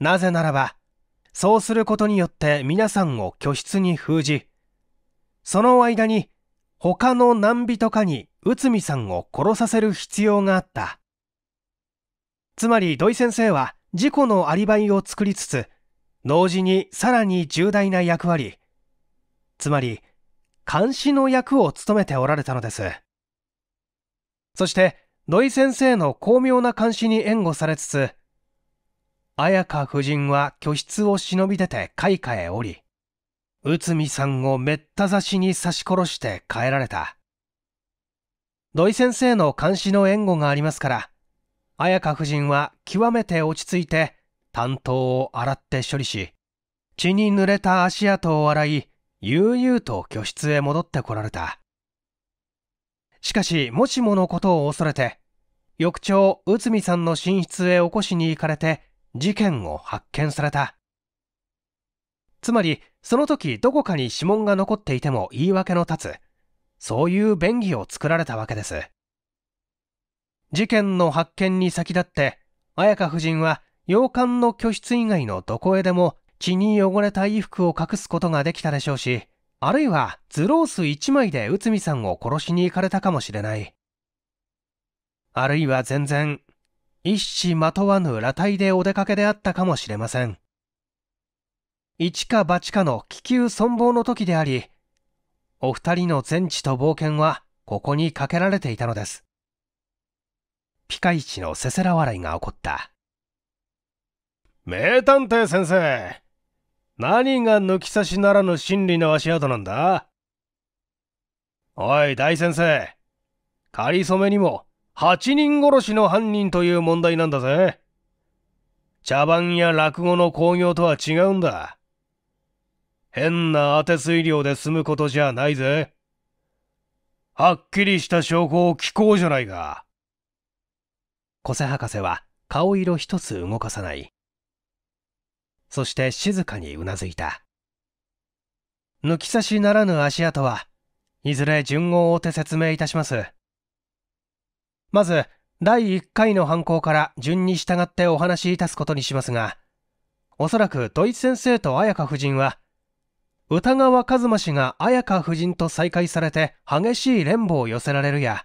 なぜならば、そうすることによって皆さんを居室に封じ、その間に他の何人かに内海さんを殺させる必要があった。つまり土井先生は事故のアリバイを作りつつ、同時にさらに重大な役割、つまり監視の役を務めておられたのです。そして土井先生の巧妙な監視に援護されつつ、綾香夫人は居室を忍び出て開花へ降り、内海さんをめった刺しに刺し殺して帰られた。土井先生の監視の援護がありますから、綾香夫人は極めて落ち着いて担当を洗って処理し、血に濡れた足跡を洗い、悠々と居室へ戻ってこられた。しかし、もしものことを恐れて、翌朝、内海さんの寝室へ起こしに行かれて、事件を発見された。つまり、その時どこかに指紋が残っていても言い訳の立つ、そういう便宜を作られたわけです。事件の発見に先立って、綾香夫人は洋館の居室以外のどこへでも血に汚れた衣服を隠すことができたでしょうし、あるいはズロース1枚で内海さんを殺しに行かれたかもしれない。あるいは全然、一糸まとわぬ裸体でお出かけであったかもしれません。一か八かの気球存亡の時であり、お二人の全知と冒険はここにかけられていたのです。ピカイチのせせら笑いが起こった。名探偵先生、何が抜き差しならぬ真理の足跡なんだおい、大先生。かりそめにも、8人殺しの犯人という問題なんだぜ。茶番や落語の興行とは違うんだ。変な当て水量で済むことじゃないぜ。はっきりした証拠を聞こうじゃないか。小瀬博士は顔色一つ動かさない。そして静かにうなずいた。抜き差しならぬ足跡は、いずれ順を追って説明いたします。まず、第1回の犯行から順に従ってお話しいたすことにしますが、おそらく土井先生と綾香夫人は、歌川一馬氏が綾香夫人と再会されて激しい連慕を寄せられるや、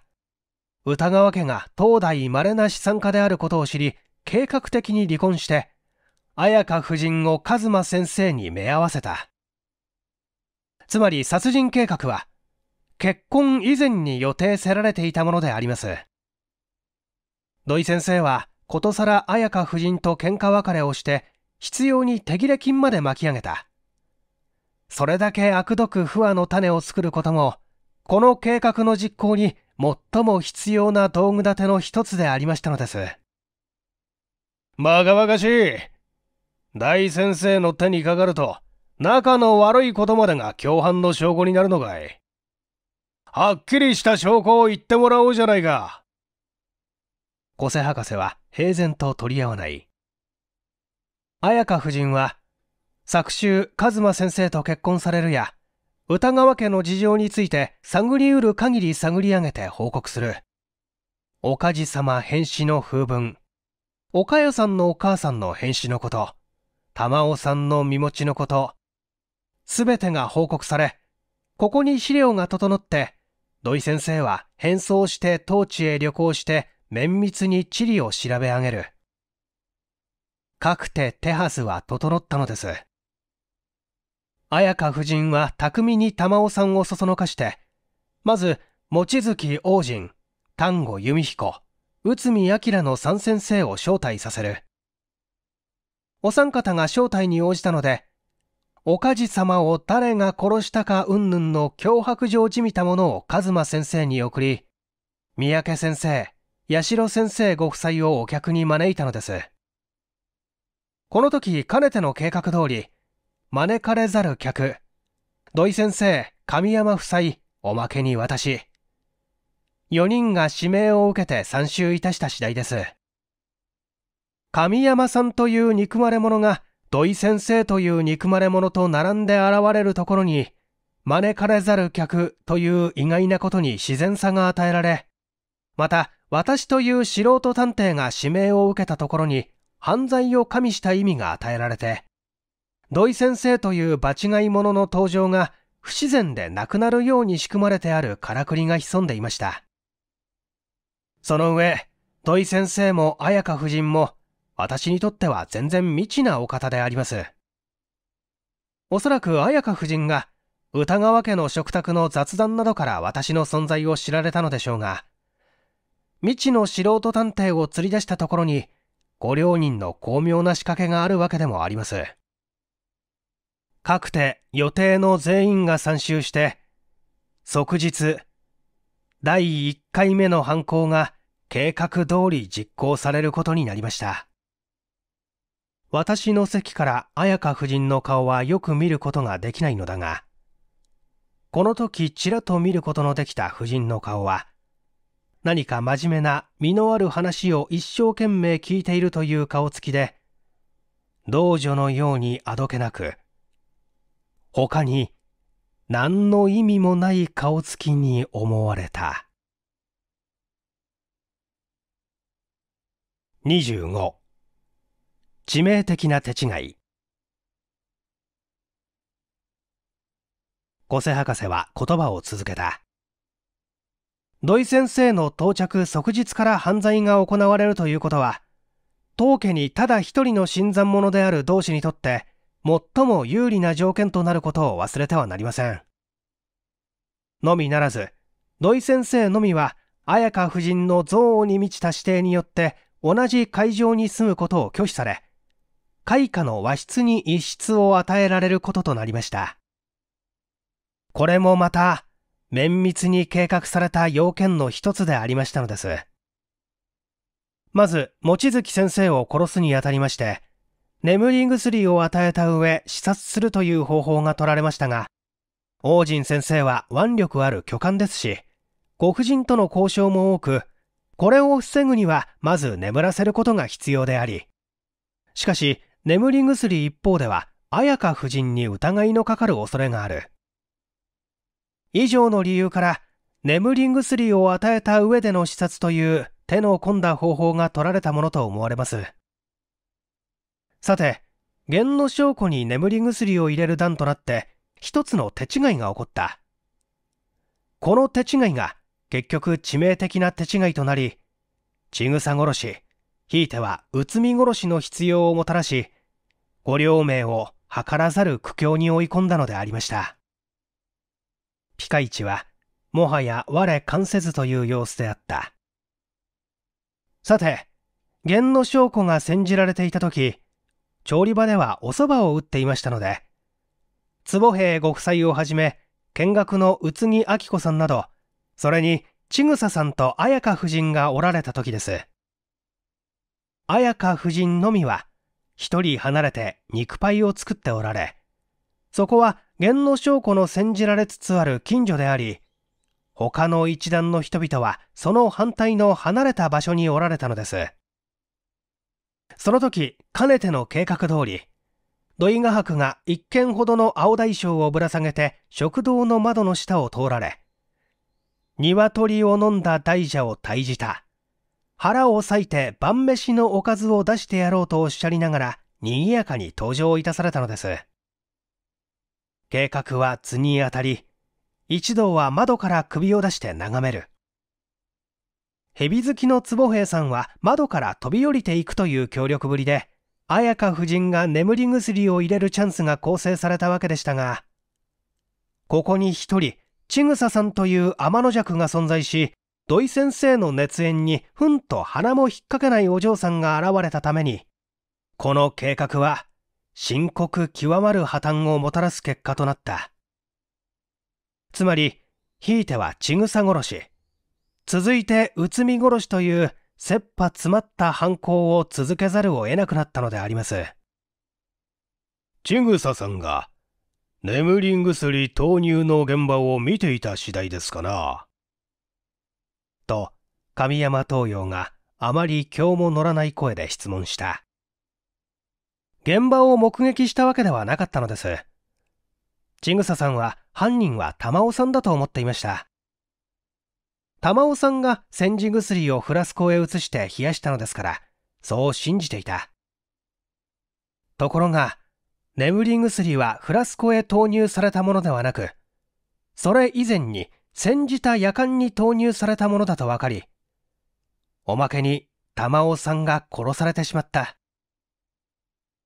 歌川家が当代稀な資産家であることを知り、計画的に離婚して、綾香夫人を一馬先生に目合わせた。つまり殺人計画は、結婚以前に予定せられていたものであります。土井先生は、ことさら綾香夫人と喧嘩別れをして、必要に手切れ金まで巻き上げた。それだけ悪毒不和の種を作ることも、この計画の実行に最も必要な道具立ての一つでありましたのです。バカバカしい。大先生の手にかかると、仲の悪いことまでが共犯の証拠になるのかい。はっきりした証拠を言ってもらおうじゃないか。小瀬博士は平然と取り合わない。綾香夫人は昨週カ馬先生と結婚されるや、歌川家の事情について探りうる限り探り上げて報告する。おかじ返ま変死の風文。おかよさんのお母さんの変死のこと。玉尾さんの身持ちのこと。すべてが報告され、ここに資料が整って、土井先生は変装して当地へ旅行して綿密に地理を調べ上げる。かくて手はずは整ったのです。綾香夫人は巧みに玉緒さんをそそのかして、まず、望月王神、丹後弓彦、内海明の三先生を招待させる。お三方が招待に応じたので、おかじ様を誰が殺したか云々の脅迫状じみたものを一馬先生に送り、三宅先生、八代先生ご夫妻をお客に招いたのです。この時、かねての計画通り、招かれざる客。土井先生、神山夫妻、おまけに私。4人が指名を受けて参集いたした次第です。神山さんという憎まれ者が土井先生という憎まれ者と並んで現れるところに、招かれざる客という意外なことに自然さが与えられ、また私という素人探偵が指名を受けたところに犯罪を加味した意味が与えられて、土井先生という場違い者の登場が不自然でなくなるように仕組まれてあるからくりが潜んでいました。その上、土井先生も綾香夫人も私にとっては全然未知なお方であります。おそらく綾香夫人が歌川家の食卓の雑談などから私の存在を知られたのでしょうが、未知の素人探偵を釣り出したところに、ご両人の巧妙な仕掛けがあるわけでもあります。各手予定の全員が参集して即日第1回目の犯行が計画通り実行されることになりました私の席から綾香夫人の顔はよく見ることができないのだがこの時ちらと見ることのできた夫人の顔は何か真面目な身のある話を一生懸命聞いているという顔つきで、道女のようにあどけなく、他に何の意味もない顔つきに思われた25致命的な手違い小瀬博士は言葉を続けた土井先生の到着即日から犯罪が行われるということは当家にただ一人の新参者である同志にとって最も有利な条件となることを忘れてはなりません。のみならず、土井先生のみは、彩香夫人の憎悪に満ちた指定によって同じ会場に住むことを拒否され、開花の和室に一室を与えられることとなりました。これもまた、綿密に計画された要件の一つでありましたのです。まず、望月先生を殺すにあたりまして、眠り薬を与えた上、視察するという方法が取られましたが、王仁先生は腕力ある巨漢ですし、ご婦人との交渉も多く、これを防ぐにはまず眠らせることが必要であり、しかし、眠り薬一方では、綾香夫人に疑いのかかる恐れがある。以上の理由から、眠り薬を与えた上での視察という手の込んだ方法が取られたものと思われます。さて、弦の証拠に眠り薬を入れる段となって、一つの手違いが起こった。この手違いが結局致命的な手違いとなり、ちぐさ殺し、ひいてはうつみ殺しの必要をもたらし、ご両名を図らざる苦境に追い込んだのでありました。ピカイチは、もはや我関せずという様子であった。さて、源の証拠が煎じられていた時、調理場ではお蕎麦を打っていましたので、坪平ご夫妻をはじめ、見学の宇津木明子さんなど、それに千草さんと綾香夫人がおられた時です。綾香夫人のみは、一人離れて肉パイを作っておられ、そこは源の証拠の煎じられつつある近所であり、他の一団の人々はその反対の離れた場所におられたのです。その時、かねての計画通り、土井画伯が一軒ほどの青大将をぶら下げて食堂の窓の下を通られ、鶏を飲んだ大蛇を退治た。腹を裂いて晩飯のおかずを出してやろうとおっしゃりながら、賑やかに登場いたされたのです。計画は図に当たり、一同は窓から首を出して眺める。蛇好きの坪平さんは窓から飛び降りていくという協力ぶりで、綾香夫人が眠り薬を入れるチャンスが構成されたわけでしたが、ここに一人、千草さんという天の弱が存在し、土井先生の熱演にふんと鼻も引っ掛けないお嬢さんが現れたために、この計画は深刻極まる破綻をもたらす結果となった。つまり、ひいては千草殺し。続いて内海殺しという切羽詰まった犯行を続けざるを得なくなったのであります。ちぐささんが眠り薬投入の現場を見ていた次第ですかな。と神山東洋があまり今日も乗らない声で質問した。現場を目撃したわけではなかったのです。千草ささんは犯人は玉尾さんだと思っていました。玉尾さんが煎じ薬をフラスコへ移して冷やしたのですから、そう信じていた。ところが、眠り薬はフラスコへ投入されたものではなく、それ以前に煎じた夜間に投入されたものだと分かり、おまけに玉尾さんが殺されてしまった。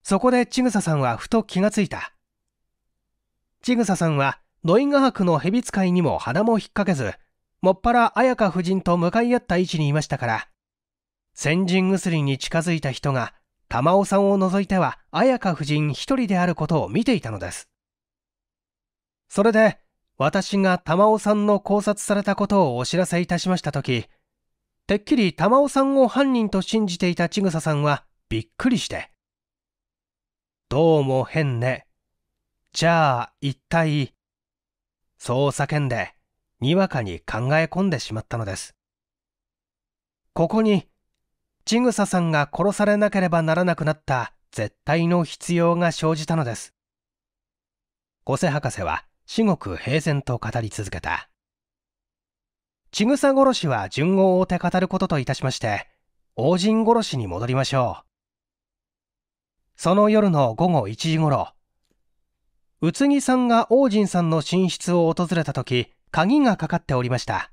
そこで千草さんはふと気がついた。千草さんは、ノイガ博の蛇使いにも鼻も引っ掛けず、もっぱら綾香夫人と向かい合った位置にいましたから、先陣薬に近づいた人が、玉尾さんを除いては綾香夫人一人であることを見ていたのです。それで、私が玉尾さんの考察されたことをお知らせいたしましたとき、てっきり玉尾さんを犯人と信じていた千草さんはびっくりして。どうも変ね。じゃあ一体、そう叫んで、にわかに考え込んでしまったのです。ここに、ちぐささんが殺されなければならなくなった絶対の必要が生じたのです。五瀬博士は至極平然と語り続けた。千草殺しは順を追うて語ることといたしまして、王人殺しに戻りましょう。その夜の午後1時ごろ、宇津木さんが王人さんの寝室を訪れた時、鍵がかかっておりました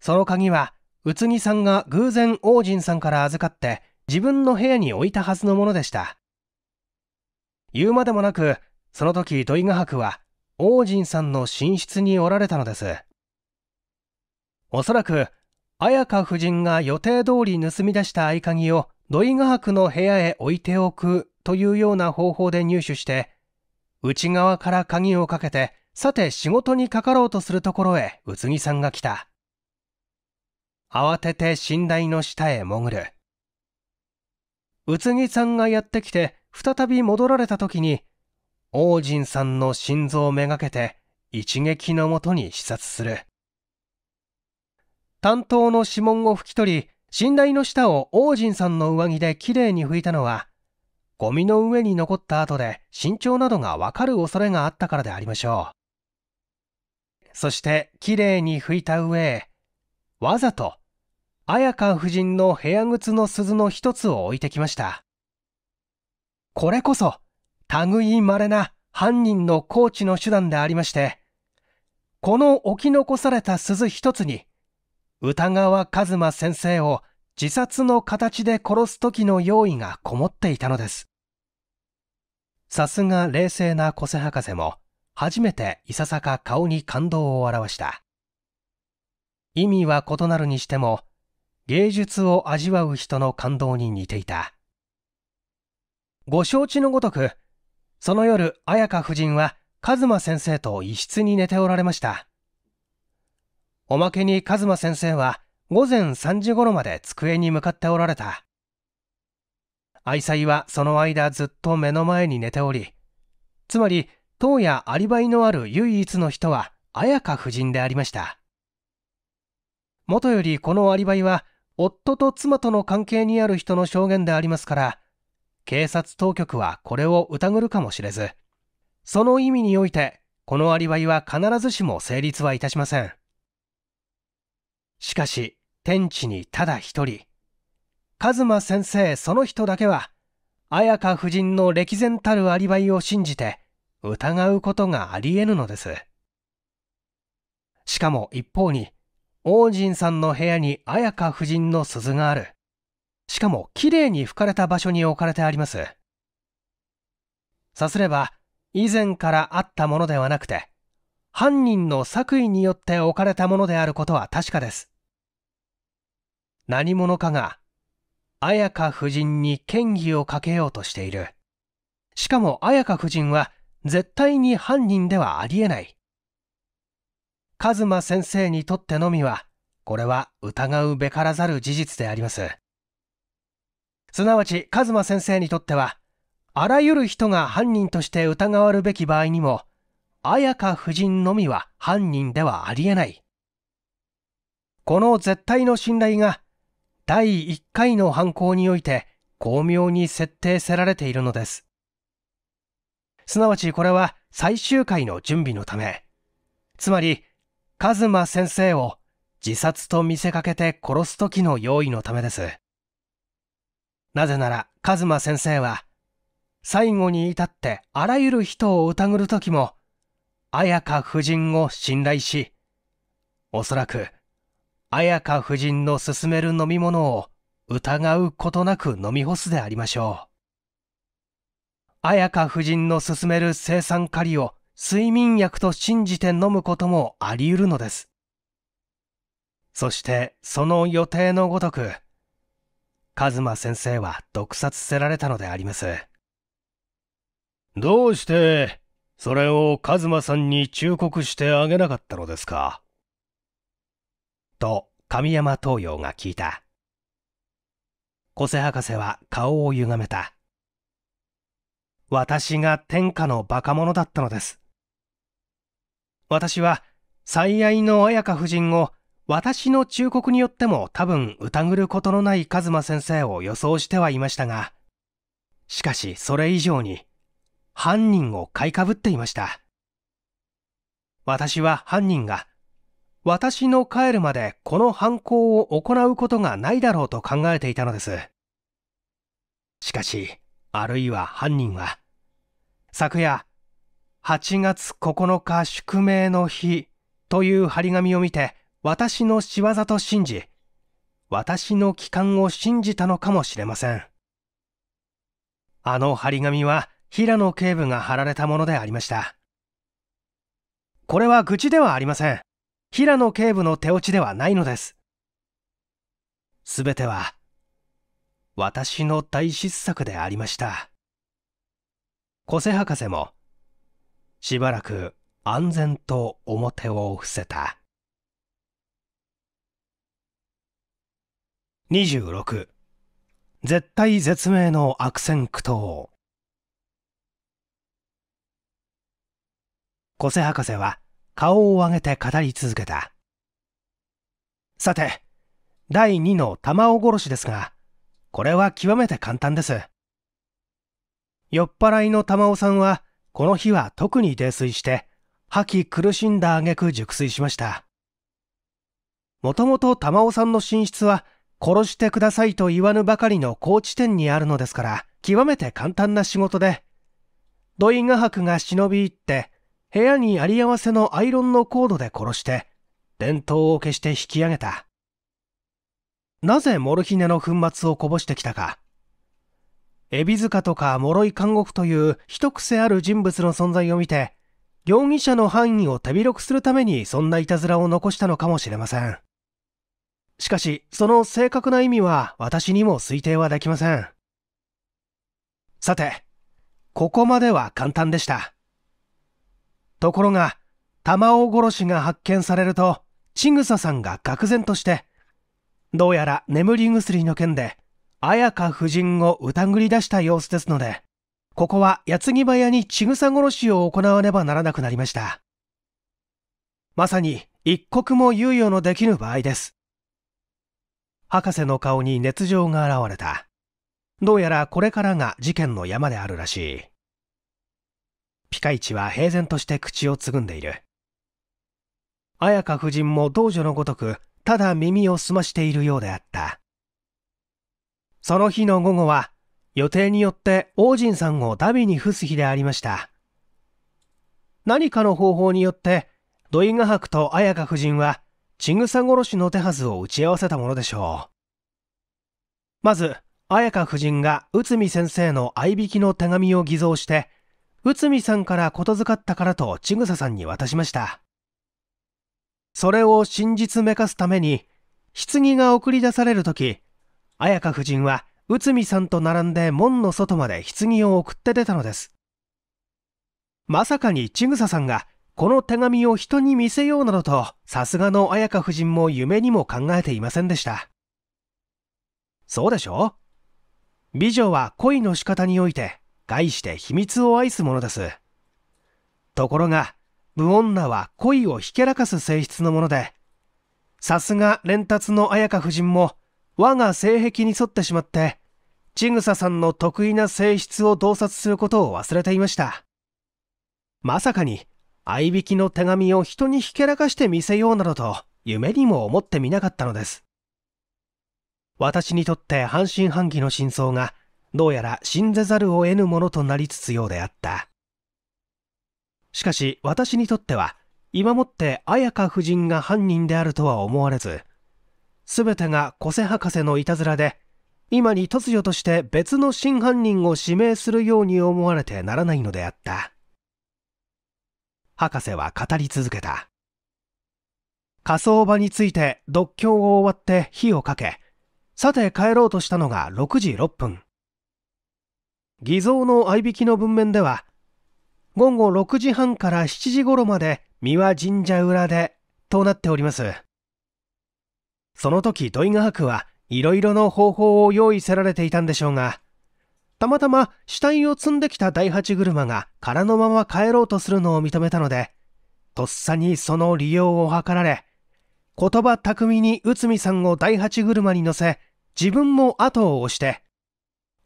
その鍵は宇津木さんが偶然王神さんから預かって自分の部屋に置いたはずのものでした言うまでもなくその時土井画伯は王神さんの寝室におられたのですおそらく綾香夫人が予定通り盗み出した合鍵を土井画伯の部屋へ置いておくというような方法で入手して内側から鍵をかけてさて仕事にかかろうとするところへ宇津木さんが来た。慌てて寝台の下へ潜る。宇津木さんがやってきて再び戻られた時に、王神さんの心臓をめがけて一撃のもとに視察する。担当の指紋を拭き取り、寝台の下を王神さんの上着できれいに拭いたのは、ゴミの上に残った後で身長などがわかる恐れがあったからでありましょう。そしてきれいに拭いた上へ、わざと、綾香夫人の部屋靴の鈴の一つを置いてきました。これこそ、類稀な犯人のコーチの手段でありまして、この置き残された鈴一つに、歌川一馬先生を自殺の形で殺す時の用意がこもっていたのです。さすが冷静な小瀬博士も、初めていささか顔に感動を表した意味は異なるにしても芸術を味わう人の感動に似ていたご承知のごとくその夜綾香夫人は一馬先生と一室に寝ておられましたおまけに一馬先生は午前3時頃まで机に向かっておられた愛妻はその間ずっと目の前に寝ておりつまり当夜アリバイのある唯一の人は綾香夫人でありましたもとよりこのアリバイは夫と妻との関係にある人の証言でありますから警察当局はこれを疑るかもしれずその意味においてこのアリバイは必ずしも成立はいたしませんしかし天地にただ一人一馬先生その人だけは綾香夫人の歴然たるアリバイを信じて疑うことがありえるのです。しかも一方に、王人さんの部屋に綾香夫人の鈴がある。しかも綺麗に拭かれた場所に置かれてあります。さすれば、以前からあったものではなくて、犯人の作為によって置かれたものであることは確かです。何者かが、綾香夫人に嫌疑をかけようとしている。しかも綾香夫人は絶対に犯人ではありえない。カズマ先生にとってのみは、これは疑うべからざる事実であります。すなわち、カズマ先生にとっては、あらゆる人が犯人として疑わるべき場合にも、綾香夫人のみは犯人ではありえない。この絶対の信頼が、第1回の犯行において巧妙に設定せられているのです。すなわちこれは最終回の準備のため。つまり、カズマ先生を自殺と見せかけて殺す時の用意のためです。なぜなら、カズマ先生は、最後に至ってあらゆる人を疑る時も、綾香夫人を信頼し、おそらく、綾香夫人の勧める飲み物を疑うことなく飲み干すでありましょう。綾香夫人の勧める青酸カリを睡眠薬と信じて飲むこともあり得るのです。そしてその予定のごとく、カズマ先生は毒殺せられたのであります。どうして、それをカズマさんに忠告してあげなかったのですかと、神山東洋が聞いた。小瀬博士は顔を歪めた。私が天下のバカ者だったのです。私は最愛の綾香夫人を私の忠告によっても多分疑ることのない一馬先生を予想してはいましたが、しかしそれ以上に犯人を買いかぶっていました。私は犯人が私の帰るまでこの犯行を行うことがないだろうと考えていたのです。しかし、あるいは犯人は、昨夜、8月9日宿命の日という張り紙を見て、私の仕業と信じ、私の帰還を信じたのかもしれません。あの張り紙は、平野警部が貼られたものでありました。これは愚痴ではありません。平野警部の手落ちではないのです。すべては私の大失策でありました。小瀬博士も、しばらく安全と表を伏せた。26絶対絶命の悪戦苦闘小瀬博士は顔を上げて語り続けた。さて、第2の玉尾殺しですが、これは極めて簡単です。酔っ払いの玉尾さんは、この日は特に泥酔して、吐き苦しんだ挙句熟睡しました。もともと玉尾さんの寝室は、殺してくださいと言わぬばかりの高地点にあるのですから、極めて簡単な仕事で、土井画伯が忍び入って、部屋にあり合わせのアイロンのコードで殺して、伝統を消して引き上げた。なぜモルヒネの粉末をこぼしてきたか海老塚とか諸井監獄という一癖ある人物の存在を見て容疑者の範囲を手広くするためにそんないたずらを残したのかもしれませんしかしその正確な意味は私にも推定はできませんさてここまでは簡単でしたところが玉尾殺しが発見されると千草さんが愕然としてどうやら眠り薬の件で、綾香夫人を疑り出した様子ですので、ここは矢継ぎ早にちぐさ殺しを行わねばならなくなりました。まさに一刻も猶予のできぬ場合です。博士の顔に熱情が現れた。どうやらこれからが事件の山であるらしい。ピカイチは平然として口をつぐんでいる。綾香夫人も同女のごとくただ耳を澄ましているようであった。その日の午後は、予定によって王神さんをダビに付す日でありました。何かの方法によって、土井画伯と綾香夫人は、ちぐさ殺しの手はずを打ち合わせたものでしょう。まず、綾香夫人が内海先生の合いびきの手紙を偽造して、内海さんから言づかったからと千草さんに渡しました。それを真実めかすために、棺が送り出される時、綾香夫人は内海さんと並んで門の外まで棺を送って出たのです。まさかに千草さんがこの手紙を人に見せようなどと、さすがの綾香夫人も夢にも考えていませんでした。そうでしょ美女は恋の仕方において、概して秘密を愛すものです。ところが、無女は恋をひけらかす性質のもので、さすが連達の綾香夫人も我が性癖に沿ってしまって、ちぐささんの得意な性質を洞察することを忘れていました。まさかに、合いびきの手紙を人にひけらかしてみせようなどと、夢にも思ってみなかったのです。私にとって半信半疑の真相が、どうやら信ぜざるを得ぬものとなりつつようであった。しかし私にとっては今もって綾香夫人が犯人であるとは思われず全てが小瀬博士のいたずらで今に突如として別の真犯人を指名するように思われてならないのであった博士は語り続けた火葬場について独協を終わって火をかけさて帰ろうとしたのが6時6分偽造の合いびきの文面では午後6時半から7時頃まで三輪神社裏でとなっております。その時土井画伯はいろいろの方法を用意せられていたんでしょうが、たまたま死体を積んできた第八車が空のまま帰ろうとするのを認めたので、とっさにその利用を図られ、言葉巧みに内海さんを第八車に乗せ、自分も後を押して、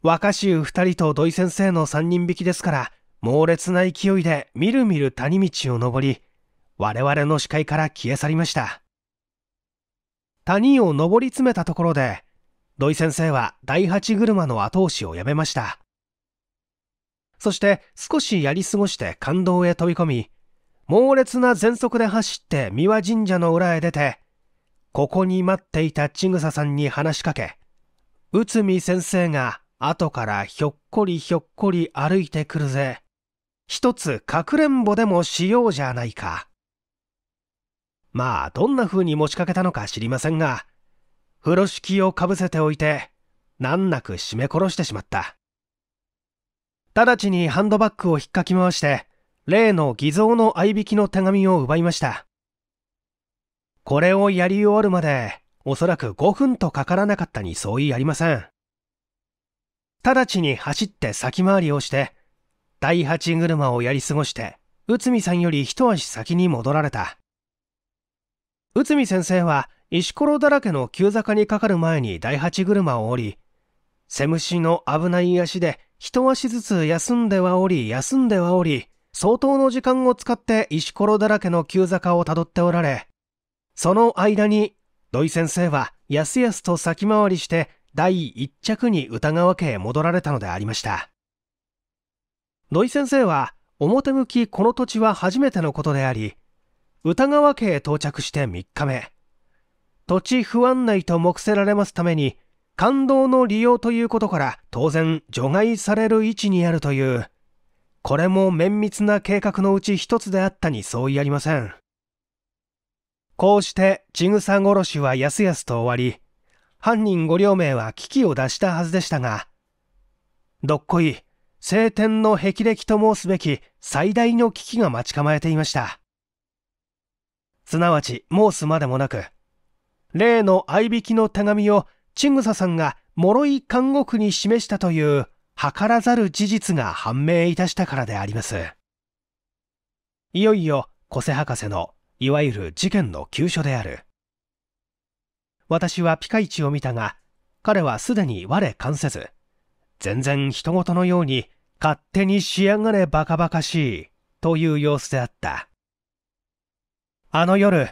若衆二人と土井先生の三人引きですから、猛烈な勢いでみるみる谷道を登り、我々の視界から消え去りました。谷を登り詰めたところで、土井先生は第八車の後押しをやめました。そして少しやり過ごして感動へ飛び込み、猛烈な全速で走って三輪神社の裏へ出て、ここに待っていた千草さんに話しかけ、内海先生が後からひょっこりひょっこり歩いてくるぜ、一つかくれんぼでもしようじゃないか。まあ、どんな風に持ちかけたのか知りませんが、風呂敷をかぶせておいて、難なく絞め殺してしまった。直ちにハンドバッグを引っかき回して、例の偽造の合いびきの手紙を奪いました。これをやり終わるまで、おそらく5分とかからなかったに相違ありません。直ちに走って先回りをして、第8車をやり過ごして、内海さんより一足先に戻られた。内海先生は石ころだらけの急坂にかかる前に第8車を降り、背虫の危ない足で一足ずつ休んではおり、休んではおり、相当の時間を使って石ころだらけの急坂をたどっておられ、その間に土井先生はやすやすと先回りして第一着に歌川家へ戻られたのでありました。土井先生は表向きこの土地は初めてのことであり歌川家へ到着して3日目土地不安内と目せられますために感動の利用ということから当然除外される位置にあるというこれも綿密な計画のうち一つであったに相違ありませんこうしてちぐさ殺しはやすやすと終わり犯人5両名は危機を脱したはずでしたがどっこい晴天の霹靂と申すべき最大の危機が待ち構えていました。すなわち申すまでもなく、例の合引きの手紙を千草さんが諸井監獄に示したという計らざる事実が判明いたしたからであります。いよいよ、小瀬博士のいわゆる事件の急所である。私はピカイチを見たが、彼はすでに我関せず、全然人事のように勝手にしやがれバカバカしいという様子であった。あの夜、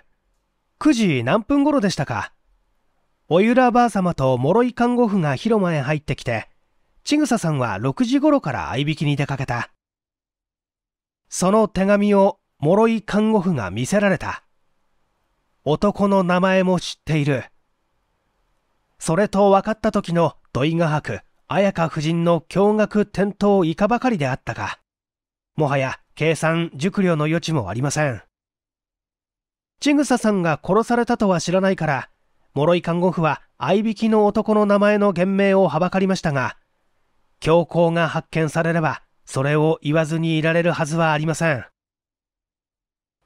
9時何分頃でしたか。おゆらばあさまと諸井看護婦が広間へ入ってきて、ちぐささんは6時頃から合いきに出かけた。その手紙を諸井看護婦が見せられた。男の名前も知っている。それと分かった時の土井が吐く。綾香夫人の驚愕転倒いかばかりであったが、もはや計算熟慮の余地もありません。千草さんが殺されたとは知らないから、諸井看護婦は合引きの男の名前の言名をはばかりましたが、強行が発見されれば、それを言わずにいられるはずはありません。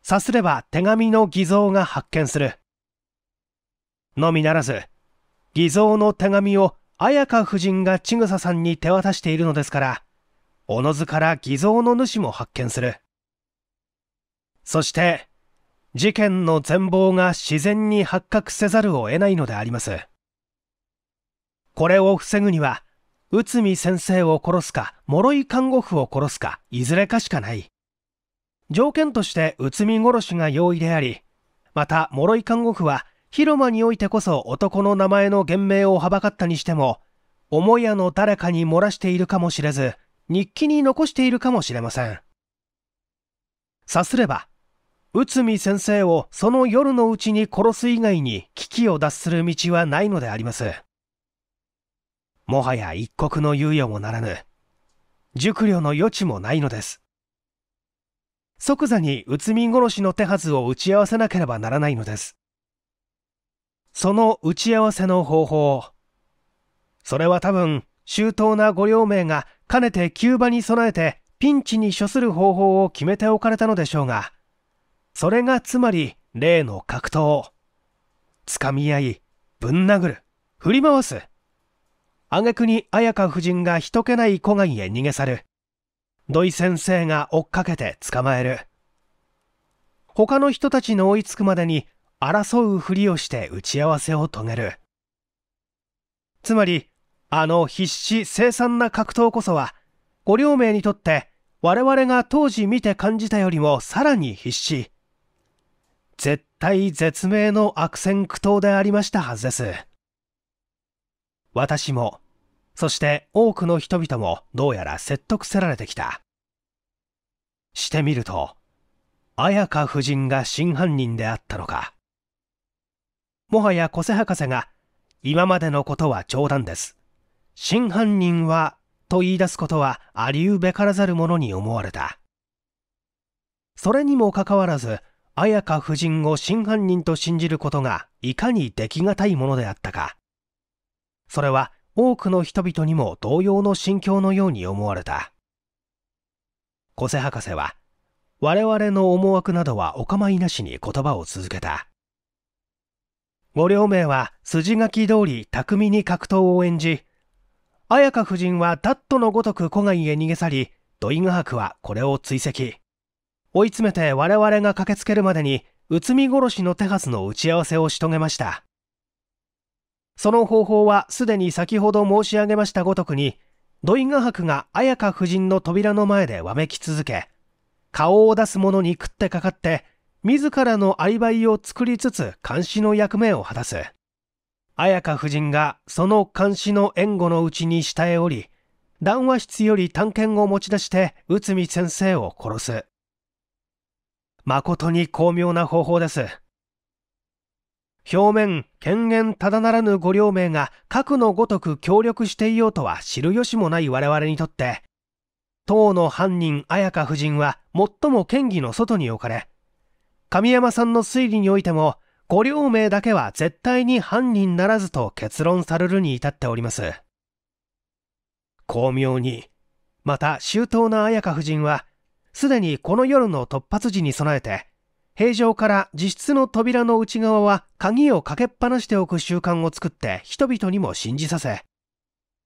さすれば手紙の偽造が発見する。のみならず、偽造の手紙を綾香夫人が千草さんに手渡しているのですから、おのずから偽造の主も発見する。そして、事件の全貌が自然に発覚せざるを得ないのであります。これを防ぐには、内海先生を殺すか、諸井看護婦を殺すか、いずれかしかない。条件として内海殺しが容易であり、また諸井看護婦は広間においてこそ男の名前の言名をはばかったにしても、母屋の誰かに漏らしているかもしれず、日記に残しているかもしれません。さすれば、内海先生をその夜のうちに殺す以外に危機を脱する道はないのであります。もはや一刻の猶予もならぬ、熟慮の余地もないのです。即座に内海殺しの手はずを打ち合わせなければならないのです。その打ち合わせの方法。それは多分、周到なご両名がかねて急場に備えてピンチに処する方法を決めておかれたのでしょうが、それがつまり例の格闘。掴み合い、ぶん殴る、振り回す。挙句に綾香夫人が人気ない古外へ逃げ去る。土井先生が追っかけて捕まえる。他の人たちの追いつくまでに争うふりをして打ち合わせを遂げるつまりあの必死凄惨な格闘こそはご両名にとって我々が当時見て感じたよりもさらに必死絶対絶命の悪戦苦闘でありましたはずです私もそして多くの人々もどうやら説得せられてきたしてみると綾香夫人が真犯人であったのかもはや小瀬博士が、今までのことは冗談です。真犯人は、と言い出すことはありうべからざるものに思われた。それにもかかわらず、綾香夫人を真犯人と信じることがいかに出来難いものであったか。それは多くの人々にも同様の心境のように思われた。小瀬博士は、我々の思惑などはお構いなしに言葉を続けた。ご両名は筋書き通り巧みに格闘を演じ、綾香夫人はタットのごとく古外へ逃げ去り、土井画伯はこれを追跡。追い詰めて我々が駆けつけるまでに、内海殺しの手はずの打ち合わせをし遂げました。その方法はすでに先ほど申し上げましたごとくに、土井画伯が綾香夫人の扉の前でわめき続け、顔を出す者に食ってかかって、自らのアリバイを作りつつ監視の役目を果たす。綾香夫人がその監視の援護のうちに下へ降り、談話室より探検を持ち出して内海先生を殺す。誠に巧妙な方法です。表面、権限ただならぬご両名が核のごとく協力していようとは知る由もない我々にとって、当の犯人綾香夫人は最も権威の外に置かれ、神山さんの推理においても、五両名だけは絶対に犯人ならずと結論されるに至っております。巧妙に、また周到な綾香夫人は、すでにこの夜の突発時に備えて、平常から自室の扉の内側は鍵をかけっぱなしておく習慣を作って人々にも信じさせ、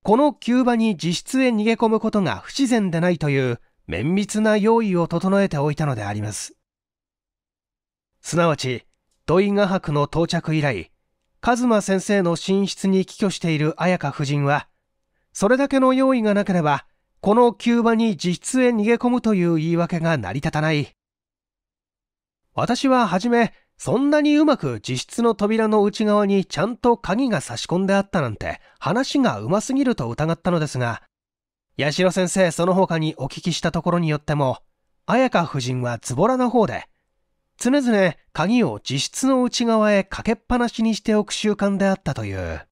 この急場に自室へ逃げ込むことが不自然でないという綿密な用意を整えておいたのであります。すなわち、土井画伯の到着以来、一馬先生の寝室に帰居している綾香夫人は、それだけの用意がなければ、この急場に自室へ逃げ込むという言い訳が成り立たない。私は初め、そんなにうまく自室の扉の内側にちゃんと鍵が差し込んであったなんて話がうますぎると疑ったのですが、八代先生その他にお聞きしたところによっても、綾香夫人はズボラな方で、常々鍵を自室の内側へかけっぱなしにしておく習慣であったという。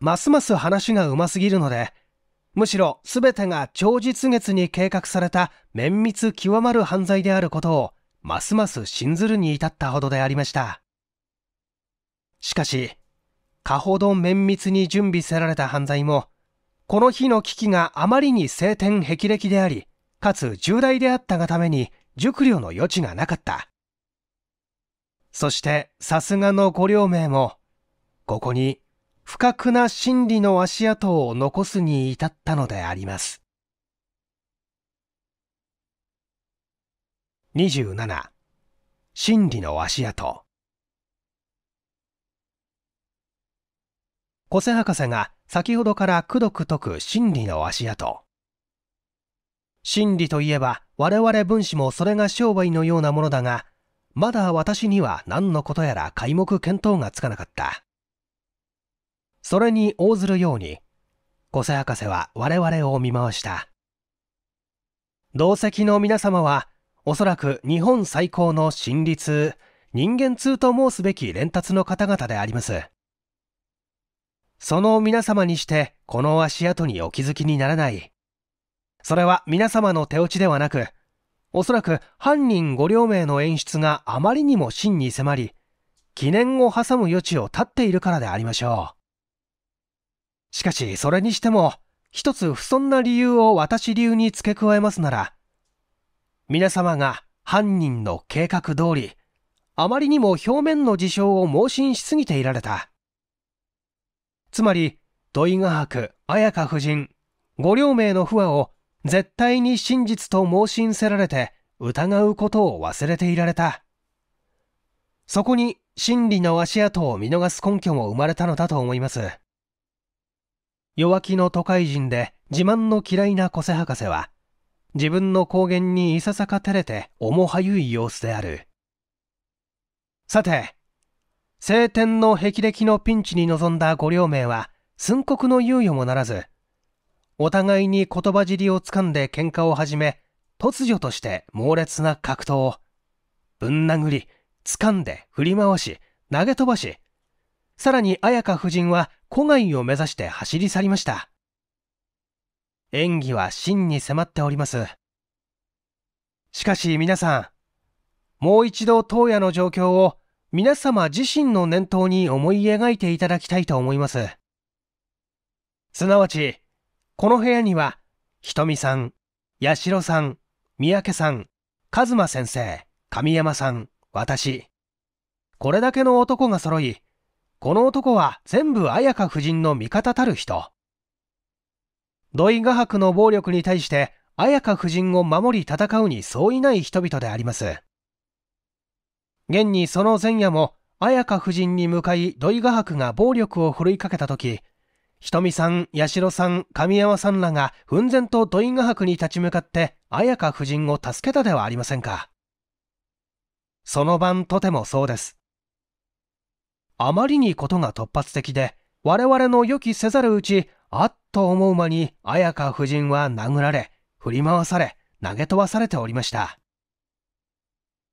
ますます話がうますぎるので、むしろ全てが超実月に計画された綿密極まる犯罪であることをますます信ずるに至ったほどでありました。しかし、かほど綿密に準備せられた犯罪も、この日の危機があまりに晴天霹靂であり、かつ重大であったがために熟慮の余地がなかった。そしてさすがのご両名も、ここに不覚な真理の足跡を残すに至ったのであります。27真理の足跡古瀬博士が先ほどからくどく解く真理の足跡真理といえば我々分子もそれが商売のようなものだが、まだ私には何のことやら皆目見当がつかなかった。それに応ずるように、小坂博士は我々を見回した。同席の皆様は、おそらく日本最高の心理痛、人間痛と申すべき連達の方々であります。その皆様にして、この足跡にお気づきにならない。それは皆様の手落ちではなく、おそらく犯人5両名の演出があまりにも真に迫り、記念を挟む余地を断っているからでありましょう。しかし、それにしても、一つ不遜な理由を私流に付け加えますなら、皆様が犯人の計画通り、あまりにも表面の事象を盲信しすぎていられた。つまり、土井画伯、綾香夫人、ご両名の不和を絶対に真実と盲信せられて疑うことを忘れていられた。そこに真理の足跡を見逃す根拠も生まれたのだと思います。弱気の都会人で自慢の嫌いな小瀬博士は、自分の高原にいささか照れて重はゆい様子である。さて、晴天の霹靂のピンチに臨んだご両名は、寸刻の猶予もならず、お互いに言葉尻を掴んで喧嘩を始め、突如として猛烈な格闘を、ぶん殴り、掴んで振り回し、投げ飛ばし、さらに綾香夫人は古外を目指して走り去りました。演技は真に迫っております。しかし皆さん、もう一度当夜の状況を皆様自身の念頭に思い描いていただきたいと思います。すなわち、この部屋には、ひとみさん、やしろさん、三宅さん、かずま先生、神山さん、私。これだけの男が揃い、この男は全部綾香夫人の味方たる人。土井画伯の暴力に対して綾香夫人を守り戦うに相違ない人々であります。現にその前夜も綾香夫人に向かい土井画伯が暴力を振るいかけた時ひとみさん、八代さん、神山さんらが奮然と土井画伯に立ち向かって綾香夫人を助けたではありませんか。その晩とてもそうです。あまりにことが突発的で、我々の予期せざるうち、あっと思う間に綾香夫人は殴られ、振り回され、投げ飛ばされておりました。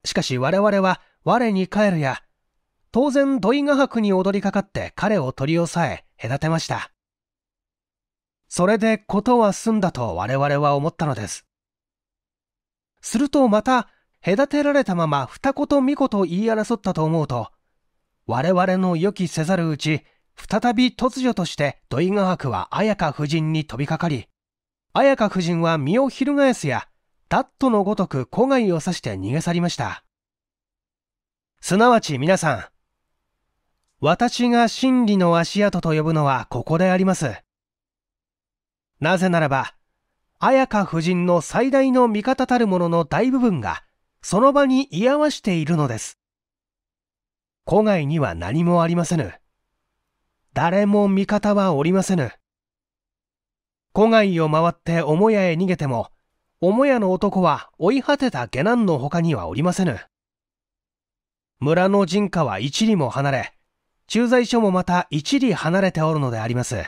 しかし我々は我に帰るや、当然土井画伯に踊りかかって彼を取り押さえ隔てました。それで事は済んだと我々は思ったのです。するとまた、隔てられたまま二言三言言い争ったと思うと、我々の予期せざるうち、再び突如として土井画伯は綾香夫人に飛びかかり、綾香夫人は身を翻すや、ダットのごとく古害を指して逃げ去りました。すなわち皆さん、私が真理の足跡と呼ぶのはここであります。なぜならば、綾香夫人の最大の味方たるものの大部分が、その場に居合わしているのです。古外には何もありませぬ。誰も味方はおりませぬ。古外を回って母屋へ逃げても、母屋の男は追い果てた下男の他にはおりませぬ。村の人家は一里も離れ、駐在所もまた一里離れておるのであります。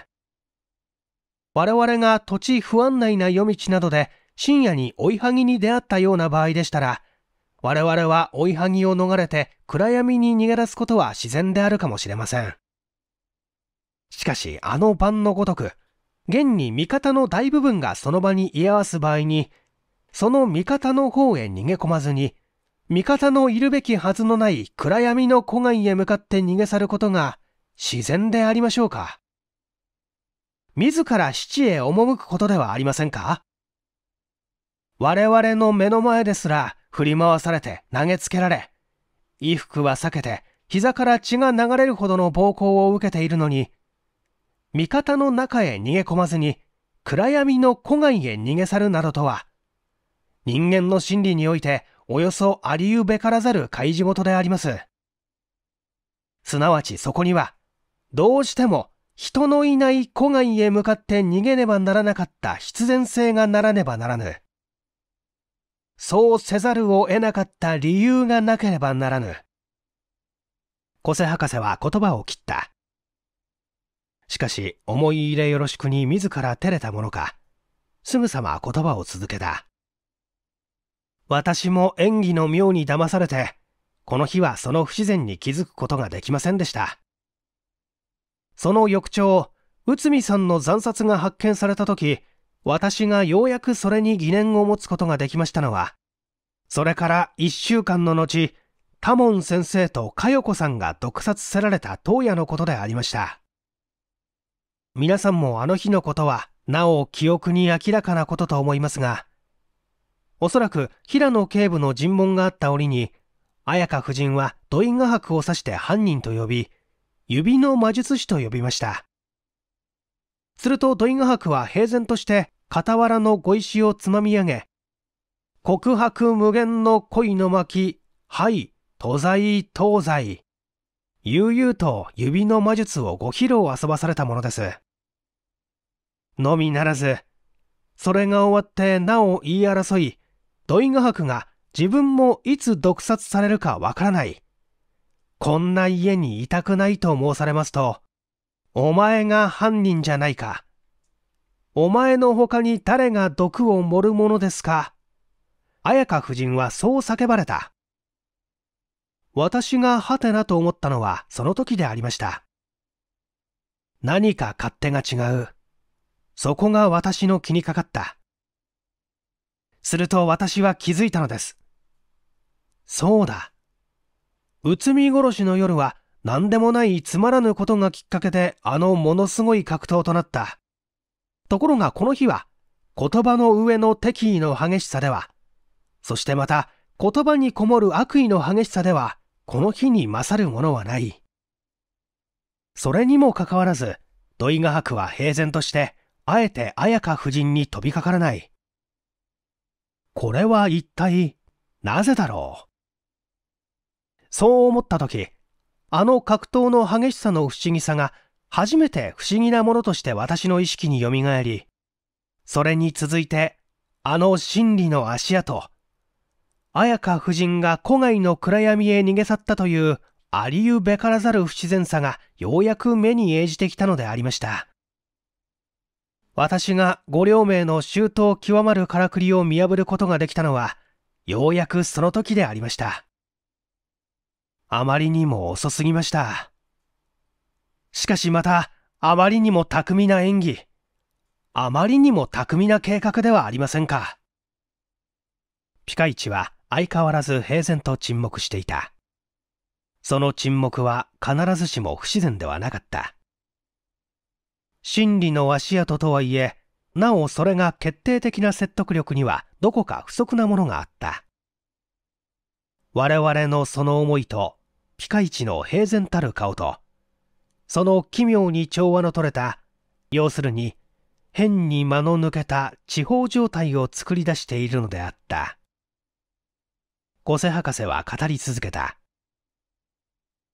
我々が土地不安内な夜道などで深夜に追いはぎに出会ったような場合でしたら、我々は追いはぎを逃れて暗闇に逃げ出すことは自然であるかもしれません。しかし、あの晩のごとく、現に味方の大部分がその場に居合わす場合に、その味方の方へ逃げ込まずに、味方のいるべきはずのない暗闇の古外へ向かって逃げ去ることが自然でありましょうか。自ら七へ赴くことではありませんか我々の目の前ですら振り回されて投げつけられ、衣服は避けて膝から血が流れるほどの暴行を受けているのに、味方の中へ逃げ込まずに暗闇の古外へ逃げ去るなどとは、人間の心理においておよそありゆべからざる開示事であります。すなわちそこには、どうしても人のいない古外へ向かって逃げねばならなかった必然性がならねばならぬ。そうせざるを得なかった理由がなければならぬ。小瀬博士は言葉を切った。しかし、思い入れよろしくに自ら照れたものか、すぐさま言葉を続けた。私も演技の妙に騙されて、この日はその不自然に気づくことができませんでした。その翌朝内海さんの惨殺が発見された時私がようやくそれに疑念を持つことができましたのはそれから1週間の後多門先生と佳代子さんが毒殺せられた当夜のことでありました皆さんもあの日のことはなお記憶に明らかなことと思いますがおそらく平野警部の尋問があった折に綾香夫人は土井画伯を指して犯人と呼び指の魔術師と呼びました。すると土井画伯は平然として傍らの碁石をつまみ上げ、告白無限の恋の巻、はい、東西東西。悠々と指の魔術をご披露遊ばされたものです。のみならず、それが終わってなお言い争い、土井画伯が自分もいつ毒殺されるかわからない。こんな家にいたくないと申されますと、お前が犯人じゃないか。お前の他に誰が毒を盛るものですか。綾香夫人はそう叫ばれた。私がハテナと思ったのはその時でありました。何か勝手が違う。そこが私の気にかかった。すると私は気づいたのです。そうだ。内海殺しの夜は何でもないつまらぬことがきっかけであのものすごい格闘となった。ところがこの日は言葉の上の敵意の激しさでは、そしてまた言葉にこもる悪意の激しさでは、この日に勝るものはない。それにもかかわらず、土井画伯は平然として、あえて綾香夫人に飛びかからない。これは一体、なぜだろうそう思った時あの格闘の激しさの不思議さが初めて不思議なものとして私の意識によみがえりそれに続いてあの真理の足跡綾香夫人が古外の暗闇へ逃げ去ったというありゆべからざる不自然さがようやく目に映じてきたのでありました私が五両名の周到極まるからくりを見破ることができたのはようやくその時でありましたあまりにも遅すぎました。しかしまた、あまりにも巧みな演技、あまりにも巧みな計画ではありませんか。ピカイチは相変わらず平然と沈黙していた。その沈黙は必ずしも不自然ではなかった。真理の足跡とはいえ、なおそれが決定的な説得力にはどこか不足なものがあった。我々のその思いとピカイチの平然たる顔とその奇妙に調和の取れた要するに変に間の抜けた地方状態を作り出しているのであった小瀬博士は語り続けた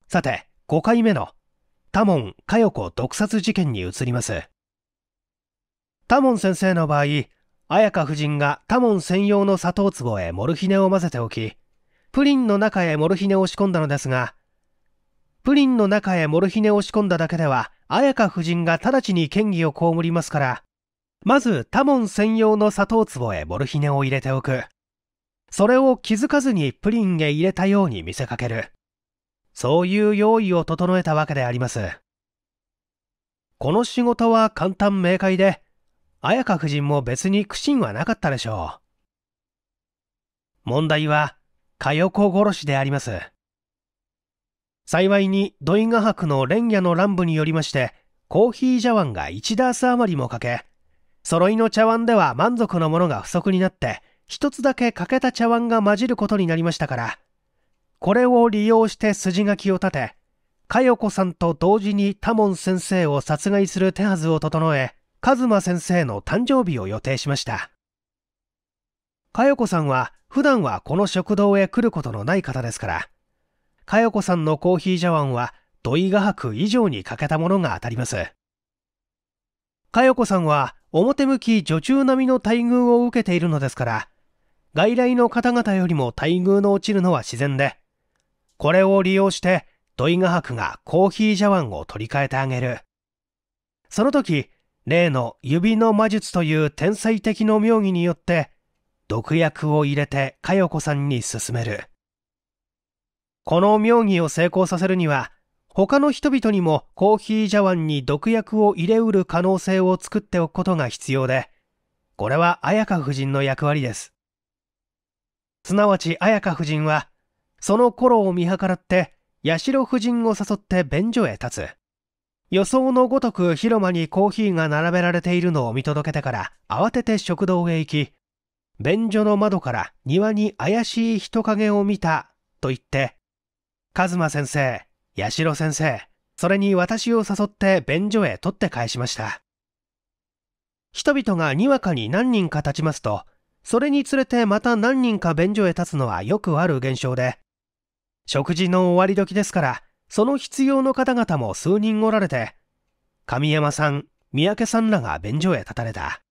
さて5回目の多門佳代子毒殺事件に移ります多門先生の場合綾香夫人が多門専用の砂糖壺へモルヒネを混ぜておきプリンの中へモルヒネを仕込んだのですが、プリンの中へモルヒネを仕込んだだけでは、綾香夫人が直ちに嫌疑を被りますから、まず多聞専用の砂糖壺へモルヒネを入れておく。それを気づかずにプリンへ入れたように見せかける。そういう用意を整えたわけであります。この仕事は簡単明快で、綾香夫人も別に苦心はなかったでしょう。問題は、佳代子殺しであります。幸いに土井画伯の連夜の乱舞によりまして、コーヒー茶碗が1ダース余りもかけ、揃いの茶碗では満足のものが不足になって、一つだけ欠けた茶碗が混じることになりましたから、これを利用して筋書きを立て、佳代子さんと同時に多門先生を殺害する手はずを整え、一馬先生の誕生日を予定しました。かよこさんは普段はこの食堂へ来ることのない方ですから、かよこさんのコーヒー茶碗は土井画伯以上に欠けたものが当たります。かよこさんは表向き女中並みの待遇を受けているのですから、外来の方々よりも待遇の落ちるのは自然で、これを利用して土井画伯がコーヒー茶碗を取り替えてあげる。その時、例の指の魔術という天才的の妙義によって毒薬を入れて佳代子さんに勧めるこの妙義を成功させるには他の人々にもコーヒー茶碗に毒薬を入れうる可能性を作っておくことが必要でこれは綾香夫人の役割ですすなわち綾香夫人はその頃を見計らって八代夫人を誘って便所へ立つ予想のごとく広間にコーヒーが並べられているのを見届けてから慌てて食堂へ行き便所の窓から庭に怪しい人影を見たと言って、カズマ先生、ヤシロ先生、それに私を誘って便所へ取って返しました。人々がにわかに何人か立ちますと、それにつれてまた何人か便所へ立つのはよくある現象で、食事の終わり時ですから、その必要の方々も数人おられて、神山さん、三宅さんらが便所へ立たれた。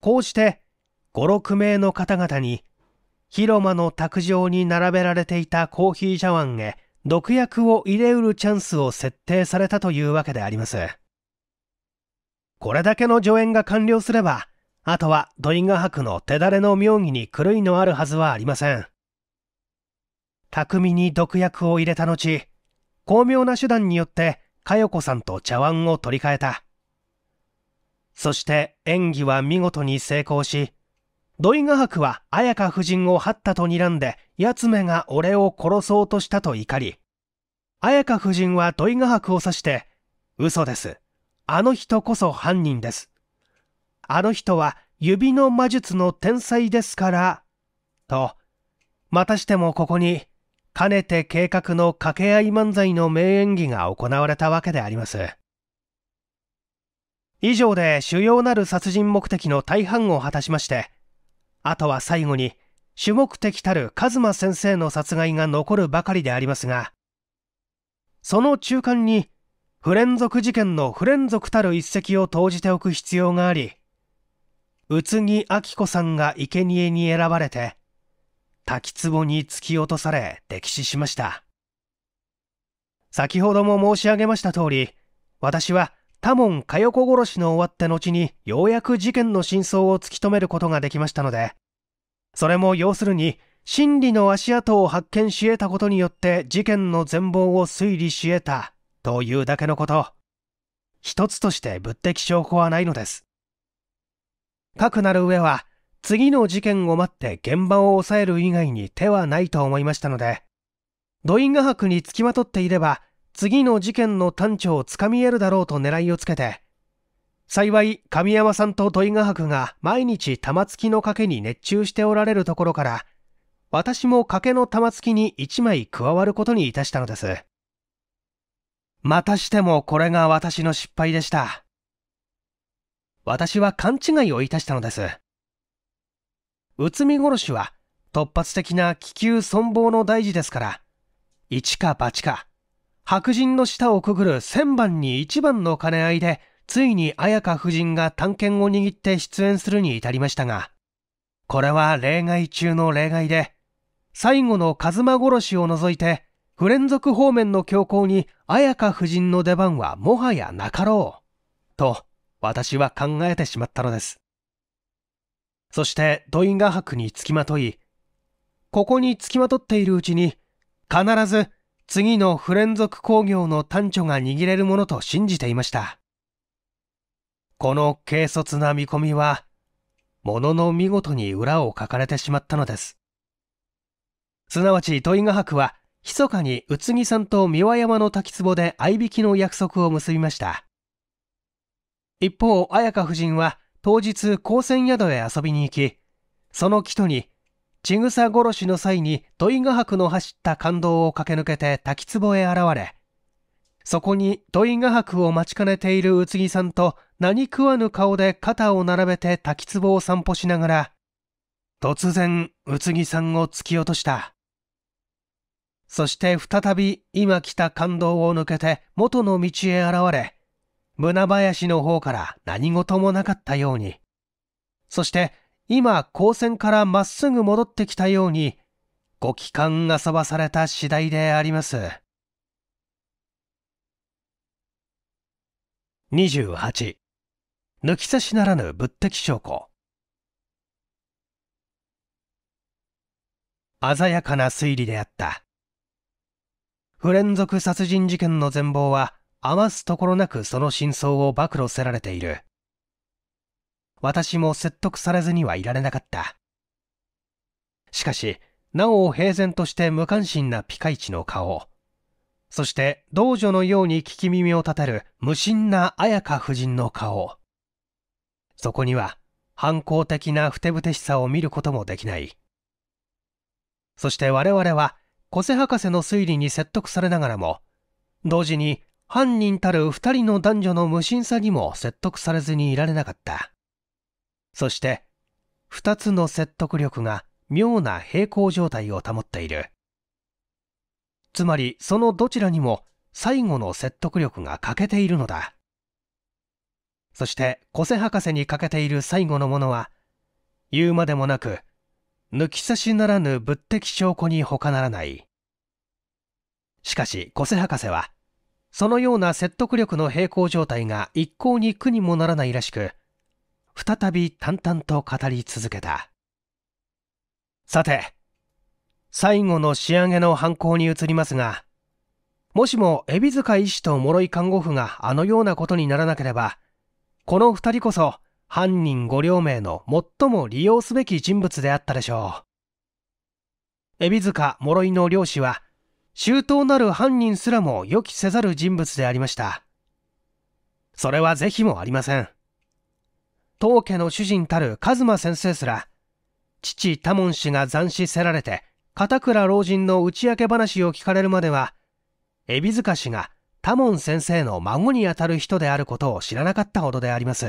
こうして、56名の方々に広間の卓上に並べられていたコーヒー茶碗へ毒薬を入れうるチャンスを設定されたというわけであります。これだけの助演が完了すれば、あとはドリ画伯の手だれの妙義に狂いのあるはずはありません。巧みに毒薬を入れた後、巧妙な手段によって佳代子さんと茶碗を取り替えた。そして演技は見事に成功し、土井画伯は綾香夫人をハッタと睨んで、八めが俺を殺そうとしたと怒り、綾香夫人は土井画伯を指して、嘘です。あの人こそ犯人です。あの人は指の魔術の天才ですから、と、またしてもここに、かねて計画の掛け合い漫才の名演技が行われたわけであります。以上で主要なる殺人目的の大半を果たしまして、あとは最後に、主目的たる一馬先生の殺害が残るばかりでありますが、その中間に、不連続事件の不連続たる一石を投じておく必要があり、宇津木明子さんが生贄に選ばれて、滝壺に突き落とされ、溺死しました。先ほども申し上げました通り、私は多門佳代子殺しの終わった後にようやく事件の真相を突き止めることができましたので、それも要するに、真理の足跡を発見し得たことによって事件の全貌を推理し得たというだけのこと。一つとして物的証拠はないのです。かくなる上は、次の事件を待って現場を抑える以外に手はないと思いましたので、土井画伯に付きまとっていれば、次の事件の端緒をつかみ得るだろうと狙いをつけて、幸い神山さんと問が博が毎日玉突きの賭けに熱中しておられるところから、私も賭けの玉突きに一枚加わることにいたしたのです。またしてもこれが私の失敗でした。私は勘違いをいたしたのです。内海殺しは突発的な気球存亡の大事ですから、一か八か白人の舌をくぐる千番に一番の兼ね合いで、ついに綾香夫人が探検を握って出演するに至りましたが、これは例外中の例外で、最後のカズマ殺しを除いて、不連続方面の強行に綾香夫人の出番はもはやなかろう、と私は考えてしまったのです。そして土井画伯につきまとい、ここにつきまとっているうちに、必ず次の不連続工業の端緒が握れるものと信じていました。この軽率な見込みは、ものの見事に裏を書かれてしまったのです。すなわち、問いが博は、密かに宇津木さんと三輪山の滝壺で合い引きの約束を結びました。一方、綾香夫人は、当日、高専宿へ遊びに行き、その木戸にちぐさ殺しの際に問い画伯の走った感動を駆け抜けて滝壺へ現れ、そこに問い画伯を待ちかねている宇津木さんと何食わぬ顔で肩を並べて滝壺を散歩しながら、突然宇津木さんを突き落とした。そして再び今来た感動を抜けて元の道へ現れ、胸林の方から何事もなかったように。そして今高専からまっすぐ戻ってきたようにご帰還がさばされた次第であります28抜き差しならぬ物的証拠鮮やかな推理であった不連続殺人事件の全貌は余すところなくその真相を暴露せられている私も説得されずにはいられなかった。しかし、なお平然として無関心なピカイチの顔、そして道女のように聞き耳を立てる無心な綾香夫人の顔。そこには反抗的なふてぶてしさを見ることもできない。そして我々は、小瀬博士の推理に説得されながらも、同時に犯人たる二人の男女の無心さにも説得されずにいられなかった。そして2つの説得力が妙な平行状態を保っているつまりそのどちらにも最後の説得力が欠けているのだそして古瀬博士に欠けている最後のものは言うまでもなく抜き差しならぬ物的証拠に他ならないしかし古瀬博士はそのような説得力の平行状態が一向に苦にもならないらしく再び淡々と語り続けたさて最後の仕上げの犯行に移りますがもしも海老塚医師と諸井看護婦があのようなことにならなければこの2人こそ犯人5両名の最も利用すべき人物であったでしょう海老塚諸井の漁師は周到なる犯人すらも予期せざる人物でありましたそれは是非もありません当家の主人たる一馬先生すら、父多門氏が斬死せられて、片倉老人の打ち明け話を聞かれるまでは、海老塚氏が多門先生の孫にあたる人であることを知らなかったほどであります。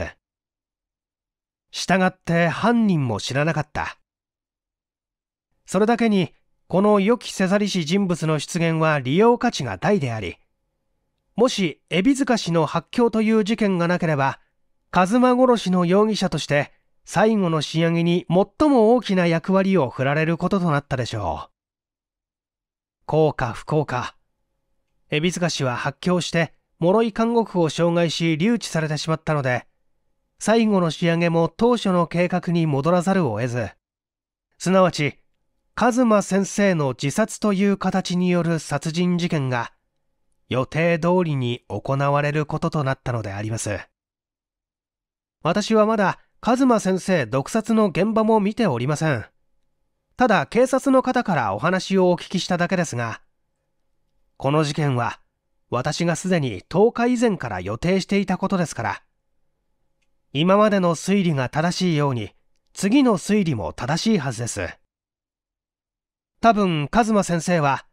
従って犯人も知らなかった。それだけに、この予期せざりし人物の出現は利用価値が大であり、もし、海老塚氏の発狂という事件がなければ、カズマ殺しの容疑者として最後の仕上げに最も大きな役割を振られることとなったでしょう。うか不幸か。海老塚氏は発狂して諸井監獄を傷害し留置されてしまったので、最後の仕上げも当初の計画に戻らざるを得ず、すなわち、カズマ先生の自殺という形による殺人事件が予定通りに行われることとなったのであります。私はまだカズマ先生毒殺の現場も見ておりません。ただ警察の方からお話をお聞きしただけですが、この事件は私がすでに10日以前から予定していたことですから、今までの推理が正しいように、次の推理も正しいはずです。多分、カズマ先生は、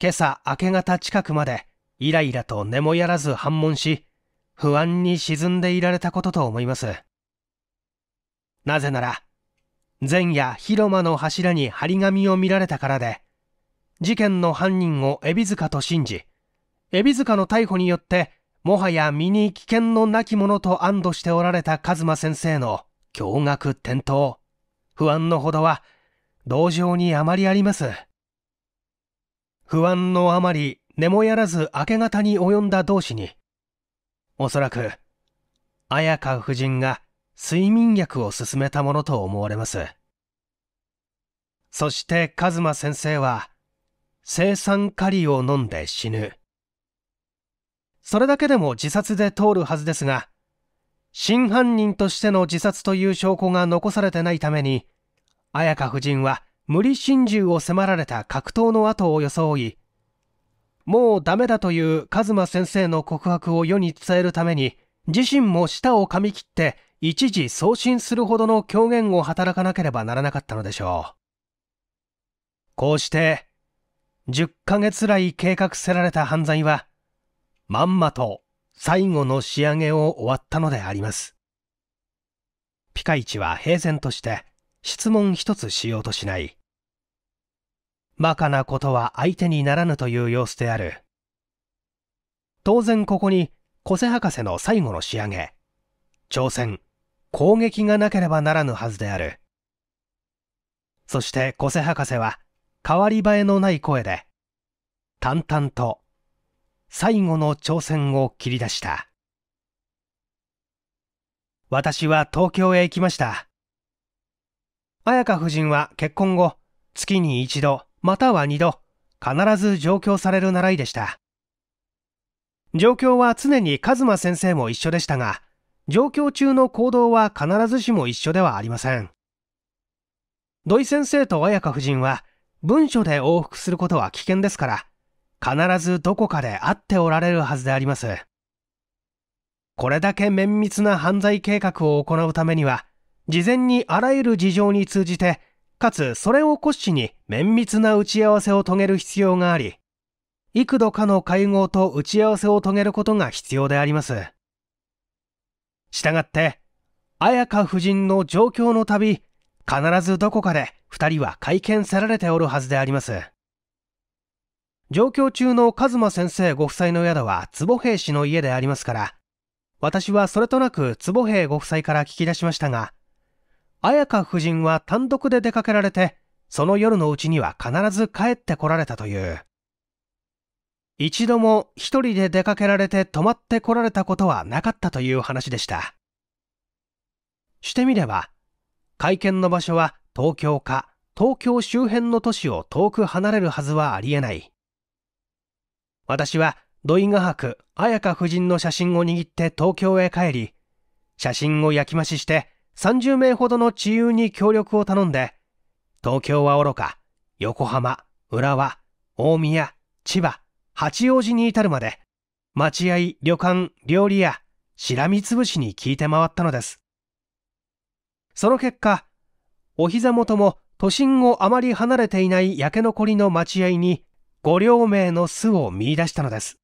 今朝明け方近くまで、イライラと根もやらず反問し、不安に沈んでいられたことと思います。なぜなら、前夜広間の柱に張り紙を見られたからで、事件の犯人を海老塚と信じ、海老塚の逮捕によって、もはや身に危険のなきものと安堵しておられた一馬先生の驚愕転倒。不安のほどは、同情にあまりあります。不安のあまり、根もやらず明け方に及んだ同志に、おそらく、綾香夫人が睡眠薬を勧めたものと思われます。そして、カ馬先生は、青酸カリを飲んで死ぬ。それだけでも自殺で通るはずですが、真犯人としての自殺という証拠が残されてないために、綾香夫人は無理心中を迫られた格闘の後を装い、もうダメだというカ馬先生の告白を世に伝えるために自身も舌を噛み切って一時送信するほどの狂言を働かなければならなかったのでしょうこうして10ヶ月来計画せられた犯罪はまんまと最後の仕上げを終わったのでありますピカイチは平然として質問一つしようとしない馬鹿なことは相手にならぬという様子である。当然ここに、小瀬博士の最後の仕上げ、挑戦、攻撃がなければならぬはずである。そして小瀬博士は、変わり映えのない声で、淡々と、最後の挑戦を切り出した。私は東京へ行きました。綾香夫人は結婚後、月に一度、または2度必ず上京される習いでした上京は常に一馬先生も一緒でしたが上京中の行動は必ずしも一緒ではありません土井先生と綾香夫人は文書で往復することは危険ですから必ずどこかで会っておられるはずでありますこれだけ綿密な犯罪計画を行うためには事前にあらゆる事情に通じてかつそれを骨子に綿密な打ち合わせを遂げる必要があり、幾度かの会合と打ち合わせを遂げることが必要であります。従って、綾香夫人の状況のたび、必ずどこかで二人は会見せられておるはずであります。上京中の一馬先生ご夫妻の宿は坪平氏の家でありますから、私はそれとなく坪平ご夫妻から聞き出しましたが、綾香夫人は単独で出かけられて、その夜のうちには必ず帰ってこられたという。一度も一人で出かけられて泊まってこられたことはなかったという話でした。してみれば、会見の場所は東京か東京周辺の都市を遠く離れるはずはありえない。私は土井画伯、綾香夫人の写真を握って東京へ帰り、写真を焼き増しして30名ほどの治癒に協力を頼んで、東京はおろか、横浜、浦和、大宮、千葉、八王子に至るまで、待合、旅館、料理屋、しらみつぶしに聞いて回ったのです。その結果、お膝元も都心をあまり離れていない焼け残りの待合に五両名の巣を見出したのです。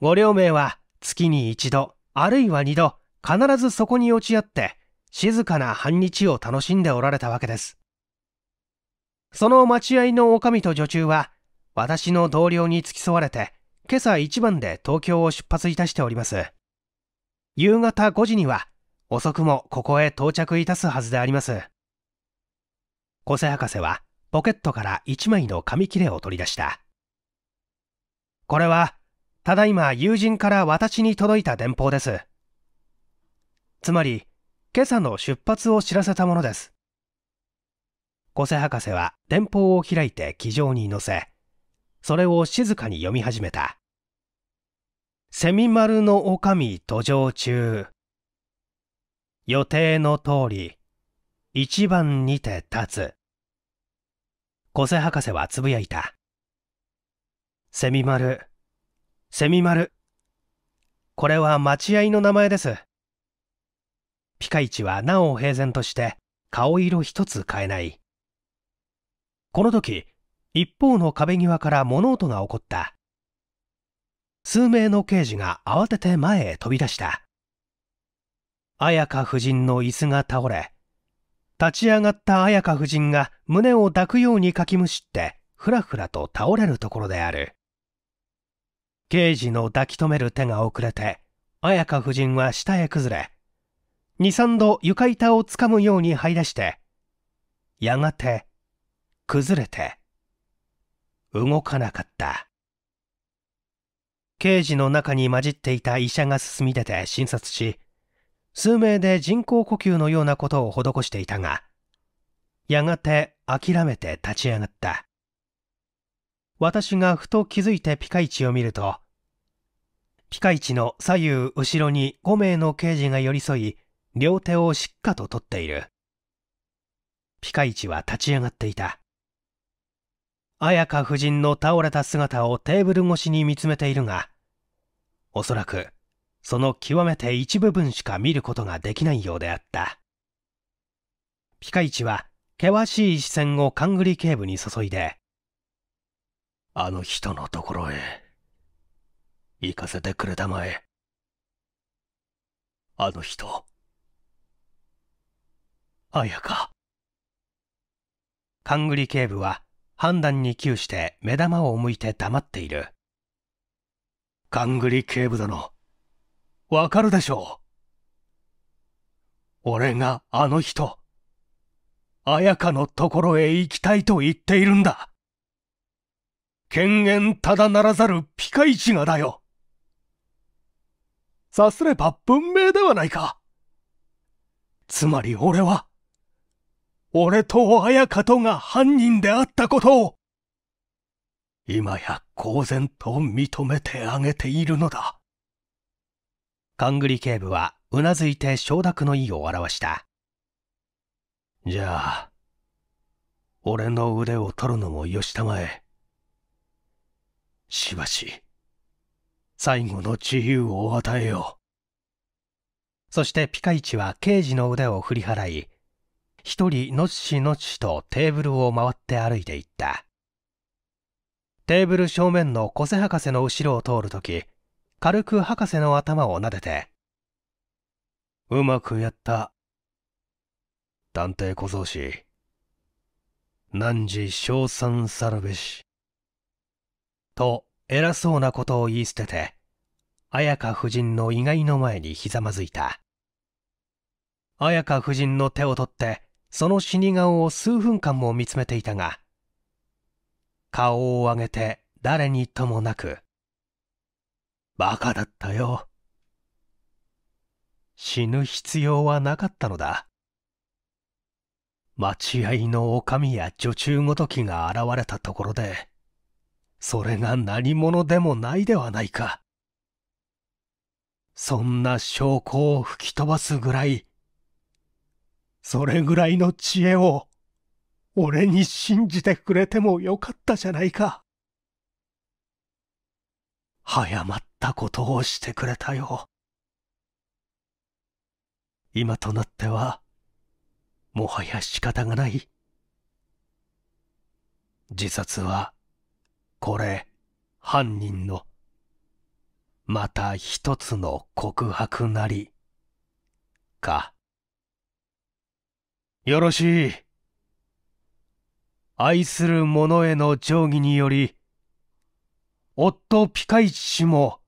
五両名は月に一度、あるいは二度、必ずそこに落ち合って静かな半日を楽しんでおられたわけですその待合の女将と女中は私の同僚に付き添われて今朝一番で東京を出発いたしております夕方5時には遅くもここへ到着いたすはずであります小瀬博士はポケットから1枚の紙切れを取り出したこれはただいま友人から私に届いた電報ですつまり今朝の出発を知らせたものです小瀬博士は電報を開いて機上に載せそれを静かに読み始めた「セミ丸の女将途上中」「予定の通り一番にて立つ」小瀬博士はつぶやいた「セミ丸セミ丸これは待合の名前です」ピカイチはなお平然として顔色一つ変えないこの時一方の壁際から物音が起こった数名の刑事が慌てて前へ飛び出した綾香夫人の椅子が倒れ立ち上がった綾香夫人が胸を抱くようにかきむしってふらふらと倒れるところである刑事の抱き留める手が遅れて綾香夫人は下へ崩れ二三度床板をつかむように這い出してやがて崩れて動かなかった刑事の中に混じっていた医者が進み出て診察し数名で人工呼吸のようなことを施していたがやがて諦めて立ち上がった私がふと気づいてピカイチを見るとピカイチの左右後ろに5名の刑事が寄り添い両手をしっかと取っている。ピカイチは立ち上がっていた。綾香夫人の倒れた姿をテーブル越しに見つめているが、おそらく、その極めて一部分しか見ることができないようであった。ピカイチは、険しい視線をカングリ警部に注いで、あの人のところへ、行かせてくれたまえ。あの人。綾香勘繰り警部は判断に窮して目玉を向いて黙っている勘繰り警部殿わかるでしょう俺があの人綾香のところへ行きたいと言っているんだ権限ただならざるピカイチがだよさすれば文明ではないかつまり俺は俺と綾香とが犯人であったことを、今や公然と認めてあげているのだ。勘繰り警部はうなずいて承諾の意を表した。じゃあ、俺の腕を取るのもよしたまえ。しばし、最後の自由を与えよう。そしてピカイチは刑事の腕を振り払い、一人のちしのちしとテーブルを回って歩いていったテーブル正面の小瀬博士の後ろを通るとき軽く博士の頭を撫でて「うまくやった探偵小僧氏何時称賛さるべし」と偉そうなことを言い捨てて綾香夫人の意外の前にひざまずいた綾香夫人の手を取ってその死顔を数分間も見つめていたが顔を上げて誰にともなくバカだったよ死ぬ必要はなかったのだ待合の女将や女中ごときが現れたところでそれが何者でもないではないかそんな証拠を吹き飛ばすぐらいそれぐらいの知恵を、俺に信じてくれてもよかったじゃないか。早まったことをしてくれたよ。今となっては、もはや仕方がない。自殺は、これ、犯人の、また一つの告白なり、か。よろしい。愛する者への定義により、夫ピカイチも、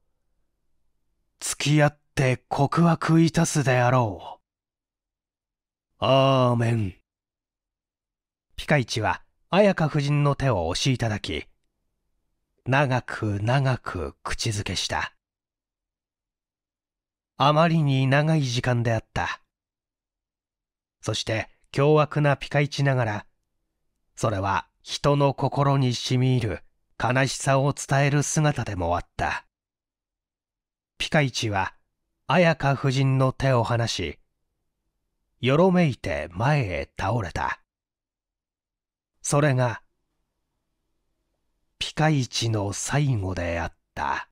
付き合って告白いたすであろう。アーメン。ピカイチは、綾香夫人の手を押しいただき、長く長く口づけした。あまりに長い時間であった。そして、凶悪なピカイチながら、それは人の心に染み入る悲しさを伝える姿でもあった。ピカイチは、綾香夫人の手を離し、よろめいて前へ倒れた。それが、ピカイチの最後であった。